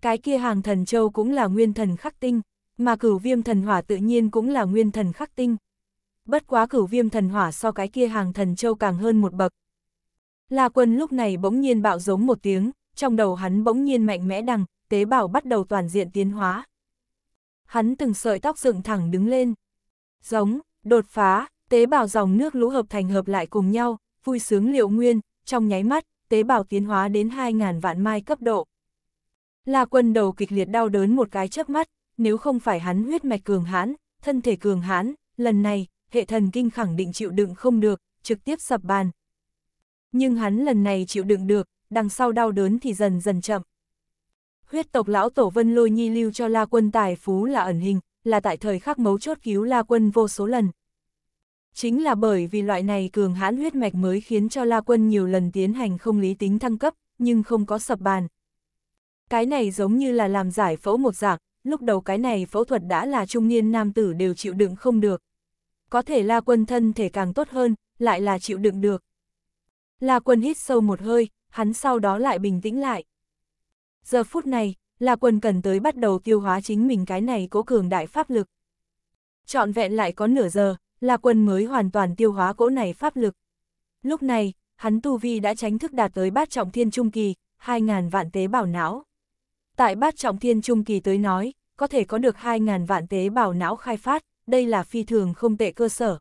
Cái kia hàng thần châu cũng là nguyên thần khắc tinh, mà cửu viêm thần hỏa tự nhiên cũng là nguyên thần khắc tinh. Bất quá cửu viêm thần hỏa so cái kia hàng thần châu càng hơn một bậc. La quân lúc này bỗng nhiên bạo giống một tiếng, trong đầu hắn bỗng nhiên mạnh mẽ đằng, tế bào bắt đầu toàn diện tiến hóa. Hắn từng sợi tóc dựng thẳng đứng lên. Giống, đột phá, Tế bào dòng nước lũ hợp thành hợp lại cùng nhau, vui sướng liệu nguyên, trong nháy mắt, tế bào tiến hóa đến 2.000 vạn mai cấp độ. La quân đầu kịch liệt đau đớn một cái chớp mắt, nếu không phải hắn huyết mạch cường hãn, thân thể cường hãn, lần này, hệ thần kinh khẳng định chịu đựng không được, trực tiếp sập bàn. Nhưng hắn lần này chịu đựng được, đằng sau đau đớn thì dần dần chậm. Huyết tộc lão tổ Vân Lôi Nhi lưu cho La Quân tài phú là ẩn hình, là tại thời khắc mấu chốt cứu La Quân vô số lần, Chính là bởi vì loại này cường hãn huyết mạch mới khiến cho La Quân nhiều lần tiến hành không lý tính thăng cấp, nhưng không có sập bàn. Cái này giống như là làm giải phẫu một dạng, lúc đầu cái này phẫu thuật đã là trung niên nam tử đều chịu đựng không được. Có thể La Quân thân thể càng tốt hơn, lại là chịu đựng được. La Quân hít sâu một hơi, hắn sau đó lại bình tĩnh lại. Giờ phút này, La Quân cần tới bắt đầu tiêu hóa chính mình cái này cố cường đại pháp lực. Chọn vẹn lại có nửa giờ, La Quân mới hoàn toàn tiêu hóa cỗ này pháp lực. Lúc này, hắn tu vi đã tránh thức đạt tới bát trọng thiên trung kỳ, 2.000 vạn tế bào não. Tại bát trọng thiên trung kỳ tới nói, có thể có được 2.000 vạn tế bào não khai phát, đây là phi thường không tệ cơ sở.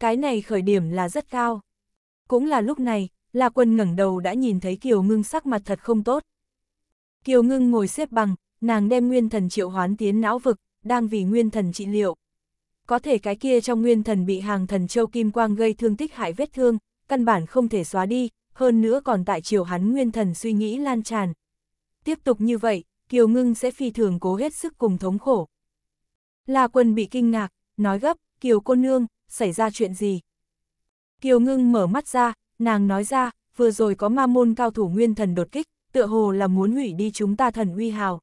Cái này khởi điểm là rất cao. Cũng là lúc này, La Quân ngẩng đầu đã nhìn thấy Kiều Ngưng sắc mặt thật không tốt. Kiều Ngưng ngồi xếp bằng, nàng đem nguyên thần triệu hoán tiến não vực, đang vì nguyên thần trị liệu có thể cái kia trong nguyên thần bị hàng thần châu kim quang gây thương tích hại vết thương, căn bản không thể xóa đi, hơn nữa còn tại chiều hắn nguyên thần suy nghĩ lan tràn. Tiếp tục như vậy, Kiều Ngưng sẽ phi thường cố hết sức cùng thống khổ. La quân bị kinh ngạc, nói gấp, Kiều cô nương, xảy ra chuyện gì? Kiều Ngưng mở mắt ra, nàng nói ra, vừa rồi có ma môn cao thủ nguyên thần đột kích, tựa hồ là muốn hủy đi chúng ta thần uy hào.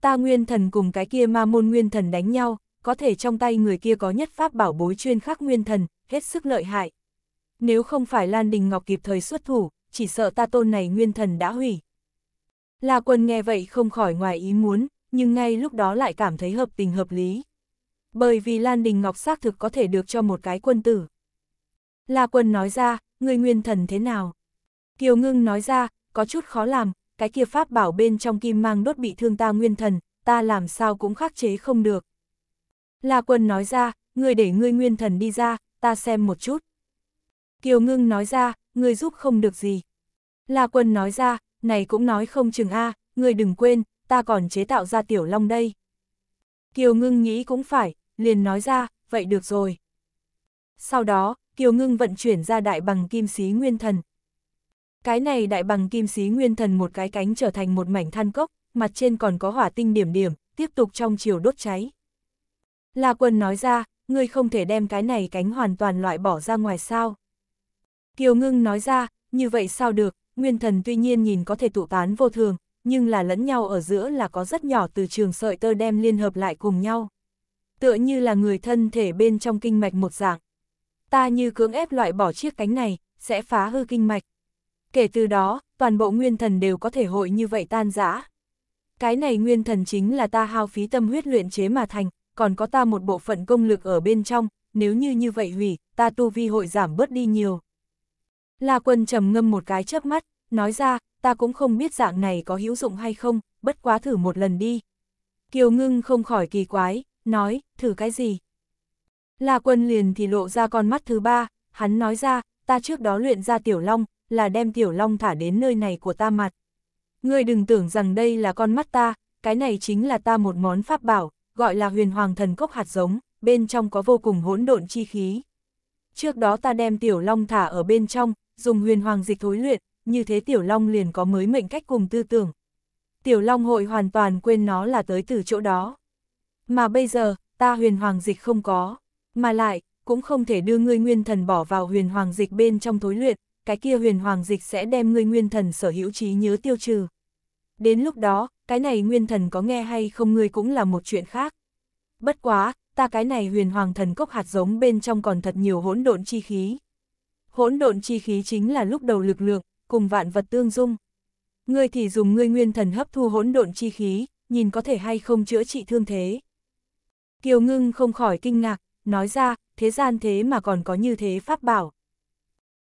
Ta nguyên thần cùng cái kia ma môn nguyên thần đánh nhau, có thể trong tay người kia có nhất pháp bảo bối chuyên khắc nguyên thần, hết sức lợi hại. Nếu không phải Lan Đình Ngọc kịp thời xuất thủ, chỉ sợ ta tôn này nguyên thần đã hủy. La quân nghe vậy không khỏi ngoài ý muốn, nhưng ngay lúc đó lại cảm thấy hợp tình hợp lý. Bởi vì Lan Đình Ngọc xác thực có thể được cho một cái quân tử. La quân nói ra, người nguyên thần thế nào? Kiều ngưng nói ra, có chút khó làm, cái kia pháp bảo bên trong kim mang đốt bị thương ta nguyên thần, ta làm sao cũng khắc chế không được. La Quân nói ra, người để ngươi nguyên thần đi ra, ta xem một chút. Kiều Ngưng nói ra, người giúp không được gì. La Quân nói ra, này cũng nói không chừng a, người đừng quên, ta còn chế tạo ra tiểu long đây. Kiều Ngưng nghĩ cũng phải, liền nói ra, vậy được rồi. Sau đó, Kiều Ngưng vận chuyển ra đại bằng kim sĩ nguyên thần. Cái này đại bằng kim sĩ nguyên thần một cái cánh trở thành một mảnh than cốc, mặt trên còn có hỏa tinh điểm điểm, tiếp tục trong chiều đốt cháy. La Quân nói ra, ngươi không thể đem cái này cánh hoàn toàn loại bỏ ra ngoài sao. Kiều Ngưng nói ra, như vậy sao được, nguyên thần tuy nhiên nhìn có thể tụ tán vô thường, nhưng là lẫn nhau ở giữa là có rất nhỏ từ trường sợi tơ đem liên hợp lại cùng nhau. Tựa như là người thân thể bên trong kinh mạch một dạng. Ta như cưỡng ép loại bỏ chiếc cánh này, sẽ phá hư kinh mạch. Kể từ đó, toàn bộ nguyên thần đều có thể hội như vậy tan rã. Cái này nguyên thần chính là ta hao phí tâm huyết luyện chế mà thành, còn có ta một bộ phận công lực ở bên trong, nếu như như vậy hủy, ta tu vi hội giảm bớt đi nhiều. La quân trầm ngâm một cái chớp mắt, nói ra, ta cũng không biết dạng này có hữu dụng hay không, bất quá thử một lần đi. Kiều ngưng không khỏi kỳ quái, nói, thử cái gì? La quân liền thì lộ ra con mắt thứ ba, hắn nói ra, ta trước đó luyện ra tiểu long, là đem tiểu long thả đến nơi này của ta mặt. Ngươi đừng tưởng rằng đây là con mắt ta, cái này chính là ta một món pháp bảo, gọi là huyền hoàng thần cốc hạt giống, bên trong có vô cùng hỗn độn chi khí. Trước đó ta đem tiểu long thả ở bên trong, dùng huyền hoàng dịch thối luyện, như thế tiểu long liền có mới mệnh cách cùng tư tưởng. Tiểu long hội hoàn toàn quên nó là tới từ chỗ đó. Mà bây giờ, ta huyền hoàng dịch không có, mà lại, cũng không thể đưa ngươi nguyên thần bỏ vào huyền hoàng dịch bên trong thối luyện, cái kia huyền hoàng dịch sẽ đem ngươi nguyên thần sở hữu trí nhớ tiêu trừ. Đến lúc đó, cái này nguyên thần có nghe hay không ngươi cũng là một chuyện khác. Bất quá, ta cái này huyền hoàng thần cốc hạt giống bên trong còn thật nhiều hỗn độn chi khí. Hỗn độn chi khí chính là lúc đầu lực lượng, cùng vạn vật tương dung. Ngươi thì dùng ngươi nguyên thần hấp thu hỗn độn chi khí, nhìn có thể hay không chữa trị thương thế. Kiều ngưng không khỏi kinh ngạc, nói ra, thế gian thế mà còn có như thế pháp bảo.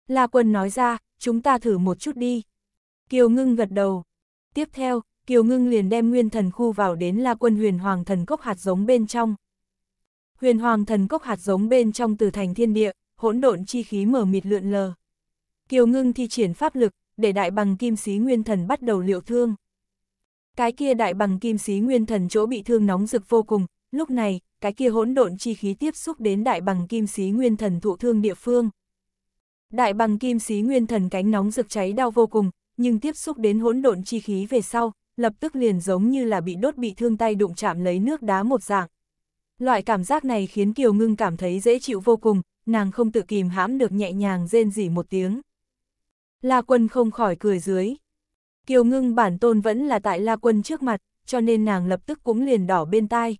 La quân nói ra, chúng ta thử một chút đi. Kiều ngưng gật đầu, Tiếp theo, Kiều Ngưng liền đem nguyên thần khu vào đến La Quân Huyền Hoàng thần cốc hạt giống bên trong. Huyền Hoàng thần cốc hạt giống bên trong từ thành thiên địa, hỗn độn chi khí mở mịt lượn lờ. Kiều Ngưng thi triển pháp lực, để đại bằng kim sĩ nguyên thần bắt đầu liệu thương. Cái kia đại bằng kim sĩ nguyên thần chỗ bị thương nóng rực vô cùng, lúc này, cái kia hỗn độn chi khí tiếp xúc đến đại bằng kim sĩ nguyên thần thụ thương địa phương. Đại bằng kim sĩ nguyên thần cánh nóng rực cháy đau vô cùng, nhưng tiếp xúc đến hỗn độn chi khí về sau, lập tức liền giống như là bị đốt bị thương tay đụng chạm lấy nước đá một dạng. Loại cảm giác này khiến Kiều Ngưng cảm thấy dễ chịu vô cùng, nàng không tự kìm hãm được nhẹ nhàng rên rỉ một tiếng. La Quân không khỏi cười dưới. Kiều Ngưng bản tôn vẫn là tại La Quân trước mặt, cho nên nàng lập tức cũng liền đỏ bên tai.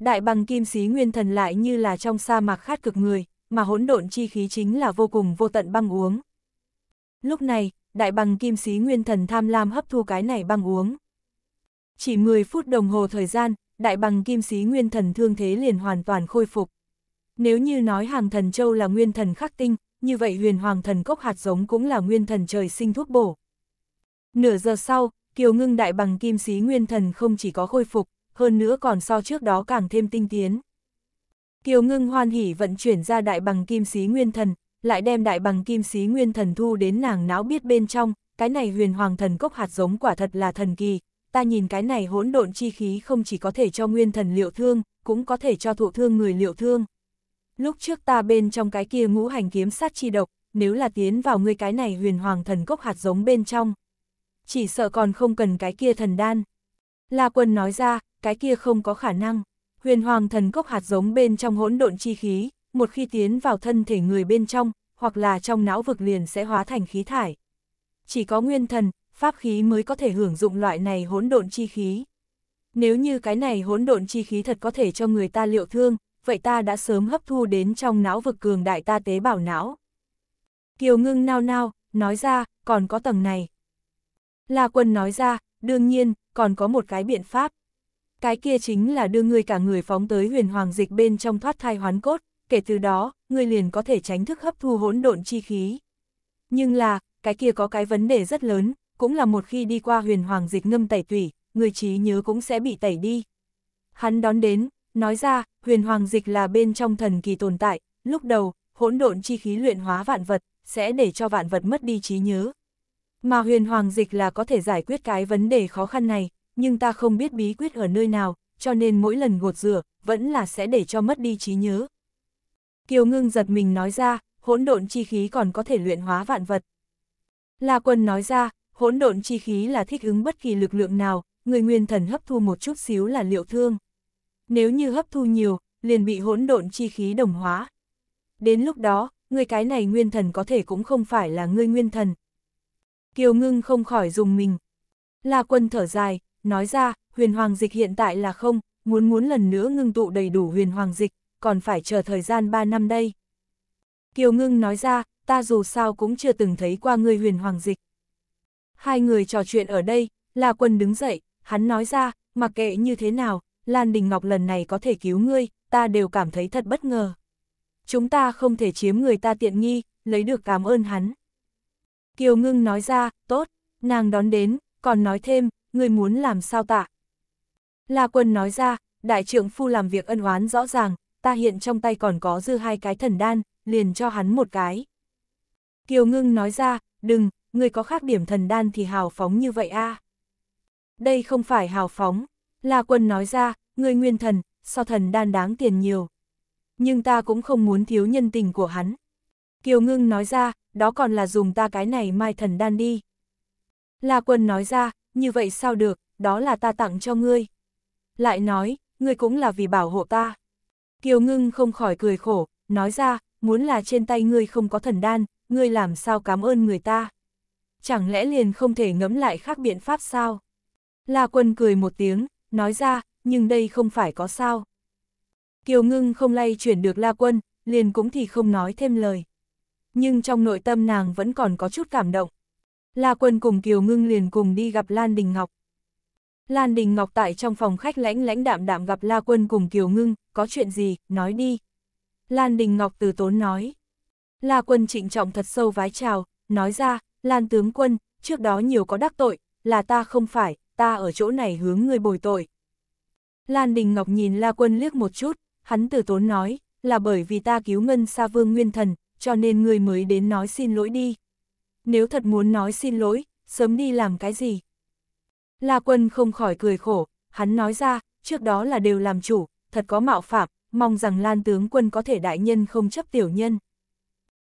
Đại bằng kim sĩ nguyên thần lại như là trong sa mạc khát cực người, mà hỗn độn chi khí chính là vô cùng vô tận băng uống. Lúc này, đại bằng kim sĩ nguyên thần tham lam hấp thu cái này băng uống. Chỉ 10 phút đồng hồ thời gian, đại bằng kim sĩ nguyên thần thương thế liền hoàn toàn khôi phục. Nếu như nói hàng thần châu là nguyên thần khắc tinh, như vậy huyền hoàng thần cốc hạt giống cũng là nguyên thần trời sinh thuốc bổ. Nửa giờ sau, kiều ngưng đại bằng kim sĩ nguyên thần không chỉ có khôi phục, hơn nữa còn so trước đó càng thêm tinh tiến. Kiều ngưng hoan hỉ vận chuyển ra đại bằng kim sĩ nguyên thần, lại đem đại bằng kim sĩ nguyên thần thu đến nàng não biết bên trong, cái này huyền hoàng thần cốc hạt giống quả thật là thần kỳ, ta nhìn cái này hỗn độn chi khí không chỉ có thể cho nguyên thần liệu thương, cũng có thể cho thụ thương người liệu thương. Lúc trước ta bên trong cái kia ngũ hành kiếm sát chi độc, nếu là tiến vào ngươi cái này huyền hoàng thần cốc hạt giống bên trong, chỉ sợ còn không cần cái kia thần đan. La quân nói ra, cái kia không có khả năng, huyền hoàng thần cốc hạt giống bên trong hỗn độn chi khí, một khi tiến vào thân thể người bên trong, hoặc là trong não vực liền sẽ hóa thành khí thải. Chỉ có nguyên thần, pháp khí mới có thể hưởng dụng loại này hỗn độn chi khí. Nếu như cái này hỗn độn chi khí thật có thể cho người ta liệu thương, vậy ta đã sớm hấp thu đến trong não vực cường đại ta tế bào não. Kiều ngưng nao nao, nói ra, còn có tầng này. La quân nói ra, đương nhiên, còn có một cái biện pháp. Cái kia chính là đưa người cả người phóng tới huyền hoàng dịch bên trong thoát thai hoán cốt, kể từ đó, ngươi liền có thể tránh thức hấp thu hỗn độn chi khí. Nhưng là, cái kia có cái vấn đề rất lớn, cũng là một khi đi qua huyền hoàng dịch ngâm tẩy tủy, người trí nhớ cũng sẽ bị tẩy đi. Hắn đón đến, nói ra, huyền hoàng dịch là bên trong thần kỳ tồn tại, lúc đầu, hỗn độn chi khí luyện hóa vạn vật, sẽ để cho vạn vật mất đi trí nhớ. Mà huyền hoàng dịch là có thể giải quyết cái vấn đề khó khăn này, nhưng ta không biết bí quyết ở nơi nào, cho nên mỗi lần gột rửa, vẫn là sẽ để cho mất đi trí nhớ. Kiều ngưng giật mình nói ra, hỗn độn chi khí còn có thể luyện hóa vạn vật. La quân nói ra, hỗn độn chi khí là thích ứng bất kỳ lực lượng nào, người nguyên thần hấp thu một chút xíu là liệu thương. Nếu như hấp thu nhiều, liền bị hỗn độn chi khí đồng hóa. Đến lúc đó, người cái này nguyên thần có thể cũng không phải là người nguyên thần. Kiều ngưng không khỏi dùng mình. La quân thở dài, nói ra, huyền hoàng dịch hiện tại là không, muốn muốn lần nữa ngưng tụ đầy đủ huyền hoàng dịch, còn phải chờ thời gian 3 năm đây. Kiều Ngưng nói ra, ta dù sao cũng chưa từng thấy qua ngươi huyền hoàng dịch. Hai người trò chuyện ở đây, La Quân đứng dậy, hắn nói ra, mặc kệ như thế nào, Lan Đình Ngọc lần này có thể cứu ngươi, ta đều cảm thấy thật bất ngờ. Chúng ta không thể chiếm người ta tiện nghi, lấy được cảm ơn hắn. Kiều Ngưng nói ra, tốt, nàng đón đến, còn nói thêm, ngươi muốn làm sao tạ. La Quân nói ra, đại trưởng phu làm việc ân oán rõ ràng, ta hiện trong tay còn có dư hai cái thần đan, liền cho hắn một cái. Kiều ngưng nói ra, đừng, người có khác điểm thần đan thì hào phóng như vậy a. À. Đây không phải hào phóng, là quân nói ra, người nguyên thần, so thần đan đáng tiền nhiều. Nhưng ta cũng không muốn thiếu nhân tình của hắn. Kiều ngưng nói ra, đó còn là dùng ta cái này mai thần đan đi. La quân nói ra, như vậy sao được, đó là ta tặng cho ngươi. Lại nói, ngươi cũng là vì bảo hộ ta. Kiều Ngưng không khỏi cười khổ, nói ra, muốn là trên tay ngươi không có thần đan, ngươi làm sao cảm ơn người ta. Chẳng lẽ liền không thể ngẫm lại khác biện pháp sao? La Quân cười một tiếng, nói ra, nhưng đây không phải có sao. Kiều Ngưng không lay chuyển được La Quân, liền cũng thì không nói thêm lời. Nhưng trong nội tâm nàng vẫn còn có chút cảm động. La Quân cùng Kiều Ngưng liền cùng đi gặp Lan Đình Ngọc. Lan Đình Ngọc tại trong phòng khách lãnh lãnh đạm đạm gặp La Quân cùng Kiều Ngưng, có chuyện gì, nói đi. Lan Đình Ngọc từ tốn nói. La Quân trịnh trọng thật sâu vái chào, nói ra, Lan tướng quân, trước đó nhiều có đắc tội, là ta không phải, ta ở chỗ này hướng người bồi tội. Lan Đình Ngọc nhìn La Quân liếc một chút, hắn từ tốn nói, là bởi vì ta cứu ngân xa vương nguyên thần, cho nên người mới đến nói xin lỗi đi. Nếu thật muốn nói xin lỗi, sớm đi làm cái gì, La Quân không khỏi cười khổ, hắn nói ra, trước đó là đều làm chủ, thật có mạo phạm, mong rằng Lan tướng quân có thể đại nhân không chấp tiểu nhân.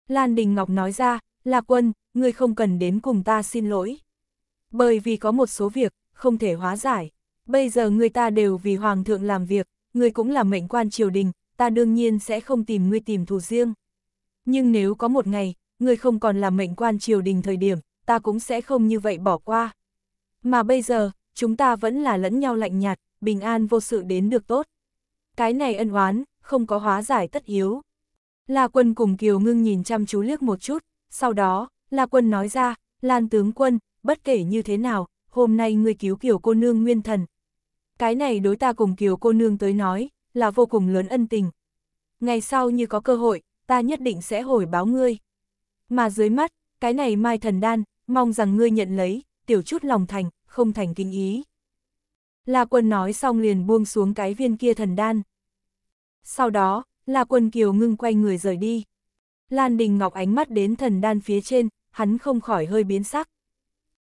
Lan Đình Ngọc nói ra, La Quân, ngươi không cần đến cùng ta xin lỗi. Bởi vì có một số việc, không thể hóa giải. Bây giờ người ta đều vì Hoàng thượng làm việc, ngươi cũng là mệnh quan triều đình, ta đương nhiên sẽ không tìm ngươi tìm thù riêng. Nhưng nếu có một ngày, ngươi không còn là mệnh quan triều đình thời điểm, ta cũng sẽ không như vậy bỏ qua. Mà bây giờ, chúng ta vẫn là lẫn nhau lạnh nhạt, bình an vô sự đến được tốt. Cái này ân oán, không có hóa giải tất yếu. La quân cùng Kiều ngưng nhìn chăm chú liếc một chút, sau đó, La quân nói ra, Lan tướng quân, bất kể như thế nào, hôm nay ngươi cứu Kiều cô nương nguyên thần. Cái này đối ta cùng Kiều cô nương tới nói, là vô cùng lớn ân tình. Ngày sau như có cơ hội, ta nhất định sẽ hồi báo ngươi. Mà dưới mắt, cái này mai thần đan, mong rằng ngươi nhận lấy, tiểu chút lòng thành, không thành kinh ý. La quân nói xong liền buông xuống cái viên kia thần đan. Sau đó, La quân kiều ngưng quay người rời đi. Lan Đình Ngọc ánh mắt đến thần đan phía trên, hắn không khỏi hơi biến sắc.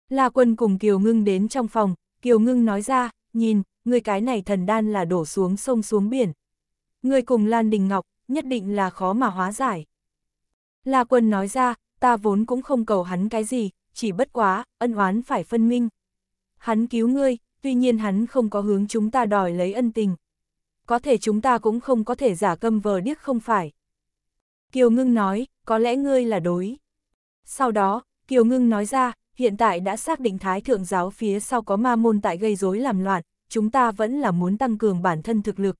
La quân cùng Kiều Ngưng đến trong phòng, Kiều Ngưng nói ra, nhìn, người cái này thần đan là đổ xuống sông xuống biển. Người cùng Lan Đình Ngọc, nhất định là khó mà hóa giải. La quân nói ra, ta vốn cũng không cầu hắn cái gì, chỉ bất quá, ân oán phải phân minh. Hắn cứu ngươi, tuy nhiên hắn không có hướng chúng ta đòi lấy ân tình. Có thể chúng ta cũng không có thể giả câm vờ điếc không phải. Kiều Ngưng nói, có lẽ ngươi là đối. Sau đó, Kiều Ngưng nói ra, hiện tại đã xác định Thái Thượng Giáo phía sau có ma môn tại gây rối làm loạn, chúng ta vẫn là muốn tăng cường bản thân thực lực.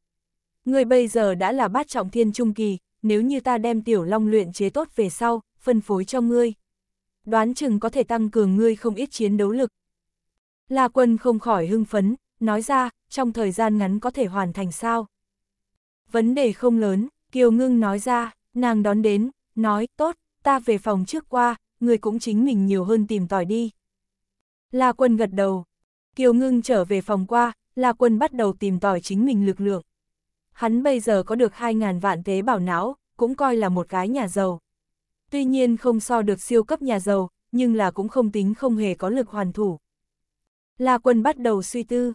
Ngươi bây giờ đã là bát trọng thiên trung kỳ, nếu như ta đem tiểu long luyện chế tốt về sau, phân phối cho ngươi đoán chừng có thể tăng cường ngươi không ít chiến đấu lực. La quân không khỏi hưng phấn, nói ra, trong thời gian ngắn có thể hoàn thành sao. Vấn đề không lớn, Kiều Ngưng nói ra, nàng đón đến, nói, tốt, ta về phòng trước qua, người cũng chính mình nhiều hơn tìm tòi đi. La quân gật đầu, Kiều Ngưng trở về phòng qua, La quân bắt đầu tìm tòi chính mình lực lượng. Hắn bây giờ có được 2.000 vạn tế bảo não, cũng coi là một cái nhà giàu. Tuy nhiên không so được siêu cấp nhà giàu, nhưng là cũng không tính không hề có lực hoàn thủ. La Quân bắt đầu suy tư.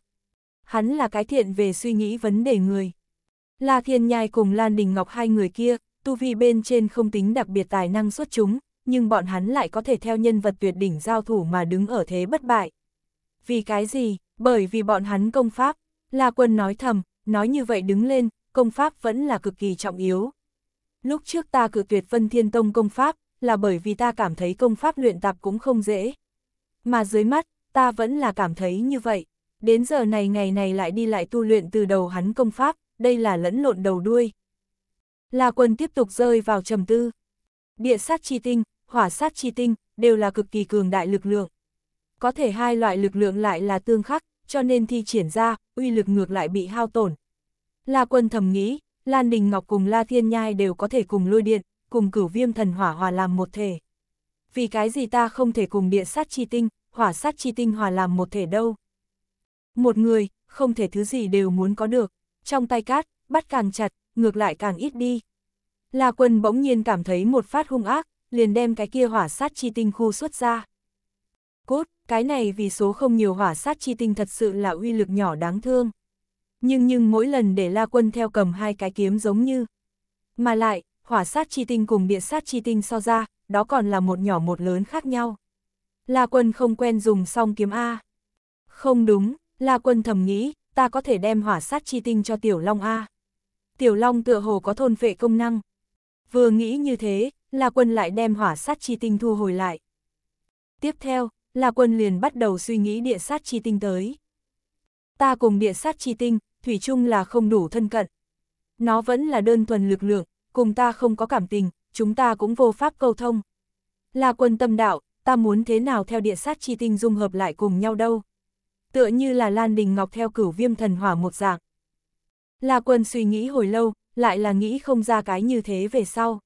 Hắn là cái thiện về suy nghĩ vấn đề người. La Thiên Nhai cùng Lan Đình Ngọc hai người kia, tu vi bên trên không tính đặc biệt tài năng xuất chúng, nhưng bọn hắn lại có thể theo nhân vật tuyệt đỉnh giao thủ mà đứng ở thế bất bại. Vì cái gì? Bởi vì bọn hắn công pháp. La Quân nói thầm, nói như vậy đứng lên, công pháp vẫn là cực kỳ trọng yếu lúc trước ta cự tuyệt Vân Thiên Tông công pháp, là bởi vì ta cảm thấy công pháp luyện tập cũng không dễ. Mà dưới mắt, ta vẫn là cảm thấy như vậy. Đến giờ này ngày này lại đi lại tu luyện từ đầu hắn công pháp, đây là lẫn lộn đầu đuôi. La quân tiếp tục rơi vào trầm tư. Địa sát chi tinh, hỏa sát chi tinh, đều là cực kỳ cường đại lực lượng. Có thể hai loại lực lượng lại là tương khắc, cho nên thi triển ra, uy lực ngược lại bị hao tổn. La quân thầm nghĩ, Lan Đình Ngọc cùng La Thiên Nhai đều có thể cùng lôi điện, cùng cửu viêm thần hỏa hòa làm một thể. Vì cái gì ta không thể cùng địa sát chi tinh, hỏa sát chi tinh hòa làm một thể đâu. Một người, không thể thứ gì đều muốn có được, trong tay cát, bắt càng chặt, ngược lại càng ít đi. La quân bỗng nhiên cảm thấy một phát hung ác, liền đem cái kia hỏa sát chi tinh khu xuất ra. Cốt, cái này vì số không nhiều hỏa sát chi tinh thật sự là uy lực nhỏ đáng thương. Nhưng nhưng mỗi lần để la quân theo cầm hai cái kiếm giống như. Mà lại, hỏa sát chi tinh cùng địa sát chi tinh so ra, đó còn là một nhỏ một lớn khác nhau. La quân không quen dùng song kiếm A. Không đúng, la quân thầm nghĩ, ta có thể đem hỏa sát chi tinh cho tiểu long A. Tiểu long tựa hồ có thôn vệ công năng. Vừa nghĩ như thế, la quân lại đem hỏa sát chi tinh thu hồi lại. Tiếp theo, la quân liền bắt đầu suy nghĩ địa sát chi tinh tới. Ta cùng địa sát chi tinh, Thủy chung là không đủ thân cận. Nó vẫn là đơn thuần lực lượng, cùng ta không có cảm tình, chúng ta cũng vô pháp câu thông. Là quân tâm đạo, ta muốn thế nào theo địa sát chi tinh dung hợp lại cùng nhau đâu. Tựa như là Lan Đình Ngọc theo cửu viêm thần hỏa một dạng. Là quân suy nghĩ hồi lâu, lại là nghĩ không ra cái như thế về sau.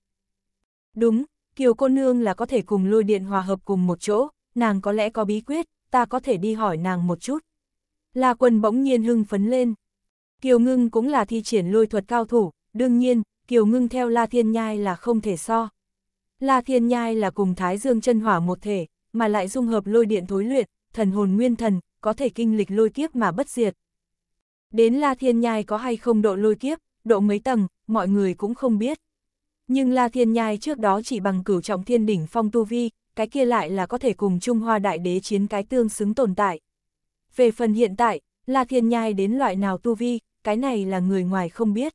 Đúng, Kiều cô nương là có thể cùng lôi điện hòa hợp cùng một chỗ, nàng có lẽ có bí quyết, ta có thể đi hỏi nàng một chút. La quân bỗng nhiên hưng phấn lên. Kiều Ngưng cũng là thi triển lôi thuật cao thủ, đương nhiên, Kiều Ngưng theo La Thiên Nhai là không thể so. La Thiên Nhai là cùng Thái Dương chân hỏa một thể, mà lại dung hợp lôi điện thối luyện, thần hồn nguyên thần, có thể kinh lịch lôi kiếp mà bất diệt. Đến La Thiên Nhai có hay không độ lôi kiếp, độ mấy tầng, mọi người cũng không biết. Nhưng La Thiên Nhai trước đó chỉ bằng cửu trọng thiên đỉnh phong tu vi, cái kia lại là có thể cùng Trung Hoa Đại Đế chiến cái tương xứng tồn tại. Về phần hiện tại, La Thiên Nhai đến loại nào tu vi, cái này là người ngoài không biết.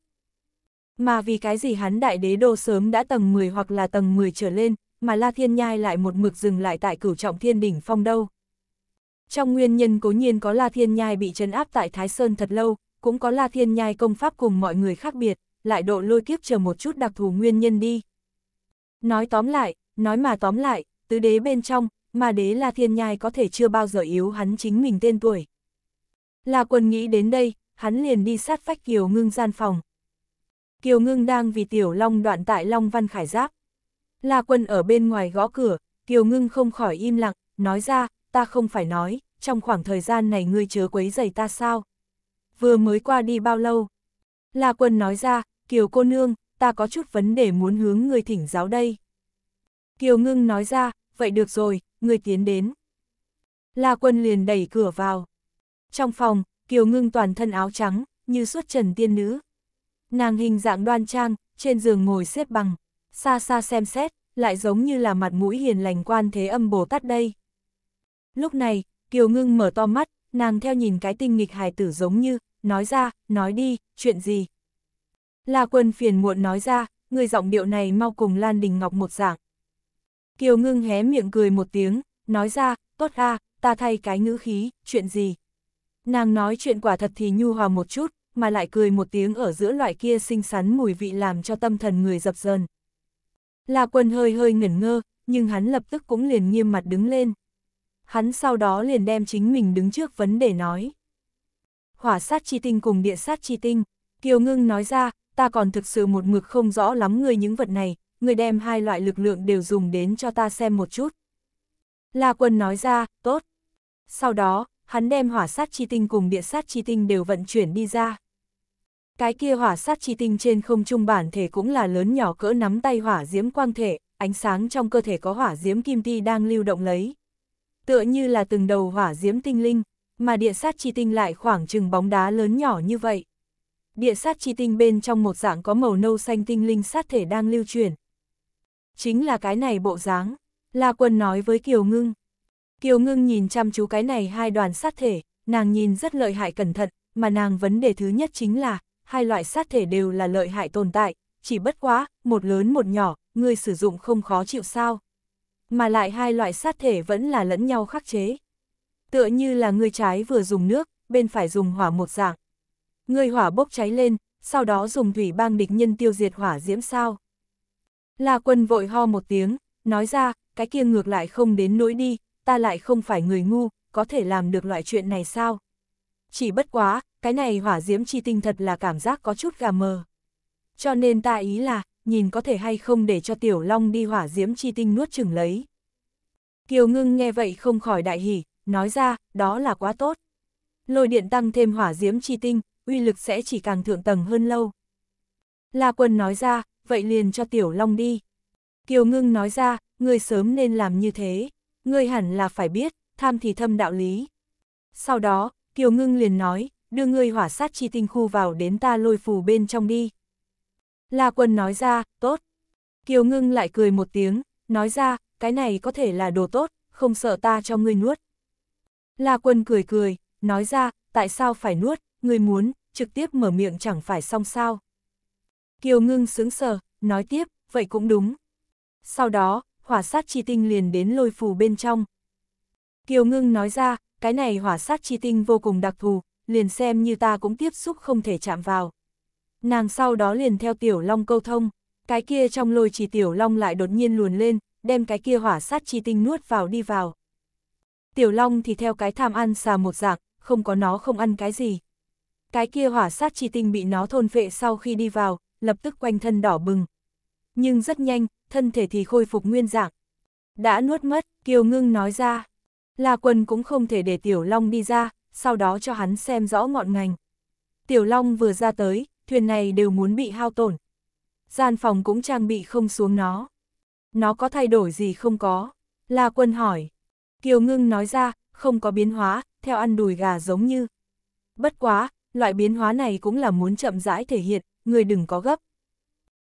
Mà vì cái gì hắn đại đế đô sớm đã tầng 10 hoặc là tầng 10 trở lên, mà La Thiên Nhai lại một mực dừng lại tại cửu trọng thiên đỉnh phong đâu. Trong nguyên nhân cố nhiên có La Thiên Nhai bị trấn áp tại Thái Sơn thật lâu, cũng có La Thiên Nhai công pháp cùng mọi người khác biệt, lại độ lôi kiếp chờ một chút đặc thù nguyên nhân đi. Nói tóm lại, nói mà tóm lại, tứ đế bên trong, mà đế La Thiên Nhai có thể chưa bao giờ yếu hắn chính mình tên tuổi, La Quân nghĩ đến đây, hắn liền đi sát vách Kiều Ngưng gian phòng. Kiều Ngưng đang vì Tiểu Long đoạn tại Long Văn Khải Giáp. La Quân ở bên ngoài gõ cửa, Kiều Ngưng không khỏi im lặng, nói ra, ta không phải nói, trong khoảng thời gian này ngươi chớ quấy giày ta sao? Vừa mới qua đi bao lâu? La Quân nói ra, Kiều cô nương, ta có chút vấn đề muốn hướng người thỉnh giáo đây. Kiều Ngưng nói ra, vậy được rồi, người tiến đến. La Quân liền đẩy cửa vào. Trong phòng, Kiều Ngưng toàn thân áo trắng, như suốt trần tiên nữ. Nàng hình dạng đoan trang, trên giường ngồi xếp bằng, xa xa xem xét, lại giống như là mặt mũi hiền lành quan thế âm Bồ Tát đây. Lúc này, Kiều Ngưng mở to mắt, nàng theo nhìn cái tinh nghịch hài tử giống như, nói ra, nói đi, chuyện gì. La quân phiền muộn nói ra, người giọng điệu này mau cùng Lan Đình Ngọc một dạng. Kiều Ngưng hé miệng cười một tiếng, nói ra, tốt a, ta thay cái ngữ khí, chuyện gì. Nàng nói chuyện quả thật thì nhu hòa một chút, mà lại cười một tiếng ở giữa loại kia xinh xắn mùi vị làm cho tâm thần người dập dờn. La quân hơi hơi ngẩn ngơ, nhưng hắn lập tức cũng liền nghiêm mặt đứng lên. Hắn sau đó liền đem chính mình đứng trước vấn đề nói. Hỏa sát chi tinh cùng địa sát chi tinh, Kiều Ngưng nói ra, ta còn thực sự một mực không rõ lắm ngươi những vật này, ngươi đem hai loại lực lượng đều dùng đến cho ta xem một chút. La Quân nói ra, tốt. Sau đó, hắn đem hỏa sát chi tinh cùng địa sát chi tinh đều vận chuyển đi ra. Cái kia hỏa sát chi tinh trên không trung bản thể cũng là lớn nhỏ cỡ nắm tay hỏa diễm quang thể, ánh sáng trong cơ thể có hỏa diễm kim ti đang lưu động lấy. Tựa như là từng đầu hỏa diễm tinh linh, mà địa sát chi tinh lại khoảng chừng bóng đá lớn nhỏ như vậy. Địa sát chi tinh bên trong một dạng có màu nâu xanh tinh linh sát thể đang lưu chuyển. Chính là cái này bộ dáng, La Quân nói với Kiều Ngưng. Kiều ngưng nhìn chăm chú cái này hai đoàn sát thể, nàng nhìn rất lợi hại cẩn thận, mà nàng vấn đề thứ nhất chính là, hai loại sát thể đều là lợi hại tồn tại, chỉ bất quá, một lớn một nhỏ, người sử dụng không khó chịu sao. Mà lại hai loại sát thể vẫn là lẫn nhau khắc chế. Tựa như là người trái vừa dùng nước, bên phải dùng hỏa một dạng. Người hỏa bốc cháy lên, sau đó dùng thủy bang địch nhân tiêu diệt hỏa diễm sao. Là quân vội ho một tiếng, nói ra, cái kia ngược lại không đến nỗi đi, ta lại không phải người ngu, có thể làm được loại chuyện này sao? Chỉ bất quá, cái này hỏa diễm chi tinh thật là cảm giác có chút gà mờ. Cho nên ta ý là, nhìn có thể hay không để cho tiểu long đi hỏa diễm chi tinh nuốt chừng lấy. Kiều ngưng nghe vậy không khỏi đại hỉ, nói ra, đó là quá tốt. Lôi điện tăng thêm hỏa diễm chi tinh, uy lực sẽ chỉ càng thượng tầng hơn lâu. La quân nói ra, vậy liền cho tiểu long đi. Kiều ngưng nói ra, người sớm nên làm như thế ngươi hẳn là phải biết, tham thì thâm đạo lý. Sau đó, Kiều Ngưng liền nói, đưa ngươi hỏa sát chi tinh khu vào đến ta lôi phù bên trong đi. La Quân nói ra, tốt. Kiều Ngưng lại cười một tiếng, nói ra, cái này có thể là đồ tốt, không sợ ta cho ngươi nuốt. La Quân cười cười, nói ra, tại sao phải nuốt, ngươi muốn, trực tiếp mở miệng chẳng phải xong sao. Kiều Ngưng sướng sờ, nói tiếp, vậy cũng đúng. Sau đó, hỏa sát chi tinh liền đến lôi phù bên trong. Kiều ngưng nói ra, cái này hỏa sát chi tinh vô cùng đặc thù, liền xem như ta cũng tiếp xúc không thể chạm vào. Nàng sau đó liền theo tiểu long câu thông, cái kia trong lôi chỉ tiểu long lại đột nhiên luồn lên, đem cái kia hỏa sát chi tinh nuốt vào đi vào. Tiểu long thì theo cái tham ăn xà một dạng, không có nó không ăn cái gì. Cái kia hỏa sát chi tinh bị nó thôn vệ sau khi đi vào, lập tức quanh thân đỏ bừng. Nhưng rất nhanh, thân thể thì khôi phục nguyên dạng. Đã nuốt mất, Kiều Ngưng nói ra. Là quần cũng không thể để Tiểu Long đi ra, sau đó cho hắn xem rõ ngọn ngành. Tiểu Long vừa ra tới, thuyền này đều muốn bị hao tổn. Gian phòng cũng trang bị không xuống nó. Nó có thay đổi gì không có? La quân hỏi. Kiều Ngưng nói ra, không có biến hóa, theo ăn đùi gà giống như. Bất quá, loại biến hóa này cũng là muốn chậm rãi thể hiện, người đừng có gấp.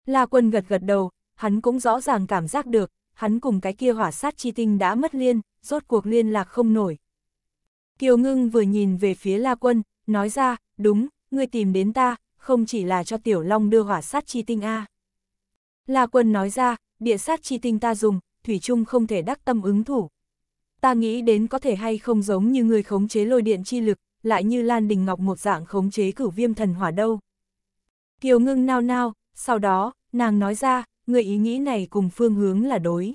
La quân gật gật đầu, hắn cũng rõ ràng cảm giác được, hắn cùng cái kia hỏa sát chi tinh đã mất liên, rốt cuộc liên lạc không nổi. Kiều Ngưng vừa nhìn về phía La Quân, nói ra, đúng, ngươi tìm đến ta, không chỉ là cho Tiểu Long đưa hỏa sát chi tinh A. La Quân nói ra, địa sát chi tinh ta dùng, Thủy chung không thể đắc tâm ứng thủ. Ta nghĩ đến có thể hay không giống như người khống chế lôi điện chi lực, lại như Lan Đình Ngọc một dạng khống chế cửu viêm thần hỏa đâu. Kiều Ngưng nao nao, sau đó, nàng nói ra, người ý nghĩ này cùng phương hướng là đối.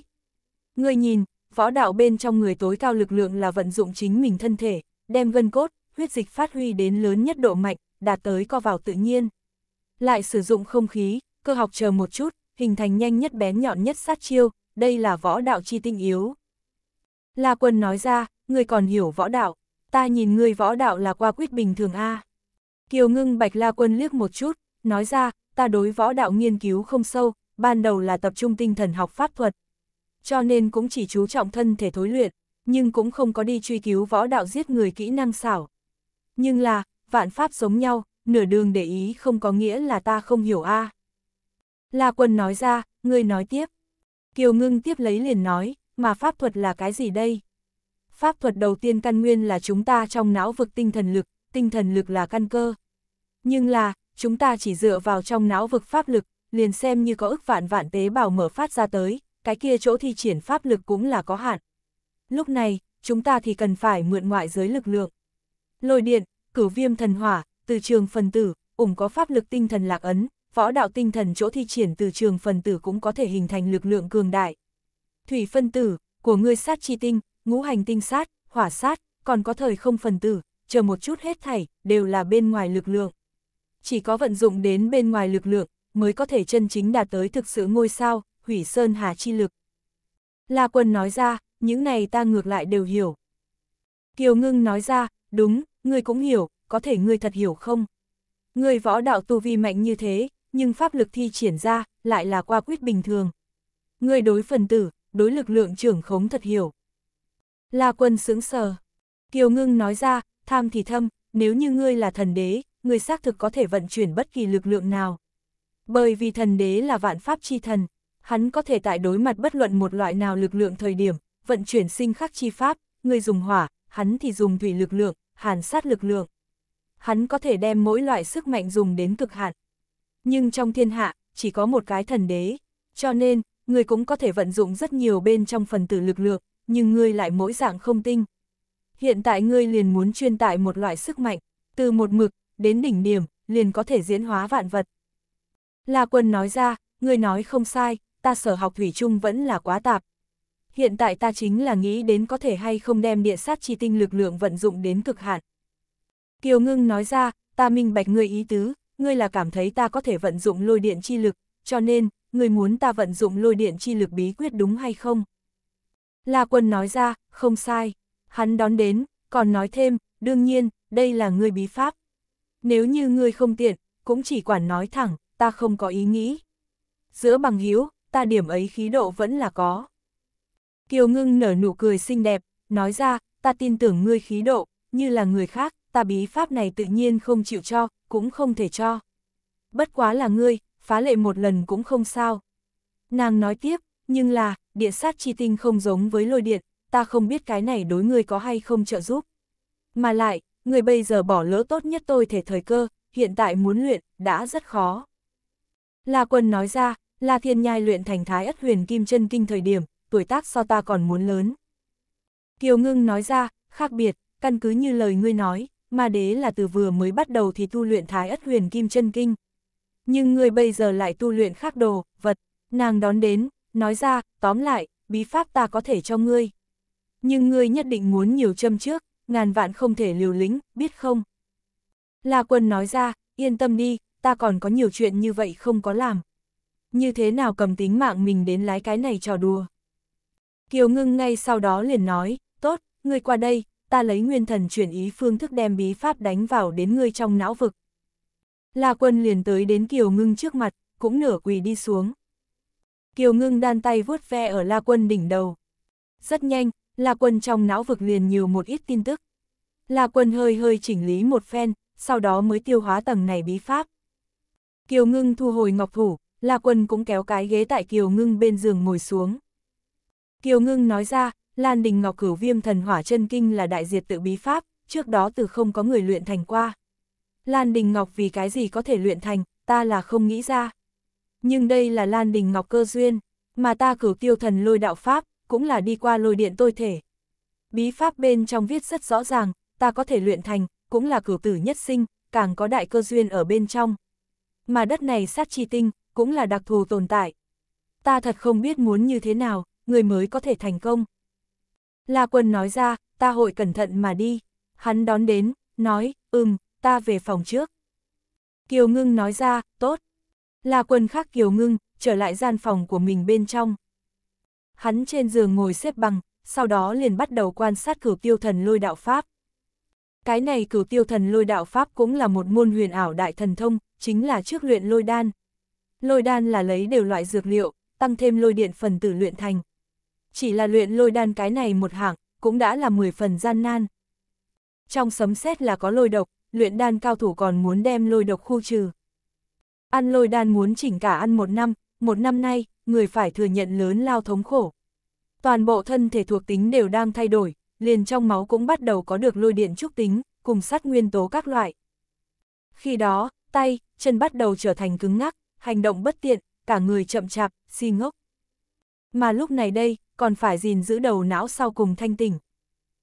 Người nhìn, võ đạo bên trong người tối cao lực lượng là vận dụng chính mình thân thể, đem gân cốt, huyết dịch phát huy đến lớn nhất độ mạnh, đạt tới co vào tự nhiên. Lại sử dụng không khí, cơ học chờ một chút, hình thành nhanh nhất bén nhọn nhất sát chiêu, đây là võ đạo chi tinh yếu. La quân nói ra, người còn hiểu võ đạo, ta nhìn người võ đạo là qua quyết bình thường A. Kiều ngưng bạch la quân liếc một chút, nói ra, ta đối võ đạo nghiên cứu không sâu, ban đầu là tập trung tinh thần học pháp thuật. Cho nên cũng chỉ chú trọng thân thể thối luyện, nhưng cũng không có đi truy cứu võ đạo giết người kỹ năng xảo. Nhưng là, vạn pháp giống nhau, nửa đường để ý không có nghĩa là ta không hiểu a. À. La quân nói ra, ngươi nói tiếp. Kiều ngưng tiếp lấy liền nói, mà pháp thuật là cái gì đây? Pháp thuật đầu tiên căn nguyên là chúng ta trong não vực tinh thần lực, tinh thần lực là căn cơ. Nhưng là, chúng ta chỉ dựa vào trong não vực pháp lực, liền xem như có ức vạn vạn tế bào mở phát ra tới, cái kia chỗ thi triển pháp lực cũng là có hạn. Lúc này, chúng ta thì cần phải mượn ngoại giới lực lượng. Lôi điện, cửu viêm thần hỏa, từ trường phần tử, ủng có pháp lực tinh thần lạc ấn, võ đạo tinh thần chỗ thi triển từ trường phần tử cũng có thể hình thành lực lượng cường đại. Thủy phân tử, của người sát chi tinh, ngũ hành tinh sát, hỏa sát, còn có thời không phần tử, chờ một chút hết thảy, đều là bên ngoài lực lượng. Chỉ có vận dụng đến bên ngoài lực lượng, mới có thể chân chính đạt tới thực sự ngôi sao, hủy sơn hà chi lực. La Quân nói ra, những này ta ngược lại đều hiểu. Kiều Ngưng nói ra, đúng, ngươi cũng hiểu, có thể ngươi thật hiểu không? Ngươi võ đạo tu vi mạnh như thế, nhưng pháp lực thi triển ra, lại là qua quyết bình thường. Ngươi đối phần tử, đối lực lượng trưởng khống thật hiểu. La Quân sững sờ. Kiều Ngưng nói ra, tham thì thâm, nếu như ngươi là thần đế, ngươi xác thực có thể vận chuyển bất kỳ lực lượng nào. Bởi vì thần đế là vạn pháp chi thần, hắn có thể tại đối mặt bất luận một loại nào lực lượng thời điểm, vận chuyển sinh khắc chi pháp, người dùng hỏa, hắn thì dùng thủy lực lượng, hàn sát lực lượng. Hắn có thể đem mỗi loại sức mạnh dùng đến cực hạn. Nhưng trong thiên hạ, chỉ có một cái thần đế, cho nên, người cũng có thể vận dụng rất nhiều bên trong phần tử lực lượng, nhưng người lại mỗi dạng không tinh. Hiện tại ngươi liền muốn chuyên tại một loại sức mạnh, từ một mực, đến đỉnh điểm, liền có thể diễn hóa vạn vật. La Quân nói ra, người nói không sai, ta sở học thủy chung vẫn là quá tạp. Hiện tại ta chính là nghĩ đến có thể hay không đem địa sát chi tinh lực lượng vận dụng đến cực hạn. Kiều Ngưng nói ra, ta minh bạch ngươi ý tứ, ngươi là cảm thấy ta có thể vận dụng lôi điện chi lực, cho nên, ngươi muốn ta vận dụng lôi điện chi lực bí quyết đúng hay không? La Quân nói ra, không sai. Hắn đón đến, còn nói thêm, đương nhiên, đây là ngươi bí pháp. Nếu như ngươi không tiện, cũng chỉ quản nói thẳng, ta không có ý nghĩ. Giữa bằng hiếu ta điểm ấy khí độ vẫn là có. Kiều ngưng nở nụ cười xinh đẹp, nói ra, ta tin tưởng ngươi khí độ, như là người khác, ta bí pháp này tự nhiên không chịu cho, cũng không thể cho. Bất quá là ngươi, phá lệ một lần cũng không sao. Nàng nói tiếp, nhưng là, địa sát chi tinh không giống với lôi điện, ta không biết cái này đối ngươi có hay không trợ giúp. Mà lại, ngươi bây giờ bỏ lỡ tốt nhất tôi thể thời cơ, hiện tại muốn luyện, đã rất khó. La Quân nói ra, La Thiên Nhai luyện thành thái ất huyền kim chân kinh thời điểm, tuổi tác so ta còn muốn lớn. Kiều Ngưng nói ra, khác biệt, căn cứ như lời ngươi nói, mà đế là từ vừa mới bắt đầu thì tu luyện thái ất huyền kim chân kinh. Nhưng ngươi bây giờ lại tu luyện khác đồ, vật, nàng đón đến, nói ra, tóm lại, bí pháp ta có thể cho ngươi. Nhưng ngươi nhất định muốn nhiều châm trước, ngàn vạn không thể liều lĩnh, biết không? La Quân nói ra, yên tâm đi, ta còn có nhiều chuyện như vậy không có làm. Như thế nào cầm tính mạng mình đến lái cái này trò đùa. Kiều ngưng ngay sau đó liền nói, tốt, ngươi qua đây, ta lấy nguyên thần chuyển ý phương thức đem bí pháp đánh vào đến ngươi trong não vực. La quân liền tới đến Kiều ngưng trước mặt, cũng nửa quỳ đi xuống. Kiều ngưng đan tay vuốt ve ở La quân đỉnh đầu. Rất nhanh, La quân trong não vực liền nhiều một ít tin tức. La quân hơi hơi chỉnh lý một phen, sau đó mới tiêu hóa tầng này bí pháp. Kiều Ngưng thu hồi ngọc thủ, La Quân cũng kéo cái ghế tại Kiều Ngưng bên giường ngồi xuống. Kiều Ngưng nói ra, Lan Đình Ngọc Cửu Viêm Thần Hỏa Chân Kinh là đại diệt tự bí pháp, trước đó từ không có người luyện thành qua. Lan Đình Ngọc vì cái gì có thể luyện thành, ta là không nghĩ ra. Nhưng đây là Lan Đình Ngọc cơ duyên, mà ta cửu tiêu thần lôi đạo pháp, cũng là đi qua lôi điện tôi thể. Bí pháp bên trong viết rất rõ ràng, ta có thể luyện thành, cũng là cửu tử nhất sinh, càng có đại cơ duyên ở bên trong, mà đất này sát chi tinh, cũng là đặc thù tồn tại. Ta thật không biết muốn như thế nào, người mới có thể thành công. La quân nói ra, ta hội cẩn thận mà đi. Hắn đón đến, nói, ừm, ta về phòng trước. Kiều ngưng nói ra, tốt. La quân khác kiều ngưng, trở lại gian phòng của mình bên trong. Hắn trên giường ngồi xếp bằng, sau đó liền bắt đầu quan sát cửu tiêu thần lôi đạo Pháp. Cái này cửu tiêu thần lôi đạo Pháp cũng là một môn huyền ảo đại thần thông, chính là trước luyện lôi đan. Lôi đan là lấy đều loại dược liệu, tăng thêm lôi điện phần tử luyện thành. Chỉ là luyện lôi đan cái này một hạng, cũng đã là 10 phần gian nan. Trong sấm sét là có lôi độc, luyện đan cao thủ còn muốn đem lôi độc khu trừ. Ăn lôi đan muốn chỉnh cả ăn một năm, một năm nay, người phải thừa nhận lớn lao thống khổ. Toàn bộ thân thể thuộc tính đều đang thay đổi, liền trong máu cũng bắt đầu có được lôi điện trúc tính, cùng sát nguyên tố các loại. Khi đó, tay, chân bắt đầu trở thành cứng ngắc, hành động bất tiện, cả người chậm chạp, si ngốc. Mà lúc này đây, còn phải gìn giữ đầu não sau cùng thanh tỉnh.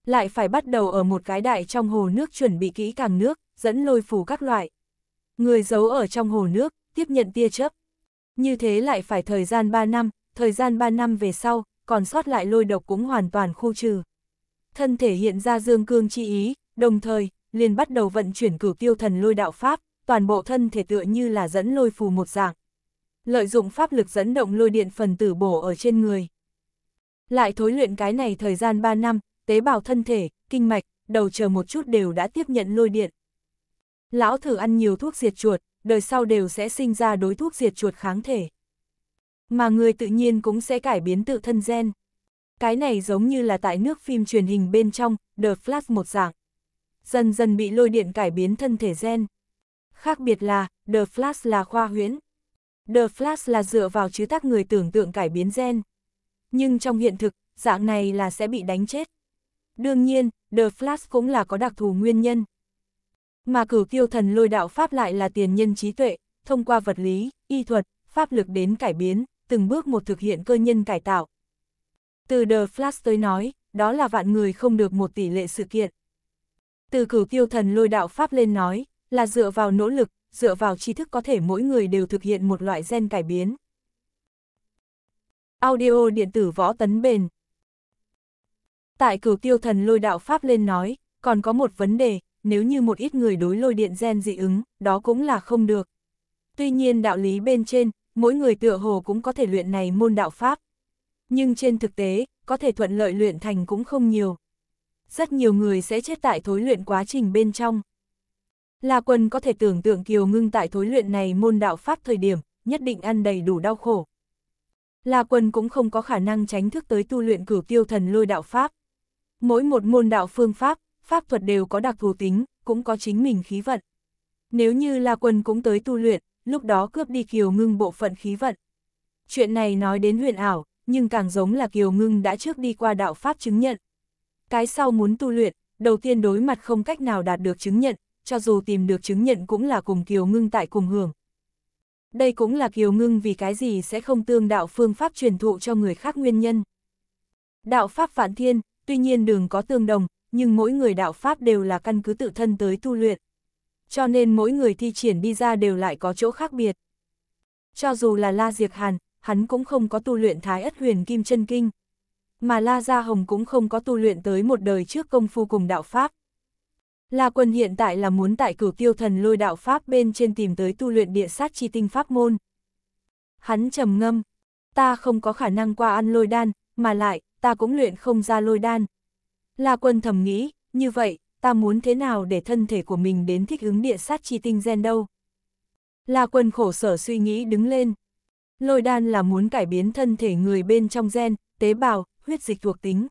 Lại phải bắt đầu ở một cái đại trong hồ nước chuẩn bị kỹ càng nước, dẫn lôi phù các loại. Người giấu ở trong hồ nước, tiếp nhận tia chớp. Như thế lại phải thời gian 3 năm, thời gian 3 năm về sau, còn sót lại lôi độc cũng hoàn toàn khu trừ. Thân thể hiện ra dương cương chi ý, đồng thời, liền bắt đầu vận chuyển cửu tiêu thần lôi đạo pháp, toàn bộ thân thể tựa như là dẫn lôi phù một dạng. Lợi dụng pháp lực dẫn động lôi điện phần tử bổ ở trên người. Lại thối luyện cái này thời gian 3 năm, tế bào thân thể, kinh mạch, đầu chờ một chút đều đã tiếp nhận lôi điện. Lão thử ăn nhiều thuốc diệt chuột, đời sau đều sẽ sinh ra đối thuốc diệt chuột kháng thể. Mà người tự nhiên cũng sẽ cải biến tự thân gen. Cái này giống như là tại nước phim truyền hình bên trong, The Flash một dạng. Dần dần bị lôi điện cải biến thân thể gen khác biệt là The Flash là khoa huyễn. The Flash là dựa vào chứ tác người tưởng tượng cải biến gen. Nhưng trong hiện thực, dạng này là sẽ bị đánh chết. Đương nhiên, The Flash cũng là có đặc thù nguyên nhân. Mà cửu tiêu thần lôi đạo Pháp lại là tiền nhân trí tuệ, thông qua vật lý, y thuật, pháp lực đến cải biến, từng bước một thực hiện cơ nhân cải tạo. Từ The Flash tới nói, đó là vạn người không được một tỷ lệ sự kiện. Từ cửu tiêu thần lôi đạo Pháp lên nói, là dựa vào nỗ lực, dựa vào tri thức có thể mỗi người đều thực hiện một loại gen cải biến. Audio điện tử võ tấn bền Tại cửu tiêu thần lôi đạo Pháp lên nói, còn có một vấn đề, nếu như một ít người đối lôi điện gen dị ứng, đó cũng là không được. Tuy nhiên đạo lý bên trên, mỗi người tựa hồ cũng có thể luyện này môn đạo Pháp. Nhưng trên thực tế, có thể thuận lợi luyện thành cũng không nhiều. Rất nhiều người sẽ chết tại thối luyện quá trình bên trong. La Quân có thể tưởng tượng Kiều Ngưng tại thối luyện này môn đạo pháp thời điểm, nhất định ăn đầy đủ đau khổ. La Quân cũng không có khả năng tránh thức tới tu luyện cửu tiêu thần lôi đạo pháp. Mỗi một môn đạo phương pháp, pháp thuật đều có đặc thù tính, cũng có chính mình khí vận. Nếu như La Quân cũng tới tu luyện, lúc đó cướp đi Kiều Ngưng bộ phận khí vận. Chuyện này nói đến huyền ảo, nhưng càng giống là Kiều Ngưng đã trước đi qua đạo pháp chứng nhận. Cái sau muốn tu luyện, đầu tiên đối mặt không cách nào đạt được chứng nhận, cho dù tìm được chứng nhận cũng là cùng Kiều Ngưng tại cùng hưởng. Đây cũng là Kiều Ngưng vì cái gì sẽ không tương đạo phương pháp truyền thụ cho người khác nguyên nhân. Đạo pháp phản thiên, tuy nhiên đường có tương đồng, nhưng mỗi người đạo pháp đều là căn cứ tự thân tới tu luyện. Cho nên mỗi người thi triển đi ra đều lại có chỗ khác biệt. Cho dù là La Diệc Hàn, hắn cũng không có tu luyện Thái Ất Huyền Kim Chân Kinh. Mà La Gia Hồng cũng không có tu luyện tới một đời trước công phu cùng đạo pháp. La Quân hiện tại là muốn tại cửu tiêu thần lôi đạo Pháp bên trên tìm tới tu luyện địa sát chi tinh pháp môn. Hắn trầm ngâm, ta không có khả năng qua ăn lôi đan, mà lại, ta cũng luyện không ra lôi đan. La Quân thầm nghĩ, như vậy, ta muốn thế nào để thân thể của mình đến thích ứng địa sát chi tinh gen đâu? La Quân khổ sở suy nghĩ đứng lên. Lôi đan là muốn cải biến thân thể người bên trong gen, tế bào, huyết dịch thuộc tính.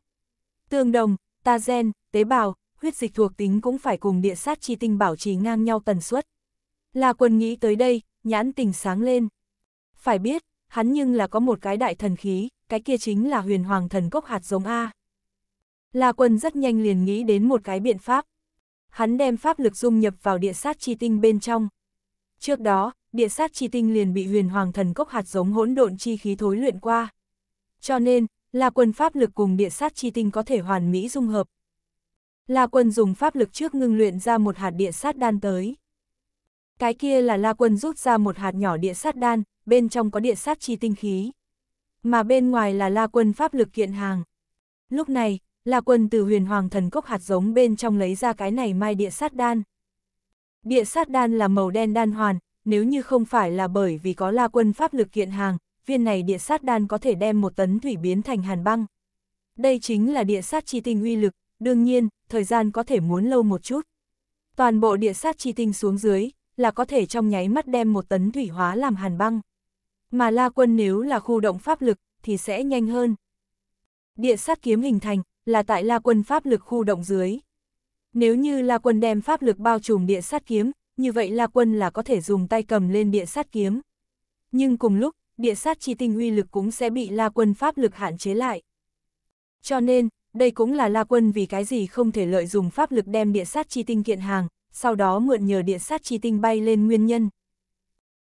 Tương đồng, ta gen, tế bào, huyết dịch thuộc tính cũng phải cùng địa sát chi tinh bảo trì ngang nhau tần suất. Là quân nghĩ tới đây, nhãn tình sáng lên. Phải biết, hắn nhưng là có một cái đại thần khí, cái kia chính là huyền hoàng thần cốc hạt giống A. La quân rất nhanh liền nghĩ đến một cái biện pháp. Hắn đem pháp lực dung nhập vào địa sát chi tinh bên trong. Trước đó, địa sát chi tinh liền bị huyền hoàng thần cốc hạt giống hỗn độn chi khí thối luyện qua. Cho nên, là quân pháp lực cùng địa sát chi tinh có thể hoàn mỹ dung hợp, La Quân dùng pháp lực trước ngưng luyện ra một hạt địa sát đan tới. Cái kia là La Quân rút ra một hạt nhỏ địa sát đan, bên trong có địa sát chi tinh khí. Mà bên ngoài là La Quân pháp lực kiện hàng. Lúc này, La Quân từ huyền hoàng thần cốc hạt giống bên trong lấy ra cái này mai địa sát đan. Địa sát đan là màu đen đan hoàn, nếu như không phải là bởi vì có La Quân pháp lực kiện hàng, viên này địa sát đan có thể đem một tấn thủy biến thành hàn băng. Đây chính là địa sát chi tinh uy lực, đương nhiên, thời gian có thể muốn lâu một chút. Toàn bộ địa sát chi tinh xuống dưới, là có thể trong nháy mắt đem một tấn thủy hóa làm hàn băng. Mà La Quân nếu là khu động pháp lực, thì sẽ nhanh hơn. Địa sát kiếm hình thành, là tại La Quân pháp lực khu động dưới. Nếu như La Quân đem pháp lực bao trùm địa sát kiếm, như vậy La Quân là có thể dùng tay cầm lên địa sát kiếm. Nhưng cùng lúc, địa sát chi tinh uy lực cũng sẽ bị La Quân pháp lực hạn chế lại. Cho nên, đây cũng là La Quân vì cái gì không thể lợi dùng pháp lực đem địa sát chi tinh kiện hàng, sau đó mượn nhờ địa sát chi tinh bay lên nguyên nhân.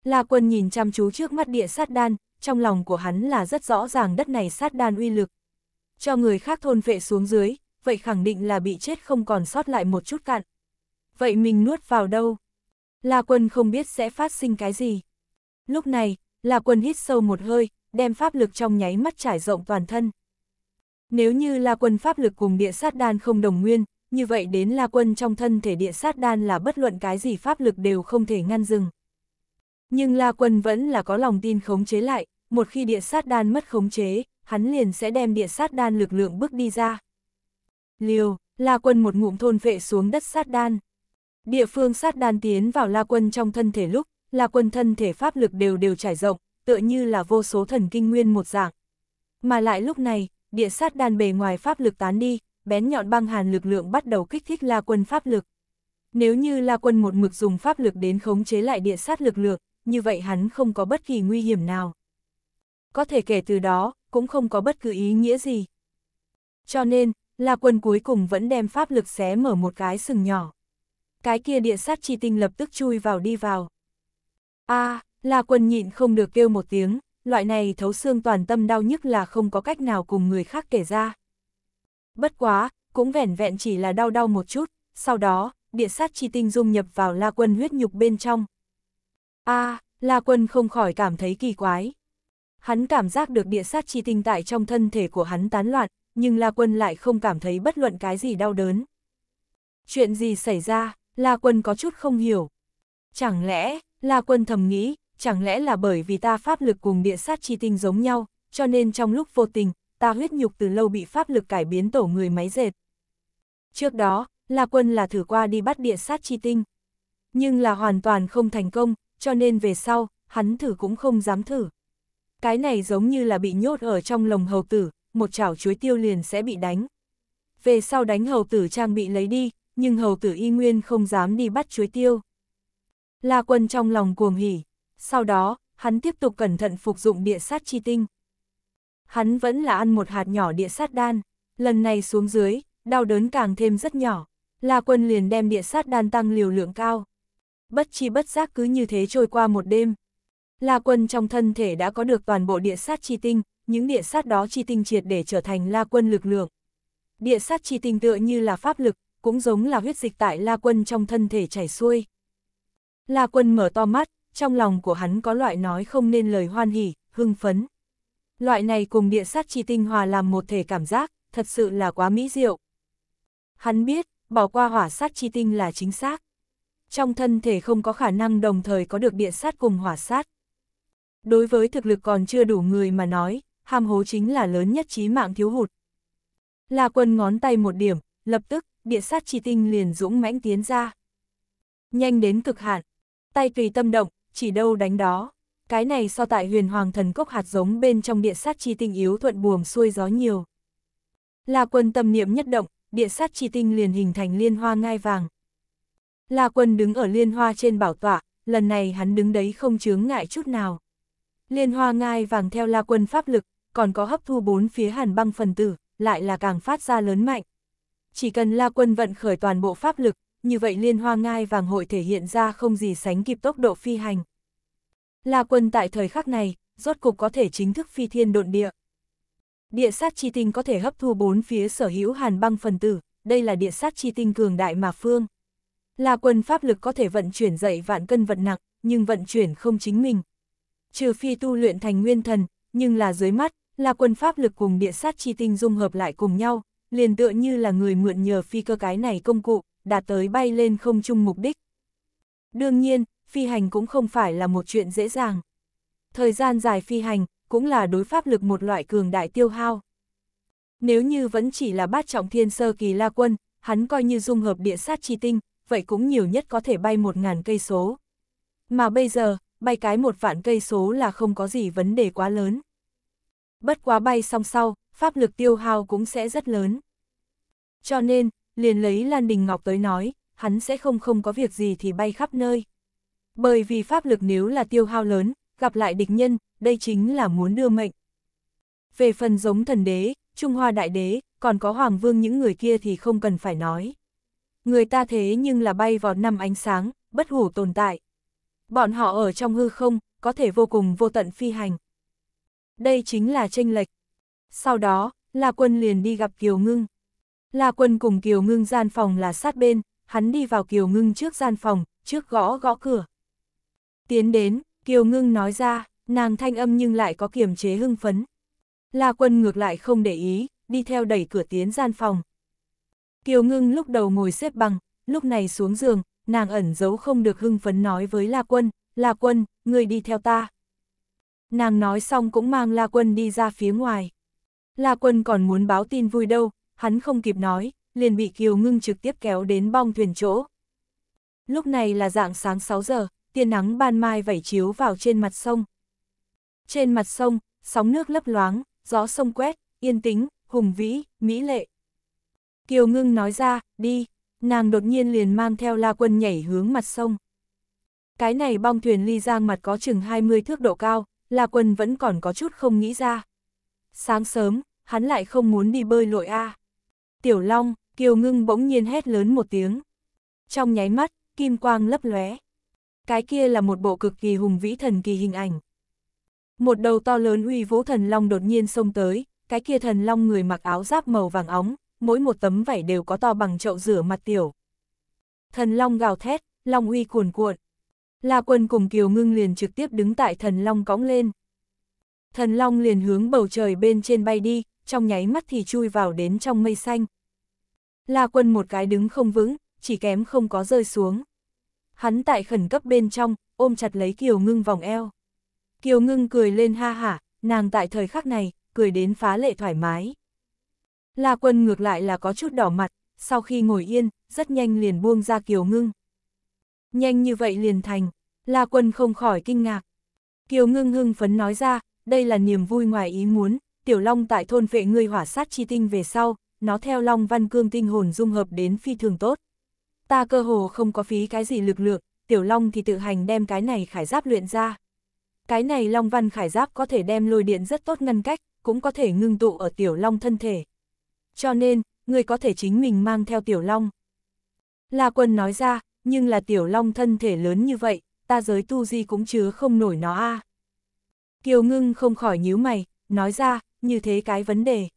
La Quân nhìn chăm chú trước mắt địa sát đan, trong lòng của hắn là rất rõ ràng đất này sát đan uy lực. Cho người khác thôn vệ xuống dưới, vậy khẳng định là bị chết không còn sót lại một chút cạn. Vậy mình nuốt vào đâu? La Quân không biết sẽ phát sinh cái gì. Lúc này, La Quân hít sâu một hơi, đem pháp lực trong nháy mắt trải rộng toàn thân. Nếu như La Quân pháp lực cùng địa sát đan không đồng nguyên, như vậy đến La Quân trong thân thể địa sát đan là bất luận cái gì pháp lực đều không thể ngăn dừng. Nhưng La Quân vẫn là có lòng tin khống chế lại, một khi địa sát đan mất khống chế, hắn liền sẽ đem địa sát đan lực lượng bước đi ra. Liều, La Quân một ngụm thôn vệ xuống đất sát đan. Địa phương sát đan tiến vào La Quân trong thân thể lúc, La Quân thân thể pháp lực đều đều trải rộng, tựa như là vô số thần kinh nguyên một dạng. Mà lại lúc này, địa sát đan bề ngoài pháp lực tán đi, bén nhọn băng hàn lực lượng bắt đầu kích thích La Quân pháp lực. Nếu như La Quân một mực dùng pháp lực đến khống chế lại địa sát lực lượng, như vậy hắn không có bất kỳ nguy hiểm nào. Có thể kể từ đó, cũng không có bất cứ ý nghĩa gì. Cho nên, La Quân cuối cùng vẫn đem pháp lực xé mở một cái sừng nhỏ. Cái kia địa sát chi tinh lập tức chui vào đi vào. a à, La Quân nhịn không được kêu một tiếng, loại này thấu xương toàn tâm đau nhức là không có cách nào cùng người khác kể ra. Bất quá, cũng vẻn vẹn chỉ là đau đau một chút, sau đó, địa sát chi tinh dung nhập vào la quân huyết nhục bên trong. a à, la quân không khỏi cảm thấy kỳ quái. Hắn cảm giác được địa sát chi tinh tại trong thân thể của hắn tán loạn, nhưng la quân lại không cảm thấy bất luận cái gì đau đớn. Chuyện gì xảy ra, la quân có chút không hiểu. Chẳng lẽ, la quân thầm nghĩ, chẳng lẽ là bởi vì ta pháp lực cùng địa sát chi tinh giống nhau, cho nên trong lúc vô tình, ta huyết nhục từ lâu bị pháp lực cải biến tổ người máy dệt. Trước đó, La Quân là thử qua đi bắt địa sát chi tinh, nhưng là hoàn toàn không thành công, cho nên về sau, hắn thử cũng không dám thử. Cái này giống như là bị nhốt ở trong lồng hầu tử, một chảo chuối tiêu liền sẽ bị đánh. Về sau đánh hầu tử trang bị lấy đi, nhưng hầu tử y nguyên không dám đi bắt chuối tiêu. La Quân trong lòng cuồng hỉ, sau đó, hắn tiếp tục cẩn thận phục dụng địa sát chi tinh. Hắn vẫn là ăn một hạt nhỏ địa sát đan, lần này xuống dưới, đau đớn càng thêm rất nhỏ. La quân liền đem địa sát đan tăng liều lượng cao. Bất chi bất giác cứ như thế trôi qua một đêm. La quân trong thân thể đã có được toàn bộ địa sát chi tinh, những địa sát đó chi tinh triệt để trở thành la quân lực lượng. Địa sát chi tinh tựa như là pháp lực, cũng giống là huyết dịch tại la quân trong thân thể chảy xuôi. La quân mở to mắt, trong lòng của hắn có loại nói không nên lời hoan hỉ, hưng phấn. Loại này cùng địa sát chi tinh hòa làm một thể cảm giác, thật sự là quá mỹ diệu. Hắn biết, bỏ qua hỏa sát chi tinh là chính xác. Trong thân thể không có khả năng đồng thời có được địa sát cùng hỏa sát. Đối với thực lực còn chưa đủ người mà nói, ham hố chính là lớn nhất trí mạng thiếu hụt. Là quân ngón tay một điểm, lập tức, địa sát chi tinh liền dũng mãnh tiến ra. Nhanh đến cực hạn, tay tùy tâm động, chỉ đâu đánh đó. Cái này so tại huyền hoàng thần cốc hạt giống bên trong địa sát chi tinh yếu thuận buồm xuôi gió nhiều. Là quân tâm niệm nhất động, địa sát chi tinh liền hình thành liên hoa ngai vàng. là quân đứng ở liên hoa trên bảo tọa, lần này hắn đứng đấy không chướng ngại chút nào. Liên hoa ngai vàng theo la quân pháp lực, còn có hấp thu bốn phía hàn băng phần tử, lại là càng phát ra lớn mạnh. Chỉ cần la quân vận khởi toàn bộ pháp lực, như vậy liên hoa ngai vàng hội thể hiện ra không gì sánh kịp tốc độ phi hành. La quân tại thời khắc này, rốt cục có thể chính thức phi thiên độn địa. Địa sát chi tinh có thể hấp thu bốn phía sở hữu hàn băng phần tử, đây là địa sát chi tinh cường đại mà phương. La quân pháp lực có thể vận chuyển dậy vạn cân vật nặng, nhưng vận chuyển không chính mình. Trừ phi tu luyện thành nguyên thần, nhưng là dưới mắt, La quân pháp lực cùng địa sát chi tinh dung hợp lại cùng nhau, liền tựa như là người mượn nhờ phi cơ cái này công cụ đạt tới bay lên không chung mục đích. Đương nhiên, phi hành cũng không phải là một chuyện dễ dàng. Thời gian dài phi hành cũng là đối pháp lực một loại cường đại tiêu hao. Nếu như vẫn chỉ là bát trọng thiên sơ kỳ la quân, hắn coi như dung hợp địa sát chi tinh, vậy cũng nhiều nhất có thể bay một ngàn cây số. Mà bây giờ, bay cái một vạn cây số là không có gì vấn đề quá lớn. Bất quá bay xong sau, pháp lực tiêu hao cũng sẽ rất lớn. Cho nên, liền lấy Lan Đình Ngọc tới nói, hắn sẽ không không có việc gì thì bay khắp nơi. Bởi vì pháp lực nếu là tiêu hao lớn, gặp lại địch nhân, đây chính là muốn đưa mệnh. Về phần giống thần đế, Trung Hoa đại đế, còn có hoàng vương những người kia thì không cần phải nói. Người ta thế nhưng là bay vào năm ánh sáng, bất hủ tồn tại. Bọn họ ở trong hư không, có thể vô cùng vô tận phi hành. Đây chính là tranh lệch. Sau đó, La Quân liền đi gặp Kiều Ngưng. La Quân cùng Kiều Ngưng gian phòng là sát bên, hắn đi vào Kiều Ngưng trước gian phòng, trước gõ gõ cửa. Tiến đến, Kiều Ngưng nói ra, nàng thanh âm nhưng lại có kiềm chế hưng phấn. La Quân ngược lại không để ý, đi theo đẩy cửa tiến gian phòng. Kiều Ngưng lúc đầu ngồi xếp bằng, lúc này xuống giường, nàng ẩn giấu không được hưng phấn nói với La Quân, La Quân, người đi theo ta. Nàng nói xong cũng mang La Quân đi ra phía ngoài. La Quân còn muốn báo tin vui đâu, hắn không kịp nói, liền bị Kiều Ngưng trực tiếp kéo đến bong thuyền chỗ. Lúc này là dạng sáng 6 giờ, tiên nắng ban mai vẩy chiếu vào trên mặt sông. Trên mặt sông, sóng nước lấp loáng, gió sông quét, yên tĩnh, hùng vĩ, mỹ lệ. Kiều Ngưng nói ra, đi, nàng đột nhiên liền mang theo la quân nhảy hướng mặt sông. Cái này bong thuyền ly giang mặt có chừng 20 thước độ cao, la quân vẫn còn có chút không nghĩ ra. Sáng sớm, hắn lại không muốn đi bơi lội a à. Tiểu Long, Kiều Ngưng bỗng nhiên hét lớn một tiếng. Trong nháy mắt, kim quang lấp lóe. Cái kia là một bộ cực kỳ hùng vĩ thần kỳ hình ảnh. Một đầu to lớn uy vũ thần long đột nhiên xông tới, cái kia thần long người mặc áo giáp màu vàng óng, mỗi một tấm vảy đều có to bằng chậu rửa mặt tiểu. Thần long gào thét, long uy cuồn cuộn. La quân cùng Kiều Ngưng liền trực tiếp đứng tại thần long cõng lên. Thần long liền hướng bầu trời bên trên bay đi, trong nháy mắt thì chui vào đến trong mây xanh. La quân một cái đứng không vững, chỉ kém không có rơi xuống. Hắn tại khẩn cấp bên trong, ôm chặt lấy Kiều Ngưng vòng eo. Kiều Ngưng cười lên ha hả, nàng tại thời khắc này, cười đến phá lệ thoải mái. La quân ngược lại là có chút đỏ mặt, sau khi ngồi yên, rất nhanh liền buông ra Kiều Ngưng. Nhanh như vậy liền thành, La quân không khỏi kinh ngạc. Kiều Ngưng hưng phấn nói ra, đây là niềm vui ngoài ý muốn, Tiểu Long tại thôn vệ ngươi hỏa sát chi tinh về sau, nó theo Long Văn Cương tinh hồn dung hợp đến phi thường tốt. Ta cơ hồ không có phí cái gì lực lượng, Tiểu Long thì tự hành đem cái này khải giáp luyện ra. Cái này Long Văn khải giáp có thể đem lôi điện rất tốt ngăn cách, cũng có thể ngưng tụ ở Tiểu Long thân thể. Cho nên, ngươi có thể chính mình mang theo Tiểu Long. La Quân nói ra, nhưng là Tiểu Long thân thể lớn như vậy, ta giới tu di cũng chứa không nổi nó a. Kiều Ngưng không khỏi nhíu mày, nói ra, như thế cái vấn đề.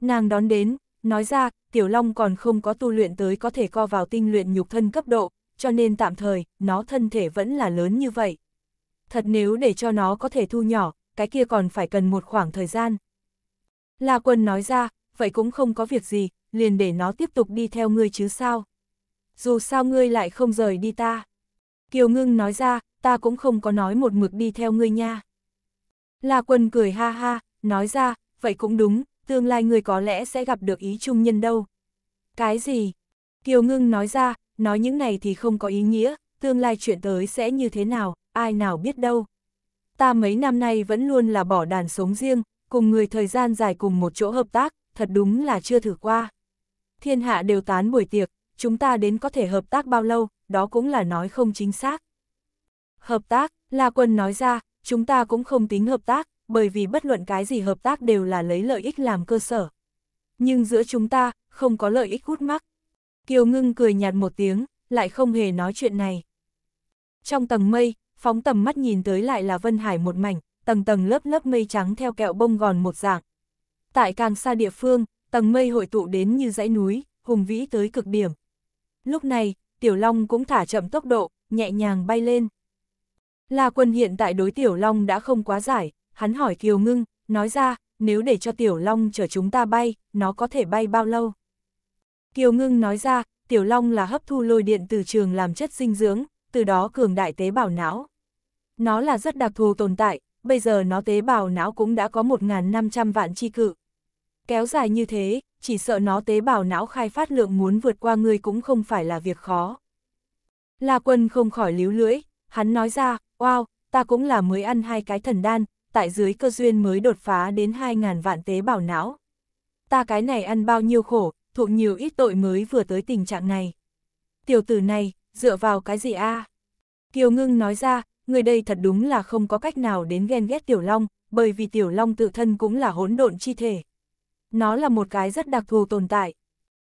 Nàng đón đến, nói ra, Tiểu Long còn không có tu luyện tới có thể co vào tinh luyện nhục thân cấp độ, cho nên tạm thời, nó thân thể vẫn là lớn như vậy. Thật nếu để cho nó có thể thu nhỏ, cái kia còn phải cần một khoảng thời gian. La Quân nói ra, vậy cũng không có việc gì, liền để nó tiếp tục đi theo ngươi chứ sao. Dù sao ngươi lại không rời đi ta. Kiều Ngưng nói ra, ta cũng không có nói một mực đi theo ngươi nha. La Quân cười ha ha, nói ra, vậy cũng đúng, tương lai người có lẽ sẽ gặp được ý trung nhân đâu. Cái gì? Kiều Ngưng nói ra, nói những này thì không có ý nghĩa, tương lai chuyện tới sẽ như thế nào, ai nào biết đâu. Ta mấy năm nay vẫn luôn là bỏ đàn sống riêng, cùng người thời gian dài cùng một chỗ hợp tác, thật đúng là chưa thử qua. Thiên hạ đều tán buổi tiệc, chúng ta đến có thể hợp tác bao lâu, đó cũng là nói không chính xác. Hợp tác, La Quân nói ra, chúng ta cũng không tính hợp tác, bởi vì bất luận cái gì hợp tác đều là lấy lợi ích làm cơ sở. Nhưng giữa chúng ta, không có lợi ích hút mắc. Kiều Ngưng cười nhạt một tiếng, lại không hề nói chuyện này. Trong tầng mây, phóng tầm mắt nhìn tới lại là Vân Hải một mảnh, tầng tầng lớp lớp mây trắng theo kẹo bông gòn một dạng. Tại càng xa địa phương, tầng mây hội tụ đến như dãy núi, hùng vĩ tới cực điểm. Lúc này, Tiểu Long cũng thả chậm tốc độ, nhẹ nhàng bay lên. La Quân hiện tại đối Tiểu Long đã không quá giải, hắn hỏi Kiều Ngưng, nói ra, nếu để cho Tiểu Long chở chúng ta bay, nó có thể bay bao lâu? Kiều Ngưng nói ra, Tiểu Long là hấp thu lôi điện từ trường làm chất dinh dưỡng, từ đó cường đại tế bào não. Nó là rất đặc thù tồn tại, bây giờ nó tế bào não cũng đã có 1.500 vạn chi cự. Kéo dài như thế, chỉ sợ nó tế bào não khai phát lượng muốn vượt qua người cũng không phải là việc khó. La quân không khỏi líu lưỡi, hắn nói ra, wow, ta cũng là mới ăn hai cái thần đan, tại dưới cơ duyên mới đột phá đến 2.000 vạn tế bào não. Ta cái này ăn bao nhiêu khổ, thuộc nhiều ít tội mới vừa tới tình trạng này. Tiểu tử này, dựa vào cái gì a? Kiều ngưng nói ra, người đây thật đúng là không có cách nào đến ghen ghét Tiểu Long, bởi vì Tiểu Long tự thân cũng là hỗn độn chi thể. Nó là một cái rất đặc thù tồn tại.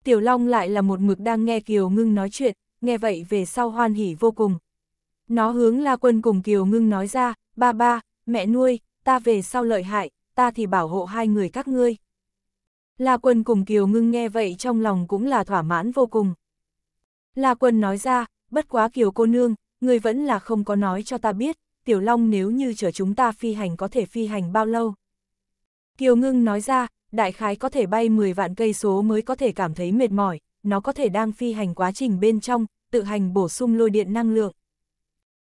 Tiểu Long lại là một mực đang nghe Kiều ngưng nói chuyện, nghe vậy về sau hoan hỉ vô cùng. Nó hướng La Quân cùng Kiều ngưng nói ra, ba ba, mẹ nuôi, ta về sau lợi hại, ta thì bảo hộ hai người các ngươi. La Quân cùng Kiều Ngưng nghe vậy trong lòng cũng là thỏa mãn vô cùng. La Quân nói ra, bất quá Kiều cô nương, người vẫn là không có nói cho ta biết, Tiểu Long nếu như chở chúng ta phi hành có thể phi hành bao lâu. Kiều Ngưng nói ra, đại khái có thể bay 10 vạn cây số mới có thể cảm thấy mệt mỏi, nó có thể đang phi hành quá trình bên trong, tự hành bổ sung lôi điện năng lượng.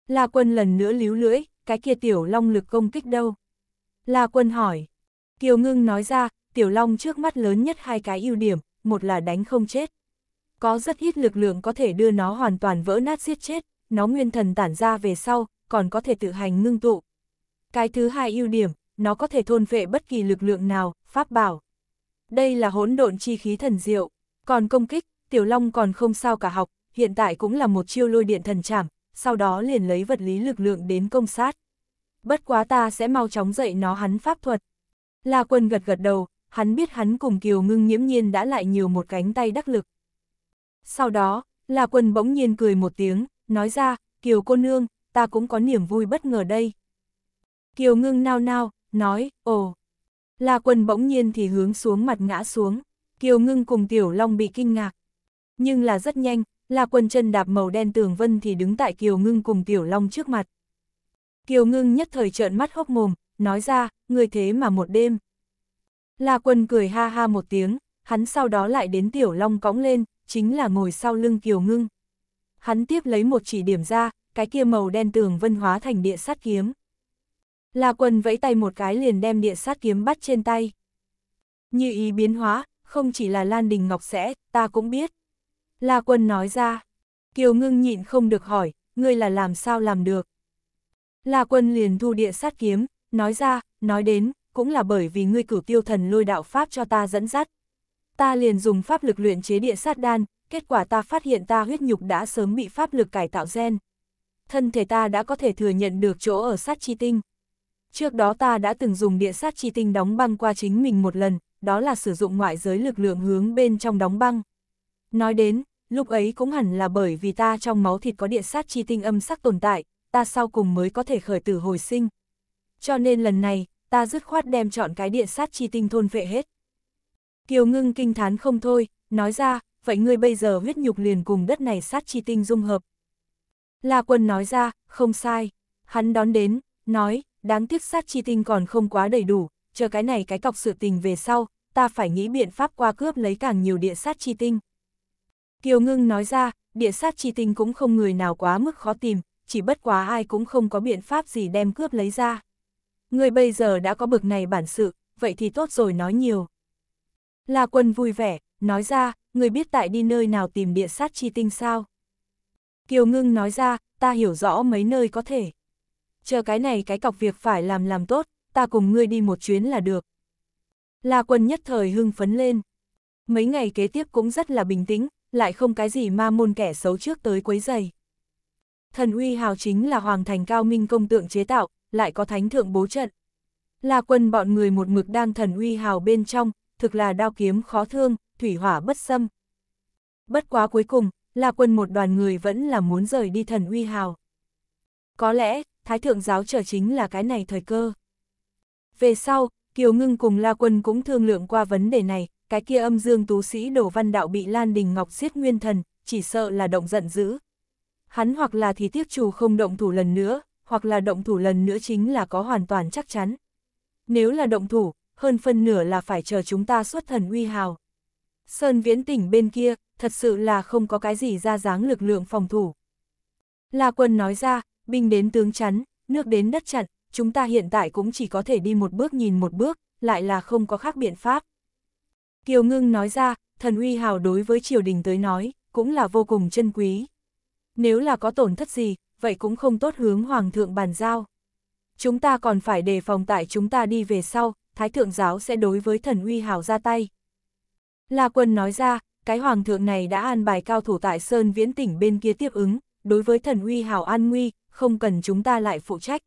La Quân lần nữa líu lưỡi, cái kia Tiểu Long lực công kích đâu. La Quân hỏi. Kiều Ngưng nói ra, Tiểu Long trước mắt lớn nhất hai cái ưu điểm, một là đánh không chết. Có rất ít lực lượng có thể đưa nó hoàn toàn vỡ nát giết chết, nó nguyên thần tản ra về sau, còn có thể tự hành ngưng tụ. Cái thứ hai ưu điểm, nó có thể thôn vệ bất kỳ lực lượng nào, pháp bảo. Đây là hỗn độn chi khí thần diệu. Còn công kích, Tiểu Long còn không sao cả học, hiện tại cũng là một chiêu lôi điện thần chảm, sau đó liền lấy vật lý lực lượng đến công sát bất quá ta sẽ mau chóng dạy nó hắn pháp thuật. La Quân gật gật đầu, hắn biết hắn cùng Kiều Ngưng nhiễm nhiên đã lại nhiều một cánh tay đắc lực. Sau đó, La Quân bỗng nhiên cười một tiếng, nói ra, Kiều cô nương, ta cũng có niềm vui bất ngờ đây. Kiều Ngưng nao nao, nói, ồ. La Quân bỗng nhiên thì hướng xuống mặt ngã xuống, Kiều Ngưng cùng Tiểu Long bị kinh ngạc. Nhưng là rất nhanh, La Quân chân đạp màu đen tường vân thì đứng tại Kiều Ngưng cùng Tiểu Long trước mặt. Kiều ngưng nhất thời trợn mắt hốc mồm, nói ra, người thế mà một đêm. La quân cười ha ha một tiếng, hắn sau đó lại đến tiểu long cõng lên, chính là ngồi sau lưng kiều ngưng. Hắn tiếp lấy một chỉ điểm ra, cái kia màu đen tường vân hóa thành địa sát kiếm. La quân vẫy tay một cái liền đem địa sát kiếm bắt trên tay. Như ý biến hóa, không chỉ là Lan Đình Ngọc sẽ, ta cũng biết. La quân nói ra, Kiều ngưng nhịn không được hỏi, ngươi là làm sao làm được. La Quân liền thu địa sát kiếm, nói ra, nói đến, cũng là bởi vì ngươi cửu tiêu thần lôi đạo pháp cho ta dẫn dắt. Ta liền dùng pháp lực luyện chế địa sát đan, kết quả ta phát hiện ta huyết nhục đã sớm bị pháp lực cải tạo gen. Thân thể ta đã có thể thừa nhận được chỗ ở sát chi tinh. Trước đó ta đã từng dùng địa sát chi tinh đóng băng qua chính mình một lần, đó là sử dụng ngoại giới lực lượng hướng bên trong đóng băng. Nói đến, lúc ấy cũng hẳn là bởi vì ta trong máu thịt có địa sát chi tinh âm sắc tồn tại, ta sau cùng mới có thể khởi tử hồi sinh. Cho nên lần này, ta dứt khoát đem chọn cái địa sát chi tinh thôn vệ hết. Kiều ngưng kinh thán không thôi, nói ra, vậy ngươi bây giờ huyết nhục liền cùng đất này sát chi tinh dung hợp. La quân nói ra, không sai, hắn đón đến, nói, đáng tiếc sát chi tinh còn không quá đầy đủ, chờ cái này cái cọc sự tình về sau, ta phải nghĩ biện pháp qua cướp lấy càng nhiều địa sát chi tinh. Kiều ngưng nói ra, địa sát chi tinh cũng không người nào quá mức khó tìm, chỉ bất quá ai cũng không có biện pháp gì đem cướp lấy ra. Người bây giờ đã có bực này bản sự, vậy thì tốt rồi nói nhiều. La quân vui vẻ, nói ra, người biết tại đi nơi nào tìm địa sát chi tinh sao? Kiều ngưng nói ra, ta hiểu rõ mấy nơi có thể. Chờ cái này cái cọc việc phải làm làm tốt, ta cùng ngươi đi một chuyến là được. La quân nhất thời hưng phấn lên. Mấy ngày kế tiếp cũng rất là bình tĩnh, lại không cái gì ma môn kẻ xấu trước tới quấy giày thần uy hào chính là hoàng thành cao minh công tượng chế tạo, lại có thánh thượng bố trận. Là quân bọn người một mực đang thần uy hào bên trong, thực là đao kiếm khó thương, thủy hỏa bất xâm. Bất quá cuối cùng, là quân một đoàn người vẫn là muốn rời đi thần uy hào. Có lẽ, Thái Thượng Giáo trở chính là cái này thời cơ. Về sau, Kiều Ngưng cùng La Quân cũng thương lượng qua vấn đề này, cái kia âm dương tú sĩ đổ văn đạo bị Lan Đình Ngọc giết nguyên thần, chỉ sợ là động giận dữ, hắn hoặc là thì tiếc chủ không động thủ lần nữa, hoặc là động thủ lần nữa chính là có hoàn toàn chắc chắn. Nếu là động thủ, hơn phân nửa là phải chờ chúng ta xuất thần uy hào. Sơn viễn tỉnh bên kia, thật sự là không có cái gì ra dáng lực lượng phòng thủ. La quân nói ra, binh đến tướng chắn, nước đến đất chặn, chúng ta hiện tại cũng chỉ có thể đi một bước nhìn một bước, lại là không có khác biện pháp. Kiều Ngưng nói ra, thần uy hào đối với triều đình tới nói, cũng là vô cùng chân quý, nếu là có tổn thất gì, vậy cũng không tốt hướng Hoàng thượng bàn giao. Chúng ta còn phải đề phòng tại chúng ta đi về sau, Thái thượng giáo sẽ đối với thần uy hào ra tay. La quân nói ra, cái Hoàng thượng này đã an bài cao thủ tại Sơn Viễn tỉnh bên kia tiếp ứng, đối với thần uy hào an nguy, không cần chúng ta lại phụ trách.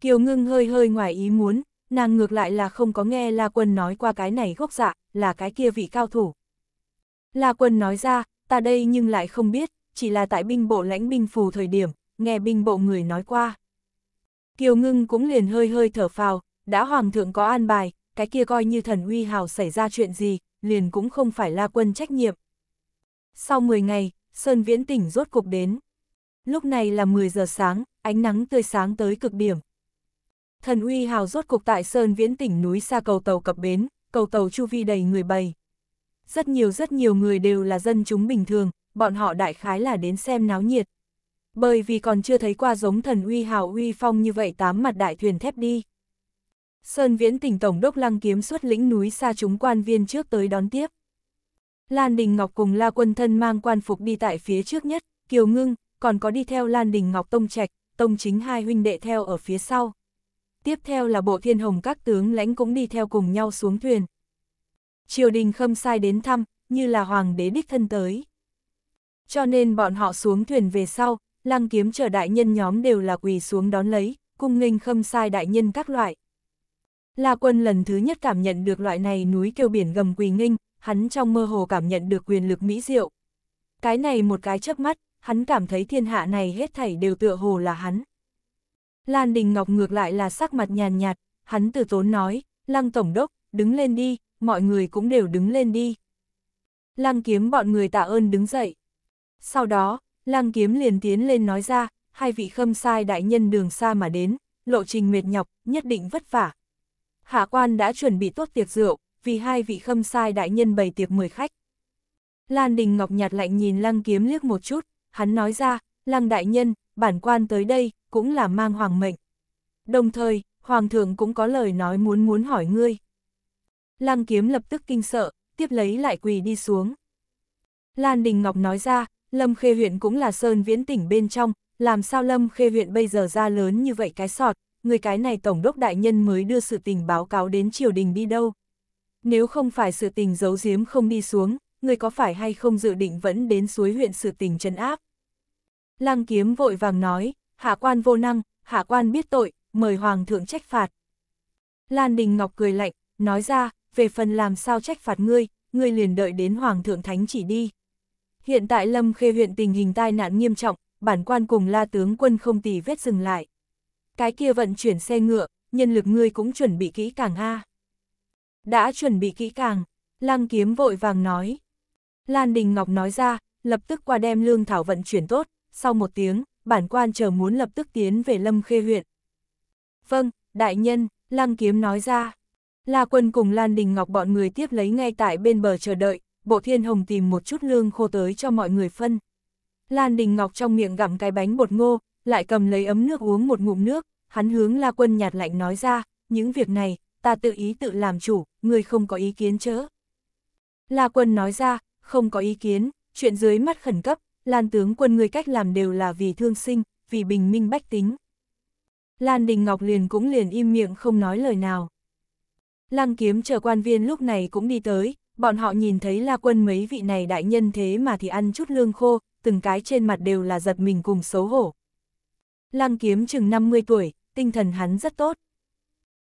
Kiều ngưng hơi hơi ngoài ý muốn, nàng ngược lại là không có nghe La Quân nói qua cái này gốc dạ, là cái kia vị cao thủ. La Quân nói ra, ta đây nhưng lại không biết, chỉ là tại binh bộ lãnh binh phù thời điểm, nghe binh bộ người nói qua. Kiều ngưng cũng liền hơi hơi thở phào, đã hoàng thượng có an bài, cái kia coi như thần uy hào xảy ra chuyện gì, liền cũng không phải la quân trách nhiệm. Sau 10 ngày, Sơn Viễn tỉnh rốt cục đến. Lúc này là 10 giờ sáng, ánh nắng tươi sáng tới cực điểm. Thần uy hào rốt cục tại Sơn Viễn tỉnh núi xa cầu tàu cập bến, cầu tàu chu vi đầy người bầy. Rất nhiều rất nhiều người đều là dân chúng bình thường, bọn họ đại khái là đến xem náo nhiệt. Bởi vì còn chưa thấy qua giống thần uy hào uy phong như vậy tám mặt đại thuyền thép đi. Sơn Viễn tỉnh Tổng đốc Lăng Kiếm xuất lĩnh núi xa chúng quan viên trước tới đón tiếp. Lan Đình Ngọc cùng La Quân Thân mang quan phục đi tại phía trước nhất, Kiều Ngưng, còn có đi theo Lan Đình Ngọc Tông Trạch, Tông Chính hai huynh đệ theo ở phía sau. Tiếp theo là bộ thiên hồng các tướng lãnh cũng đi theo cùng nhau xuống thuyền. Triều đình khâm sai đến thăm, như là hoàng đế đích thân tới. Cho nên bọn họ xuống thuyền về sau, lăng kiếm chờ đại nhân nhóm đều là quỳ xuống đón lấy, cung nghênh khâm sai đại nhân các loại. La quân lần thứ nhất cảm nhận được loại này núi kêu biển gầm quỳ nghênh, hắn trong mơ hồ cảm nhận được quyền lực mỹ diệu. Cái này một cái chớp mắt, hắn cảm thấy thiên hạ này hết thảy đều tựa hồ là hắn. Lan Đình Ngọc ngược lại là sắc mặt nhàn nhạt, hắn từ tốn nói, Lăng Tổng Đốc, đứng lên đi, mọi người cũng đều đứng lên đi. Lăng kiếm bọn người tạ ơn đứng dậy. Sau đó, lang Kiếm liền tiến lên nói ra, hai vị khâm sai đại nhân đường xa mà đến, lộ trình mệt nhọc, nhất định vất vả. Hạ quan đã chuẩn bị tốt tiệc rượu, vì hai vị khâm sai đại nhân bày tiệc mời khách. Lan Đình Ngọc nhạt lạnh nhìn Lăng Kiếm liếc một chút, hắn nói ra, Lăng đại nhân, bản quan tới đây, cũng là mang hoàng mệnh. Đồng thời, hoàng thượng cũng có lời nói muốn muốn hỏi ngươi. Lăng Kiếm lập tức kinh sợ, tiếp lấy lại quỳ đi xuống. Lan Đình Ngọc nói ra, Lâm Khê huyện cũng là sơn viễn tỉnh bên trong, làm sao Lâm Khê huyện bây giờ ra lớn như vậy cái sọt, người cái này Tổng đốc Đại Nhân mới đưa sự tình báo cáo đến triều đình đi đâu. Nếu không phải sự tình giấu giếm không đi xuống, người có phải hay không dự định vẫn đến suối huyện sự tình trấn áp. Lăng kiếm vội vàng nói, hạ quan vô năng, hạ quan biết tội, mời hoàng thượng trách phạt. Lan Đình Ngọc cười lạnh, nói ra, về phần làm sao trách phạt ngươi, ngươi liền đợi đến hoàng thượng thánh chỉ đi. Hiện tại Lâm Khê huyện tình hình tai nạn nghiêm trọng, bản quan cùng la tướng quân không tỷ vết dừng lại. Cái kia vận chuyển xe ngựa, nhân lực ngươi cũng chuẩn bị kỹ càng a Đã chuẩn bị kỹ càng, Lăng Kiếm vội vàng nói. Lan Đình Ngọc nói ra, lập tức qua đem lương thảo vận chuyển tốt, sau một tiếng, bản quan chờ muốn lập tức tiến về Lâm Khê huyện. Vâng, đại nhân, Lăng Kiếm nói ra. La Quân cùng Lan Đình Ngọc bọn người tiếp lấy ngay tại bên bờ chờ đợi, bộ thiên hồng tìm một chút lương khô tới cho mọi người phân. Lan Đình Ngọc trong miệng gặm cái bánh bột ngô, lại cầm lấy ấm nước uống một ngụm nước, hắn hướng La Quân nhạt lạnh nói ra, những việc này, ta tự ý tự làm chủ, người không có ý kiến chớ. La Quân nói ra, không có ý kiến, chuyện dưới mắt khẩn cấp, Lan tướng quân người cách làm đều là vì thương sinh, vì bình minh bách tính. Lan Đình Ngọc liền cũng liền im miệng không nói lời nào. Lăng kiếm chờ quan viên lúc này cũng đi tới, bọn họ nhìn thấy la quân mấy vị này đại nhân thế mà thì ăn chút lương khô, từng cái trên mặt đều là giật mình cùng xấu hổ. Lăng kiếm chừng 50 tuổi, tinh thần hắn rất tốt.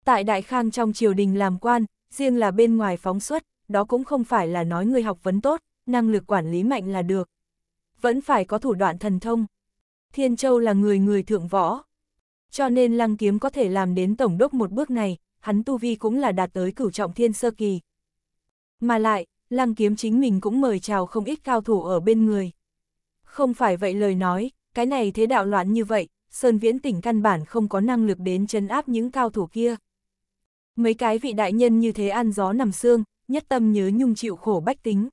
Tại Đại Khang trong triều đình làm quan, riêng là bên ngoài phóng xuất, đó cũng không phải là nói người học vấn tốt, năng lực quản lý mạnh là được. Vẫn phải có thủ đoạn thần thông. Thiên Châu là người người thượng võ. Cho nên Lăng Kiếm có thể làm đến tổng đốc một bước này, hắn tu vi cũng là đạt tới cửu trọng thiên sơ kỳ, mà lại, lăng kiếm chính mình cũng mời chào không ít cao thủ ở bên người. Không phải vậy lời nói, cái này thế đạo loạn như vậy, Sơn Viễn tỉnh căn bản không có năng lực đến chấn áp những cao thủ kia. Mấy cái vị đại nhân như thế ăn gió nằm xương, nhất tâm nhớ nhung chịu khổ bách tính.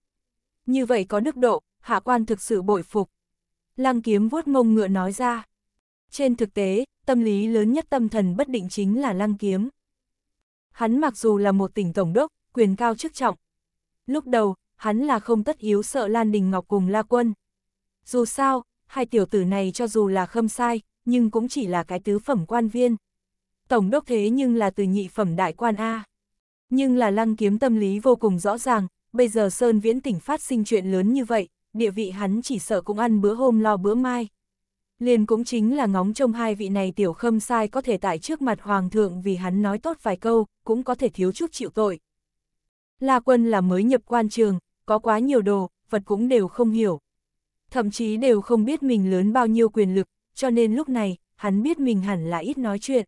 Như vậy có đức độ, hạ quan thực sự bội phục. Lăng kiếm vuốt mông ngựa nói ra. Trên thực tế, tâm lý lớn nhất tâm thần bất định chính là lăng kiếm. Hắn mặc dù là một tỉnh tổng đốc, quyền cao chức trọng, Lúc đầu, hắn là không tất yếu sợ Lan Đình Ngọc cùng La Quân. Dù sao, hai tiểu tử này cho dù là khâm sai, nhưng cũng chỉ là cái tứ phẩm quan viên. Tổng đốc thế nhưng là từ nhị phẩm đại quan A. Nhưng là lăng kiếm tâm lý vô cùng rõ ràng, bây giờ Sơn Viễn tỉnh phát sinh chuyện lớn như vậy, địa vị hắn chỉ sợ cũng ăn bữa hôm lo bữa mai. Liền cũng chính là ngóng trông hai vị này tiểu khâm sai có thể tại trước mặt hoàng thượng vì hắn nói tốt vài câu, cũng có thể thiếu chút chịu tội. La Quân là mới nhập quan trường, có quá nhiều đồ, vật cũng đều không hiểu. Thậm chí đều không biết mình lớn bao nhiêu quyền lực, cho nên lúc này, hắn biết mình hẳn là ít nói chuyện.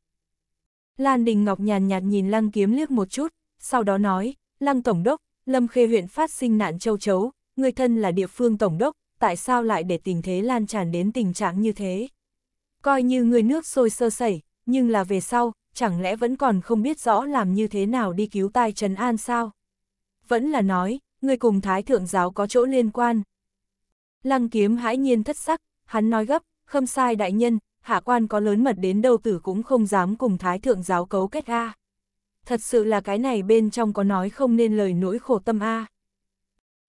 Lan Đình Ngọc nhàn nhạt nhìn Lăng Kiếm liếc một chút, sau đó nói, Lăng Tổng Đốc, Lâm Khê huyện phát sinh nạn châu chấu, người thân là địa phương Tổng Đốc, tại sao lại để tình thế lan tràn đến tình trạng như thế? Coi như người nước sôi sơ sẩy, nhưng là về sau, chẳng lẽ vẫn còn không biết rõ làm như thế nào đi cứu tai Trần An sao? vẫn là nói, người cùng Thái Thượng Giáo có chỗ liên quan. Lăng kiếm hãi nhiên thất sắc, hắn nói gấp, không sai đại nhân, hạ quan có lớn mật đến đâu tử cũng không dám cùng Thái Thượng Giáo cấu kết A. Thật sự là cái này bên trong có nói không nên lời nỗi khổ tâm A.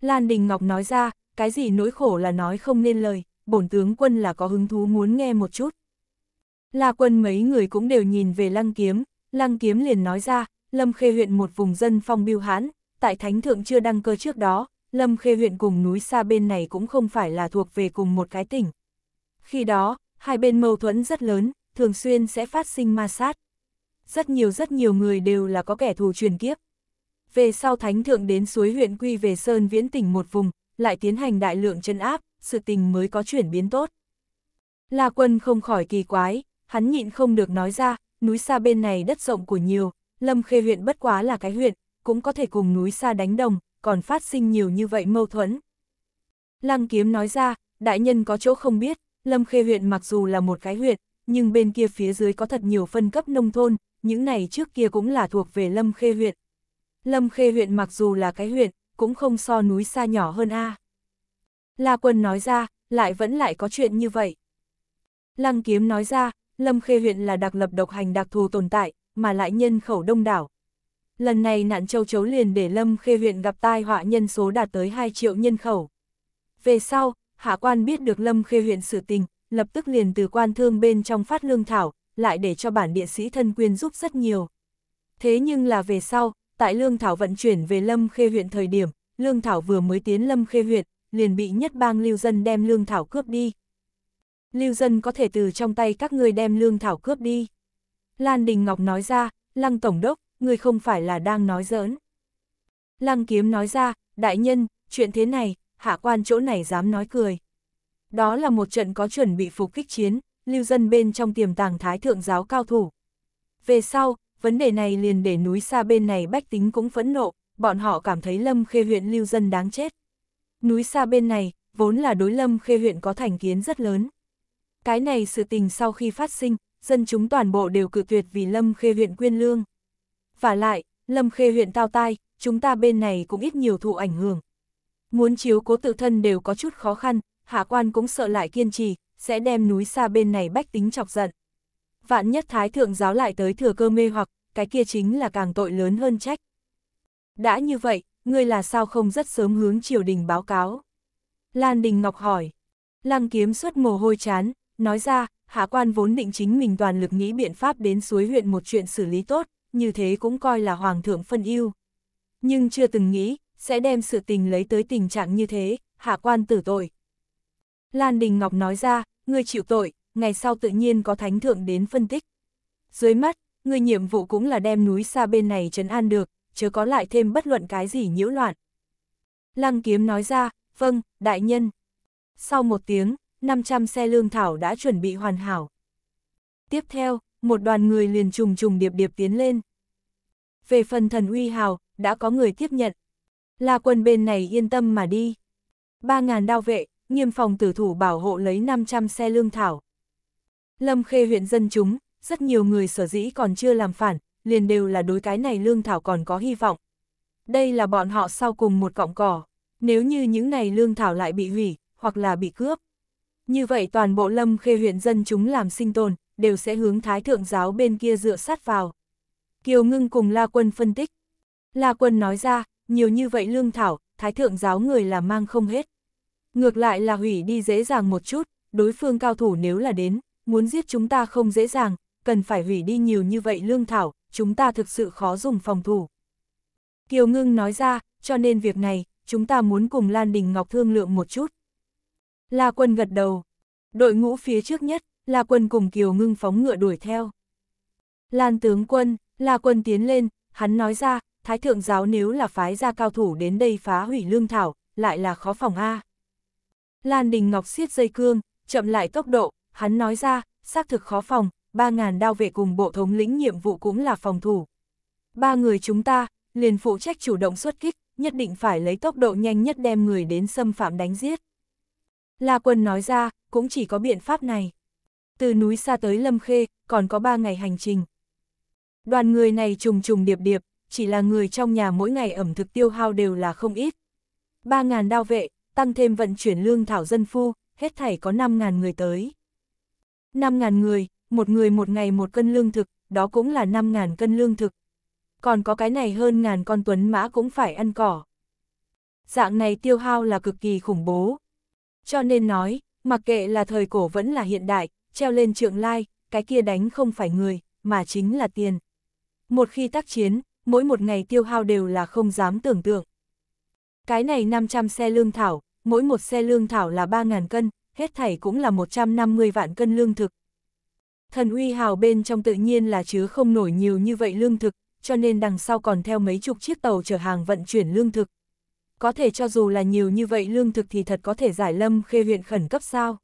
Lan Đình Ngọc nói ra, cái gì nỗi khổ là nói không nên lời, bổn tướng quân là có hứng thú muốn nghe một chút. La quân mấy người cũng đều nhìn về lăng kiếm, lăng kiếm liền nói ra, lâm khê huyện một vùng dân phong biêu hãn tại thánh thượng chưa đăng cơ trước đó, Lâm Khê huyện cùng núi xa bên này cũng không phải là thuộc về cùng một cái tỉnh. Khi đó, hai bên mâu thuẫn rất lớn, thường xuyên sẽ phát sinh ma sát. Rất nhiều rất nhiều người đều là có kẻ thù truyền kiếp. Về sau thánh thượng đến suối huyện quy về Sơn Viễn tỉnh một vùng, lại tiến hành đại lượng chân áp, sự tình mới có chuyển biến tốt. La quân không khỏi kỳ quái, hắn nhịn không được nói ra, núi xa bên này đất rộng của nhiều, Lâm Khê huyện bất quá là cái huyện, cũng có thể cùng núi xa đánh đồng, còn phát sinh nhiều như vậy mâu thuẫn. Lăng kiếm nói ra, đại nhân có chỗ không biết, Lâm Khê huyện mặc dù là một cái huyện, nhưng bên kia phía dưới có thật nhiều phân cấp nông thôn, những này trước kia cũng là thuộc về Lâm Khê huyện. Lâm Khê huyện mặc dù là cái huyện, cũng không so núi xa nhỏ hơn A. La Quân nói ra, lại vẫn lại có chuyện như vậy. Lăng Kiếm nói ra, Lâm Khê huyện là đặc lập độc hành đặc thù tồn tại, mà lại nhân khẩu đông đảo, Lần này nạn châu chấu liền để Lâm Khê huyện gặp tai họa nhân số đạt tới 2 triệu nhân khẩu. Về sau, hạ quan biết được Lâm Khê huyện sự tình, lập tức liền từ quan thương bên trong phát lương thảo, lại để cho bản địa sĩ thân quyền giúp rất nhiều. Thế nhưng là về sau, tại lương thảo vận chuyển về Lâm Khê huyện thời điểm, lương thảo vừa mới tiến Lâm Khê huyện, liền bị nhất bang lưu dân đem lương thảo cướp đi. Lưu dân có thể từ trong tay các người đem lương thảo cướp đi. Lan Đình Ngọc nói ra, Lăng Tổng Đốc, ngươi không phải là đang nói giỡn. Lăng kiếm nói ra, đại nhân, chuyện thế này, hạ quan chỗ này dám nói cười. Đó là một trận có chuẩn bị phục kích chiến, lưu dân bên trong tiềm tàng thái thượng giáo cao thủ. Về sau, vấn đề này liền để núi xa bên này bách tính cũng phẫn nộ, bọn họ cảm thấy lâm khê huyện lưu dân đáng chết. Núi xa bên này, vốn là đối lâm khê huyện có thành kiến rất lớn. Cái này sự tình sau khi phát sinh, dân chúng toàn bộ đều cự tuyệt vì lâm khê huyện quyên lương và lại, Lâm Khê huyện Tao Tai, chúng ta bên này cũng ít nhiều thụ ảnh hưởng. Muốn chiếu cố tự thân đều có chút khó khăn, hạ quan cũng sợ lại kiên trì, sẽ đem núi xa bên này bách tính chọc giận. Vạn nhất thái thượng giáo lại tới thừa cơ mê hoặc, cái kia chính là càng tội lớn hơn trách. Đã như vậy, ngươi là sao không rất sớm hướng triều đình báo cáo? Lan Đình Ngọc hỏi. Lăng kiếm suốt mồ hôi chán, nói ra, hạ quan vốn định chính mình toàn lực nghĩ biện pháp đến suối huyện một chuyện xử lý tốt, như thế cũng coi là hoàng thượng phân ưu. Nhưng chưa từng nghĩ, sẽ đem sự tình lấy tới tình trạng như thế, hạ quan tử tội. Lan Đình Ngọc nói ra, ngươi chịu tội, ngày sau tự nhiên có thánh thượng đến phân tích. Dưới mắt, ngươi nhiệm vụ cũng là đem núi xa bên này trấn an được, chớ có lại thêm bất luận cái gì nhiễu loạn. Lăng Kiếm nói ra, vâng, đại nhân. Sau một tiếng, 500 xe lương thảo đã chuẩn bị hoàn hảo. Tiếp theo, một đoàn người liền trùng trùng điệp điệp tiến lên. Về phần thần uy hào, đã có người tiếp nhận. La quân bên này yên tâm mà đi. 3.000 đao vệ, nghiêm phòng tử thủ bảo hộ lấy 500 xe lương thảo. Lâm khê huyện dân chúng, rất nhiều người sở dĩ còn chưa làm phản, liền đều là đối cái này lương thảo còn có hy vọng. Đây là bọn họ sau cùng một cọng cỏ, nếu như những này lương thảo lại bị hủy, hoặc là bị cướp. Như vậy toàn bộ lâm khê huyện dân chúng làm sinh tồn, đều sẽ hướng Thái Thượng giáo bên kia dựa sát vào. Kiều Ngưng cùng La Quân phân tích. La Quân nói ra, nhiều như vậy lương thảo, Thái Thượng giáo người là mang không hết. Ngược lại là hủy đi dễ dàng một chút, đối phương cao thủ nếu là đến, muốn giết chúng ta không dễ dàng, cần phải hủy đi nhiều như vậy lương thảo, chúng ta thực sự khó dùng phòng thủ. Kiều Ngưng nói ra, cho nên việc này, chúng ta muốn cùng Lan Đình Ngọc thương lượng một chút. La Quân gật đầu. Đội ngũ phía trước nhất, La Quân cùng Kiều Ngưng phóng ngựa đuổi theo. Lan tướng quân, La Quân tiến lên, hắn nói ra, Thái Thượng giáo nếu là phái ra cao thủ đến đây phá hủy lương thảo, lại là khó phòng A. Lan Đình Ngọc siết dây cương, chậm lại tốc độ, hắn nói ra, xác thực khó phòng, ba ngàn đao vệ cùng bộ thống lĩnh nhiệm vụ cũng là phòng thủ. Ba người chúng ta, liền phụ trách chủ động xuất kích, nhất định phải lấy tốc độ nhanh nhất đem người đến xâm phạm đánh giết. La Quân nói ra, cũng chỉ có biện pháp này từ núi xa tới Lâm Khê, còn có ba ngày hành trình. Đoàn người này trùng trùng điệp điệp, chỉ là người trong nhà mỗi ngày ẩm thực tiêu hao đều là không ít. 3.000 đao vệ, tăng thêm vận chuyển lương thảo dân phu, hết thảy có 5.000 người tới. 5.000 người, một người một ngày một cân lương thực, đó cũng là 5.000 cân lương thực. Còn có cái này hơn ngàn con tuấn mã cũng phải ăn cỏ. Dạng này tiêu hao là cực kỳ khủng bố. Cho nên nói, mặc kệ là thời cổ vẫn là hiện đại, treo lên trượng lai, cái kia đánh không phải người, mà chính là tiền. Một khi tác chiến, mỗi một ngày tiêu hao đều là không dám tưởng tượng. Cái này 500 xe lương thảo, mỗi một xe lương thảo là 3.000 cân, hết thảy cũng là 150 vạn cân lương thực. Thần uy hào bên trong tự nhiên là chứa không nổi nhiều như vậy lương thực, cho nên đằng sau còn theo mấy chục chiếc tàu chở hàng vận chuyển lương thực. Có thể cho dù là nhiều như vậy lương thực thì thật có thể giải lâm khê huyện khẩn cấp sao?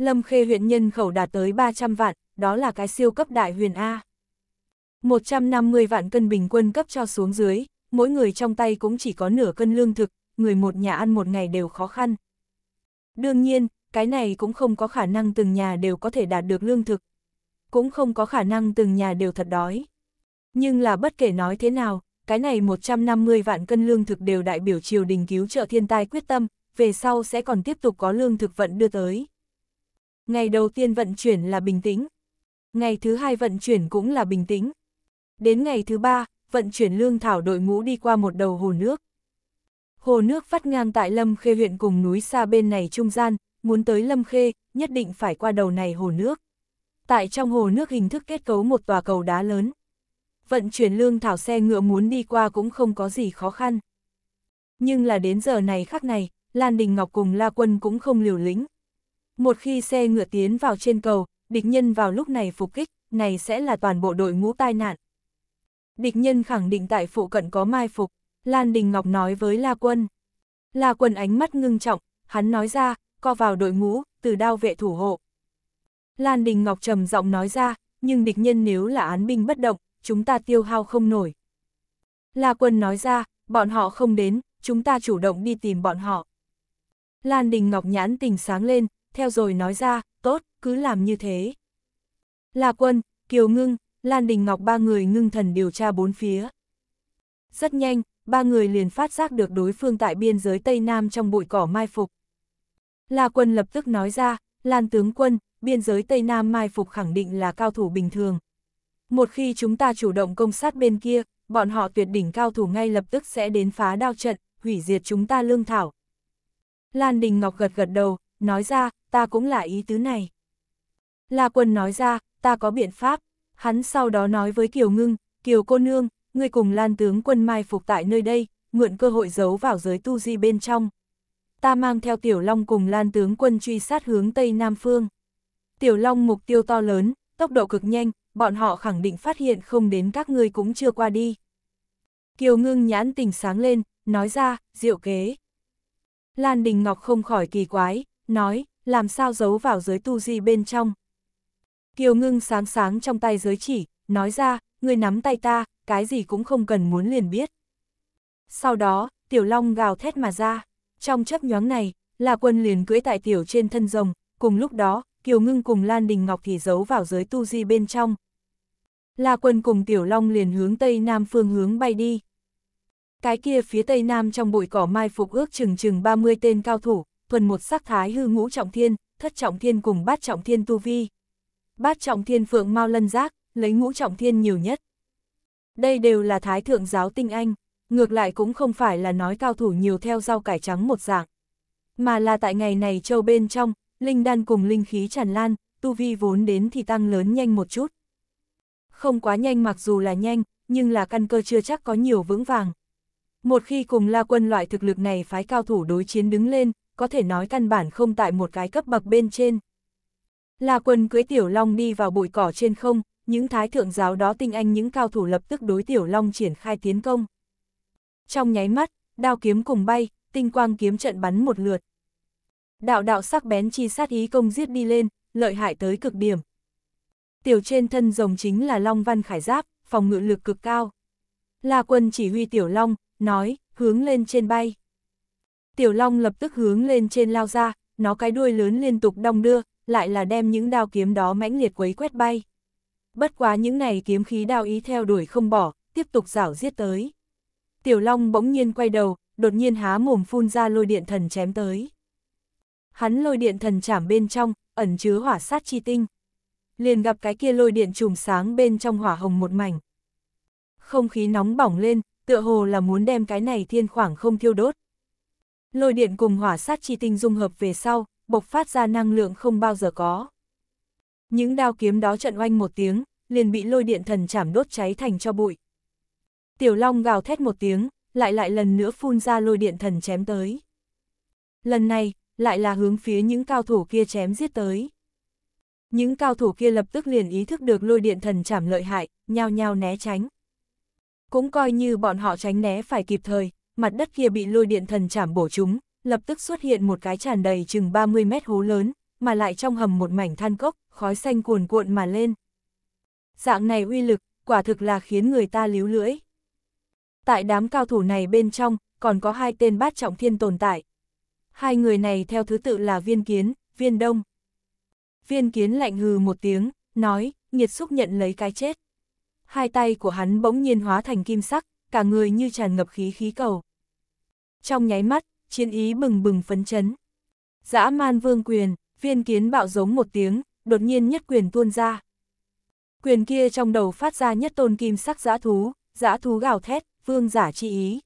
Lâm Khê huyện nhân khẩu đạt tới 300 vạn, đó là cái siêu cấp đại huyền A. 150 vạn cân bình quân cấp cho xuống dưới, mỗi người trong tay cũng chỉ có nửa cân lương thực, người một nhà ăn một ngày đều khó khăn. Đương nhiên, cái này cũng không có khả năng từng nhà đều có thể đạt được lương thực. Cũng không có khả năng từng nhà đều thật đói. Nhưng là bất kể nói thế nào, cái này 150 vạn cân lương thực đều đại biểu triều đình cứu trợ thiên tai quyết tâm, về sau sẽ còn tiếp tục có lương thực vận đưa tới. Ngày đầu tiên vận chuyển là bình tĩnh. Ngày thứ hai vận chuyển cũng là bình tĩnh. Đến ngày thứ ba, vận chuyển lương thảo đội ngũ đi qua một đầu hồ nước. Hồ nước vắt ngang tại Lâm Khê huyện cùng núi xa bên này trung gian, muốn tới Lâm Khê, nhất định phải qua đầu này hồ nước. Tại trong hồ nước hình thức kết cấu một tòa cầu đá lớn. Vận chuyển lương thảo xe ngựa muốn đi qua cũng không có gì khó khăn. Nhưng là đến giờ này khắc này, Lan Đình Ngọc cùng La Quân cũng không liều lĩnh, một khi xe ngựa tiến vào trên cầu, địch nhân vào lúc này phục kích, này sẽ là toàn bộ đội ngũ tai nạn. Địch nhân khẳng định tại phụ cận có mai phục, Lan Đình Ngọc nói với La Quân. La Quân ánh mắt ngưng trọng, hắn nói ra, co vào đội ngũ, từ đao vệ thủ hộ. Lan Đình Ngọc trầm giọng nói ra, nhưng địch nhân nếu là án binh bất động, chúng ta tiêu hao không nổi. La Quân nói ra, bọn họ không đến, chúng ta chủ động đi tìm bọn họ. Lan Đình Ngọc nhãn tình sáng lên, theo rồi nói ra, tốt, cứ làm như thế. La quân, Kiều Ngưng, Lan Đình Ngọc ba người ngưng thần điều tra bốn phía. Rất nhanh, ba người liền phát giác được đối phương tại biên giới Tây Nam trong bụi cỏ mai phục. La quân lập tức nói ra, Lan tướng quân, biên giới Tây Nam mai phục khẳng định là cao thủ bình thường. Một khi chúng ta chủ động công sát bên kia, bọn họ tuyệt đỉnh cao thủ ngay lập tức sẽ đến phá đao trận, hủy diệt chúng ta lương thảo. Lan Đình Ngọc gật gật đầu, nói ra, ta cũng là ý tứ này. La Quân nói ra, ta có biện pháp, hắn sau đó nói với Kiều Ngưng, Kiều cô nương, ngươi cùng lan tướng quân mai phục tại nơi đây, mượn cơ hội giấu vào giới tu di bên trong. Ta mang theo Tiểu Long cùng lan tướng quân truy sát hướng Tây Nam Phương. Tiểu Long mục tiêu to lớn, tốc độ cực nhanh, bọn họ khẳng định phát hiện không đến các ngươi cũng chưa qua đi. Kiều ngưng nhãn tỉnh sáng lên, nói ra, diệu kế. Lan Đình Ngọc không khỏi kỳ quái, nói, làm sao giấu vào giới tu di bên trong. Kiều ngưng sáng sáng trong tay giới chỉ, nói ra, người nắm tay ta, cái gì cũng không cần muốn liền biết. Sau đó, tiểu long gào thét mà ra, trong chấp nhoáng này, là quân liền cưỡi tại tiểu trên thân rồng, cùng lúc đó, Kiều Ngưng cùng Lan Đình Ngọc thì giấu vào giới tu di bên trong. là quân cùng Tiểu Long liền hướng Tây Nam phương hướng bay đi. Cái kia phía Tây Nam trong bụi cỏ mai phục ước chừng chừng 30 tên cao thủ, thuần một sắc thái hư ngũ trọng thiên, thất trọng thiên cùng bát trọng thiên tu vi. Bát trọng thiên phượng mau lân giác, lấy ngũ trọng thiên nhiều nhất. Đây đều là thái thượng giáo tinh anh, ngược lại cũng không phải là nói cao thủ nhiều theo rau cải trắng một dạng. Mà là tại ngày này châu bên trong, linh đan cùng linh khí tràn lan, tu vi vốn đến thì tăng lớn nhanh một chút. Không quá nhanh mặc dù là nhanh, nhưng là căn cơ chưa chắc có nhiều vững vàng. Một khi cùng La Quân loại thực lực này phái cao thủ đối chiến đứng lên, có thể nói căn bản không tại một cái cấp bậc bên trên. Là quần cưới Tiểu Long đi vào bụi cỏ trên không, những thái thượng giáo đó tinh anh những cao thủ lập tức đối Tiểu Long triển khai tiến công. Trong nháy mắt, đao kiếm cùng bay, tinh quang kiếm trận bắn một lượt. Đạo đạo sắc bén chi sát ý công giết đi lên, lợi hại tới cực điểm. Tiểu trên thân rồng chính là Long Văn Khải Giáp, phòng ngự lực cực cao. La quân chỉ huy Tiểu Long, nói, hướng lên trên bay. Tiểu Long lập tức hướng lên trên lao ra, nó cái đuôi lớn liên tục đong đưa, lại là đem những đao kiếm đó mãnh liệt quấy quét bay. Bất quá những này kiếm khí đao ý theo đuổi không bỏ, tiếp tục rảo giết tới. Tiểu Long bỗng nhiên quay đầu, đột nhiên há mồm phun ra lôi điện thần chém tới. Hắn lôi điện thần chảm bên trong, ẩn chứa hỏa sát chi tinh. Liền gặp cái kia lôi điện trùm sáng bên trong hỏa hồng một mảnh. Không khí nóng bỏng lên, tựa hồ là muốn đem cái này thiên khoảng không thiêu đốt. Lôi điện cùng hỏa sát chi tinh dung hợp về sau, bộc phát ra năng lượng không bao giờ có. Những đao kiếm đó trận oanh một tiếng, liền bị lôi điện thần chảm đốt cháy thành cho bụi. Tiểu Long gào thét một tiếng, lại lại lần nữa phun ra lôi điện thần chém tới. Lần này, lại là hướng phía những cao thủ kia chém giết tới. Những cao thủ kia lập tức liền ý thức được lôi điện thần chảm lợi hại, nhao nhao né tránh. Cũng coi như bọn họ tránh né phải kịp thời, mặt đất kia bị lôi điện thần chảm bổ chúng, lập tức xuất hiện một cái tràn đầy chừng 30 mét hố lớn, mà lại trong hầm một mảnh than cốc, khói xanh cuồn cuộn mà lên. Dạng này uy lực, quả thực là khiến người ta líu lưỡi. Tại đám cao thủ này bên trong, còn có hai tên bát trọng thiên tồn tại. Hai người này theo thứ tự là viên kiến, viên đông. Viên kiến lạnh hừ một tiếng, nói, nhiệt xúc nhận lấy cái chết. Hai tay của hắn bỗng nhiên hóa thành kim sắc, cả người như tràn ngập khí khí cầu. Trong nháy mắt, chiến ý bừng bừng phấn chấn. Dã man vương quyền, viên kiến bạo giống một tiếng, đột nhiên nhất quyền tuôn ra. Quyền kia trong đầu phát ra nhất tôn kim sắc dã thú, dã thú gào thét, vương giả chi ý.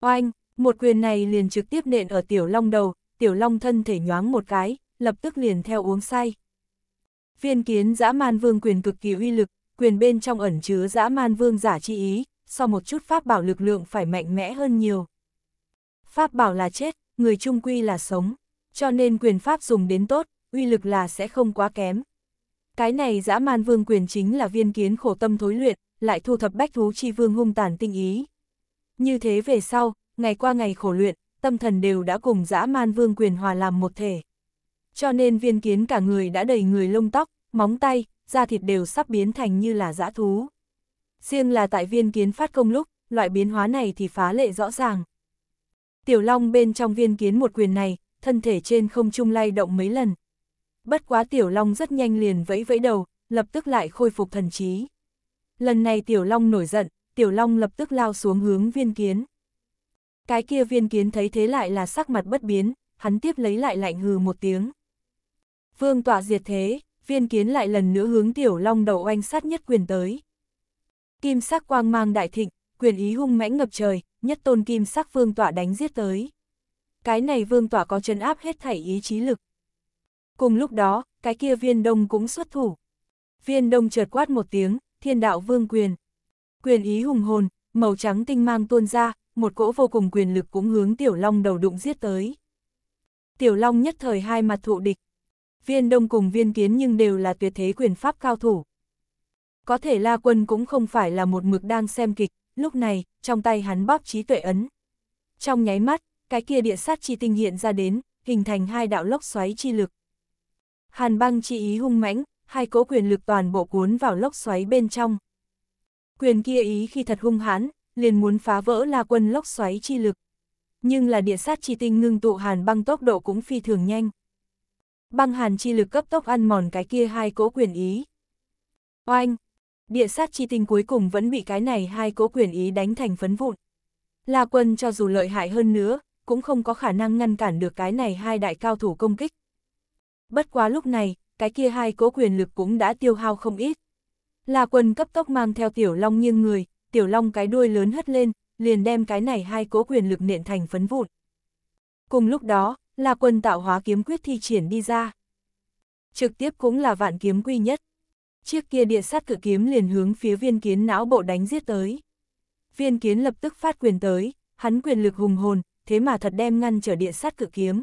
Oanh, một quyền này liền trực tiếp nện ở tiểu long đầu, tiểu long thân thể nhoáng một cái, lập tức liền theo uống say. Viên kiến dã man vương quyền cực kỳ uy lực, quyền bên trong ẩn chứa dã man vương giả chi ý, so một chút pháp bảo lực lượng phải mạnh mẽ hơn nhiều. Pháp bảo là chết, người trung quy là sống, cho nên quyền pháp dùng đến tốt, uy lực là sẽ không quá kém. Cái này dã man vương quyền chính là viên kiến khổ tâm thối luyện, lại thu thập bách thú chi vương hung tàn tinh ý. Như thế về sau, ngày qua ngày khổ luyện, tâm thần đều đã cùng dã man vương quyền hòa làm một thể. Cho nên viên kiến cả người đã đầy người lông tóc, móng tay, da thịt đều sắp biến thành như là dã thú. Riêng là tại viên kiến phát công lúc, loại biến hóa này thì phá lệ rõ ràng, Tiểu Long bên trong viên kiến một quyền này, thân thể trên không trung lay động mấy lần. Bất quá Tiểu Long rất nhanh liền vẫy vẫy đầu, lập tức lại khôi phục thần trí. Lần này Tiểu Long nổi giận, Tiểu Long lập tức lao xuống hướng viên kiến. Cái kia viên kiến thấy thế lại là sắc mặt bất biến, hắn tiếp lấy lại lạnh hừ một tiếng. Vương tọa diệt thế, viên kiến lại lần nữa hướng Tiểu Long đầu oanh sát nhất quyền tới. Kim sắc quang mang đại thịnh, quyền ý hung mãnh ngập trời, nhất tôn kim sắc vương tọa đánh giết tới. Cái này vương tọa có chấn áp hết thảy ý chí lực. Cùng lúc đó, cái kia viên đông cũng xuất thủ. Viên đông chợt quát một tiếng, thiên đạo vương quyền. Quyền ý hùng hồn, màu trắng tinh mang tuôn ra, một cỗ vô cùng quyền lực cũng hướng tiểu long đầu đụng giết tới. Tiểu long nhất thời hai mặt thụ địch. Viên đông cùng viên kiến nhưng đều là tuyệt thế quyền pháp cao thủ. Có thể La Quân cũng không phải là một mực đang xem kịch, lúc này, trong tay hắn bóp trí tuệ ấn. Trong nháy mắt, cái kia địa sát chi tinh hiện ra đến, hình thành hai đạo lốc xoáy chi lực. Hàn băng chi ý hung mãnh, hai cỗ quyền lực toàn bộ cuốn vào lốc xoáy bên trong. Quyền kia ý khi thật hung hãn, liền muốn phá vỡ la quân lốc xoáy chi lực. Nhưng là địa sát chi tinh ngưng tụ hàn băng tốc độ cũng phi thường nhanh. Băng hàn chi lực cấp tốc ăn mòn cái kia hai cỗ quyền ý. Oanh, địa sát chi tinh cuối cùng vẫn bị cái này hai cố quyền ý đánh thành phấn vụn. La quân cho dù lợi hại hơn nữa, cũng không có khả năng ngăn cản được cái này hai đại cao thủ công kích. Bất quá lúc này, cái kia hai cố quyền lực cũng đã tiêu hao không ít. La quân cấp tốc mang theo tiểu long nghiêng người, tiểu long cái đuôi lớn hất lên, liền đem cái này hai cố quyền lực nện thành phấn vụn. Cùng lúc đó, La quân tạo hóa kiếm quyết thi triển đi ra. Trực tiếp cũng là vạn kiếm quy nhất. Chiếc kia địa sát cự kiếm liền hướng phía viên kiến não bộ đánh giết tới. Viên kiến lập tức phát quyền tới, hắn quyền lực hùng hồn, thế mà thật đem ngăn trở địa sát cự kiếm.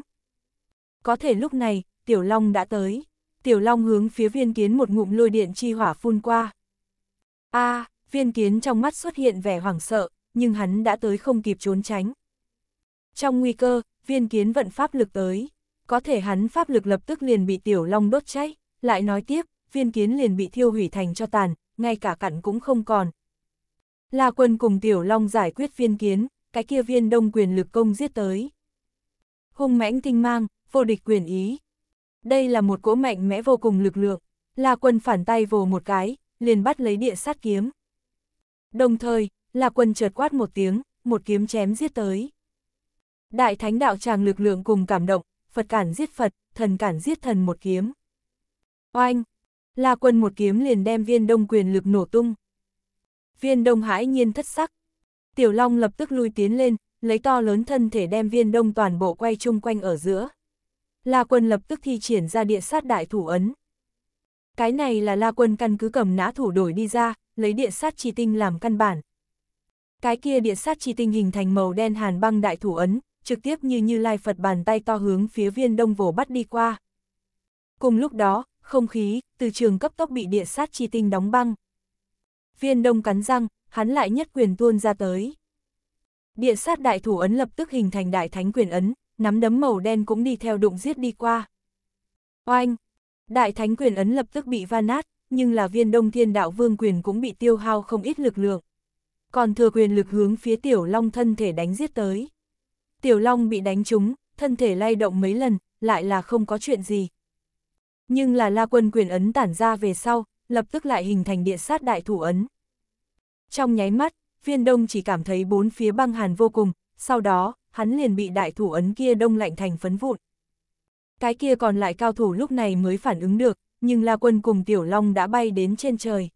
Có thể lúc này, Tiểu Long đã tới. Tiểu Long hướng phía viên kiến một ngụm lôi điện chi hỏa phun qua. a viên kiến trong mắt xuất hiện vẻ hoảng sợ, nhưng hắn đã tới không kịp trốn tránh. Trong nguy cơ, viên kiến vận pháp lực tới. Có thể hắn pháp lực lập tức liền bị Tiểu Long đốt cháy, lại nói tiếp, viên kiến liền bị thiêu hủy thành cho tàn, ngay cả cặn cũng không còn. La quân cùng Tiểu Long giải quyết viên kiến, cái kia viên đông quyền lực công giết tới. Hung mãnh tinh mang, vô địch quyền ý. Đây là một cỗ mạnh mẽ vô cùng lực lượng, La quân phản tay vồ một cái, liền bắt lấy địa sát kiếm. Đồng thời, La quân chợt quát một tiếng, một kiếm chém giết tới. Đại thánh đạo tràng lực lượng cùng cảm động, Phật cản giết Phật, thần cản giết thần một kiếm. Oanh, La quân một kiếm liền đem viên đông quyền lực nổ tung. Viên đông hãi nhiên thất sắc. Tiểu Long lập tức lui tiến lên, lấy to lớn thân thể đem viên đông toàn bộ quay chung quanh ở giữa. La quân lập tức thi triển ra địa sát đại thủ ấn. Cái này là La quân căn cứ cầm nã thủ đổi đi ra, lấy địa sát chi tinh làm căn bản. Cái kia địa sát chi tinh hình thành màu đen hàn băng đại thủ ấn, trực tiếp như như lai Phật bàn tay to hướng phía viên đông vồ bắt đi qua. Cùng lúc đó, không khí, từ trường cấp tốc bị địa sát chi tinh đóng băng. Viên đông cắn răng, hắn lại nhất quyền tuôn ra tới. Địa sát đại thủ ấn lập tức hình thành đại thánh quyền ấn, nắm đấm màu đen cũng đi theo đụng giết đi qua. Oanh! Đại thánh quyền ấn lập tức bị va nát, nhưng là viên đông thiên đạo vương quyền cũng bị tiêu hao không ít lực lượng. Còn thừa quyền lực hướng phía tiểu long thân thể đánh giết tới. Tiểu long bị đánh trúng, thân thể lay động mấy lần, lại là không có chuyện gì. Nhưng là la quân quyền ấn tản ra về sau, lập tức lại hình thành địa sát đại thủ ấn. Trong nháy mắt, viên đông chỉ cảm thấy bốn phía băng hàn vô cùng, sau đó, hắn liền bị đại thủ ấn kia đông lạnh thành phấn vụn. Cái kia còn lại cao thủ lúc này mới phản ứng được, nhưng La Quân cùng Tiểu Long đã bay đến trên trời.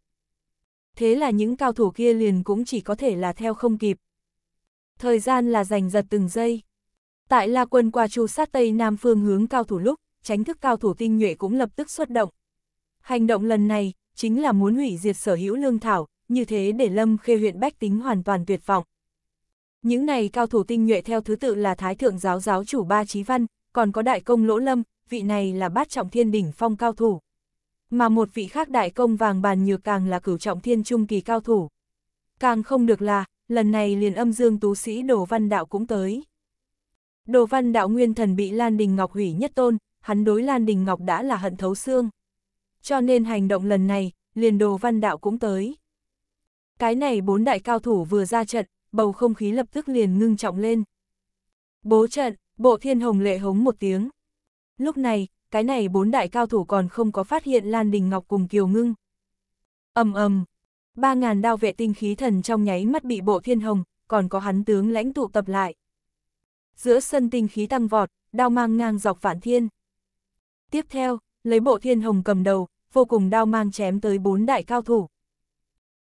Thế là những cao thủ kia liền cũng chỉ có thể là theo không kịp. Thời gian là giành giật từng giây. Tại La Quân qua chu sát Tây Nam phương hướng cao thủ lúc, tránh thức cao thủ tinh nhuệ cũng lập tức xuất động. Hành động lần này, chính là muốn hủy diệt sở hữu lương thảo, như thế để Lâm Khê huyện bách tính hoàn toàn tuyệt vọng. Những này cao thủ tinh nhuệ theo thứ tự là Thái Thượng Giáo Giáo Chủ Ba Chí Văn, còn có Đại Công Lỗ Lâm, vị này là bát trọng thiên đỉnh phong cao thủ. Mà một vị khác Đại Công Vàng Bàn Nhược càng là cửu trọng thiên trung kỳ cao thủ. Càng không được là, lần này liền âm dương tú sĩ Đồ Văn Đạo cũng tới. Đồ Văn Đạo nguyên thần bị Lan Đình Ngọc hủy nhất tôn, hắn đối Lan Đình Ngọc đã là hận thấu xương. Cho nên hành động lần này, liền đồ văn đạo cũng tới. Cái này bốn đại cao thủ vừa ra trận, bầu không khí lập tức liền ngưng trọng lên. Bố trận, bộ thiên hồng lệ hống một tiếng. Lúc này, cái này bốn đại cao thủ còn không có phát hiện Lan Đình Ngọc cùng Kiều Ngưng. ầm ầm ba ngàn đao vệ tinh khí thần trong nháy mắt bị bộ thiên hồng, còn có hắn tướng lãnh tụ tập lại. Giữa sân tinh khí tăng vọt, đao mang ngang dọc vạn thiên. Tiếp theo, lấy bộ thiên hồng cầm đầu, vô cùng đao mang chém tới bốn đại cao thủ.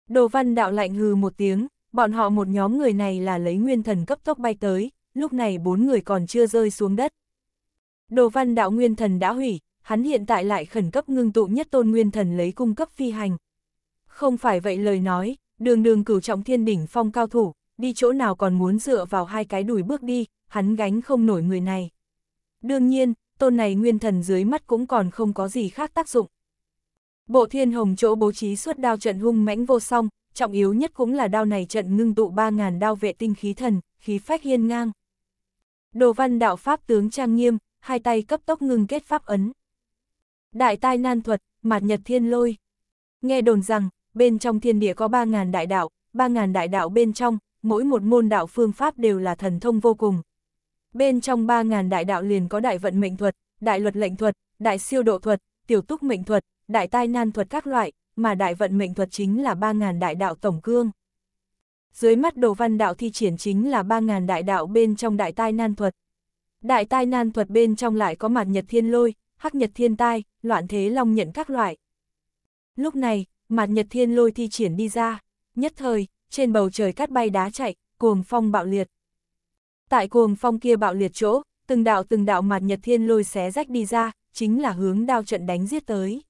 Đồ văn đạo lạnh hừ một tiếng, bọn họ một nhóm người này là lấy nguyên thần cấp tốc bay tới, lúc này bốn người còn chưa rơi xuống đất. Đồ văn đạo nguyên thần đã hủy, hắn hiện tại lại khẩn cấp ngưng tụ nhất tôn nguyên thần lấy cung cấp phi hành. Không phải vậy lời nói, đường đường cửu trọng thiên đỉnh phong cao thủ, đi chỗ nào còn muốn dựa vào hai cái đùi bước đi, hắn gánh không nổi người này. Đương nhiên, tôn này nguyên thần dưới mắt cũng còn không có gì khác tác dụng. Bộ thiên hồng chỗ bố trí suốt đao trận hung mãnh vô song, trọng yếu nhất cũng là đao này trận ngưng tụ 3.000 đao vệ tinh khí thần, khí phách hiên ngang. Đồ văn đạo pháp tướng trang nghiêm, hai tay cấp tốc ngưng kết pháp ấn. Đại tai nan thuật, mạt nhật thiên lôi. Nghe đồn rằng, bên trong thiên địa có 3.000 đại đạo, 3.000 đại đạo bên trong, mỗi một môn đạo phương pháp đều là thần thông vô cùng, Bên trong 3.000 đại đạo liền có đại vận mệnh thuật, đại luật lệnh thuật, đại siêu độ thuật, tiểu túc mệnh thuật, đại tai nan thuật các loại, mà đại vận mệnh thuật chính là 3.000 đại đạo tổng cương. Dưới mắt đồ văn đạo thi triển chính là 3.000 đại đạo bên trong đại tai nan thuật. Đại tai nan thuật bên trong lại có mặt nhật thiên lôi, hắc nhật thiên tai, loạn thế long nhận các loại. Lúc này, mặt nhật thiên lôi thi triển đi ra, nhất thời, trên bầu trời cát bay đá chạy, cuồng phong bạo liệt. Tại cuồng phong kia bạo liệt chỗ, từng đạo từng đạo mạt nhật thiên lôi xé rách đi ra, chính là hướng đao trận đánh giết tới.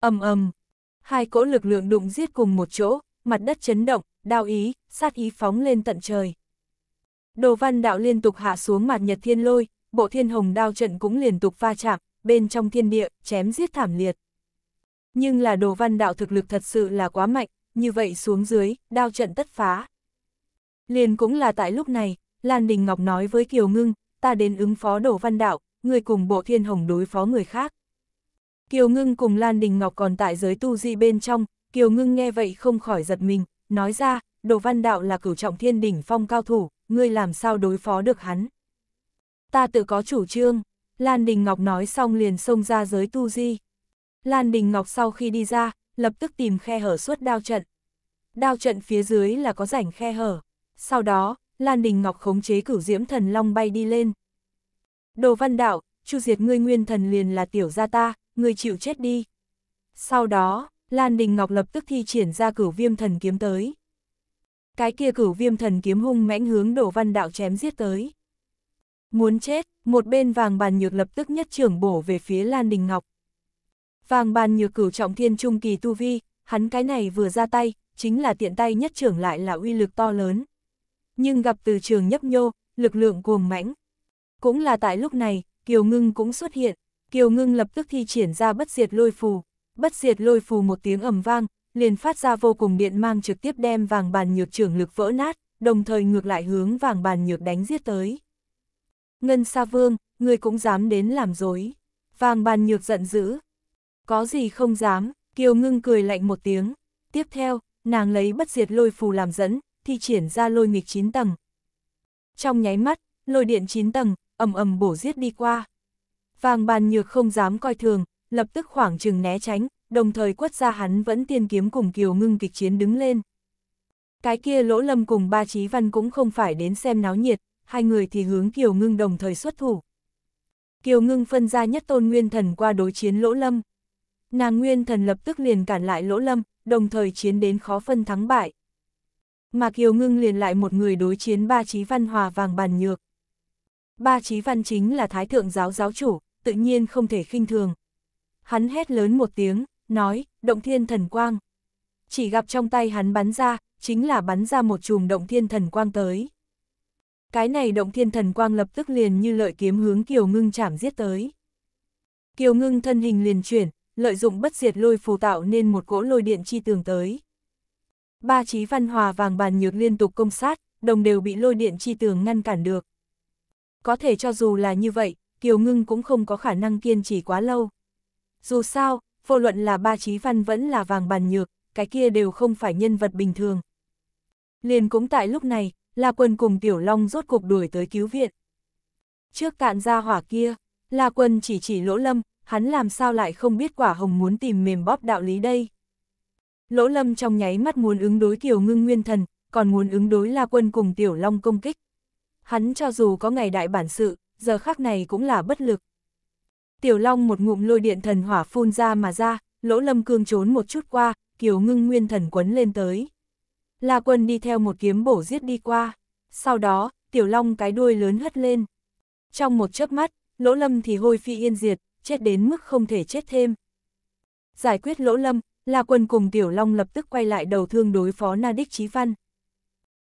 ầm ầm, hai cỗ lực lượng đụng giết cùng một chỗ, mặt đất chấn động, đao ý, sát ý phóng lên tận trời. Đồ văn đạo liên tục hạ xuống mạt nhật thiên lôi, bộ thiên hồng đao trận cũng liên tục va chạm, bên trong thiên địa, chém giết thảm liệt. Nhưng là đồ văn đạo thực lực thật sự là quá mạnh, như vậy xuống dưới, đao trận tất phá. Liền cũng là tại lúc này, Lan Đình Ngọc nói với Kiều Ngưng, ta đến ứng phó đổ văn đạo, người cùng bộ thiên hồng đối phó người khác. Kiều Ngưng cùng Lan Đình Ngọc còn tại giới tu di bên trong, Kiều Ngưng nghe vậy không khỏi giật mình, nói ra, đồ văn đạo là cửu trọng thiên đỉnh phong cao thủ, ngươi làm sao đối phó được hắn. Ta tự có chủ trương, Lan Đình Ngọc nói xong liền xông ra giới tu di. Lan Đình Ngọc sau khi đi ra, lập tức tìm khe hở suốt đao trận. Đao trận phía dưới là có rảnh khe hở. Sau đó, Lan Đình Ngọc khống chế cửu diễm thần long bay đi lên. Đồ văn đạo, chu diệt ngươi nguyên thần liền là tiểu gia ta, ngươi chịu chết đi. Sau đó, Lan Đình Ngọc lập tức thi triển ra cửu viêm thần kiếm tới. Cái kia cửu viêm thần kiếm hung mãnh hướng đổ văn đạo chém giết tới. Muốn chết, một bên vàng bàn nhược lập tức nhất trưởng bổ về phía Lan Đình Ngọc. Vàng bàn nhược cửu trọng thiên trung kỳ tu vi, hắn cái này vừa ra tay, chính là tiện tay nhất trưởng lại là uy lực to lớn, nhưng gặp từ trường nhấp nhô, lực lượng cuồng mãnh. Cũng là tại lúc này, Kiều Ngưng cũng xuất hiện, Kiều Ngưng lập tức thi triển ra bất diệt lôi phù, bất diệt lôi phù một tiếng ầm vang, liền phát ra vô cùng điện mang trực tiếp đem vàng bàn nhược trưởng lực vỡ nát, đồng thời ngược lại hướng vàng bàn nhược đánh giết tới. Ngân Sa Vương, ngươi cũng dám đến làm dối. Vàng bàn nhược giận dữ. Có gì không dám, Kiều Ngưng cười lạnh một tiếng. Tiếp theo, nàng lấy bất diệt lôi phù làm dẫn, thi triển ra lôi nghịch 9 tầng. Trong nháy mắt, lôi điện 9 tầng, ầm ầm bổ giết đi qua. Vàng bàn nhược không dám coi thường, lập tức khoảng chừng né tránh, đồng thời quất ra hắn vẫn tiên kiếm cùng kiều ngưng kịch chiến đứng lên. Cái kia lỗ lâm cùng ba trí văn cũng không phải đến xem náo nhiệt, hai người thì hướng kiều ngưng đồng thời xuất thủ. Kiều ngưng phân ra nhất tôn nguyên thần qua đối chiến lỗ lâm. Nàng nguyên thần lập tức liền cản lại lỗ lâm, đồng thời chiến đến khó phân thắng bại mà Kiều Ngưng liền lại một người đối chiến ba trí văn hòa vàng bàn nhược. Ba trí văn chính là thái thượng giáo giáo chủ, tự nhiên không thể khinh thường. Hắn hét lớn một tiếng, nói, động thiên thần quang. Chỉ gặp trong tay hắn bắn ra, chính là bắn ra một chùm động thiên thần quang tới. Cái này động thiên thần quang lập tức liền như lợi kiếm hướng Kiều Ngưng chảm giết tới. Kiều Ngưng thân hình liền chuyển, lợi dụng bất diệt lôi phù tạo nên một cỗ lôi điện chi tường tới. Ba chí văn hòa vàng bàn nhược liên tục công sát, đồng đều bị lôi điện chi tường ngăn cản được. Có thể cho dù là như vậy, Kiều Ngưng cũng không có khả năng kiên trì quá lâu. Dù sao, vô luận là ba chí văn vẫn là vàng bàn nhược, cái kia đều không phải nhân vật bình thường. Liền cũng tại lúc này, La Quân cùng Tiểu Long rốt cuộc đuổi tới cứu viện. Trước cạn ra hỏa kia, La Quân chỉ chỉ lỗ lâm, hắn làm sao lại không biết quả hồng muốn tìm mềm bóp đạo lý đây. Lỗ Lâm trong nháy mắt muốn ứng đối Kiều Ngưng Nguyên Thần, còn muốn ứng đối La Quân cùng Tiểu Long công kích. Hắn cho dù có ngày đại bản sự, giờ khắc này cũng là bất lực. Tiểu Long một ngụm lôi điện thần hỏa phun ra mà ra, Lỗ Lâm cương trốn một chút qua, Kiều Ngưng Nguyên Thần quấn lên tới. La Quân đi theo một kiếm bổ giết đi qua, sau đó, Tiểu Long cái đuôi lớn hất lên. Trong một chớp mắt, Lỗ Lâm thì hôi phi yên diệt, chết đến mức không thể chết thêm. Giải quyết Lỗ Lâm, La Quân cùng Tiểu Long lập tức quay lại đầu thương đối phó Na Đích Chí Văn.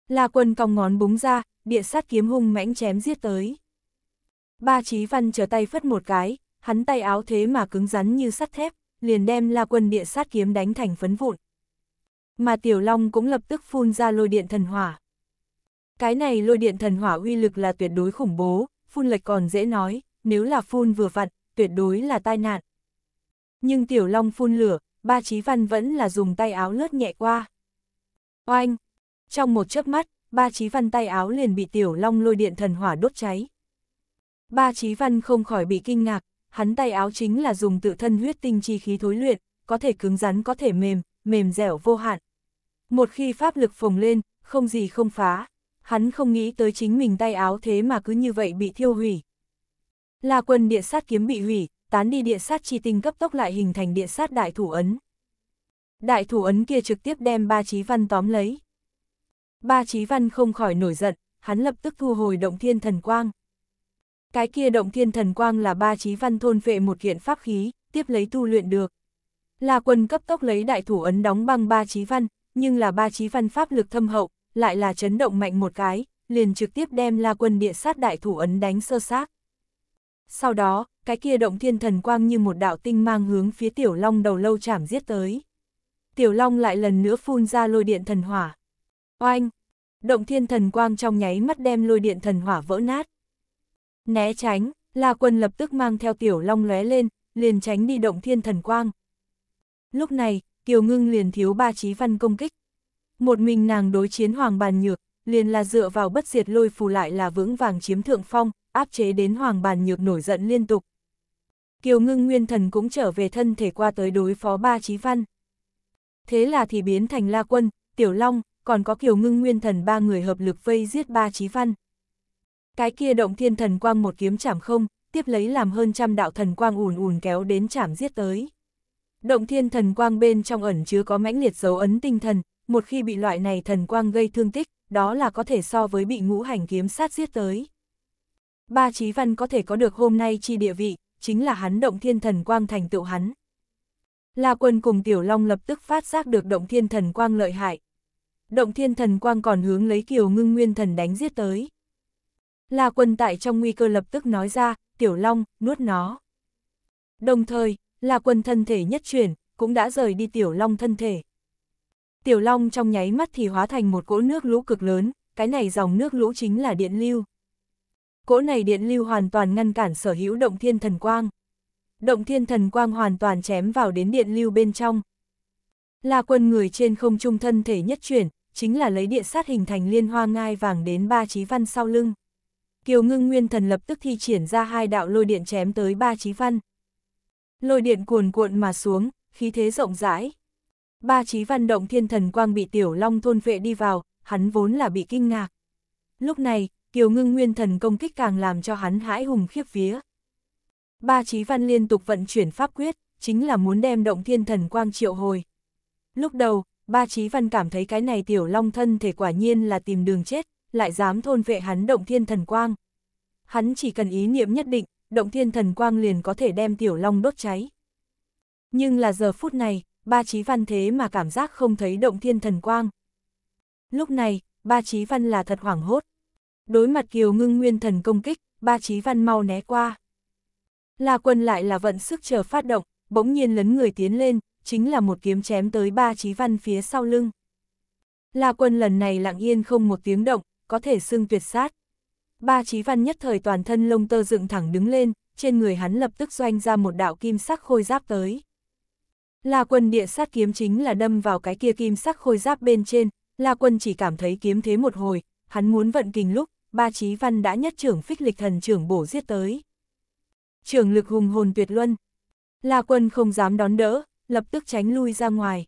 La Quân cong ngón búng ra, địa sát kiếm hung mãnh chém giết tới. Ba Chí Văn trở tay phất một cái, hắn tay áo thế mà cứng rắn như sắt thép, liền đem La Quân địa sát kiếm đánh thành phấn vụn. Mà Tiểu Long cũng lập tức phun ra lôi điện thần hỏa. Cái này lôi điện thần hỏa uy lực là tuyệt đối khủng bố, phun lệch còn dễ nói, nếu là phun vừa vặn, tuyệt đối là tai nạn. Nhưng Tiểu Long phun lửa, ba Chí văn vẫn là dùng tay áo lướt nhẹ qua. Oanh! Trong một chớp mắt, ba Chí văn tay áo liền bị tiểu long lôi điện thần hỏa đốt cháy. Ba Chí văn không khỏi bị kinh ngạc, hắn tay áo chính là dùng tự thân huyết tinh chi khí thối luyện, có thể cứng rắn có thể mềm, mềm dẻo vô hạn. Một khi pháp lực phồng lên, không gì không phá, hắn không nghĩ tới chính mình tay áo thế mà cứ như vậy bị thiêu hủy. Là quần địa sát kiếm bị hủy, tán đi địa sát chi tinh cấp tốc lại hình thành địa sát đại thủ ấn. Đại thủ ấn kia trực tiếp đem ba chí văn tóm lấy. Ba chí văn không khỏi nổi giận, hắn lập tức thu hồi động thiên thần quang. Cái kia động thiên thần quang là ba chí văn thôn vệ một kiện pháp khí, tiếp lấy tu luyện được. Là quân cấp tốc lấy đại thủ ấn đóng băng ba chí văn, nhưng là ba chí văn pháp lực thâm hậu, lại là chấn động mạnh một cái, liền trực tiếp đem La Quân địa sát đại thủ ấn đánh sơ xác. Sau đó, cái kia động thiên thần quang như một đạo tinh mang hướng phía tiểu long đầu lâu chảm giết tới. Tiểu long lại lần nữa phun ra lôi điện thần hỏa. Oanh! Động thiên thần quang trong nháy mắt đem lôi điện thần hỏa vỡ nát. Né tránh, La Quân lập tức mang theo tiểu long lóe lên, liền tránh đi động thiên thần quang. Lúc này, Kiều Ngưng liền thiếu ba trí văn công kích. Một mình nàng đối chiến hoàng bàn nhược, liền là dựa vào bất diệt lôi phù lại là vững vàng chiếm thượng phong, áp chế đến hoàng bàn nhược nổi giận liên tục, Kiều Ngưng Nguyên Thần cũng trở về thân thể qua tới đối phó ba chí văn. Thế là thì biến thành La Quân, Tiểu Long, còn có Kiều Ngưng Nguyên Thần ba người hợp lực vây giết ba chí văn. Cái kia động thiên thần quang một kiếm chảm không, tiếp lấy làm hơn trăm đạo thần quang ùn ùn kéo đến chảm giết tới. Động thiên thần quang bên trong ẩn chứa có mãnh liệt dấu ấn tinh thần, một khi bị loại này thần quang gây thương tích, đó là có thể so với bị ngũ hành kiếm sát giết tới. Ba Chí Văn có thể có được hôm nay chi địa vị, chính là hắn động thiên thần quang thành tựu hắn. La quân cùng Tiểu Long lập tức phát giác được động thiên thần quang lợi hại. Động thiên thần quang còn hướng lấy kiều ngưng nguyên thần đánh giết tới. La quân tại trong nguy cơ lập tức nói ra, Tiểu Long, nuốt nó. Đồng thời, La quân thân thể nhất chuyển, cũng đã rời đi Tiểu Long thân thể. Tiểu Long trong nháy mắt thì hóa thành một cỗ nước lũ cực lớn, cái này dòng nước lũ chính là điện lưu cỗ này điện lưu hoàn toàn ngăn cản sở hữu động thiên thần quang. Động thiên thần quang hoàn toàn chém vào đến điện lưu bên trong. là quân người trên không trung thân thể nhất chuyển, chính là lấy địa sát hình thành liên hoa ngai vàng đến ba chí văn sau lưng. Kiều ngưng nguyên thần lập tức thi triển ra hai đạo lôi điện chém tới ba chí văn. Lôi điện cuồn cuộn mà xuống, khí thế rộng rãi. Ba chí văn động thiên thần quang bị tiểu long thôn vệ đi vào, hắn vốn là bị kinh ngạc. Lúc này, Kiều Ngưng Nguyên thần công kích càng làm cho hắn hãi hùng khiếp vía. Ba Chí Văn liên tục vận chuyển pháp quyết, chính là muốn đem động thiên thần quang triệu hồi. Lúc đầu, Ba Chí Văn cảm thấy cái này tiểu long thân thể quả nhiên là tìm đường chết, lại dám thôn vệ hắn động thiên thần quang. Hắn chỉ cần ý niệm nhất định, động thiên thần quang liền có thể đem tiểu long đốt cháy. Nhưng là giờ phút này, ba chí văn thế mà cảm giác không thấy động thiên thần quang. Lúc này, ba chí văn là thật hoảng hốt, Đối mặt Kiều Ngưng Nguyên thần công kích, ba chí văn mau né qua. La quân lại là vận sức chờ phát động, bỗng nhiên lấn người tiến lên, chính là một kiếm chém tới ba chí văn phía sau lưng. La quân lần này lặng yên không một tiếng động, có thể xưng tuyệt sát. Ba chí văn nhất thời toàn thân lông tơ dựng thẳng đứng lên, trên người hắn lập tức doanh ra một đạo kim sắc khôi giáp tới. La quân địa sát kiếm chính là đâm vào cái kia kim sắc khôi giáp bên trên, La quân chỉ cảm thấy kiếm thế một hồi, hắn muốn vận kình lúc, ba chí văn đã nhất trưởng phích lịch thần trưởng bổ giết tới. Trưởng lực hùng hồn tuyệt luân. La quân không dám đón đỡ, lập tức tránh lui ra ngoài.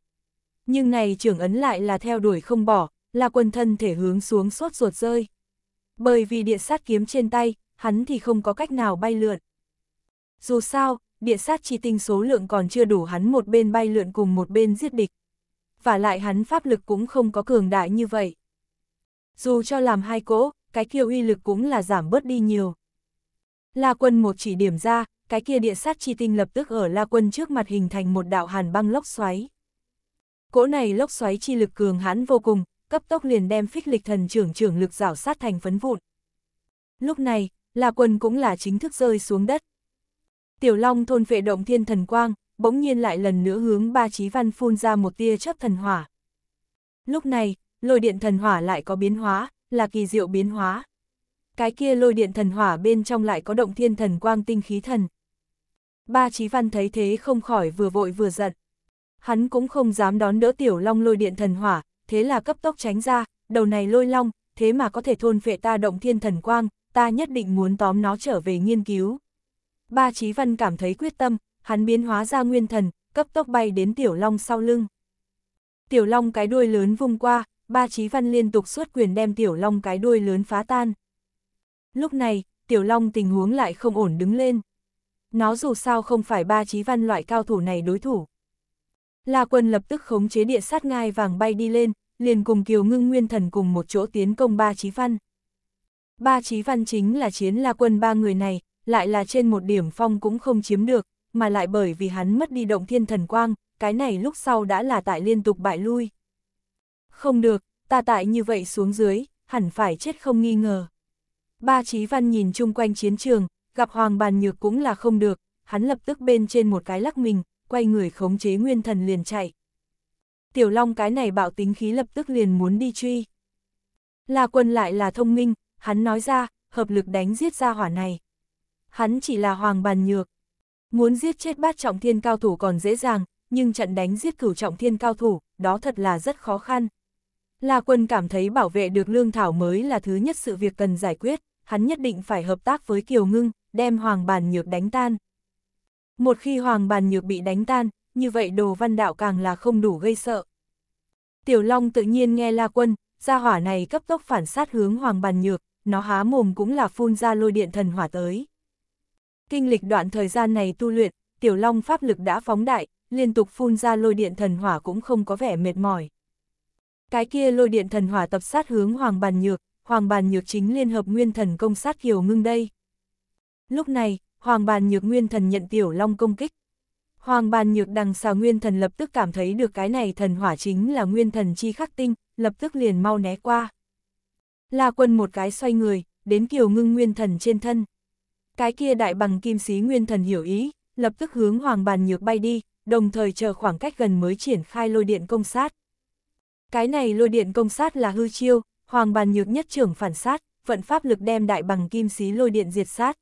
Nhưng này trưởng ấn lại là theo đuổi không bỏ, La quân thân thể hướng xuống sốt ruột rơi. Bởi vì địa sát kiếm trên tay, hắn thì không có cách nào bay lượn. Dù sao, địa sát chi tinh số lượng còn chưa đủ hắn một bên bay lượn cùng một bên giết địch. Và lại hắn pháp lực cũng không có cường đại như vậy. Dù cho làm hai cỗ, cái kia uy lực cũng là giảm bớt đi nhiều. La quân một chỉ điểm ra, cái kia địa sát chi tinh lập tức ở La quân trước mặt hình thành một đạo hàn băng lốc xoáy. Cỗ này lốc xoáy chi lực cường hãn vô cùng, cấp tốc liền đem phích lịch thần trưởng trưởng lực rảo sát thành phấn vụn. Lúc này, La quân cũng là chính thức rơi xuống đất. Tiểu Long thôn vệ động thiên thần quang, bỗng nhiên lại lần nữa hướng ba chí văn phun ra một tia chấp thần hỏa. Lúc này, lôi điện thần hỏa lại có biến hóa, là kỳ diệu biến hóa. Cái kia lôi điện thần hỏa bên trong lại có động thiên thần quang tinh khí thần. Ba trí văn thấy thế không khỏi vừa vội vừa giận. Hắn cũng không dám đón đỡ tiểu long lôi điện thần hỏa, thế là cấp tốc tránh ra, đầu này lôi long, thế mà có thể thôn phệ ta động thiên thần quang, ta nhất định muốn tóm nó trở về nghiên cứu. Ba trí văn cảm thấy quyết tâm, hắn biến hóa ra nguyên thần, cấp tốc bay đến tiểu long sau lưng. Tiểu long cái đuôi lớn vung qua, ba chí văn liên tục xuất quyền đem tiểu long cái đuôi lớn phá tan. Lúc này, tiểu long tình huống lại không ổn đứng lên. Nó dù sao không phải ba chí văn loại cao thủ này đối thủ. La quân lập tức khống chế địa sát ngai vàng bay đi lên, liền cùng kiều ngưng nguyên thần cùng một chỗ tiến công ba chí văn. Ba chí văn chính là chiến la quân ba người này, lại là trên một điểm phong cũng không chiếm được, mà lại bởi vì hắn mất đi động thiên thần quang, cái này lúc sau đã là tại liên tục bại lui. Không được, ta tại như vậy xuống dưới, hẳn phải chết không nghi ngờ. Ba Chí Văn nhìn chung quanh chiến trường, gặp Hoàng Bàn Nhược cũng là không được, hắn lập tức bên trên một cái lắc mình, quay người khống chế nguyên thần liền chạy. Tiểu Long cái này bạo tính khí lập tức liền muốn đi truy. La quân lại là thông minh, hắn nói ra, hợp lực đánh giết ra hỏa này. Hắn chỉ là Hoàng Bàn Nhược. Muốn giết chết bát trọng thiên cao thủ còn dễ dàng, nhưng trận đánh giết cửu trọng thiên cao thủ, đó thật là rất khó khăn. La Quân cảm thấy bảo vệ được lương thảo mới là thứ nhất sự việc cần giải quyết, hắn nhất định phải hợp tác với Kiều Ngưng, đem Hoàng Bàn Nhược đánh tan. Một khi Hoàng Bàn Nhược bị đánh tan, như vậy đồ văn đạo càng là không đủ gây sợ. Tiểu Long tự nhiên nghe La Quân, ra hỏa này cấp tốc phản sát hướng Hoàng Bàn Nhược, nó há mồm cũng là phun ra lôi điện thần hỏa tới. Kinh lịch đoạn thời gian này tu luyện, Tiểu Long pháp lực đã phóng đại, liên tục phun ra lôi điện thần hỏa cũng không có vẻ mệt mỏi. Cái kia lôi điện thần hỏa tập sát hướng Hoàng Bàn Nhược, Hoàng Bàn Nhược chính liên hợp nguyên thần công sát Kiều Ngưng đây. Lúc này, Hoàng Bàn Nhược nguyên thần nhận Tiểu Long công kích. Hoàng Bàn Nhược đằng xào nguyên thần lập tức cảm thấy được cái này thần hỏa chính là nguyên thần chi khắc tinh, lập tức liền mau né qua. La quân một cái xoay người, đến Kiều Ngưng nguyên thần trên thân. Cái kia đại bằng kim sĩ nguyên thần hiểu ý, lập tức hướng Hoàng Bàn Nhược bay đi, đồng thời chờ khoảng cách gần mới triển khai lôi điện công sát. Cái này lôi điện công sát là hư chiêu, hoàng bàn nhược nhất trưởng phản sát, vận pháp lực đem đại bằng kim xí lôi điện diệt sát.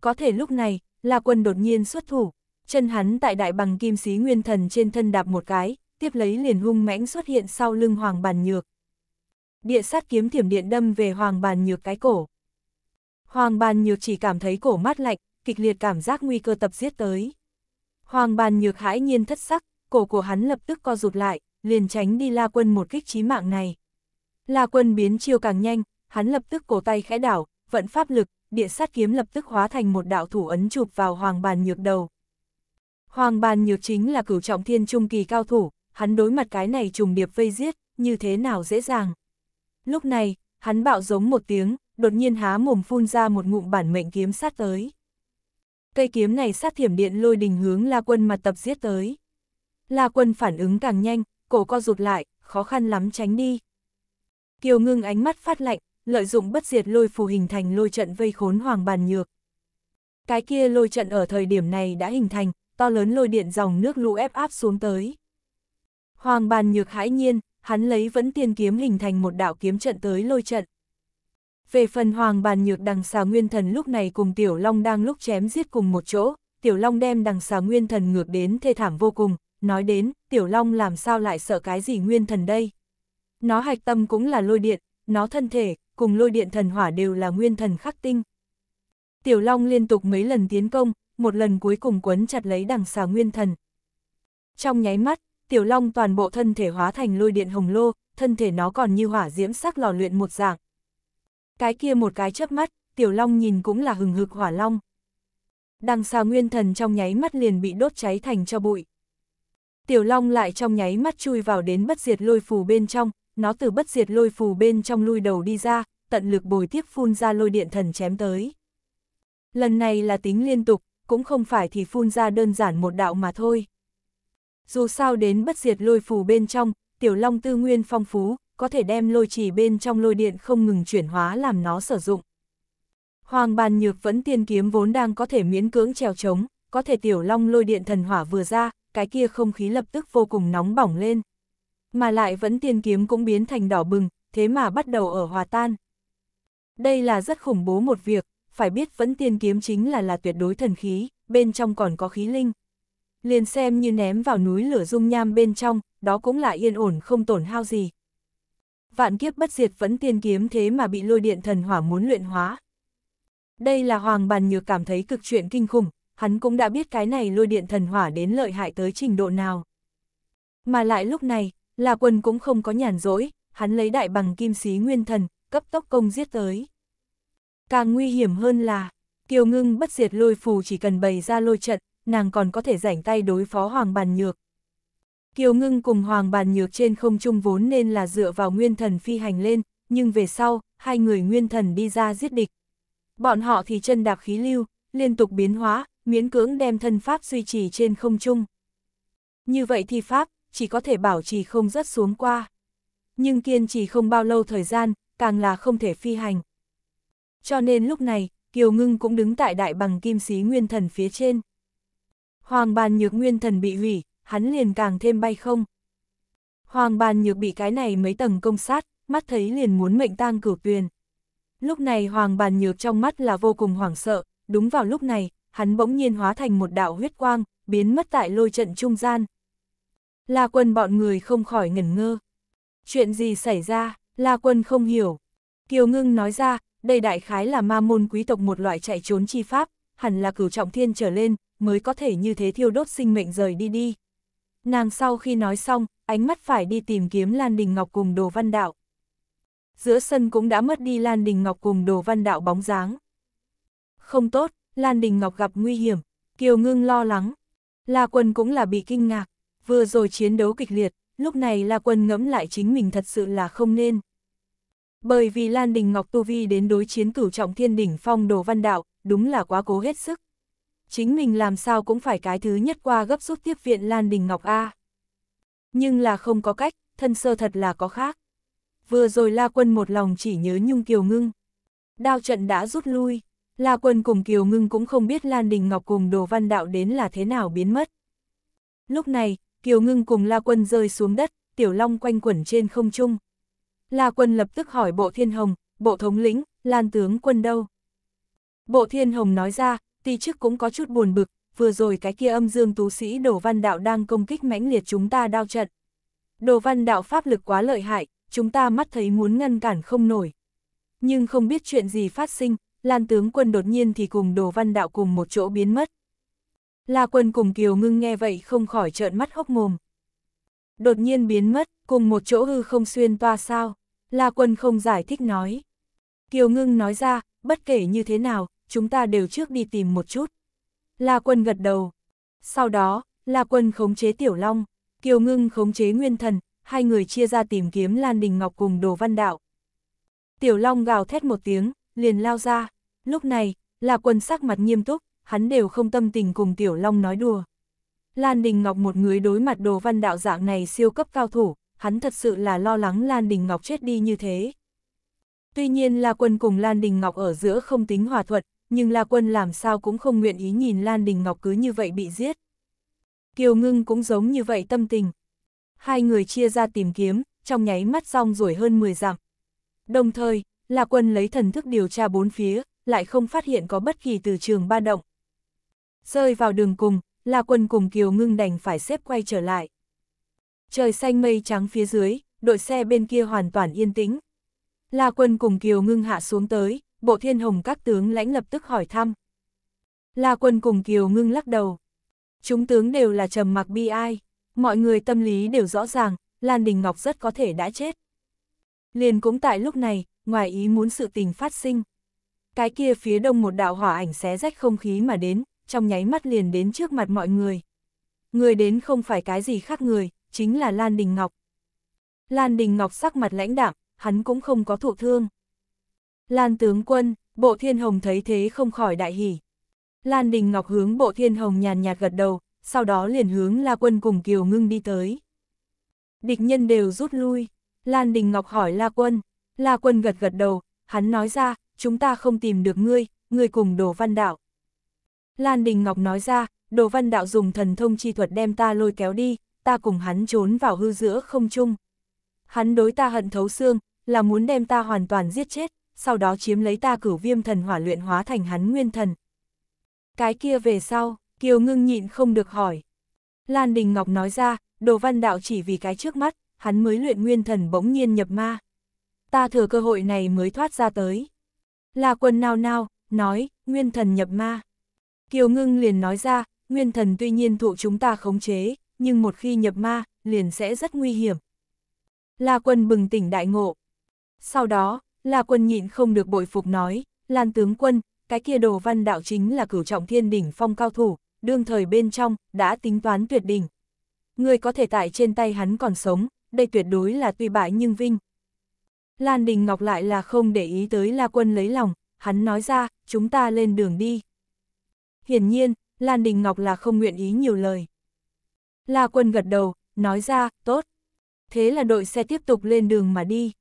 Có thể lúc này, là Quân đột nhiên xuất thủ, chân hắn tại đại bằng kim xí nguyên thần trên thân đạp một cái, tiếp lấy liền hung mãnh xuất hiện sau lưng hoàng bàn nhược. Địa sát kiếm thiểm điện đâm về hoàng bàn nhược cái cổ. Hoàng bàn nhược chỉ cảm thấy cổ mát lạnh, kịch liệt cảm giác nguy cơ tập giết tới. Hoàng bàn nhược hãi nhiên thất sắc, cổ của hắn lập tức co rụt lại, liền tránh đi La Quân một kích chí mạng này. La Quân biến chiêu càng nhanh, hắn lập tức cổ tay khẽ đảo, vận pháp lực, địa sát kiếm lập tức hóa thành một đạo thủ ấn chụp vào hoàng bàn nhược đầu. Hoàng bàn nhược chính là cửu trọng thiên trung kỳ cao thủ, hắn đối mặt cái này trùng điệp vây giết, như thế nào dễ dàng. Lúc này, hắn bạo giống một tiếng, đột nhiên há mồm phun ra một ngụm bản mệnh kiếm sát tới. Cây kiếm này sát thiểm điện lôi đình hướng La Quân mặt tập giết tới. La Quân phản ứng càng nhanh, cổ co rụt lại, khó khăn lắm tránh đi. Kiều ngưng ánh mắt phát lạnh, lợi dụng bất diệt lôi phù hình thành lôi trận vây khốn hoàng bàn nhược. Cái kia lôi trận ở thời điểm này đã hình thành, to lớn lôi điện dòng nước lũ ép áp xuống tới. Hoàng bàn nhược hãi nhiên, hắn lấy vẫn tiên kiếm hình thành một đạo kiếm trận tới lôi trận. Về phần hoàng bàn nhược đằng xà nguyên thần lúc này cùng tiểu long đang lúc chém giết cùng một chỗ, tiểu long đem đằng xà nguyên thần ngược đến thê thảm vô cùng, nói đến, Tiểu Long làm sao lại sợ cái gì nguyên thần đây? Nó hạch tâm cũng là lôi điện, nó thân thể, cùng lôi điện thần hỏa đều là nguyên thần khắc tinh. Tiểu Long liên tục mấy lần tiến công, một lần cuối cùng quấn chặt lấy đằng xà nguyên thần. Trong nháy mắt, Tiểu Long toàn bộ thân thể hóa thành lôi điện hồng lô, thân thể nó còn như hỏa diễm sắc lò luyện một dạng. Cái kia một cái chớp mắt, Tiểu Long nhìn cũng là hừng hực hỏa long. Đằng xà nguyên thần trong nháy mắt liền bị đốt cháy thành cho bụi. Tiểu Long lại trong nháy mắt chui vào đến bất diệt lôi phù bên trong, nó từ bất diệt lôi phù bên trong lui đầu đi ra, tận lực bồi tiếp phun ra lôi điện thần chém tới. Lần này là tính liên tục, cũng không phải thì phun ra đơn giản một đạo mà thôi. Dù sao đến bất diệt lôi phù bên trong, tiểu long tư nguyên phong phú, có thể đem lôi trì bên trong lôi điện không ngừng chuyển hóa làm nó sử dụng. Hoàng bàn nhược vẫn tiên kiếm vốn đang có thể miễn cưỡng trèo trống, có thể tiểu long lôi điện thần hỏa vừa ra, cái kia không khí lập tức vô cùng nóng bỏng lên. Mà lại vẫn tiên kiếm cũng biến thành đỏ bừng, thế mà bắt đầu ở hòa tan. Đây là rất khủng bố một việc, phải biết vẫn tiên kiếm chính là là tuyệt đối thần khí, bên trong còn có khí linh. Liền xem như ném vào núi lửa dung nham bên trong, đó cũng là yên ổn không tổn hao gì. Vạn kiếp bất diệt vẫn tiên kiếm thế mà bị lôi điện thần hỏa muốn luyện hóa. Đây là hoàng bàn nhược cảm thấy cực chuyện kinh khủng, hắn cũng đã biết cái này lôi điện thần hỏa đến lợi hại tới trình độ nào. Mà lại lúc này, là quân cũng không có nhàn rỗi, hắn lấy đại bằng kim sĩ nguyên thần, cấp tốc công giết tới. Càng nguy hiểm hơn là, Kiều Ngưng bất diệt lôi phù chỉ cần bày ra lôi trận, nàng còn có thể rảnh tay đối phó Hoàng Bàn Nhược. Kiều Ngưng cùng Hoàng Bàn Nhược trên không trung vốn nên là dựa vào nguyên thần phi hành lên, nhưng về sau, hai người nguyên thần đi ra giết địch. Bọn họ thì chân đạp khí lưu, liên tục biến hóa, miễn cưỡng đem thân pháp duy trì trên không trung. Như vậy thì pháp, chỉ có thể bảo trì không rất xuống qua. Nhưng kiên trì không bao lâu thời gian, càng là không thể phi hành. Cho nên lúc này, Kiều Ngưng cũng đứng tại đại bằng kim sĩ nguyên thần phía trên. Hoàng bàn nhược nguyên thần bị hủy, hắn liền càng thêm bay không. Hoàng bàn nhược bị cái này mấy tầng công sát, mắt thấy liền muốn mệnh tang cửu tuyền. Lúc này hoàng bàn nhược trong mắt là vô cùng hoảng sợ, đúng vào lúc này, hắn bỗng nhiên hóa thành một đạo huyết quang, biến mất tại lôi trận trung gian. La quân bọn người không khỏi ngẩn ngơ. Chuyện gì xảy ra, La quân không hiểu. Kiều ngưng nói ra, đây đại khái là ma môn quý tộc một loại chạy trốn chi pháp, hẳn là cửu trọng thiên trở lên, mới có thể như thế thiêu đốt sinh mệnh rời đi đi. Nàng sau khi nói xong, ánh mắt phải đi tìm kiếm Lan Đình Ngọc cùng Đồ Văn Đạo. Giữa sân cũng đã mất đi Lan Đình Ngọc cùng Đồ Văn Đạo bóng dáng. Không tốt, Lan Đình Ngọc gặp nguy hiểm, Kiều Ngưng lo lắng. La Quân cũng là bị kinh ngạc, vừa rồi chiến đấu kịch liệt, lúc này La Quân ngẫm lại chính mình thật sự là không nên. Bởi vì Lan Đình Ngọc Tu Vi đến đối chiến cửu trọng thiên đỉnh phong đồ văn đạo, đúng là quá cố hết sức. Chính mình làm sao cũng phải cái thứ nhất qua gấp rút tiếp viện Lan Đình Ngọc A. Nhưng là không có cách, thân sơ thật là có khác. Vừa rồi La Quân một lòng chỉ nhớ Nhung Kiều Ngưng. Đao trận đã rút lui, La Quân cùng Kiều Ngưng cũng không biết Lan Đình Ngọc cùng Đồ Văn Đạo đến là thế nào biến mất. Lúc này, Kiều Ngưng cùng La Quân rơi xuống đất, Tiểu Long quanh quẩn trên không trung. La Quân lập tức hỏi Bộ Thiên Hồng, Bộ Thống lĩnh, Lan Tướng quân đâu? Bộ Thiên Hồng nói ra, ti chức cũng có chút buồn bực, vừa rồi cái kia âm dương tú sĩ Đồ Văn Đạo đang công kích mãnh liệt chúng ta đao trận. Đồ Văn Đạo pháp lực quá lợi hại, chúng ta mắt thấy muốn ngăn cản không nổi. Nhưng không biết chuyện gì phát sinh, Lan tướng quân đột nhiên thì cùng đồ văn đạo cùng một chỗ biến mất. La quân cùng Kiều ngưng nghe vậy không khỏi trợn mắt hốc mồm. Đột nhiên biến mất, cùng một chỗ hư không xuyên toa sao, La quân không giải thích nói. Kiều ngưng nói ra, bất kể như thế nào, chúng ta đều trước đi tìm một chút. La quân gật đầu. Sau đó, La quân khống chế tiểu long, Kiều ngưng khống chế nguyên thần, hai người chia ra tìm kiếm Lan Đình Ngọc cùng đồ văn đạo. Tiểu long gào thét một tiếng, liền lao ra. Lúc này, là quân sắc mặt nghiêm túc, hắn đều không tâm tình cùng Tiểu Long nói đùa. Lan Đình Ngọc một người đối mặt đồ văn đạo dạng này siêu cấp cao thủ, hắn thật sự là lo lắng Lan Đình Ngọc chết đi như thế. Tuy nhiên là Quân cùng Lan Đình Ngọc ở giữa không tính hòa thuận, nhưng là Quân làm sao cũng không nguyện ý nhìn Lan Đình Ngọc cứ như vậy bị giết. Kiều Ngưng cũng giống như vậy tâm tình. Hai người chia ra tìm kiếm, trong nháy mắt xong rồi hơn 10 dặm. Đồng thời, La Quân lấy thần thức điều tra bốn phía, lại không phát hiện có bất kỳ từ trường ba động. Rơi vào đường cùng, La Quân cùng Kiều Ngưng đành phải xếp quay trở lại. Trời xanh mây trắng phía dưới, đội xe bên kia hoàn toàn yên tĩnh. La Quân cùng Kiều Ngưng hạ xuống tới, bộ thiên hồng các tướng lãnh lập tức hỏi thăm. La Quân cùng Kiều Ngưng lắc đầu. Chúng tướng đều là trầm mặc bi ai, mọi người tâm lý đều rõ ràng, Lan Đình Ngọc rất có thể đã chết. Liền cũng tại lúc này, ngoài ý muốn sự tình phát sinh. Cái kia phía đông một đạo hỏa ảnh xé rách không khí mà đến, trong nháy mắt liền đến trước mặt mọi người. Người đến không phải cái gì khác người, chính là Lan Đình Ngọc. Lan Đình Ngọc sắc mặt lãnh đạm, hắn cũng không có thụ thương. Lan tướng quân, bộ thiên hồng thấy thế không khỏi đại hỉ. Lan Đình Ngọc hướng bộ thiên hồng nhàn nhạt gật đầu, sau đó liền hướng la quân cùng kiều ngưng đi tới. Địch nhân đều rút lui. Lan Đình Ngọc hỏi La Quân. La Quân gật gật đầu, hắn nói ra, chúng ta không tìm được ngươi, ngươi cùng Đồ Văn Đạo. Lan Đình Ngọc nói ra, Đồ Văn Đạo dùng thần thông chi thuật đem ta lôi kéo đi, ta cùng hắn trốn vào hư giữa không chung. Hắn đối ta hận thấu xương, là muốn đem ta hoàn toàn giết chết, sau đó chiếm lấy ta cửu viêm thần hỏa luyện hóa thành hắn nguyên thần. Cái kia về sau, Kiều ngưng nhịn không được hỏi. Lan Đình Ngọc nói ra, Đồ Văn Đạo chỉ vì cái trước mắt, hắn mới luyện nguyên thần bỗng nhiên nhập ma. Ta thừa cơ hội này mới thoát ra tới. La quân nào nào nói, nguyên thần nhập ma. Kiều ngưng liền nói ra, nguyên thần tuy nhiên thụ chúng ta khống chế, nhưng một khi nhập ma, liền sẽ rất nguy hiểm. La quân bừng tỉnh đại ngộ. Sau đó, La quân nhịn không được bội phục nói, Lan tướng quân, cái kia đồ văn đạo chính là cửu trọng thiên đỉnh phong cao thủ, đương thời bên trong, đã tính toán tuyệt đỉnh. Người có thể tại trên tay hắn còn sống, đây tuyệt đối là tuy bại nhưng vinh. Lan Đình Ngọc lại là không để ý tới La Quân lấy lòng, hắn nói ra, chúng ta lên đường đi. Hiển nhiên, Lan Đình Ngọc là không nguyện ý nhiều lời. La Quân gật đầu, nói ra, tốt. Thế là đội xe tiếp tục lên đường mà đi.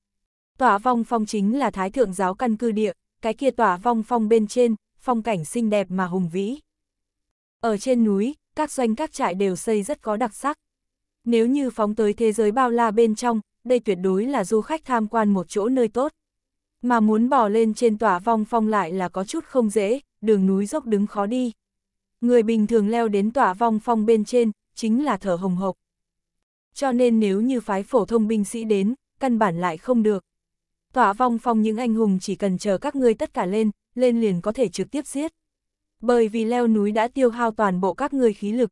Tỏa vong phong chính là Thái Thượng Giáo căn cư địa, cái kia tỏa vong phong bên trên, phong cảnh xinh đẹp mà hùng vĩ. Ở trên núi, các doanh các trại đều xây rất có đặc sắc. Nếu như phóng tới thế giới bao la bên trong, đây tuyệt đối là du khách tham quan một chỗ nơi tốt. Mà muốn bỏ lên trên tòa vong phong lại là có chút không dễ, đường núi dốc đứng khó đi. Người bình thường leo đến tòa vong phong bên trên, chính là thở hồng hộc. Cho nên nếu như phái phổ thông binh sĩ đến, căn bản lại không được. Tòa vong phong những anh hùng chỉ cần chờ các ngươi tất cả lên, lên liền có thể trực tiếp giết. Bởi vì leo núi đã tiêu hao toàn bộ các ngươi khí lực,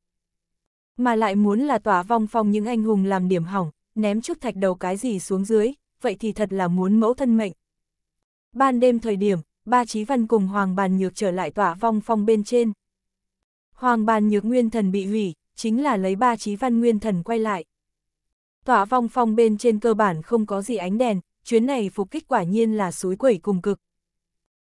mà lại muốn là tỏa vong phong những anh hùng làm điểm hỏng, ném chút thạch đầu cái gì xuống dưới, vậy thì thật là muốn mẫu thân mệnh. Ban đêm thời điểm, ba chí văn cùng Hoàng Bàn Nhược trở lại tỏa vong phong bên trên. Hoàng Bàn Nhược nguyên thần bị hủy, chính là lấy ba chí văn nguyên thần quay lại. Tỏa vong phong bên trên cơ bản không có gì ánh đèn, chuyến này phục kích quả nhiên là suối quẩy cùng cực.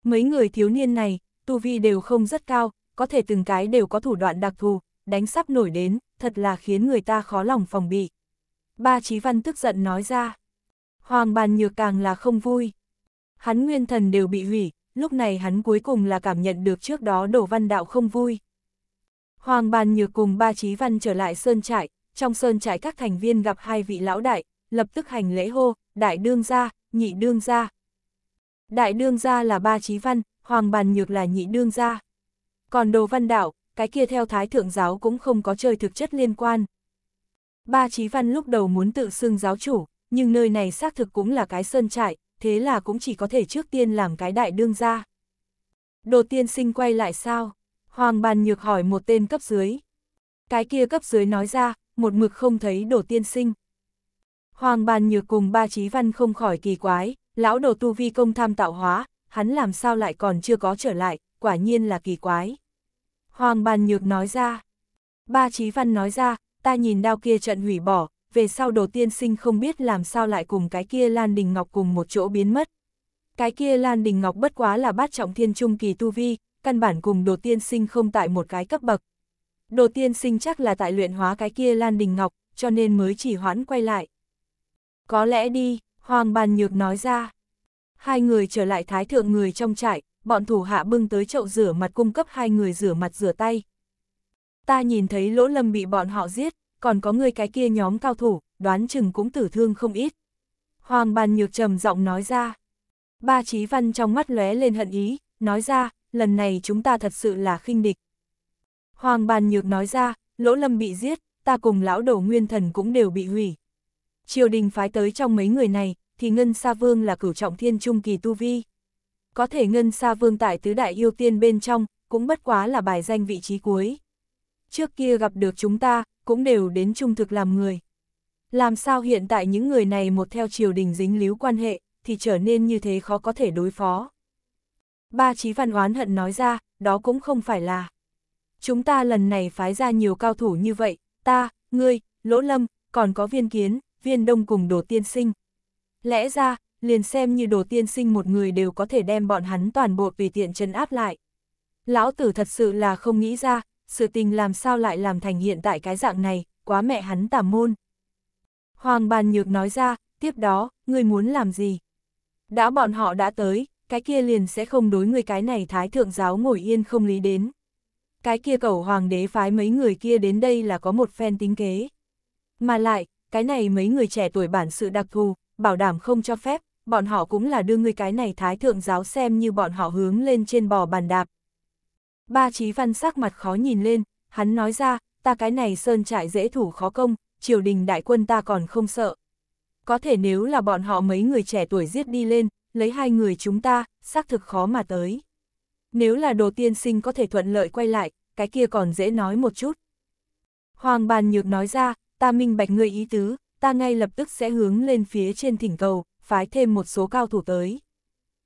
Mấy người thiếu niên này, tu vi đều không rất cao, có thể từng cái đều có thủ đoạn đặc thù, đánh sắp nổi đến, thật là khiến người ta khó lòng phòng bị. Ba Chí Văn tức giận nói ra. Hoàng Bàn Nhược càng là không vui. Hắn nguyên thần đều bị hủy, lúc này hắn cuối cùng là cảm nhận được trước đó đổ văn đạo không vui. Hoàng Bàn Nhược cùng ba Chí Văn trở lại Sơn Trại, trong Sơn Trại các thành viên gặp hai vị lão đại, lập tức hành lễ hô, đại đương gia, nhị đương gia. Đại đương gia là ba Chí Văn, Hoàng Bàn Nhược là nhị đương gia. Còn đồ văn đạo, cái kia theo Thái Thượng Giáo cũng không có chơi thực chất liên quan. Ba Chí Văn lúc đầu muốn tự xưng giáo chủ, nhưng nơi này xác thực cũng là cái sơn trại, thế là cũng chỉ có thể trước tiên làm cái đại đương gia Đồ tiên sinh quay lại sao? Hoàng Bàn Nhược hỏi một tên cấp dưới. Cái kia cấp dưới nói ra, một mực không thấy đồ tiên sinh. Hoàng Bàn Nhược cùng ba Chí Văn không khỏi kỳ quái, lão đồ tu vi công tham tạo hóa, hắn làm sao lại còn chưa có trở lại, quả nhiên là kỳ quái. Hoàng Bàn Nhược nói ra. Ba Chí Văn nói ra, ta nhìn đao kia trận hủy bỏ, về sau đồ tiên sinh không biết làm sao lại cùng cái kia Lan Đình Ngọc cùng một chỗ biến mất. Cái kia Lan Đình Ngọc bất quá là bát trọng thiên trung kỳ tu vi, căn bản cùng đồ tiên sinh không tại một cái cấp bậc. Đồ tiên sinh chắc là tại luyện hóa cái kia Lan Đình Ngọc, cho nên mới chỉ hoãn quay lại. Có lẽ đi, Hoàng Bàn Nhược nói ra. Hai người trở lại thái thượng người trong trại, bọn thủ hạ bưng tới chậu rửa mặt cung cấp hai người rửa mặt rửa tay. Ta nhìn thấy lỗ lâm bị bọn họ giết, còn có người cái kia nhóm cao thủ, đoán chừng cũng tử thương không ít. Hoàng bàn nhược trầm giọng nói ra. Ba trí văn trong mắt lóe lên hận ý, nói ra, lần này chúng ta thật sự là khinh địch. Hoàng bàn nhược nói ra, lỗ lâm bị giết, ta cùng lão đổ nguyên thần cũng đều bị hủy. Triều đình phái tới trong mấy người này, thì Ngân Sa Vương là cửu trọng thiên trung kỳ tu vi có thể ngân xa vương tại tứ đại yêu tiên bên trong, cũng bất quá là bài danh vị trí cuối. Trước kia gặp được chúng ta, cũng đều đến trung thực làm người. Làm sao hiện tại những người này một theo triều đình dính líu quan hệ, thì trở nên như thế khó có thể đối phó. Ba Chí Văn oán hận nói ra, đó cũng không phải là. Chúng ta lần này phái ra nhiều cao thủ như vậy, ta, ngươi, lỗ lâm, còn có viên kiến, viên đông cùng đồ tiên sinh. Lẽ ra, liền xem như đồ tiên sinh một người đều có thể đem bọn hắn toàn bộ vì tiện chấn áp lại. Lão tử thật sự là không nghĩ ra, sự tình làm sao lại làm thành hiện tại cái dạng này, quá mẹ hắn tà môn. Hoàng bàn nhược nói ra, tiếp đó, ngươi muốn làm gì? Đã bọn họ đã tới, cái kia liền sẽ không đối ngươi cái này thái thượng giáo ngồi yên không lý đến. Cái kia cầu hoàng đế phái mấy người kia đến đây là có một phen tính kế. Mà lại, cái này mấy người trẻ tuổi bản sự đặc thù, bảo đảm không cho phép, bọn họ cũng là đưa ngươi cái này thái thượng giáo xem như bọn họ hướng lên trên bò bàn đạp. Ba trí văn sắc mặt khó nhìn lên, hắn nói ra, ta cái này sơn trại dễ thủ khó công, triều đình đại quân ta còn không sợ. Có thể nếu là bọn họ mấy người trẻ tuổi giết đi lên, lấy hai người chúng ta, xác thực khó mà tới. Nếu là đồ tiên sinh có thể thuận lợi quay lại, cái kia còn dễ nói một chút. Hoàng bàn nhược nói ra, ta minh bạch người ý tứ, ta ngay lập tức sẽ hướng lên phía trên thỉnh cầu, phái thêm một số cao thủ tới.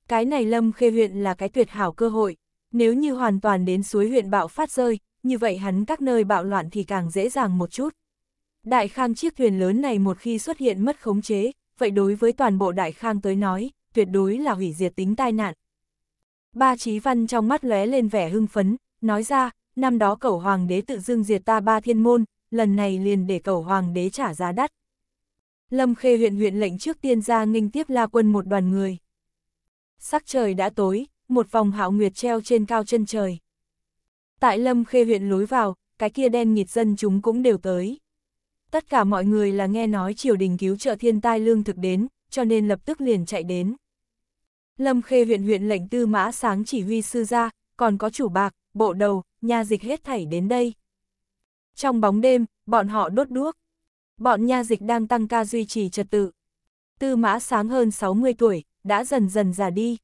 Cái này Lâm Khê huyện là cái tuyệt hảo cơ hội, nếu như hoàn toàn đến suối huyện bạo phát rơi, như vậy hắn các nơi bạo loạn thì càng dễ dàng một chút. Đại Khang chiếc thuyền lớn này một khi xuất hiện mất khống chế, vậy đối với toàn bộ Đại Khang tới nói, tuyệt đối là hủy diệt tính tai nạn. Ba Chí Văn trong mắt lóe lên vẻ hưng phấn, nói ra, năm đó cẩu hoàng đế tự dưng diệt ta ba thiên môn, lần này liền để cẩu hoàng đế trả giá đắt. Lâm Khê huyện huyện lệnh trước tiên ra nghinh tiếp la quân một đoàn người. Sắc trời đã tối, một vòng hạo nguyệt treo trên cao chân trời. Tại Lâm Khê huyện lối vào, cái kia đen nghịt dân chúng cũng đều tới. Tất cả mọi người là nghe nói triều đình cứu trợ thiên tai lương thực đến, cho nên lập tức liền chạy đến. Lâm Khê huyện huyện lệnh tư mã sáng chỉ huy sư ra, còn có chủ bạc, bộ đầu, nhà dịch hết thảy đến đây. Trong bóng đêm, bọn họ đốt đuốc, bọn nha dịch đang tăng ca duy trì trật tự. Tư mã sáng hơn 60 tuổi, đã dần dần già đi.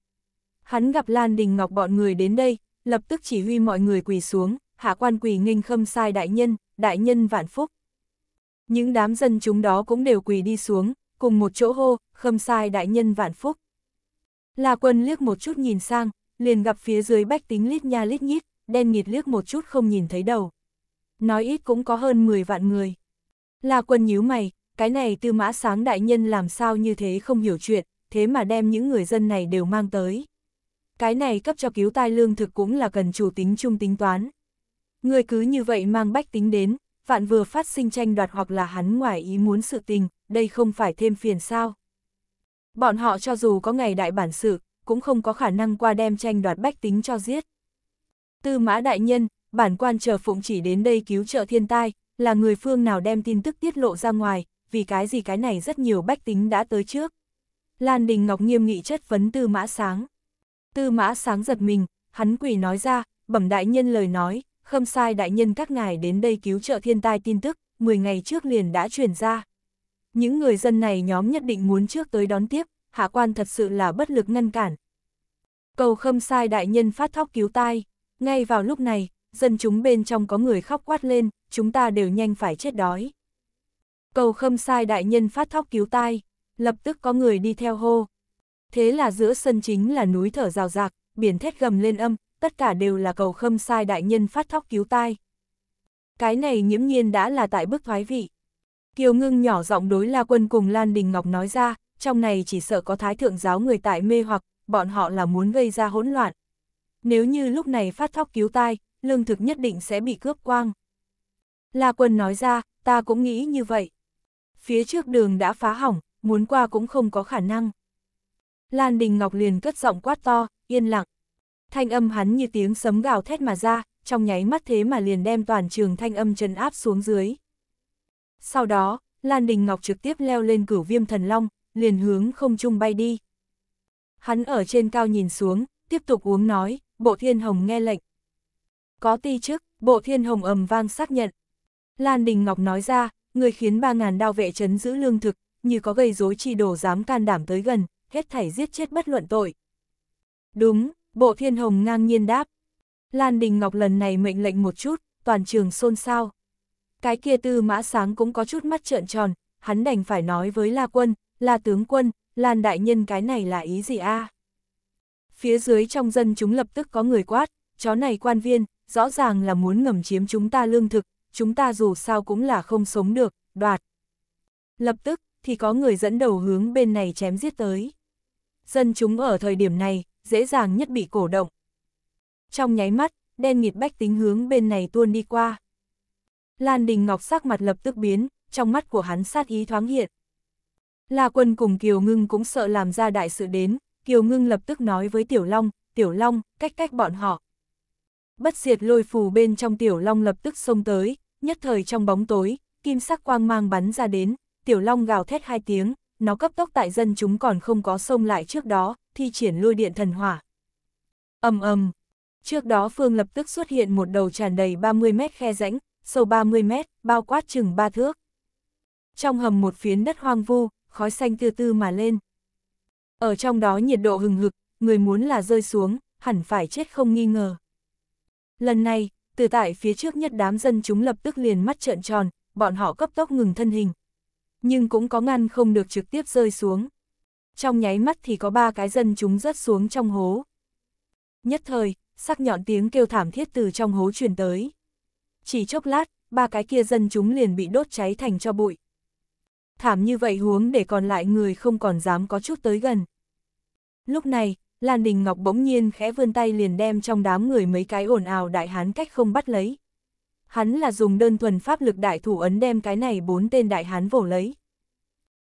Hắn gặp Lan Đình Ngọc bọn người đến đây, lập tức chỉ huy mọi người quỳ xuống, hạ quan quỳ nghênh khâm sai đại nhân, đại nhân vạn phúc. Những đám dân chúng đó cũng đều quỳ đi xuống, cùng một chỗ hô, khâm sai đại nhân vạn phúc. La quân liếc một chút nhìn sang, liền gặp phía dưới bách tính lít nha lít nhít, đen nghịt liếc một chút không nhìn thấy đầu. Nói ít cũng có hơn 10 vạn người. La quân nhíu mày, cái này tư mã sáng đại nhân làm sao như thế không hiểu chuyện, thế mà đem những người dân này đều mang tới. Cái này cấp cho cứu tai lương thực cũng là cần chủ tính chung tính toán. Người cứ như vậy mang bách tính đến, vạn vừa phát sinh tranh đoạt hoặc là hắn ngoài ý muốn sự tình, đây không phải thêm phiền sao. Bọn họ cho dù có ngày đại bản sự, cũng không có khả năng qua đem tranh đoạt bách tính cho giết. Tư mã đại nhân, bản quan chờ phụng chỉ đến đây cứu trợ thiên tai, là người phương nào đem tin tức tiết lộ ra ngoài, vì cái gì cái này rất nhiều bách tính đã tới trước. Lan Đình Ngọc nghiêm nghị chất vấn Tư Mã Sáng. Tư Mã Sáng giật mình, hắn quỷ nói ra, bẩm đại nhân lời nói, khâm sai đại nhân các ngài đến đây cứu trợ thiên tai tin tức, 10 ngày trước liền đã truyền ra. Những người dân này nhóm nhất định muốn trước tới đón tiếp, hạ quan thật sự là bất lực ngăn cản. Cầu khâm sai đại nhân phát thóc cứu tai, ngay vào lúc này, dân chúng bên trong có người khóc quát lên, chúng ta đều nhanh phải chết đói. Cầu khâm sai đại nhân phát thóc cứu tai, lập tức có người đi theo hô. Thế là giữa sân chính là núi thở rào rạc, biển thét gầm lên âm, tất cả đều là cầu khâm sai đại nhân phát thóc cứu tai. Cái này nhiễm nhiên đã là tại bước thoái vị. Kiều ngưng nhỏ giọng đối La Quân cùng Lan Đình Ngọc nói ra, trong này chỉ sợ có thái thượng giáo người tại mê hoặc, bọn họ là muốn gây ra hỗn loạn. Nếu như lúc này phát thóc cứu tai, lương thực nhất định sẽ bị cướp quang. La Quân nói ra, ta cũng nghĩ như vậy. Phía trước đường đã phá hỏng, muốn qua cũng không có khả năng. Lan Đình Ngọc liền cất giọng quát to, yên lặng. Thanh âm hắn như tiếng sấm gào thét mà ra, trong nháy mắt thế mà liền đem toàn trường thanh âm chân áp xuống dưới. Sau đó, Lan Đình Ngọc trực tiếp leo lên cửu viêm thần long, liền hướng không trung bay đi. Hắn ở trên cao nhìn xuống, tiếp tục uống nói, bộ thiên hồng nghe lệnh. Có ti chức, bộ thiên hồng ầm vang xác nhận. Lan Đình Ngọc nói ra, người khiến ba ngàn đao vệ chấn giữ lương thực, như có gây rối chi đổ dám can đảm tới gần, hết thảy giết chết bất luận tội. Đúng, Bộ Thiên Hồng ngang nhiên đáp. Lan Đình Ngọc lần này mệnh lệnh một chút, toàn trường xôn xao. Cái kia tư mã sáng cũng có chút mắt trợn tròn, hắn đành phải nói với La Quân, La Tướng Quân, Lan Đại Nhân cái này là ý gì a? Phía dưới trong dân chúng lập tức có người quát, chó này quan viên, rõ ràng là muốn ngầm chiếm chúng ta lương thực, chúng ta dù sao cũng là không sống được, đoạt. Lập tức, thì có người dẫn đầu hướng bên này chém giết tới. Dân chúng ở thời điểm này, dễ dàng nhất bị cổ động. Trong nháy mắt, đen nghịt bách tính hướng bên này tuôn đi qua. Lan Đình Ngọc sắc mặt lập tức biến, trong mắt của hắn sát ý thoáng hiện. La quân cùng Kiều Ngưng cũng sợ làm ra đại sự đến, Kiều Ngưng lập tức nói với Tiểu Long, Tiểu Long, cách cách bọn họ. Bất diệt lôi phù bên trong Tiểu Long lập tức xông tới, nhất thời trong bóng tối, kim sắc quang mang bắn ra đến, tiểu long gào thét hai tiếng, nó cấp tốc tại dân chúng còn không có sông lại trước đó, thi triển lôi điện thần hỏa. ầm ầm Trước đó Phương lập tức xuất hiện một đầu tràn đầy 30 mét khe rãnh, sâu 30 mét, bao quát chừng ba thước. Trong hầm một phiến đất hoang vu, khói xanh từ từ mà lên. Ở trong đó nhiệt độ hừng hực, người muốn là rơi xuống, hẳn phải chết không nghi ngờ. Lần này, từ tại phía trước nhất đám dân chúng lập tức liền mắt trợn tròn, bọn họ cấp tốc ngừng thân hình. Nhưng cũng có ngăn không được trực tiếp rơi xuống. Trong nháy mắt thì có ba cái dân chúng rớt xuống trong hố. Nhất thời, sắc nhọn tiếng kêu thảm thiết từ trong hố truyền tới. Chỉ chốc lát, ba cái kia dân chúng liền bị đốt cháy thành cho bụi. Thảm như vậy huống để còn lại người không còn dám có chút tới gần. Lúc này, Lan Đình Ngọc bỗng nhiên khẽ vươn tay liền đem trong đám người mấy cái ồn ào đại hán cách không bắt lấy. Hắn là dùng đơn thuần pháp lực đại thủ ấn đem cái này bốn tên đại hán vồ lấy.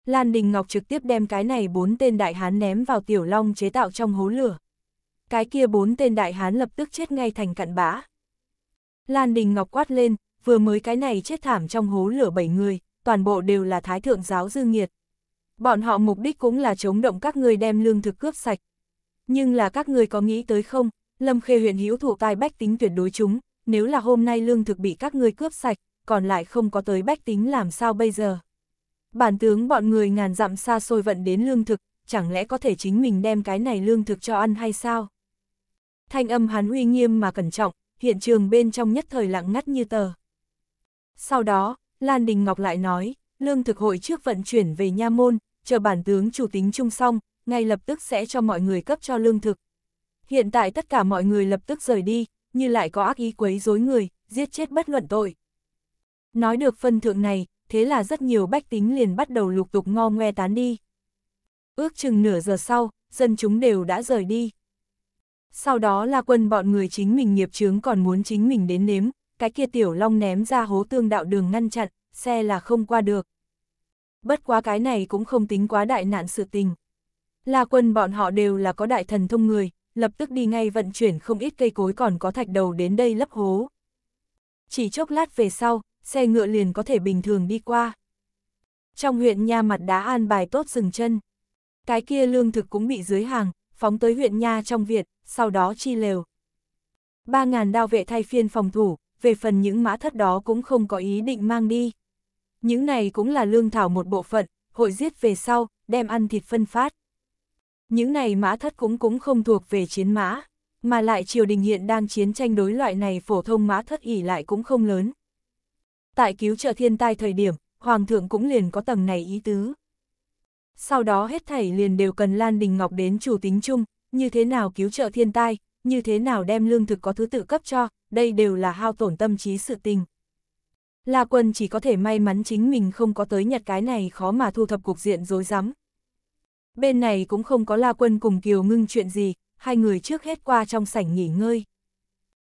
Lan Đình Ngọc trực tiếp đem cái này bốn tên đại hán ném vào tiểu long chế tạo trong hố lửa. Cái kia bốn tên đại hán lập tức chết ngay thành cặn bã. Lan Đình Ngọc quát lên, vừa mới cái này chết thảm trong hố lửa bảy người, toàn bộ đều là thái thượng giáo dư nghiệt. Bọn họ mục đích cũng là chống động các người đem lương thực cướp sạch, nhưng là các người có nghĩ tới không, Lâm Khê huyện hữu thủ tai bách tính tuyệt đối chúng, nếu là hôm nay lương thực bị các người cướp sạch, còn lại không có tới bách tính làm sao bây giờ. Bản tướng bọn người ngàn dặm xa xôi vận đến lương thực, chẳng lẽ có thể chính mình đem cái này lương thực cho ăn hay sao? Thanh âm hắn uy nghiêm mà cẩn trọng, hiện trường bên trong nhất thời lặng ngắt như tờ. Sau đó, Lan Đình Ngọc lại nói, lương thực hội trước vận chuyển về Nha Môn, chờ bản tướng chủ tính chung xong, ngay lập tức sẽ cho mọi người cấp cho lương thực. Hiện tại tất cả mọi người lập tức rời đi, như lại có ác ý quấy rối người, giết chết bất luận tội. Nói được phân thượng này, thế là rất nhiều bách tính liền bắt đầu lục tục ngo ngoe tán đi. Ước chừng nửa giờ sau, dân chúng đều đã rời đi. Sau đó là quân bọn người chính mình nghiệp chướng còn muốn chính mình đến nếm, cái kia tiểu long ném ra hố tương đạo đường ngăn chặn, xe là không qua được. Bất quá cái này cũng không tính quá đại nạn sự tình. La quân bọn họ đều là có đại thần thông người, lập tức đi ngay vận chuyển không ít cây cối còn có thạch đầu đến đây lấp hố. Chỉ chốc lát về sau, xe ngựa liền có thể bình thường đi qua. Trong huyện Nha mặt đá an bài tốt dừng chân. Cái kia lương thực cũng bị dưới hàng, phóng tới huyện Nha trong Việt, sau đó chi lều. Ba ngàn đao vệ thay phiên phòng thủ, về phần những mã thất đó cũng không có ý định mang đi. Những này cũng là lương thảo một bộ phận, hội giết về sau, đem ăn thịt phân phát. Những này mã thất cũng cũng không thuộc về chiến mã, mà lại triều đình hiện đang chiến tranh đối loại này phổ thông mã thất ỉ lại cũng không lớn. Tại cứu trợ thiên tai thời điểm, Hoàng thượng cũng liền có tầng này ý tứ. Sau đó hết thảy liền đều cần Lan Đình Ngọc đến chủ tính chung, như thế nào cứu trợ thiên tai, như thế nào đem lương thực có thứ tự cấp cho, đây đều là hao tổn tâm trí sự tình. La Quân chỉ có thể may mắn chính mình không có tới nhặt cái này khó mà thu thập cục diện dối rắm, Bên này cũng không có La Quân cùng Kiều Ngưng chuyện gì, hai người trước hết qua trong sảnh nghỉ ngơi.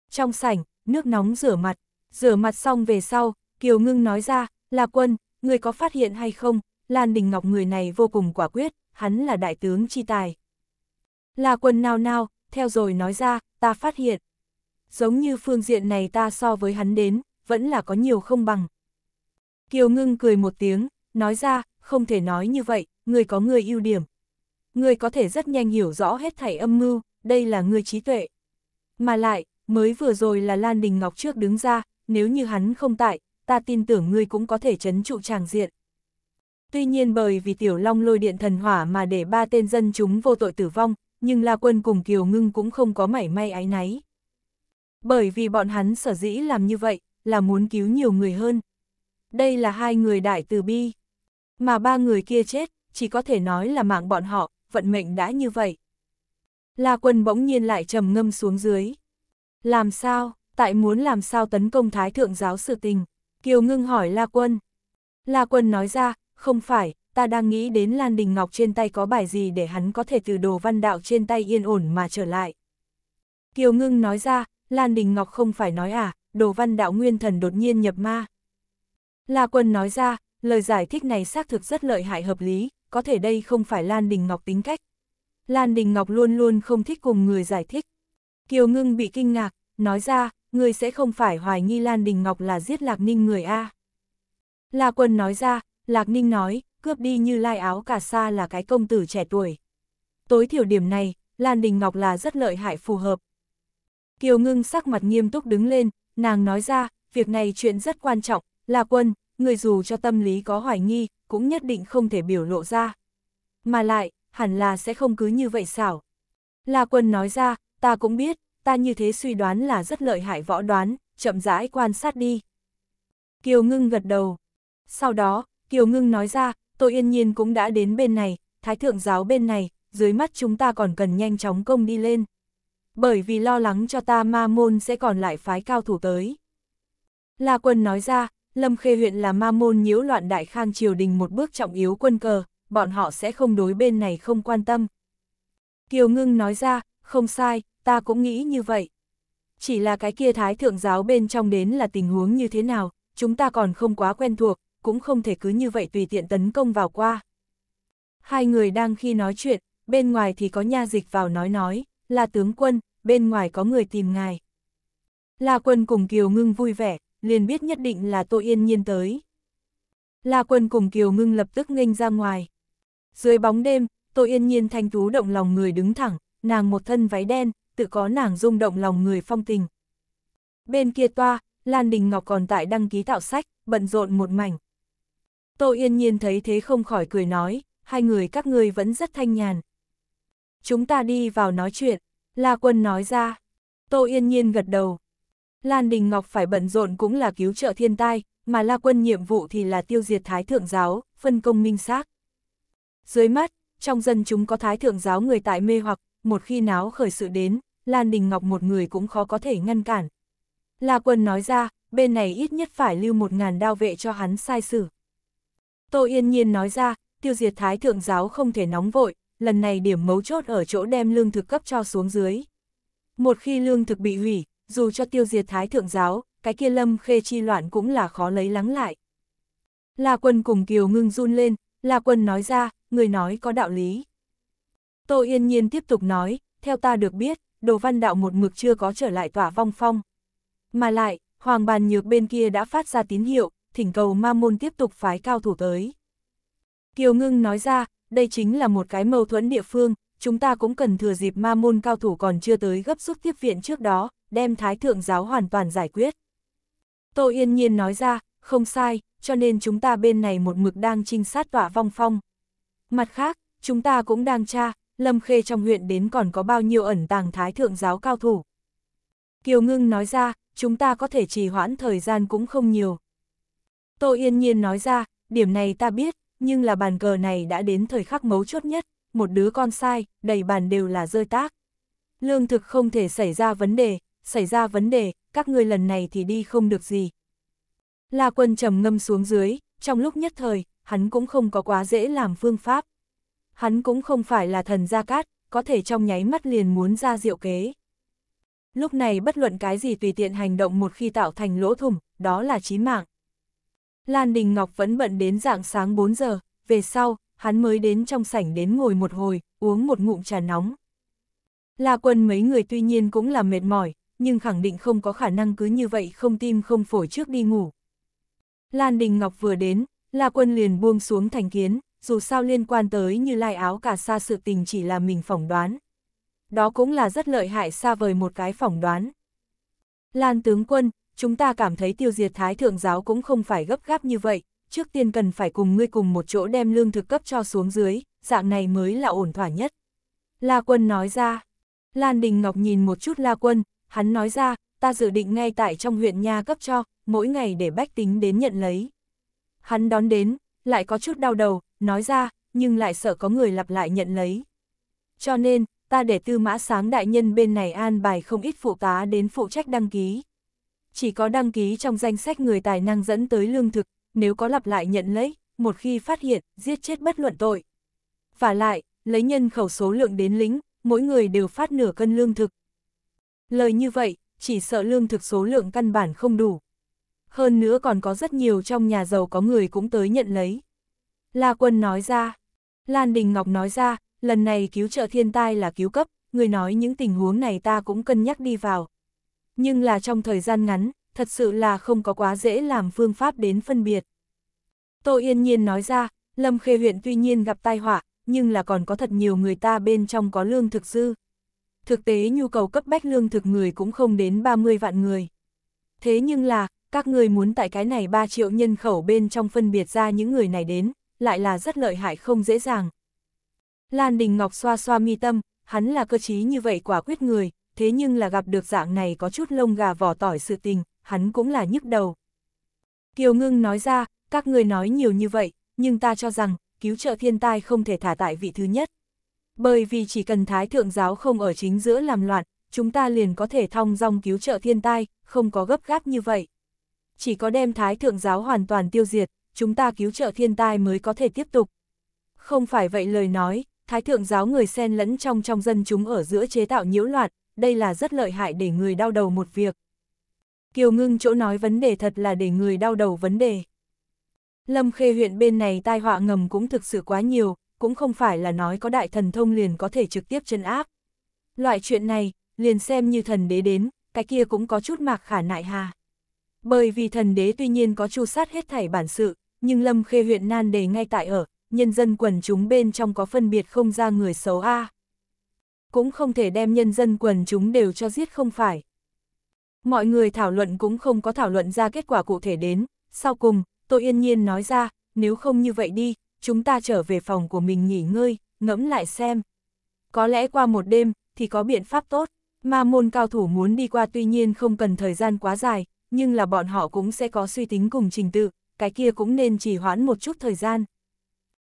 Trong sảnh, nước nóng rửa mặt, rửa mặt xong về sau, Kiều Ngưng nói ra, La Quân, người có phát hiện hay không, Lan Đình Ngọc người này vô cùng quả quyết, hắn là đại tướng chi tài. La Quân nào nào theo rồi nói ra, ta phát hiện. Giống như phương diện này ta so với hắn đến, vẫn là có nhiều không bằng. Kiều Ngưng cười một tiếng, nói ra, không thể nói như vậy, người có người ưu điểm. người có thể rất nhanh hiểu rõ hết thảy âm mưu, đây là người trí tuệ. Mà lại, mới vừa rồi là Lan Đình Ngọc trước đứng ra, nếu như hắn không tại, ta tin tưởng ngươi cũng có thể chấn trụ tràng diện. Tuy nhiên bởi vì Tiểu Long lôi điện thần hỏa mà để ba tên dân chúng vô tội tử vong, nhưng La Quân cùng Kiều Ngưng cũng không có mảy may ái náy. Bởi vì bọn hắn sở dĩ làm như vậy, là muốn cứu nhiều người hơn. Đây là hai người đại từ bi. Mà ba người kia chết, chỉ có thể nói là mạng bọn họ, vận mệnh đã như vậy. La quân bỗng nhiên lại trầm ngâm xuống dưới. Làm sao, tại muốn làm sao tấn công thái thượng giáo sự tình? Kiều ngưng hỏi La quân. La quân nói ra, không phải, ta đang nghĩ đến Lan Đình Ngọc trên tay có bài gì để hắn có thể từ đồ văn đạo trên tay yên ổn mà trở lại. Kiều ngưng nói ra, Lan Đình Ngọc không phải nói à, đồ văn đạo nguyên thần đột nhiên nhập ma. La quân nói ra, lời giải thích này xác thực rất lợi hại hợp lý, có thể đây không phải Lan Đình Ngọc tính cách. Lan Đình Ngọc luôn luôn không thích cùng người giải thích. Kiều Ngưng bị kinh ngạc, nói ra, người sẽ không phải hoài nghi Lan Đình Ngọc là giết Lạc Ninh người A. La Quân nói ra, Lạc Ninh nói, cướp đi như lai áo cả sa là cái công tử trẻ tuổi. Tối thiểu điểm này, Lan Đình Ngọc là rất lợi hại phù hợp. Kiều Ngưng sắc mặt nghiêm túc đứng lên, nàng nói ra, việc này chuyện rất quan trọng, La quân, người dù cho tâm lý có hoài nghi, cũng nhất định không thể biểu lộ ra. Mà lại, hẳn là sẽ không cứ như vậy xảo. La quân nói ra, ta cũng biết, ta như thế suy đoán là rất lợi hại võ đoán, chậm rãi quan sát đi. Kiều ngưng gật đầu. Sau đó, Kiều ngưng nói ra, tôi yên nhiên cũng đã đến bên này, thái thượng giáo bên này, dưới mắt chúng ta còn cần nhanh chóng công đi lên. Bởi vì lo lắng cho ta ma môn sẽ còn lại phái cao thủ tới. La quân nói ra, Lâm Khê huyện là ma môn nhiễu loạn đại khang triều đình một bước trọng yếu quân cờ, bọn họ sẽ không đối bên này không quan tâm. Kiều Ngưng nói ra, không sai, ta cũng nghĩ như vậy. Chỉ là cái kia thái thượng giáo bên trong đến là tình huống như thế nào, chúng ta còn không quá quen thuộc, cũng không thể cứ như vậy tùy tiện tấn công vào qua. Hai người đang khi nói chuyện, bên ngoài thì có nha dịch vào nói nói, là tướng quân, bên ngoài có người tìm ngài. La quân cùng Kiều Ngưng vui vẻ, liền biết nhất định là Tô Yên Nhiên tới. La Quân cùng Kiều Ngưng lập tức nghênh ra ngoài. Dưới bóng đêm, Tô Yên Nhiên thanh tú động lòng người đứng thẳng, nàng một thân váy đen, tự có nàng rung động lòng người phong tình. Bên kia toa, Lan Đình Ngọc còn tại đăng ký tạo sách, bận rộn một mảnh. Tô Yên Nhiên thấy thế không khỏi cười nói, hai người các ngươi vẫn rất thanh nhàn. Chúng ta đi vào nói chuyện, La Quân nói ra. Tô Yên Nhiên gật đầu, Lan Đình Ngọc phải bận rộn cũng là cứu trợ thiên tai, mà La Quân nhiệm vụ thì là tiêu diệt Thái Thượng Giáo, phân công minh xác. Dưới mắt, trong dân chúng có Thái Thượng Giáo người tại mê hoặc, một khi náo khởi sự đến, Lan Đình Ngọc một người cũng khó có thể ngăn cản. La Quân nói ra, bên này ít nhất phải lưu một ngàn đao vệ cho hắn sai xử. Tô Yên Nhiên nói ra, tiêu diệt Thái Thượng Giáo không thể nóng vội, lần này điểm mấu chốt ở chỗ đem lương thực cấp cho xuống dưới. Một khi lương thực bị hủy, dù cho tiêu diệt thái thượng giáo, cái kia lâm khê chi loạn cũng là khó lấy lắng lại. La quân cùng Kiều ngưng run lên, La quân nói ra, người nói có đạo lý. Tô yên nhiên tiếp tục nói, theo ta được biết, đồ văn đạo một mực chưa có trở lại tỏa vong phong. Mà lại, hoàng bàn nhược bên kia đã phát ra tín hiệu, thỉnh cầu ma môn tiếp tục phái cao thủ tới. Kiều ngưng nói ra, đây chính là một cái mâu thuẫn địa phương, chúng ta cũng cần thừa dịp ma môn cao thủ còn chưa tới gấp rút tiếp viện trước đó, đem Thái Thượng giáo hoàn toàn giải quyết. Tô Yên Nhiên nói ra, không sai, cho nên chúng ta bên này một mực đang trinh sát tọa vong phong. Mặt khác, chúng ta cũng đang tra, Lâm Khê trong huyện đến còn có bao nhiêu ẩn tàng Thái Thượng giáo cao thủ. Kiều Ngưng nói ra, chúng ta có thể trì hoãn thời gian cũng không nhiều. Tô Yên Nhiên nói ra, điểm này ta biết, nhưng là bàn cờ này đã đến thời khắc mấu chốt nhất, một đứa con sai, đầy bàn đều là rơi tác. Lương thực không thể xảy ra vấn đề, xảy ra vấn đề, các ngươi lần này thì đi không được gì. La quân trầm ngâm xuống dưới, trong lúc nhất thời, hắn cũng không có quá dễ làm phương pháp. Hắn cũng không phải là thần gia cát, có thể trong nháy mắt liền muốn ra diệu kế. Lúc này bất luận cái gì tùy tiện hành động một khi tạo thành lỗ thủng, đó là chí mạng. Lan Đình Ngọc vẫn bận đến dạng sáng 4 giờ, về sau, hắn mới đến trong sảnh đến ngồi một hồi, uống một ngụm trà nóng. La quân mấy người tuy nhiên cũng là mệt mỏi, nhưng khẳng định không có khả năng cứ như vậy không tim không phổi trước đi ngủ. Lan Đình Ngọc vừa đến, La Quân liền buông xuống thành kiến, dù sao liên quan tới như lai áo cả xa sự tình chỉ là mình phỏng đoán. Đó cũng là rất lợi hại xa vời một cái phỏng đoán. Lan tướng quân, chúng ta cảm thấy tiêu diệt thái thượng giáo cũng không phải gấp gáp như vậy, trước tiên cần phải cùng ngươi cùng một chỗ đem lương thực cấp cho xuống dưới, dạng này mới là ổn thỏa nhất. La quân nói ra, Lan Đình Ngọc nhìn một chút La quân, hắn nói ra, ta dự định ngay tại trong huyện nha cấp cho, mỗi ngày để bách tính đến nhận lấy. Hắn đón đến, lại có chút đau đầu, nói ra, nhưng lại sợ có người lặp lại nhận lấy. Cho nên, ta để tư mã sáng đại nhân bên này an bài không ít phụ tá đến phụ trách đăng ký. Chỉ có đăng ký trong danh sách người tài năng dẫn tới lương thực, nếu có lặp lại nhận lấy, một khi phát hiện, giết chết bất luận tội. Và lại, lấy nhân khẩu số lượng đến lính, mỗi người đều phát nửa cân lương thực. Lời như vậy, chỉ sợ lương thực số lượng căn bản không đủ. Hơn nữa còn có rất nhiều trong nhà giàu có người cũng tới nhận lấy. La Quân nói ra, Lan Đình Ngọc nói ra, lần này cứu trợ thiên tai là cứu cấp, người nói những tình huống này ta cũng cân nhắc đi vào. Nhưng là trong thời gian ngắn, thật sự là không có quá dễ làm phương pháp đến phân biệt. Tô Yên Nhiên nói ra, Lâm Khê huyện tuy nhiên gặp tai họa, nhưng là còn có thật nhiều người ta bên trong có lương thực dư, thực tế nhu cầu cấp bách lương thực người cũng không đến 30 vạn người. Thế nhưng là, các người muốn tại cái này 3 triệu nhân khẩu bên trong phân biệt ra những người này đến, lại là rất lợi hại không dễ dàng. Lan Đình Ngọc xoa xoa mi tâm, hắn là cơ chí như vậy quả quyết người, thế nhưng là gặp được dạng này có chút lông gà vỏ tỏi sự tình, hắn cũng là nhức đầu. Kiều Ngưng nói ra, các người nói nhiều như vậy, nhưng ta cho rằng, cứu trợ thiên tai không thể thả tại vị thứ nhất bởi vì chỉ cần Thái Thượng Giáo không ở chính giữa làm loạn, chúng ta liền có thể thong dong cứu trợ thiên tai, không có gấp gáp như vậy. Chỉ có đem Thái Thượng Giáo hoàn toàn tiêu diệt, chúng ta cứu trợ thiên tai mới có thể tiếp tục. Không phải vậy lời nói, Thái Thượng Giáo người xen lẫn trong trong dân chúng ở giữa chế tạo nhiễu loạn, đây là rất lợi hại để người đau đầu một việc. Kiều ngưng chỗ nói vấn đề thật là để người đau đầu vấn đề. Lâm Khê huyện bên này tai họa ngầm cũng thực sự quá nhiều, cũng không phải là nói có đại thần thông liền có thể trực tiếp chân áp. Loại chuyện này, liền xem như thần đế đến, cái kia cũng có chút mạc khả nại hà. Bởi vì thần đế tuy nhiên có chu sát hết thảy bản sự, nhưng lâm khê huyện nan đề ngay tại ở, nhân dân quần chúng bên trong có phân biệt không ra người xấu a Cũng không thể đem nhân dân quần chúng đều cho giết không phải. Mọi người thảo luận cũng không có thảo luận ra kết quả cụ thể đến, sau cùng, tôi yên nhiên nói ra, nếu không như vậy đi, chúng ta trở về phòng của mình nghỉ ngơi, ngẫm lại xem. Có lẽ qua một đêm, thì có biện pháp tốt, ma môn cao thủ muốn đi qua tuy nhiên không cần thời gian quá dài, nhưng là bọn họ cũng sẽ có suy tính cùng trình tự, cái kia cũng nên trì hoãn một chút thời gian.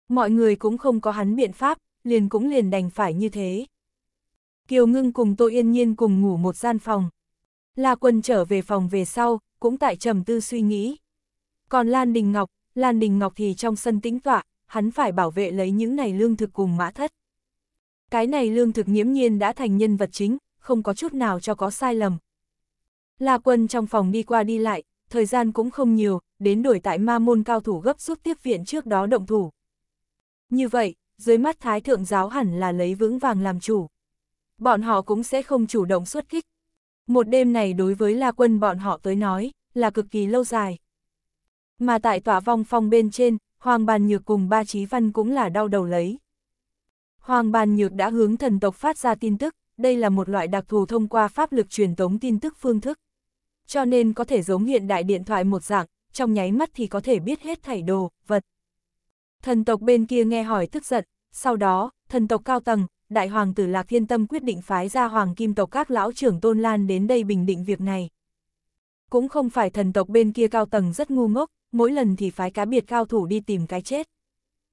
Mọi người cũng không có hắn biện pháp, liền cũng liền đành phải như thế. Kiều Ngưng cùng Tô Yên Nhiên cùng ngủ một gian phòng. La Quân trở về phòng về sau, cũng tại trầm tư suy nghĩ. Còn Lan Đình Ngọc, Lan Đình Ngọc thì trong sân tĩnh tọa, hắn phải bảo vệ lấy những này lương thực cùng mã thất. Cái này lương thực nhiễm nhiên đã thành nhân vật chính, không có chút nào cho có sai lầm. La quân trong phòng đi qua đi lại, thời gian cũng không nhiều, đến đổi tại ma môn cao thủ gấp rút tiếp viện trước đó động thủ. Như vậy, dưới mắt Thái Thượng giáo hẳn là lấy vững vàng làm chủ. Bọn họ cũng sẽ không chủ động xuất kích. Một đêm này đối với La Quân bọn họ tới nói, là cực kỳ lâu dài. Mà tại tỏa vong phong bên trên, Hoàng Bàn Nhược cùng ba trí văn cũng là đau đầu lấy. Hoàng Bàn Nhược đã hướng thần tộc phát ra tin tức, đây là một loại đặc thù thông qua pháp lực truyền tống tin tức phương thức. Cho nên có thể giống hiện đại điện thoại một dạng, trong nháy mắt thì có thể biết hết thảy đồ, vật. Thần tộc bên kia nghe hỏi tức giận, sau đó, thần tộc cao tầng, đại hoàng tử Lạc Thiên Tâm quyết định phái ra hoàng kim tộc các lão trưởng Tôn Lan đến đây bình định việc này. Cũng không phải thần tộc bên kia cao tầng rất ngu ngốc, mỗi lần thì phái cá biệt cao thủ đi tìm cái chết.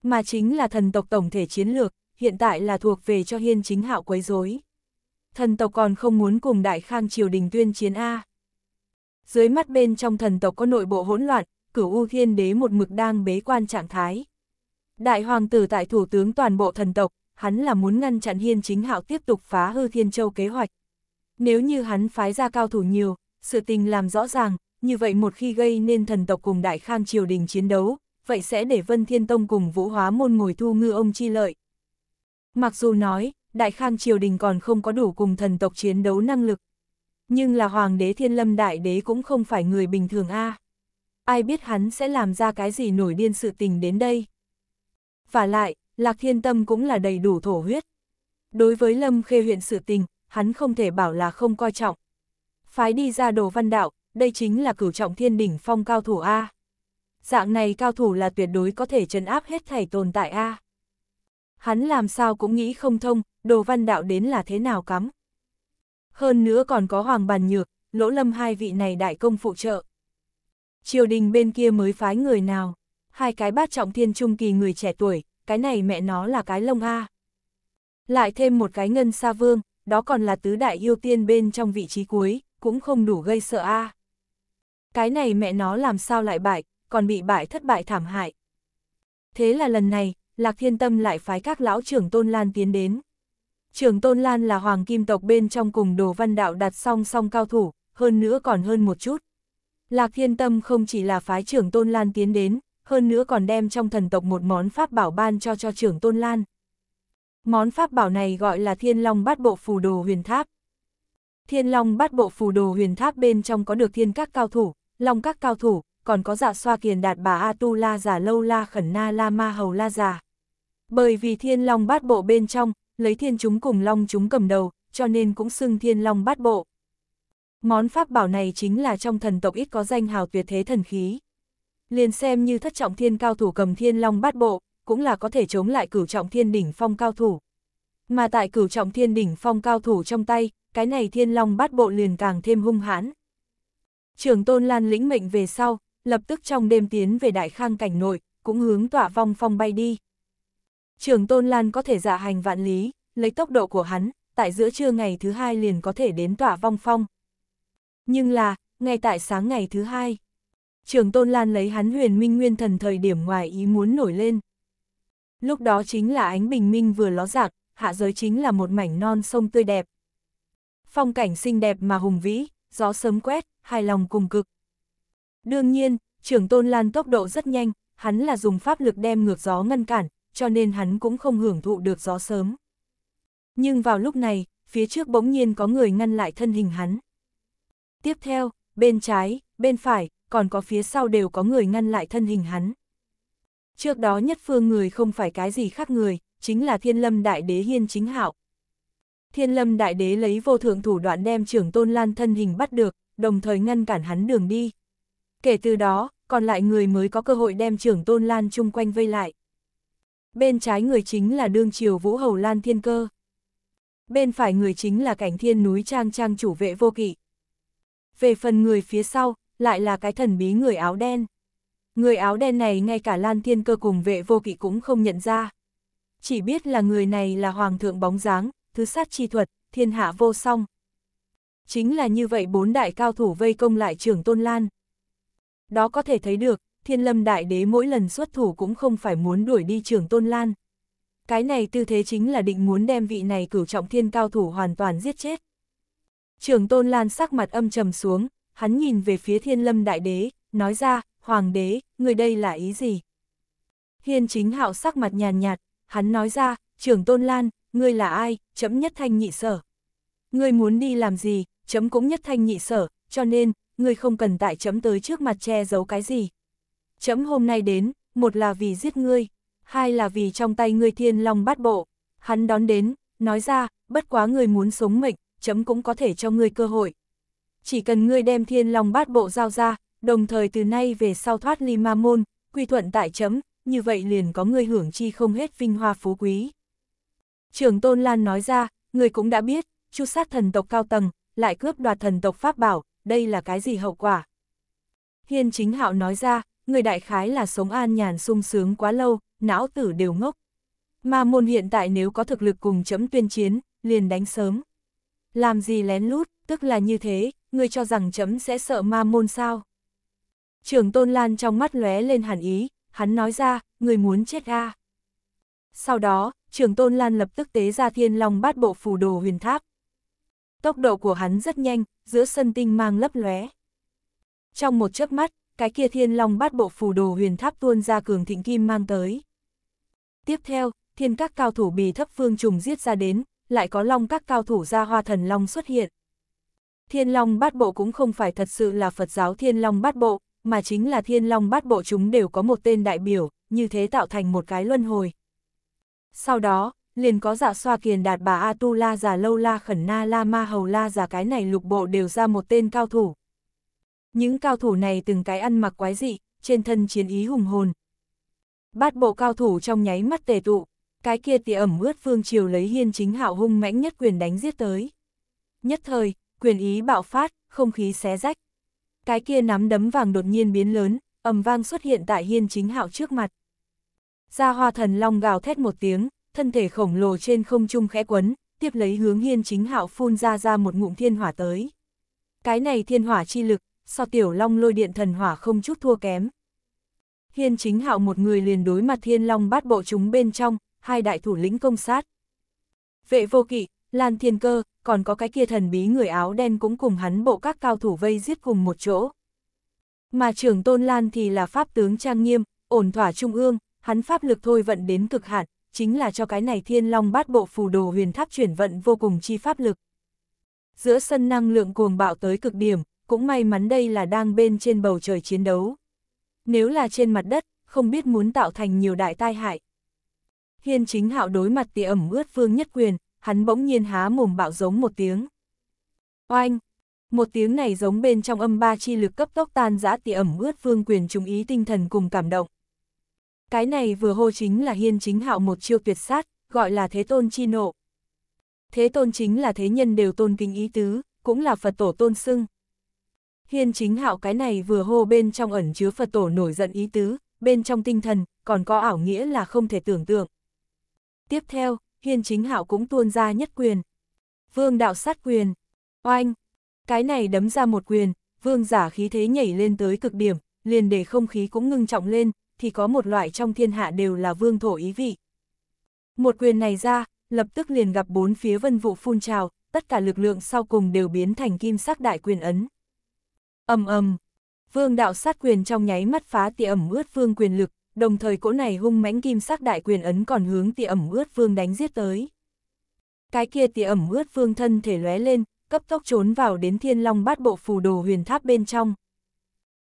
Mà chính là thần tộc tổng thể chiến lược, hiện tại là thuộc về cho hiên chính hạo quấy rối. Thần tộc còn không muốn cùng đại khang triều đình tuyên chiến A. Dưới mắt bên trong thần tộc có nội bộ hỗn loạn, cửu U Thiên Đế một mực đang bế quan trạng thái. Đại hoàng tử tại thủ tướng toàn bộ thần tộc, hắn là muốn ngăn chặn hiên chính hạo tiếp tục phá hư thiên châu kế hoạch. Nếu như hắn phái ra cao thủ nhiều, sự tình làm rõ ràng, như vậy một khi gây nên thần tộc cùng đại khang triều đình chiến đấu, vậy sẽ để Vân Thiên Tông cùng Vũ Hóa Môn ngồi thu ngư ông chi lợi. Mặc dù nói, đại khang triều đình còn không có đủ cùng thần tộc chiến đấu năng lực, nhưng là Hoàng đế Thiên Lâm Đại đế cũng không phải người bình thường a Ai biết hắn sẽ làm ra cái gì nổi điên sự tình đến đây. Và lại, Lạc Thiên Tâm cũng là đầy đủ thổ huyết. Đối với Lâm Khê huyện sự tình, hắn không thể bảo là không coi trọng. Phái đi ra đồ văn đạo, đây chính là cửu trọng thiên đỉnh phong cao thủ A. Dạng này cao thủ là tuyệt đối có thể trấn áp hết thảy tồn tại A. Hắn làm sao cũng nghĩ không thông, đồ văn đạo đến là thế nào cắm. Hơn nữa còn có hoàng bàn nhược, lỗ lâm hai vị này đại công phụ trợ. Triều đình bên kia mới phái người nào, hai cái bát trọng thiên trung kỳ người trẻ tuổi, cái này mẹ nó là cái lông A. Lại thêm một cái ngân sa vương, đó còn là tứ đại yêu tiên bên trong vị trí cuối, cũng không đủ gây sợ A. Cái này mẹ nó làm sao lại bại, còn bị bại thất bại thảm hại. Thế là lần này, Lạc Thiên Tâm lại phái các lão trưởng Tôn Lan tiến đến. Trưởng Tôn Lan là hoàng kim tộc bên trong cùng đồ văn đạo đặt song song cao thủ, hơn nữa còn hơn một chút. Lạc Thiên Tâm không chỉ là phái trưởng Tôn Lan tiến đến, hơn nữa còn đem trong thần tộc một món pháp bảo ban cho cho trưởng Tôn Lan. Món pháp bảo này gọi là Thiên Long Bát Bộ Phù Đồ Huyền Tháp. Thiên Long Bát Bộ Phù Đồ Huyền Tháp bên trong có được thiên các cao thủ, long các cao thủ, còn có dạ xoa kiền đạt bà Atula giả lâu la khẩn na la ma hầu la giả. Bởi vì thiên long bát bộ bên trong, lấy thiên chúng cùng long chúng cầm đầu, cho nên cũng xưng thiên long bát bộ. Món pháp bảo này chính là trong thần tộc ít có danh hào tuyệt thế thần khí. Liền xem như thất trọng thiên cao thủ cầm thiên long bát bộ, cũng là có thể chống lại cửu trọng thiên đỉnh phong cao thủ. Mà tại cửu trọng thiên đỉnh phong cao thủ trong tay, cái này thiên long bát bộ liền càng thêm hung hãn. Trường tôn lan lĩnh mệnh về sau, lập tức trong đêm tiến về đại khang cảnh nội, cũng hướng tỏa vong phong bay đi. Trường tôn lan có thể giả dạ hành vạn lý, lấy tốc độ của hắn, tại giữa trưa ngày thứ hai liền có thể đến tỏa vong phong. Nhưng là, ngay tại sáng ngày thứ hai, trường tôn lan lấy hắn huyền minh nguyên thần thời điểm ngoài ý muốn nổi lên. Lúc đó chính là ánh bình minh vừa ló giạc, hạ giới chính là một mảnh non sông tươi đẹp. Phong cảnh xinh đẹp mà hùng vĩ, gió sớm quét, hài lòng cùng cực. Đương nhiên, trưởng tôn lan tốc độ rất nhanh, hắn là dùng pháp lực đem ngược gió ngăn cản, cho nên hắn cũng không hưởng thụ được gió sớm. Nhưng vào lúc này, phía trước bỗng nhiên có người ngăn lại thân hình hắn. Tiếp theo, bên trái, bên phải, còn có phía sau đều có người ngăn lại thân hình hắn. Trước đó nhất phương người không phải cái gì khác người, chính là thiên lâm đại đế hiên chính hạo. Thiên lâm đại đế lấy vô thượng thủ đoạn đem trưởng tôn lan thân hình bắt được, đồng thời ngăn cản hắn đường đi. Kể từ đó, còn lại người mới có cơ hội đem trưởng Tôn Lan chung quanh vây lại. Bên trái người chính là đương triều Vũ Hầu Lan Thiên Cơ. Bên phải người chính là cảnh thiên núi Trang Trang chủ vệ vô kỵ. Về phần người phía sau, lại là cái thần bí người áo đen. Người áo đen này ngay cả Lan Thiên Cơ cùng vệ vô kỵ cũng không nhận ra. Chỉ biết là người này là hoàng thượng bóng dáng, thứ sát chi thuật, thiên hạ vô song, chính là như vậy bốn đại cao thủ vây công lại trưởng Tôn Lan. Đó có thể thấy được, thiên lâm đại đế mỗi lần xuất thủ cũng không phải muốn đuổi đi trưởng Tôn Lan. Cái này tư thế chính là định muốn đem vị này cửu trọng thiên cao thủ hoàn toàn giết chết. Trưởng Tôn Lan sắc mặt âm trầm xuống, hắn nhìn về phía thiên lâm đại đế, nói ra, hoàng đế, người đây là ý gì? Hiên chính hạo sắc mặt nhàn nhạt, hắn nói ra, trưởng Tôn Lan, ngươi là ai, chấm nhất thanh nhị sở. Ngươi muốn đi làm gì, chấm cũng nhất thanh nhị sở, cho nên, người không cần tại chấm tới trước mặt che giấu cái gì. Chấm hôm nay đến, một là vì giết ngươi, hai là vì trong tay ngươi thiên long bát bộ. Hắn đón đến, nói ra, bất quá ngươi muốn sống mệnh, chấm cũng có thể cho ngươi cơ hội. Chỉ cần ngươi đem thiên long bát bộ giao ra, đồng thời từ nay về sau thoát ly ma môn, quy thuận tại chấm, như vậy liền có ngươi hưởng chi không hết vinh hoa phú quý. Trường Tôn Lan nói ra, người cũng đã biết, chu sát thần tộc cao tầng, lại cướp đoạt thần tộc pháp bảo, đây là cái gì hậu quả? Hiên chính hạo nói ra, người đại khái là sống an nhàn sung sướng quá lâu, não tử đều ngốc. Ma môn hiện tại nếu có thực lực cùng chấm tuyên chiến, liền đánh sớm. Làm gì lén lút, tức là như thế, người cho rằng chấm sẽ sợ ma môn sao. Trường Tôn Lan trong mắt lóe lên hẳn ý, hắn nói ra, người muốn chết a. À? Sau đó, trường Tôn Lan lập tức tế ra thiên long bát bộ phù đồ huyền tháp. Tốc độ của hắn rất nhanh, giữa sân tinh mang lấp lóe. Trong một chớp mắt, cái kia thiên long bát bộ phù đồ huyền tháp tuôn ra cường thịnh kim mang tới. Tiếp theo, thiên các cao thủ bì thấp phương trùng giết ra đến, lại có long các cao thủ ra hoa thần long xuất hiện. Thiên long bát bộ cũng không phải thật sự là Phật giáo thiên long bát bộ, mà chính là thiên long bát bộ chúng đều có một tên đại biểu, như thế tạo thành một cái luân hồi. Sau đó, liền có dạ xoa kiền đạt bà Atula già lâu la khẩn na la ma hầu la già cái này lục bộ đều ra một tên cao thủ. Những cao thủ này từng cái ăn mặc quái dị, trên thân chiến ý hùng hồn. Bát bộ cao thủ trong nháy mắt tề tụ, cái kia tỉ ẩm ướt phương chiều lấy hiên chính hạo hung mãnh nhất quyền đánh giết tới. Nhất thời, quyền ý bạo phát, không khí xé rách. Cái kia nắm đấm vàng đột nhiên biến lớn, ầm vang xuất hiện tại hiên chính hạo trước mặt. Gia hoa thần long gào thét một tiếng, thân thể khổng lồ trên không trung khẽ quấn, tiếp lấy hướng hiên chính hạo phun ra ra một ngụm thiên hỏa tới. Cái này thiên hỏa chi lực, so tiểu long lôi điện thần hỏa không chút thua kém. Hiên chính hạo một người liền đối mặt thiên long bát bộ chúng bên trong, hai đại thủ lĩnh công sát. Vệ vô kỵ, Lan Thiên Cơ, còn có cái kia thần bí người áo đen cũng cùng hắn bộ các cao thủ vây giết cùng một chỗ. Mà trưởng Tôn Lan thì là pháp tướng trang nghiêm, ổn thỏa trung ương, hắn pháp lực thôi vận đến cực hạn, chính là cho cái này thiên long bát bộ phù đồ huyền tháp chuyển vận vô cùng chi pháp lực. Giữa sân năng lượng cuồng bạo tới cực điểm, cũng may mắn đây là đang bên trên bầu trời chiến đấu. Nếu là trên mặt đất, không biết muốn tạo thành nhiều đại tai hại. Hiên chính hạo đối mặt tỉ ẩm ướt phương nhất quyền, hắn bỗng nhiên há mồm bạo giống một tiếng. Oanh! Một tiếng này giống bên trong âm ba chi lực cấp tốc tan giã tỉ ẩm ướt phương quyền trùng ý tinh thần cùng cảm động cái này vừa hô chính là hiên chính hạo một chiêu tuyệt sát, gọi là thế tôn chi nộ. Thế tôn chính là thế nhân đều tôn kính ý tứ, cũng là Phật tổ tôn sưng. Hiên chính hạo cái này vừa hô bên trong ẩn chứa Phật tổ nổi giận ý tứ, bên trong tinh thần, còn có ảo nghĩa là không thể tưởng tượng. Tiếp theo, hiên chính hạo cũng tuôn ra nhất quyền. Vương đạo sát quyền. Oanh! Cái này đấm ra một quyền, vương giả khí thế nhảy lên tới cực điểm, liền để không khí cũng ngưng trọng lên, thì có một loại trong thiên hạ đều là vương thổ ý vị. Một quyền này ra, lập tức liền gặp bốn phía vân vụ phun trào, tất cả lực lượng sau cùng đều biến thành kim sắc đại quyền ấn. ầm ầm, vương đạo sát quyền trong nháy mắt phá tị ẩm ướt vương quyền lực, đồng thời cỗ này hung mãnh kim sắc đại quyền ấn còn hướng tị ẩm ướt vương đánh giết tới. Cái kia tị ẩm ướt vương thân thể lóe lên, cấp tốc trốn vào đến thiên long bát bộ phù đồ huyền tháp bên trong.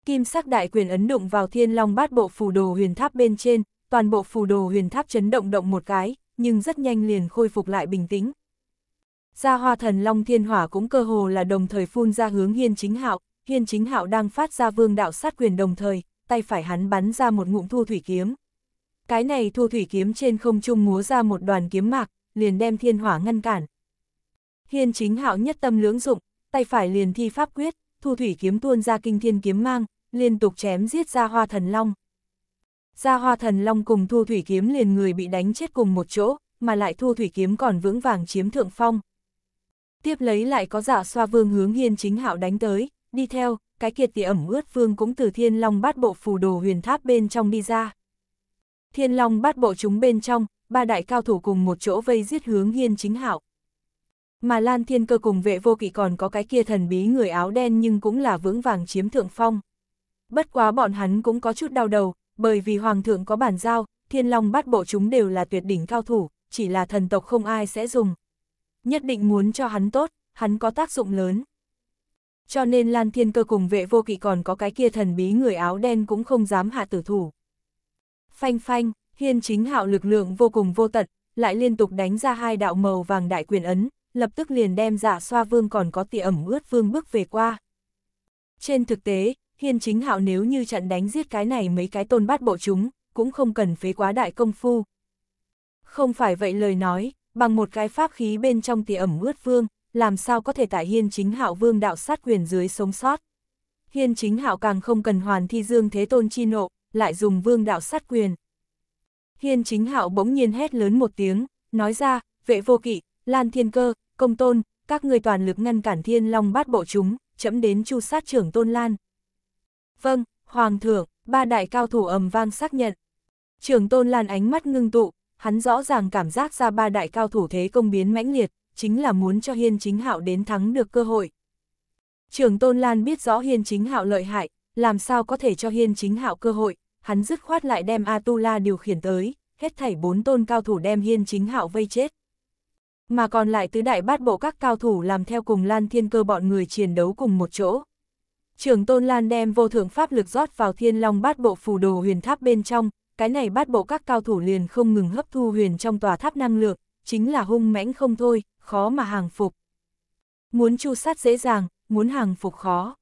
Kim sắc đại quyền ấn đụng vào thiên long bát bộ phù đồ huyền tháp bên trên, toàn bộ phù đồ huyền tháp chấn động động một cái, nhưng rất nhanh liền khôi phục lại bình tĩnh. Gia hoa thần long thiên hỏa cũng cơ hồ là đồng thời phun ra hướng hiên chính hạo, hiên chính hạo đang phát ra vương đạo sát quyền đồng thời, tay phải hắn bắn ra một ngụm thu thủy kiếm. Cái này thu thủy kiếm trên không trung múa ra một đoàn kiếm mạc, liền đem thiên hỏa ngăn cản. Hiên chính hạo nhất tâm lưỡng dụng, tay phải liền thi pháp quyết thu thủy kiếm tuôn ra kinh thiên kiếm mang, liên tục chém giết ra hoa thần long. Ra hoa thần long cùng thu thủy kiếm liền người bị đánh chết cùng một chỗ, mà lại thu thủy kiếm còn vững vàng chiếm thượng phong. Tiếp lấy lại có giả dạ xoa vương hướng hiên chính hạo đánh tới, đi theo, cái kiệt tỉ ẩm ướt vương cũng từ thiên long bát bộ phù đồ huyền tháp bên trong đi ra. Thiên long bát bộ chúng bên trong, ba đại cao thủ cùng một chỗ vây giết hướng hiên chính hạo. Mà Lan Thiên Cơ cùng vệ vô kỵ còn có cái kia thần bí người áo đen nhưng cũng là vững vàng chiếm thượng phong. Bất quá bọn hắn cũng có chút đau đầu, bởi vì Hoàng thượng có bản giao, Thiên Long bắt bộ chúng đều là tuyệt đỉnh cao thủ, chỉ là thần tộc không ai sẽ dùng. Nhất định muốn cho hắn tốt, hắn có tác dụng lớn. Cho nên Lan Thiên Cơ cùng vệ vô kỵ còn có cái kia thần bí người áo đen cũng không dám hạ tử thủ. Phanh phanh, hiên chính hạo lực lượng vô cùng vô tận, lại liên tục đánh ra hai đạo màu vàng đại quyền ấn, lập tức liền đem giả dạ xoa vương còn có tỉ ẩm ướt vương bước về qua. Trên thực tế, hiên chính hạo nếu như trận đánh giết cái này mấy cái tôn bát bộ chúng, cũng không cần phế quá đại công phu. Không phải vậy lời nói, bằng một cái pháp khí bên trong tỉ ẩm ướt vương, làm sao có thể tại hiên chính hạo vương đạo sát quyền dưới sống sót. Hiên chính hạo càng không cần hoàn thi dương thế tôn chi nộ, lại dùng vương đạo sát quyền. Hiên chính hạo bỗng nhiên hét lớn một tiếng, nói ra, vệ vô kỵ, Lan Thiên Cơ, Công Tôn, các người toàn lực ngăn cản Thiên Long bát bộ chúng, chấm đến chu sát trưởng Tôn Lan. Vâng, Hoàng thượng, ba đại cao thủ ầm vang xác nhận. Trưởng Tôn Lan ánh mắt ngưng tụ, hắn rõ ràng cảm giác ra ba đại cao thủ thế công biến mãnh liệt, chính là muốn cho Hiên Chính Hạo đến thắng được cơ hội. Trưởng Tôn Lan biết rõ Hiên Chính Hạo lợi hại, làm sao có thể cho Hiên Chính Hạo cơ hội, hắn dứt khoát lại đem Atula điều khiển tới, hết thảy bốn tôn cao thủ đem Hiên Chính Hạo vây chết mà còn lại tứ đại bát bộ các cao thủ làm theo cùng Lan Thiên Cơ bọn người chiến đấu cùng một chỗ. Trưởng Tôn Lan đem vô thượng pháp lực rót vào Thiên Long bát bộ phù đồ huyền tháp bên trong, cái này bát bộ các cao thủ liền không ngừng hấp thu huyền trong tòa tháp năng lượng, chính là hung mãnh không thôi, khó mà hàng phục. Muốn chu sát dễ dàng, muốn hàng phục khó.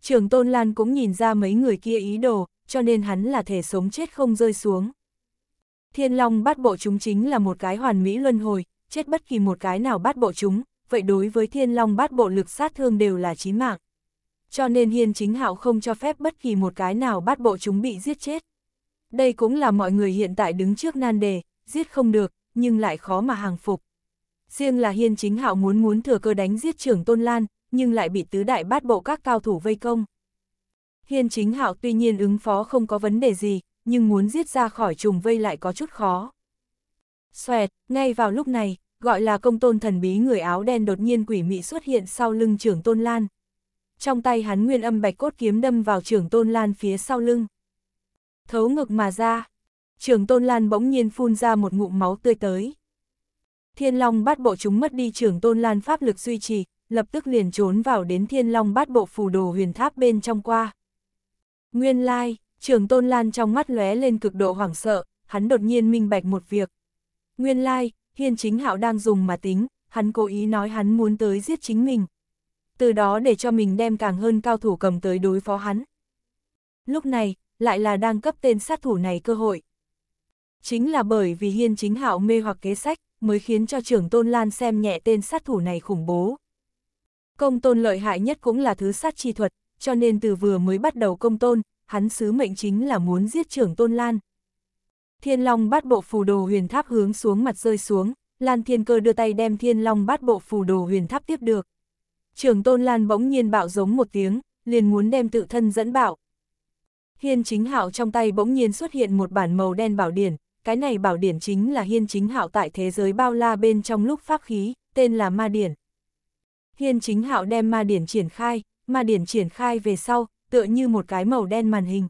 Trưởng Tôn Lan cũng nhìn ra mấy người kia ý đồ, cho nên hắn là thể sống chết không rơi xuống. Thiên Long bát bộ chúng chính là một cái hoàn mỹ luân hồi, chết bất kỳ một cái nào bát bộ chúng, vậy đối với thiên long bát bộ lực sát thương đều là chí mạng. Cho nên hiên chính hạo không cho phép bất kỳ một cái nào bát bộ chúng bị giết chết. Đây cũng là mọi người hiện tại đứng trước nan đề, giết không được, nhưng lại khó mà hàng phục. Riêng là hiên chính hạo muốn muốn thừa cơ đánh giết trưởng Tôn Lan, nhưng lại bị tứ đại bát bộ các cao thủ vây công. Hiên chính hạo tuy nhiên ứng phó không có vấn đề gì, nhưng muốn giết ra khỏi trùng vây lại có chút khó. Xoẹt, ngay vào lúc này, gọi là công tôn thần bí người áo đen đột nhiên quỷ mị xuất hiện sau lưng trưởng tôn lan. Trong tay hắn nguyên âm bạch cốt kiếm đâm vào trưởng tôn lan phía sau lưng. Thấu ngực mà ra, trưởng tôn lan bỗng nhiên phun ra một ngụm máu tươi tới. Thiên Long bát bộ chúng mất đi trưởng tôn lan pháp lực duy trì, lập tức liền trốn vào đến Thiên Long bát bộ phù đồ huyền tháp bên trong qua. Nguyên lai, trưởng tôn lan trong mắt lóe lên cực độ hoảng sợ, hắn đột nhiên minh bạch một việc. Nguyên lai, like, hiên chính hạo đang dùng mà tính, hắn cố ý nói hắn muốn tới giết chính mình. Từ đó để cho mình đem càng hơn cao thủ cầm tới đối phó hắn. Lúc này, lại là đang cấp tên sát thủ này cơ hội. Chính là bởi vì hiên chính hạo mê hoặc kế sách, mới khiến cho trưởng Tôn Lan xem nhẹ tên sát thủ này khủng bố. Công Tôn lợi hại nhất cũng là thứ sát chi thuật, cho nên từ vừa mới bắt đầu Công Tôn, hắn sứ mệnh chính là muốn giết trưởng Tôn Lan. Thiên Long bát bộ phù đồ huyền tháp hướng xuống mặt rơi xuống, Lan Thiên Cơ đưa tay đem Thiên Long bát bộ phù đồ huyền tháp tiếp được. Trường Tôn Lan bỗng nhiên bạo giống một tiếng, liền muốn đem tự thân dẫn bạo. Hiên Chính Hạo trong tay bỗng nhiên xuất hiện một bản màu đen bảo điển, cái này bảo điển chính là Hiên Chính Hạo tại thế giới bao la bên trong lúc pháp khí, tên là Ma Điển. Hiên Chính Hạo đem Ma Điển triển khai, Ma Điển triển khai về sau, tựa như một cái màu đen màn hình.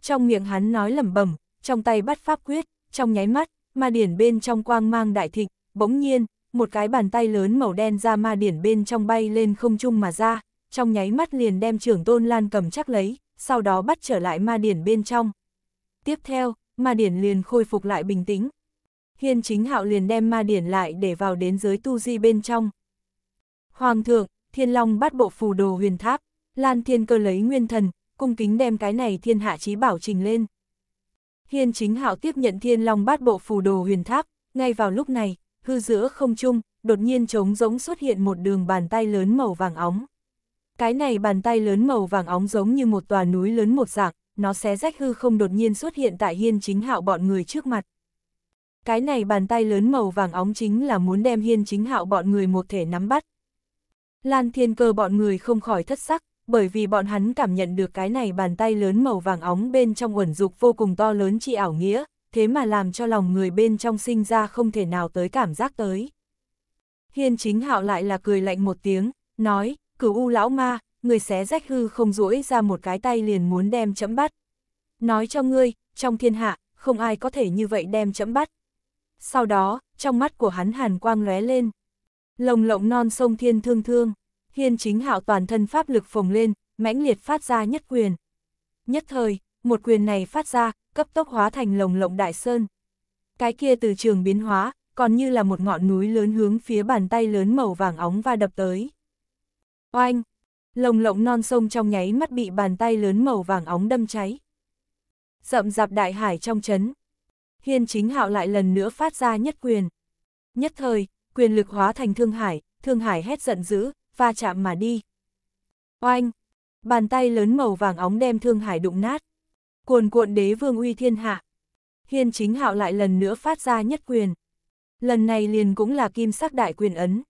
Trong miệng hắn nói lẩm bẩm, trong tay bắt pháp quyết, trong nháy mắt, ma điển bên trong quang mang đại thịnh, bỗng nhiên, một cái bàn tay lớn màu đen ra ma điển bên trong bay lên không trung mà ra, trong nháy mắt liền đem trưởng tôn lan cầm chắc lấy, sau đó bắt trở lại ma điển bên trong. Tiếp theo, ma điển liền khôi phục lại bình tĩnh. Hiên chính hạo liền đem ma điển lại để vào đến giới tu di bên trong. Hoàng thượng, thiên long bắt bộ phù đồ huyền tháp, lan thiên cơ lấy nguyên thần, cung kính đem cái này thiên hạ trí bảo trình lên. Hiên chính hạo tiếp nhận thiên long bát bộ phù đồ huyền tháp, ngay vào lúc này, hư giữa không trung, đột nhiên trống rỗng xuất hiện một đường bàn tay lớn màu vàng óng. Cái này bàn tay lớn màu vàng óng giống như một tòa núi lớn một dạng, nó xé rách hư không đột nhiên xuất hiện tại hiên chính hạo bọn người trước mặt. Cái này bàn tay lớn màu vàng óng chính là muốn đem hiên chính hạo bọn người một thể nắm bắt. Lan thiên cơ bọn người không khỏi thất sắc, bởi vì bọn hắn cảm nhận được cái này bàn tay lớn màu vàng óng bên trong uẩn dục vô cùng to lớn chi ảo nghĩa, thế mà làm cho lòng người bên trong sinh ra không thể nào tới cảm giác tới. Hiên chính hạo lại là cười lạnh một tiếng, nói, cửu u lão ma, người xé rách hư không rũi ra một cái tay liền muốn đem chấm bắt. Nói cho ngươi, trong thiên hạ, không ai có thể như vậy đem chấm bắt. Sau đó, trong mắt của hắn hàn quang lóe lên. Lồng lộng non sông thiên thương thương hiên chính hạo toàn thân pháp lực phồng lên, mãnh liệt phát ra nhất quyền. Nhất thời, một quyền này phát ra, cấp tốc hóa thành lồng lộng đại sơn. Cái kia từ trường biến hóa, còn như là một ngọn núi lớn hướng phía bàn tay lớn màu vàng óng và đập tới. Oanh! Lồng lộng non sông trong nháy mắt bị bàn tay lớn màu vàng óng đâm cháy. Rậm rạp đại hải trong chấn. Hiên chính hạo lại lần nữa phát ra nhất quyền. Nhất thời, quyền lực hóa thành thương hải, thương hải hét giận dữ, va chạm mà đi. Oanh! Bàn tay lớn màu vàng óng đem Thương Hải đụng nát. Cuồn cuộn đế vương uy thiên hạ. Hiên chính hạo lại lần nữa phát ra nhất quyền. Lần này liền cũng là kim sắc đại quyền ấn.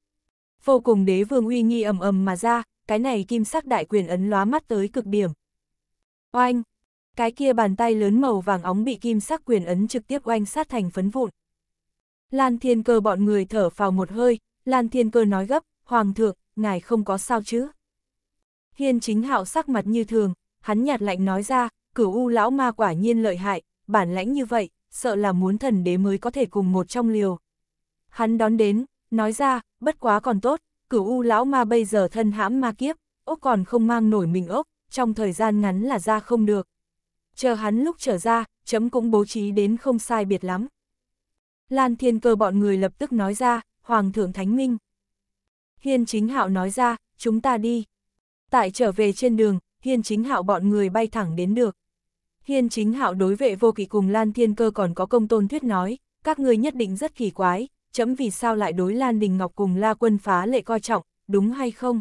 Vô cùng đế vương uy nghi ầm ầm mà ra, cái này kim sắc đại quyền ấn lóa mắt tới cực điểm. Oanh! Cái kia bàn tay lớn màu vàng óng bị kim sắc quyền ấn trực tiếp oanh sát thành phấn vụn. Lan Thiên Cơ bọn người thở phào một hơi, Lan Thiên Cơ nói gấp, Hoàng thượng, ngài không có sao chứ. Hiên chính hạo sắc mặt như thường, hắn nhạt lạnh nói ra, cửu u lão ma quả nhiên lợi hại, bản lãnh như vậy, sợ là muốn thần đế mới có thể cùng một trong liều. Hắn đón đến, nói ra, bất quá còn tốt, cửu u lão ma bây giờ thân hãm ma kiếp, ốc còn không mang nổi mình ốc, trong thời gian ngắn là ra không được. Chờ hắn lúc trở ra, chấm cũng bố trí đến không sai biệt lắm. Lan thiên cơ bọn người lập tức nói ra, Hoàng thượng Thánh Minh. Hiên chính hạo nói ra, chúng ta đi. Tại trở về trên đường, hiên chính hạo bọn người bay thẳng đến được. Hiên chính hạo đối vệ vô kỵ cùng Lan Thiên Cơ còn có công tôn thuyết nói, các người nhất định rất kỳ quái, chấm vì sao lại đối Lan Đình Ngọc cùng La Quân phá lệ coi trọng, đúng hay không?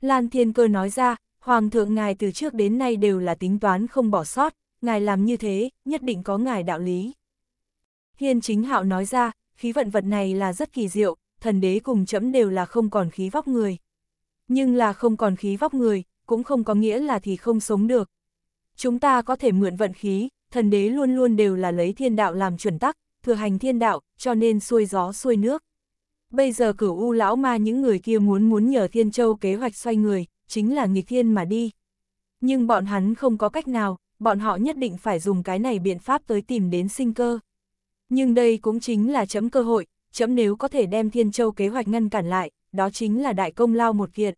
Lan Thiên Cơ nói ra, Hoàng thượng ngài từ trước đến nay đều là tính toán không bỏ sót, ngài làm như thế, nhất định có ngài đạo lý. Hiên chính hạo nói ra, khí vận vật này là rất kỳ diệu, thần đế cùng chấm đều là không còn khí vóc người. Nhưng là không còn khí vóc người, cũng không có nghĩa là thì không sống được. Chúng ta có thể mượn vận khí, thần đế luôn luôn đều là lấy thiên đạo làm chuẩn tắc, thừa hành thiên đạo, cho nên xuôi gió xuôi nước. Bây giờ cửu u lão ma những người kia muốn muốn nhờ thiên châu kế hoạch xoay người, chính là nghịch thiên mà đi. Nhưng bọn hắn không có cách nào, bọn họ nhất định phải dùng cái này biện pháp tới tìm đến sinh cơ. Nhưng đây cũng chính là chấm cơ hội, chấm nếu có thể đem Thiên Châu kế hoạch ngăn cản lại, đó chính là đại công lao một kiện.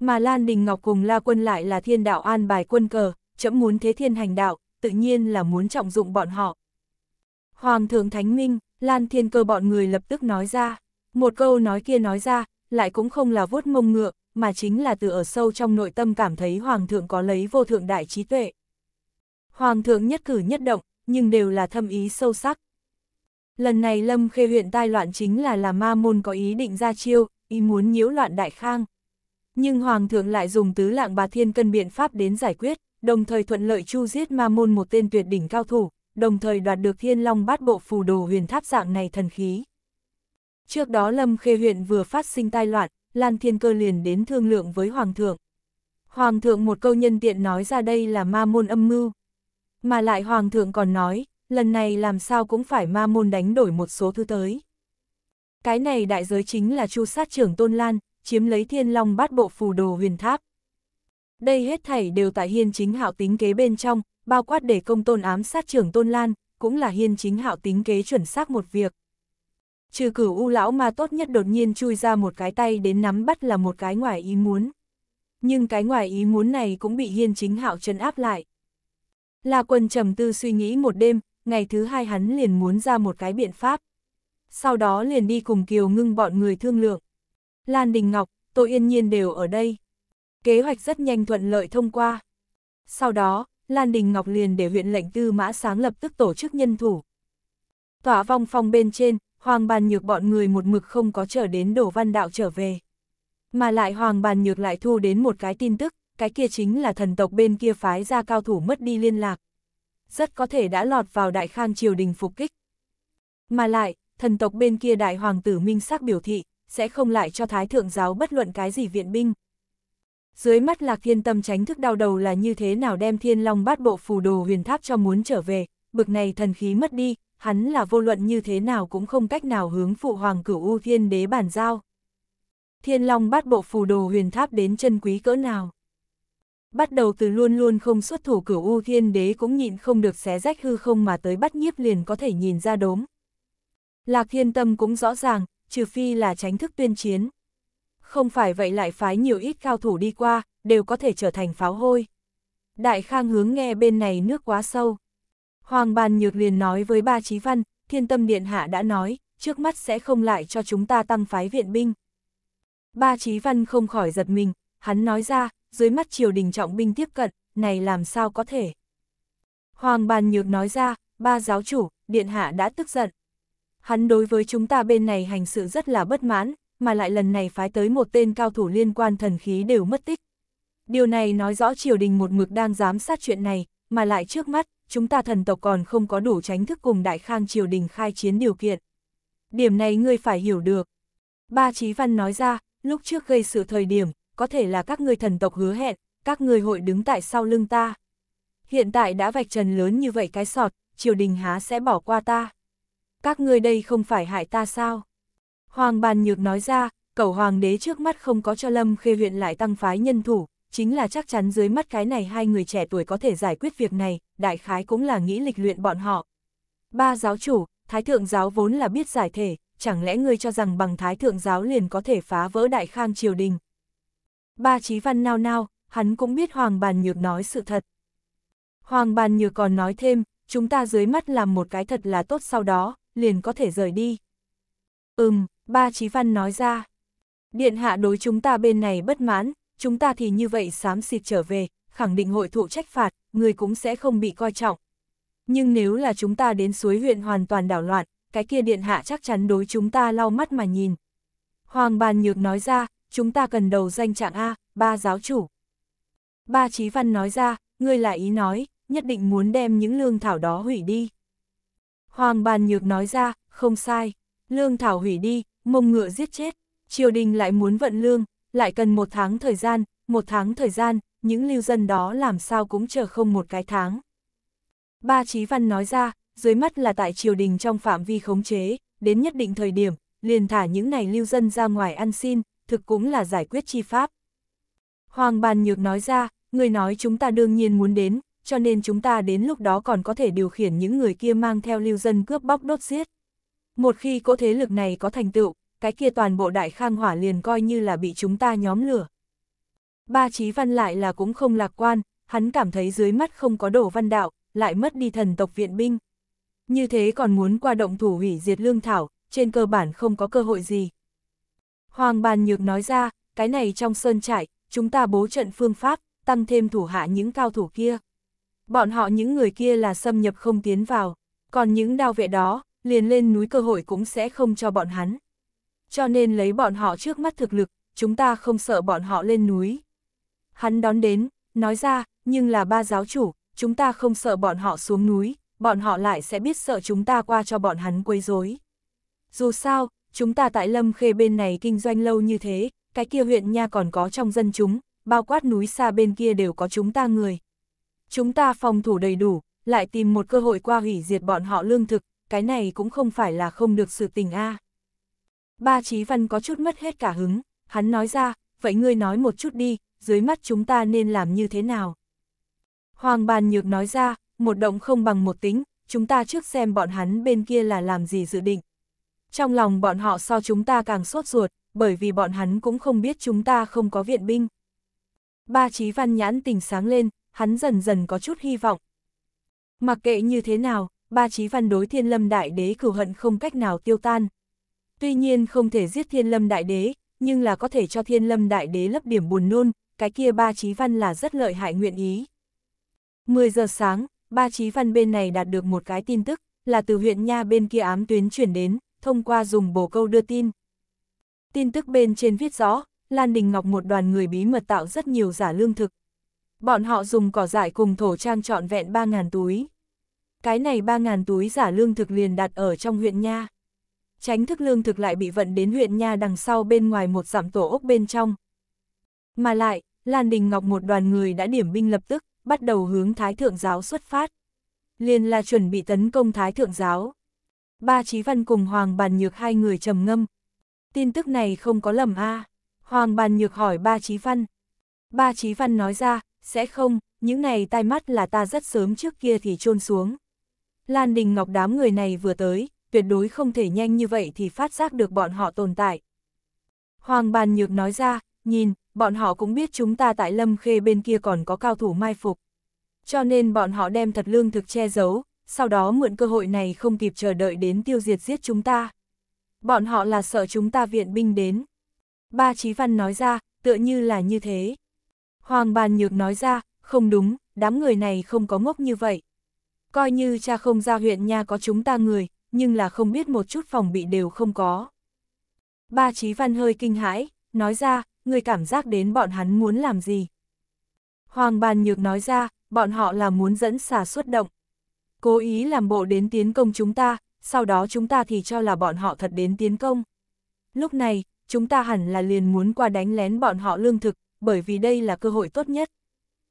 Mà Lan Đình Ngọc cùng La Quân lại là thiên đạo an bài quân cờ, chấm muốn thế thiên hành đạo, tự nhiên là muốn trọng dụng bọn họ. Hoàng thượng Thánh Minh, Lan Thiên Cơ bọn người lập tức nói ra, một câu nói kia nói ra, lại cũng không là vuốt mông ngựa, mà chính là từ ở sâu trong nội tâm cảm thấy Hoàng thượng có lấy vô thượng đại trí tuệ. Hoàng thượng nhất cử nhất động, nhưng đều là thâm ý sâu sắc. Lần này Lâm Khê huyện tai loạn chính là là ma môn có ý định ra chiêu, ý muốn nhiễu loạn đại khang. Nhưng Hoàng thượng lại dùng tứ lạng bà thiên cân biện pháp đến giải quyết, đồng thời thuận lợi chu giết ma môn một tên tuyệt đỉnh cao thủ, đồng thời đoạt được thiên long bát bộ phù đồ huyền tháp dạng này thần khí. Trước đó Lâm Khê huyện vừa phát sinh tai loạn, Lan Thiên Cơ liền đến thương lượng với Hoàng thượng. Hoàng thượng một câu nhân tiện nói ra đây là ma môn âm mưu. Mà lại Hoàng thượng còn nói, lần này làm sao cũng phải ma môn đánh đổi một số thứ tới. Cái này đại giới chính là chu sát trưởng Tôn Lan, chiếm lấy thiên long bát bộ phù đồ huyền tháp. Đây hết thảy đều tại hiên chính hạo tính kế bên trong, bao quát để công tôn ám sát trưởng Tôn Lan, cũng là hiên chính hạo tính kế chuẩn xác một việc. Trừ cửu u lão mà tốt nhất đột nhiên chui ra một cái tay đến nắm bắt là một cái ngoài ý muốn. Nhưng cái ngoài ý muốn này cũng bị hiên chính hạo trấn áp lại. Là quần trầm tư suy nghĩ một đêm, ngày thứ hai hắn liền muốn ra một cái biện pháp. Sau đó liền đi cùng Kiều ngưng bọn người thương lượng. Lan Đình Ngọc, Tô Yên Nhiên đều ở đây. Kế hoạch rất nhanh thuận lợi thông qua. Sau đó, Lan Đình Ngọc liền để huyện lệnh tư mã sáng lập tức tổ chức nhân thủ. Tỏa vong phòng bên trên, Hoàng Bàn Nhược bọn người một mực không có trở đến đổ văn đạo trở về. Mà lại Hoàng Bàn Nhược lại thu đến một cái tin tức, cái kia chính là thần tộc bên kia phái ra cao thủ mất đi liên lạc, rất có thể đã lọt vào đại khang triều đình phục kích. Mà lại, thần tộc bên kia đại hoàng tử minh xác biểu thị, sẽ không lại cho thái thượng giáo bất luận cái gì viện binh. Dưới mắt lạc thiên tâm tránh thức đau đầu là như thế nào đem thiên long bát bộ phù đồ huyền tháp cho muốn trở về, bực này thần khí mất đi, hắn là vô luận như thế nào cũng không cách nào hướng phụ hoàng cửu u thiên đế bàn giao. Thiên long bát bộ phù đồ huyền tháp đến chân quý cỡ nào. Bắt đầu từ luôn luôn không xuất thủ cửu U Thiên Đế cũng nhịn không được xé rách hư không mà tới bắt nhiếp liền có thể nhìn ra đốm. Lạc Thiên Tâm cũng rõ ràng, trừ phi là tránh thức tuyên chiến. Không phải vậy lại phái nhiều ít cao thủ đi qua, đều có thể trở thành pháo hôi. Đại Khang hướng nghe bên này nước quá sâu. Hoàng Bàn Nhược liền nói với ba trí văn, Thiên Tâm Điện Hạ đã nói, trước mắt sẽ không lại cho chúng ta tăng phái viện binh. Ba trí văn không khỏi giật mình, hắn nói ra, dưới mắt triều đình trọng binh tiếp cận, này làm sao có thể. Hoàng bàn nhược nói ra, ba giáo chủ, điện hạ đã tức giận. Hắn đối với chúng ta bên này hành sự rất là bất mãn, mà lại lần này phái tới một tên cao thủ liên quan thần khí đều mất tích. Điều này nói rõ triều đình một mực đang giám sát chuyện này, mà lại trước mắt, chúng ta thần tộc còn không có đủ tránh thức cùng đại khang triều đình khai chiến điều kiện. Điểm này ngươi phải hiểu được. Ba Chí Văn nói ra, lúc trước gây sự thời điểm, có thể là các người thần tộc hứa hẹn, các người hội đứng tại sau lưng ta. Hiện tại đã vạch trần lớn như vậy cái sọt, triều đình há sẽ bỏ qua ta. Các người đây không phải hại ta sao? Hoàng bàn nhược nói ra, cầu hoàng đế trước mắt không có cho lâm khê huyện lại tăng phái nhân thủ, chính là chắc chắn dưới mắt cái này hai người trẻ tuổi có thể giải quyết việc này, đại khái cũng là nghĩ lịch luyện bọn họ. Ba giáo chủ, thái thượng giáo vốn là biết giải thể, chẳng lẽ ngươi cho rằng bằng thái thượng giáo liền có thể phá vỡ đại khang triều đình, Ba Chí Văn nao nao, hắn cũng biết Hoàng Bàn Nhược nói sự thật. Hoàng Bàn Nhược còn nói thêm, chúng ta dưới mắt làm một cái thật là tốt sau đó, liền có thể rời đi. Ừm, ba Chí Văn nói ra. Điện hạ đối chúng ta bên này bất mãn, chúng ta thì như vậy xám xịt trở về, khẳng định hội thụ trách phạt, người cũng sẽ không bị coi trọng. Nhưng nếu là chúng ta đến suối huyện hoàn toàn đảo loạn, cái kia điện hạ chắc chắn đối chúng ta lau mắt mà nhìn. Hoàng Bàn Nhược nói ra, chúng ta cần đầu danh trạng A, ba giáo chủ. Ba Chí Văn nói ra, ngươi là ý nói, nhất định muốn đem những lương thảo đó hủy đi. Hoàng Bàn Nhược nói ra, không sai, lương thảo hủy đi, mông ngựa giết chết, triều đình lại muốn vận lương, lại cần một tháng thời gian, một tháng thời gian, những lưu dân đó làm sao cũng chờ không một cái tháng. Ba Chí Văn nói ra, dưới mắt là tại triều đình trong phạm vi khống chế, đến nhất định thời điểm, liền thả những này lưu dân ra ngoài ăn xin, thực cũng là giải quyết chi pháp. Hoàng Bàn Nhược nói ra, người nói chúng ta đương nhiên muốn đến, cho nên chúng ta đến lúc đó còn có thể điều khiển những người kia mang theo lưu dân cướp bóc đốt giết. Một khi cỗ thế lực này có thành tựu, cái kia toàn bộ đại khang hỏa liền coi như là bị chúng ta nhóm lửa. Ba Chí Văn lại là cũng không lạc quan, hắn cảm thấy dưới mắt không có đổ văn đạo, lại mất đi thần tộc viện binh. Như thế còn muốn qua động thủ hủy diệt lương thảo, trên cơ bản không có cơ hội gì. Hoàng Bàn Nhược nói ra, cái này trong sơn trại, chúng ta bố trận phương pháp, tăng thêm thủ hạ những cao thủ kia. Bọn họ những người kia là xâm nhập không tiến vào, còn những đao vệ đó, liền lên núi cơ hội cũng sẽ không cho bọn hắn. Cho nên lấy bọn họ trước mắt thực lực, chúng ta không sợ bọn họ lên núi. Hắn đón đến, nói ra, nhưng là ba giáo chủ, chúng ta không sợ bọn họ xuống núi, bọn họ lại sẽ biết sợ chúng ta qua cho bọn hắn quấy rối. Dù sao, chúng ta tại Lâm Khê bên này kinh doanh lâu như thế, cái kia huyện nha còn có trong dân chúng, bao quát núi xa bên kia đều có chúng ta người. Chúng ta phòng thủ đầy đủ, lại tìm một cơ hội qua hủy diệt bọn họ lương thực, cái này cũng không phải là không được sự tình a. Ba Chí Văn có chút mất hết cả hứng, hắn nói ra, vậy ngươi nói một chút đi, dưới mắt chúng ta nên làm như thế nào? Hoàng Bàn Nhược nói ra, một động không bằng một tính, chúng ta trước xem bọn hắn bên kia là làm gì dự định. Trong lòng bọn họ so chúng ta càng sốt ruột, bởi vì bọn hắn cũng không biết chúng ta không có viện binh. Ba trí văn nhãn tình sáng lên, hắn dần dần có chút hy vọng. Mặc kệ như thế nào, ba trí văn đối thiên lâm đại đế cửu hận không cách nào tiêu tan. Tuy nhiên không thể giết thiên lâm đại đế, nhưng là có thể cho thiên lâm đại đế lấp điểm buồn nôn, cái kia ba trí văn là rất lợi hại nguyện ý. 10 giờ sáng, ba trí văn bên này đạt được một cái tin tức, là từ huyện Nha bên kia ám tuyến chuyển đến, thông qua dùng bồ câu đưa tin. Tin tức bên trên viết rõ, Lan Đình Ngọc một đoàn người bí mật tạo rất nhiều giả lương thực. Bọn họ dùng cỏ dại cùng thổ trang trọn vẹn 3.000 túi. Cái này 3.000 túi giả lương thực liền đặt ở trong huyện Nha. Tránh thức lương thực lại bị vận đến huyện Nha đằng sau bên ngoài một giảm tổ ốc bên trong. Mà lại, Lan Đình Ngọc một đoàn người đã điểm binh lập tức, bắt đầu hướng Thái Thượng Giáo xuất phát. Liền là chuẩn bị tấn công Thái Thượng Giáo. Ba Chí Văn cùng Hoàng Bàn Nhược hai người trầm ngâm. Tin tức này không có lầm a Hoàng Bàn Nhược hỏi ba Chí Văn. Ba Chí Văn nói ra, sẽ không, những này tai mắt là ta rất sớm trước kia thì chôn xuống. Lan Đình Ngọc đám người này vừa tới, tuyệt đối không thể nhanh như vậy thì phát giác được bọn họ tồn tại. Hoàng Bàn Nhược nói ra, nhìn, bọn họ cũng biết chúng ta tại Lâm Khê bên kia còn có cao thủ mai phục. Cho nên bọn họ đem thật lương thực che giấu, sau đó mượn cơ hội này không kịp chờ đợi đến tiêu diệt giết chúng ta. Bọn họ là sợ chúng ta viện binh đến. Ba Chí Văn nói ra, tựa như là như thế. Hoàng Bàn Nhược nói ra, không đúng, đám người này không có ngốc như vậy. Coi như cha không ra huyện nha có chúng ta người, nhưng là không biết một chút phòng bị đều không có. Ba Chí Văn hơi kinh hãi, nói ra, người cảm giác đến bọn hắn muốn làm gì. Hoàng Bàn Nhược nói ra, bọn họ là muốn dẫn xà xuất động cố ý làm bộ đến tiến công chúng ta, sau đó chúng ta thì cho là bọn họ thật đến tiến công. Lúc này, chúng ta hẳn là liền muốn qua đánh lén bọn họ lương thực, bởi vì đây là cơ hội tốt nhất.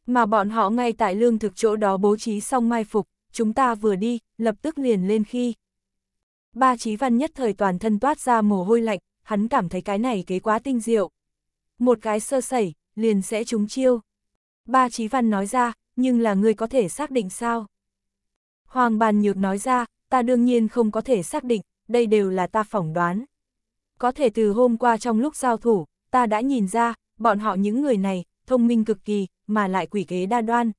Mà bọn họ ngay tại lương thực chỗ đó bố trí xong mai phục, chúng ta vừa đi, lập tức liền lên khi. Ba trí văn nhất thời toàn thân toát ra mồ hôi lạnh, hắn cảm thấy cái này kế quá tinh diệu. Một cái sơ sẩy, liền sẽ trúng chiêu. Ba trí văn nói ra, nhưng là người có thể xác định sao? Hoàng Bàn Nhược nói ra, ta đương nhiên không có thể xác định, đây đều là ta phỏng đoán. Có thể từ hôm qua trong lúc giao thủ, ta đã nhìn ra, bọn họ những người này, thông minh cực kỳ, mà lại quỷ kế đa đoan.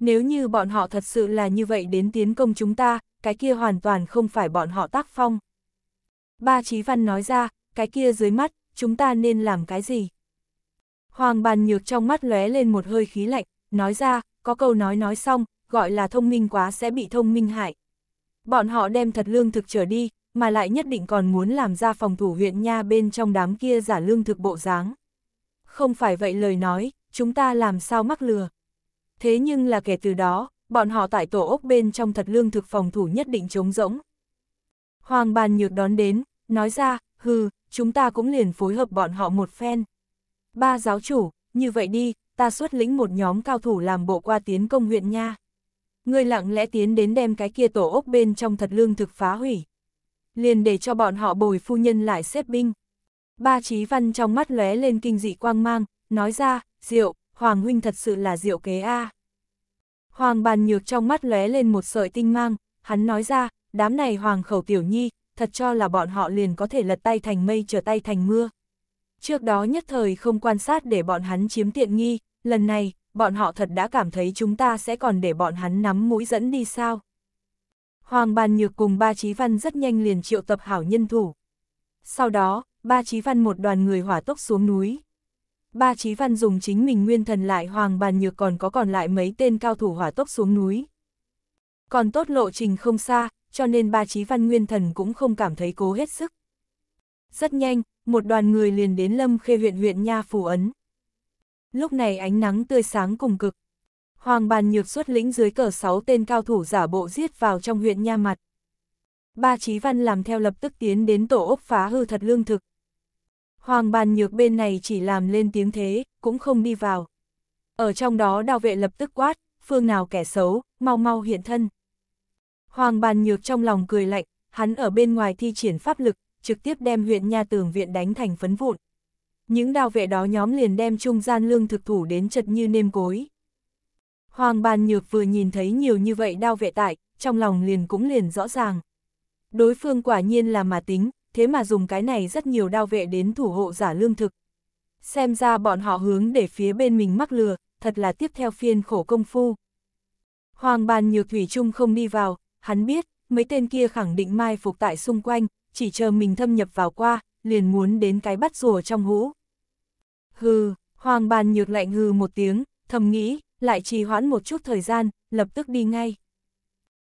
Nếu như bọn họ thật sự là như vậy đến tiến công chúng ta, cái kia hoàn toàn không phải bọn họ tác phong. Ba Chí Văn nói ra, cái kia dưới mắt, chúng ta nên làm cái gì? Hoàng Bàn Nhược trong mắt lóe lên một hơi khí lạnh, nói ra, có câu nói nói xong, gọi là thông minh quá sẽ bị thông minh hại. Bọn họ đem thật lương thực trở đi, mà lại nhất định còn muốn làm ra phòng thủ huyện nha bên trong đám kia giả lương thực bộ dáng. Không phải vậy lời nói, chúng ta làm sao mắc lừa. Thế nhưng là kể từ đó, bọn họ tại tổ ốc bên trong thật lương thực phòng thủ nhất định trống rỗng. Hoàng bàn nhược đón đến, nói ra, hừ, chúng ta cũng liền phối hợp bọn họ một phen. Ba giáo chủ, như vậy đi, ta xuất lĩnh một nhóm cao thủ làm bộ qua tiến công huyện nha ngươi lặng lẽ tiến đến đem cái kia tổ ốc bên trong thật lương thực phá hủy. Liền để cho bọn họ bồi phu nhân lại xếp binh. Ba trí văn trong mắt lóe lên kinh dị quang mang, nói ra, diệu, Hoàng huynh thật sự là diệu kế a. Hoàng bàn nhược trong mắt lóe lên một sợi tinh mang, hắn nói ra, đám này Hoàng khẩu tiểu nhi, thật cho là bọn họ liền có thể lật tay thành mây trở tay thành mưa. Trước đó nhất thời không quan sát để bọn hắn chiếm tiện nghi, lần này, bọn họ thật đã cảm thấy chúng ta sẽ còn để bọn hắn nắm mũi dẫn đi sao. Hoàng Bàn Nhược cùng ba Chí Văn rất nhanh liền triệu tập hảo nhân thủ. Sau đó, ba Chí Văn một đoàn người hỏa tốc xuống núi. Ba Chí Văn dùng chính mình nguyên thần lại Hoàng Bàn Nhược còn có còn lại mấy tên cao thủ hỏa tốc xuống núi. Còn tốt lộ trình không xa, cho nên ba Chí Văn nguyên thần cũng không cảm thấy cố hết sức. Rất nhanh, một đoàn người liền đến Lâm Khê huyện huyện Nha phù Ấn lúc này ánh nắng tươi sáng cùng cực. Hoàng bàn nhược xuất lĩnh dưới cờ 6 tên cao thủ giả bộ giết vào trong huyện Nha Mặt. Ba Chí Văn làm theo lập tức tiến đến tổ ốc phá hư thật lương thực. Hoàng bàn nhược bên này chỉ làm lên tiếng thế, cũng không đi vào. Ở trong đó đào vệ lập tức quát, phương nào kẻ xấu, mau mau hiện thân. Hoàng bàn nhược trong lòng cười lạnh, hắn ở bên ngoài thi triển pháp lực, trực tiếp đem huyện Nha Tường Viện đánh thành phấn vụn những đao vệ đó nhóm liền đem trung gian lương thực thủ đến chật như nêm cối. Hoàng Ban Nhược vừa nhìn thấy nhiều như vậy đao vệ tại, trong lòng liền cũng liền rõ ràng. Đối phương quả nhiên là mà tính, thế mà dùng cái này rất nhiều đao vệ đến thủ hộ giả lương thực. Xem ra bọn họ hướng để phía bên mình mắc lừa, thật là tiếp theo phiên khổ công phu. Hoàng Ban Nhược Thủy Trung không đi vào, hắn biết, mấy tên kia khẳng định mai phục tại xung quanh, chỉ chờ mình thâm nhập vào qua, liền muốn đến cái bắt rùa trong hũ. Hừ, hoàng bàn nhược lạnh hừ một tiếng, thầm nghĩ, lại trì hoãn một chút thời gian, lập tức đi ngay.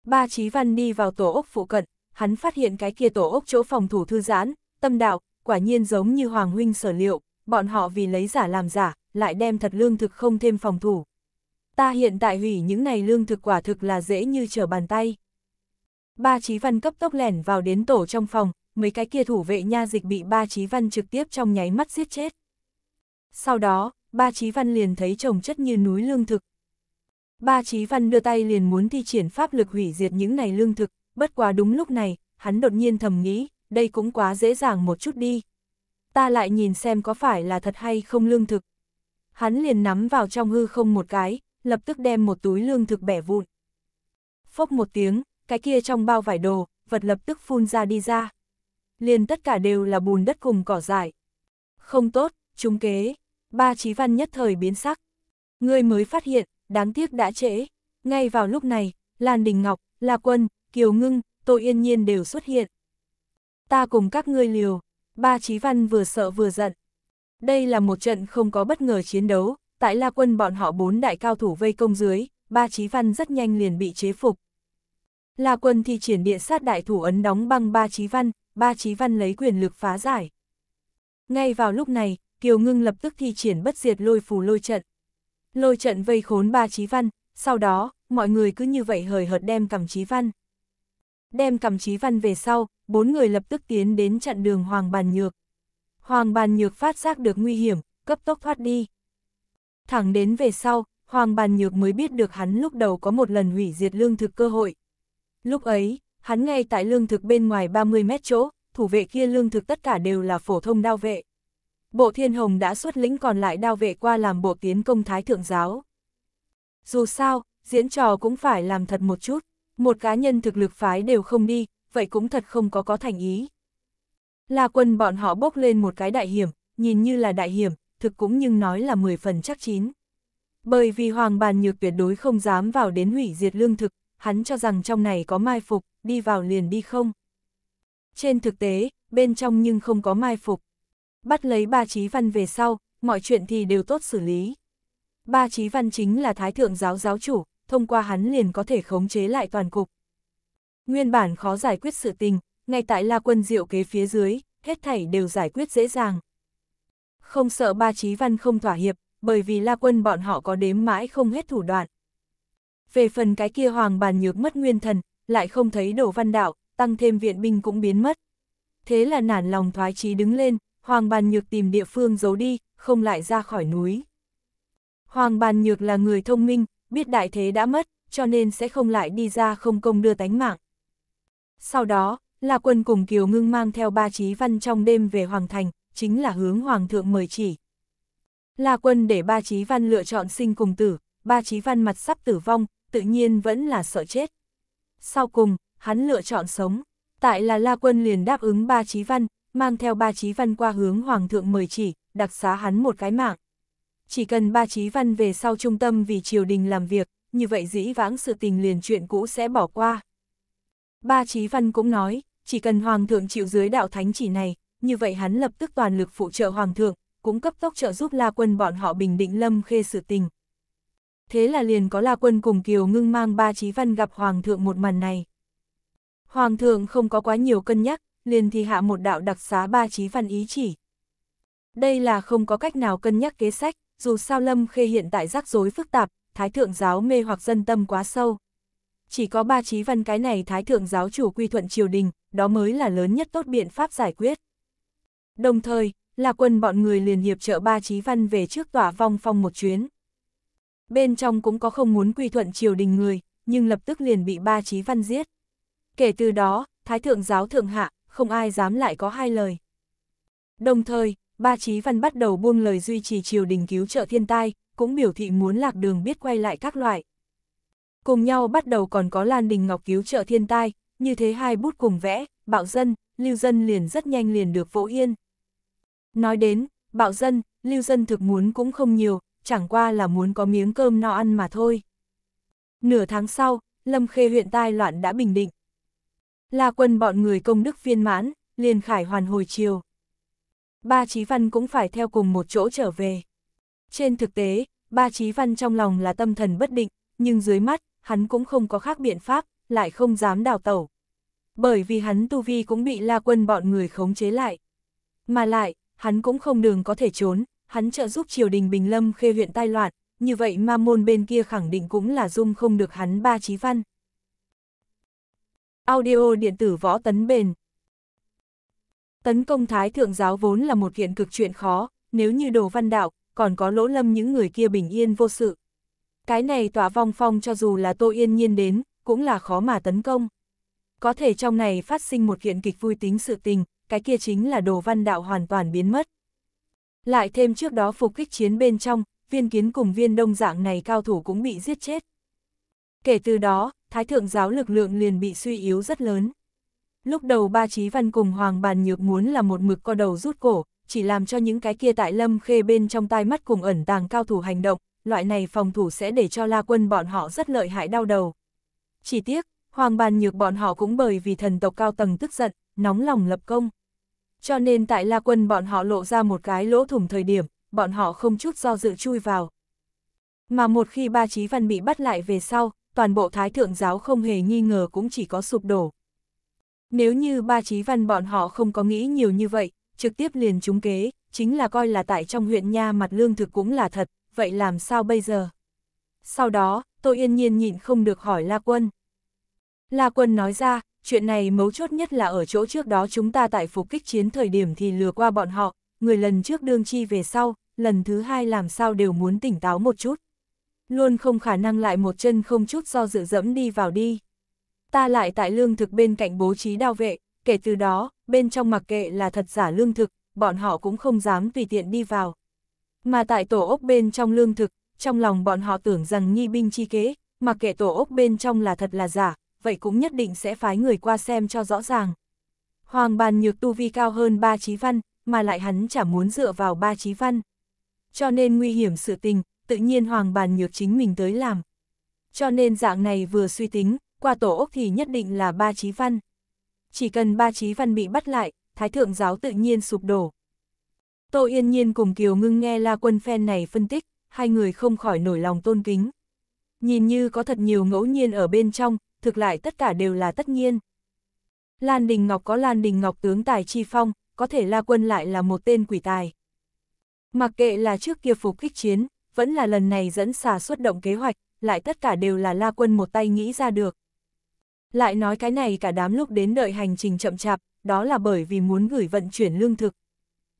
Ba Chí Văn đi vào tổ ốc phụ cận, hắn phát hiện cái kia tổ ốc chỗ phòng thủ thư giãn, tâm đạo, quả nhiên giống như Hoàng Huynh sở liệu, bọn họ vì lấy giả làm giả, lại đem thật lương thực không thêm phòng thủ. Ta hiện tại hủy những này lương thực quả thực là dễ như trở bàn tay. Ba Chí Văn cấp tốc lẻn vào đến tổ trong phòng, mấy cái kia thủ vệ nha dịch bị ba chí văn trực tiếp trong nháy mắt giết chết. Sau đó, ba chí văn liền thấy chồng chất như núi lương thực. Ba chí văn đưa tay liền muốn thi triển pháp lực hủy diệt những này lương thực, bất quá đúng lúc này, hắn đột nhiên thầm nghĩ, đây cũng quá dễ dàng một chút đi. Ta lại nhìn xem có phải là thật hay không lương thực. Hắn liền nắm vào trong hư không một cái, lập tức đem một túi lương thực bẻ vụn. Phốc một tiếng, cái kia trong bao vải đồ, vật lập tức phun ra đi ra liền tất cả đều là bùn đất cùng cỏ dại. Không tốt, trúng kế, ba trí văn nhất thời biến sắc. Ngươi mới phát hiện, đáng tiếc đã trễ. Ngay vào lúc này, Lan Đình Ngọc, La Quân, Kiều Ngưng, Tô Yên Nhiên đều xuất hiện. Ta cùng các ngươi liều, ba trí văn vừa sợ vừa giận. Đây là một trận không có bất ngờ chiến đấu, tại La Quân bọn họ bốn đại cao thủ vây công dưới, ba trí văn rất nhanh liền bị chế phục. La Quân thi triển địa sát đại thủ ấn đóng băng ba trí văn, ba trí văn lấy quyền lực phá giải. Ngay vào lúc này, Kiều Ngưng lập tức thi triển bất diệt lôi phù lôi trận. Lôi trận vây khốn ba trí văn, sau đó, mọi người cứ như vậy hời hợt đem cầm trí văn. Đem cầm trí văn về sau, bốn người lập tức tiến đến chặn đường Hoàng Bàn Nhược. Hoàng Bàn Nhược phát giác được nguy hiểm, cấp tốc thoát đi. Thẳng đến về sau, Hoàng Bàn Nhược mới biết được hắn lúc đầu có một lần hủy diệt lương thực cơ hội. Lúc ấy, hắn ngay tại lương thực bên ngoài 30 mét chỗ, thủ vệ kia lương thực tất cả đều là phổ thông đao vệ. Bộ Thiên Hồng đã xuất lĩnh còn lại đao vệ qua làm bộ tiến công Thái Thượng Giáo. Dù sao, diễn trò cũng phải làm thật một chút, một cá nhân thực lực phái đều không đi, vậy cũng thật không có có thành ý. là quân bọn họ bốc lên một cái đại hiểm, nhìn như là đại hiểm, thực cũng nhưng nói là 10 phần chắc chín. Bởi vì Hoàng Bàn Nhược tuyệt đối không dám vào đến hủy diệt lương thực, hắn cho rằng trong này có mai phục đi vào liền đi không? Trên thực tế, bên trong nhưng không có mai phục. Bắt lấy ba trí văn về sau, mọi chuyện thì đều tốt xử lý. Ba trí văn chính là thái thượng giáo giáo chủ, thông qua hắn liền có thể khống chế lại toàn cục. Nguyên bản khó giải quyết sự tình, ngay tại La Quân Diệu kế phía dưới, hết thảy đều giải quyết dễ dàng. Không sợ ba trí văn không thỏa hiệp, bởi vì La Quân bọn họ có đếm mãi không hết thủ đoạn. Về phần cái kia hoàng bàn nhược mất nguyên thần, lại không thấy đổ văn đạo, tăng thêm viện binh cũng biến mất. Thế là nản lòng thoái chí đứng lên, Hoàng Bàn Nhược tìm địa phương giấu đi, không lại ra khỏi núi. Hoàng Bàn Nhược là người thông minh, biết đại thế đã mất, cho nên sẽ không lại đi ra không công đưa tánh mạng. Sau đó, là quân cùng Kiều Ngưng mang theo ba trí văn trong đêm về Hoàng Thành, chính là hướng Hoàng thượng mời chỉ. Là quân để ba trí văn lựa chọn sinh cùng tử, ba trí văn mặt sắp tử vong, tự nhiên vẫn là sợ chết sau cùng, hắn lựa chọn sống. Tại là La Quân liền đáp ứng ba chí văn, mang theo ba chí văn qua hướng Hoàng thượng mời chỉ, đặc xá hắn một cái mạng. Chỉ cần ba chí văn về sau trung tâm vì triều đình làm việc, như vậy dĩ vãng sự tình liền chuyện cũ sẽ bỏ qua. Ba chí văn cũng nói, chỉ cần Hoàng thượng chịu dưới đạo thánh chỉ này, như vậy hắn lập tức toàn lực phụ trợ Hoàng thượng, cũng cấp tốc trợ giúp La Quân bọn họ bình định lâm khê sự tình, thế là liền có La Quân cùng Kiều Ngưng mang ba chí văn gặp Hoàng thượng một màn này. Hoàng thượng không có quá nhiều cân nhắc, liền thì hạ một đạo đặc xá ba chí văn ý chỉ. Đây là không có cách nào cân nhắc kế sách, dù sao Lâm Khê hiện tại rắc rối phức tạp, Thái Thượng giáo mê hoặc dân tâm quá sâu. Chỉ có ba chí văn cái này Thái Thượng giáo chủ quy thuận triều đình, đó mới là lớn nhất tốt biện pháp giải quyết. Đồng thời, là quân bọn người liền hiệp trợ ba chí văn về trước tỏa vong phong một chuyến bên trong cũng có không muốn quy thuận triều đình người, nhưng lập tức liền bị ba chí văn giết. Kể từ đó, Thái Thượng giáo Thượng Hạ, không ai dám lại có hai lời. Đồng thời, ba chí văn bắt đầu buông lời duy trì triều đình cứu trợ thiên tai, cũng biểu thị muốn lạc đường biết quay lại các loại. Cùng nhau bắt đầu còn có Lan Đình Ngọc cứu trợ thiên tai, như thế hai bút cùng vẽ, bạo dân, lưu dân liền rất nhanh liền được vỗ yên. Nói đến, bạo dân, lưu dân thực muốn cũng không nhiều, chẳng qua là muốn có miếng cơm no ăn mà thôi. Nửa tháng sau, Lâm Khê huyện tai loạn đã bình định. La quân bọn người công đức viên mãn, liền khải hoàn hồi chiều. Ba Chí Văn cũng phải theo cùng một chỗ trở về. Trên thực tế, ba Chí Văn trong lòng là tâm thần bất định, nhưng dưới mắt, hắn cũng không có khác biện pháp, lại không dám đào tẩu. Bởi vì hắn tu vi cũng bị la quân bọn người khống chế lại. Mà lại, hắn cũng không đường có thể trốn, hắn trợ giúp triều đình Bình Lâm khê huyện tai loạn, như vậy ma môn bên kia khẳng định cũng là dung không được hắn ba trí văn. Audio điện tử võ tấn bền Tấn công thái thượng giáo vốn là một kiện cực chuyện khó, nếu như đồ văn đạo, còn có lỗ lâm những người kia bình yên vô sự. Cái này tỏa vong phong cho dù là tô yên nhiên đến, cũng là khó mà tấn công. Có thể trong này phát sinh một kiện kịch vui tính sự tình, cái kia chính là đồ văn đạo hoàn toàn biến mất. Lại thêm trước đó phục kích chiến bên trong, viên kiến cùng viên đông dạng này cao thủ cũng bị giết chết. Kể từ đó, thái thượng giáo lực lượng liền bị suy yếu rất lớn. Lúc đầu ba trí văn cùng hoàng bàn nhược muốn là một mực co đầu rút cổ, chỉ làm cho những cái kia tại lâm khê bên trong tai mắt cùng ẩn tàng cao thủ hành động, loại này phòng thủ sẽ để cho la quân bọn họ rất lợi hại đau đầu. Chỉ tiếc, hoàng bàn nhược bọn họ cũng bởi vì thần tộc cao tầng tức giận, nóng lòng lập công. Cho nên tại La Quân bọn họ lộ ra một cái lỗ thủng thời điểm, bọn họ không chút do dự chui vào. Mà một khi ba trí văn bị bắt lại về sau, toàn bộ thái thượng giáo không hề nghi ngờ cũng chỉ có sụp đổ. Nếu như ba trí văn bọn họ không có nghĩ nhiều như vậy, trực tiếp liền trúng kế, chính là coi là tại trong huyện nha mặt lương thực cũng là thật, vậy làm sao bây giờ? Sau đó, tôi yên nhiên nhịn không được hỏi La Quân. La Quân nói ra, chuyện này mấu chốt nhất là ở chỗ trước đó chúng ta tại phục kích chiến thời điểm thì lừa qua bọn họ, người lần trước đương chi về sau, lần thứ hai làm sao đều muốn tỉnh táo một chút. Luôn không khả năng lại một chân không chút do dự dẫm đi vào đi. Ta lại tại lương thực bên cạnh bố trí đao vệ, kể từ đó, bên trong mặc kệ là thật giả lương thực, bọn họ cũng không dám tùy tiện đi vào. Mà tại tổ ốc bên trong lương thực, trong lòng bọn họ tưởng rằng nghi binh chi kế, mặc kệ tổ ốc bên trong là thật là giả, vậy cũng nhất định sẽ phái người qua xem cho rõ ràng. Hoàng bàn nhược tu vi cao hơn ba chí văn, mà lại hắn chẳng muốn dựa vào ba chí văn. Cho nên nguy hiểm sự tình, tự nhiên hoàng bàn nhược chính mình tới làm. Cho nên dạng này vừa suy tính, qua tổ ốc thì nhất định là ba chí văn. Chỉ cần ba chí văn bị bắt lại, thái thượng giáo tự nhiên sụp đổ. Tô Yên Nhiên cùng Kiều Ngưng nghe La Quân Phen này phân tích, hai người không khỏi nổi lòng tôn kính. Nhìn như có thật nhiều ngẫu nhiên ở bên trong, thực lại tất cả đều là tất nhiên. Lan Đình Ngọc có Lan Đình Ngọc tướng tài chi phong, có thể La Quân lại là một tên quỷ tài. Mặc kệ là trước kia phục kích chiến, vẫn là lần này dẫn xà xuất động kế hoạch, lại tất cả đều là La Quân một tay nghĩ ra được. Lại nói cái này cả đám lúc đến đợi hành trình chậm chạp, đó là bởi vì muốn gửi vận chuyển lương thực.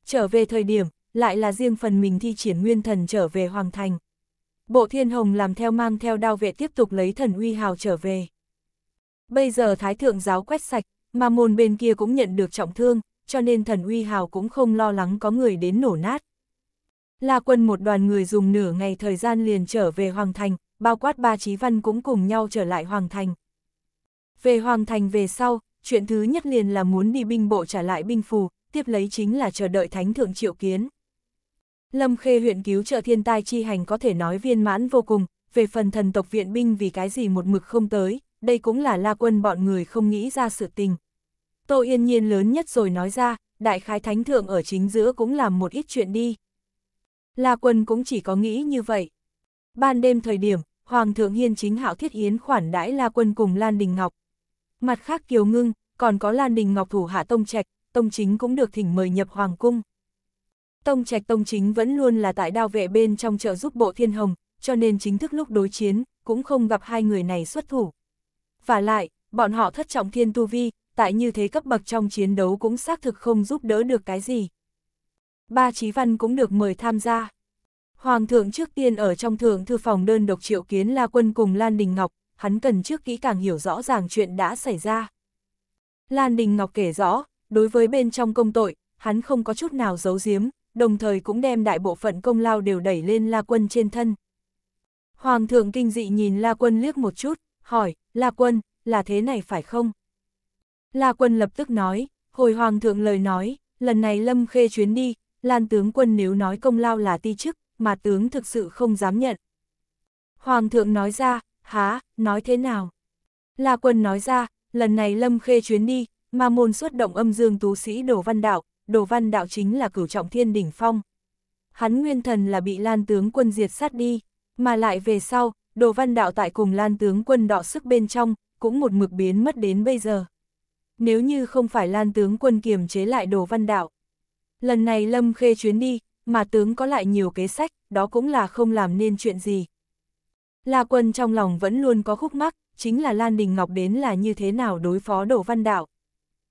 Trở về thời điểm, lại là riêng phần mình thi triển nguyên thần trở về Hoàng Thành. Bộ Thiên Hồng làm theo mang theo đao vệ tiếp tục lấy thần uy hào trở về. Bây giờ Thái Thượng giáo quét sạch, mà môn bên kia cũng nhận được trọng thương, cho nên thần uy hào cũng không lo lắng có người đến nổ nát. La quân một đoàn người dùng nửa ngày thời gian liền trở về Hoàng Thành, bao quát ba trí văn cũng cùng nhau trở lại Hoàng Thành. Về Hoàng Thành về sau, chuyện thứ nhất liền là muốn đi binh bộ trả lại binh phù, tiếp lấy chính là chờ đợi Thánh Thượng Triệu Kiến. Lâm Khê huyện cứu trợ thiên tai chi hành có thể nói viên mãn vô cùng, về phần thần tộc viện binh vì cái gì một mực không tới, đây cũng là la quân bọn người không nghĩ ra sự tình. Tô Yên Nhiên lớn nhất rồi nói ra, đại khái thánh thượng ở chính giữa cũng làm một ít chuyện đi. La quân cũng chỉ có nghĩ như vậy. Ban đêm thời điểm, Hoàng thượng Hiên chính hạo thiết yến khoản đãi La quân cùng Lan Đình Ngọc. Mặt khác Kiều Ngưng, còn có Lan Đình Ngọc thủ hạ Tông Trạch, Tông Chính cũng được thỉnh mời nhập Hoàng cung. Tông Trạch Tông Chính vẫn luôn là tại đao vệ bên trong trợ giúp bộ Thiên Hồng, cho nên chính thức lúc đối chiến, cũng không gặp hai người này xuất thủ và lại, bọn họ thất trọng thiên tu vi, tại như thế cấp bậc trong chiến đấu cũng xác thực không giúp đỡ được cái gì. Ba chí văn cũng được mời tham gia. Hoàng thượng trước tiên ở trong thượng thư phòng đơn độc triệu kiến La Quân cùng Lan Đình Ngọc, hắn cần trước kỹ càng hiểu rõ ràng chuyện đã xảy ra. Lan Đình Ngọc kể rõ, đối với bên trong công tội, hắn không có chút nào giấu giếm, đồng thời cũng đem đại bộ phận công lao đều đẩy lên La Quân trên thân. Hoàng thượng kinh dị nhìn La Quân liếc một chút, hỏi, La Quân, là thế này phải không? La Quân lập tức nói, hồi Hoàng thượng lời nói, lần này Lâm Khê chuyến đi, Lan tướng quân nếu nói công lao là ti chức, mà tướng thực sự không dám nhận. Hoàng thượng nói ra, há, nói thế nào? La Quân nói ra, lần này Lâm Khê chuyến đi, mà môn xuất động âm dương tú sĩ Đồ Văn Đạo, Đồ Văn Đạo chính là cửu trọng thiên đỉnh phong. Hắn nguyên thần là bị Lan tướng quân diệt sát đi, mà lại về sau, đồ văn đạo tại cùng lan tướng quân đọ sức bên trong, cũng một mực biến mất đến bây giờ. Nếu như không phải lan tướng quân kiềm chế lại đồ văn đạo. Lần này lâm khê chuyến đi, mà tướng có lại nhiều kế sách, đó cũng là không làm nên chuyện gì. La quân trong lòng vẫn luôn có khúc mắc, chính là Lan Đình Ngọc đến là như thế nào đối phó đồ văn đạo.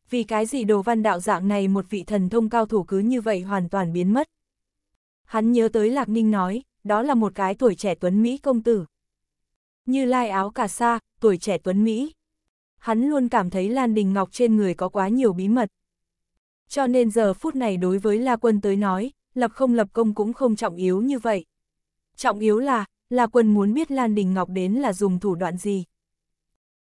Vì cái gì đồ văn đạo dạng này một vị thần thông cao thủ cứ như vậy hoàn toàn biến mất. Hắn nhớ tới Lạc Ninh nói, đó là một cái tuổi trẻ tuấn Mỹ công tử, như lai áo cà sa, tuổi trẻ tuấn Mỹ. Hắn luôn cảm thấy Lan Đình Ngọc trên người có quá nhiều bí mật. Cho nên giờ phút này đối với La Quân tới nói, lập không lập công cũng không trọng yếu như vậy. Trọng yếu là, La Quân muốn biết Lan Đình Ngọc đến là dùng thủ đoạn gì.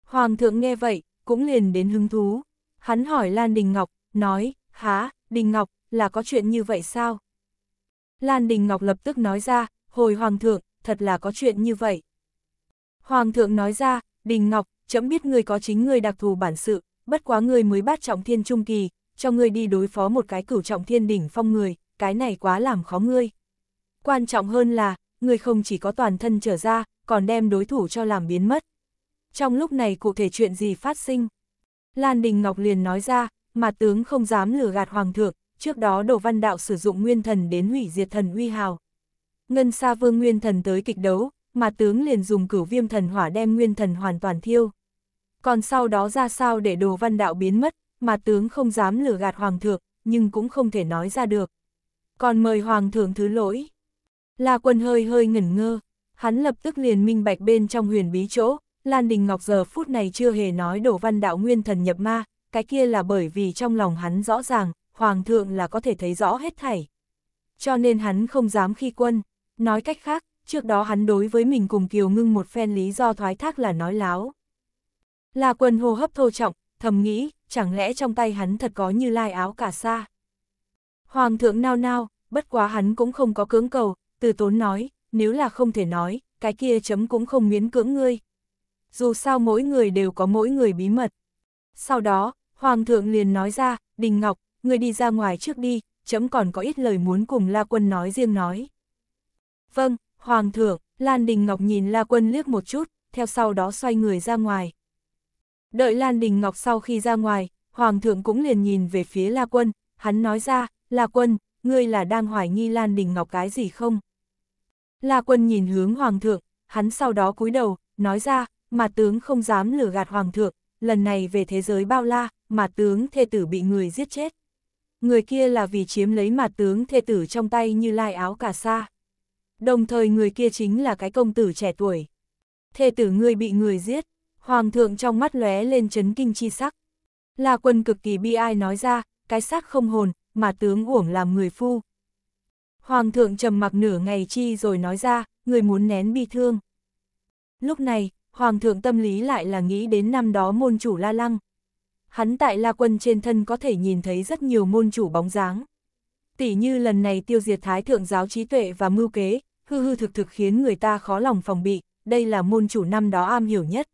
Hoàng thượng nghe vậy, cũng liền đến hứng thú. Hắn hỏi Lan Đình Ngọc, nói, há, Đình Ngọc, là có chuyện như vậy sao? Lan Đình Ngọc lập tức nói ra, hồi Hoàng thượng, thật là có chuyện như vậy. Hoàng thượng nói ra, Đình Ngọc, chấm biết người có chính người đặc thù bản sự, bất quá người mới bắt trọng thiên trung kỳ, cho người đi đối phó một cái cửu trọng thiên đỉnh phong người, cái này quá làm khó ngươi. Quan trọng hơn là, người không chỉ có toàn thân trở ra, còn đem đối thủ cho làm biến mất. Trong lúc này cụ thể chuyện gì phát sinh? Lan Đình Ngọc liền nói ra, mà tướng không dám lừa gạt hoàng thượng, trước đó đồ văn đạo sử dụng nguyên thần đến hủy diệt thần uy hào. Ngân Sa vương nguyên thần tới kịch đấu, mà tướng liền dùng cửu viêm thần hỏa đem nguyên thần hoàn toàn thiêu. Còn sau đó ra sao để đồ văn đạo biến mất, mà tướng không dám lừa gạt hoàng thượng, nhưng cũng không thể nói ra được. Còn mời hoàng thượng thứ lỗi. La quân hơi hơi ngẩn ngơ, hắn lập tức liền minh bạch bên trong huyền bí chỗ, Lan Đình Ngọc giờ phút này chưa hề nói đồ văn đạo nguyên thần nhập ma, cái kia là bởi vì trong lòng hắn rõ ràng, hoàng thượng là có thể thấy rõ hết thảy. Cho nên hắn không dám khi quân, nói cách khác, trước đó hắn đối với mình cùng Kiều Ngưng một phen lý do thoái thác là nói láo. La Quân hô hấp thô trọng, thầm nghĩ, chẳng lẽ trong tay hắn thật có như lai áo cả xa. Hoàng thượng nao nao, bất quá hắn cũng không có cưỡng cầu, từ tốn nói, nếu là không thể nói, cái kia chấm cũng không miễn cưỡng ngươi. Dù sao mỗi người đều có mỗi người bí mật. Sau đó, Hoàng thượng liền nói ra, Đình Ngọc, ngươi đi ra ngoài trước đi, chấm còn có ít lời muốn cùng La Quân nói riêng nói. Vâng, Hoàng thượng, Lan Đình Ngọc nhìn La Quân liếc một chút, theo sau đó xoay người ra ngoài. Đợi Lan Đình Ngọc sau khi ra ngoài, Hoàng thượng cũng liền nhìn về phía La Quân, hắn nói ra, La Quân, ngươi là đang hoài nghi Lan Đình Ngọc cái gì không? La Quân nhìn hướng Hoàng thượng, hắn sau đó cúi đầu, nói ra, mà tướng không dám lừa gạt Hoàng thượng, lần này về thế giới bao la, mà tướng thê tử bị người giết chết. Người kia là vì chiếm lấy mà tướng thê tử trong tay như lai áo cả xa đồng thời người kia chính là cái công tử trẻ tuổi. Thê tử ngươi bị người giết, hoàng thượng trong mắt lóe lên chấn kinh chi sắc. La quân cực kỳ bi ai nói ra, cái xác không hồn, mà tướng uổng làm người phu. Hoàng thượng trầm mặc nửa ngày chi rồi nói ra, người muốn nén bi thương. Lúc này, hoàng thượng tâm lý lại là nghĩ đến năm đó môn chủ La Lăng. Hắn tại La Quân trên thân có thể nhìn thấy rất nhiều môn chủ bóng dáng. Tỷ như lần này tiêu diệt thái thượng giáo trí tuệ và mưu kế, hư hư thực thực khiến người ta khó lòng phòng bị, đây là môn chủ năm đó am hiểu nhất.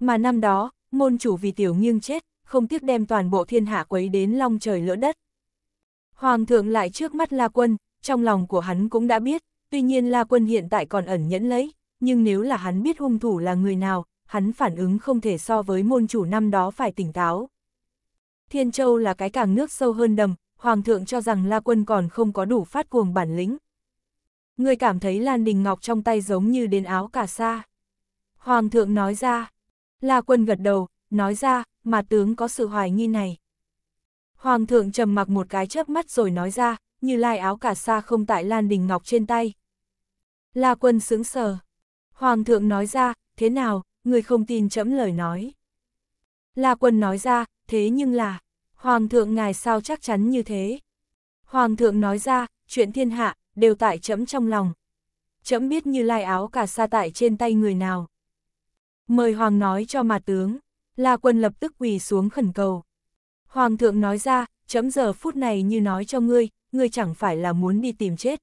Mà năm đó, môn chủ vì tiểu nghiêng chết, không tiếc đem toàn bộ thiên hạ quấy đến long trời lỡ đất. Hoàng thượng lại trước mắt La Quân, trong lòng của hắn cũng đã biết, tuy nhiên La Quân hiện tại còn ẩn nhẫn lấy, nhưng nếu là hắn biết hung thủ là người nào, hắn phản ứng không thể so với môn chủ năm đó phải tỉnh táo. Thiên Châu là cái càng nước sâu hơn đầm, Hoàng thượng cho rằng La Quân còn không có đủ phát cuồng bản lĩnh, người cảm thấy Lan Đình Ngọc trong tay giống như đến áo cả sa. Hoàng thượng nói ra, La Quân gật đầu, nói ra, mà tướng có sự hoài nghi này. Hoàng thượng trầm mặc một cái chớp mắt rồi nói ra, như lai áo cả sa không tại Lan Đình Ngọc trên tay. La Quân sững sờ. Hoàng thượng nói ra, thế nào, người không tin chấm lời nói. La Quân nói ra, thế nhưng là, Hoàng thượng ngài sao chắc chắn như thế. Hoàng thượng nói ra, chuyện thiên hạ, đều tại chấm trong lòng. Chấm biết như lai áo cả sa tại trên tay người nào. Mời Hoàng nói cho mà tướng, La Quân lập tức quỳ xuống khẩn cầu. Hoàng thượng nói ra, chấm giờ phút này như nói cho ngươi, ngươi chẳng phải là muốn đi tìm chết.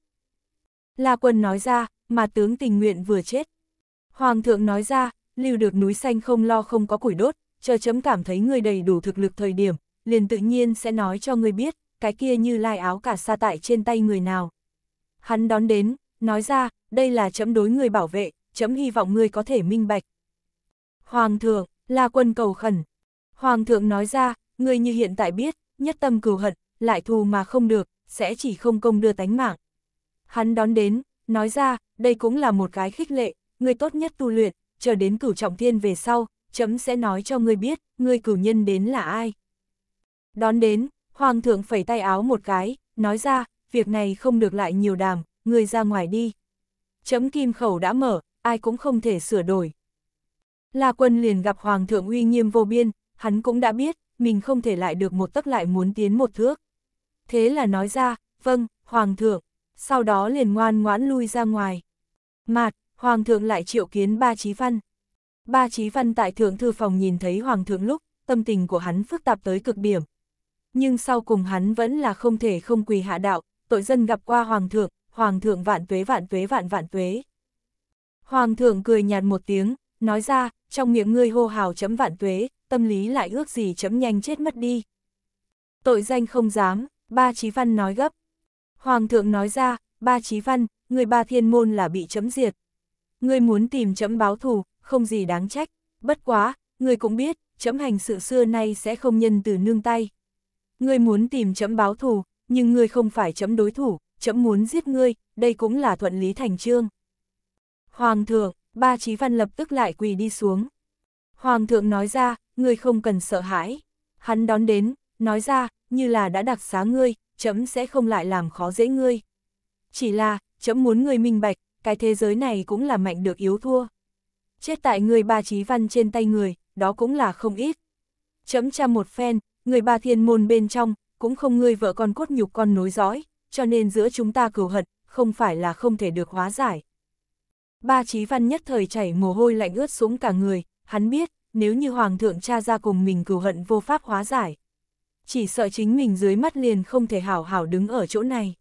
La Quân nói ra, mà tướng tình nguyện vừa chết. Hoàng thượng nói ra, lưu được núi xanh không lo không có củi đốt, chờ chấm cảm thấy ngươi đầy đủ thực lực thời điểm, liền tự nhiên sẽ nói cho ngươi biết, cái kia như lai áo cả sa tại trên tay người nào. Hắn đón đến, nói ra, đây là chấm đối người bảo vệ, chấm hy vọng ngươi có thể minh bạch. Hoàng thượng, là quân cầu khẩn. Hoàng thượng nói ra, ngươi như hiện tại biết, nhất tâm cừu hận, lại thù mà không được, sẽ chỉ không công đưa tánh mạng. Hắn đón đến, nói ra, đây cũng là một cái khích lệ, ngươi tốt nhất tu luyện, chờ đến cửu trọng thiên về sau, chấm sẽ nói cho ngươi biết, ngươi cửu nhân đến là ai. Đón đến, hoàng thượng phẩy tay áo một cái, nói ra, việc này không được lại nhiều đàm, người ra ngoài đi. Chấm kim khẩu đã mở, ai cũng không thể sửa đổi. La quân liền gặp Hoàng thượng uy nghiêm vô biên, hắn cũng đã biết, mình không thể lại được một tấc lại muốn tiến một thước. Thế là nói ra, vâng, Hoàng thượng, sau đó liền ngoan ngoãn lui ra ngoài. Mạt, Hoàng thượng lại triệu kiến ba trí văn. Ba trí văn tại thượng thư phòng nhìn thấy Hoàng thượng lúc, tâm tình của hắn phức tạp tới cực điểm. Nhưng sau cùng hắn vẫn là không thể không quỳ hạ đạo, tội dân gặp qua hoàng thượng, hoàng thượng vạn tuế vạn tuế vạn vạn tuế. Hoàng thượng cười nhạt một tiếng, nói ra, trong miệng ngươi hô hào chấm vạn tuế, tâm lý lại ước gì chấm nhanh chết mất đi. Tội danh không dám, ba chí văn nói gấp. Hoàng thượng nói ra, ba chí văn, người ba thiên môn là bị chấm diệt. Ngươi muốn tìm chấm báo thù, không gì đáng trách, bất quá, ngươi cũng biết, chấm hành sự xưa nay sẽ không nhân từ nương tay. Ngươi muốn tìm chấm báo thù, nhưng ngươi không phải chấm đối thủ, chấm muốn giết ngươi, đây cũng là thuận lý thành trương. Hoàng thượng, ba trí văn lập tức lại quỳ đi xuống. Hoàng thượng nói ra, ngươi không cần sợ hãi. Hắn đón đến, nói ra, như là đã đặc xá ngươi, chấm sẽ không lại làm khó dễ ngươi. Chỉ là, chấm muốn ngươi minh bạch, cái thế giới này cũng là mạnh được yếu thua. Chết tại người ba trí văn trên tay người, đó cũng là không ít. Chấm tra một phen, người ba thiên môn bên trong, cũng không ngươi vợ con cốt nhục con nối dõi, cho nên giữa chúng ta cừu hận, không phải là không thể được hóa giải. Ba Chí văn nhất thời chảy mồ hôi lạnh ướt xuống cả người, hắn biết, nếu như hoàng thượng cha ra cùng mình cừu hận vô pháp hóa giải. Chỉ sợ chính mình dưới mắt liền không thể hảo hảo đứng ở chỗ này.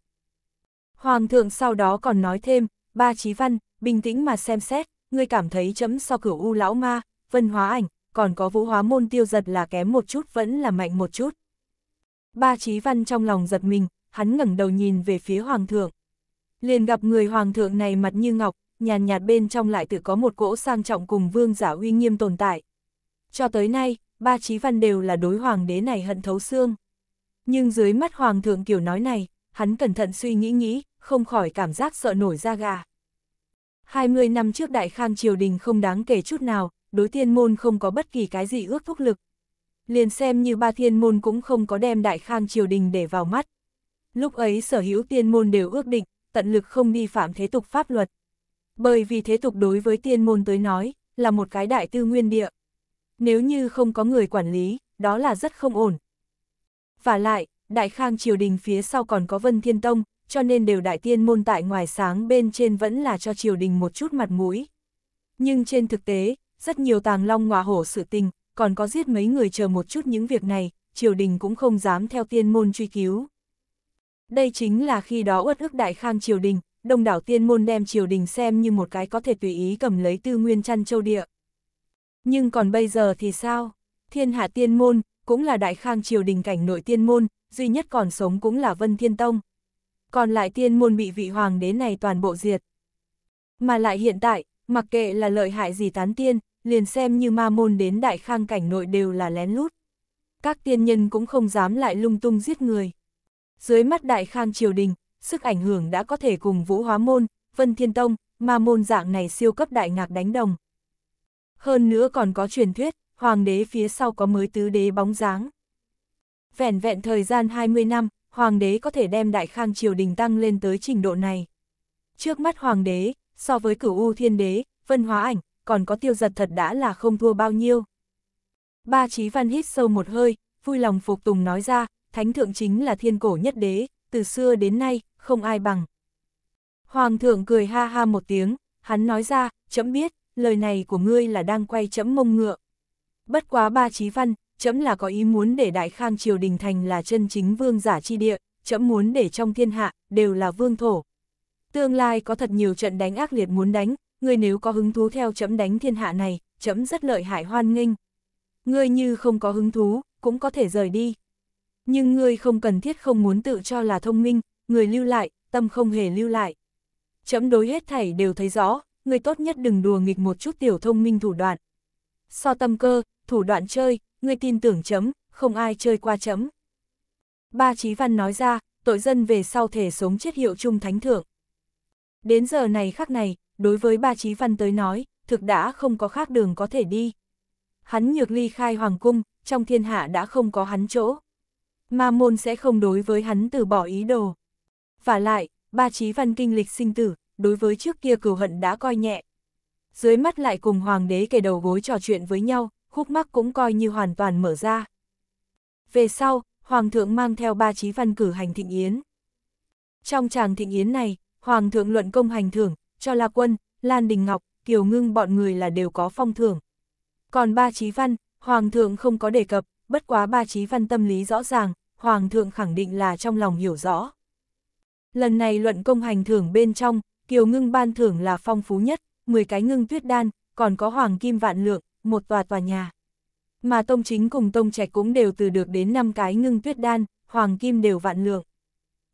Hoàng thượng sau đó còn nói thêm, ba Chí văn, bình tĩnh mà xem xét, ngươi cảm thấy chấm so cửu u lão ma, vân hóa ảnh, còn có vũ hóa môn tiêu giật là kém một chút vẫn là mạnh một chút ba Chí văn trong lòng giật mình, hắn ngẩng đầu nhìn về phía hoàng thượng. Liền gặp người hoàng thượng này mặt như ngọc, nhàn nhạt, nhạt bên trong lại tự có một cỗ sang trọng cùng vương giả uy nghiêm tồn tại. Cho tới nay, ba Chí văn đều là đối hoàng đế này hận thấu xương. Nhưng dưới mắt hoàng thượng kiểu nói này, hắn cẩn thận suy nghĩ nghĩ, không khỏi cảm giác sợ nổi da gà. 20 năm trước đại khang triều đình không đáng kể chút nào, đối tiên môn không có bất kỳ cái gì ước thúc lực, liền xem như ba thiên môn cũng không có đem đại khang triều đình để vào mắt. Lúc ấy sở hữu tiên môn đều ước định, tận lực không đi phạm thế tục pháp luật. Bởi vì thế tục đối với tiên môn tới nói, là một cái đại tư nguyên địa. Nếu như không có người quản lý, đó là rất không ổn. Và lại, đại khang triều đình phía sau còn có Vân Thiên Tông, cho nên đều đại tiên môn tại ngoài sáng bên trên vẫn là cho triều đình một chút mặt mũi. Nhưng trên thực tế, rất nhiều tàng long ngọa hổ sự tình, còn có giết mấy người chờ một chút những việc này, triều đình cũng không dám theo tiên môn truy cứu. Đây chính là khi đó uất ức đại khang triều đình, đông đảo tiên môn đem triều đình xem như một cái có thể tùy ý cầm lấy tư nguyên chăn châu địa. Nhưng còn bây giờ thì sao? Thiên hạ tiên môn, cũng là đại khang triều đình cảnh nội tiên môn, duy nhất còn sống cũng là Vân Thiên Tông. Còn lại tiên môn bị vị hoàng đế này toàn bộ diệt. Mà lại hiện tại, mặc kệ là lợi hại gì tán tiên, liền xem như ma môn đến đại khang cảnh nội đều là lén lút. Các tiên nhân cũng không dám lại lung tung giết người. Dưới mắt đại khang triều đình, sức ảnh hưởng đã có thể cùng vũ hóa môn, vân thiên tông, ma môn dạng này siêu cấp đại ngạc đánh đồng. Hơn nữa còn có truyền thuyết, hoàng đế phía sau có mới tứ đế bóng dáng. Vẹn vẹn thời gian 20 năm, hoàng đế có thể đem đại khang triều đình tăng lên tới trình độ này. Trước mắt hoàng đế, so với cửu u thiên đế, vân hóa ảnh, còn có tiêu giật thật đã là không thua bao nhiêu. Ba Chí Văn hít sâu một hơi, vui lòng phục tùng nói ra, thánh thượng chính là thiên cổ nhất đế, từ xưa đến nay, không ai bằng. Hoàng thượng cười ha ha một tiếng, hắn nói ra, chấm biết, lời này của ngươi là đang quay chấm mông ngựa. Bất quá ba Chí Văn, chấm là có ý muốn để Đại Khang Triều Đình Thành là chân chính vương giả chi địa, chấm muốn để trong thiên hạ, đều là vương thổ. Tương lai có thật nhiều trận đánh ác liệt muốn đánh, ngươi nếu có hứng thú theo chấm đánh thiên hạ này, chấm rất lợi hại hoan nghênh. Ngươi như không có hứng thú, cũng có thể rời đi. Nhưng ngươi không cần thiết không muốn tự cho là thông minh, người lưu lại, tâm không hề lưu lại. Chấm đối hết thảy đều thấy rõ, ngươi tốt nhất đừng đùa nghịch một chút tiểu thông minh thủ đoạn. So tâm cơ, thủ đoạn chơi, ngươi tin tưởng chấm, không ai chơi qua chấm. Ba Chí Văn nói ra, tội dân về sau thể sống chết hiệu trung thánh thượng. Đến giờ này khắc này, đối với ba chí văn tới nói, thực đã không có khác đường có thể đi. Hắn nhược ly khai hoàng cung, trong thiên hạ đã không có hắn chỗ. Ma môn sẽ không đối với hắn từ bỏ ý đồ. Và lại, ba chí văn kinh lịch sinh tử, đối với trước kia cửu hận đã coi nhẹ. Dưới mắt lại cùng hoàng đế kề đầu gối trò chuyện với nhau, khúc mắc cũng coi như hoàn toàn mở ra. Về sau, hoàng thượng mang theo ba chí văn cử hành thịnh yến. Trong tràng thịnh yến này, hoàng thượng luận công hành thưởng, cho La Quân, Lan Đình Ngọc, Kiều Ngưng bọn người là đều có phong thưởng. Còn ba trí văn, Hoàng thượng không có đề cập, bất quá ba trí văn tâm lý rõ ràng, Hoàng thượng khẳng định là trong lòng hiểu rõ. Lần này luận công hành thưởng bên trong, Kiều Ngưng ban thưởng là phong phú nhất, 10 cái ngưng tuyết đan, còn có hoàng kim vạn lượng, một tòa tòa nhà. Mà Tông Chính cùng Tông Trạch cũng đều từ được đến 5 cái ngưng tuyết đan, hoàng kim đều vạn lượng.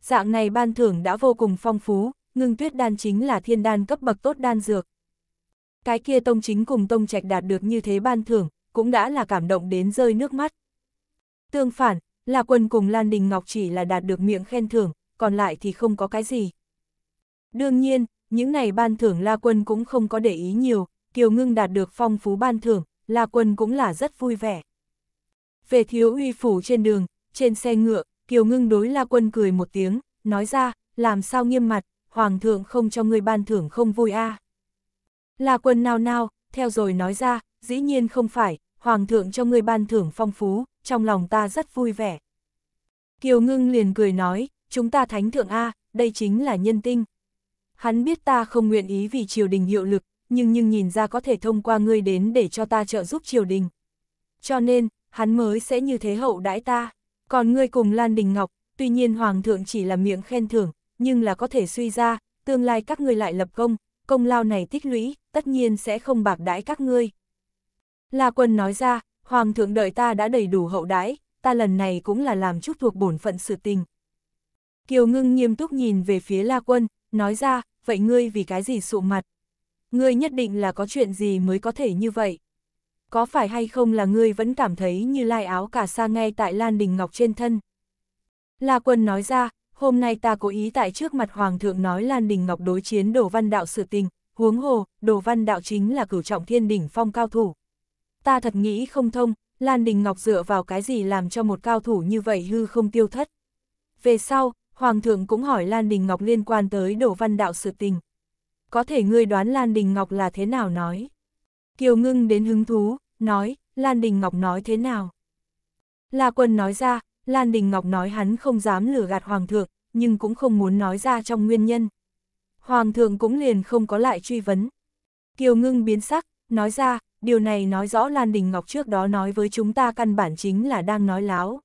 Dạng này ban thưởng đã vô cùng phong phú, ngưng tuyết đan chính là thiên đan cấp bậc tốt đan dược. Cái kia tông chính cùng tông trạch đạt được như thế ban thưởng, cũng đã là cảm động đến rơi nước mắt. Tương phản, là quân cùng Lan Đình Ngọc chỉ là đạt được miệng khen thưởng, còn lại thì không có cái gì. Đương nhiên, những này ban thưởng La Quân cũng không có để ý nhiều, Kiều Ngưng đạt được phong phú ban thưởng, La Quân cũng là rất vui vẻ. Về thiếu uy phủ trên đường, trên xe ngựa, Kiều Ngưng đối La Quân cười một tiếng, nói ra, làm sao nghiêm mặt, Hoàng thượng không cho ngươi ban thưởng không vui a à. Là quân nào nào, theo rồi nói ra, dĩ nhiên không phải, Hoàng thượng cho ngươi ban thưởng phong phú, trong lòng ta rất vui vẻ. Kiều ngưng liền cười nói, chúng ta thánh thượng A, đây chính là nhân tinh. Hắn biết ta không nguyện ý vì triều đình hiệu lực, nhưng nhưng nhìn ra có thể thông qua ngươi đến để cho ta trợ giúp triều đình. Cho nên, hắn mới sẽ như thế hậu đãi ta. Còn ngươi cùng Lan Đình Ngọc, tuy nhiên Hoàng thượng chỉ là miệng khen thưởng, nhưng là có thể suy ra, tương lai các ngươi lại lập công, công lao này tích lũy, tất nhiên sẽ không bạc đãi các ngươi. La quân nói ra, Hoàng thượng đợi ta đã đầy đủ hậu đãi, ta lần này cũng là làm chút thuộc bổn phận sự tình. Kiều ngưng nghiêm túc nhìn về phía La quân, nói ra, vậy ngươi vì cái gì sụ mặt? Ngươi nhất định là có chuyện gì mới có thể như vậy? Có phải hay không là ngươi vẫn cảm thấy như lai áo cả sa ngay tại Lan Đình Ngọc trên thân? La quân nói ra, hôm nay ta cố ý tại trước mặt Hoàng thượng nói Lan Đình Ngọc đối chiến đồ văn đạo sự tình, huống hồ, đồ văn đạo chính là cửu trọng thiên đỉnh phong cao thủ. Ta thật nghĩ không thông, Lan Đình Ngọc dựa vào cái gì làm cho một cao thủ như vậy hư không tiêu thất. Về sau, Hoàng thượng cũng hỏi Lan Đình Ngọc liên quan tới đồ văn đạo sự tình. Có thể ngươi đoán Lan Đình Ngọc là thế nào nói. Kiều ngưng đến hứng thú, nói, Lan Đình Ngọc nói thế nào. La quân nói ra, Lan Đình Ngọc nói hắn không dám lừa gạt Hoàng thượng, nhưng cũng không muốn nói ra trong nguyên nhân. Hoàng thượng cũng liền không có lại truy vấn. Kiều ngưng biến sắc, nói ra, điều này nói rõ Lan Đình Ngọc trước đó nói với chúng ta căn bản chính là đang nói láo.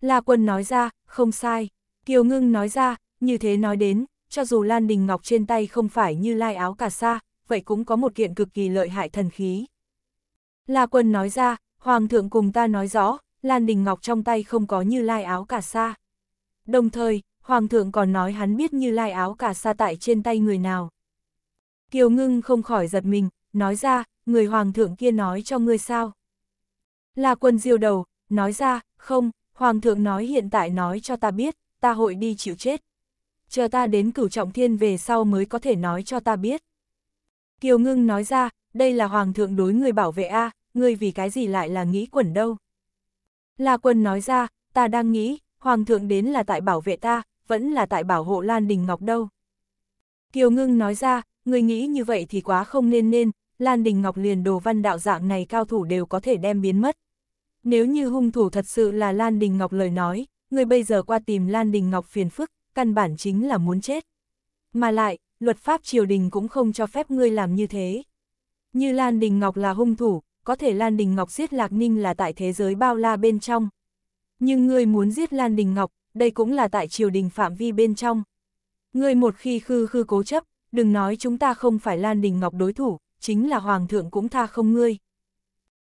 La Quân nói ra, không sai. Kiều ngưng nói ra, như thế nói đến, cho dù Lan Đình Ngọc trên tay không phải như lai áo cả sa, vậy cũng có một kiện cực kỳ lợi hại thần khí. La Quân nói ra, Hoàng thượng cùng ta nói rõ, Lan Đình Ngọc trong tay không có như lai áo cả sa. Đồng thời, Hoàng thượng còn nói hắn biết như lai áo cả sa tại trên tay người nào. Kiều ngưng không khỏi giật mình, nói ra, người Hoàng thượng kia nói cho ngươi sao. Là quân diêu đầu, nói ra, không, Hoàng thượng nói hiện tại nói cho ta biết, ta hội đi chịu chết. Chờ ta đến cửu trọng thiên về sau mới có thể nói cho ta biết. Kiều ngưng nói ra, đây là Hoàng thượng đối người bảo vệ A, à, ngươi vì cái gì lại là nghĩ quẩn đâu. La Quân nói ra, ta đang nghĩ, Hoàng thượng đến là tại bảo vệ ta, vẫn là tại bảo hộ Lan Đình Ngọc đâu. Kiều Ngưng nói ra, người nghĩ như vậy thì quá không nên nên, Lan Đình Ngọc liền đồ văn đạo dạng này cao thủ đều có thể đem biến mất. Nếu như hung thủ thật sự là Lan Đình Ngọc lời nói, người bây giờ qua tìm Lan Đình Ngọc phiền phức, căn bản chính là muốn chết. Mà lại, luật pháp triều đình cũng không cho phép ngươi làm như thế. Như Lan Đình Ngọc là hung thủ, có thể Lan Đình Ngọc giết Lạc Ninh là tại thế giới bao la bên trong. Nhưng ngươi muốn giết Lan Đình Ngọc, đây cũng là tại triều đình phạm vi bên trong. Ngươi một khi khư khư cố chấp, đừng nói chúng ta không phải Lan Đình Ngọc đối thủ, chính là Hoàng thượng cũng tha không ngươi.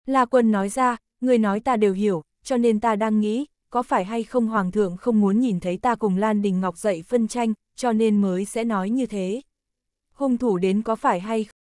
La Quân nói ra, ngươi nói ta đều hiểu, cho nên ta đang nghĩ, có phải hay không Hoàng thượng không muốn nhìn thấy ta cùng Lan Đình Ngọc dậy phân tranh, cho nên mới sẽ nói như thế. Hung thủ đến có phải hay không?